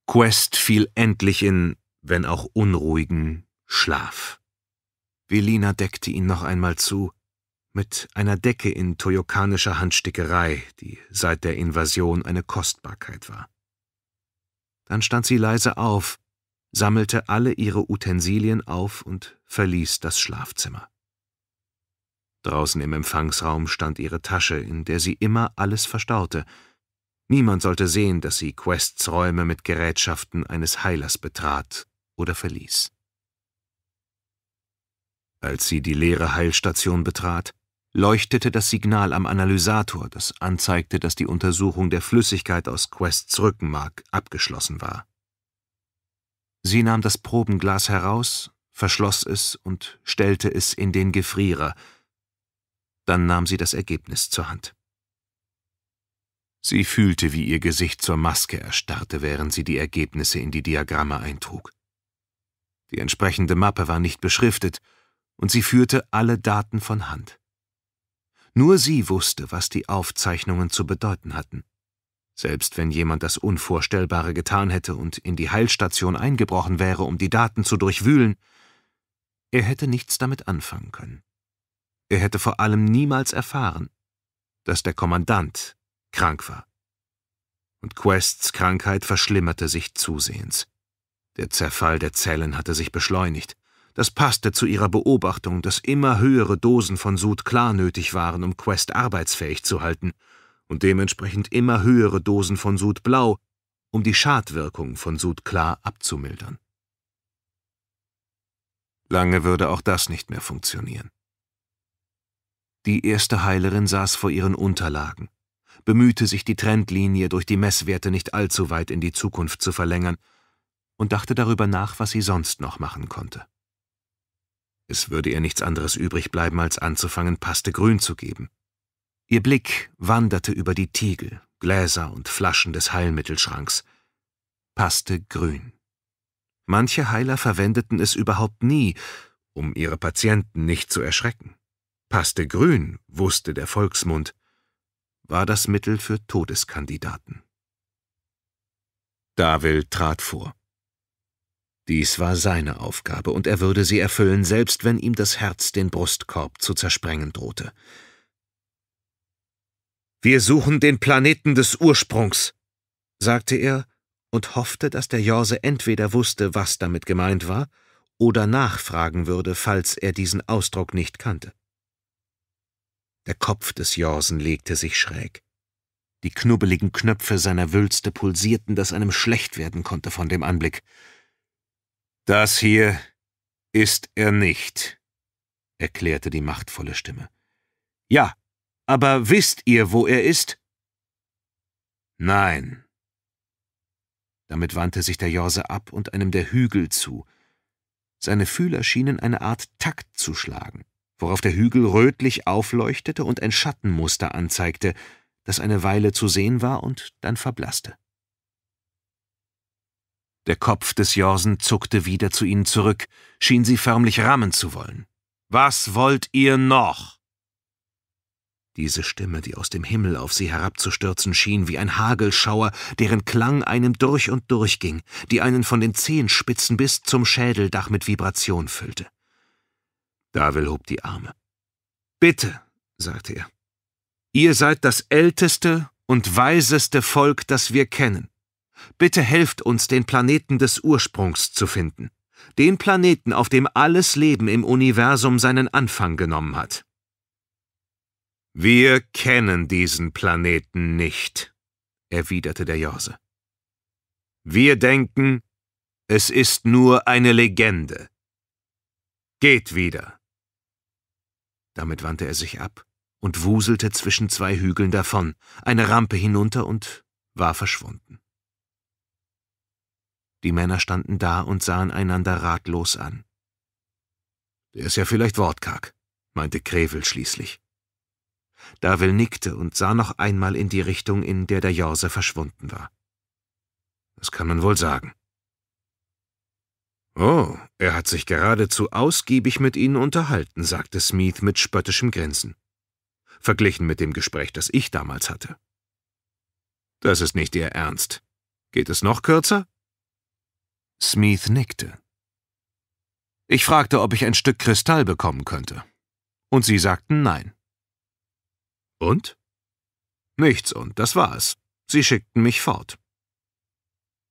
Quest fiel endlich in, wenn auch unruhigen, Schlaf. Velina deckte ihn noch einmal zu, mit einer Decke in toyokanischer Handstickerei, die seit der Invasion eine Kostbarkeit war. Dann stand sie leise auf sammelte alle ihre Utensilien auf und verließ das Schlafzimmer. Draußen im Empfangsraum stand ihre Tasche, in der sie immer alles verstaute. Niemand sollte sehen, dass sie Quests Räume mit Gerätschaften eines Heilers betrat oder verließ. Als sie die leere Heilstation betrat, leuchtete das Signal am Analysator, das anzeigte, dass die Untersuchung der Flüssigkeit aus Quests Rückenmark abgeschlossen war. Sie nahm das Probenglas heraus, verschloss es und stellte es in den Gefrierer. Dann nahm sie das Ergebnis zur Hand. Sie fühlte, wie ihr Gesicht zur Maske erstarrte, während sie die Ergebnisse in die Diagramme eintrug. Die entsprechende Mappe war nicht beschriftet, und sie führte alle Daten von Hand. Nur sie wusste, was die Aufzeichnungen zu bedeuten hatten. Selbst wenn jemand das Unvorstellbare getan hätte und in die Heilstation eingebrochen wäre, um die Daten zu durchwühlen, er hätte nichts damit anfangen können. Er hätte vor allem niemals erfahren, dass der Kommandant krank war. Und Quests Krankheit verschlimmerte sich zusehends. Der Zerfall der Zellen hatte sich beschleunigt. Das passte zu ihrer Beobachtung, dass immer höhere Dosen von Sud klar nötig waren, um Quest arbeitsfähig zu halten – und dementsprechend immer höhere Dosen von Sudblau, um die Schadwirkung von Sudklar abzumildern. Lange würde auch das nicht mehr funktionieren. Die erste Heilerin saß vor ihren Unterlagen, bemühte sich, die Trendlinie durch die Messwerte nicht allzu weit in die Zukunft zu verlängern und dachte darüber nach, was sie sonst noch machen konnte. Es würde ihr nichts anderes übrig bleiben, als anzufangen, Paste grün zu geben. Ihr Blick wanderte über die Tiegel, Gläser und Flaschen des Heilmittelschranks. Passte grün. Manche Heiler verwendeten es überhaupt nie, um ihre Patienten nicht zu erschrecken. Passte grün, wusste der Volksmund, war das Mittel für Todeskandidaten. Davil trat vor. Dies war seine Aufgabe, und er würde sie erfüllen, selbst wenn ihm das Herz den Brustkorb zu zersprengen drohte. Wir suchen den Planeten des Ursprungs, sagte er und hoffte, dass der Jorse entweder wusste, was damit gemeint war, oder nachfragen würde, falls er diesen Ausdruck nicht kannte. Der Kopf des Jorsen legte sich schräg. Die knubbeligen Knöpfe seiner Wülste pulsierten, dass einem schlecht werden konnte von dem Anblick. Das hier ist er nicht, erklärte die machtvolle Stimme. Ja, aber wisst ihr, wo er ist? Nein. Damit wandte sich der Jorse ab und einem der Hügel zu. Seine Fühler schienen eine Art Takt zu schlagen, worauf der Hügel rötlich aufleuchtete und ein Schattenmuster anzeigte, das eine Weile zu sehen war und dann verblasste. Der Kopf des Jorsen zuckte wieder zu ihnen zurück, schien sie förmlich rammen zu wollen. Was wollt ihr noch? Diese Stimme, die aus dem Himmel auf sie herabzustürzen schien, wie ein Hagelschauer, deren Klang einem durch und durch ging, die einen von den Zehenspitzen bis zum Schädeldach mit Vibration füllte. Davil hob die Arme. Bitte, sagte er, ihr seid das älteste und weiseste Volk, das wir kennen. Bitte helft uns, den Planeten des Ursprungs zu finden, den Planeten, auf dem alles Leben im Universum seinen Anfang genommen hat. Wir kennen diesen Planeten nicht, erwiderte der Jorse. Wir denken, es ist nur eine Legende. Geht wieder. Damit wandte er sich ab und wuselte zwischen zwei Hügeln davon, eine Rampe hinunter und war verschwunden. Die Männer standen da und sahen einander ratlos an. Der ist ja vielleicht wortkarg, meinte Krevel schließlich. Darwell nickte und sah noch einmal in die Richtung, in der der Jorse verschwunden war. Das kann man wohl sagen. Oh, er hat sich geradezu ausgiebig mit Ihnen unterhalten, sagte Smith mit spöttischem Grinsen. Verglichen mit dem Gespräch, das ich damals hatte. Das ist nicht Ihr Ernst. Geht es noch kürzer? Smith nickte. Ich fragte, ob ich ein Stück Kristall bekommen könnte. Und Sie sagten nein. Und? Nichts und das war's. Sie schickten mich fort.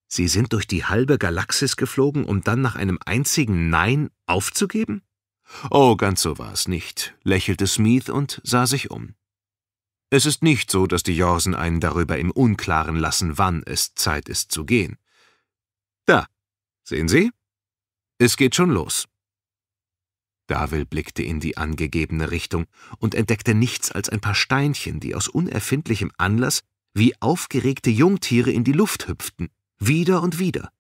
Sie sind durch die halbe Galaxis geflogen, um dann nach einem einzigen Nein aufzugeben? Oh, ganz so war es nicht, lächelte Smith und sah sich um. Es ist nicht so, dass die Jorsen einen darüber im Unklaren lassen, wann es Zeit ist zu gehen. Da, sehen Sie? Es geht schon los. Davil blickte in die angegebene Richtung und entdeckte nichts als ein paar Steinchen, die aus unerfindlichem Anlass wie aufgeregte Jungtiere in die Luft hüpften, wieder und wieder,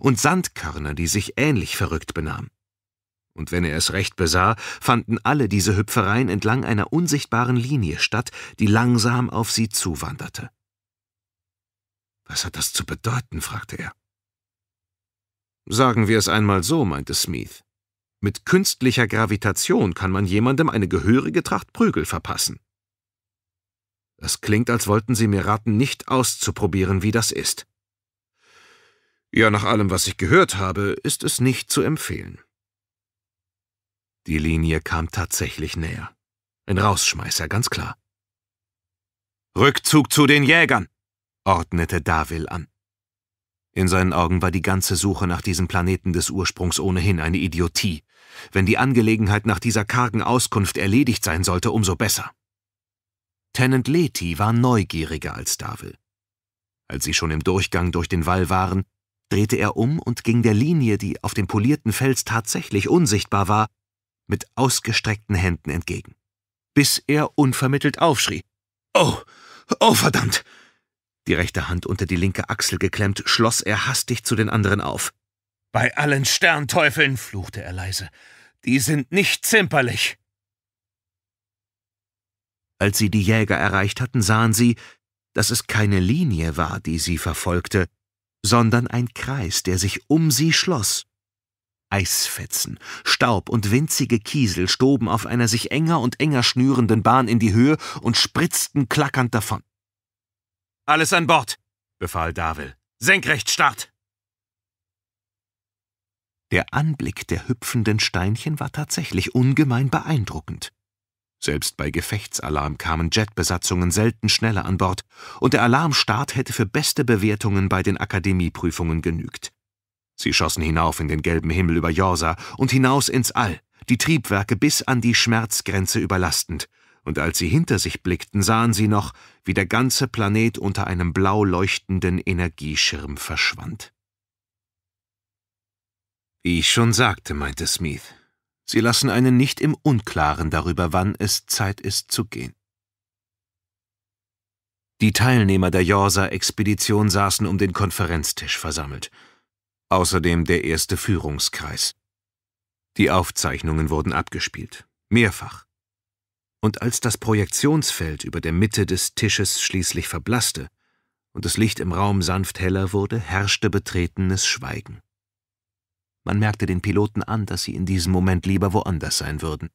und Sandkörner, die sich ähnlich verrückt benahmen. Und wenn er es recht besah, fanden alle diese Hüpfereien entlang einer unsichtbaren Linie statt, die langsam auf sie zuwanderte. Was hat das zu bedeuten? fragte er. Sagen wir es einmal so, meinte Smith. Mit künstlicher Gravitation kann man jemandem eine gehörige Tracht Prügel verpassen. Es klingt, als wollten Sie mir raten, nicht auszuprobieren, wie das ist. Ja, nach allem, was ich gehört habe, ist es nicht zu empfehlen. Die Linie kam tatsächlich näher. Ein Rausschmeißer, ganz klar. Rückzug zu den Jägern, ordnete Davil an. In seinen Augen war die ganze Suche nach diesem Planeten des Ursprungs ohnehin eine Idiotie. Wenn die Angelegenheit nach dieser kargen Auskunft erledigt sein sollte, umso besser. Tenant Leti war neugieriger als Davil. Als sie schon im Durchgang durch den Wall waren, drehte er um und ging der Linie, die auf dem polierten Fels tatsächlich unsichtbar war, mit ausgestreckten Händen entgegen, bis er unvermittelt aufschrie. Oh, oh verdammt! Die rechte Hand unter die linke Achsel geklemmt, schloss er hastig zu den anderen auf. Bei allen Sternteufeln, fluchte er leise, die sind nicht zimperlich. Als sie die Jäger erreicht hatten, sahen sie, dass es keine Linie war, die sie verfolgte, sondern ein Kreis, der sich um sie schloss. Eisfetzen, Staub und winzige Kiesel stoben auf einer sich enger und enger schnürenden Bahn in die Höhe und spritzten klackernd davon. Alles an Bord, befahl Davil. Senkrecht Start! Der Anblick der hüpfenden Steinchen war tatsächlich ungemein beeindruckend. Selbst bei Gefechtsalarm kamen Jetbesatzungen selten schneller an Bord, und der Alarmstart hätte für beste Bewertungen bei den Akademieprüfungen genügt. Sie schossen hinauf in den gelben Himmel über Jorsa und hinaus ins All, die Triebwerke bis an die Schmerzgrenze überlastend, und als sie hinter sich blickten, sahen sie noch, wie der ganze Planet unter einem blau leuchtenden Energieschirm verschwand. Wie ich schon sagte, meinte Smith, sie lassen einen nicht im Unklaren darüber, wann es Zeit ist zu gehen. Die Teilnehmer der Jorsa-Expedition saßen um den Konferenztisch versammelt, außerdem der erste Führungskreis. Die Aufzeichnungen wurden abgespielt, mehrfach. Und als das Projektionsfeld über der Mitte des Tisches schließlich verblasste und das Licht im Raum sanft heller wurde, herrschte betretenes Schweigen. Man merkte den Piloten an, dass sie in diesem Moment lieber woanders sein würden.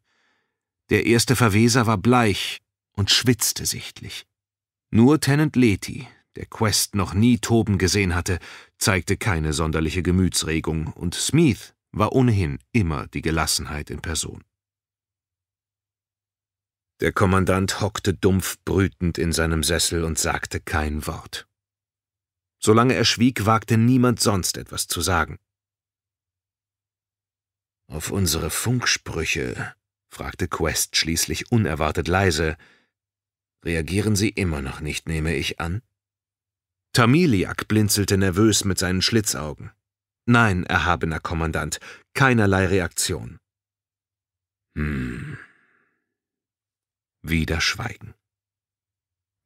Der erste Verweser war bleich und schwitzte sichtlich. Nur Tenant Leti, der Quest noch nie toben gesehen hatte, zeigte keine sonderliche Gemütsregung, und Smith war ohnehin immer die Gelassenheit in Person. Der Kommandant hockte dumpf brütend in seinem Sessel und sagte kein Wort. Solange er schwieg, wagte niemand sonst etwas zu sagen. Auf unsere Funksprüche? fragte Quest schließlich unerwartet leise. Reagieren Sie immer noch nicht, nehme ich an? Tamiliak blinzelte nervös mit seinen Schlitzaugen. Nein, erhabener Kommandant, keinerlei Reaktion. Hm. Wieder Schweigen.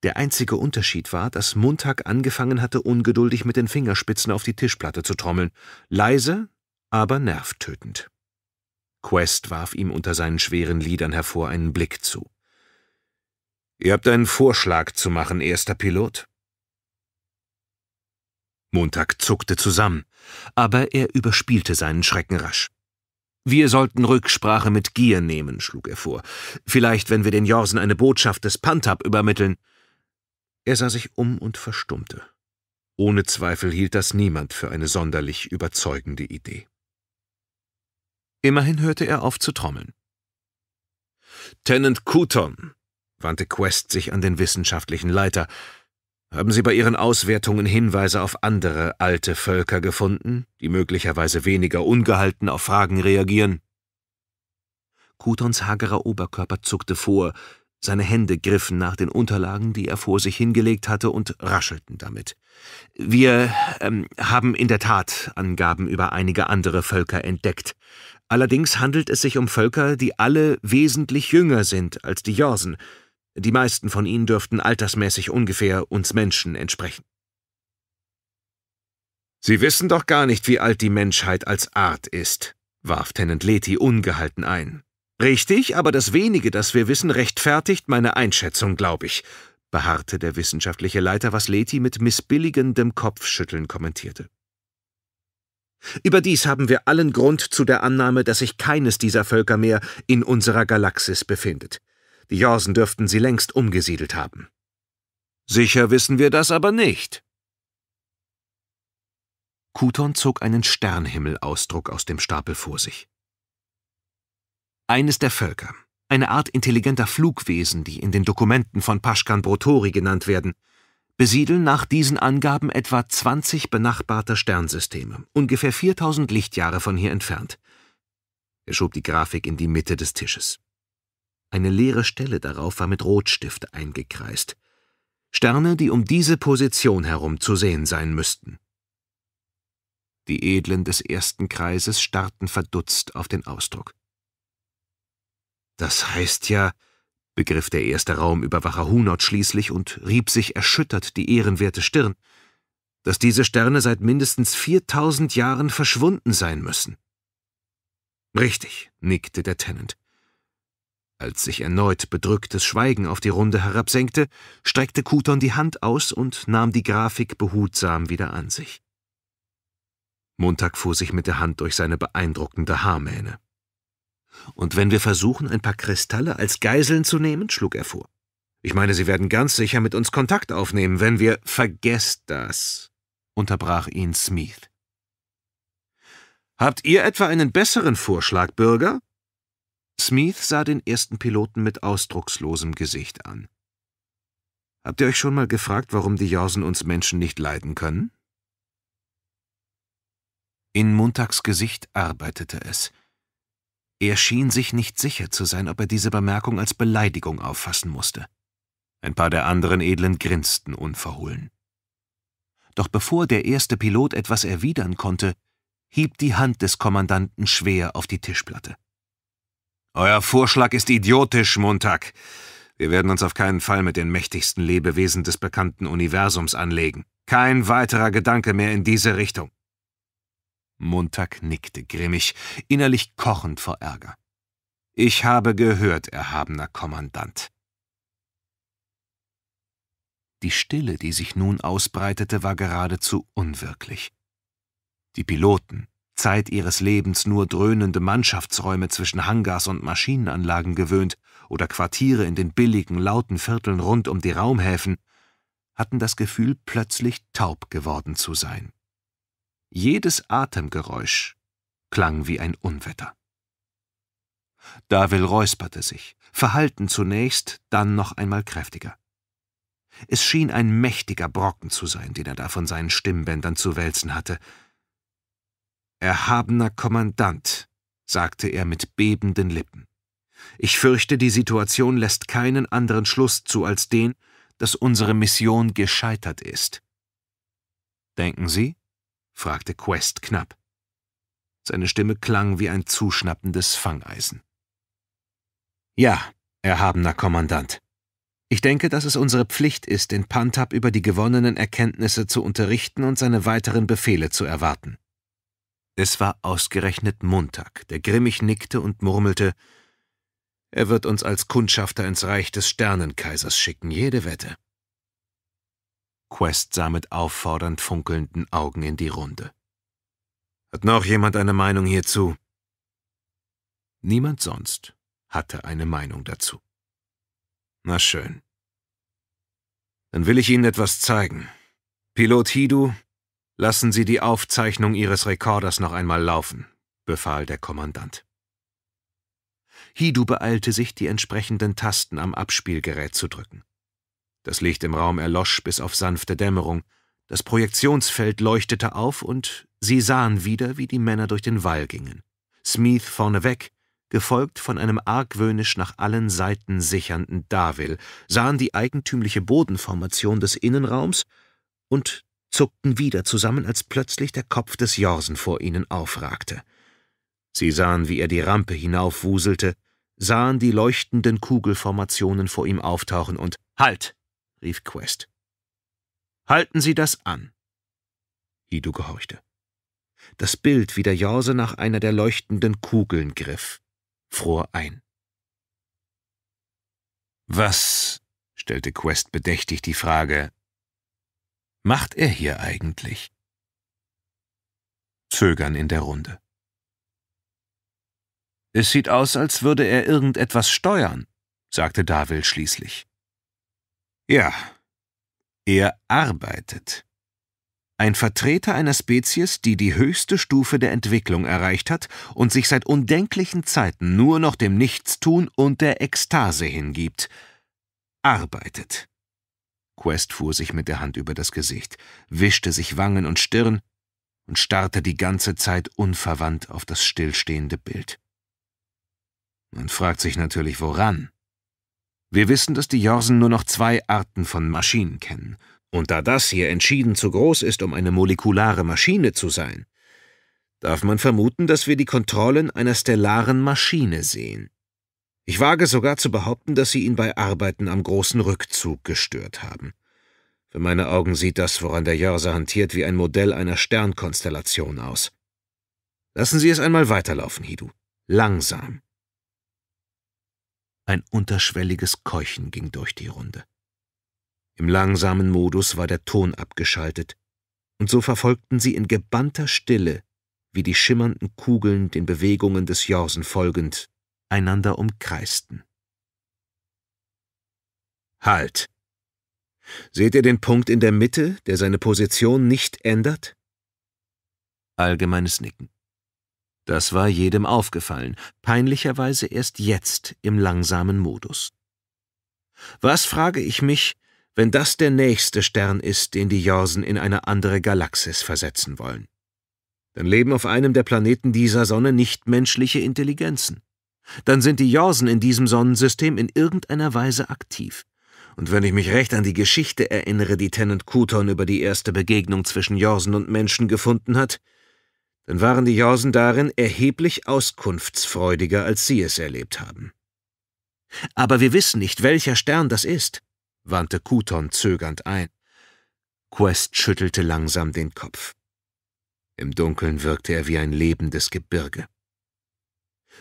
Der einzige Unterschied war, dass Montag angefangen hatte, ungeduldig mit den Fingerspitzen auf die Tischplatte zu trommeln, leise, aber nervtötend. Quest warf ihm unter seinen schweren Lidern hervor einen Blick zu. »Ihr habt einen Vorschlag zu machen, erster Pilot?« Montag zuckte zusammen, aber er überspielte seinen Schrecken rasch. Wir sollten Rücksprache mit Gier nehmen, schlug er vor. Vielleicht, wenn wir den Jorsen eine Botschaft des Pantab übermitteln. Er sah sich um und verstummte. Ohne Zweifel hielt das niemand für eine sonderlich überzeugende Idee. Immerhin hörte er auf zu trommeln. Tenant Couton, wandte Quest sich an den wissenschaftlichen Leiter, haben Sie bei Ihren Auswertungen Hinweise auf andere alte Völker gefunden, die möglicherweise weniger ungehalten auf Fragen reagieren? Coutons hagerer Oberkörper zuckte vor, seine Hände griffen nach den Unterlagen, die er vor sich hingelegt hatte, und raschelten damit. Wir ähm, haben in der Tat Angaben über einige andere Völker entdeckt. Allerdings handelt es sich um Völker, die alle wesentlich jünger sind als die Jorsen. Die meisten von ihnen dürften altersmäßig ungefähr uns Menschen entsprechen. Sie wissen doch gar nicht, wie alt die Menschheit als Art ist, warf Tenant Leti ungehalten ein. Richtig, aber das wenige, das wir wissen, rechtfertigt meine Einschätzung, glaube ich, beharrte der wissenschaftliche Leiter, was Leti mit missbilligendem Kopfschütteln kommentierte. Überdies haben wir allen Grund zu der Annahme, dass sich keines dieser Völker mehr in unserer Galaxis befindet. Die Jorsen dürften sie längst umgesiedelt haben. Sicher wissen wir das aber nicht. Kuton zog einen Sternhimmelausdruck aus dem Stapel vor sich. Eines der Völker, eine Art intelligenter Flugwesen, die in den Dokumenten von Paschkan Brotori genannt werden, besiedeln nach diesen Angaben etwa 20 benachbarte Sternsysteme, ungefähr 4000 Lichtjahre von hier entfernt. Er schob die Grafik in die Mitte des Tisches. Eine leere Stelle darauf war mit Rotstift eingekreist. Sterne, die um diese Position herum zu sehen sein müssten. Die Edlen des ersten Kreises starrten verdutzt auf den Ausdruck. Das heißt ja, begriff der erste Raumüberwacher Hunot schließlich und rieb sich erschüttert die ehrenwerte Stirn, dass diese Sterne seit mindestens 4000 Jahren verschwunden sein müssen. Richtig, nickte der Tenant. Als sich erneut bedrücktes Schweigen auf die Runde herabsenkte, streckte Kuton die Hand aus und nahm die Grafik behutsam wieder an sich. Montag fuhr sich mit der Hand durch seine beeindruckende Haarmähne. Und wenn wir versuchen, ein paar Kristalle als Geiseln zu nehmen, schlug er vor. Ich meine, sie werden ganz sicher mit uns Kontakt aufnehmen, wenn wir vergesst das, unterbrach ihn Smith. Habt ihr etwa einen besseren Vorschlag, Bürger? Smith sah den ersten Piloten mit ausdruckslosem Gesicht an. Habt ihr euch schon mal gefragt, warum die Jorsen uns Menschen nicht leiden können? In Montags Gesicht arbeitete es. Er schien sich nicht sicher zu sein, ob er diese Bemerkung als Beleidigung auffassen musste. Ein paar der anderen Edlen grinsten unverhohlen. Doch bevor der erste Pilot etwas erwidern konnte, hieb die Hand des Kommandanten schwer auf die Tischplatte. Euer Vorschlag ist idiotisch, Montag. Wir werden uns auf keinen Fall mit den mächtigsten Lebewesen des bekannten Universums anlegen. Kein weiterer Gedanke mehr in diese Richtung. Montag nickte grimmig, innerlich kochend vor Ärger. Ich habe gehört, erhabener Kommandant. Die Stille, die sich nun ausbreitete, war geradezu unwirklich. Die Piloten, Zeit ihres Lebens nur dröhnende Mannschaftsräume zwischen Hangars und Maschinenanlagen gewöhnt oder Quartiere in den billigen, lauten Vierteln rund um die Raumhäfen, hatten das Gefühl, plötzlich taub geworden zu sein. Jedes Atemgeräusch klang wie ein Unwetter. Davil räusperte sich, verhalten zunächst, dann noch einmal kräftiger. Es schien ein mächtiger Brocken zu sein, den er da von seinen Stimmbändern zu wälzen hatte. Erhabener Kommandant, sagte er mit bebenden Lippen. Ich fürchte, die Situation lässt keinen anderen Schluss zu als den, dass unsere Mission gescheitert ist. Denken Sie? fragte Quest knapp. Seine Stimme klang wie ein zuschnappendes Fangeisen. Ja, erhabener Kommandant. Ich denke, dass es unsere Pflicht ist, den Pantab über die gewonnenen Erkenntnisse zu unterrichten und seine weiteren Befehle zu erwarten. Es war ausgerechnet Montag, der grimmig nickte und murmelte, er wird uns als Kundschafter ins Reich des Sternenkaisers schicken, jede Wette. Quest sah mit auffordernd funkelnden Augen in die Runde. Hat noch jemand eine Meinung hierzu? Niemand sonst hatte eine Meinung dazu. Na schön. Dann will ich Ihnen etwas zeigen. Pilot Hidu, lassen Sie die Aufzeichnung Ihres Rekorders noch einmal laufen, befahl der Kommandant. Hidu beeilte sich, die entsprechenden Tasten am Abspielgerät zu drücken. Das Licht im Raum erlosch bis auf sanfte Dämmerung. Das Projektionsfeld leuchtete auf und sie sahen wieder, wie die Männer durch den Wall gingen. Smith vorneweg, gefolgt von einem argwöhnisch nach allen Seiten sichernden Davil, sahen die eigentümliche Bodenformation des Innenraums und zuckten wieder zusammen, als plötzlich der Kopf des Jorsen vor ihnen aufragte. Sie sahen, wie er die Rampe hinaufwuselte, sahen die leuchtenden Kugelformationen vor ihm auftauchen und Halt! rief Quest. Halten Sie das an. Idu gehorchte. Das Bild, wie der Jorse nach einer der leuchtenden Kugeln griff, fror ein. Was, stellte Quest bedächtig die Frage, macht er hier eigentlich? Zögern in der Runde. Es sieht aus, als würde er irgendetwas steuern, sagte Davil schließlich. Ja, er arbeitet. Ein Vertreter einer Spezies, die die höchste Stufe der Entwicklung erreicht hat und sich seit undenklichen Zeiten nur noch dem Nichtstun und der Ekstase hingibt. Arbeitet. Quest fuhr sich mit der Hand über das Gesicht, wischte sich Wangen und Stirn und starrte die ganze Zeit unverwandt auf das stillstehende Bild. Man fragt sich natürlich, woran. Wir wissen, dass die Jorsen nur noch zwei Arten von Maschinen kennen. Und da das hier entschieden zu groß ist, um eine molekulare Maschine zu sein, darf man vermuten, dass wir die Kontrollen einer stellaren Maschine sehen. Ich wage sogar zu behaupten, dass sie ihn bei Arbeiten am großen Rückzug gestört haben. Für meine Augen sieht das, woran der Jorse hantiert, wie ein Modell einer Sternkonstellation aus. Lassen Sie es einmal weiterlaufen, Hidu. Langsam. Ein unterschwelliges Keuchen ging durch die Runde. Im langsamen Modus war der Ton abgeschaltet, und so verfolgten sie in gebannter Stille, wie die schimmernden Kugeln den Bewegungen des Jorsen folgend, einander umkreisten. Halt! Seht ihr den Punkt in der Mitte, der seine Position nicht ändert? Allgemeines Nicken. Das war jedem aufgefallen, peinlicherweise erst jetzt im langsamen Modus. Was frage ich mich, wenn das der nächste Stern ist, den die Jorsen in eine andere Galaxis versetzen wollen? Dann leben auf einem der Planeten dieser Sonne nichtmenschliche Intelligenzen. Dann sind die Jorsen in diesem Sonnensystem in irgendeiner Weise aktiv. Und wenn ich mich recht an die Geschichte erinnere, die Tennant Kuton über die erste Begegnung zwischen Jorsen und Menschen gefunden hat, dann waren die Jorsen darin erheblich auskunftsfreudiger, als sie es erlebt haben. Aber wir wissen nicht, welcher Stern das ist, wandte Kuton zögernd ein. Quest schüttelte langsam den Kopf. Im Dunkeln wirkte er wie ein lebendes Gebirge.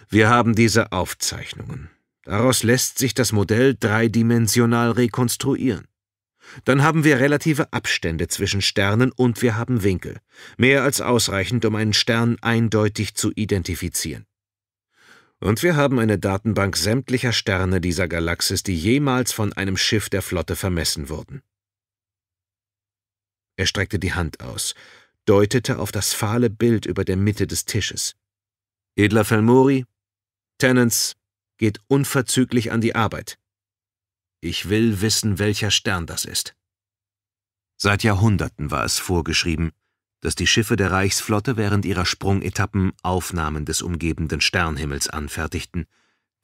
Wir haben diese Aufzeichnungen. Daraus lässt sich das Modell dreidimensional rekonstruieren. Dann haben wir relative Abstände zwischen Sternen und wir haben Winkel. Mehr als ausreichend, um einen Stern eindeutig zu identifizieren. Und wir haben eine Datenbank sämtlicher Sterne dieser Galaxis, die jemals von einem Schiff der Flotte vermessen wurden. Er streckte die Hand aus, deutete auf das fahle Bild über der Mitte des Tisches. Edler Felmori, Tennants, geht unverzüglich an die Arbeit. Ich will wissen, welcher Stern das ist. Seit Jahrhunderten war es vorgeschrieben, dass die Schiffe der Reichsflotte während ihrer Sprungetappen Aufnahmen des umgebenden Sternhimmels anfertigten,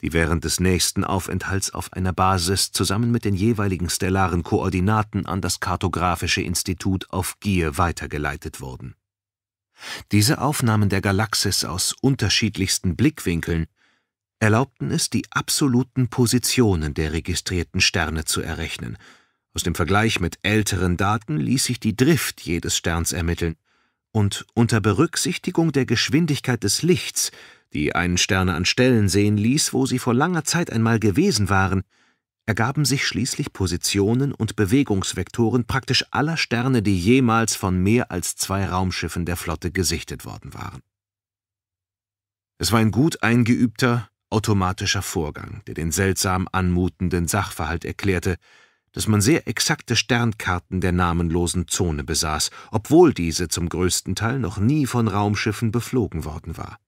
die während des nächsten Aufenthalts auf einer Basis zusammen mit den jeweiligen stellaren Koordinaten an das Kartografische Institut auf Gier weitergeleitet wurden. Diese Aufnahmen der Galaxis aus unterschiedlichsten Blickwinkeln erlaubten es, die absoluten Positionen der registrierten Sterne zu errechnen. Aus dem Vergleich mit älteren Daten ließ sich die Drift jedes Sterns ermitteln. Und unter Berücksichtigung der Geschwindigkeit des Lichts, die einen Sterne an Stellen sehen ließ, wo sie vor langer Zeit einmal gewesen waren, ergaben sich schließlich Positionen und Bewegungsvektoren praktisch aller Sterne, die jemals von mehr als zwei Raumschiffen der Flotte gesichtet worden waren. Es war ein gut eingeübter, automatischer Vorgang, der den seltsam anmutenden Sachverhalt erklärte, dass man sehr exakte Sternkarten der namenlosen Zone besaß, obwohl diese zum größten Teil noch nie von Raumschiffen beflogen worden war.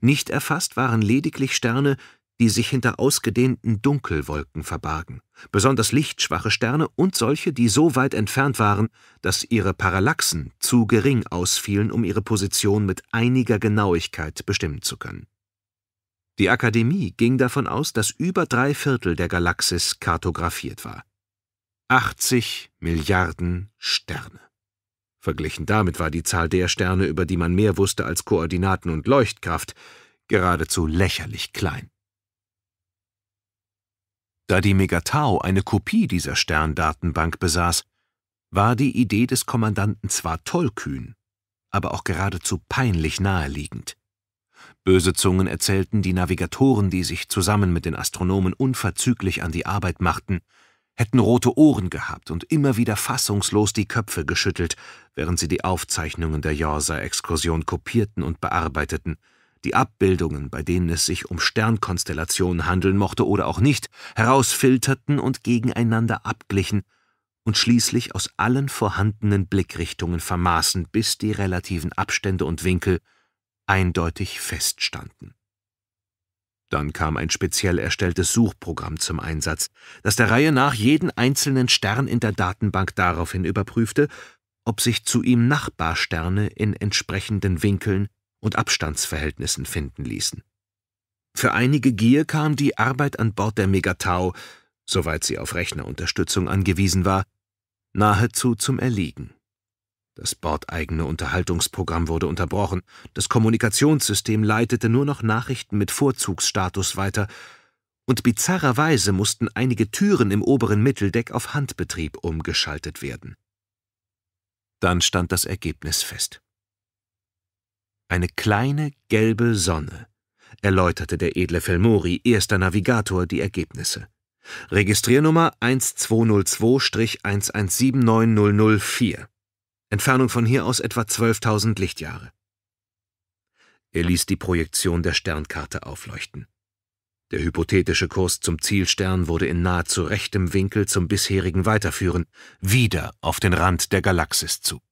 Nicht erfasst waren lediglich Sterne, die sich hinter ausgedehnten Dunkelwolken verbargen, besonders lichtschwache Sterne und solche, die so weit entfernt waren, dass ihre Parallaxen zu gering ausfielen, um ihre Position mit einiger Genauigkeit bestimmen zu können. Die Akademie ging davon aus, dass über drei Viertel der Galaxis kartografiert war. 80 Milliarden Sterne. Verglichen damit war die Zahl der Sterne, über die man mehr wusste als Koordinaten und Leuchtkraft, geradezu lächerlich klein. Da die Megatau eine Kopie dieser Sterndatenbank besaß, war die Idee des Kommandanten zwar tollkühn, aber auch geradezu peinlich naheliegend. Böse Zungen erzählten, die Navigatoren, die sich zusammen mit den Astronomen unverzüglich an die Arbeit machten, hätten rote Ohren gehabt und immer wieder fassungslos die Köpfe geschüttelt, während sie die Aufzeichnungen der Jorsa-Exkursion kopierten und bearbeiteten, die Abbildungen, bei denen es sich um Sternkonstellationen handeln mochte oder auch nicht, herausfilterten und gegeneinander abglichen und schließlich aus allen vorhandenen Blickrichtungen vermaßen, bis die relativen Abstände und Winkel eindeutig feststanden. Dann kam ein speziell erstelltes Suchprogramm zum Einsatz, das der Reihe nach jeden einzelnen Stern in der Datenbank daraufhin überprüfte, ob sich zu ihm Nachbarsterne in entsprechenden Winkeln und Abstandsverhältnissen finden ließen. Für einige Gier kam die Arbeit an Bord der Megatau, soweit sie auf Rechnerunterstützung angewiesen war, nahezu zum Erliegen. Das bordeigene Unterhaltungsprogramm wurde unterbrochen, das Kommunikationssystem leitete nur noch Nachrichten mit Vorzugsstatus weiter, und bizarrerweise mussten einige Türen im oberen Mitteldeck auf Handbetrieb umgeschaltet werden. Dann stand das Ergebnis fest. Eine kleine gelbe Sonne, erläuterte der edle Felmori, erster Navigator, die Ergebnisse. Registriernummer 1202-117904. Entfernung von hier aus etwa 12.000 Lichtjahre. Er ließ die Projektion der Sternkarte aufleuchten. Der hypothetische Kurs zum Zielstern wurde in nahezu rechtem Winkel zum bisherigen weiterführen, wieder auf den Rand der Galaxis zu.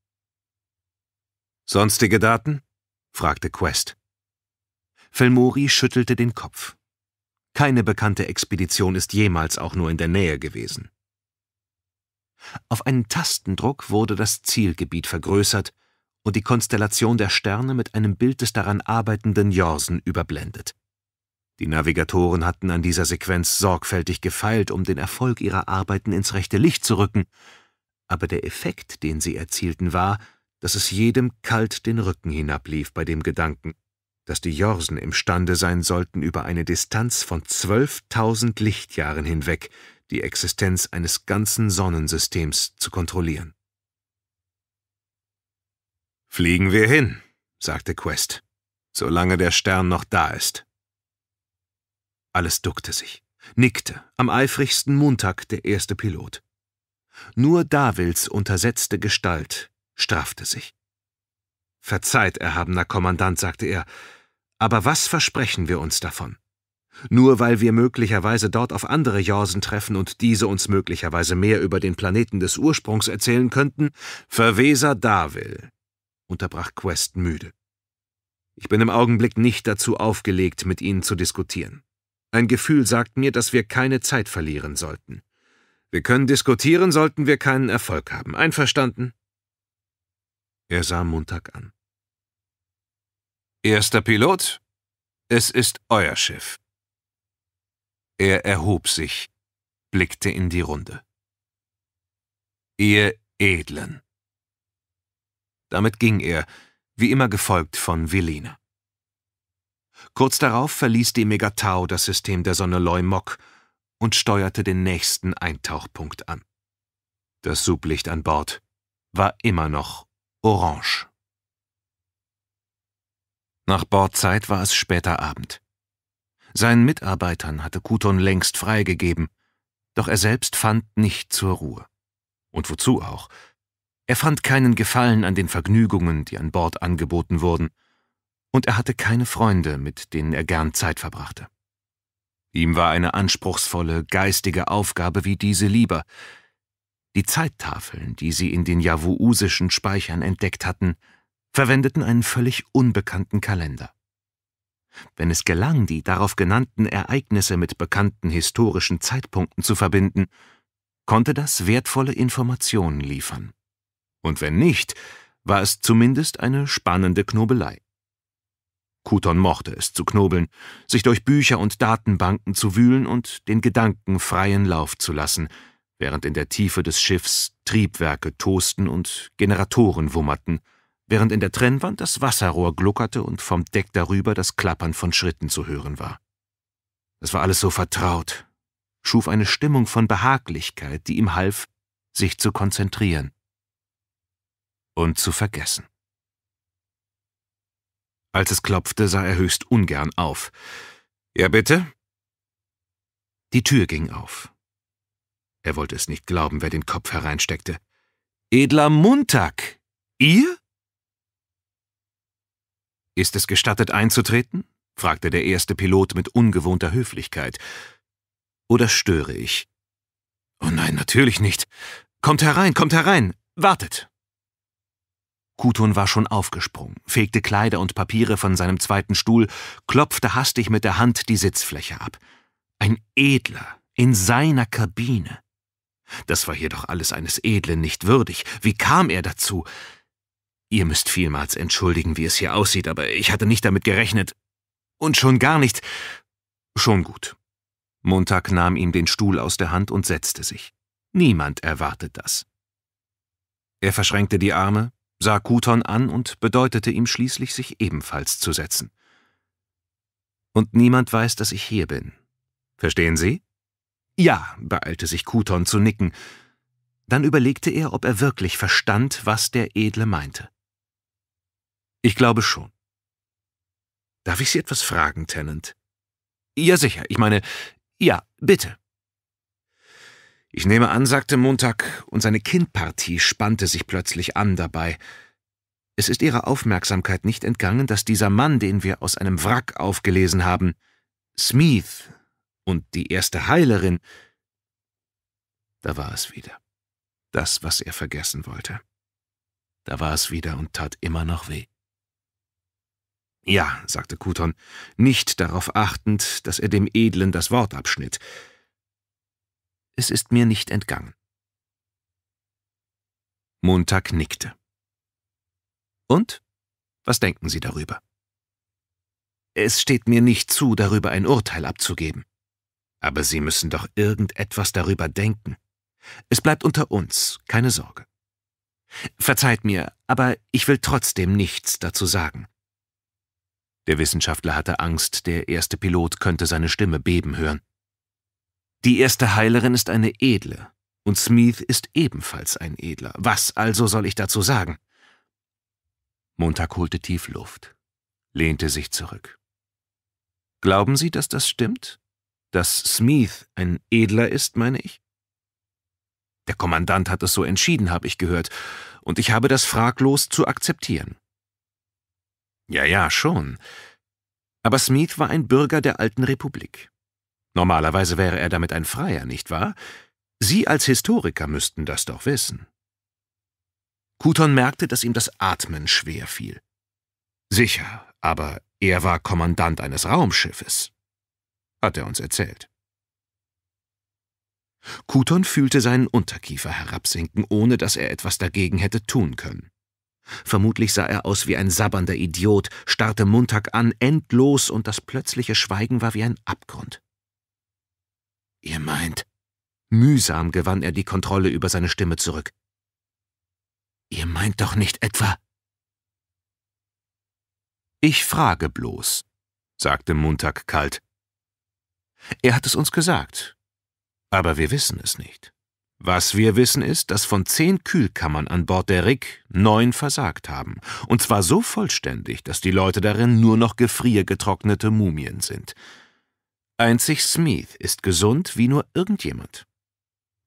Sonstige Daten? fragte Quest. Felmori schüttelte den Kopf. Keine bekannte Expedition ist jemals auch nur in der Nähe gewesen. Auf einen Tastendruck wurde das Zielgebiet vergrößert und die Konstellation der Sterne mit einem Bild des daran arbeitenden Jorsen überblendet. Die Navigatoren hatten an dieser Sequenz sorgfältig gefeilt, um den Erfolg ihrer Arbeiten ins rechte Licht zu rücken, aber der Effekt, den sie erzielten, war, dass es jedem kalt den Rücken hinablief bei dem Gedanken, dass die Jorsen imstande sein sollten, über eine Distanz von 12.000 Lichtjahren hinweg die Existenz eines ganzen Sonnensystems zu kontrollieren. Fliegen wir hin, sagte Quest, solange der Stern noch da ist. Alles duckte sich, nickte, am eifrigsten Montag der erste Pilot. Nur Davils untersetzte Gestalt straffte sich. Verzeiht, erhabener Kommandant, sagte er, aber was versprechen wir uns davon? Nur weil wir möglicherweise dort auf andere Jorsen treffen und diese uns möglicherweise mehr über den Planeten des Ursprungs erzählen könnten, Verweser Davil, unterbrach Quest müde. Ich bin im Augenblick nicht dazu aufgelegt, mit Ihnen zu diskutieren. Ein Gefühl sagt mir, dass wir keine Zeit verlieren sollten. Wir können diskutieren, sollten wir keinen Erfolg haben. Einverstanden? Er sah Montag an. Erster Pilot, es ist euer Schiff. Er erhob sich, blickte in die Runde. Ihr Edlen. Damit ging er, wie immer gefolgt von Veline. Kurz darauf verließ die Megatau das System der Sonne Leumok und steuerte den nächsten Eintauchpunkt an. Das Sublicht an Bord war immer noch orange. Nach Bordzeit war es später Abend. Seinen Mitarbeitern hatte Kuton längst freigegeben, doch er selbst fand nicht zur Ruhe. Und wozu auch? Er fand keinen Gefallen an den Vergnügungen, die an Bord angeboten wurden, und er hatte keine Freunde, mit denen er gern Zeit verbrachte. Ihm war eine anspruchsvolle, geistige Aufgabe wie diese lieber. Die Zeittafeln, die sie in den javuusischen Speichern entdeckt hatten, verwendeten einen völlig unbekannten Kalender. Wenn es gelang, die darauf genannten Ereignisse mit bekannten historischen Zeitpunkten zu verbinden, konnte das wertvolle Informationen liefern. Und wenn nicht, war es zumindest eine spannende Knobelei. Kuton mochte es zu knobeln, sich durch Bücher und Datenbanken zu wühlen und den Gedanken freien Lauf zu lassen, während in der Tiefe des Schiffs Triebwerke tosten und Generatoren wummerten, während in der Trennwand das Wasserrohr gluckerte und vom Deck darüber das Klappern von Schritten zu hören war. Es war alles so vertraut, schuf eine Stimmung von Behaglichkeit, die ihm half, sich zu konzentrieren und zu vergessen. Als es klopfte, sah er höchst ungern auf. Ja, bitte? Die Tür ging auf. Er wollte es nicht glauben, wer den Kopf hereinsteckte. Edler Montag! Ihr? Ist es gestattet einzutreten? fragte der erste Pilot mit ungewohnter Höflichkeit. Oder störe ich? Oh nein, natürlich nicht. Kommt herein, kommt herein. Wartet. Kuton war schon aufgesprungen, fegte Kleider und Papiere von seinem zweiten Stuhl, klopfte hastig mit der Hand die Sitzfläche ab. Ein Edler in seiner Kabine. Das war jedoch alles eines Edlen nicht würdig. Wie kam er dazu? Ihr müsst vielmals entschuldigen, wie es hier aussieht, aber ich hatte nicht damit gerechnet. Und schon gar nicht. Schon gut. Montag nahm ihm den Stuhl aus der Hand und setzte sich. Niemand erwartet das. Er verschränkte die Arme, sah Kuton an und bedeutete ihm schließlich, sich ebenfalls zu setzen. Und niemand weiß, dass ich hier bin. Verstehen Sie? Ja, beeilte sich Kuton zu nicken. Dann überlegte er, ob er wirklich verstand, was der Edle meinte. Ich glaube schon. Darf ich Sie etwas fragen, Tennant? Ja, sicher. Ich meine, ja, bitte. Ich nehme an, sagte Montag, und seine Kindpartie spannte sich plötzlich an dabei. Es ist Ihrer Aufmerksamkeit nicht entgangen, dass dieser Mann, den wir aus einem Wrack aufgelesen haben, Smith und die erste Heilerin. Da war es wieder. Das, was er vergessen wollte. Da war es wieder und tat immer noch weh. Ja, sagte Kuton, nicht darauf achtend, dass er dem Edlen das Wort abschnitt. Es ist mir nicht entgangen. Montag nickte. Und? Was denken Sie darüber? Es steht mir nicht zu, darüber ein Urteil abzugeben. Aber Sie müssen doch irgendetwas darüber denken. Es bleibt unter uns, keine Sorge. Verzeiht mir, aber ich will trotzdem nichts dazu sagen. Der Wissenschaftler hatte Angst, der erste Pilot könnte seine Stimme beben hören. Die erste Heilerin ist eine edle, und Smith ist ebenfalls ein edler. Was also soll ich dazu sagen? Montag holte tief Luft, lehnte sich zurück. Glauben Sie, dass das stimmt? Dass Smith ein Edler ist, meine ich? Der Kommandant hat es so entschieden, habe ich gehört, und ich habe das fraglos zu akzeptieren. Ja, ja, schon. Aber Smith war ein Bürger der alten Republik. Normalerweise wäre er damit ein Freier, nicht wahr? Sie als Historiker müssten das doch wissen. Kuton merkte, dass ihm das Atmen schwer fiel. Sicher, aber er war Kommandant eines Raumschiffes, hat er uns erzählt. Kuton fühlte seinen Unterkiefer herabsinken, ohne dass er etwas dagegen hätte tun können. Vermutlich sah er aus wie ein sabbernder Idiot, starrte Montag an, endlos, und das plötzliche Schweigen war wie ein Abgrund. Ihr meint? Mühsam gewann er die Kontrolle über seine Stimme zurück. Ihr meint doch nicht etwa? Ich frage bloß, sagte Montag kalt. Er hat es uns gesagt, aber wir wissen es nicht. Was wir wissen ist, dass von zehn Kühlkammern an Bord der Rick neun versagt haben. Und zwar so vollständig, dass die Leute darin nur noch gefriergetrocknete Mumien sind. Einzig Smith ist gesund wie nur irgendjemand.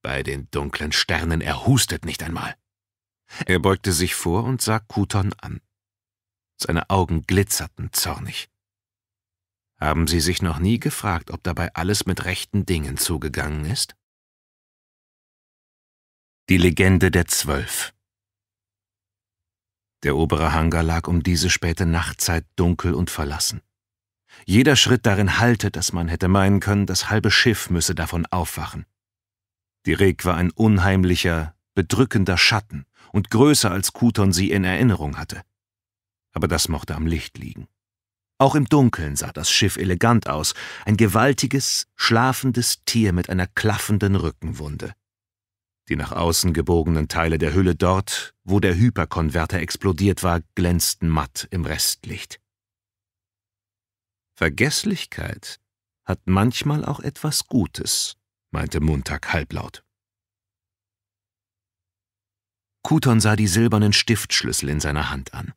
Bei den dunklen Sternen, er hustet nicht einmal. Er beugte sich vor und sah Kuton an. Seine Augen glitzerten zornig. Haben Sie sich noch nie gefragt, ob dabei alles mit rechten Dingen zugegangen ist? Die Legende der Zwölf Der obere Hangar lag um diese späte Nachtzeit dunkel und verlassen. Jeder Schritt darin hallte, dass man hätte meinen können, das halbe Schiff müsse davon aufwachen. Die Reg war ein unheimlicher, bedrückender Schatten und größer als Kuton sie in Erinnerung hatte. Aber das mochte am Licht liegen. Auch im Dunkeln sah das Schiff elegant aus, ein gewaltiges, schlafendes Tier mit einer klaffenden Rückenwunde. Die nach außen gebogenen Teile der Hülle dort, wo der Hyperkonverter explodiert war, glänzten matt im Restlicht. Vergesslichkeit hat manchmal auch etwas Gutes, meinte Montag halblaut. Kuton sah die silbernen Stiftschlüssel in seiner Hand an.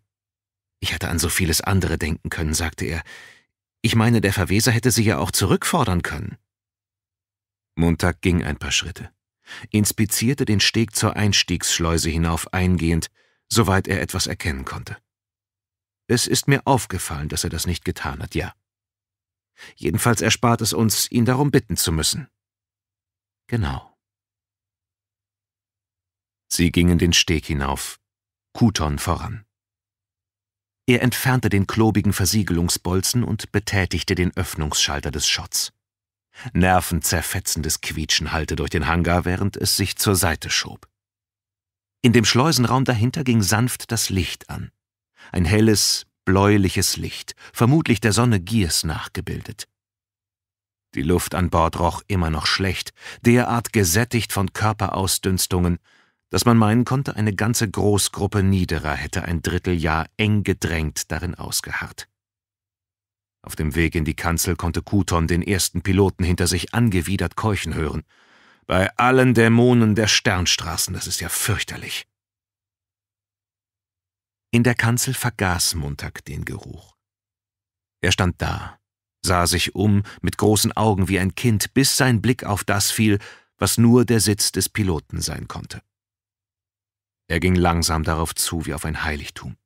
Ich hätte an so vieles andere denken können, sagte er. Ich meine, der Verweser hätte sie ja auch zurückfordern können. Montag ging ein paar Schritte inspizierte den Steg zur Einstiegsschleuse hinauf eingehend, soweit er etwas erkennen konnte. Es ist mir aufgefallen, dass er das nicht getan hat, ja. Jedenfalls erspart es uns, ihn darum bitten zu müssen. Genau. Sie gingen den Steg hinauf, Kuton voran. Er entfernte den klobigen Versiegelungsbolzen und betätigte den Öffnungsschalter des Schotts. Nervenzerfetzendes Quietschen hallte durch den Hangar, während es sich zur Seite schob. In dem Schleusenraum dahinter ging sanft das Licht an. Ein helles, bläuliches Licht, vermutlich der Sonne Giers nachgebildet. Die Luft an Bord roch immer noch schlecht, derart gesättigt von Körperausdünstungen, dass man meinen konnte, eine ganze Großgruppe Niederer hätte ein Dritteljahr eng gedrängt darin ausgeharrt. Auf dem Weg in die Kanzel konnte Kuton den ersten Piloten hinter sich angewidert keuchen hören. Bei allen Dämonen der Sternstraßen, das ist ja fürchterlich. In der Kanzel vergaß Montag den Geruch. Er stand da, sah sich um mit großen Augen wie ein Kind, bis sein Blick auf das fiel, was nur der Sitz des Piloten sein konnte. Er ging langsam darauf zu wie auf ein Heiligtum.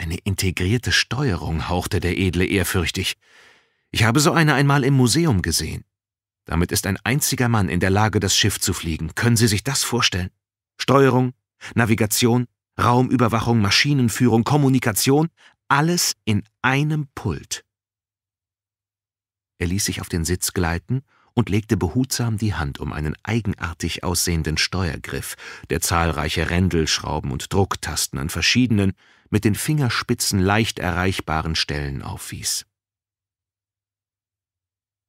Eine integrierte Steuerung, hauchte der Edle ehrfürchtig. Ich habe so eine einmal im Museum gesehen. Damit ist ein einziger Mann in der Lage, das Schiff zu fliegen. Können Sie sich das vorstellen? Steuerung, Navigation, Raumüberwachung, Maschinenführung, Kommunikation, alles in einem Pult. Er ließ sich auf den Sitz gleiten und legte behutsam die Hand um einen eigenartig aussehenden Steuergriff, der zahlreiche Rändelschrauben und Drucktasten an verschiedenen, mit den Fingerspitzen leicht erreichbaren Stellen aufwies.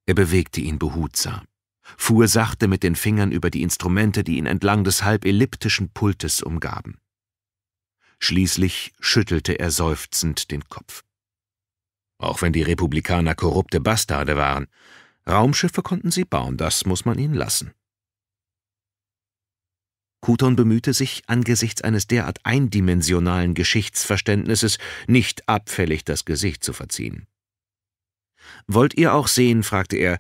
Er bewegte ihn behutsam, fuhr sachte mit den Fingern über die Instrumente, die ihn entlang des halb elliptischen Pultes umgaben. Schließlich schüttelte er seufzend den Kopf. Auch wenn die Republikaner korrupte Bastarde waren, Raumschiffe konnten sie bauen, das muss man ihnen lassen. Kuton bemühte sich, angesichts eines derart eindimensionalen Geschichtsverständnisses nicht abfällig das Gesicht zu verziehen. »Wollt ihr auch sehen«, fragte er,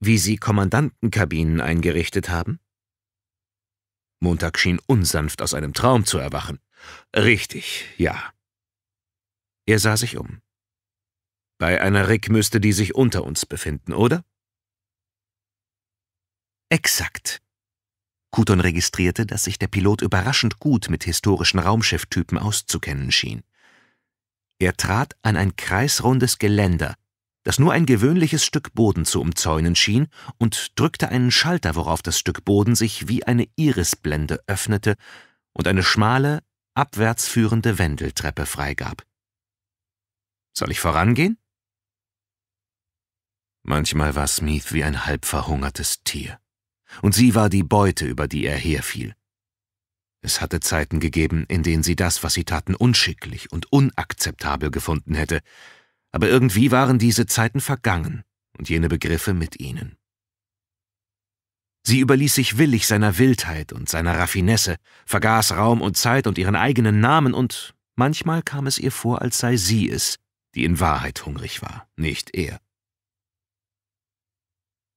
»wie sie Kommandantenkabinen eingerichtet haben?« Montag schien unsanft aus einem Traum zu erwachen. »Richtig, ja.« Er sah sich um. »Bei einer Rick müsste die sich unter uns befinden, oder?« »Exakt«, Kuton registrierte, dass sich der Pilot überraschend gut mit historischen Raumschifftypen auszukennen schien. Er trat an ein kreisrundes Geländer, das nur ein gewöhnliches Stück Boden zu umzäunen schien, und drückte einen Schalter, worauf das Stück Boden sich wie eine Irisblende öffnete und eine schmale, abwärts führende Wendeltreppe freigab. Soll ich vorangehen? Manchmal war Smith wie ein halb verhungertes Tier und sie war die Beute, über die er herfiel. Es hatte Zeiten gegeben, in denen sie das, was sie taten, unschicklich und unakzeptabel gefunden hätte, aber irgendwie waren diese Zeiten vergangen und jene Begriffe mit ihnen. Sie überließ sich willig seiner Wildheit und seiner Raffinesse, vergaß Raum und Zeit und ihren eigenen Namen, und manchmal kam es ihr vor, als sei sie es, die in Wahrheit hungrig war, nicht er.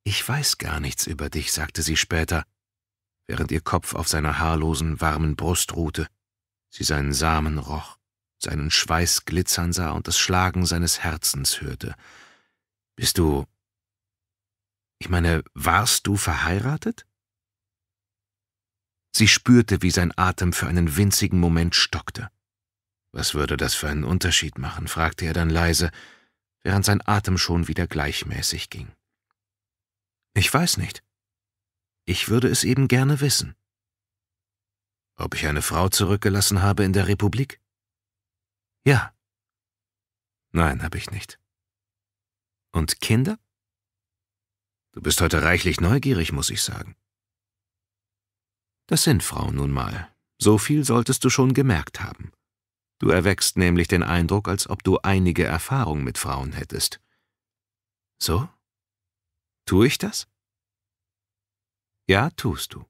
Ich weiß gar nichts über dich, sagte sie später, während ihr Kopf auf seiner haarlosen, warmen Brust ruhte, sie seinen Samen roch, seinen Schweiß glitzern sah und das Schlagen seines Herzens hörte. Bist du... Ich meine, warst du verheiratet? Sie spürte, wie sein Atem für einen winzigen Moment stockte. Was würde das für einen Unterschied machen? fragte er dann leise, während sein Atem schon wieder gleichmäßig ging. Ich weiß nicht. Ich würde es eben gerne wissen. Ob ich eine Frau zurückgelassen habe in der Republik? Ja. Nein, habe ich nicht. Und Kinder? Du bist heute reichlich neugierig, muss ich sagen. Das sind Frauen nun mal. So viel solltest du schon gemerkt haben. Du erwächst nämlich den Eindruck, als ob du einige Erfahrung mit Frauen hättest. So? Tue ich das? Ja, tust du.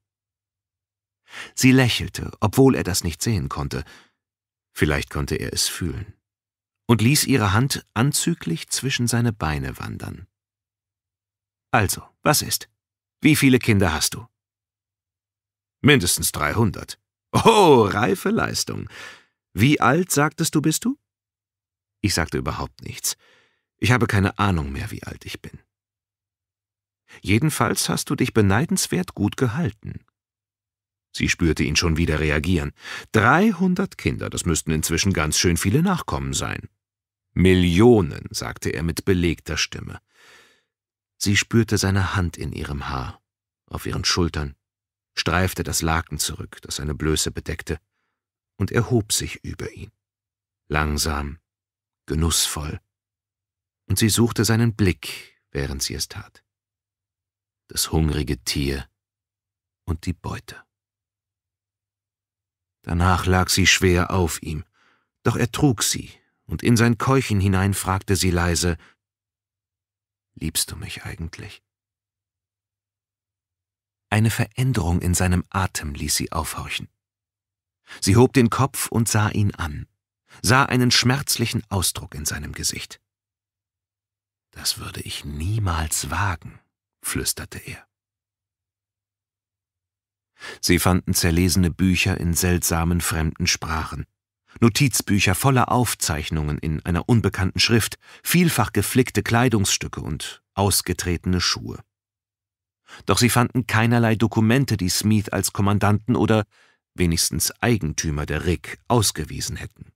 Sie lächelte, obwohl er das nicht sehen konnte. Vielleicht konnte er es fühlen. Und ließ ihre Hand anzüglich zwischen seine Beine wandern. Also, was ist? Wie viele Kinder hast du? Mindestens 300. Oh, reife Leistung. Wie alt, sagtest du, bist du? Ich sagte überhaupt nichts. Ich habe keine Ahnung mehr, wie alt ich bin. Jedenfalls hast du dich beneidenswert gut gehalten. Sie spürte ihn schon wieder reagieren. Dreihundert Kinder, das müssten inzwischen ganz schön viele Nachkommen sein. Millionen, sagte er mit belegter Stimme. Sie spürte seine Hand in ihrem Haar, auf ihren Schultern, streifte das Laken zurück, das seine Blöße bedeckte, und erhob sich über ihn. Langsam, genussvoll. Und sie suchte seinen Blick, während sie es tat das hungrige Tier und die Beute. Danach lag sie schwer auf ihm, doch er trug sie, und in sein Keuchen hinein fragte sie leise, Liebst du mich eigentlich? Eine Veränderung in seinem Atem ließ sie aufhorchen. Sie hob den Kopf und sah ihn an, sah einen schmerzlichen Ausdruck in seinem Gesicht. Das würde ich niemals wagen, flüsterte er. Sie fanden zerlesene Bücher in seltsamen fremden Sprachen, Notizbücher voller Aufzeichnungen in einer unbekannten Schrift, vielfach geflickte Kleidungsstücke und ausgetretene Schuhe. Doch sie fanden keinerlei Dokumente, die Smith als Kommandanten oder wenigstens Eigentümer der Rick ausgewiesen hätten.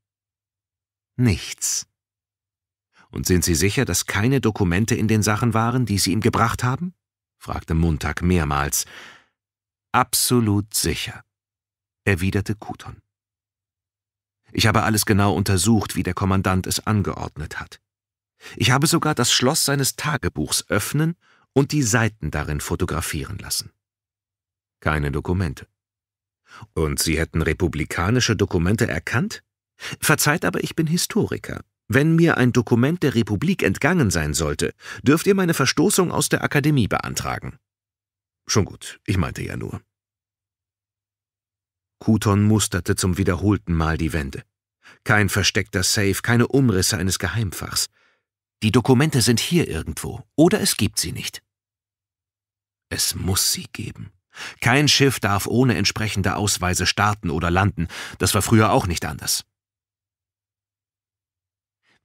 Nichts. Und sind Sie sicher, dass keine Dokumente in den Sachen waren, die Sie ihm gebracht haben? fragte Montag mehrmals. Absolut sicher, erwiderte Kuton. Ich habe alles genau untersucht, wie der Kommandant es angeordnet hat. Ich habe sogar das Schloss seines Tagebuchs öffnen und die Seiten darin fotografieren lassen. Keine Dokumente. Und Sie hätten republikanische Dokumente erkannt? Verzeiht aber, ich bin Historiker. Wenn mir ein Dokument der Republik entgangen sein sollte, dürft ihr meine Verstoßung aus der Akademie beantragen. Schon gut, ich meinte ja nur. Kuton musterte zum wiederholten Mal die Wände. Kein versteckter Safe, keine Umrisse eines Geheimfachs. Die Dokumente sind hier irgendwo, oder es gibt sie nicht. Es muss sie geben. Kein Schiff darf ohne entsprechende Ausweise starten oder landen, das war früher auch nicht anders.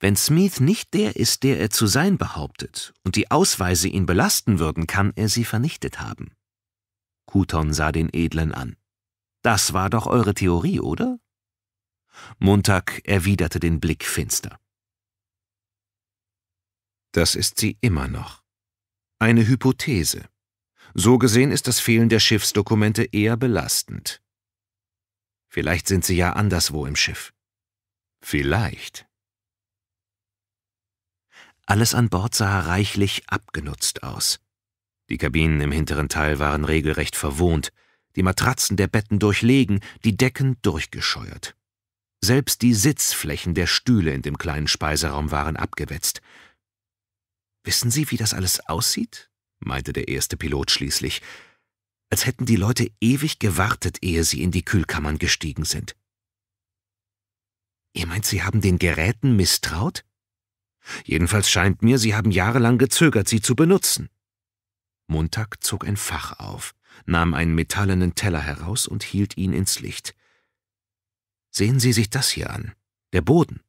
Wenn Smith nicht der ist, der er zu sein behauptet, und die Ausweise ihn belasten würden, kann er sie vernichtet haben. Kuton sah den Edlen an. Das war doch eure Theorie, oder? Montag erwiderte den Blick finster. Das ist sie immer noch. Eine Hypothese. So gesehen ist das Fehlen der Schiffsdokumente eher belastend. Vielleicht sind sie ja anderswo im Schiff. Vielleicht. Alles an Bord sah reichlich abgenutzt aus. Die Kabinen im hinteren Teil waren regelrecht verwohnt, die Matratzen der Betten durchlegen, die Decken durchgescheuert. Selbst die Sitzflächen der Stühle in dem kleinen Speiseraum waren abgewetzt. Wissen Sie, wie das alles aussieht? meinte der erste Pilot schließlich, als hätten die Leute ewig gewartet, ehe sie in die Kühlkammern gestiegen sind. Ihr meint, Sie haben den Geräten misstraut? Jedenfalls scheint mir, Sie haben jahrelang gezögert, sie zu benutzen. Montag zog ein Fach auf, nahm einen metallenen Teller heraus und hielt ihn ins Licht. Sehen Sie sich das hier an. Der Boden.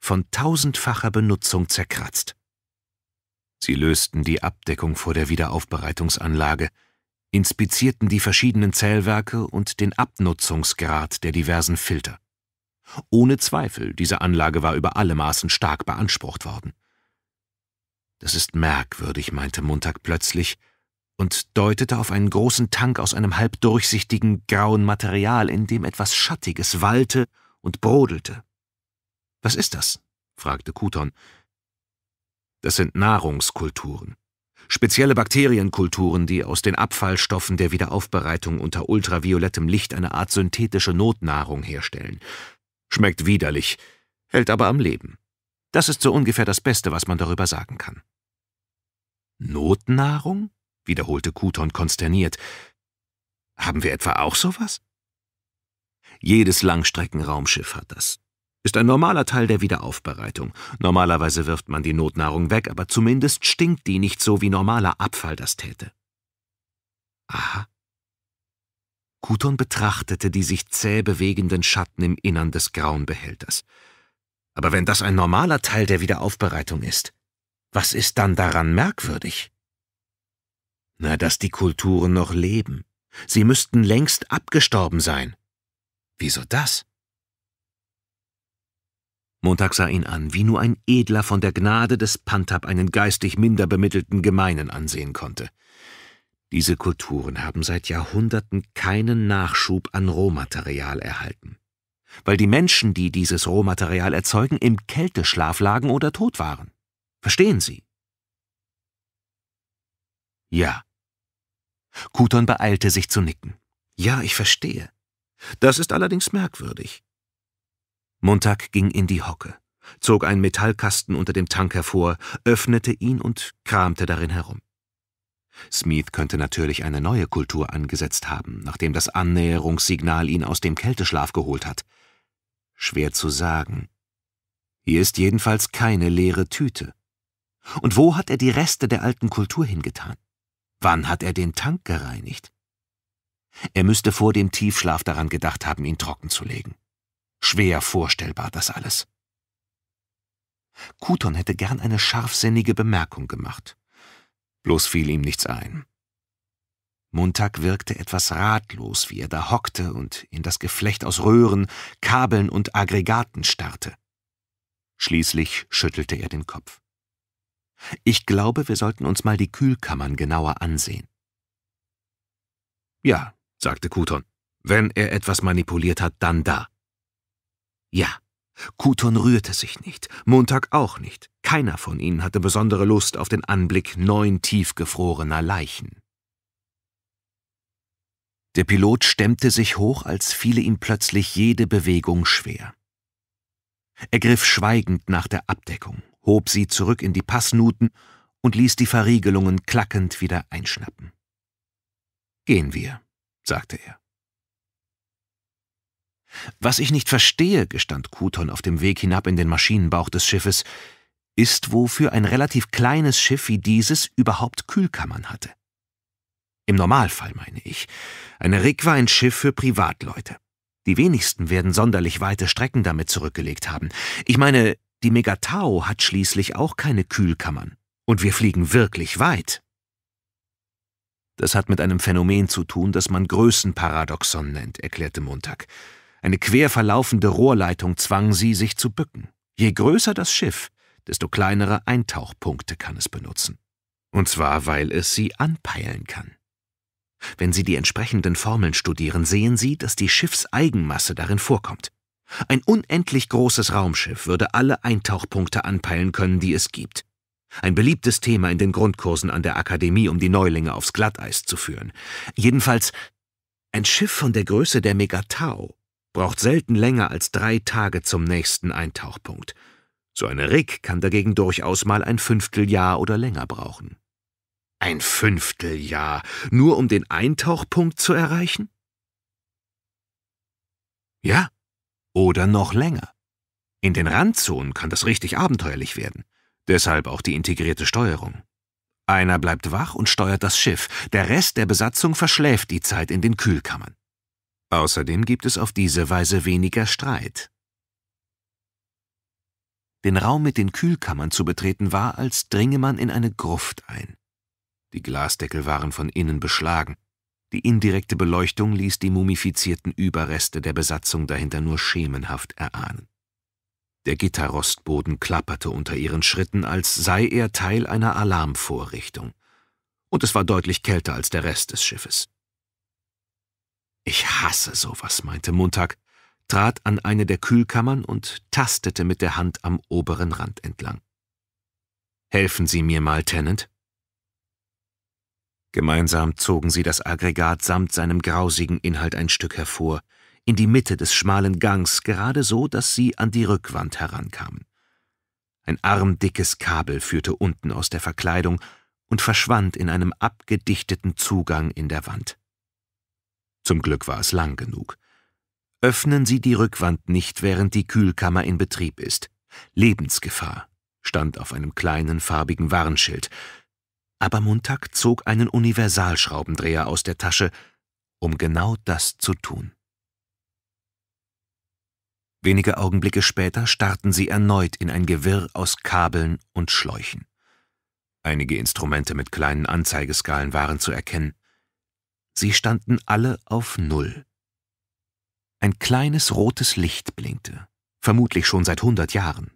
Von tausendfacher Benutzung zerkratzt. Sie lösten die Abdeckung vor der Wiederaufbereitungsanlage, inspizierten die verschiedenen Zählwerke und den Abnutzungsgrad der diversen Filter. Ohne Zweifel, diese Anlage war über alle Maßen stark beansprucht worden. Das ist merkwürdig, meinte Montag plötzlich und deutete auf einen großen Tank aus einem halbdurchsichtigen, grauen Material, in dem etwas Schattiges wallte und brodelte. Was ist das? fragte Kuton. Das sind Nahrungskulturen. Spezielle Bakterienkulturen, die aus den Abfallstoffen der Wiederaufbereitung unter ultraviolettem Licht eine Art synthetische Notnahrung herstellen. Schmeckt widerlich, hält aber am Leben. Das ist so ungefähr das Beste, was man darüber sagen kann. Notnahrung? wiederholte Kuton konsterniert. Haben wir etwa auch sowas? Jedes Langstreckenraumschiff hat das. Ist ein normaler Teil der Wiederaufbereitung. Normalerweise wirft man die Notnahrung weg, aber zumindest stinkt die nicht so, wie normaler Abfall das täte. Aha. Kuton betrachtete die sich zäh bewegenden Schatten im Innern des grauen Behälters. Aber wenn das ein normaler Teil der Wiederaufbereitung ist, was ist dann daran merkwürdig? Na, dass die Kulturen noch leben. Sie müssten längst abgestorben sein. Wieso das? Montag sah ihn an, wie nur ein Edler von der Gnade des Pantab einen geistig minder bemittelten Gemeinen ansehen konnte. Diese Kulturen haben seit Jahrhunderten keinen Nachschub an Rohmaterial erhalten, weil die Menschen, die dieses Rohmaterial erzeugen, im Kälteschlaf lagen oder tot waren. Verstehen Sie? Ja. Kuton beeilte sich zu nicken. Ja, ich verstehe. Das ist allerdings merkwürdig. Montag ging in die Hocke, zog einen Metallkasten unter dem Tank hervor, öffnete ihn und kramte darin herum. Smith könnte natürlich eine neue Kultur angesetzt haben, nachdem das Annäherungssignal ihn aus dem Kälteschlaf geholt hat. Schwer zu sagen. Hier ist jedenfalls keine leere Tüte. Und wo hat er die Reste der alten Kultur hingetan? Wann hat er den Tank gereinigt? Er müsste vor dem Tiefschlaf daran gedacht haben, ihn trocken zu legen. Schwer vorstellbar das alles. Kuton hätte gern eine scharfsinnige Bemerkung gemacht bloß fiel ihm nichts ein. Montag wirkte etwas ratlos, wie er da hockte und in das Geflecht aus Röhren, Kabeln und Aggregaten starrte. Schließlich schüttelte er den Kopf. Ich glaube, wir sollten uns mal die Kühlkammern genauer ansehen. Ja, sagte Kuton. Wenn er etwas manipuliert hat, dann da. Ja, Kuton rührte sich nicht, Montag auch nicht. Keiner von ihnen hatte besondere Lust auf den Anblick neun tiefgefrorener Leichen. Der Pilot stemmte sich hoch, als fiele ihm plötzlich jede Bewegung schwer. Er griff schweigend nach der Abdeckung, hob sie zurück in die Passnuten und ließ die Verriegelungen klackend wieder einschnappen. Gehen wir, sagte er. Was ich nicht verstehe, gestand Kuton auf dem Weg hinab in den Maschinenbauch des Schiffes, ist, wofür ein relativ kleines Schiff wie dieses überhaupt Kühlkammern hatte. Im Normalfall meine ich. Eine Rig war ein Schiff für Privatleute. Die wenigsten werden sonderlich weite Strecken damit zurückgelegt haben. Ich meine, die Megatau hat schließlich auch keine Kühlkammern. Und wir fliegen wirklich weit. Das hat mit einem Phänomen zu tun, das man Größenparadoxon nennt, erklärte Montag. Eine quer verlaufende Rohrleitung zwang sie, sich zu bücken. Je größer das Schiff, desto kleinere Eintauchpunkte kann es benutzen. Und zwar, weil es sie anpeilen kann. Wenn Sie die entsprechenden Formeln studieren, sehen Sie, dass die Schiffseigenmasse darin vorkommt. Ein unendlich großes Raumschiff würde alle Eintauchpunkte anpeilen können, die es gibt. Ein beliebtes Thema in den Grundkursen an der Akademie, um die Neulinge aufs Glatteis zu führen. Jedenfalls, ein Schiff von der Größe der Megatau braucht selten länger als drei Tage zum nächsten Eintauchpunkt. So eine Rig kann dagegen durchaus mal ein Fünfteljahr oder länger brauchen. Ein Fünfteljahr, nur um den Eintauchpunkt zu erreichen? Ja, oder noch länger. In den Randzonen kann das richtig abenteuerlich werden. Deshalb auch die integrierte Steuerung. Einer bleibt wach und steuert das Schiff, der Rest der Besatzung verschläft die Zeit in den Kühlkammern. Außerdem gibt es auf diese Weise weniger Streit. Den Raum mit den Kühlkammern zu betreten war, als dringe man in eine Gruft ein. Die Glasdeckel waren von innen beschlagen. Die indirekte Beleuchtung ließ die mumifizierten Überreste der Besatzung dahinter nur schemenhaft erahnen. Der Gitterrostboden klapperte unter ihren Schritten, als sei er Teil einer Alarmvorrichtung. Und es war deutlich kälter als der Rest des Schiffes. Ich hasse sowas, meinte Montag, trat an eine der Kühlkammern und tastete mit der Hand am oberen Rand entlang. Helfen Sie mir mal, Tennant. Gemeinsam zogen sie das Aggregat samt seinem grausigen Inhalt ein Stück hervor, in die Mitte des schmalen Gangs, gerade so, dass sie an die Rückwand herankamen. Ein armdickes Kabel führte unten aus der Verkleidung und verschwand in einem abgedichteten Zugang in der Wand. Zum Glück war es lang genug. Öffnen Sie die Rückwand nicht, während die Kühlkammer in Betrieb ist. Lebensgefahr stand auf einem kleinen farbigen Warnschild. Aber Montag zog einen Universalschraubendreher aus der Tasche, um genau das zu tun. Wenige Augenblicke später starrten sie erneut in ein Gewirr aus Kabeln und Schläuchen. Einige Instrumente mit kleinen Anzeigeskalen waren zu erkennen. Sie standen alle auf Null. Ein kleines rotes Licht blinkte, vermutlich schon seit hundert Jahren.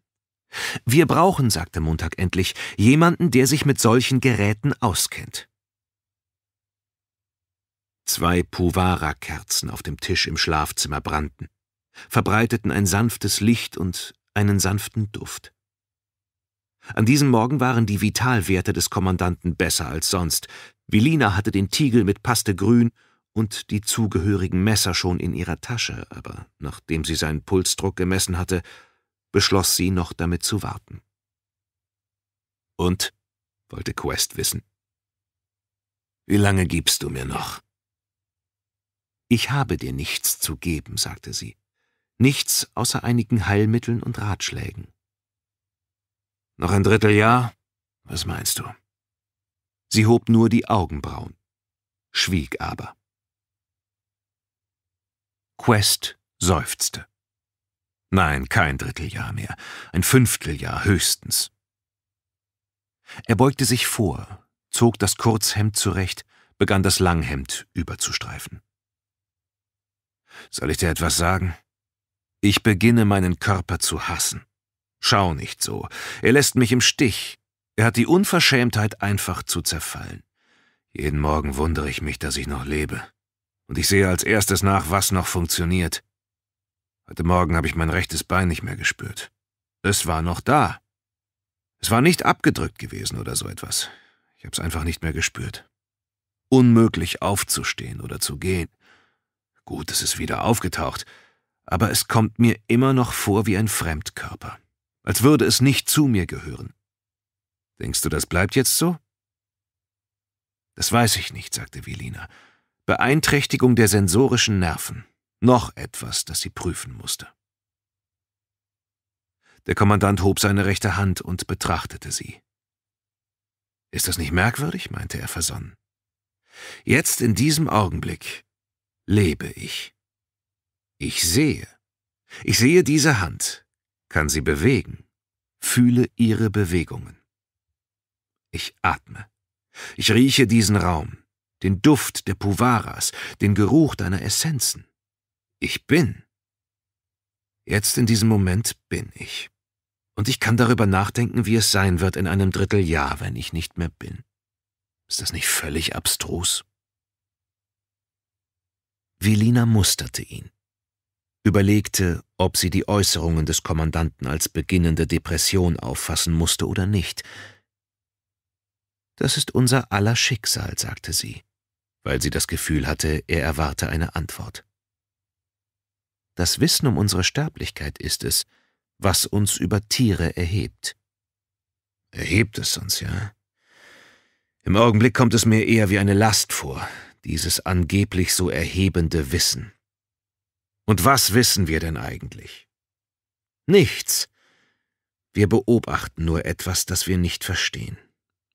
Wir brauchen, sagte Montag endlich, jemanden, der sich mit solchen Geräten auskennt. Zwei Puvara-Kerzen auf dem Tisch im Schlafzimmer brannten, verbreiteten ein sanftes Licht und einen sanften Duft. An diesem Morgen waren die Vitalwerte des Kommandanten besser als sonst. Vilina hatte den Tiegel mit Paste grün und die zugehörigen Messer schon in ihrer Tasche, aber nachdem sie seinen Pulsdruck gemessen hatte, beschloss sie noch damit zu warten. Und? wollte Quest wissen. Wie lange gibst du mir noch? Ich habe dir nichts zu geben, sagte sie. Nichts außer einigen Heilmitteln und Ratschlägen. Noch ein Dritteljahr? Was meinst du? Sie hob nur die Augenbrauen, schwieg aber. Quest seufzte. Nein, kein Dritteljahr mehr, ein Fünfteljahr höchstens. Er beugte sich vor, zog das Kurzhemd zurecht, begann das Langhemd überzustreifen. Soll ich dir etwas sagen? Ich beginne meinen Körper zu hassen. Schau nicht so, er lässt mich im Stich. Er hat die Unverschämtheit, einfach zu zerfallen. Jeden Morgen wundere ich mich, dass ich noch lebe und ich sehe als erstes nach, was noch funktioniert. Heute Morgen habe ich mein rechtes Bein nicht mehr gespürt. Es war noch da. Es war nicht abgedrückt gewesen oder so etwas. Ich habe es einfach nicht mehr gespürt. Unmöglich aufzustehen oder zu gehen. Gut, es ist wieder aufgetaucht, aber es kommt mir immer noch vor wie ein Fremdkörper. Als würde es nicht zu mir gehören. Denkst du, das bleibt jetzt so? Das weiß ich nicht, sagte Velina. Beeinträchtigung der sensorischen Nerven. Noch etwas, das sie prüfen musste. Der Kommandant hob seine rechte Hand und betrachtete sie. Ist das nicht merkwürdig? meinte er versonnen. Jetzt in diesem Augenblick lebe ich. Ich sehe. Ich sehe diese Hand, kann sie bewegen, fühle ihre Bewegungen. Ich atme. Ich rieche diesen Raum den Duft der Puvaras, den Geruch deiner Essenzen. Ich bin. Jetzt in diesem Moment bin ich. Und ich kann darüber nachdenken, wie es sein wird in einem Dritteljahr, wenn ich nicht mehr bin. Ist das nicht völlig abstrus? Velina musterte ihn, überlegte, ob sie die Äußerungen des Kommandanten als beginnende Depression auffassen musste oder nicht. Das ist unser aller Schicksal, sagte sie weil sie das Gefühl hatte, er erwarte eine Antwort. Das Wissen um unsere Sterblichkeit ist es, was uns über Tiere erhebt. Erhebt es uns, ja? Im Augenblick kommt es mir eher wie eine Last vor, dieses angeblich so erhebende Wissen. Und was wissen wir denn eigentlich? Nichts. Wir beobachten nur etwas, das wir nicht verstehen.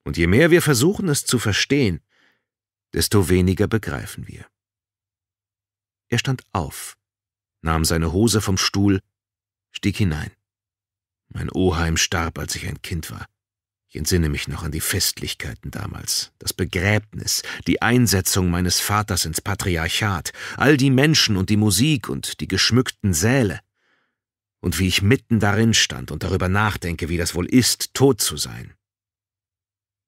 Und je mehr wir versuchen, es zu verstehen, desto weniger begreifen wir. Er stand auf, nahm seine Hose vom Stuhl, stieg hinein. Mein Oheim starb, als ich ein Kind war. Ich entsinne mich noch an die Festlichkeiten damals, das Begräbnis, die Einsetzung meines Vaters ins Patriarchat, all die Menschen und die Musik und die geschmückten Säle. Und wie ich mitten darin stand und darüber nachdenke, wie das wohl ist, tot zu sein.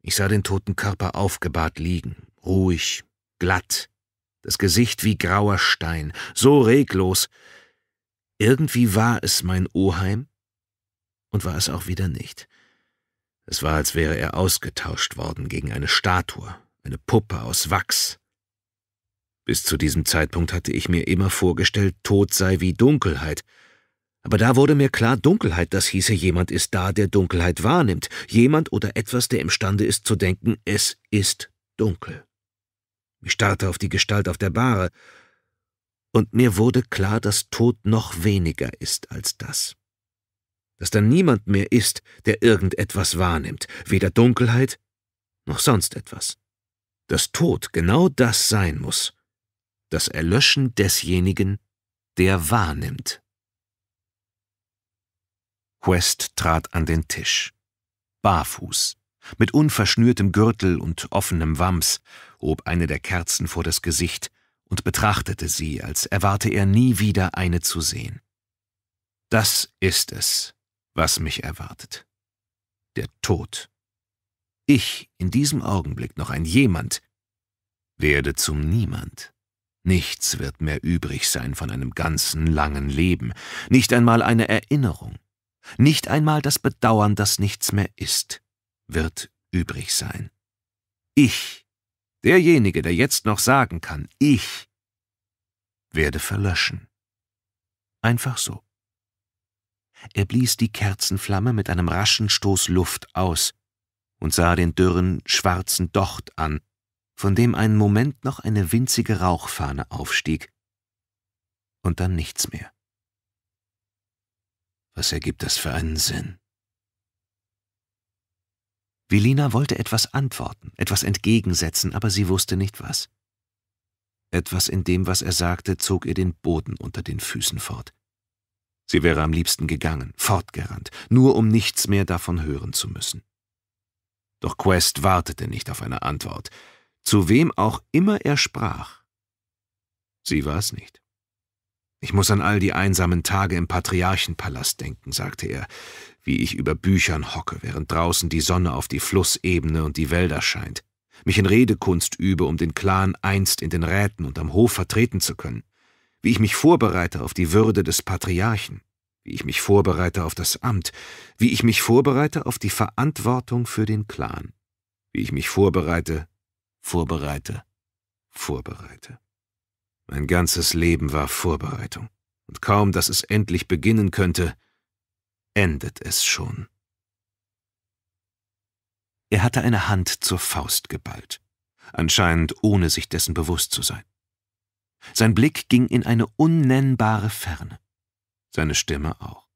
Ich sah den toten Körper aufgebahrt liegen ruhig, glatt, das Gesicht wie grauer Stein, so reglos. Irgendwie war es mein Oheim und war es auch wieder nicht. Es war, als wäre er ausgetauscht worden gegen eine Statue, eine Puppe aus Wachs. Bis zu diesem Zeitpunkt hatte ich mir immer vorgestellt, Tod sei wie Dunkelheit, aber da wurde mir klar, Dunkelheit, das hieße, jemand ist da, der Dunkelheit wahrnimmt, jemand oder etwas, der imstande ist zu denken, es ist dunkel. Ich starrte auf die Gestalt auf der Bahre, und mir wurde klar, dass Tod noch weniger ist als das. Dass da niemand mehr ist, der irgendetwas wahrnimmt, weder Dunkelheit noch sonst etwas. Dass Tod genau das sein muss, das Erlöschen desjenigen, der wahrnimmt. Quest trat an den Tisch, barfuß. Mit unverschnürtem Gürtel und offenem Wams hob eine der Kerzen vor das Gesicht und betrachtete sie, als erwarte er nie wieder eine zu sehen. Das ist es, was mich erwartet. Der Tod. Ich, in diesem Augenblick noch ein jemand, werde zum Niemand. Nichts wird mehr übrig sein von einem ganzen langen Leben, nicht einmal eine Erinnerung, nicht einmal das Bedauern, dass nichts mehr ist wird übrig sein. Ich, derjenige, der jetzt noch sagen kann, ich, werde verlöschen. Einfach so. Er blies die Kerzenflamme mit einem raschen Stoß Luft aus und sah den dürren, schwarzen Docht an, von dem einen Moment noch eine winzige Rauchfahne aufstieg und dann nichts mehr. Was ergibt das für einen Sinn? Velina wollte etwas antworten, etwas entgegensetzen, aber sie wusste nicht was. Etwas in dem, was er sagte, zog ihr den Boden unter den Füßen fort. Sie wäre am liebsten gegangen, fortgerannt, nur um nichts mehr davon hören zu müssen. Doch Quest wartete nicht auf eine Antwort, zu wem auch immer er sprach. Sie war es nicht. Ich muss an all die einsamen Tage im Patriarchenpalast denken, sagte er, wie ich über Büchern hocke, während draußen die Sonne auf die Flussebene und die Wälder scheint, mich in Redekunst übe, um den Clan einst in den Räten und am Hof vertreten zu können, wie ich mich vorbereite auf die Würde des Patriarchen, wie ich mich vorbereite auf das Amt, wie ich mich vorbereite auf die Verantwortung für den Clan, wie ich mich vorbereite, vorbereite, vorbereite. Mein ganzes Leben war Vorbereitung, und kaum, dass es endlich beginnen könnte, endet es schon. Er hatte eine Hand zur Faust geballt, anscheinend ohne sich dessen bewusst zu sein. Sein Blick ging in eine unnennbare Ferne, seine Stimme auch.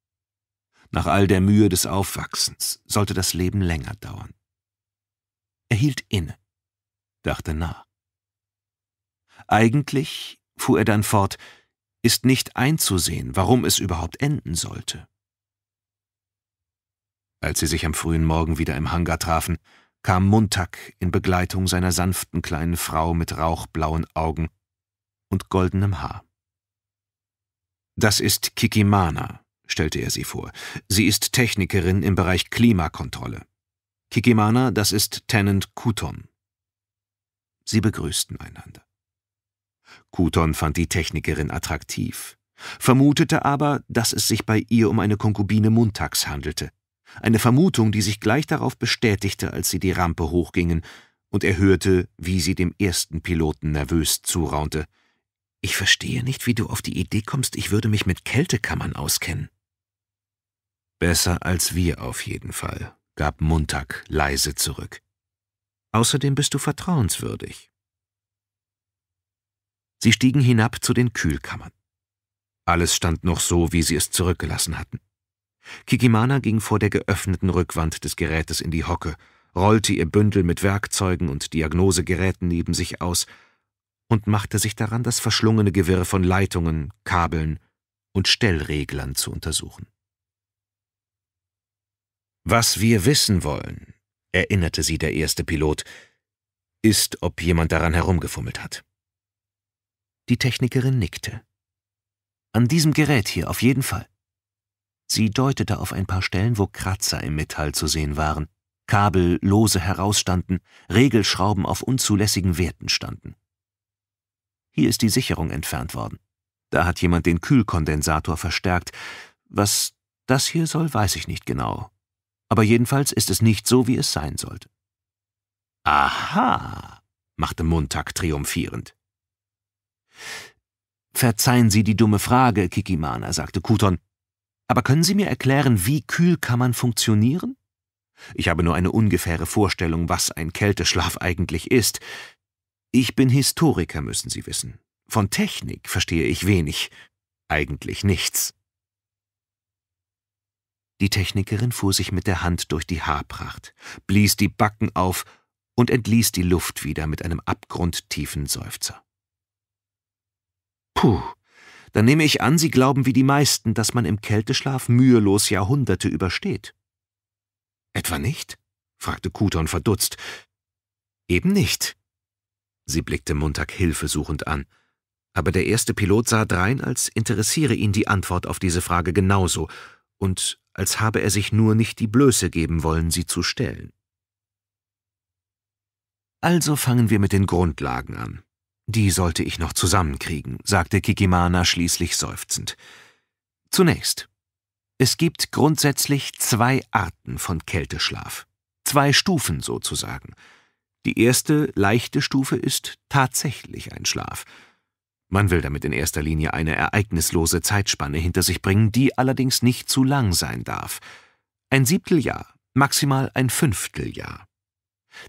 Nach all der Mühe des Aufwachsens sollte das Leben länger dauern. Er hielt inne, dachte nach. Eigentlich fuhr er dann fort, ist nicht einzusehen, warum es überhaupt enden sollte. Als sie sich am frühen Morgen wieder im Hangar trafen, kam Montag in Begleitung seiner sanften kleinen Frau mit rauchblauen Augen und goldenem Haar. Das ist Kikimana, stellte er sie vor. Sie ist Technikerin im Bereich Klimakontrolle. Kikimana, das ist Tenant Kuton. Sie begrüßten einander. Kuton fand die Technikerin attraktiv, vermutete aber, dass es sich bei ihr um eine Konkubine Montags handelte. Eine Vermutung, die sich gleich darauf bestätigte, als sie die Rampe hochgingen, und er hörte, wie sie dem ersten Piloten nervös zuraunte. Ich verstehe nicht, wie du auf die Idee kommst, ich würde mich mit Kältekammern auskennen. Besser als wir auf jeden Fall, gab Montag leise zurück. Außerdem bist du vertrauenswürdig. Sie stiegen hinab zu den Kühlkammern. Alles stand noch so, wie sie es zurückgelassen hatten. Kikimana ging vor der geöffneten Rückwand des Gerätes in die Hocke, rollte ihr Bündel mit Werkzeugen und Diagnosegeräten neben sich aus und machte sich daran, das verschlungene Gewirr von Leitungen, Kabeln und Stellreglern zu untersuchen. Was wir wissen wollen, erinnerte sie der erste Pilot, ist, ob jemand daran herumgefummelt hat. Die Technikerin nickte. An diesem Gerät hier auf jeden Fall. Sie deutete auf ein paar Stellen, wo Kratzer im Metall zu sehen waren, Kabel lose herausstanden, Regelschrauben auf unzulässigen Werten standen. Hier ist die Sicherung entfernt worden. Da hat jemand den Kühlkondensator verstärkt. Was das hier soll, weiß ich nicht genau. Aber jedenfalls ist es nicht so, wie es sein sollte. Aha, machte Montag triumphierend. Verzeihen Sie die dumme Frage, Kikimana, sagte Kuton. Aber können Sie mir erklären, wie kühl kann man funktionieren? Ich habe nur eine ungefähre Vorstellung, was ein Kälteschlaf eigentlich ist. Ich bin Historiker, müssen Sie wissen. Von Technik verstehe ich wenig. Eigentlich nichts. Die Technikerin fuhr sich mit der Hand durch die Haarpracht, blies die Backen auf und entließ die Luft wieder mit einem abgrundtiefen Seufzer. Puh, dann nehme ich an, Sie glauben wie die meisten, dass man im Kälteschlaf mühelos Jahrhunderte übersteht. Etwa nicht? fragte Kuton verdutzt. Eben nicht. Sie blickte Montag hilfesuchend an. Aber der erste Pilot sah drein, als interessiere ihn die Antwort auf diese Frage genauso und als habe er sich nur nicht die Blöße geben wollen, sie zu stellen. Also fangen wir mit den Grundlagen an. Die sollte ich noch zusammenkriegen, sagte Kikimana schließlich seufzend. Zunächst. Es gibt grundsätzlich zwei Arten von Kälteschlaf. Zwei Stufen sozusagen. Die erste, leichte Stufe ist tatsächlich ein Schlaf. Man will damit in erster Linie eine ereignislose Zeitspanne hinter sich bringen, die allerdings nicht zu lang sein darf. Ein Siebteljahr, maximal ein Fünfteljahr.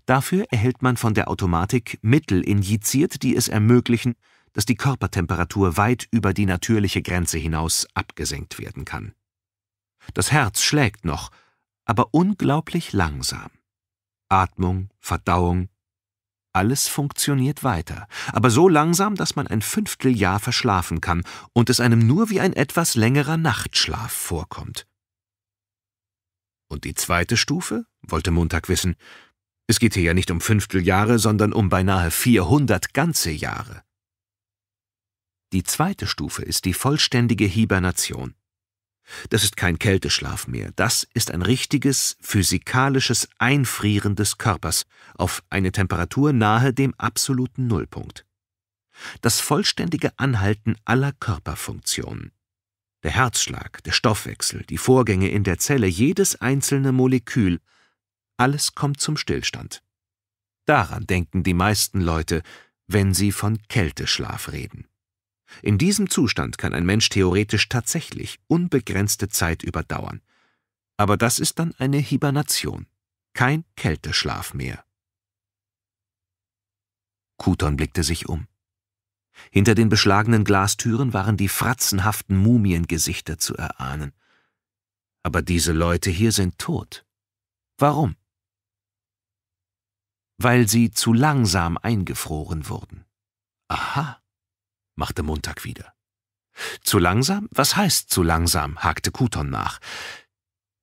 Dafür erhält man von der Automatik Mittel injiziert, die es ermöglichen, dass die Körpertemperatur weit über die natürliche Grenze hinaus abgesenkt werden kann. Das Herz schlägt noch, aber unglaublich langsam. Atmung, Verdauung, alles funktioniert weiter, aber so langsam, dass man ein Fünfteljahr verschlafen kann und es einem nur wie ein etwas längerer Nachtschlaf vorkommt. Und die zweite Stufe? wollte Montag wissen. Es geht hier ja nicht um Fünfteljahre, sondern um beinahe 400 ganze Jahre. Die zweite Stufe ist die vollständige Hibernation. Das ist kein Kälteschlaf mehr, das ist ein richtiges physikalisches Einfrieren des Körpers auf eine Temperatur nahe dem absoluten Nullpunkt. Das vollständige Anhalten aller Körperfunktionen. Der Herzschlag, der Stoffwechsel, die Vorgänge in der Zelle, jedes einzelne Molekül alles kommt zum Stillstand. Daran denken die meisten Leute, wenn sie von Kälteschlaf reden. In diesem Zustand kann ein Mensch theoretisch tatsächlich unbegrenzte Zeit überdauern. Aber das ist dann eine Hibernation, kein Kälteschlaf mehr. Kuton blickte sich um. Hinter den beschlagenen Glastüren waren die fratzenhaften Mumiengesichter zu erahnen. Aber diese Leute hier sind tot. Warum? weil sie zu langsam eingefroren wurden. Aha, machte Montag wieder. Zu langsam? Was heißt zu langsam? hakte Kuton nach.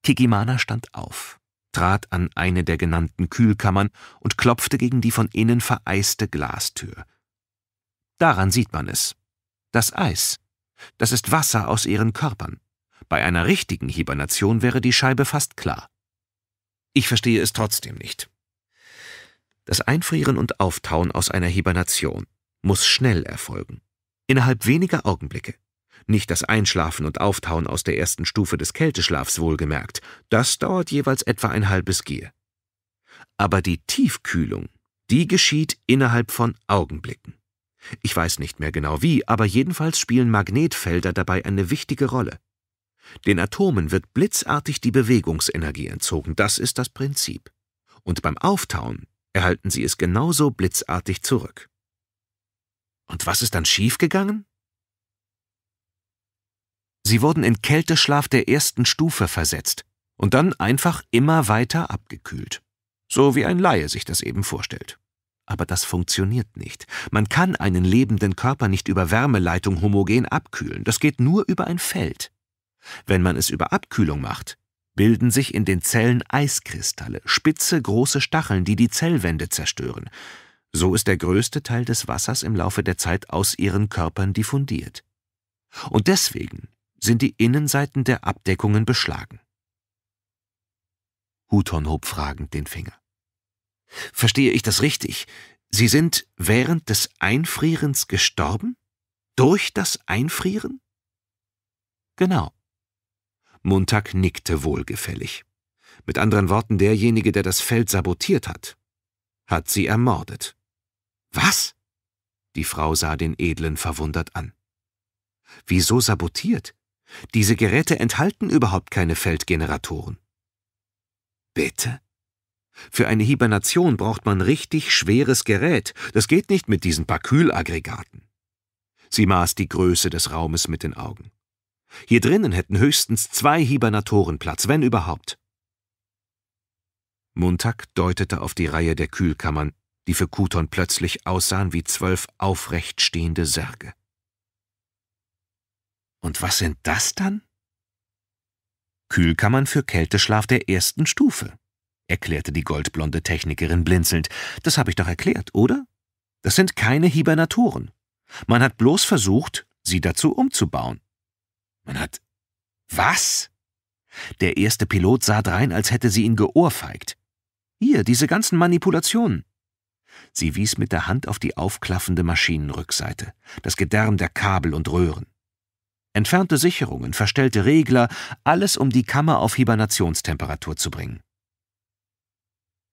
Kikimana stand auf, trat an eine der genannten Kühlkammern und klopfte gegen die von innen vereiste Glastür. Daran sieht man es. Das Eis. Das ist Wasser aus ihren Körpern. Bei einer richtigen Hibernation wäre die Scheibe fast klar. Ich verstehe es trotzdem nicht, das Einfrieren und Auftauen aus einer Hibernation muss schnell erfolgen. Innerhalb weniger Augenblicke. Nicht das Einschlafen und Auftauen aus der ersten Stufe des Kälteschlafs wohlgemerkt, das dauert jeweils etwa ein halbes Gier. Aber die Tiefkühlung, die geschieht innerhalb von Augenblicken. Ich weiß nicht mehr genau wie, aber jedenfalls spielen Magnetfelder dabei eine wichtige Rolle. Den Atomen wird blitzartig die Bewegungsenergie entzogen, das ist das Prinzip. Und beim Auftauen erhalten Sie es genauso blitzartig zurück. Und was ist dann schiefgegangen? Sie wurden in Kälteschlaf der ersten Stufe versetzt und dann einfach immer weiter abgekühlt. So wie ein Laie sich das eben vorstellt. Aber das funktioniert nicht. Man kann einen lebenden Körper nicht über Wärmeleitung homogen abkühlen. Das geht nur über ein Feld. Wenn man es über Abkühlung macht, bilden sich in den Zellen Eiskristalle, spitze große Stacheln, die die Zellwände zerstören. So ist der größte Teil des Wassers im Laufe der Zeit aus ihren Körpern diffundiert. Und deswegen sind die Innenseiten der Abdeckungen beschlagen. Huton hob fragend den Finger. Verstehe ich das richtig? Sie sind während des Einfrierens gestorben? Durch das Einfrieren? Genau. Montag nickte wohlgefällig. Mit anderen Worten, derjenige, der das Feld sabotiert hat, hat sie ermordet. Was? Die Frau sah den Edlen verwundert an. Wieso sabotiert? Diese Geräte enthalten überhaupt keine Feldgeneratoren. Bitte? Für eine Hibernation braucht man richtig schweres Gerät. Das geht nicht mit diesen paar Kühlaggregaten. Sie maß die Größe des Raumes mit den Augen. Hier drinnen hätten höchstens zwei Hibernatoren Platz, wenn überhaupt. Montag deutete auf die Reihe der Kühlkammern, die für Kuton plötzlich aussahen wie zwölf aufrecht stehende Särge. Und was sind das dann? Kühlkammern für Kälteschlaf der ersten Stufe, erklärte die goldblonde Technikerin blinzelnd. Das habe ich doch erklärt, oder? Das sind keine Hibernatoren. Man hat bloß versucht, sie dazu umzubauen. Man hat... Was? Der erste Pilot sah drein, als hätte sie ihn geohrfeigt. Hier, diese ganzen Manipulationen. Sie wies mit der Hand auf die aufklaffende Maschinenrückseite, das Gedärm der Kabel und Röhren. Entfernte Sicherungen, verstellte Regler, alles um die Kammer auf Hibernationstemperatur zu bringen.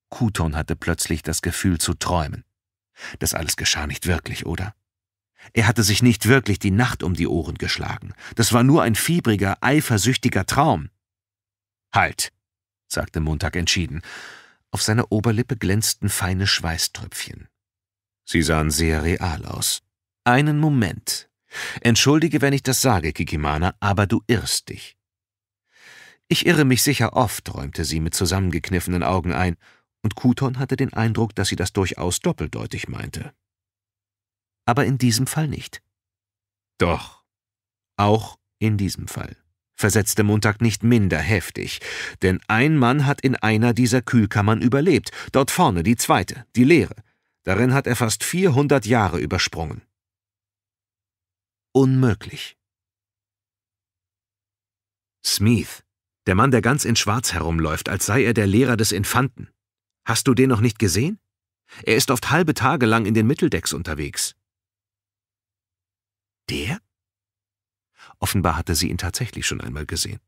Kuton hatte plötzlich das Gefühl zu träumen. Das alles geschah nicht wirklich, oder? Er hatte sich nicht wirklich die Nacht um die Ohren geschlagen. Das war nur ein fiebriger, eifersüchtiger Traum. Halt, sagte Montag entschieden. Auf seiner Oberlippe glänzten feine Schweißtröpfchen. Sie sahen sehr real aus. Einen Moment. Entschuldige, wenn ich das sage, Kikimana, aber du irrst dich. Ich irre mich sicher oft, räumte sie mit zusammengekniffenen Augen ein, und Kuton hatte den Eindruck, dass sie das durchaus doppeldeutig meinte aber in diesem Fall nicht. Doch, auch in diesem Fall versetzte Montag nicht minder heftig, denn ein Mann hat in einer dieser Kühlkammern überlebt, dort vorne die zweite, die leere. Darin hat er fast 400 Jahre übersprungen. Unmöglich. Smith, der Mann, der ganz in Schwarz herumläuft, als sei er der Lehrer des Infanten. Hast du den noch nicht gesehen? Er ist oft halbe Tage lang in den Mitteldecks unterwegs. Der? Offenbar hatte sie ihn tatsächlich schon einmal gesehen.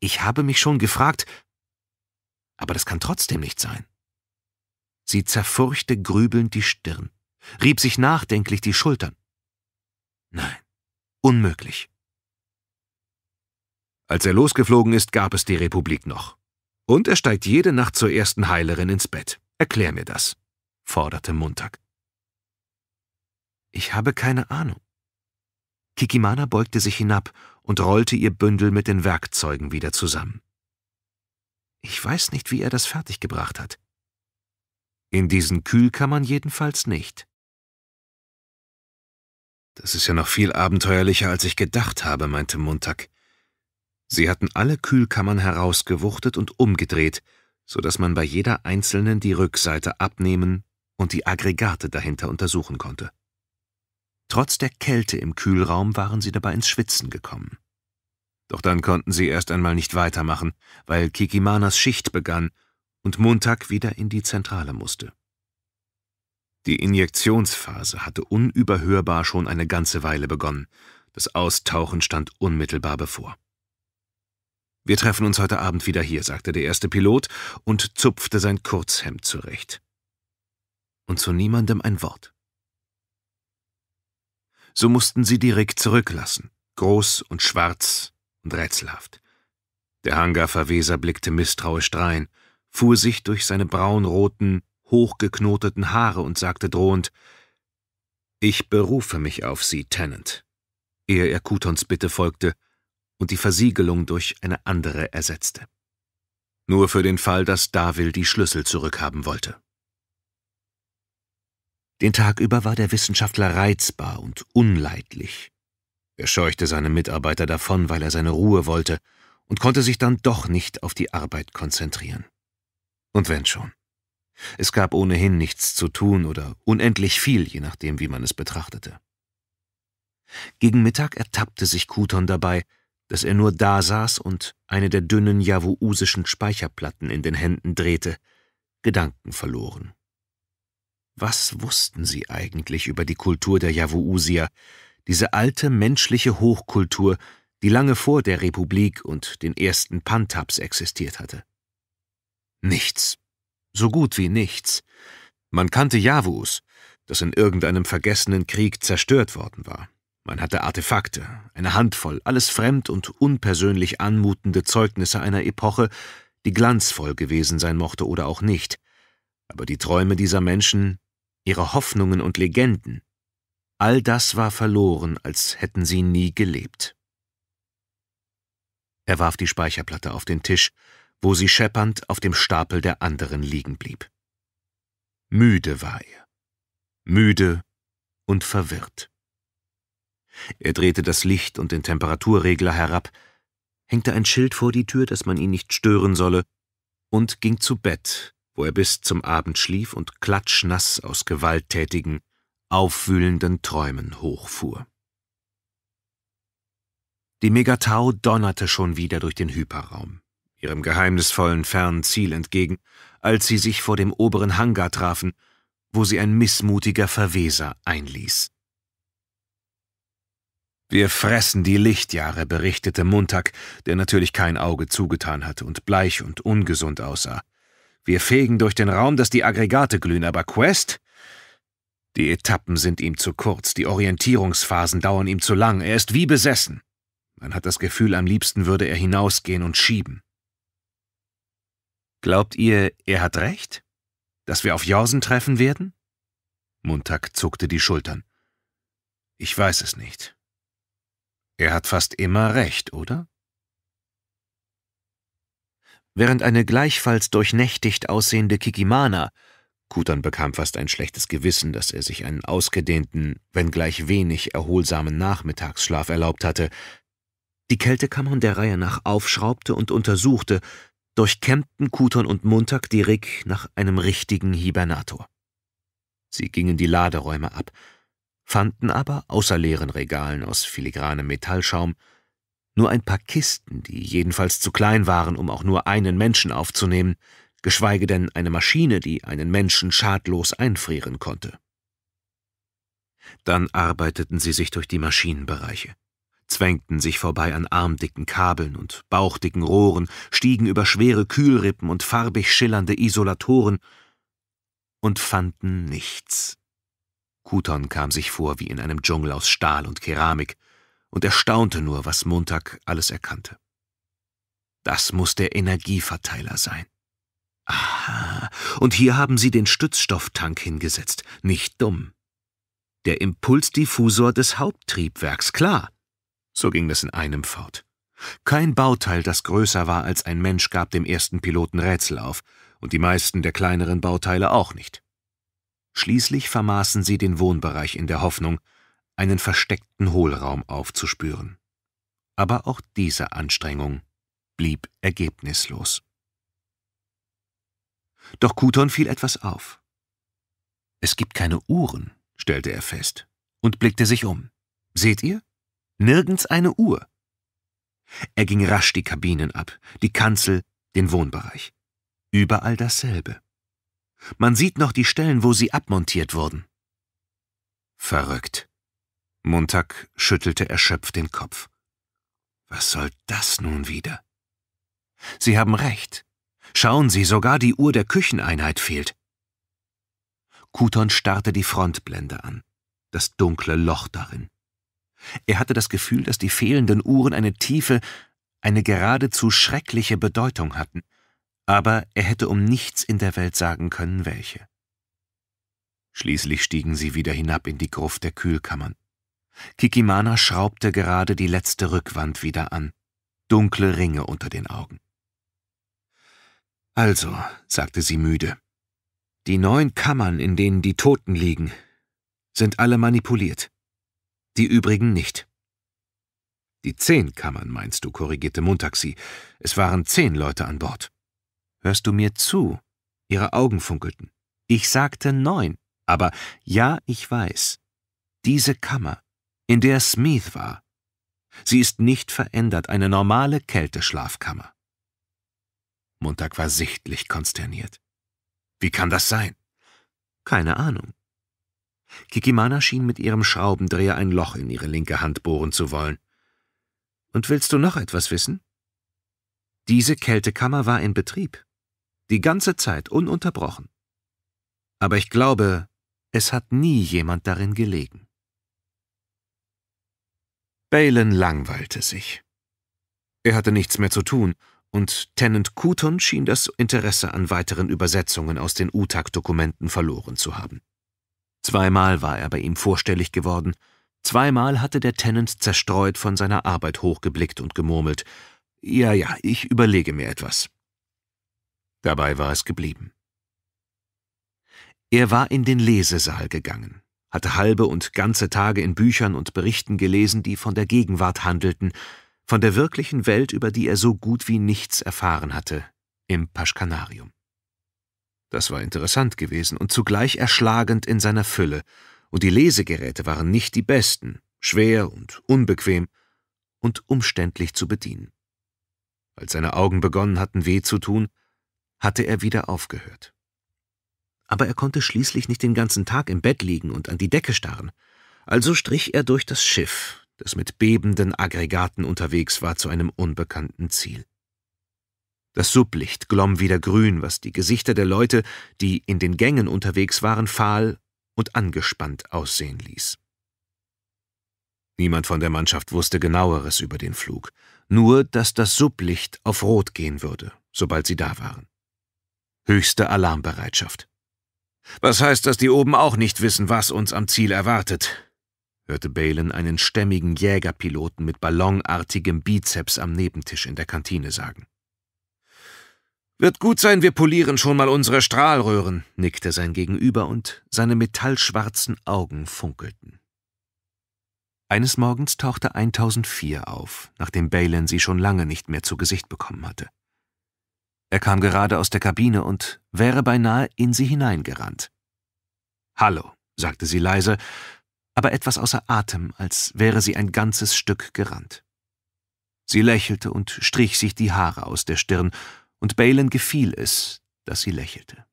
Ich habe mich schon gefragt, aber das kann trotzdem nicht sein. Sie zerfurchte grübelnd die Stirn, rieb sich nachdenklich die Schultern. Nein, unmöglich. Als er losgeflogen ist, gab es die Republik noch. Und er steigt jede Nacht zur ersten Heilerin ins Bett. Erklär mir das, forderte Montag. Ich habe keine Ahnung. Kikimana beugte sich hinab und rollte ihr Bündel mit den Werkzeugen wieder zusammen. Ich weiß nicht, wie er das fertiggebracht hat. In diesen Kühlkammern jedenfalls nicht. Das ist ja noch viel abenteuerlicher, als ich gedacht habe, meinte Montag. Sie hatten alle Kühlkammern herausgewuchtet und umgedreht, so dass man bei jeder einzelnen die Rückseite abnehmen und die Aggregate dahinter untersuchen konnte. Trotz der Kälte im Kühlraum waren sie dabei ins Schwitzen gekommen. Doch dann konnten sie erst einmal nicht weitermachen, weil Kikimanas Schicht begann und Montag wieder in die Zentrale musste. Die Injektionsphase hatte unüberhörbar schon eine ganze Weile begonnen. Das Austauchen stand unmittelbar bevor. Wir treffen uns heute Abend wieder hier, sagte der erste Pilot und zupfte sein Kurzhemd zurecht. Und zu niemandem ein Wort so mussten sie direkt zurücklassen, groß und schwarz und rätselhaft. Der Hangarverweser blickte misstrauisch drein, fuhr sich durch seine braunroten, hochgeknoteten Haare und sagte drohend, »Ich berufe mich auf Sie, Tennant«, ehe er Kutons Bitte folgte und die Versiegelung durch eine andere ersetzte. Nur für den Fall, dass Davil die Schlüssel zurückhaben wollte. Den Tag über war der Wissenschaftler reizbar und unleidlich. Er scheuchte seine Mitarbeiter davon, weil er seine Ruhe wollte und konnte sich dann doch nicht auf die Arbeit konzentrieren. Und wenn schon. Es gab ohnehin nichts zu tun oder unendlich viel, je nachdem, wie man es betrachtete. Gegen Mittag ertappte sich Kuton dabei, dass er nur da saß und eine der dünnen javuusischen Speicherplatten in den Händen drehte, Gedanken verloren. Was wussten sie eigentlich über die Kultur der Javuusier, diese alte menschliche Hochkultur, die lange vor der Republik und den ersten Pantabs existiert hatte? Nichts. So gut wie nichts. Man kannte Javus, das in irgendeinem vergessenen Krieg zerstört worden war. Man hatte Artefakte, eine Handvoll, alles fremd und unpersönlich anmutende Zeugnisse einer Epoche, die glanzvoll gewesen sein mochte oder auch nicht. Aber die Träume dieser Menschen, ihre Hoffnungen und Legenden, all das war verloren, als hätten sie nie gelebt. Er warf die Speicherplatte auf den Tisch, wo sie scheppernd auf dem Stapel der anderen liegen blieb. Müde war er. Müde und verwirrt. Er drehte das Licht und den Temperaturregler herab, hängte ein Schild vor die Tür, dass man ihn nicht stören solle, und ging zu Bett, wo er bis zum Abend schlief und klatschnass aus gewalttätigen, aufwühlenden Träumen hochfuhr. Die Megatau donnerte schon wieder durch den Hyperraum, ihrem geheimnisvollen fernen Ziel entgegen, als sie sich vor dem oberen Hangar trafen, wo sie ein missmutiger Verweser einließ. Wir fressen die Lichtjahre, berichtete Montag, der natürlich kein Auge zugetan hatte und bleich und ungesund aussah. Wir fegen durch den Raum, dass die Aggregate glühen, aber Quest? Die Etappen sind ihm zu kurz, die Orientierungsphasen dauern ihm zu lang, er ist wie besessen. Man hat das Gefühl, am liebsten würde er hinausgehen und schieben. Glaubt ihr, er hat recht? Dass wir auf Jorsen treffen werden? Montag zuckte die Schultern. Ich weiß es nicht. Er hat fast immer recht, oder? während eine gleichfalls durchnächtigt aussehende Kikimana Kutan bekam fast ein schlechtes Gewissen, dass er sich einen ausgedehnten, wenngleich wenig erholsamen Nachmittagsschlaf erlaubt hatte, die Kältekammern der Reihe nach aufschraubte und untersuchte, durchkämmten Kuton und Montag die Rick nach einem richtigen Hibernator. Sie gingen die Laderäume ab, fanden aber, außer leeren Regalen aus filigranem Metallschaum, nur ein paar Kisten, die jedenfalls zu klein waren, um auch nur einen Menschen aufzunehmen, geschweige denn eine Maschine, die einen Menschen schadlos einfrieren konnte. Dann arbeiteten sie sich durch die Maschinenbereiche, zwängten sich vorbei an armdicken Kabeln und bauchdicken Rohren, stiegen über schwere Kühlrippen und farbig schillernde Isolatoren und fanden nichts. Kuton kam sich vor wie in einem Dschungel aus Stahl und Keramik, und erstaunte nur, was Montag alles erkannte. Das muss der Energieverteiler sein. Aha, und hier haben sie den Stützstofftank hingesetzt. Nicht dumm. Der Impulsdiffusor des Haupttriebwerks, klar. So ging das in einem fort. Kein Bauteil, das größer war als ein Mensch, gab dem ersten Piloten Rätsel auf, und die meisten der kleineren Bauteile auch nicht. Schließlich vermaßen sie den Wohnbereich in der Hoffnung, einen versteckten Hohlraum aufzuspüren. Aber auch diese Anstrengung blieb ergebnislos. Doch Kuton fiel etwas auf. Es gibt keine Uhren, stellte er fest und blickte sich um. Seht ihr? Nirgends eine Uhr. Er ging rasch die Kabinen ab, die Kanzel, den Wohnbereich. Überall dasselbe. Man sieht noch die Stellen, wo sie abmontiert wurden. Verrückt. Montag schüttelte erschöpft den Kopf. Was soll das nun wieder? Sie haben recht. Schauen Sie, sogar die Uhr der Kücheneinheit fehlt. Kuton starrte die Frontblende an, das dunkle Loch darin. Er hatte das Gefühl, dass die fehlenden Uhren eine tiefe, eine geradezu schreckliche Bedeutung hatten, aber er hätte um nichts in der Welt sagen können, welche. Schließlich stiegen sie wieder hinab in die Gruft der Kühlkammern. Kikimana schraubte gerade die letzte Rückwand wieder an. Dunkle Ringe unter den Augen. Also, sagte sie müde, die neun Kammern, in denen die Toten liegen, sind alle manipuliert. Die übrigen nicht. Die zehn Kammern, meinst du, korrigierte Montaxi. Es waren zehn Leute an Bord. Hörst du mir zu? Ihre Augen funkelten. Ich sagte neun. Aber ja, ich weiß. Diese Kammer in der Smith war. Sie ist nicht verändert, eine normale Kälteschlafkammer. Montag war sichtlich konsterniert. Wie kann das sein? Keine Ahnung. Kikimana schien mit ihrem Schraubendreher ein Loch in ihre linke Hand bohren zu wollen. Und willst du noch etwas wissen? Diese Kältekammer war in Betrieb. Die ganze Zeit ununterbrochen. Aber ich glaube, es hat nie jemand darin gelegen. Balen langweilte sich. Er hatte nichts mehr zu tun, und Tenant Couton schien das Interesse an weiteren Übersetzungen aus den UTAC-Dokumenten verloren zu haben. Zweimal war er bei ihm vorstellig geworden, zweimal hatte der Tenant zerstreut von seiner Arbeit hochgeblickt und gemurmelt, ja, ja, ich überlege mir etwas. Dabei war es geblieben. Er war in den Lesesaal gegangen hatte halbe und ganze Tage in Büchern und Berichten gelesen, die von der Gegenwart handelten, von der wirklichen Welt, über die er so gut wie nichts erfahren hatte, im Paschkanarium. Das war interessant gewesen und zugleich erschlagend in seiner Fülle, und die Lesegeräte waren nicht die besten, schwer und unbequem und umständlich zu bedienen. Als seine Augen begonnen hatten weh zu tun, hatte er wieder aufgehört aber er konnte schließlich nicht den ganzen Tag im Bett liegen und an die Decke starren. Also strich er durch das Schiff, das mit bebenden Aggregaten unterwegs war zu einem unbekannten Ziel. Das Sublicht glomm wieder grün, was die Gesichter der Leute, die in den Gängen unterwegs waren, fahl und angespannt aussehen ließ. Niemand von der Mannschaft wusste genaueres über den Flug, nur dass das Sublicht auf Rot gehen würde, sobald sie da waren. Höchste Alarmbereitschaft. Was heißt, dass die oben auch nicht wissen, was uns am Ziel erwartet? hörte Balen einen stämmigen Jägerpiloten mit ballonartigem Bizeps am Nebentisch in der Kantine sagen. Wird gut sein, wir polieren schon mal unsere Strahlröhren, nickte sein Gegenüber und seine metallschwarzen Augen funkelten. Eines Morgens tauchte 1004 auf, nachdem Balen sie schon lange nicht mehr zu Gesicht bekommen hatte. Er kam gerade aus der Kabine und wäre beinahe in sie hineingerannt. Hallo, sagte sie leise, aber etwas außer Atem, als wäre sie ein ganzes Stück gerannt. Sie lächelte und strich sich die Haare aus der Stirn, und Balen gefiel es, dass sie lächelte.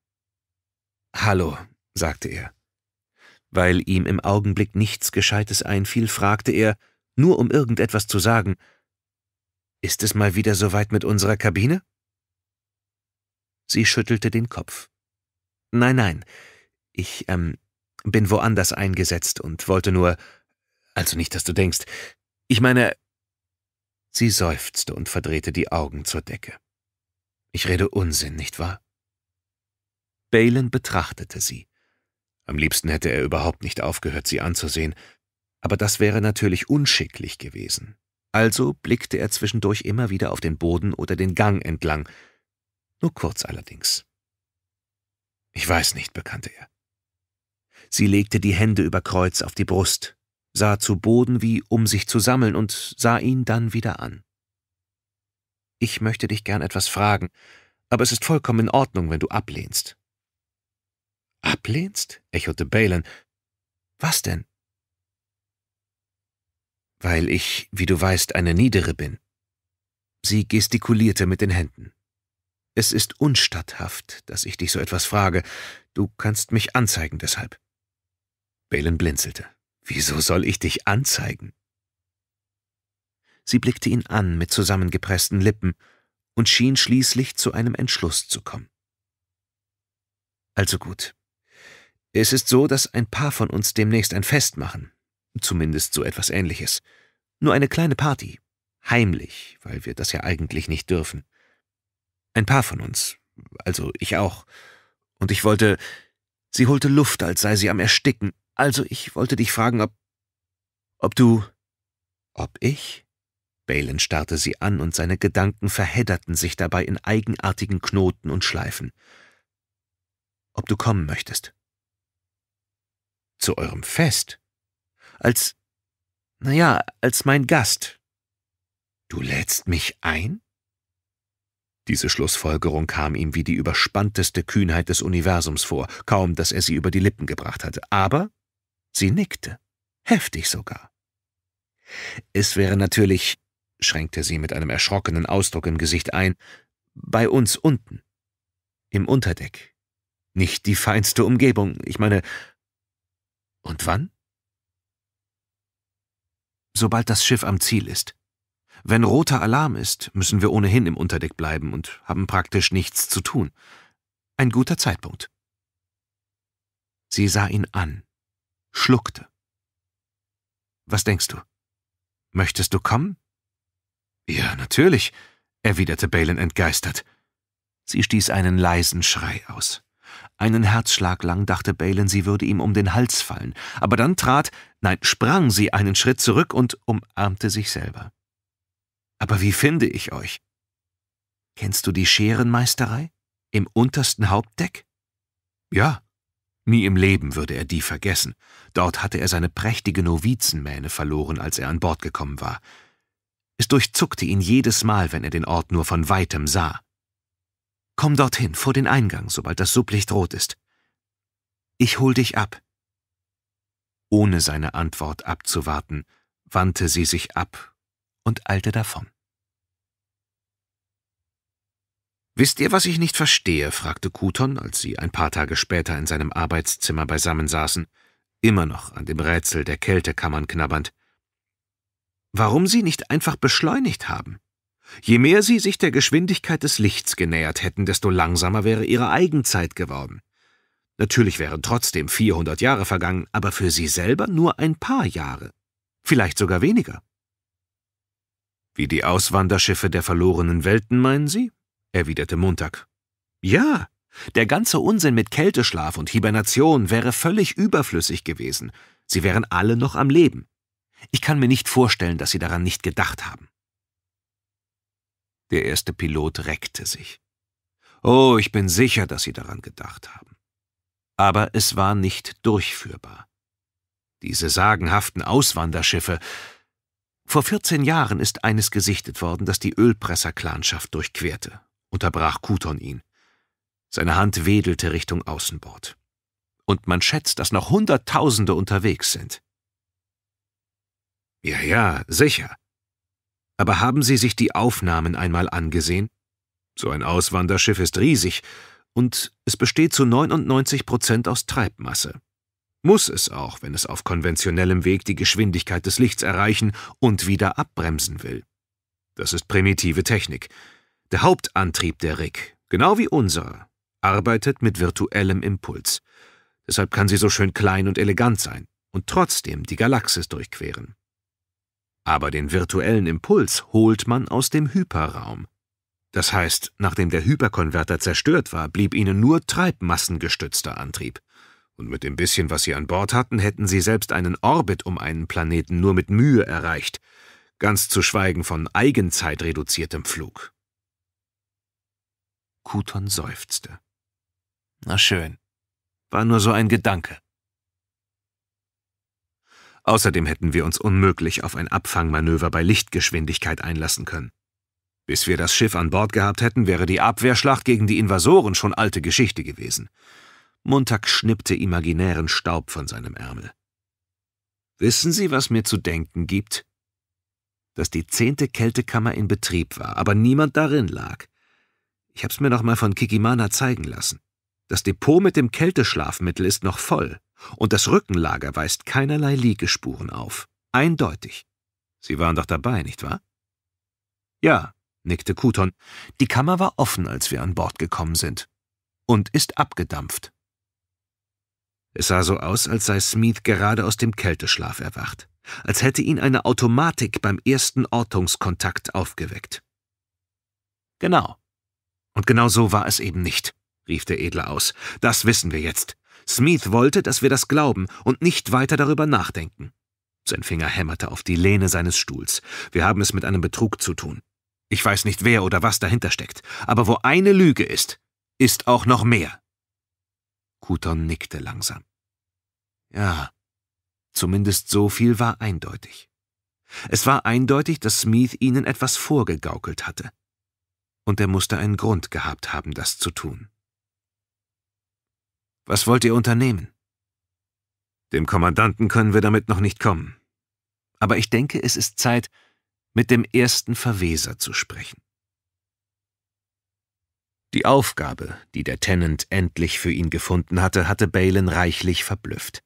Hallo, sagte er. Weil ihm im Augenblick nichts Gescheites einfiel, fragte er, nur um irgendetwas zu sagen, ist es mal wieder soweit mit unserer Kabine? Sie schüttelte den Kopf. Nein, nein, ich, ähm, bin woanders eingesetzt und wollte nur. Also nicht, dass du denkst. Ich meine. Sie seufzte und verdrehte die Augen zur Decke. Ich rede Unsinn, nicht wahr? Balen betrachtete sie. Am liebsten hätte er überhaupt nicht aufgehört, sie anzusehen, aber das wäre natürlich unschicklich gewesen. Also blickte er zwischendurch immer wieder auf den Boden oder den Gang entlang, nur kurz allerdings. Ich weiß nicht, bekannte er. Sie legte die Hände über Kreuz auf die Brust, sah zu Boden wie um sich zu sammeln und sah ihn dann wieder an. Ich möchte dich gern etwas fragen, aber es ist vollkommen in Ordnung, wenn du ablehnst. Ablehnst? echote Balen. Was denn? Weil ich, wie du weißt, eine Niedere bin. Sie gestikulierte mit den Händen. Es ist unstatthaft, dass ich dich so etwas frage. Du kannst mich anzeigen deshalb. Balen blinzelte. Wieso soll ich dich anzeigen? Sie blickte ihn an mit zusammengepressten Lippen und schien schließlich zu einem Entschluss zu kommen. Also gut. Es ist so, dass ein paar von uns demnächst ein Fest machen. Zumindest so etwas Ähnliches. Nur eine kleine Party. Heimlich, weil wir das ja eigentlich nicht dürfen. Ein paar von uns. Also ich auch. Und ich wollte. Sie holte Luft, als sei sie am Ersticken. Also ich wollte dich fragen, ob. ob du. ob ich? Balin starrte sie an, und seine Gedanken verhedderten sich dabei in eigenartigen Knoten und Schleifen. Ob du kommen möchtest? Zu eurem Fest? Als, naja, als mein Gast. Du lädst mich ein? Diese Schlussfolgerung kam ihm wie die überspannteste Kühnheit des Universums vor, kaum dass er sie über die Lippen gebracht hatte. Aber sie nickte, heftig sogar. Es wäre natürlich, schränkte sie mit einem erschrockenen Ausdruck im Gesicht ein, bei uns unten, im Unterdeck. Nicht die feinste Umgebung, ich meine. Und wann? Sobald das Schiff am Ziel ist. Wenn roter Alarm ist, müssen wir ohnehin im Unterdeck bleiben und haben praktisch nichts zu tun. Ein guter Zeitpunkt. Sie sah ihn an, schluckte. Was denkst du? Möchtest du kommen? Ja, natürlich, erwiderte Balen entgeistert. Sie stieß einen leisen Schrei aus. Einen Herzschlag lang dachte Balen, sie würde ihm um den Hals fallen, aber dann trat, nein, sprang sie einen Schritt zurück und umarmte sich selber. Aber wie finde ich euch? Kennst du die Scherenmeisterei? Im untersten Hauptdeck? Ja. Nie im Leben würde er die vergessen. Dort hatte er seine prächtige Novizenmähne verloren, als er an Bord gekommen war. Es durchzuckte ihn jedes Mal, wenn er den Ort nur von weitem sah. Komm dorthin, vor den Eingang, sobald das Sublicht rot ist. Ich hol dich ab. Ohne seine Antwort abzuwarten, wandte sie sich ab und eilte davon. Wisst ihr, was ich nicht verstehe? fragte Kuton, als sie ein paar Tage später in seinem Arbeitszimmer beisammen saßen, immer noch an dem Rätsel der Kältekammern knabbernd. Warum sie nicht einfach beschleunigt haben? Je mehr sie sich der Geschwindigkeit des Lichts genähert hätten, desto langsamer wäre ihre Eigenzeit geworden. Natürlich wären trotzdem 400 Jahre vergangen, aber für sie selber nur ein paar Jahre. Vielleicht sogar weniger. Wie die Auswanderschiffe der verlorenen Welten, meinen Sie? erwiderte Montag. Ja, der ganze Unsinn mit Kälteschlaf und Hibernation wäre völlig überflüssig gewesen. Sie wären alle noch am Leben. Ich kann mir nicht vorstellen, dass Sie daran nicht gedacht haben. Der erste Pilot reckte sich. Oh, ich bin sicher, dass Sie daran gedacht haben. Aber es war nicht durchführbar. Diese sagenhaften Auswanderschiffe, vor 14 Jahren ist eines gesichtet worden, das die Ölpresser-Klanschaft durchquerte, unterbrach Kuton ihn. Seine Hand wedelte Richtung Außenbord. Und man schätzt, dass noch Hunderttausende unterwegs sind. Ja, ja, sicher. Aber haben Sie sich die Aufnahmen einmal angesehen? So ein Auswanderschiff ist riesig und es besteht zu 99 Prozent aus Treibmasse muss es auch, wenn es auf konventionellem Weg die Geschwindigkeit des Lichts erreichen und wieder abbremsen will. Das ist primitive Technik. Der Hauptantrieb der Rig, genau wie unserer, arbeitet mit virtuellem Impuls. Deshalb kann sie so schön klein und elegant sein und trotzdem die Galaxis durchqueren. Aber den virtuellen Impuls holt man aus dem Hyperraum. Das heißt, nachdem der Hyperkonverter zerstört war, blieb ihnen nur treibmassengestützter Antrieb und mit dem bisschen, was sie an Bord hatten, hätten sie selbst einen Orbit um einen Planeten nur mit Mühe erreicht, ganz zu schweigen von eigenzeitreduziertem Flug. Kuton seufzte. Na schön. War nur so ein Gedanke. Außerdem hätten wir uns unmöglich auf ein Abfangmanöver bei Lichtgeschwindigkeit einlassen können. Bis wir das Schiff an Bord gehabt hätten, wäre die Abwehrschlacht gegen die Invasoren schon alte Geschichte gewesen. Montag schnippte imaginären Staub von seinem Ärmel. Wissen Sie, was mir zu denken gibt? Dass die zehnte Kältekammer in Betrieb war, aber niemand darin lag. Ich hab's mir noch mal von Kikimana zeigen lassen. Das Depot mit dem Kälteschlafmittel ist noch voll, und das Rückenlager weist keinerlei Liegespuren auf. Eindeutig. Sie waren doch dabei, nicht wahr? Ja, nickte Kuton. Die Kammer war offen, als wir an Bord gekommen sind. Und ist abgedampft. Es sah so aus, als sei Smith gerade aus dem Kälteschlaf erwacht, als hätte ihn eine Automatik beim ersten Ortungskontakt aufgeweckt. Genau. Und genau so war es eben nicht, rief der Edle aus. Das wissen wir jetzt. Smith wollte, dass wir das glauben und nicht weiter darüber nachdenken. Sein Finger hämmerte auf die Lehne seines Stuhls. Wir haben es mit einem Betrug zu tun. Ich weiß nicht, wer oder was dahinter steckt, aber wo eine Lüge ist, ist auch noch mehr. Kuton nickte langsam. Ja, zumindest so viel war eindeutig. Es war eindeutig, dass Smith ihnen etwas vorgegaukelt hatte. Und er musste einen Grund gehabt haben, das zu tun. Was wollt ihr unternehmen? Dem Kommandanten können wir damit noch nicht kommen. Aber ich denke, es ist Zeit, mit dem ersten Verweser zu sprechen. Die Aufgabe, die der Tenant endlich für ihn gefunden hatte, hatte Balin reichlich verblüfft.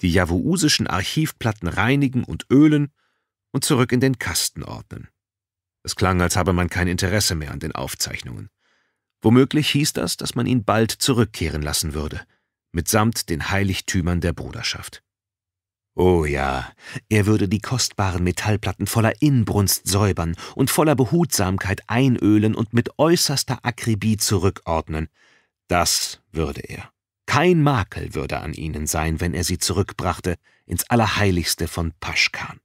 Die javuusischen Archivplatten reinigen und ölen und zurück in den Kasten ordnen. Es klang, als habe man kein Interesse mehr an den Aufzeichnungen. Womöglich hieß das, dass man ihn bald zurückkehren lassen würde, mitsamt den Heiligtümern der Bruderschaft. Oh ja, er würde die kostbaren Metallplatten voller Inbrunst säubern und voller Behutsamkeit einölen und mit äußerster Akribie zurückordnen. Das würde er. Kein Makel würde an ihnen sein, wenn er sie zurückbrachte ins Allerheiligste von Paschkan.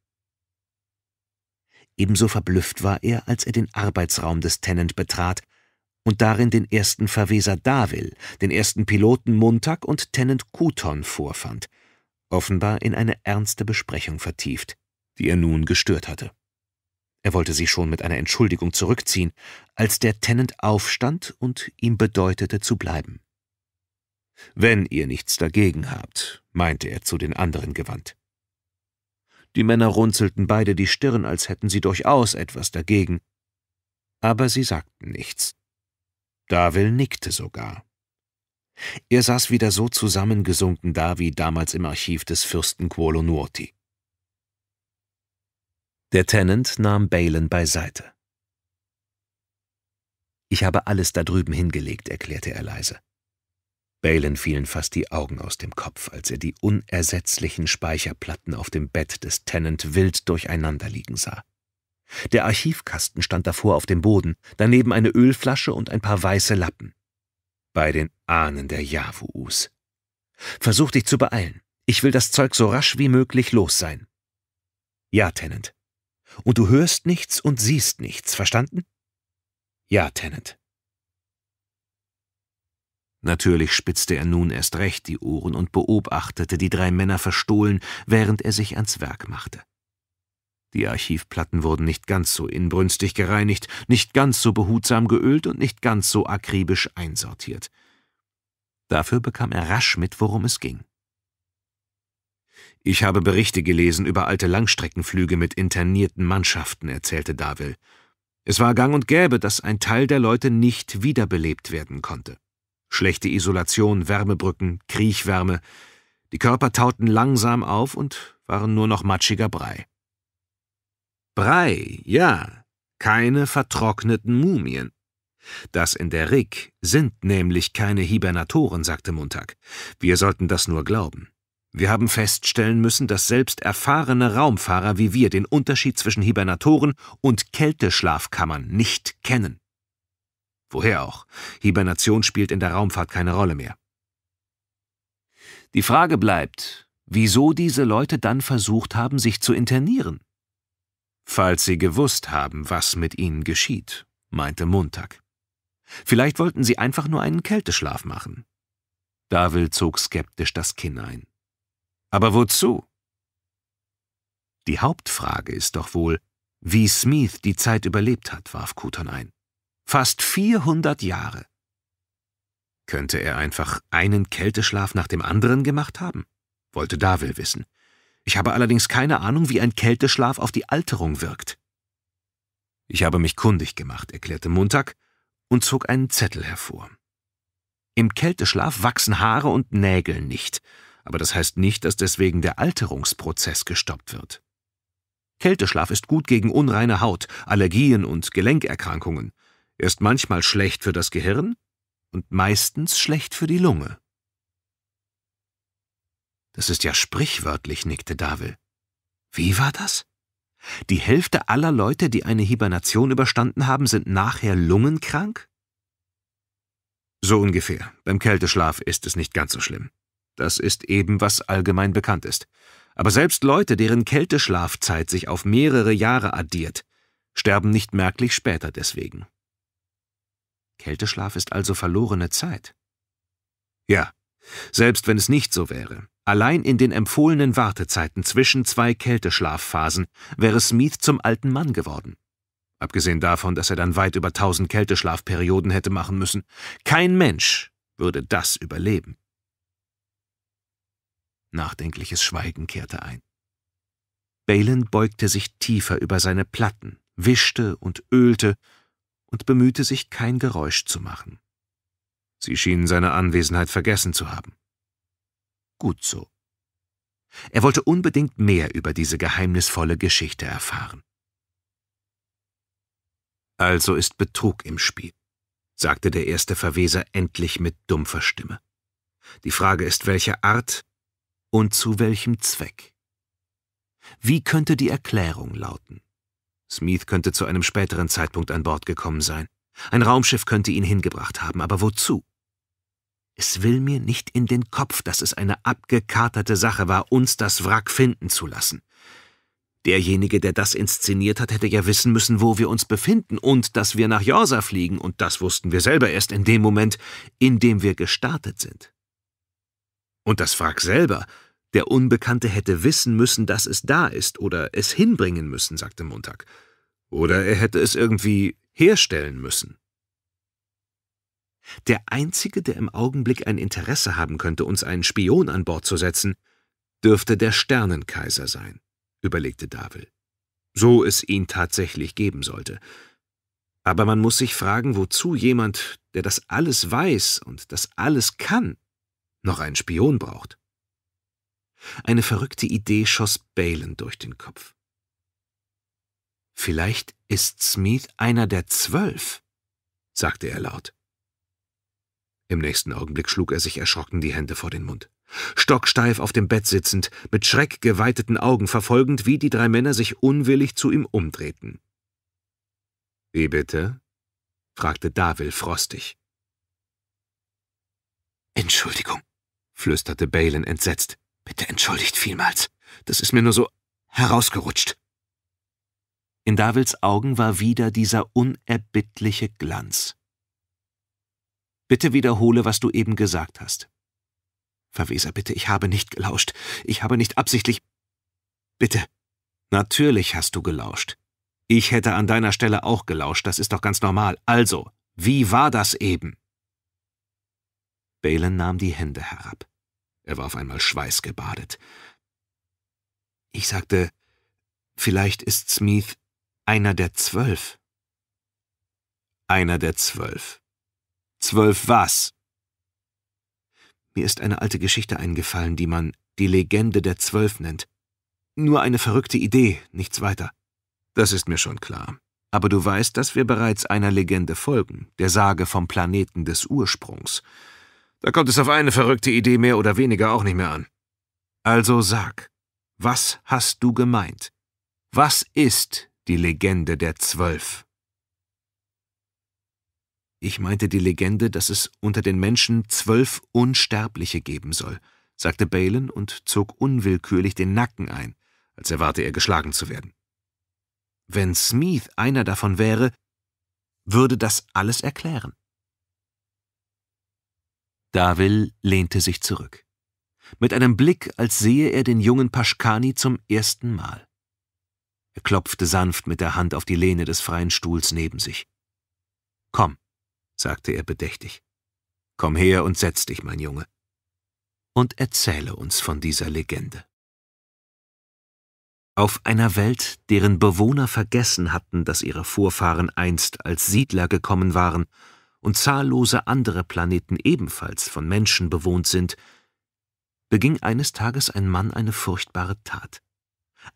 Ebenso verblüfft war er, als er den Arbeitsraum des Tennant betrat und darin den ersten Verweser Davil, den ersten Piloten Montag und Tennant Kuton vorfand – offenbar in eine ernste Besprechung vertieft, die er nun gestört hatte. Er wollte sie schon mit einer Entschuldigung zurückziehen, als der Tenant aufstand und ihm bedeutete zu bleiben. Wenn ihr nichts dagegen habt, meinte er zu den anderen gewandt. Die Männer runzelten beide die Stirn, als hätten sie durchaus etwas dagegen, aber sie sagten nichts. Davil nickte sogar. Er saß wieder so zusammengesunken da wie damals im Archiv des Fürsten Nuoti. Der Tenant nahm Balen beiseite. Ich habe alles da drüben hingelegt, erklärte er leise. Balen fielen fast die Augen aus dem Kopf, als er die unersetzlichen Speicherplatten auf dem Bett des Tenant wild durcheinander liegen sah. Der Archivkasten stand davor auf dem Boden, daneben eine Ölflasche und ein paar weiße Lappen bei den Ahnen der Javus. Versuch dich zu beeilen. Ich will das Zeug so rasch wie möglich los sein. Ja, Tennant. Und du hörst nichts und siehst nichts, verstanden? Ja, Tennant. Natürlich spitzte er nun erst recht die Ohren und beobachtete die drei Männer verstohlen, während er sich ans Werk machte. Die Archivplatten wurden nicht ganz so inbrünstig gereinigt, nicht ganz so behutsam geölt und nicht ganz so akribisch einsortiert. Dafür bekam er rasch mit, worum es ging. Ich habe Berichte gelesen über alte Langstreckenflüge mit internierten Mannschaften, erzählte Davil. Es war gang und gäbe, dass ein Teil der Leute nicht wiederbelebt werden konnte. Schlechte Isolation, Wärmebrücken, Kriechwärme. Die Körper tauten langsam auf und waren nur noch matschiger Brei. Brei, ja, keine vertrockneten Mumien. Das in der Rig sind nämlich keine Hibernatoren, sagte Montag. Wir sollten das nur glauben. Wir haben feststellen müssen, dass selbst erfahrene Raumfahrer wie wir den Unterschied zwischen Hibernatoren und Kälteschlafkammern nicht kennen. Woher auch? Hibernation spielt in der Raumfahrt keine Rolle mehr. Die Frage bleibt, wieso diese Leute dann versucht haben, sich zu internieren. Falls Sie gewusst haben, was mit Ihnen geschieht, meinte Montag. Vielleicht wollten Sie einfach nur einen Kälteschlaf machen. Davil zog skeptisch das Kinn ein. Aber wozu? Die Hauptfrage ist doch wohl, wie Smith die Zeit überlebt hat, warf Kuton ein. Fast 400 Jahre. Könnte er einfach einen Kälteschlaf nach dem anderen gemacht haben? wollte Davil wissen. Ich habe allerdings keine Ahnung, wie ein Kälteschlaf auf die Alterung wirkt. Ich habe mich kundig gemacht, erklärte Montag und zog einen Zettel hervor. Im Kälteschlaf wachsen Haare und Nägel nicht, aber das heißt nicht, dass deswegen der Alterungsprozess gestoppt wird. Kälteschlaf ist gut gegen unreine Haut, Allergien und Gelenkerkrankungen. Er ist manchmal schlecht für das Gehirn und meistens schlecht für die Lunge. Das ist ja sprichwörtlich, nickte Davil. Wie war das? Die Hälfte aller Leute, die eine Hibernation überstanden haben, sind nachher lungenkrank? So ungefähr. Beim Kälteschlaf ist es nicht ganz so schlimm. Das ist eben, was allgemein bekannt ist. Aber selbst Leute, deren Kälteschlafzeit sich auf mehrere Jahre addiert, sterben nicht merklich später deswegen. Kälteschlaf ist also verlorene Zeit. Ja, selbst wenn es nicht so wäre, allein in den empfohlenen Wartezeiten zwischen zwei Kälteschlafphasen wäre Smith zum alten Mann geworden. Abgesehen davon, dass er dann weit über tausend Kälteschlafperioden hätte machen müssen, kein Mensch würde das überleben. Nachdenkliches Schweigen kehrte ein. Balen beugte sich tiefer über seine Platten, wischte und ölte und bemühte sich, kein Geräusch zu machen. Sie schienen seine Anwesenheit vergessen zu haben. Gut so. Er wollte unbedingt mehr über diese geheimnisvolle Geschichte erfahren. Also ist Betrug im Spiel, sagte der erste Verweser endlich mit dumpfer Stimme. Die Frage ist, welche Art und zu welchem Zweck? Wie könnte die Erklärung lauten? Smith könnte zu einem späteren Zeitpunkt an Bord gekommen sein. Ein Raumschiff könnte ihn hingebracht haben, aber wozu? Es will mir nicht in den Kopf, dass es eine abgekaterte Sache war, uns das Wrack finden zu lassen. Derjenige, der das inszeniert hat, hätte ja wissen müssen, wo wir uns befinden und dass wir nach Jorsa fliegen, und das wussten wir selber erst in dem Moment, in dem wir gestartet sind. Und das Wrack selber, der Unbekannte hätte wissen müssen, dass es da ist, oder es hinbringen müssen, sagte Montag. Oder er hätte es irgendwie herstellen müssen. Der Einzige, der im Augenblick ein Interesse haben könnte, uns einen Spion an Bord zu setzen, dürfte der Sternenkaiser sein, überlegte Davil. So es ihn tatsächlich geben sollte. Aber man muss sich fragen, wozu jemand, der das alles weiß und das alles kann, noch einen Spion braucht. Eine verrückte Idee schoss Balen durch den Kopf. Vielleicht ist Smith einer der zwölf, sagte er laut. Im nächsten Augenblick schlug er sich erschrocken die Hände vor den Mund. Stocksteif auf dem Bett sitzend, mit schreckgeweiteten Augen verfolgend, wie die drei Männer sich unwillig zu ihm umdrehten. »Wie bitte?« fragte Davil frostig. »Entschuldigung«, flüsterte Balen entsetzt. »Bitte entschuldigt vielmals. Das ist mir nur so herausgerutscht.« In Davils Augen war wieder dieser unerbittliche Glanz. Bitte wiederhole, was du eben gesagt hast. Verweser, bitte, ich habe nicht gelauscht. Ich habe nicht absichtlich... Bitte. Natürlich hast du gelauscht. Ich hätte an deiner Stelle auch gelauscht, das ist doch ganz normal. Also, wie war das eben? Balen nahm die Hände herab. Er war auf einmal schweißgebadet. Ich sagte, vielleicht ist Smith einer der zwölf. Einer der zwölf. Zwölf was? Mir ist eine alte Geschichte eingefallen, die man die Legende der Zwölf nennt. Nur eine verrückte Idee, nichts weiter. Das ist mir schon klar. Aber du weißt, dass wir bereits einer Legende folgen, der Sage vom Planeten des Ursprungs. Da kommt es auf eine verrückte Idee mehr oder weniger auch nicht mehr an. Also sag, was hast du gemeint? Was ist die Legende der Zwölf? Ich meinte die Legende, dass es unter den Menschen zwölf Unsterbliche geben soll, sagte Balen und zog unwillkürlich den Nacken ein, als erwarte er geschlagen zu werden. Wenn Smith einer davon wäre, würde das alles erklären. Davil lehnte sich zurück. Mit einem Blick, als sehe er den jungen Paschkani zum ersten Mal. Er klopfte sanft mit der Hand auf die Lehne des freien Stuhls neben sich. Komm, sagte er bedächtig. Komm her und setz dich, mein Junge, und erzähle uns von dieser Legende. Auf einer Welt, deren Bewohner vergessen hatten, dass ihre Vorfahren einst als Siedler gekommen waren und zahllose andere Planeten ebenfalls von Menschen bewohnt sind, beging eines Tages ein Mann eine furchtbare Tat.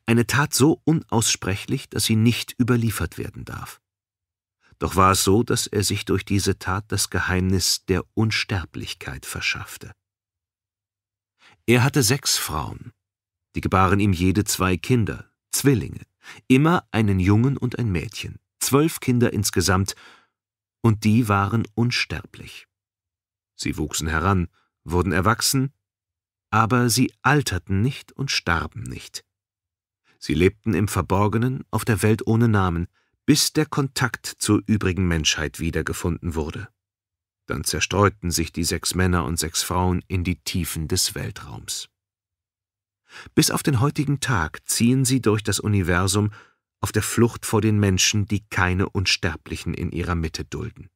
Eine Tat so unaussprechlich, dass sie nicht überliefert werden darf. Doch war es so, dass er sich durch diese Tat das Geheimnis der Unsterblichkeit verschaffte. Er hatte sechs Frauen. Die gebaren ihm jede zwei Kinder, Zwillinge, immer einen Jungen und ein Mädchen, zwölf Kinder insgesamt, und die waren unsterblich. Sie wuchsen heran, wurden erwachsen, aber sie alterten nicht und starben nicht. Sie lebten im Verborgenen auf der Welt ohne Namen, bis der Kontakt zur übrigen Menschheit wiedergefunden wurde. Dann zerstreuten sich die sechs Männer und sechs Frauen in die Tiefen des Weltraums. Bis auf den heutigen Tag ziehen sie durch das Universum auf der Flucht vor den Menschen, die keine Unsterblichen in ihrer Mitte dulden.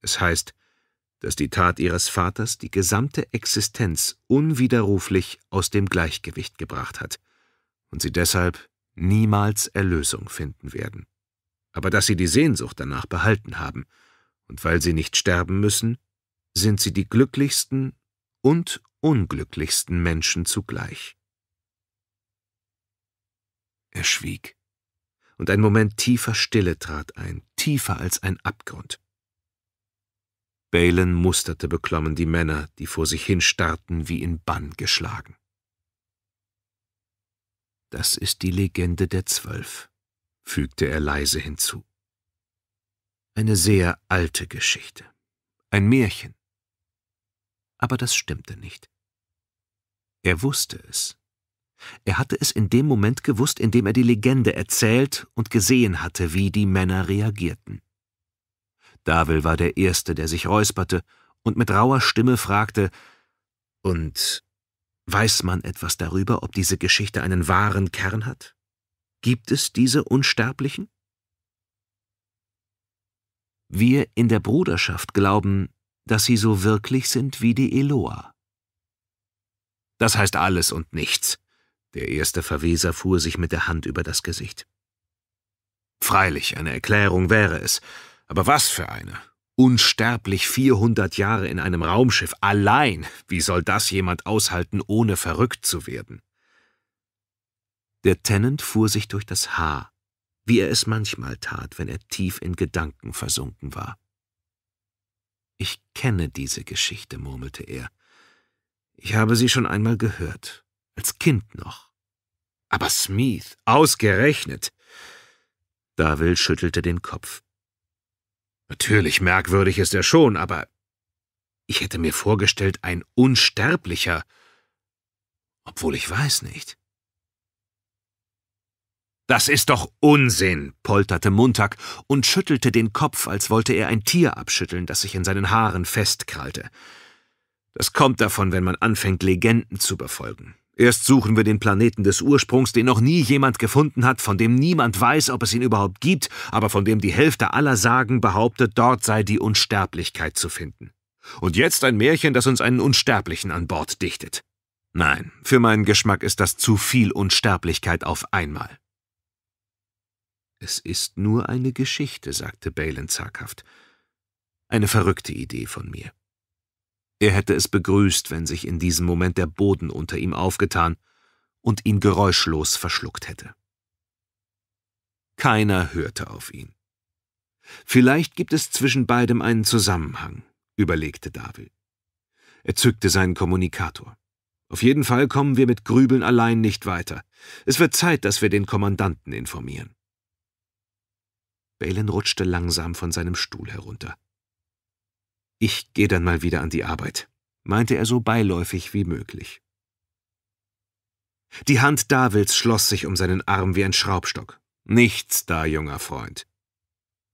Es heißt, dass die Tat ihres Vaters die gesamte Existenz unwiderruflich aus dem Gleichgewicht gebracht hat und sie deshalb niemals Erlösung finden werden aber dass sie die Sehnsucht danach behalten haben, und weil sie nicht sterben müssen, sind sie die glücklichsten und unglücklichsten Menschen zugleich. Er schwieg, und ein Moment tiefer Stille trat ein, tiefer als ein Abgrund. Balen musterte beklommen die Männer, die vor sich hin starrten wie in Bann geschlagen. Das ist die Legende der Zwölf, fügte er leise hinzu. Eine sehr alte Geschichte, ein Märchen. Aber das stimmte nicht. Er wusste es. Er hatte es in dem Moment gewusst, in dem er die Legende erzählt und gesehen hatte, wie die Männer reagierten. Davil war der Erste, der sich räusperte und mit rauer Stimme fragte, »Und weiß man etwas darüber, ob diese Geschichte einen wahren Kern hat?« Gibt es diese Unsterblichen? Wir in der Bruderschaft glauben, dass sie so wirklich sind wie die Eloa. Das heißt alles und nichts. Der erste Verweser fuhr sich mit der Hand über das Gesicht. Freilich, eine Erklärung wäre es. Aber was für eine? Unsterblich 400 Jahre in einem Raumschiff, allein. Wie soll das jemand aushalten, ohne verrückt zu werden? Der Tenant fuhr sich durch das Haar, wie er es manchmal tat, wenn er tief in Gedanken versunken war. Ich kenne diese Geschichte, murmelte er. Ich habe sie schon einmal gehört, als Kind noch. Aber Smith, ausgerechnet! Davil schüttelte den Kopf. Natürlich merkwürdig ist er schon, aber ich hätte mir vorgestellt, ein Unsterblicher. Obwohl ich weiß nicht. Das ist doch Unsinn, polterte Montag und schüttelte den Kopf, als wollte er ein Tier abschütteln, das sich in seinen Haaren festkrallte. Das kommt davon, wenn man anfängt, Legenden zu befolgen. Erst suchen wir den Planeten des Ursprungs, den noch nie jemand gefunden hat, von dem niemand weiß, ob es ihn überhaupt gibt, aber von dem die Hälfte aller Sagen behauptet, dort sei die Unsterblichkeit zu finden. Und jetzt ein Märchen, das uns einen Unsterblichen an Bord dichtet. Nein, für meinen Geschmack ist das zu viel Unsterblichkeit auf einmal. Es ist nur eine Geschichte, sagte Balen zaghaft. Eine verrückte Idee von mir. Er hätte es begrüßt, wenn sich in diesem Moment der Boden unter ihm aufgetan und ihn geräuschlos verschluckt hätte. Keiner hörte auf ihn. Vielleicht gibt es zwischen beidem einen Zusammenhang, überlegte Davil. Er zückte seinen Kommunikator. Auf jeden Fall kommen wir mit Grübeln allein nicht weiter. Es wird Zeit, dass wir den Kommandanten informieren. Balen rutschte langsam von seinem Stuhl herunter. Ich gehe dann mal wieder an die Arbeit, meinte er so beiläufig wie möglich. Die Hand Davids schloss sich um seinen Arm wie ein Schraubstock. Nichts da, junger Freund.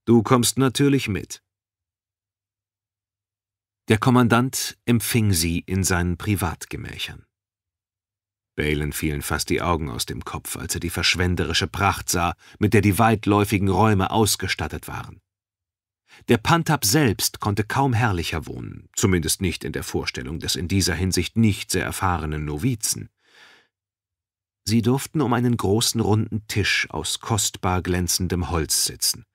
Du kommst natürlich mit. Der Kommandant empfing sie in seinen Privatgemächern. Balen fielen fast die Augen aus dem Kopf, als er die verschwenderische Pracht sah, mit der die weitläufigen Räume ausgestattet waren. Der Pantab selbst konnte kaum herrlicher wohnen, zumindest nicht in der Vorstellung des in dieser Hinsicht nicht sehr erfahrenen Novizen. Sie durften um einen großen runden Tisch aus kostbar glänzendem Holz sitzen,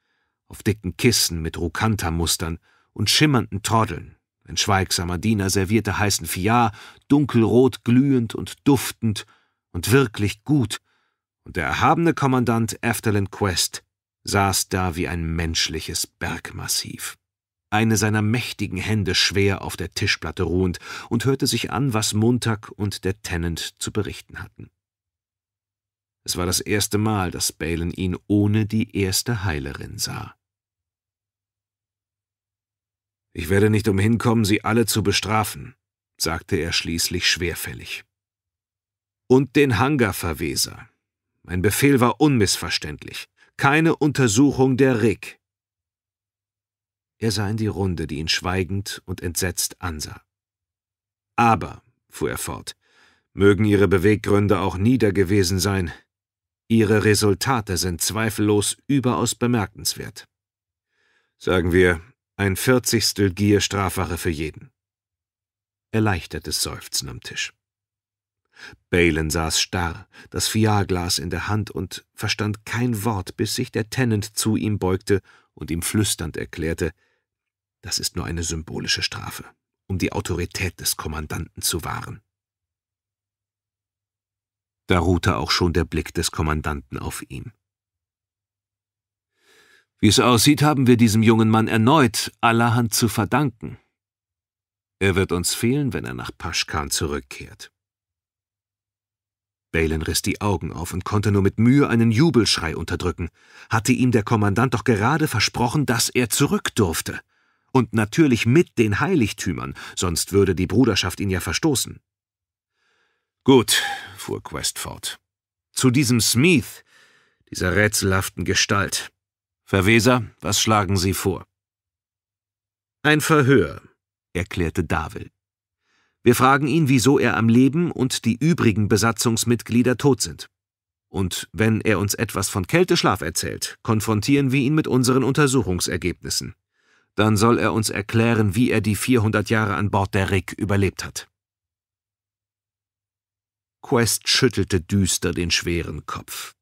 auf dicken Kissen mit Rukanta-Mustern und schimmernden Troddeln, ein schweigsamer Diener servierte heißen Fiat, dunkelrot glühend und duftend und wirklich gut, und der erhabene Kommandant Eftelin Quest saß da wie ein menschliches Bergmassiv eine seiner mächtigen Hände schwer auf der Tischplatte ruhend, und hörte sich an, was Montag und der Tenant zu berichten hatten. Es war das erste Mal, dass Balen ihn ohne die erste Heilerin sah. Ich werde nicht umhin kommen, sie alle zu bestrafen, sagte er schließlich schwerfällig. Und den Hangarverweser. Mein Befehl war unmissverständlich. Keine Untersuchung der Rig. Er sah in die Runde, die ihn schweigend und entsetzt ansah. Aber, fuhr er fort, mögen Ihre Beweggründe auch nieder gewesen sein, Ihre Resultate sind zweifellos überaus bemerkenswert. Sagen wir, ein Vierzigstel Gier Strafwache für jeden. Erleichtertes Seufzen am Tisch. Balen saß starr, das Fiaglas in der Hand und verstand kein Wort, bis sich der Tenant zu ihm beugte und ihm flüsternd erklärte, das ist nur eine symbolische Strafe, um die Autorität des Kommandanten zu wahren. Da ruhte auch schon der Blick des Kommandanten auf ihm. Wie es aussieht, haben wir diesem jungen Mann erneut allerhand zu verdanken. Er wird uns fehlen, wenn er nach Paschkan zurückkehrt. Balen riss die Augen auf und konnte nur mit Mühe einen Jubelschrei unterdrücken. Hatte ihm der Kommandant doch gerade versprochen, dass er zurück durfte. Und natürlich mit den Heiligtümern, sonst würde die Bruderschaft ihn ja verstoßen. Gut, fuhr Quest fort. Zu diesem Smith, dieser rätselhaften Gestalt. Verweser, was schlagen Sie vor? Ein Verhör, erklärte Davil. Wir fragen ihn, wieso er am Leben und die übrigen Besatzungsmitglieder tot sind. Und wenn er uns etwas von Kälteschlaf erzählt, konfrontieren wir ihn mit unseren Untersuchungsergebnissen. Dann soll er uns erklären, wie er die 400 Jahre an Bord der Rick überlebt hat. Quest schüttelte düster den schweren Kopf.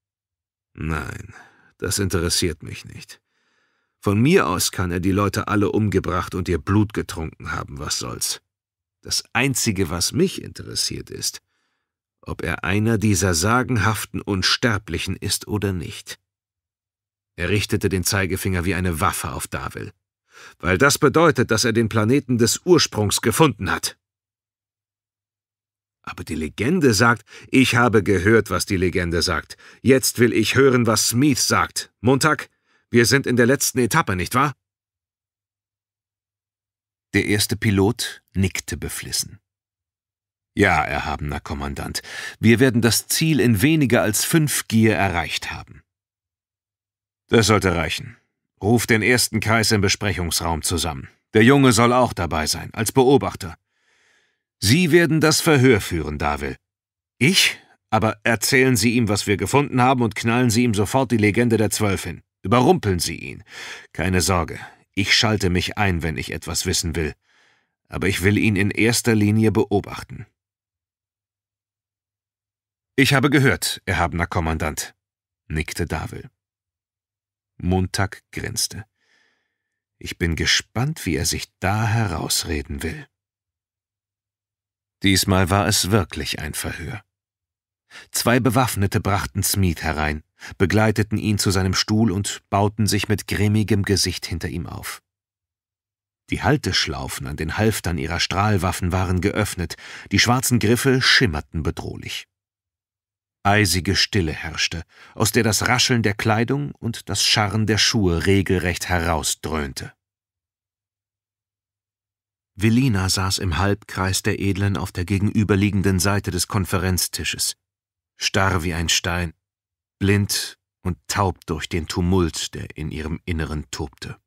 Nein, das interessiert mich nicht. Von mir aus kann er die Leute alle umgebracht und ihr Blut getrunken haben, was soll's. Das Einzige, was mich interessiert, ist, ob er einer dieser sagenhaften Unsterblichen ist oder nicht. Er richtete den Zeigefinger wie eine Waffe auf Davil. Weil das bedeutet, dass er den Planeten des Ursprungs gefunden hat. Aber die Legende sagt, ich habe gehört, was die Legende sagt. Jetzt will ich hören, was Smith sagt. Montag, wir sind in der letzten Etappe, nicht wahr? Der erste Pilot nickte beflissen. Ja, erhabener Kommandant, wir werden das Ziel in weniger als fünf Gier erreicht haben. Das sollte reichen. Ruf den ersten Kreis im Besprechungsraum zusammen. Der Junge soll auch dabei sein, als Beobachter. Sie werden das Verhör führen, Davil. Ich? Aber erzählen Sie ihm, was wir gefunden haben und knallen Sie ihm sofort die Legende der Zwölf hin. Überrumpeln Sie ihn. Keine Sorge, ich schalte mich ein, wenn ich etwas wissen will. Aber ich will ihn in erster Linie beobachten. Ich habe gehört, erhabener Kommandant, nickte Davil. Montag grinste. Ich bin gespannt, wie er sich da herausreden will. Diesmal war es wirklich ein Verhör. Zwei Bewaffnete brachten Smith herein, begleiteten ihn zu seinem Stuhl und bauten sich mit grimmigem Gesicht hinter ihm auf. Die Halteschlaufen an den Halftern ihrer Strahlwaffen waren geöffnet, die schwarzen Griffe schimmerten bedrohlich. Eisige Stille herrschte, aus der das Rascheln der Kleidung und das Scharren der Schuhe regelrecht herausdröhnte. Velina saß im Halbkreis der Edlen auf der gegenüberliegenden Seite des Konferenztisches, starr wie ein Stein, blind und taub durch den Tumult, der in ihrem Inneren tobte.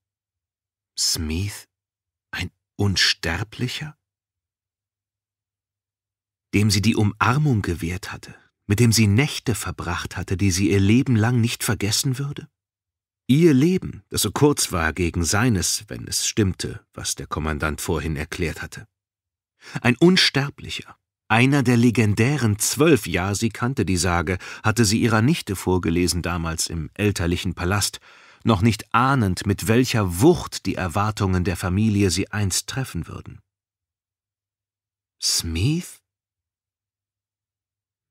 Smith? Ein Unsterblicher? Dem sie die Umarmung gewährt hatte, mit dem sie Nächte verbracht hatte, die sie ihr Leben lang nicht vergessen würde? Ihr Leben, das so kurz war gegen seines, wenn es stimmte, was der Kommandant vorhin erklärt hatte. Ein Unsterblicher, einer der legendären zwölf, ja, sie kannte die Sage, hatte sie ihrer Nichte vorgelesen damals im elterlichen Palast, noch nicht ahnend, mit welcher Wucht die Erwartungen der Familie sie einst treffen würden. Smith?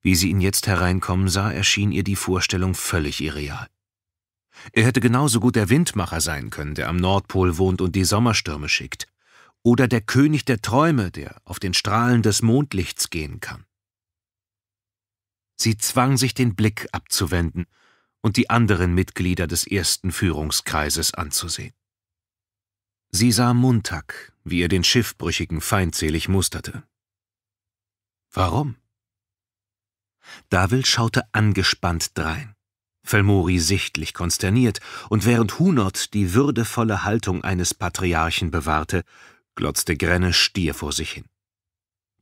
Wie sie ihn jetzt hereinkommen sah, erschien ihr die Vorstellung völlig irreal. Er hätte genauso gut der Windmacher sein können, der am Nordpol wohnt und die Sommerstürme schickt. Oder der König der Träume, der auf den Strahlen des Mondlichts gehen kann. Sie zwang sich den Blick abzuwenden und die anderen Mitglieder des ersten Führungskreises anzusehen. Sie sah Montag, wie er den Schiffbrüchigen feindselig musterte. Warum? Davil schaute angespannt drein. Felmori sichtlich konsterniert, und während Hunert die würdevolle Haltung eines Patriarchen bewahrte, glotzte Grenne stier vor sich hin.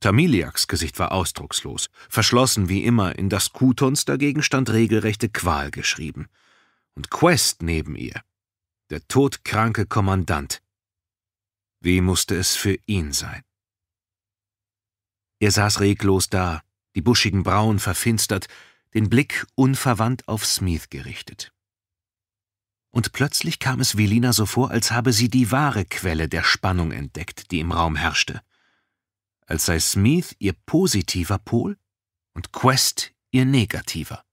Tamiliaks Gesicht war ausdruckslos, verschlossen wie immer, in das Kutons dagegen stand regelrechte Qual geschrieben. Und Quest neben ihr, der todkranke Kommandant. Wie musste es für ihn sein? Er saß reglos da, die buschigen Brauen verfinstert, den Blick unverwandt auf Smith gerichtet. Und plötzlich kam es Velina so vor, als habe sie die wahre Quelle der Spannung entdeckt, die im Raum herrschte. Als sei Smith ihr positiver Pol und Quest ihr negativer.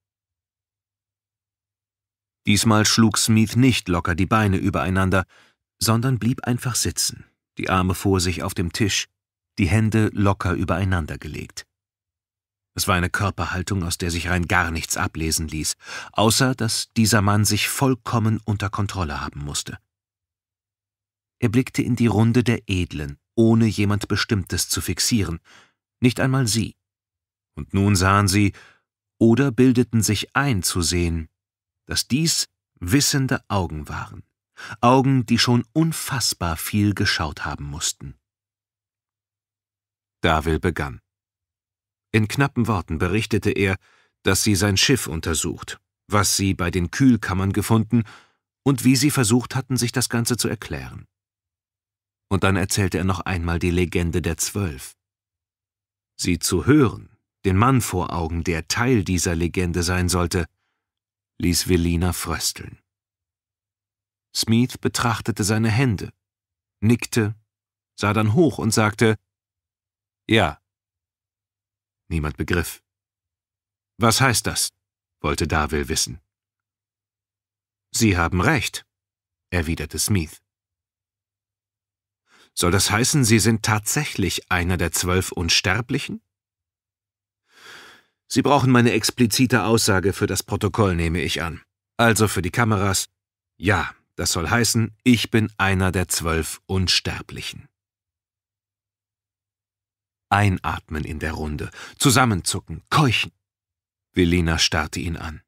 Diesmal schlug Smith nicht locker die Beine übereinander, sondern blieb einfach sitzen, die Arme vor sich auf dem Tisch, die Hände locker übereinander gelegt. Es war eine Körperhaltung, aus der sich rein gar nichts ablesen ließ, außer dass dieser Mann sich vollkommen unter Kontrolle haben musste. Er blickte in die Runde der Edlen, ohne jemand Bestimmtes zu fixieren, nicht einmal sie. Und nun sahen sie, oder bildeten sich ein zu sehen, dass dies wissende Augen waren, Augen, die schon unfassbar viel geschaut haben mussten. Davil begann. In knappen Worten berichtete er, dass sie sein Schiff untersucht, was sie bei den Kühlkammern gefunden und wie sie versucht hatten, sich das Ganze zu erklären. Und dann erzählte er noch einmal die Legende der Zwölf. Sie zu hören, den Mann vor Augen, der Teil dieser Legende sein sollte, ließ Velina frösteln. Smith betrachtete seine Hände, nickte, sah dann hoch und sagte, »Ja, niemand begriff. Was heißt das? wollte Darville wissen. Sie haben recht, erwiderte Smith. Soll das heißen, Sie sind tatsächlich einer der zwölf Unsterblichen? Sie brauchen meine explizite Aussage für das Protokoll, nehme ich an. Also für die Kameras. Ja, das soll heißen, ich bin einer der zwölf Unsterblichen. Einatmen in der Runde, zusammenzucken, keuchen. Velina starrte ihn an.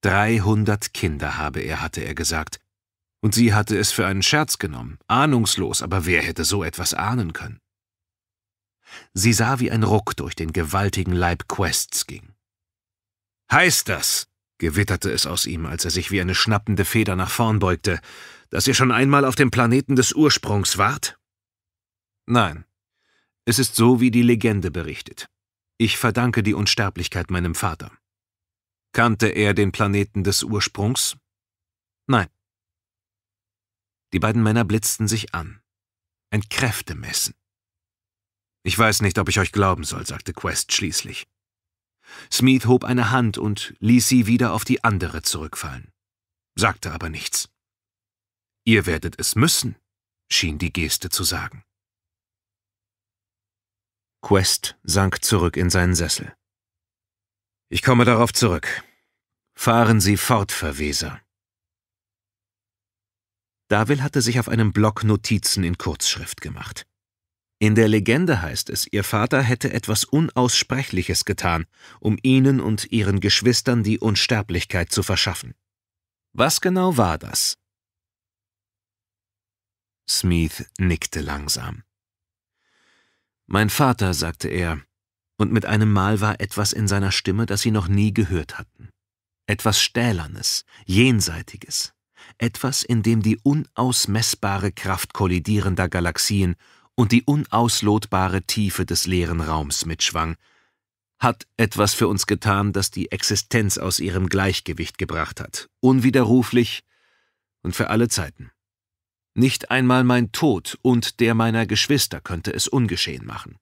Dreihundert Kinder habe er, hatte er gesagt. Und sie hatte es für einen Scherz genommen, ahnungslos, aber wer hätte so etwas ahnen können? Sie sah, wie ein Ruck durch den gewaltigen Leib Quests ging. »Heißt das«, gewitterte es aus ihm, als er sich wie eine schnappende Feder nach vorn beugte, »dass ihr schon einmal auf dem Planeten des Ursprungs wart?« »Nein«, es ist so, wie die Legende berichtet. Ich verdanke die Unsterblichkeit meinem Vater. Kannte er den Planeten des Ursprungs? Nein. Die beiden Männer blitzten sich an. Ein Kräftemessen. Ich weiß nicht, ob ich euch glauben soll, sagte Quest schließlich. Smith hob eine Hand und ließ sie wieder auf die andere zurückfallen, sagte aber nichts. Ihr werdet es müssen, schien die Geste zu sagen. Quest sank zurück in seinen Sessel. Ich komme darauf zurück. Fahren Sie fort, Verweser. Davil hatte sich auf einem Block Notizen in Kurzschrift gemacht. In der Legende heißt es, ihr Vater hätte etwas Unaussprechliches getan, um ihnen und ihren Geschwistern die Unsterblichkeit zu verschaffen. Was genau war das? Smith nickte langsam. Mein Vater, sagte er, und mit einem Mal war etwas in seiner Stimme, das sie noch nie gehört hatten. Etwas Stählernes, Jenseitiges, etwas, in dem die unausmessbare Kraft kollidierender Galaxien und die unauslotbare Tiefe des leeren Raums mitschwang, hat etwas für uns getan, das die Existenz aus ihrem Gleichgewicht gebracht hat, unwiderruflich und für alle Zeiten. Nicht einmal mein Tod und der meiner Geschwister könnte es ungeschehen machen.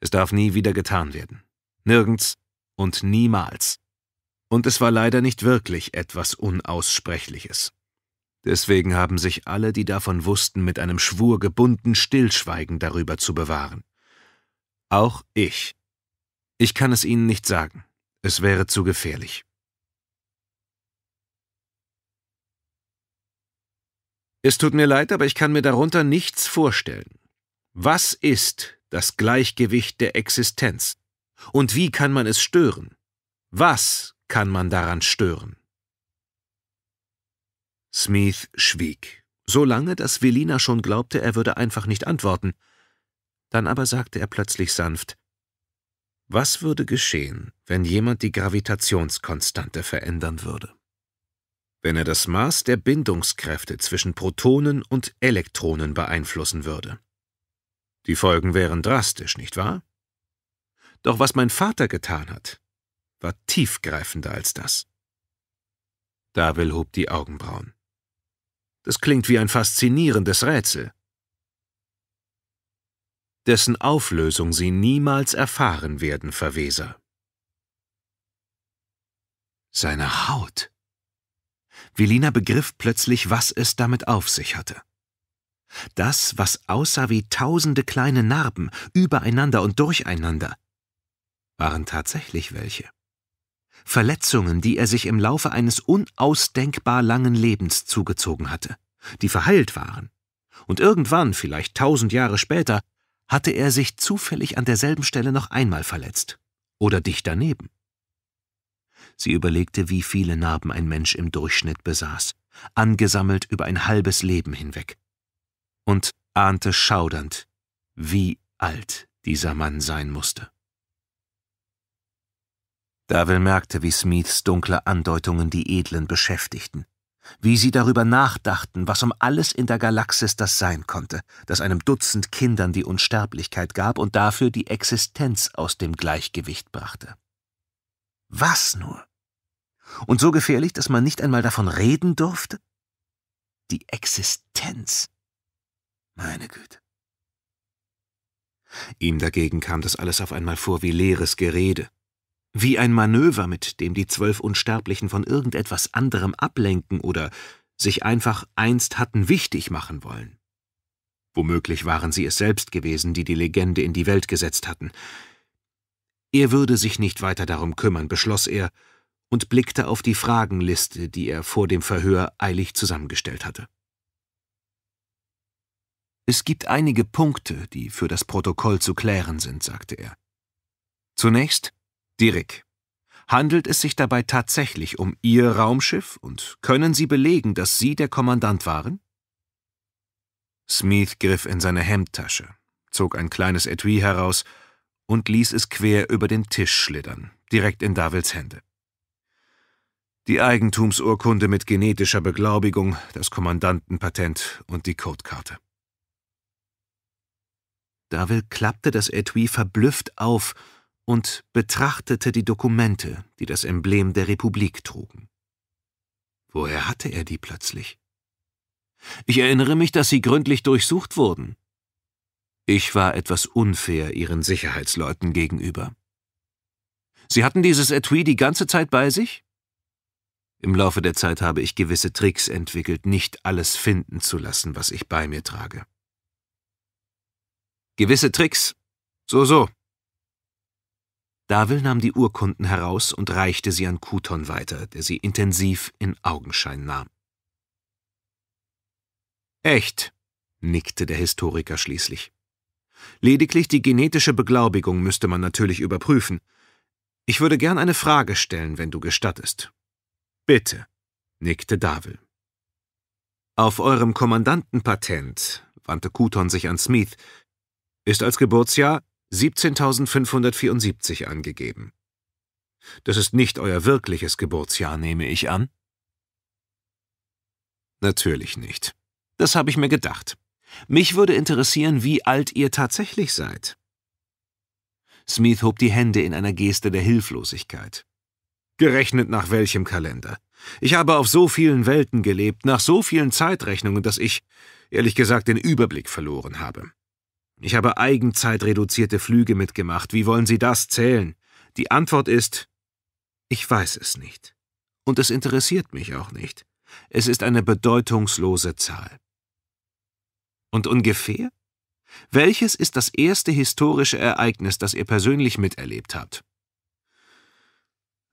Es darf nie wieder getan werden. Nirgends und niemals. Und es war leider nicht wirklich etwas Unaussprechliches. Deswegen haben sich alle, die davon wussten, mit einem Schwur gebunden, Stillschweigen darüber zu bewahren. Auch ich. Ich kann es Ihnen nicht sagen. Es wäre zu gefährlich. Es tut mir leid, aber ich kann mir darunter nichts vorstellen. Was ist das Gleichgewicht der Existenz? Und wie kann man es stören? Was kann man daran stören? Smith schwieg, so lange, dass Velina schon glaubte, er würde einfach nicht antworten. Dann aber sagte er plötzlich sanft, was würde geschehen, wenn jemand die Gravitationskonstante verändern würde? wenn er das Maß der Bindungskräfte zwischen Protonen und Elektronen beeinflussen würde. Die Folgen wären drastisch, nicht wahr? Doch was mein Vater getan hat, war tiefgreifender als das. Davil hob die Augenbrauen. Das klingt wie ein faszinierendes Rätsel, dessen Auflösung Sie niemals erfahren werden, Verweser. Seine Haut. Velina begriff plötzlich, was es damit auf sich hatte. Das, was aussah wie tausende kleine Narben, übereinander und durcheinander, waren tatsächlich welche. Verletzungen, die er sich im Laufe eines unausdenkbar langen Lebens zugezogen hatte, die verheilt waren. Und irgendwann, vielleicht tausend Jahre später, hatte er sich zufällig an derselben Stelle noch einmal verletzt. Oder dicht daneben. Sie überlegte, wie viele Narben ein Mensch im Durchschnitt besaß, angesammelt über ein halbes Leben hinweg. Und ahnte schaudernd, wie alt dieser Mann sein musste. Davil merkte, wie Smiths dunkle Andeutungen die Edlen beschäftigten, wie sie darüber nachdachten, was um alles in der Galaxis das sein konnte, das einem Dutzend Kindern die Unsterblichkeit gab und dafür die Existenz aus dem Gleichgewicht brachte. Was nur? Und so gefährlich, dass man nicht einmal davon reden durfte? Die Existenz. Meine Güte. Ihm dagegen kam das alles auf einmal vor wie leeres Gerede, wie ein Manöver, mit dem die zwölf Unsterblichen von irgendetwas anderem ablenken oder sich einfach einst hatten wichtig machen wollen. Womöglich waren sie es selbst gewesen, die die Legende in die Welt gesetzt hatten, er würde sich nicht weiter darum kümmern, beschloss er und blickte auf die Fragenliste, die er vor dem Verhör eilig zusammengestellt hatte. Es gibt einige Punkte, die für das Protokoll zu klären sind, sagte er. Zunächst die Handelt es sich dabei tatsächlich um Ihr Raumschiff und können Sie belegen, dass Sie der Kommandant waren? Smith griff in seine Hemdtasche, zog ein kleines Etui heraus und ließ es quer über den Tisch schlittern, direkt in Davils Hände. Die Eigentumsurkunde mit genetischer Beglaubigung, das Kommandantenpatent und die Codekarte. Davil klappte das Etui verblüfft auf und betrachtete die Dokumente, die das Emblem der Republik trugen. Woher hatte er die plötzlich? Ich erinnere mich, dass sie gründlich durchsucht wurden, ich war etwas unfair ihren Sicherheitsleuten gegenüber. Sie hatten dieses Etui die ganze Zeit bei sich? Im Laufe der Zeit habe ich gewisse Tricks entwickelt, nicht alles finden zu lassen, was ich bei mir trage. Gewisse Tricks? So, so. Davil nahm die Urkunden heraus und reichte sie an Kuton weiter, der sie intensiv in Augenschein nahm. Echt, nickte der Historiker schließlich. Lediglich die genetische Beglaubigung müsste man natürlich überprüfen. Ich würde gern eine Frage stellen, wenn du gestattest. Bitte, nickte Davil. Auf eurem Kommandantenpatent, wandte Kuton sich an Smith, ist als Geburtsjahr 17.574 angegeben. Das ist nicht euer wirkliches Geburtsjahr, nehme ich an? Natürlich nicht. Das habe ich mir gedacht. Mich würde interessieren, wie alt ihr tatsächlich seid. Smith hob die Hände in einer Geste der Hilflosigkeit. Gerechnet nach welchem Kalender? Ich habe auf so vielen Welten gelebt, nach so vielen Zeitrechnungen, dass ich, ehrlich gesagt, den Überblick verloren habe. Ich habe eigenzeitreduzierte Flüge mitgemacht. Wie wollen Sie das zählen? Die Antwort ist, ich weiß es nicht. Und es interessiert mich auch nicht. Es ist eine bedeutungslose Zahl. Und ungefähr? Welches ist das erste historische Ereignis, das ihr persönlich miterlebt habt?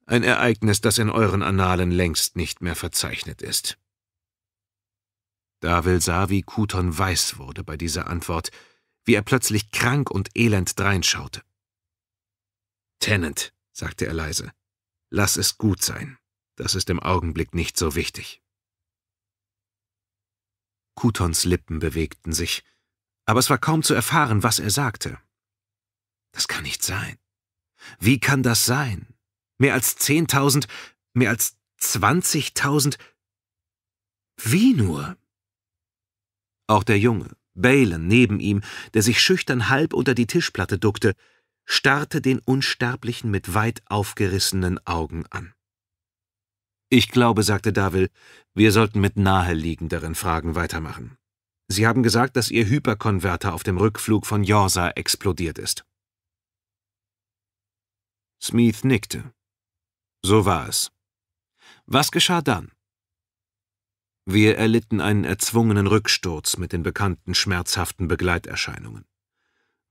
Ein Ereignis, das in euren Annalen längst nicht mehr verzeichnet ist. Davil sah, wie Kuton weiß wurde bei dieser Antwort, wie er plötzlich krank und elend dreinschaute. Tennant, sagte er leise, lass es gut sein. Das ist im Augenblick nicht so wichtig. Kutons Lippen bewegten sich, aber es war kaum zu erfahren, was er sagte. Das kann nicht sein. Wie kann das sein? Mehr als zehntausend, mehr als zwanzigtausend. Wie nur? Auch der Junge, Balen neben ihm, der sich schüchtern halb unter die Tischplatte duckte, starrte den Unsterblichen mit weit aufgerissenen Augen an. Ich glaube, sagte Davil, wir sollten mit naheliegenderen Fragen weitermachen. Sie haben gesagt, dass Ihr Hyperkonverter auf dem Rückflug von Yorsa explodiert ist. Smith nickte. So war es. Was geschah dann? Wir erlitten einen erzwungenen Rücksturz mit den bekannten schmerzhaften Begleiterscheinungen.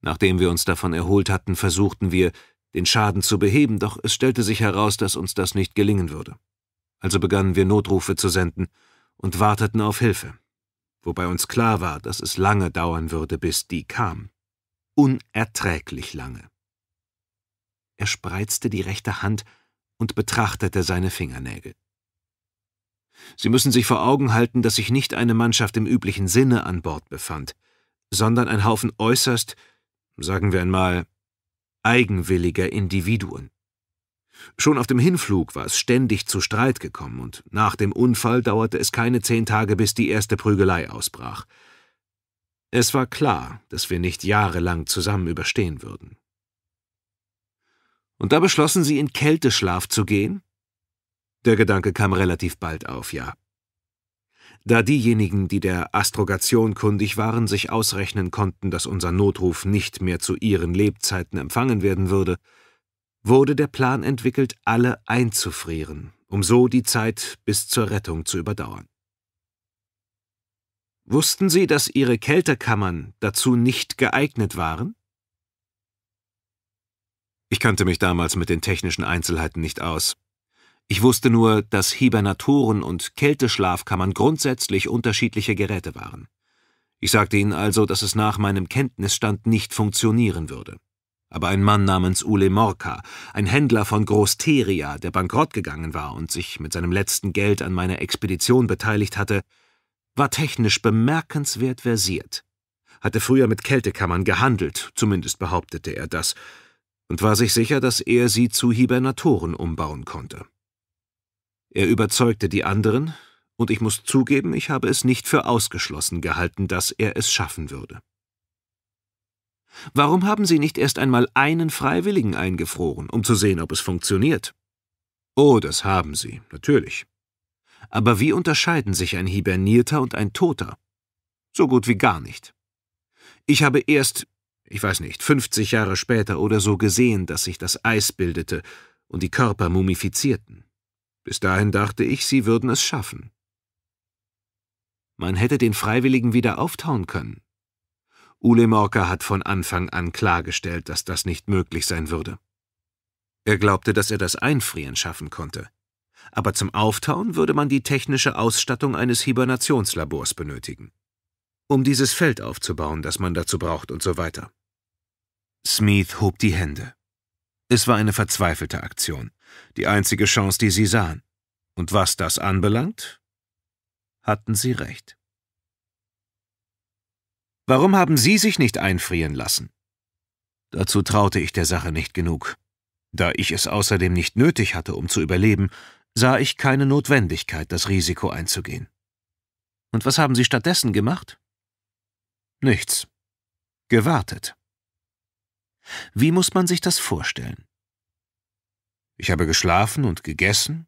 Nachdem wir uns davon erholt hatten, versuchten wir, den Schaden zu beheben, doch es stellte sich heraus, dass uns das nicht gelingen würde also begannen wir Notrufe zu senden und warteten auf Hilfe, wobei uns klar war, dass es lange dauern würde, bis die kam. Unerträglich lange. Er spreizte die rechte Hand und betrachtete seine Fingernägel. Sie müssen sich vor Augen halten, dass sich nicht eine Mannschaft im üblichen Sinne an Bord befand, sondern ein Haufen äußerst, sagen wir einmal, eigenwilliger Individuen. Schon auf dem Hinflug war es ständig zu Streit gekommen und nach dem Unfall dauerte es keine zehn Tage, bis die erste Prügelei ausbrach. Es war klar, dass wir nicht jahrelang zusammen überstehen würden. Und da beschlossen sie, in Kälteschlaf zu gehen? Der Gedanke kam relativ bald auf, ja. Da diejenigen, die der Astrogation kundig waren, sich ausrechnen konnten, dass unser Notruf nicht mehr zu ihren Lebzeiten empfangen werden würde, wurde der Plan entwickelt, alle einzufrieren, um so die Zeit bis zur Rettung zu überdauern. Wussten Sie, dass Ihre Kältekammern dazu nicht geeignet waren? Ich kannte mich damals mit den technischen Einzelheiten nicht aus. Ich wusste nur, dass Hibernatoren und Kälteschlafkammern grundsätzlich unterschiedliche Geräte waren. Ich sagte ihnen also, dass es nach meinem Kenntnisstand nicht funktionieren würde aber ein Mann namens Ule Morka, ein Händler von Großteria, der bankrott gegangen war und sich mit seinem letzten Geld an meiner Expedition beteiligt hatte, war technisch bemerkenswert versiert, hatte früher mit Kältekammern gehandelt, zumindest behauptete er das, und war sich sicher, dass er sie zu Hibernatoren umbauen konnte. Er überzeugte die anderen, und ich muss zugeben, ich habe es nicht für ausgeschlossen gehalten, dass er es schaffen würde. Warum haben Sie nicht erst einmal einen Freiwilligen eingefroren, um zu sehen, ob es funktioniert? Oh, das haben Sie, natürlich. Aber wie unterscheiden sich ein Hibernierter und ein Toter? So gut wie gar nicht. Ich habe erst, ich weiß nicht, 50 Jahre später oder so gesehen, dass sich das Eis bildete und die Körper mumifizierten. Bis dahin dachte ich, sie würden es schaffen. Man hätte den Freiwilligen wieder auftauen können. Ule Morka hat von Anfang an klargestellt, dass das nicht möglich sein würde. Er glaubte, dass er das Einfrieren schaffen konnte. Aber zum Auftauen würde man die technische Ausstattung eines Hibernationslabors benötigen. Um dieses Feld aufzubauen, das man dazu braucht und so weiter. Smith hob die Hände. Es war eine verzweifelte Aktion, die einzige Chance, die sie sahen. Und was das anbelangt, hatten sie recht. Warum haben Sie sich nicht einfrieren lassen? Dazu traute ich der Sache nicht genug. Da ich es außerdem nicht nötig hatte, um zu überleben, sah ich keine Notwendigkeit, das Risiko einzugehen. Und was haben Sie stattdessen gemacht? Nichts. Gewartet. Wie muss man sich das vorstellen? Ich habe geschlafen und gegessen,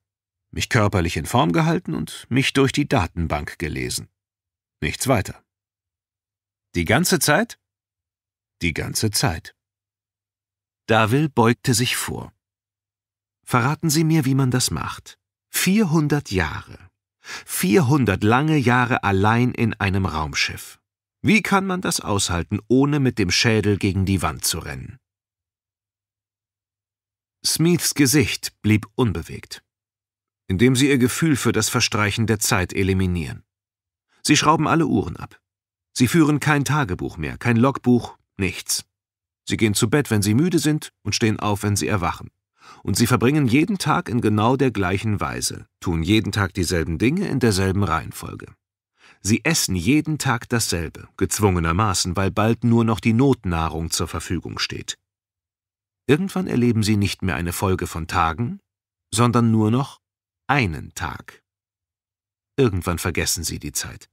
mich körperlich in Form gehalten und mich durch die Datenbank gelesen. Nichts weiter. Die ganze Zeit? Die ganze Zeit. Davil beugte sich vor. Verraten Sie mir, wie man das macht. 400 Jahre. 400 lange Jahre allein in einem Raumschiff. Wie kann man das aushalten, ohne mit dem Schädel gegen die Wand zu rennen? Smiths Gesicht blieb unbewegt, indem sie ihr Gefühl für das Verstreichen der Zeit eliminieren. Sie schrauben alle Uhren ab. Sie führen kein Tagebuch mehr, kein Logbuch, nichts. Sie gehen zu Bett, wenn sie müde sind und stehen auf, wenn sie erwachen. Und sie verbringen jeden Tag in genau der gleichen Weise, tun jeden Tag dieselben Dinge in derselben Reihenfolge. Sie essen jeden Tag dasselbe, gezwungenermaßen, weil bald nur noch die Notnahrung zur Verfügung steht. Irgendwann erleben sie nicht mehr eine Folge von Tagen, sondern nur noch einen Tag. Irgendwann vergessen sie die Zeit.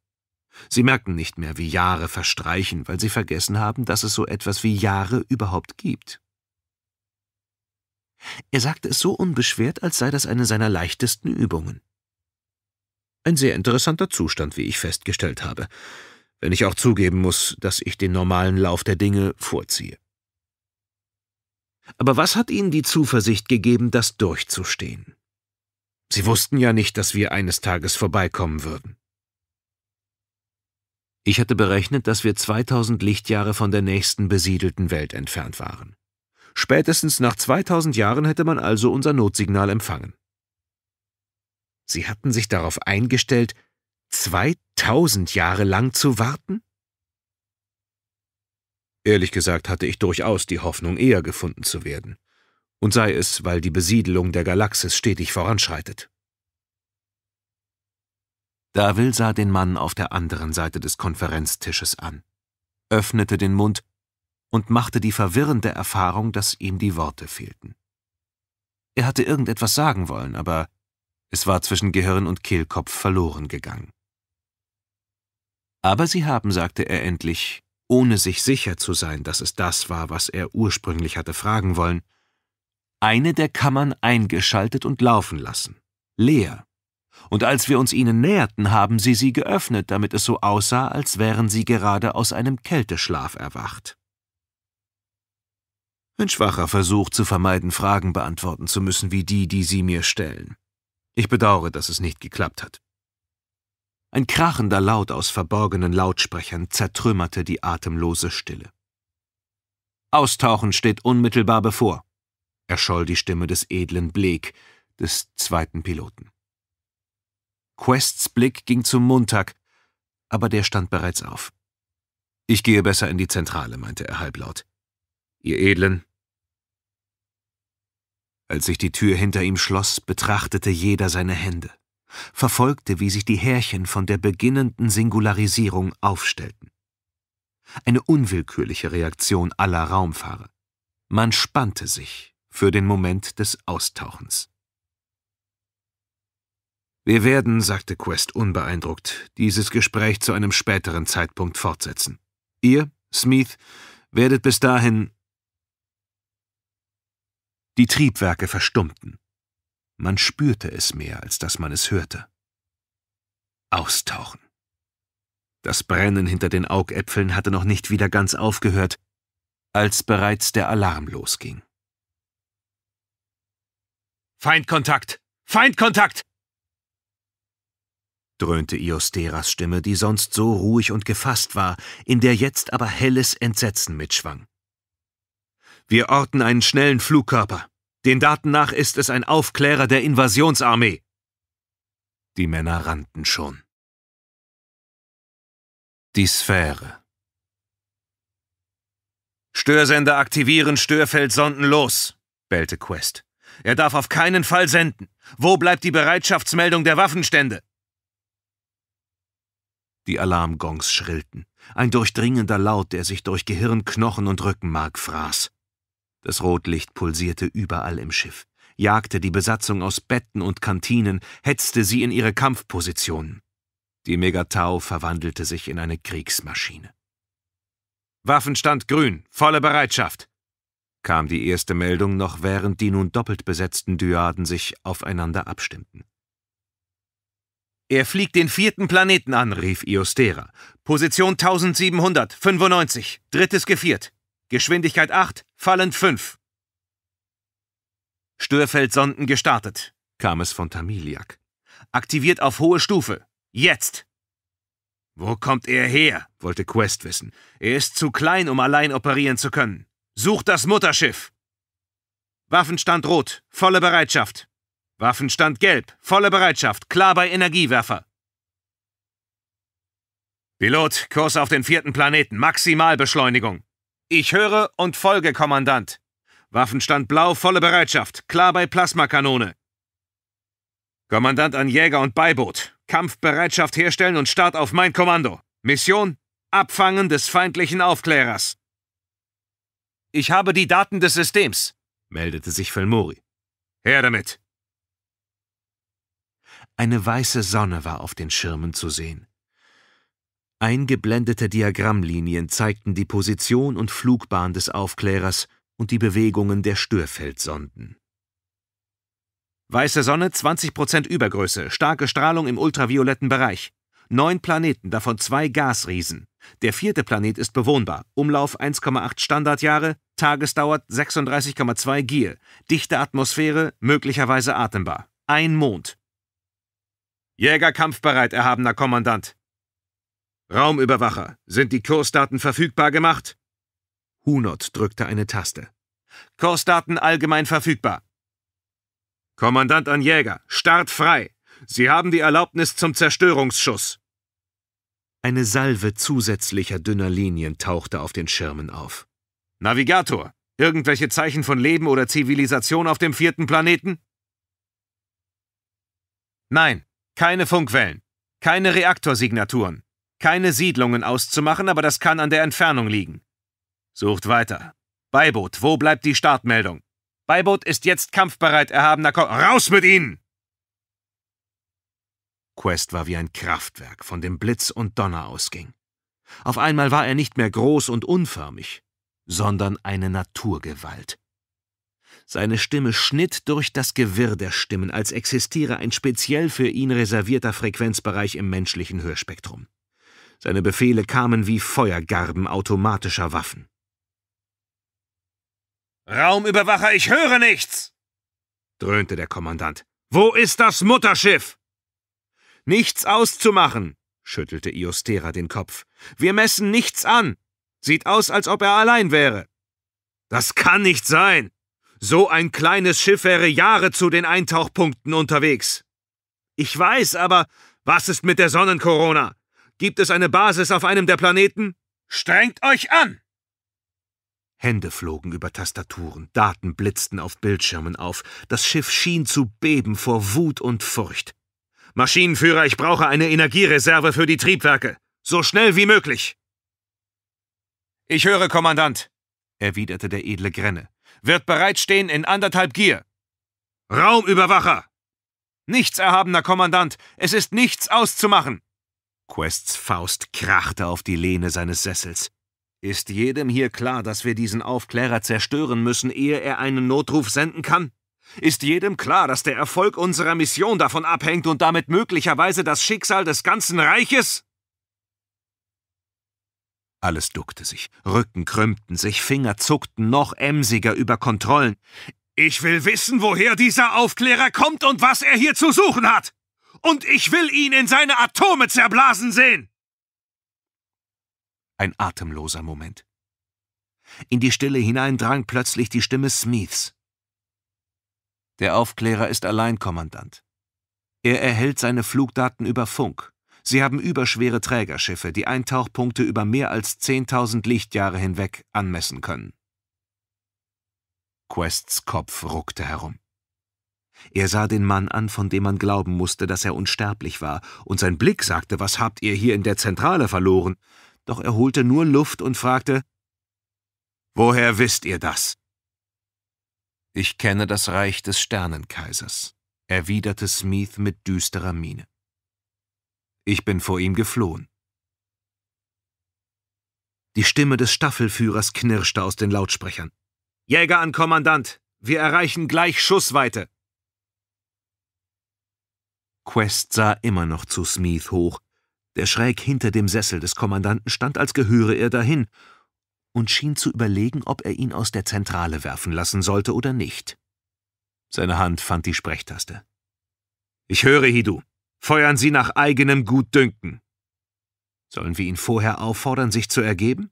Sie merken nicht mehr, wie Jahre verstreichen, weil sie vergessen haben, dass es so etwas wie Jahre überhaupt gibt. Er sagte es so unbeschwert, als sei das eine seiner leichtesten Übungen. Ein sehr interessanter Zustand, wie ich festgestellt habe, wenn ich auch zugeben muss, dass ich den normalen Lauf der Dinge vorziehe. Aber was hat ihnen die Zuversicht gegeben, das durchzustehen? Sie wussten ja nicht, dass wir eines Tages vorbeikommen würden. Ich hatte berechnet, dass wir 2000 Lichtjahre von der nächsten besiedelten Welt entfernt waren. Spätestens nach 2000 Jahren hätte man also unser Notsignal empfangen. Sie hatten sich darauf eingestellt, 2000 Jahre lang zu warten? Ehrlich gesagt hatte ich durchaus die Hoffnung, eher gefunden zu werden. Und sei es, weil die Besiedelung der Galaxis stetig voranschreitet. Davil sah den Mann auf der anderen Seite des Konferenztisches an, öffnete den Mund und machte die verwirrende Erfahrung, dass ihm die Worte fehlten. Er hatte irgendetwas sagen wollen, aber es war zwischen Gehirn und Kehlkopf verloren gegangen. Aber Sie haben, sagte er endlich, ohne sich sicher zu sein, dass es das war, was er ursprünglich hatte fragen wollen, eine der Kammern eingeschaltet und laufen lassen, leer und als wir uns ihnen näherten, haben sie sie geöffnet, damit es so aussah, als wären sie gerade aus einem Kälteschlaf erwacht. Ein schwacher Versuch zu vermeiden, Fragen beantworten zu müssen wie die, die Sie mir stellen. Ich bedauere, dass es nicht geklappt hat. Ein krachender Laut aus verborgenen Lautsprechern zertrümmerte die atemlose Stille. Austauchen steht unmittelbar bevor, erscholl die Stimme des edlen Blake, des zweiten Piloten. Quests Blick ging zum Montag, aber der stand bereits auf. Ich gehe besser in die Zentrale, meinte er halblaut. Ihr Edlen. Als sich die Tür hinter ihm schloss, betrachtete jeder seine Hände, verfolgte, wie sich die Härchen von der beginnenden Singularisierung aufstellten. Eine unwillkürliche Reaktion aller Raumfahrer. Man spannte sich für den Moment des Austauchens. Wir werden, sagte Quest unbeeindruckt, dieses Gespräch zu einem späteren Zeitpunkt fortsetzen. Ihr, Smith, werdet bis dahin... Die Triebwerke verstummten. Man spürte es mehr, als dass man es hörte. Austauchen. Das Brennen hinter den Augäpfeln hatte noch nicht wieder ganz aufgehört, als bereits der Alarm losging. Feindkontakt! Feindkontakt! dröhnte Iosteras Stimme, die sonst so ruhig und gefasst war, in der jetzt aber helles Entsetzen mitschwang. Wir orten einen schnellen Flugkörper. Den Daten nach ist es ein Aufklärer der Invasionsarmee. Die Männer rannten schon. Die Sphäre. Störsender aktivieren, Störfeldsonden los, bellte Quest. Er darf auf keinen Fall senden. Wo bleibt die Bereitschaftsmeldung der Waffenstände? Die Alarmgongs schrillten. Ein durchdringender Laut, der sich durch Gehirn, Knochen und Rückenmark fraß. Das Rotlicht pulsierte überall im Schiff, jagte die Besatzung aus Betten und Kantinen, hetzte sie in ihre Kampfpositionen. Die Megatau verwandelte sich in eine Kriegsmaschine. Waffenstand grün, volle Bereitschaft, kam die erste Meldung noch, während die nun doppelt besetzten Dyaden sich aufeinander abstimmten. Er fliegt den vierten Planeten an, rief Iostera. Position 1795, drittes Geviert. Geschwindigkeit 8, fallend 5. Störfeldsonden gestartet, kam es von Tamiliak. Aktiviert auf hohe Stufe. Jetzt! Wo kommt er her? wollte Quest wissen. Er ist zu klein, um allein operieren zu können. Sucht das Mutterschiff! Waffenstand rot, volle Bereitschaft. Waffenstand gelb. Volle Bereitschaft. Klar bei Energiewerfer. Pilot, Kurs auf den vierten Planeten. Maximalbeschleunigung. Ich höre und folge, Kommandant. Waffenstand blau. Volle Bereitschaft. Klar bei Plasmakanone. Kommandant an Jäger und Beiboot. Kampfbereitschaft herstellen und Start auf mein Kommando. Mission? Abfangen des feindlichen Aufklärers. Ich habe die Daten des Systems, meldete sich Felmori. Her damit. Eine weiße Sonne war auf den Schirmen zu sehen. Eingeblendete Diagrammlinien zeigten die Position und Flugbahn des Aufklärers und die Bewegungen der Störfeldsonden. Weiße Sonne 20% Übergröße, starke Strahlung im ultravioletten Bereich. Neun Planeten, davon zwei Gasriesen. Der vierte Planet ist bewohnbar. Umlauf 1,8 Standardjahre, Tagesdauer 36,2 Gier. Dichte Atmosphäre, möglicherweise atembar. Ein Mond. Jäger kampfbereit, erhabener Kommandant. Raumüberwacher, sind die Kursdaten verfügbar gemacht? Hunot drückte eine Taste. Kursdaten allgemein verfügbar. Kommandant an Jäger, Start frei. Sie haben die Erlaubnis zum Zerstörungsschuss. Eine Salve zusätzlicher dünner Linien tauchte auf den Schirmen auf. Navigator, irgendwelche Zeichen von Leben oder Zivilisation auf dem vierten Planeten? Nein. Keine Funkwellen, keine Reaktorsignaturen, keine Siedlungen auszumachen, aber das kann an der Entfernung liegen. Sucht weiter. Beiboot, wo bleibt die Startmeldung? Beiboot ist jetzt kampfbereit, erhabener Ko Raus mit Ihnen! Quest war wie ein Kraftwerk, von dem Blitz und Donner ausging. Auf einmal war er nicht mehr groß und unförmig, sondern eine Naturgewalt. Seine Stimme schnitt durch das Gewirr der Stimmen, als existiere ein speziell für ihn reservierter Frequenzbereich im menschlichen Hörspektrum. Seine Befehle kamen wie Feuergarben automatischer Waffen. Raumüberwacher, ich höre nichts! dröhnte der Kommandant. Wo ist das Mutterschiff? Nichts auszumachen, schüttelte Iostera den Kopf. Wir messen nichts an. Sieht aus, als ob er allein wäre. Das kann nicht sein, so ein kleines Schiff wäre Jahre zu den Eintauchpunkten unterwegs. Ich weiß, aber was ist mit der Sonnenkorona? Gibt es eine Basis auf einem der Planeten? Strengt euch an! Hände flogen über Tastaturen, Daten blitzten auf Bildschirmen auf, das Schiff schien zu beben vor Wut und Furcht. Maschinenführer, ich brauche eine Energiereserve für die Triebwerke. So schnell wie möglich. Ich höre, Kommandant, erwiderte der edle Grenne. Wird bereitstehen in anderthalb Gier. Raumüberwacher! Nichts, erhabener Kommandant, es ist nichts auszumachen! Quests Faust krachte auf die Lehne seines Sessels. Ist jedem hier klar, dass wir diesen Aufklärer zerstören müssen, ehe er einen Notruf senden kann? Ist jedem klar, dass der Erfolg unserer Mission davon abhängt und damit möglicherweise das Schicksal des ganzen Reiches? Alles duckte sich, Rücken krümmten sich, Finger zuckten noch emsiger über Kontrollen. Ich will wissen, woher dieser Aufklärer kommt und was er hier zu suchen hat. Und ich will ihn in seine Atome zerblasen sehen. Ein atemloser Moment. In die Stille hinein drang plötzlich die Stimme Smiths. Der Aufklärer ist Alleinkommandant. Er erhält seine Flugdaten über Funk. Sie haben überschwere Trägerschiffe, die Eintauchpunkte über mehr als 10.000 Lichtjahre hinweg anmessen können. Quests Kopf ruckte herum. Er sah den Mann an, von dem man glauben musste, dass er unsterblich war, und sein Blick sagte, was habt ihr hier in der Zentrale verloren? Doch er holte nur Luft und fragte, Woher wisst ihr das? Ich kenne das Reich des Sternenkaisers, erwiderte Smith mit düsterer Miene. Ich bin vor ihm geflohen. Die Stimme des Staffelführers knirschte aus den Lautsprechern. Jäger an Kommandant! Wir erreichen gleich Schussweite! Quest sah immer noch zu Smith hoch, der schräg hinter dem Sessel des Kommandanten stand, als gehöre er dahin, und schien zu überlegen, ob er ihn aus der Zentrale werfen lassen sollte oder nicht. Seine Hand fand die Sprechtaste. Ich höre, Hidu. Feuern Sie nach eigenem Gutdünken. Sollen wir ihn vorher auffordern, sich zu ergeben?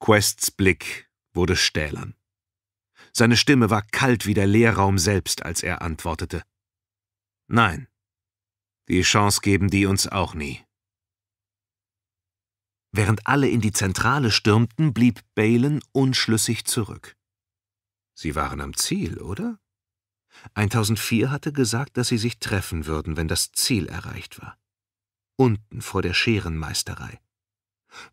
Quests Blick wurde stählern. Seine Stimme war kalt wie der Leerraum selbst, als er antwortete. Nein. Die Chance geben die uns auch nie. Während alle in die Zentrale stürmten, blieb Balen unschlüssig zurück. Sie waren am Ziel, oder? 1004 hatte gesagt, dass sie sich treffen würden, wenn das Ziel erreicht war. Unten vor der Scherenmeisterei.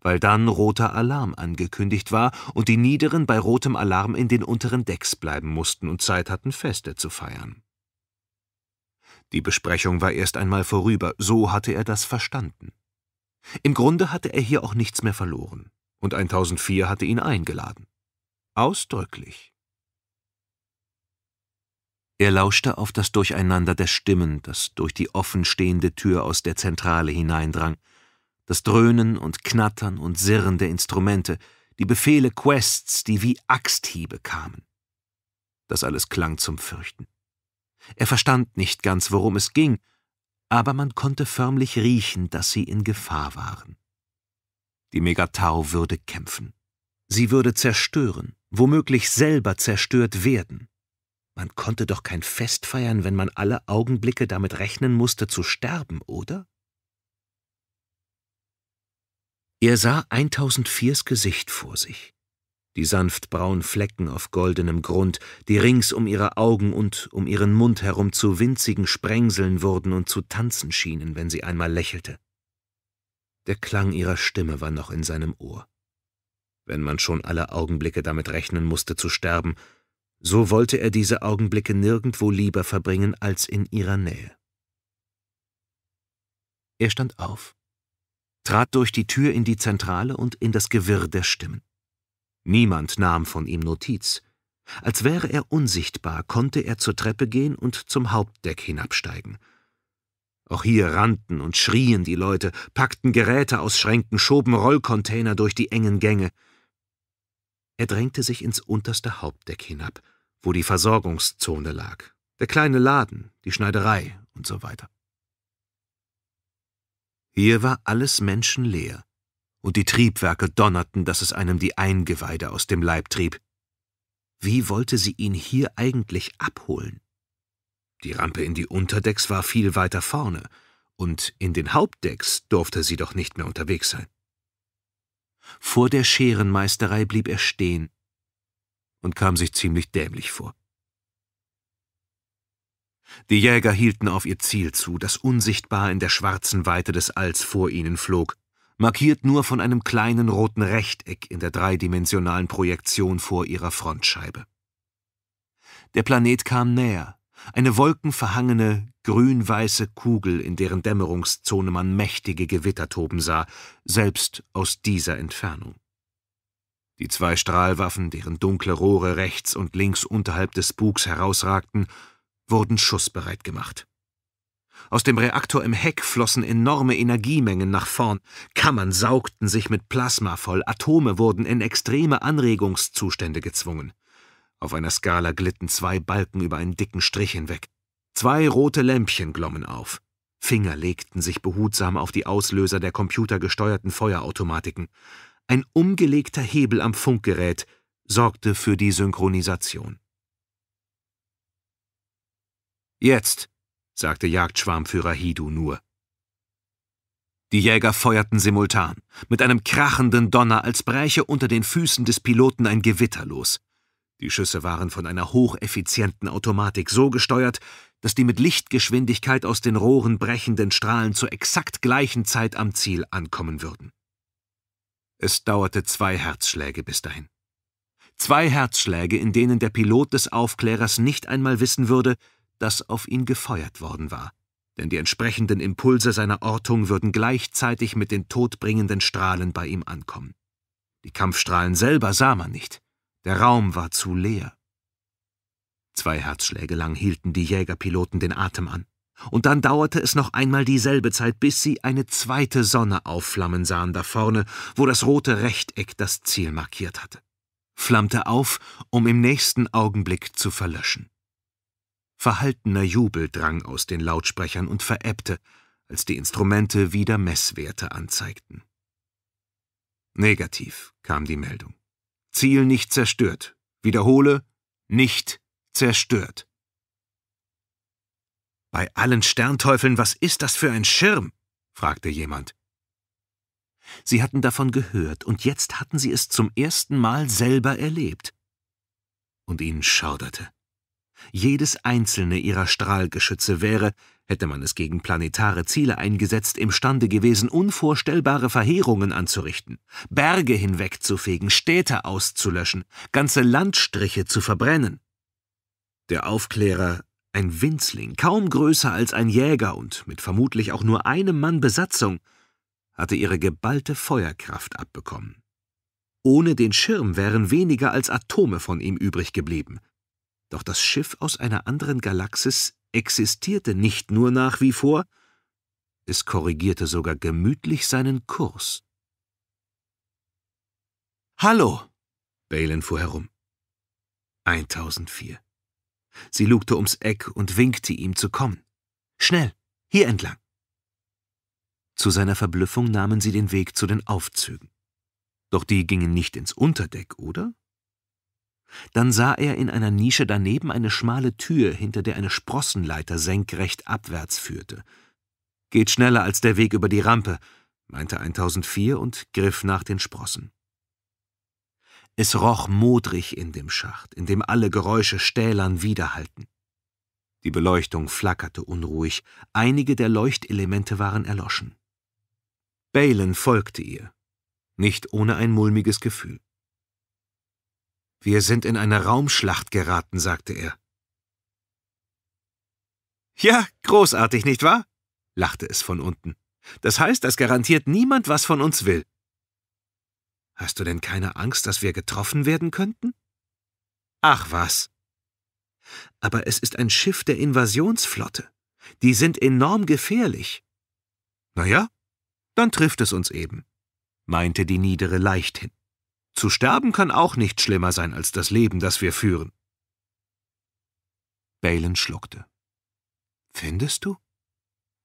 Weil dann roter Alarm angekündigt war und die Niederen bei rotem Alarm in den unteren Decks bleiben mussten und Zeit hatten, Feste zu feiern. Die Besprechung war erst einmal vorüber, so hatte er das verstanden. Im Grunde hatte er hier auch nichts mehr verloren, und 1004 hatte ihn eingeladen. Ausdrücklich. Er lauschte auf das Durcheinander der Stimmen, das durch die offenstehende Tür aus der Zentrale hineindrang, das Dröhnen und Knattern und Sirren der Instrumente, die Befehle Quests, die wie Axthiebe kamen. Das alles klang zum Fürchten. Er verstand nicht ganz, worum es ging, aber man konnte förmlich riechen, dass sie in Gefahr waren. Die Megatau würde kämpfen. Sie würde zerstören, womöglich selber zerstört werden. Man konnte doch kein Fest feiern, wenn man alle Augenblicke damit rechnen musste, zu sterben, oder? Er sah 1004s Gesicht vor sich, die sanft braunen Flecken auf goldenem Grund, die rings um ihre Augen und um ihren Mund herum zu winzigen Sprengseln wurden und zu tanzen schienen, wenn sie einmal lächelte. Der Klang ihrer Stimme war noch in seinem Ohr. Wenn man schon alle Augenblicke damit rechnen musste, zu sterben, so wollte er diese Augenblicke nirgendwo lieber verbringen als in ihrer Nähe. Er stand auf, trat durch die Tür in die Zentrale und in das Gewirr der Stimmen. Niemand nahm von ihm Notiz. Als wäre er unsichtbar, konnte er zur Treppe gehen und zum Hauptdeck hinabsteigen. Auch hier rannten und schrien die Leute, packten Geräte aus Schränken, schoben Rollcontainer durch die engen Gänge. Er drängte sich ins unterste Hauptdeck hinab wo die Versorgungszone lag, der kleine Laden, die Schneiderei und so weiter. Hier war alles menschenleer, und die Triebwerke donnerten, dass es einem die Eingeweide aus dem Leib trieb. Wie wollte sie ihn hier eigentlich abholen? Die Rampe in die Unterdecks war viel weiter vorne, und in den Hauptdecks durfte sie doch nicht mehr unterwegs sein. Vor der Scherenmeisterei blieb er stehen, und kam sich ziemlich dämlich vor. Die Jäger hielten auf ihr Ziel zu, das unsichtbar in der schwarzen Weite des Alls vor ihnen flog, markiert nur von einem kleinen roten Rechteck in der dreidimensionalen Projektion vor ihrer Frontscheibe. Der Planet kam näher, eine wolkenverhangene, grün-weiße Kugel, in deren Dämmerungszone man mächtige Gewitter toben sah, selbst aus dieser Entfernung. Die zwei Strahlwaffen, deren dunkle Rohre rechts und links unterhalb des Bugs herausragten, wurden schussbereit gemacht. Aus dem Reaktor im Heck flossen enorme Energiemengen nach vorn, Kammern saugten sich mit Plasma voll, Atome wurden in extreme Anregungszustände gezwungen. Auf einer Skala glitten zwei Balken über einen dicken Strich hinweg. Zwei rote Lämpchen glommen auf. Finger legten sich behutsam auf die Auslöser der computergesteuerten Feuerautomatiken. Ein umgelegter Hebel am Funkgerät sorgte für die Synchronisation. Jetzt, sagte Jagdschwarmführer Hidu nur. Die Jäger feuerten simultan, mit einem krachenden Donner, als bräche unter den Füßen des Piloten ein Gewitter los. Die Schüsse waren von einer hocheffizienten Automatik so gesteuert, dass die mit Lichtgeschwindigkeit aus den Rohren brechenden Strahlen zur exakt gleichen Zeit am Ziel ankommen würden. Es dauerte zwei Herzschläge bis dahin. Zwei Herzschläge, in denen der Pilot des Aufklärers nicht einmal wissen würde, dass auf ihn gefeuert worden war. Denn die entsprechenden Impulse seiner Ortung würden gleichzeitig mit den todbringenden Strahlen bei ihm ankommen. Die Kampfstrahlen selber sah man nicht. Der Raum war zu leer. Zwei Herzschläge lang hielten die Jägerpiloten den Atem an und dann dauerte es noch einmal dieselbe Zeit, bis sie eine zweite Sonne aufflammen sahen da vorne, wo das rote Rechteck das Ziel markiert hatte. Flammte auf, um im nächsten Augenblick zu verlöschen. Verhaltener Jubel drang aus den Lautsprechern und verebbte, als die Instrumente wieder Messwerte anzeigten. Negativ kam die Meldung. Ziel nicht zerstört. Wiederhole, nicht zerstört. Bei allen Sternteufeln, was ist das für ein Schirm? fragte jemand. Sie hatten davon gehört, und jetzt hatten sie es zum ersten Mal selber erlebt. Und ihnen schauderte. Jedes einzelne ihrer Strahlgeschütze wäre, hätte man es gegen planetare Ziele eingesetzt, imstande gewesen, unvorstellbare Verheerungen anzurichten, Berge hinwegzufegen, Städte auszulöschen, ganze Landstriche zu verbrennen. Der Aufklärer ein Winzling, kaum größer als ein Jäger und mit vermutlich auch nur einem Mann Besatzung, hatte ihre geballte Feuerkraft abbekommen. Ohne den Schirm wären weniger als Atome von ihm übrig geblieben. Doch das Schiff aus einer anderen Galaxis existierte nicht nur nach wie vor, es korrigierte sogar gemütlich seinen Kurs. Hallo! Balen fuhr herum. 1004. Sie lugte ums Eck und winkte ihm zu kommen. Schnell, hier entlang. Zu seiner Verblüffung nahmen sie den Weg zu den Aufzügen. Doch die gingen nicht ins Unterdeck, oder? Dann sah er in einer Nische daneben eine schmale Tür, hinter der eine Sprossenleiter senkrecht abwärts führte. Geht schneller als der Weg über die Rampe, meinte 1004 und griff nach den Sprossen. Es roch modrig in dem Schacht, in dem alle Geräusche stählern widerhallten. Die Beleuchtung flackerte unruhig, einige der Leuchtelemente waren erloschen. Balen folgte ihr, nicht ohne ein mulmiges Gefühl. Wir sind in eine Raumschlacht geraten, sagte er. Ja, großartig, nicht wahr? lachte es von unten. Das heißt, dass garantiert niemand was von uns will. Hast du denn keine Angst, dass wir getroffen werden könnten? Ach was. Aber es ist ein Schiff der Invasionsflotte. Die sind enorm gefährlich. Na ja, dann trifft es uns eben, meinte die Niedere leichthin. Zu sterben kann auch nicht schlimmer sein als das Leben, das wir führen. Balen schluckte. Findest du?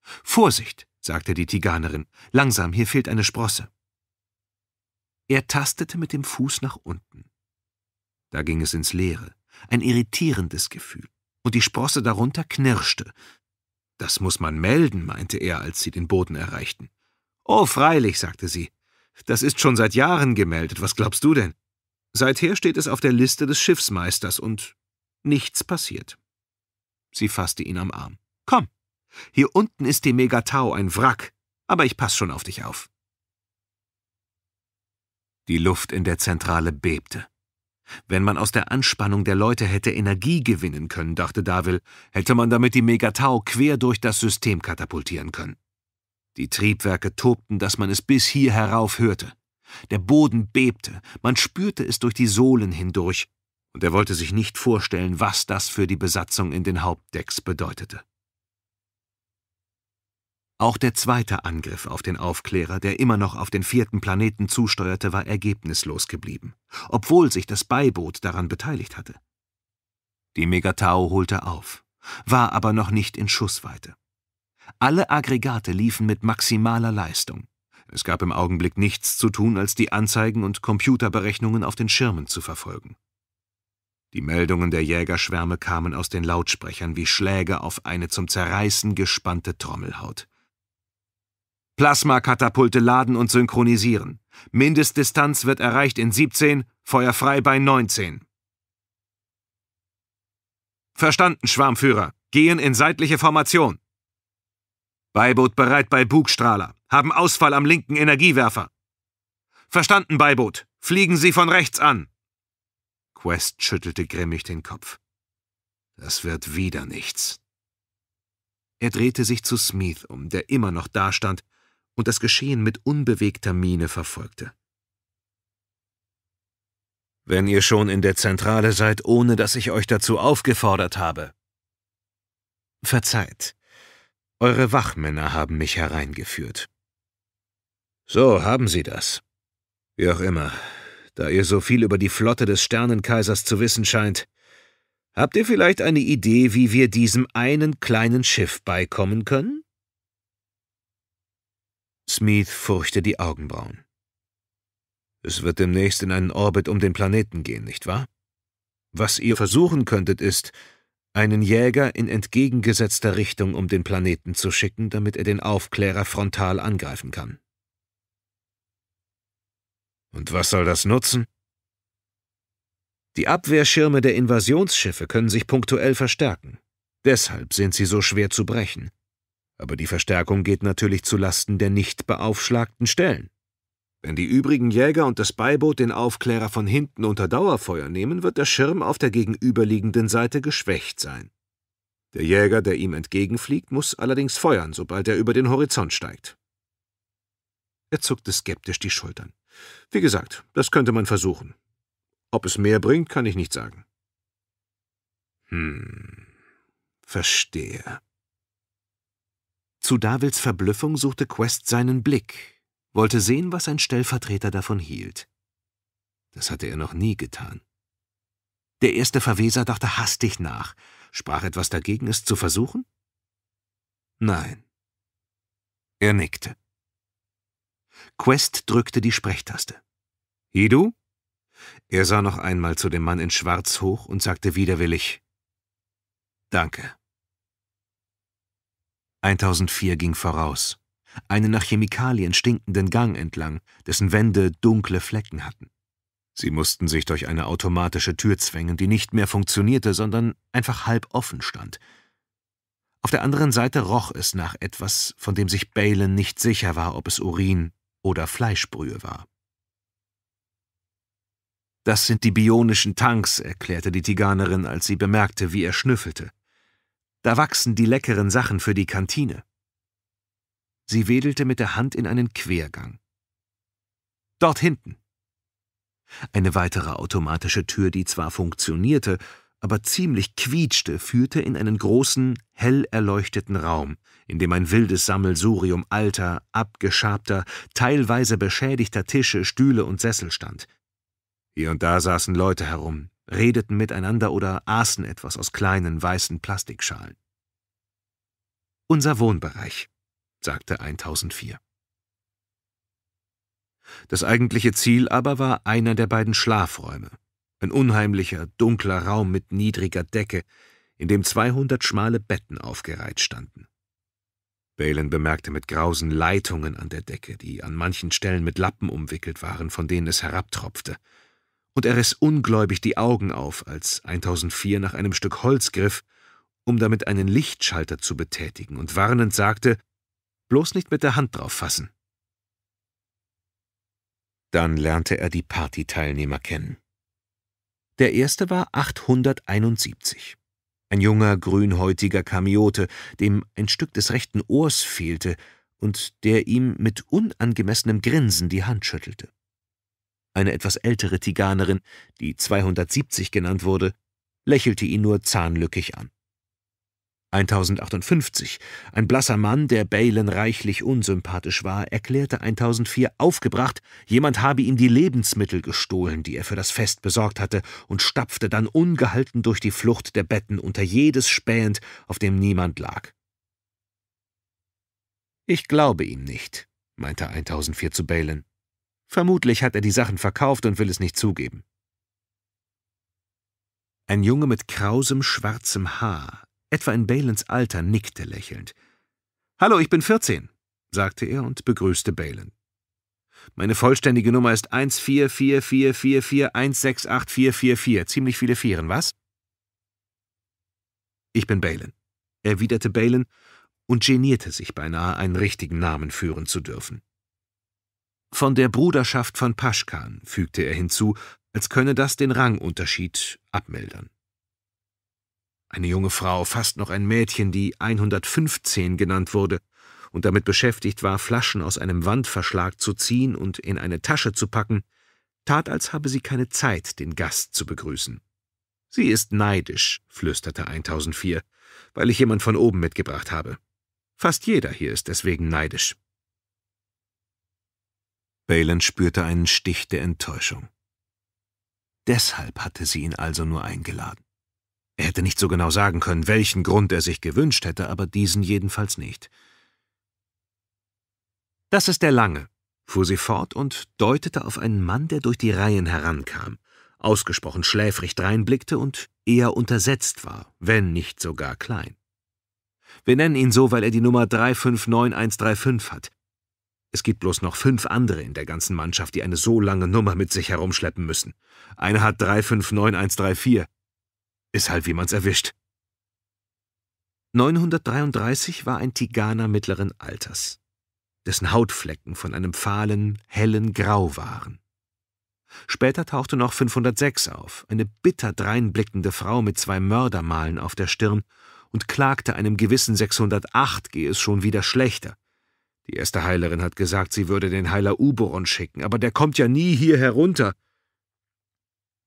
Vorsicht, sagte die Tiganerin. Langsam, hier fehlt eine Sprosse. Er tastete mit dem Fuß nach unten. Da ging es ins Leere, ein irritierendes Gefühl, und die Sprosse darunter knirschte. Das muss man melden, meinte er, als sie den Boden erreichten. Oh, freilich, sagte sie. Das ist schon seit Jahren gemeldet, was glaubst du denn? Seither steht es auf der Liste des Schiffsmeisters und nichts passiert. Sie fasste ihn am Arm. Komm, hier unten ist die Megatau ein Wrack, aber ich pass schon auf dich auf. Die Luft in der Zentrale bebte. Wenn man aus der Anspannung der Leute hätte Energie gewinnen können, dachte Davil, hätte man damit die Megatau quer durch das System katapultieren können. Die Triebwerke tobten, dass man es bis hier herauf hörte. Der Boden bebte, man spürte es durch die Sohlen hindurch, und er wollte sich nicht vorstellen, was das für die Besatzung in den Hauptdecks bedeutete. Auch der zweite Angriff auf den Aufklärer, der immer noch auf den vierten Planeten zusteuerte, war ergebnislos geblieben, obwohl sich das Beiboot daran beteiligt hatte. Die Megatau holte auf, war aber noch nicht in Schussweite. Alle Aggregate liefen mit maximaler Leistung. Es gab im Augenblick nichts zu tun, als die Anzeigen und Computerberechnungen auf den Schirmen zu verfolgen. Die Meldungen der Jägerschwärme kamen aus den Lautsprechern wie Schläge auf eine zum Zerreißen gespannte Trommelhaut. Plasmakatapulte laden und synchronisieren. Mindestdistanz wird erreicht in 17, feuerfrei bei 19. Verstanden, Schwarmführer. Gehen in seitliche Formation. Beiboot bereit bei Bugstrahler. Haben Ausfall am linken Energiewerfer. Verstanden, Beiboot. Fliegen Sie von rechts an. Quest schüttelte grimmig den Kopf. Das wird wieder nichts. Er drehte sich zu Smith um, der immer noch dastand und das Geschehen mit unbewegter Miene verfolgte. Wenn ihr schon in der Zentrale seid, ohne dass ich euch dazu aufgefordert habe. Verzeiht, eure Wachmänner haben mich hereingeführt. So haben sie das. Wie auch immer, da ihr so viel über die Flotte des Sternenkaisers zu wissen scheint, habt ihr vielleicht eine Idee, wie wir diesem einen kleinen Schiff beikommen können? Smith furchte die Augenbrauen. Es wird demnächst in einen Orbit um den Planeten gehen, nicht wahr? Was ihr versuchen könntet, ist, einen Jäger in entgegengesetzter Richtung um den Planeten zu schicken, damit er den Aufklärer frontal angreifen kann. Und was soll das nutzen? Die Abwehrschirme der Invasionsschiffe können sich punktuell verstärken. Deshalb sind sie so schwer zu brechen aber die Verstärkung geht natürlich zu Lasten der nicht beaufschlagten Stellen. Wenn die übrigen Jäger und das Beiboot den Aufklärer von hinten unter Dauerfeuer nehmen, wird der Schirm auf der gegenüberliegenden Seite geschwächt sein. Der Jäger, der ihm entgegenfliegt, muss allerdings feuern, sobald er über den Horizont steigt. Er zuckte skeptisch die Schultern. Wie gesagt, das könnte man versuchen. Ob es mehr bringt, kann ich nicht sagen. Hm, verstehe. Zu Davils Verblüffung suchte Quest seinen Blick, wollte sehen, was sein Stellvertreter davon hielt. Das hatte er noch nie getan. Der erste Verweser dachte hastig nach, sprach etwas dagegen, es zu versuchen? Nein. Er nickte. Quest drückte die Sprechtaste. Hidu? Er sah noch einmal zu dem Mann in Schwarz hoch und sagte widerwillig Danke. 1004 ging voraus. Einen nach Chemikalien stinkenden Gang entlang, dessen Wände dunkle Flecken hatten. Sie mussten sich durch eine automatische Tür zwängen, die nicht mehr funktionierte, sondern einfach halb offen stand. Auf der anderen Seite roch es nach etwas, von dem sich Balen nicht sicher war, ob es Urin oder Fleischbrühe war. Das sind die bionischen Tanks, erklärte die Tiganerin, als sie bemerkte, wie er schnüffelte. Da wachsen die leckeren Sachen für die Kantine. Sie wedelte mit der Hand in einen Quergang. Dort hinten. Eine weitere automatische Tür, die zwar funktionierte, aber ziemlich quietschte, führte in einen großen, hell erleuchteten Raum, in dem ein wildes Sammelsurium alter, abgeschabter, teilweise beschädigter Tische, Stühle und Sessel stand. Hier und da saßen Leute herum, redeten miteinander oder aßen etwas aus kleinen weißen Plastikschalen. Unser Wohnbereich, sagte 1004. Das eigentliche Ziel aber war einer der beiden Schlafräume, ein unheimlicher, dunkler Raum mit niedriger Decke, in dem 200 schmale Betten aufgereiht standen. Balen bemerkte mit Grausen Leitungen an der Decke, die an manchen Stellen mit Lappen umwickelt waren, von denen es herabtropfte, und er riss ungläubig die Augen auf, als 1004 nach einem Stück Holz griff, um damit einen Lichtschalter zu betätigen und warnend sagte, bloß nicht mit der Hand drauf fassen. Dann lernte er die Partyteilnehmer kennen. Der erste war 871. Ein junger, grünhäutiger Kamiote, dem ein Stück des rechten Ohrs fehlte und der ihm mit unangemessenem Grinsen die Hand schüttelte eine etwas ältere Tiganerin, die 270 genannt wurde, lächelte ihn nur zahnlückig an. 1058, ein blasser Mann, der Balen reichlich unsympathisch war, erklärte 1004 aufgebracht, jemand habe ihm die Lebensmittel gestohlen, die er für das Fest besorgt hatte, und stapfte dann ungehalten durch die Flucht der Betten, unter jedes spähend, auf dem niemand lag. Ich glaube ihm nicht, meinte 1004 zu Balen. Vermutlich hat er die Sachen verkauft und will es nicht zugeben. Ein Junge mit krausem, schwarzem Haar, etwa in Balens Alter, nickte lächelnd. »Hallo, ich bin 14«, sagte er und begrüßte Balen. »Meine vollständige Nummer ist 1444444168444, ziemlich viele Vieren, was?« »Ich bin Balen«, erwiderte Balen und genierte sich beinahe, einen richtigen Namen führen zu dürfen. Von der Bruderschaft von Paschkan, fügte er hinzu, als könne das den Rangunterschied abmildern. Eine junge Frau, fast noch ein Mädchen, die 115 genannt wurde und damit beschäftigt war, Flaschen aus einem Wandverschlag zu ziehen und in eine Tasche zu packen, tat, als habe sie keine Zeit, den Gast zu begrüßen. Sie ist neidisch, flüsterte 1004, weil ich jemand von oben mitgebracht habe. Fast jeder hier ist deswegen neidisch. Balen spürte einen Stich der Enttäuschung. Deshalb hatte sie ihn also nur eingeladen. Er hätte nicht so genau sagen können, welchen Grund er sich gewünscht hätte, aber diesen jedenfalls nicht. Das ist der Lange, fuhr sie fort und deutete auf einen Mann, der durch die Reihen herankam, ausgesprochen schläfrig dreinblickte und eher untersetzt war, wenn nicht sogar klein. Wir nennen ihn so, weil er die Nummer 359135 hat, es gibt bloß noch fünf andere in der ganzen Mannschaft, die eine so lange Nummer mit sich herumschleppen müssen. Einer hat 359134. Ist halt, wie man's erwischt. 933 war ein Tiganer mittleren Alters, dessen Hautflecken von einem fahlen, hellen Grau waren. Später tauchte noch 506 auf, eine bitter dreinblickende Frau mit zwei Mördermalen auf der Stirn, und klagte einem gewissen 608 gehe es schon wieder schlechter, die erste Heilerin hat gesagt, sie würde den Heiler Uberon schicken, aber der kommt ja nie hier herunter.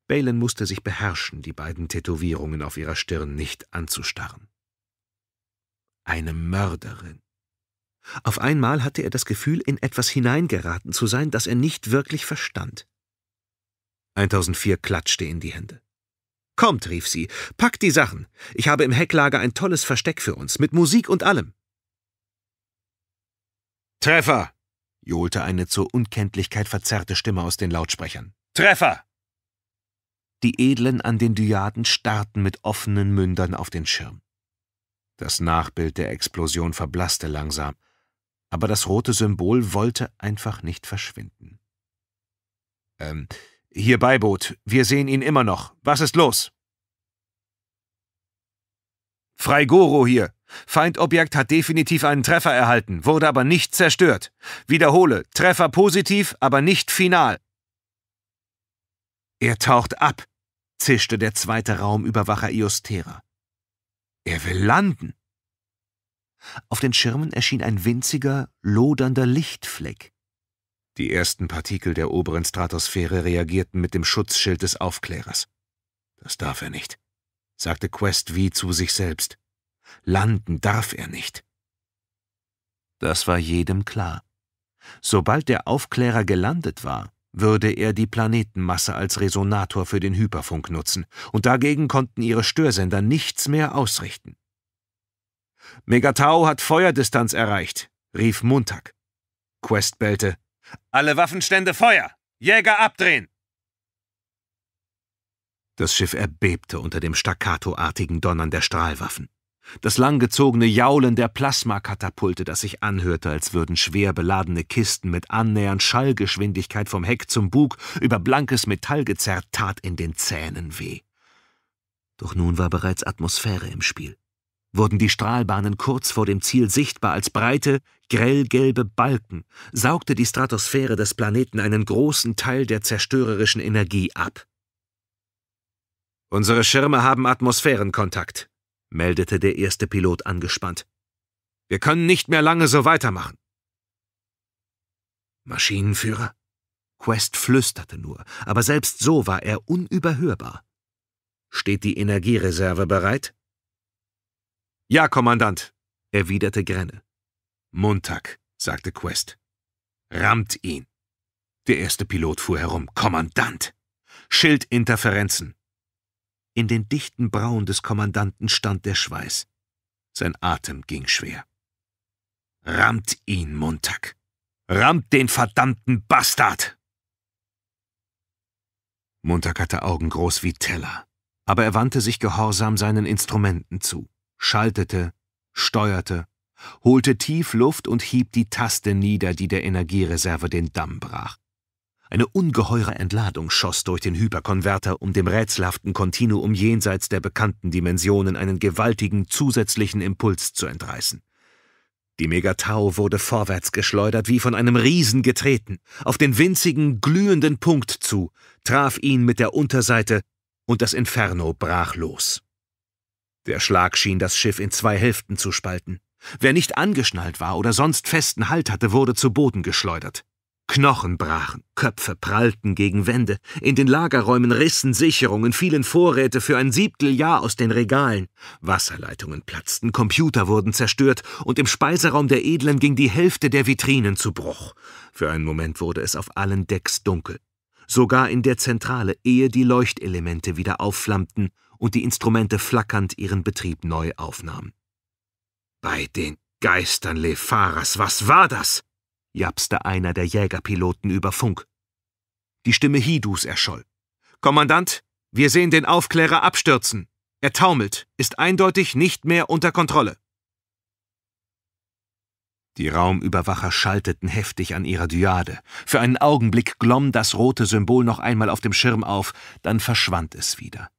Balen musste sich beherrschen, die beiden Tätowierungen auf ihrer Stirn nicht anzustarren. Eine Mörderin. Auf einmal hatte er das Gefühl, in etwas hineingeraten zu sein, das er nicht wirklich verstand. 1004 klatschte in die Hände. Kommt, rief sie, packt die Sachen. Ich habe im Hecklager ein tolles Versteck für uns, mit Musik und allem. Treffer! johlte eine zur Unkenntlichkeit verzerrte Stimme aus den Lautsprechern. Treffer! Die Edlen an den Dyaden starrten mit offenen Mündern auf den Schirm. Das Nachbild der Explosion verblasste langsam, aber das rote Symbol wollte einfach nicht verschwinden. Ähm, hier Beiboot, wir sehen ihn immer noch. Was ist los? Freigoro hier, Feindobjekt hat definitiv einen Treffer erhalten, wurde aber nicht zerstört. Wiederhole, Treffer positiv, aber nicht final. Er taucht ab, zischte der zweite Raumüberwacher Iostera. Er will landen. Auf den Schirmen erschien ein winziger, lodernder Lichtfleck. Die ersten Partikel der oberen Stratosphäre reagierten mit dem Schutzschild des Aufklärers. Das darf er nicht, sagte Quest wie zu sich selbst landen darf er nicht. Das war jedem klar. Sobald der Aufklärer gelandet war, würde er die Planetenmasse als Resonator für den Hyperfunk nutzen, und dagegen konnten ihre Störsender nichts mehr ausrichten. Megatau hat Feuerdistanz erreicht, rief Montag. Quest bellte: Alle Waffenstände Feuer! Jäger abdrehen! Das Schiff erbebte unter dem staccatoartigen Donnern der Strahlwaffen. Das langgezogene Jaulen der Plasmakatapulte, das sich anhörte, als würden schwer beladene Kisten mit annähernd Schallgeschwindigkeit vom Heck zum Bug über blankes Metall gezerrt, tat in den Zähnen weh. Doch nun war bereits Atmosphäre im Spiel. Wurden die Strahlbahnen kurz vor dem Ziel sichtbar als breite, grellgelbe Balken, saugte die Stratosphäre des Planeten einen großen Teil der zerstörerischen Energie ab. Unsere Schirme haben Atmosphärenkontakt, meldete der erste Pilot angespannt. Wir können nicht mehr lange so weitermachen. Maschinenführer? Quest flüsterte nur, aber selbst so war er unüberhörbar. Steht die Energiereserve bereit? Ja, Kommandant, erwiderte Grenne. Montag, sagte Quest. Rammt ihn. Der erste Pilot fuhr herum. Kommandant! Schildinterferenzen. In den dichten Brauen des Kommandanten stand der Schweiß. Sein Atem ging schwer. Rammt ihn, Montag! Rammt den verdammten Bastard! Montag hatte Augen groß wie Teller, aber er wandte sich gehorsam seinen Instrumenten zu, schaltete, steuerte, holte tief Luft und hieb die Taste nieder, die der Energiereserve den Damm brach. Eine ungeheure Entladung schoss durch den Hyperkonverter, um dem rätselhaften Kontinuum jenseits der bekannten Dimensionen einen gewaltigen zusätzlichen Impuls zu entreißen. Die Megatau wurde vorwärts geschleudert, wie von einem Riesen getreten, auf den winzigen, glühenden Punkt zu, traf ihn mit der Unterseite und das Inferno brach los. Der Schlag schien das Schiff in zwei Hälften zu spalten. Wer nicht angeschnallt war oder sonst festen Halt hatte, wurde zu Boden geschleudert. Knochen brachen, Köpfe prallten gegen Wände, in den Lagerräumen rissen Sicherungen, fielen Vorräte für ein Siebteljahr aus den Regalen, Wasserleitungen platzten, Computer wurden zerstört und im Speiseraum der Edlen ging die Hälfte der Vitrinen zu Bruch. Für einen Moment wurde es auf allen Decks dunkel, sogar in der Zentrale, ehe die Leuchtelemente wieder aufflammten und die Instrumente flackernd ihren Betrieb neu aufnahmen. Bei den Geistern Lefaras, was war das? japste einer der Jägerpiloten über Funk. Die Stimme Hidus erscholl. Kommandant, wir sehen den Aufklärer abstürzen. Er taumelt, ist eindeutig nicht mehr unter Kontrolle. Die Raumüberwacher schalteten heftig an ihrer Dyade. Für einen Augenblick glomm das rote Symbol noch einmal auf dem Schirm auf, dann verschwand es wieder.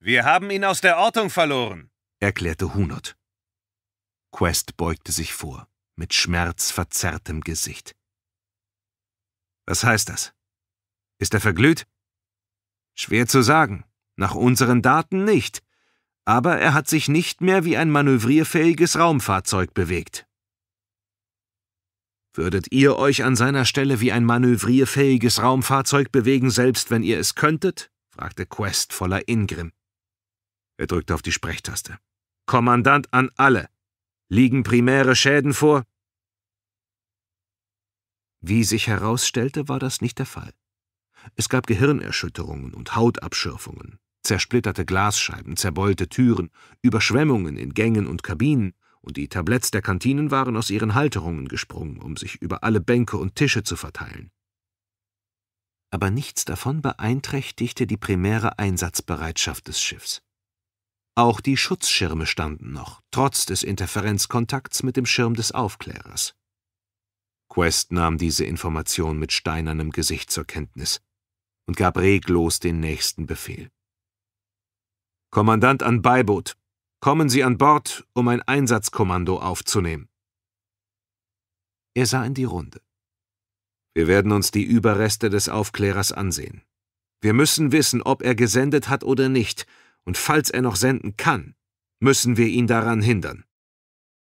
Wir haben ihn aus der Ortung verloren, erklärte Hunot. Quest beugte sich vor mit schmerzverzerrtem Gesicht. Was heißt das? Ist er verglüht? Schwer zu sagen. Nach unseren Daten nicht. Aber er hat sich nicht mehr wie ein manövrierfähiges Raumfahrzeug bewegt. Würdet ihr euch an seiner Stelle wie ein manövrierfähiges Raumfahrzeug bewegen, selbst wenn ihr es könntet? fragte Quest voller Ingrim. Er drückte auf die Sprechtaste. Kommandant an alle. Liegen primäre Schäden vor? Wie sich herausstellte, war das nicht der Fall. Es gab Gehirnerschütterungen und Hautabschürfungen, zersplitterte Glasscheiben, zerbeulte Türen, Überschwemmungen in Gängen und Kabinen, und die Tabletts der Kantinen waren aus ihren Halterungen gesprungen, um sich über alle Bänke und Tische zu verteilen. Aber nichts davon beeinträchtigte die primäre Einsatzbereitschaft des Schiffs. Auch die Schutzschirme standen noch, trotz des Interferenzkontakts mit dem Schirm des Aufklärers. Quest nahm diese Information mit steinernem Gesicht zur Kenntnis und gab reglos den nächsten Befehl. Kommandant an Beiboot, kommen Sie an Bord, um ein Einsatzkommando aufzunehmen. Er sah in die Runde. Wir werden uns die Überreste des Aufklärers ansehen. Wir müssen wissen, ob er gesendet hat oder nicht, und falls er noch senden kann, müssen wir ihn daran hindern.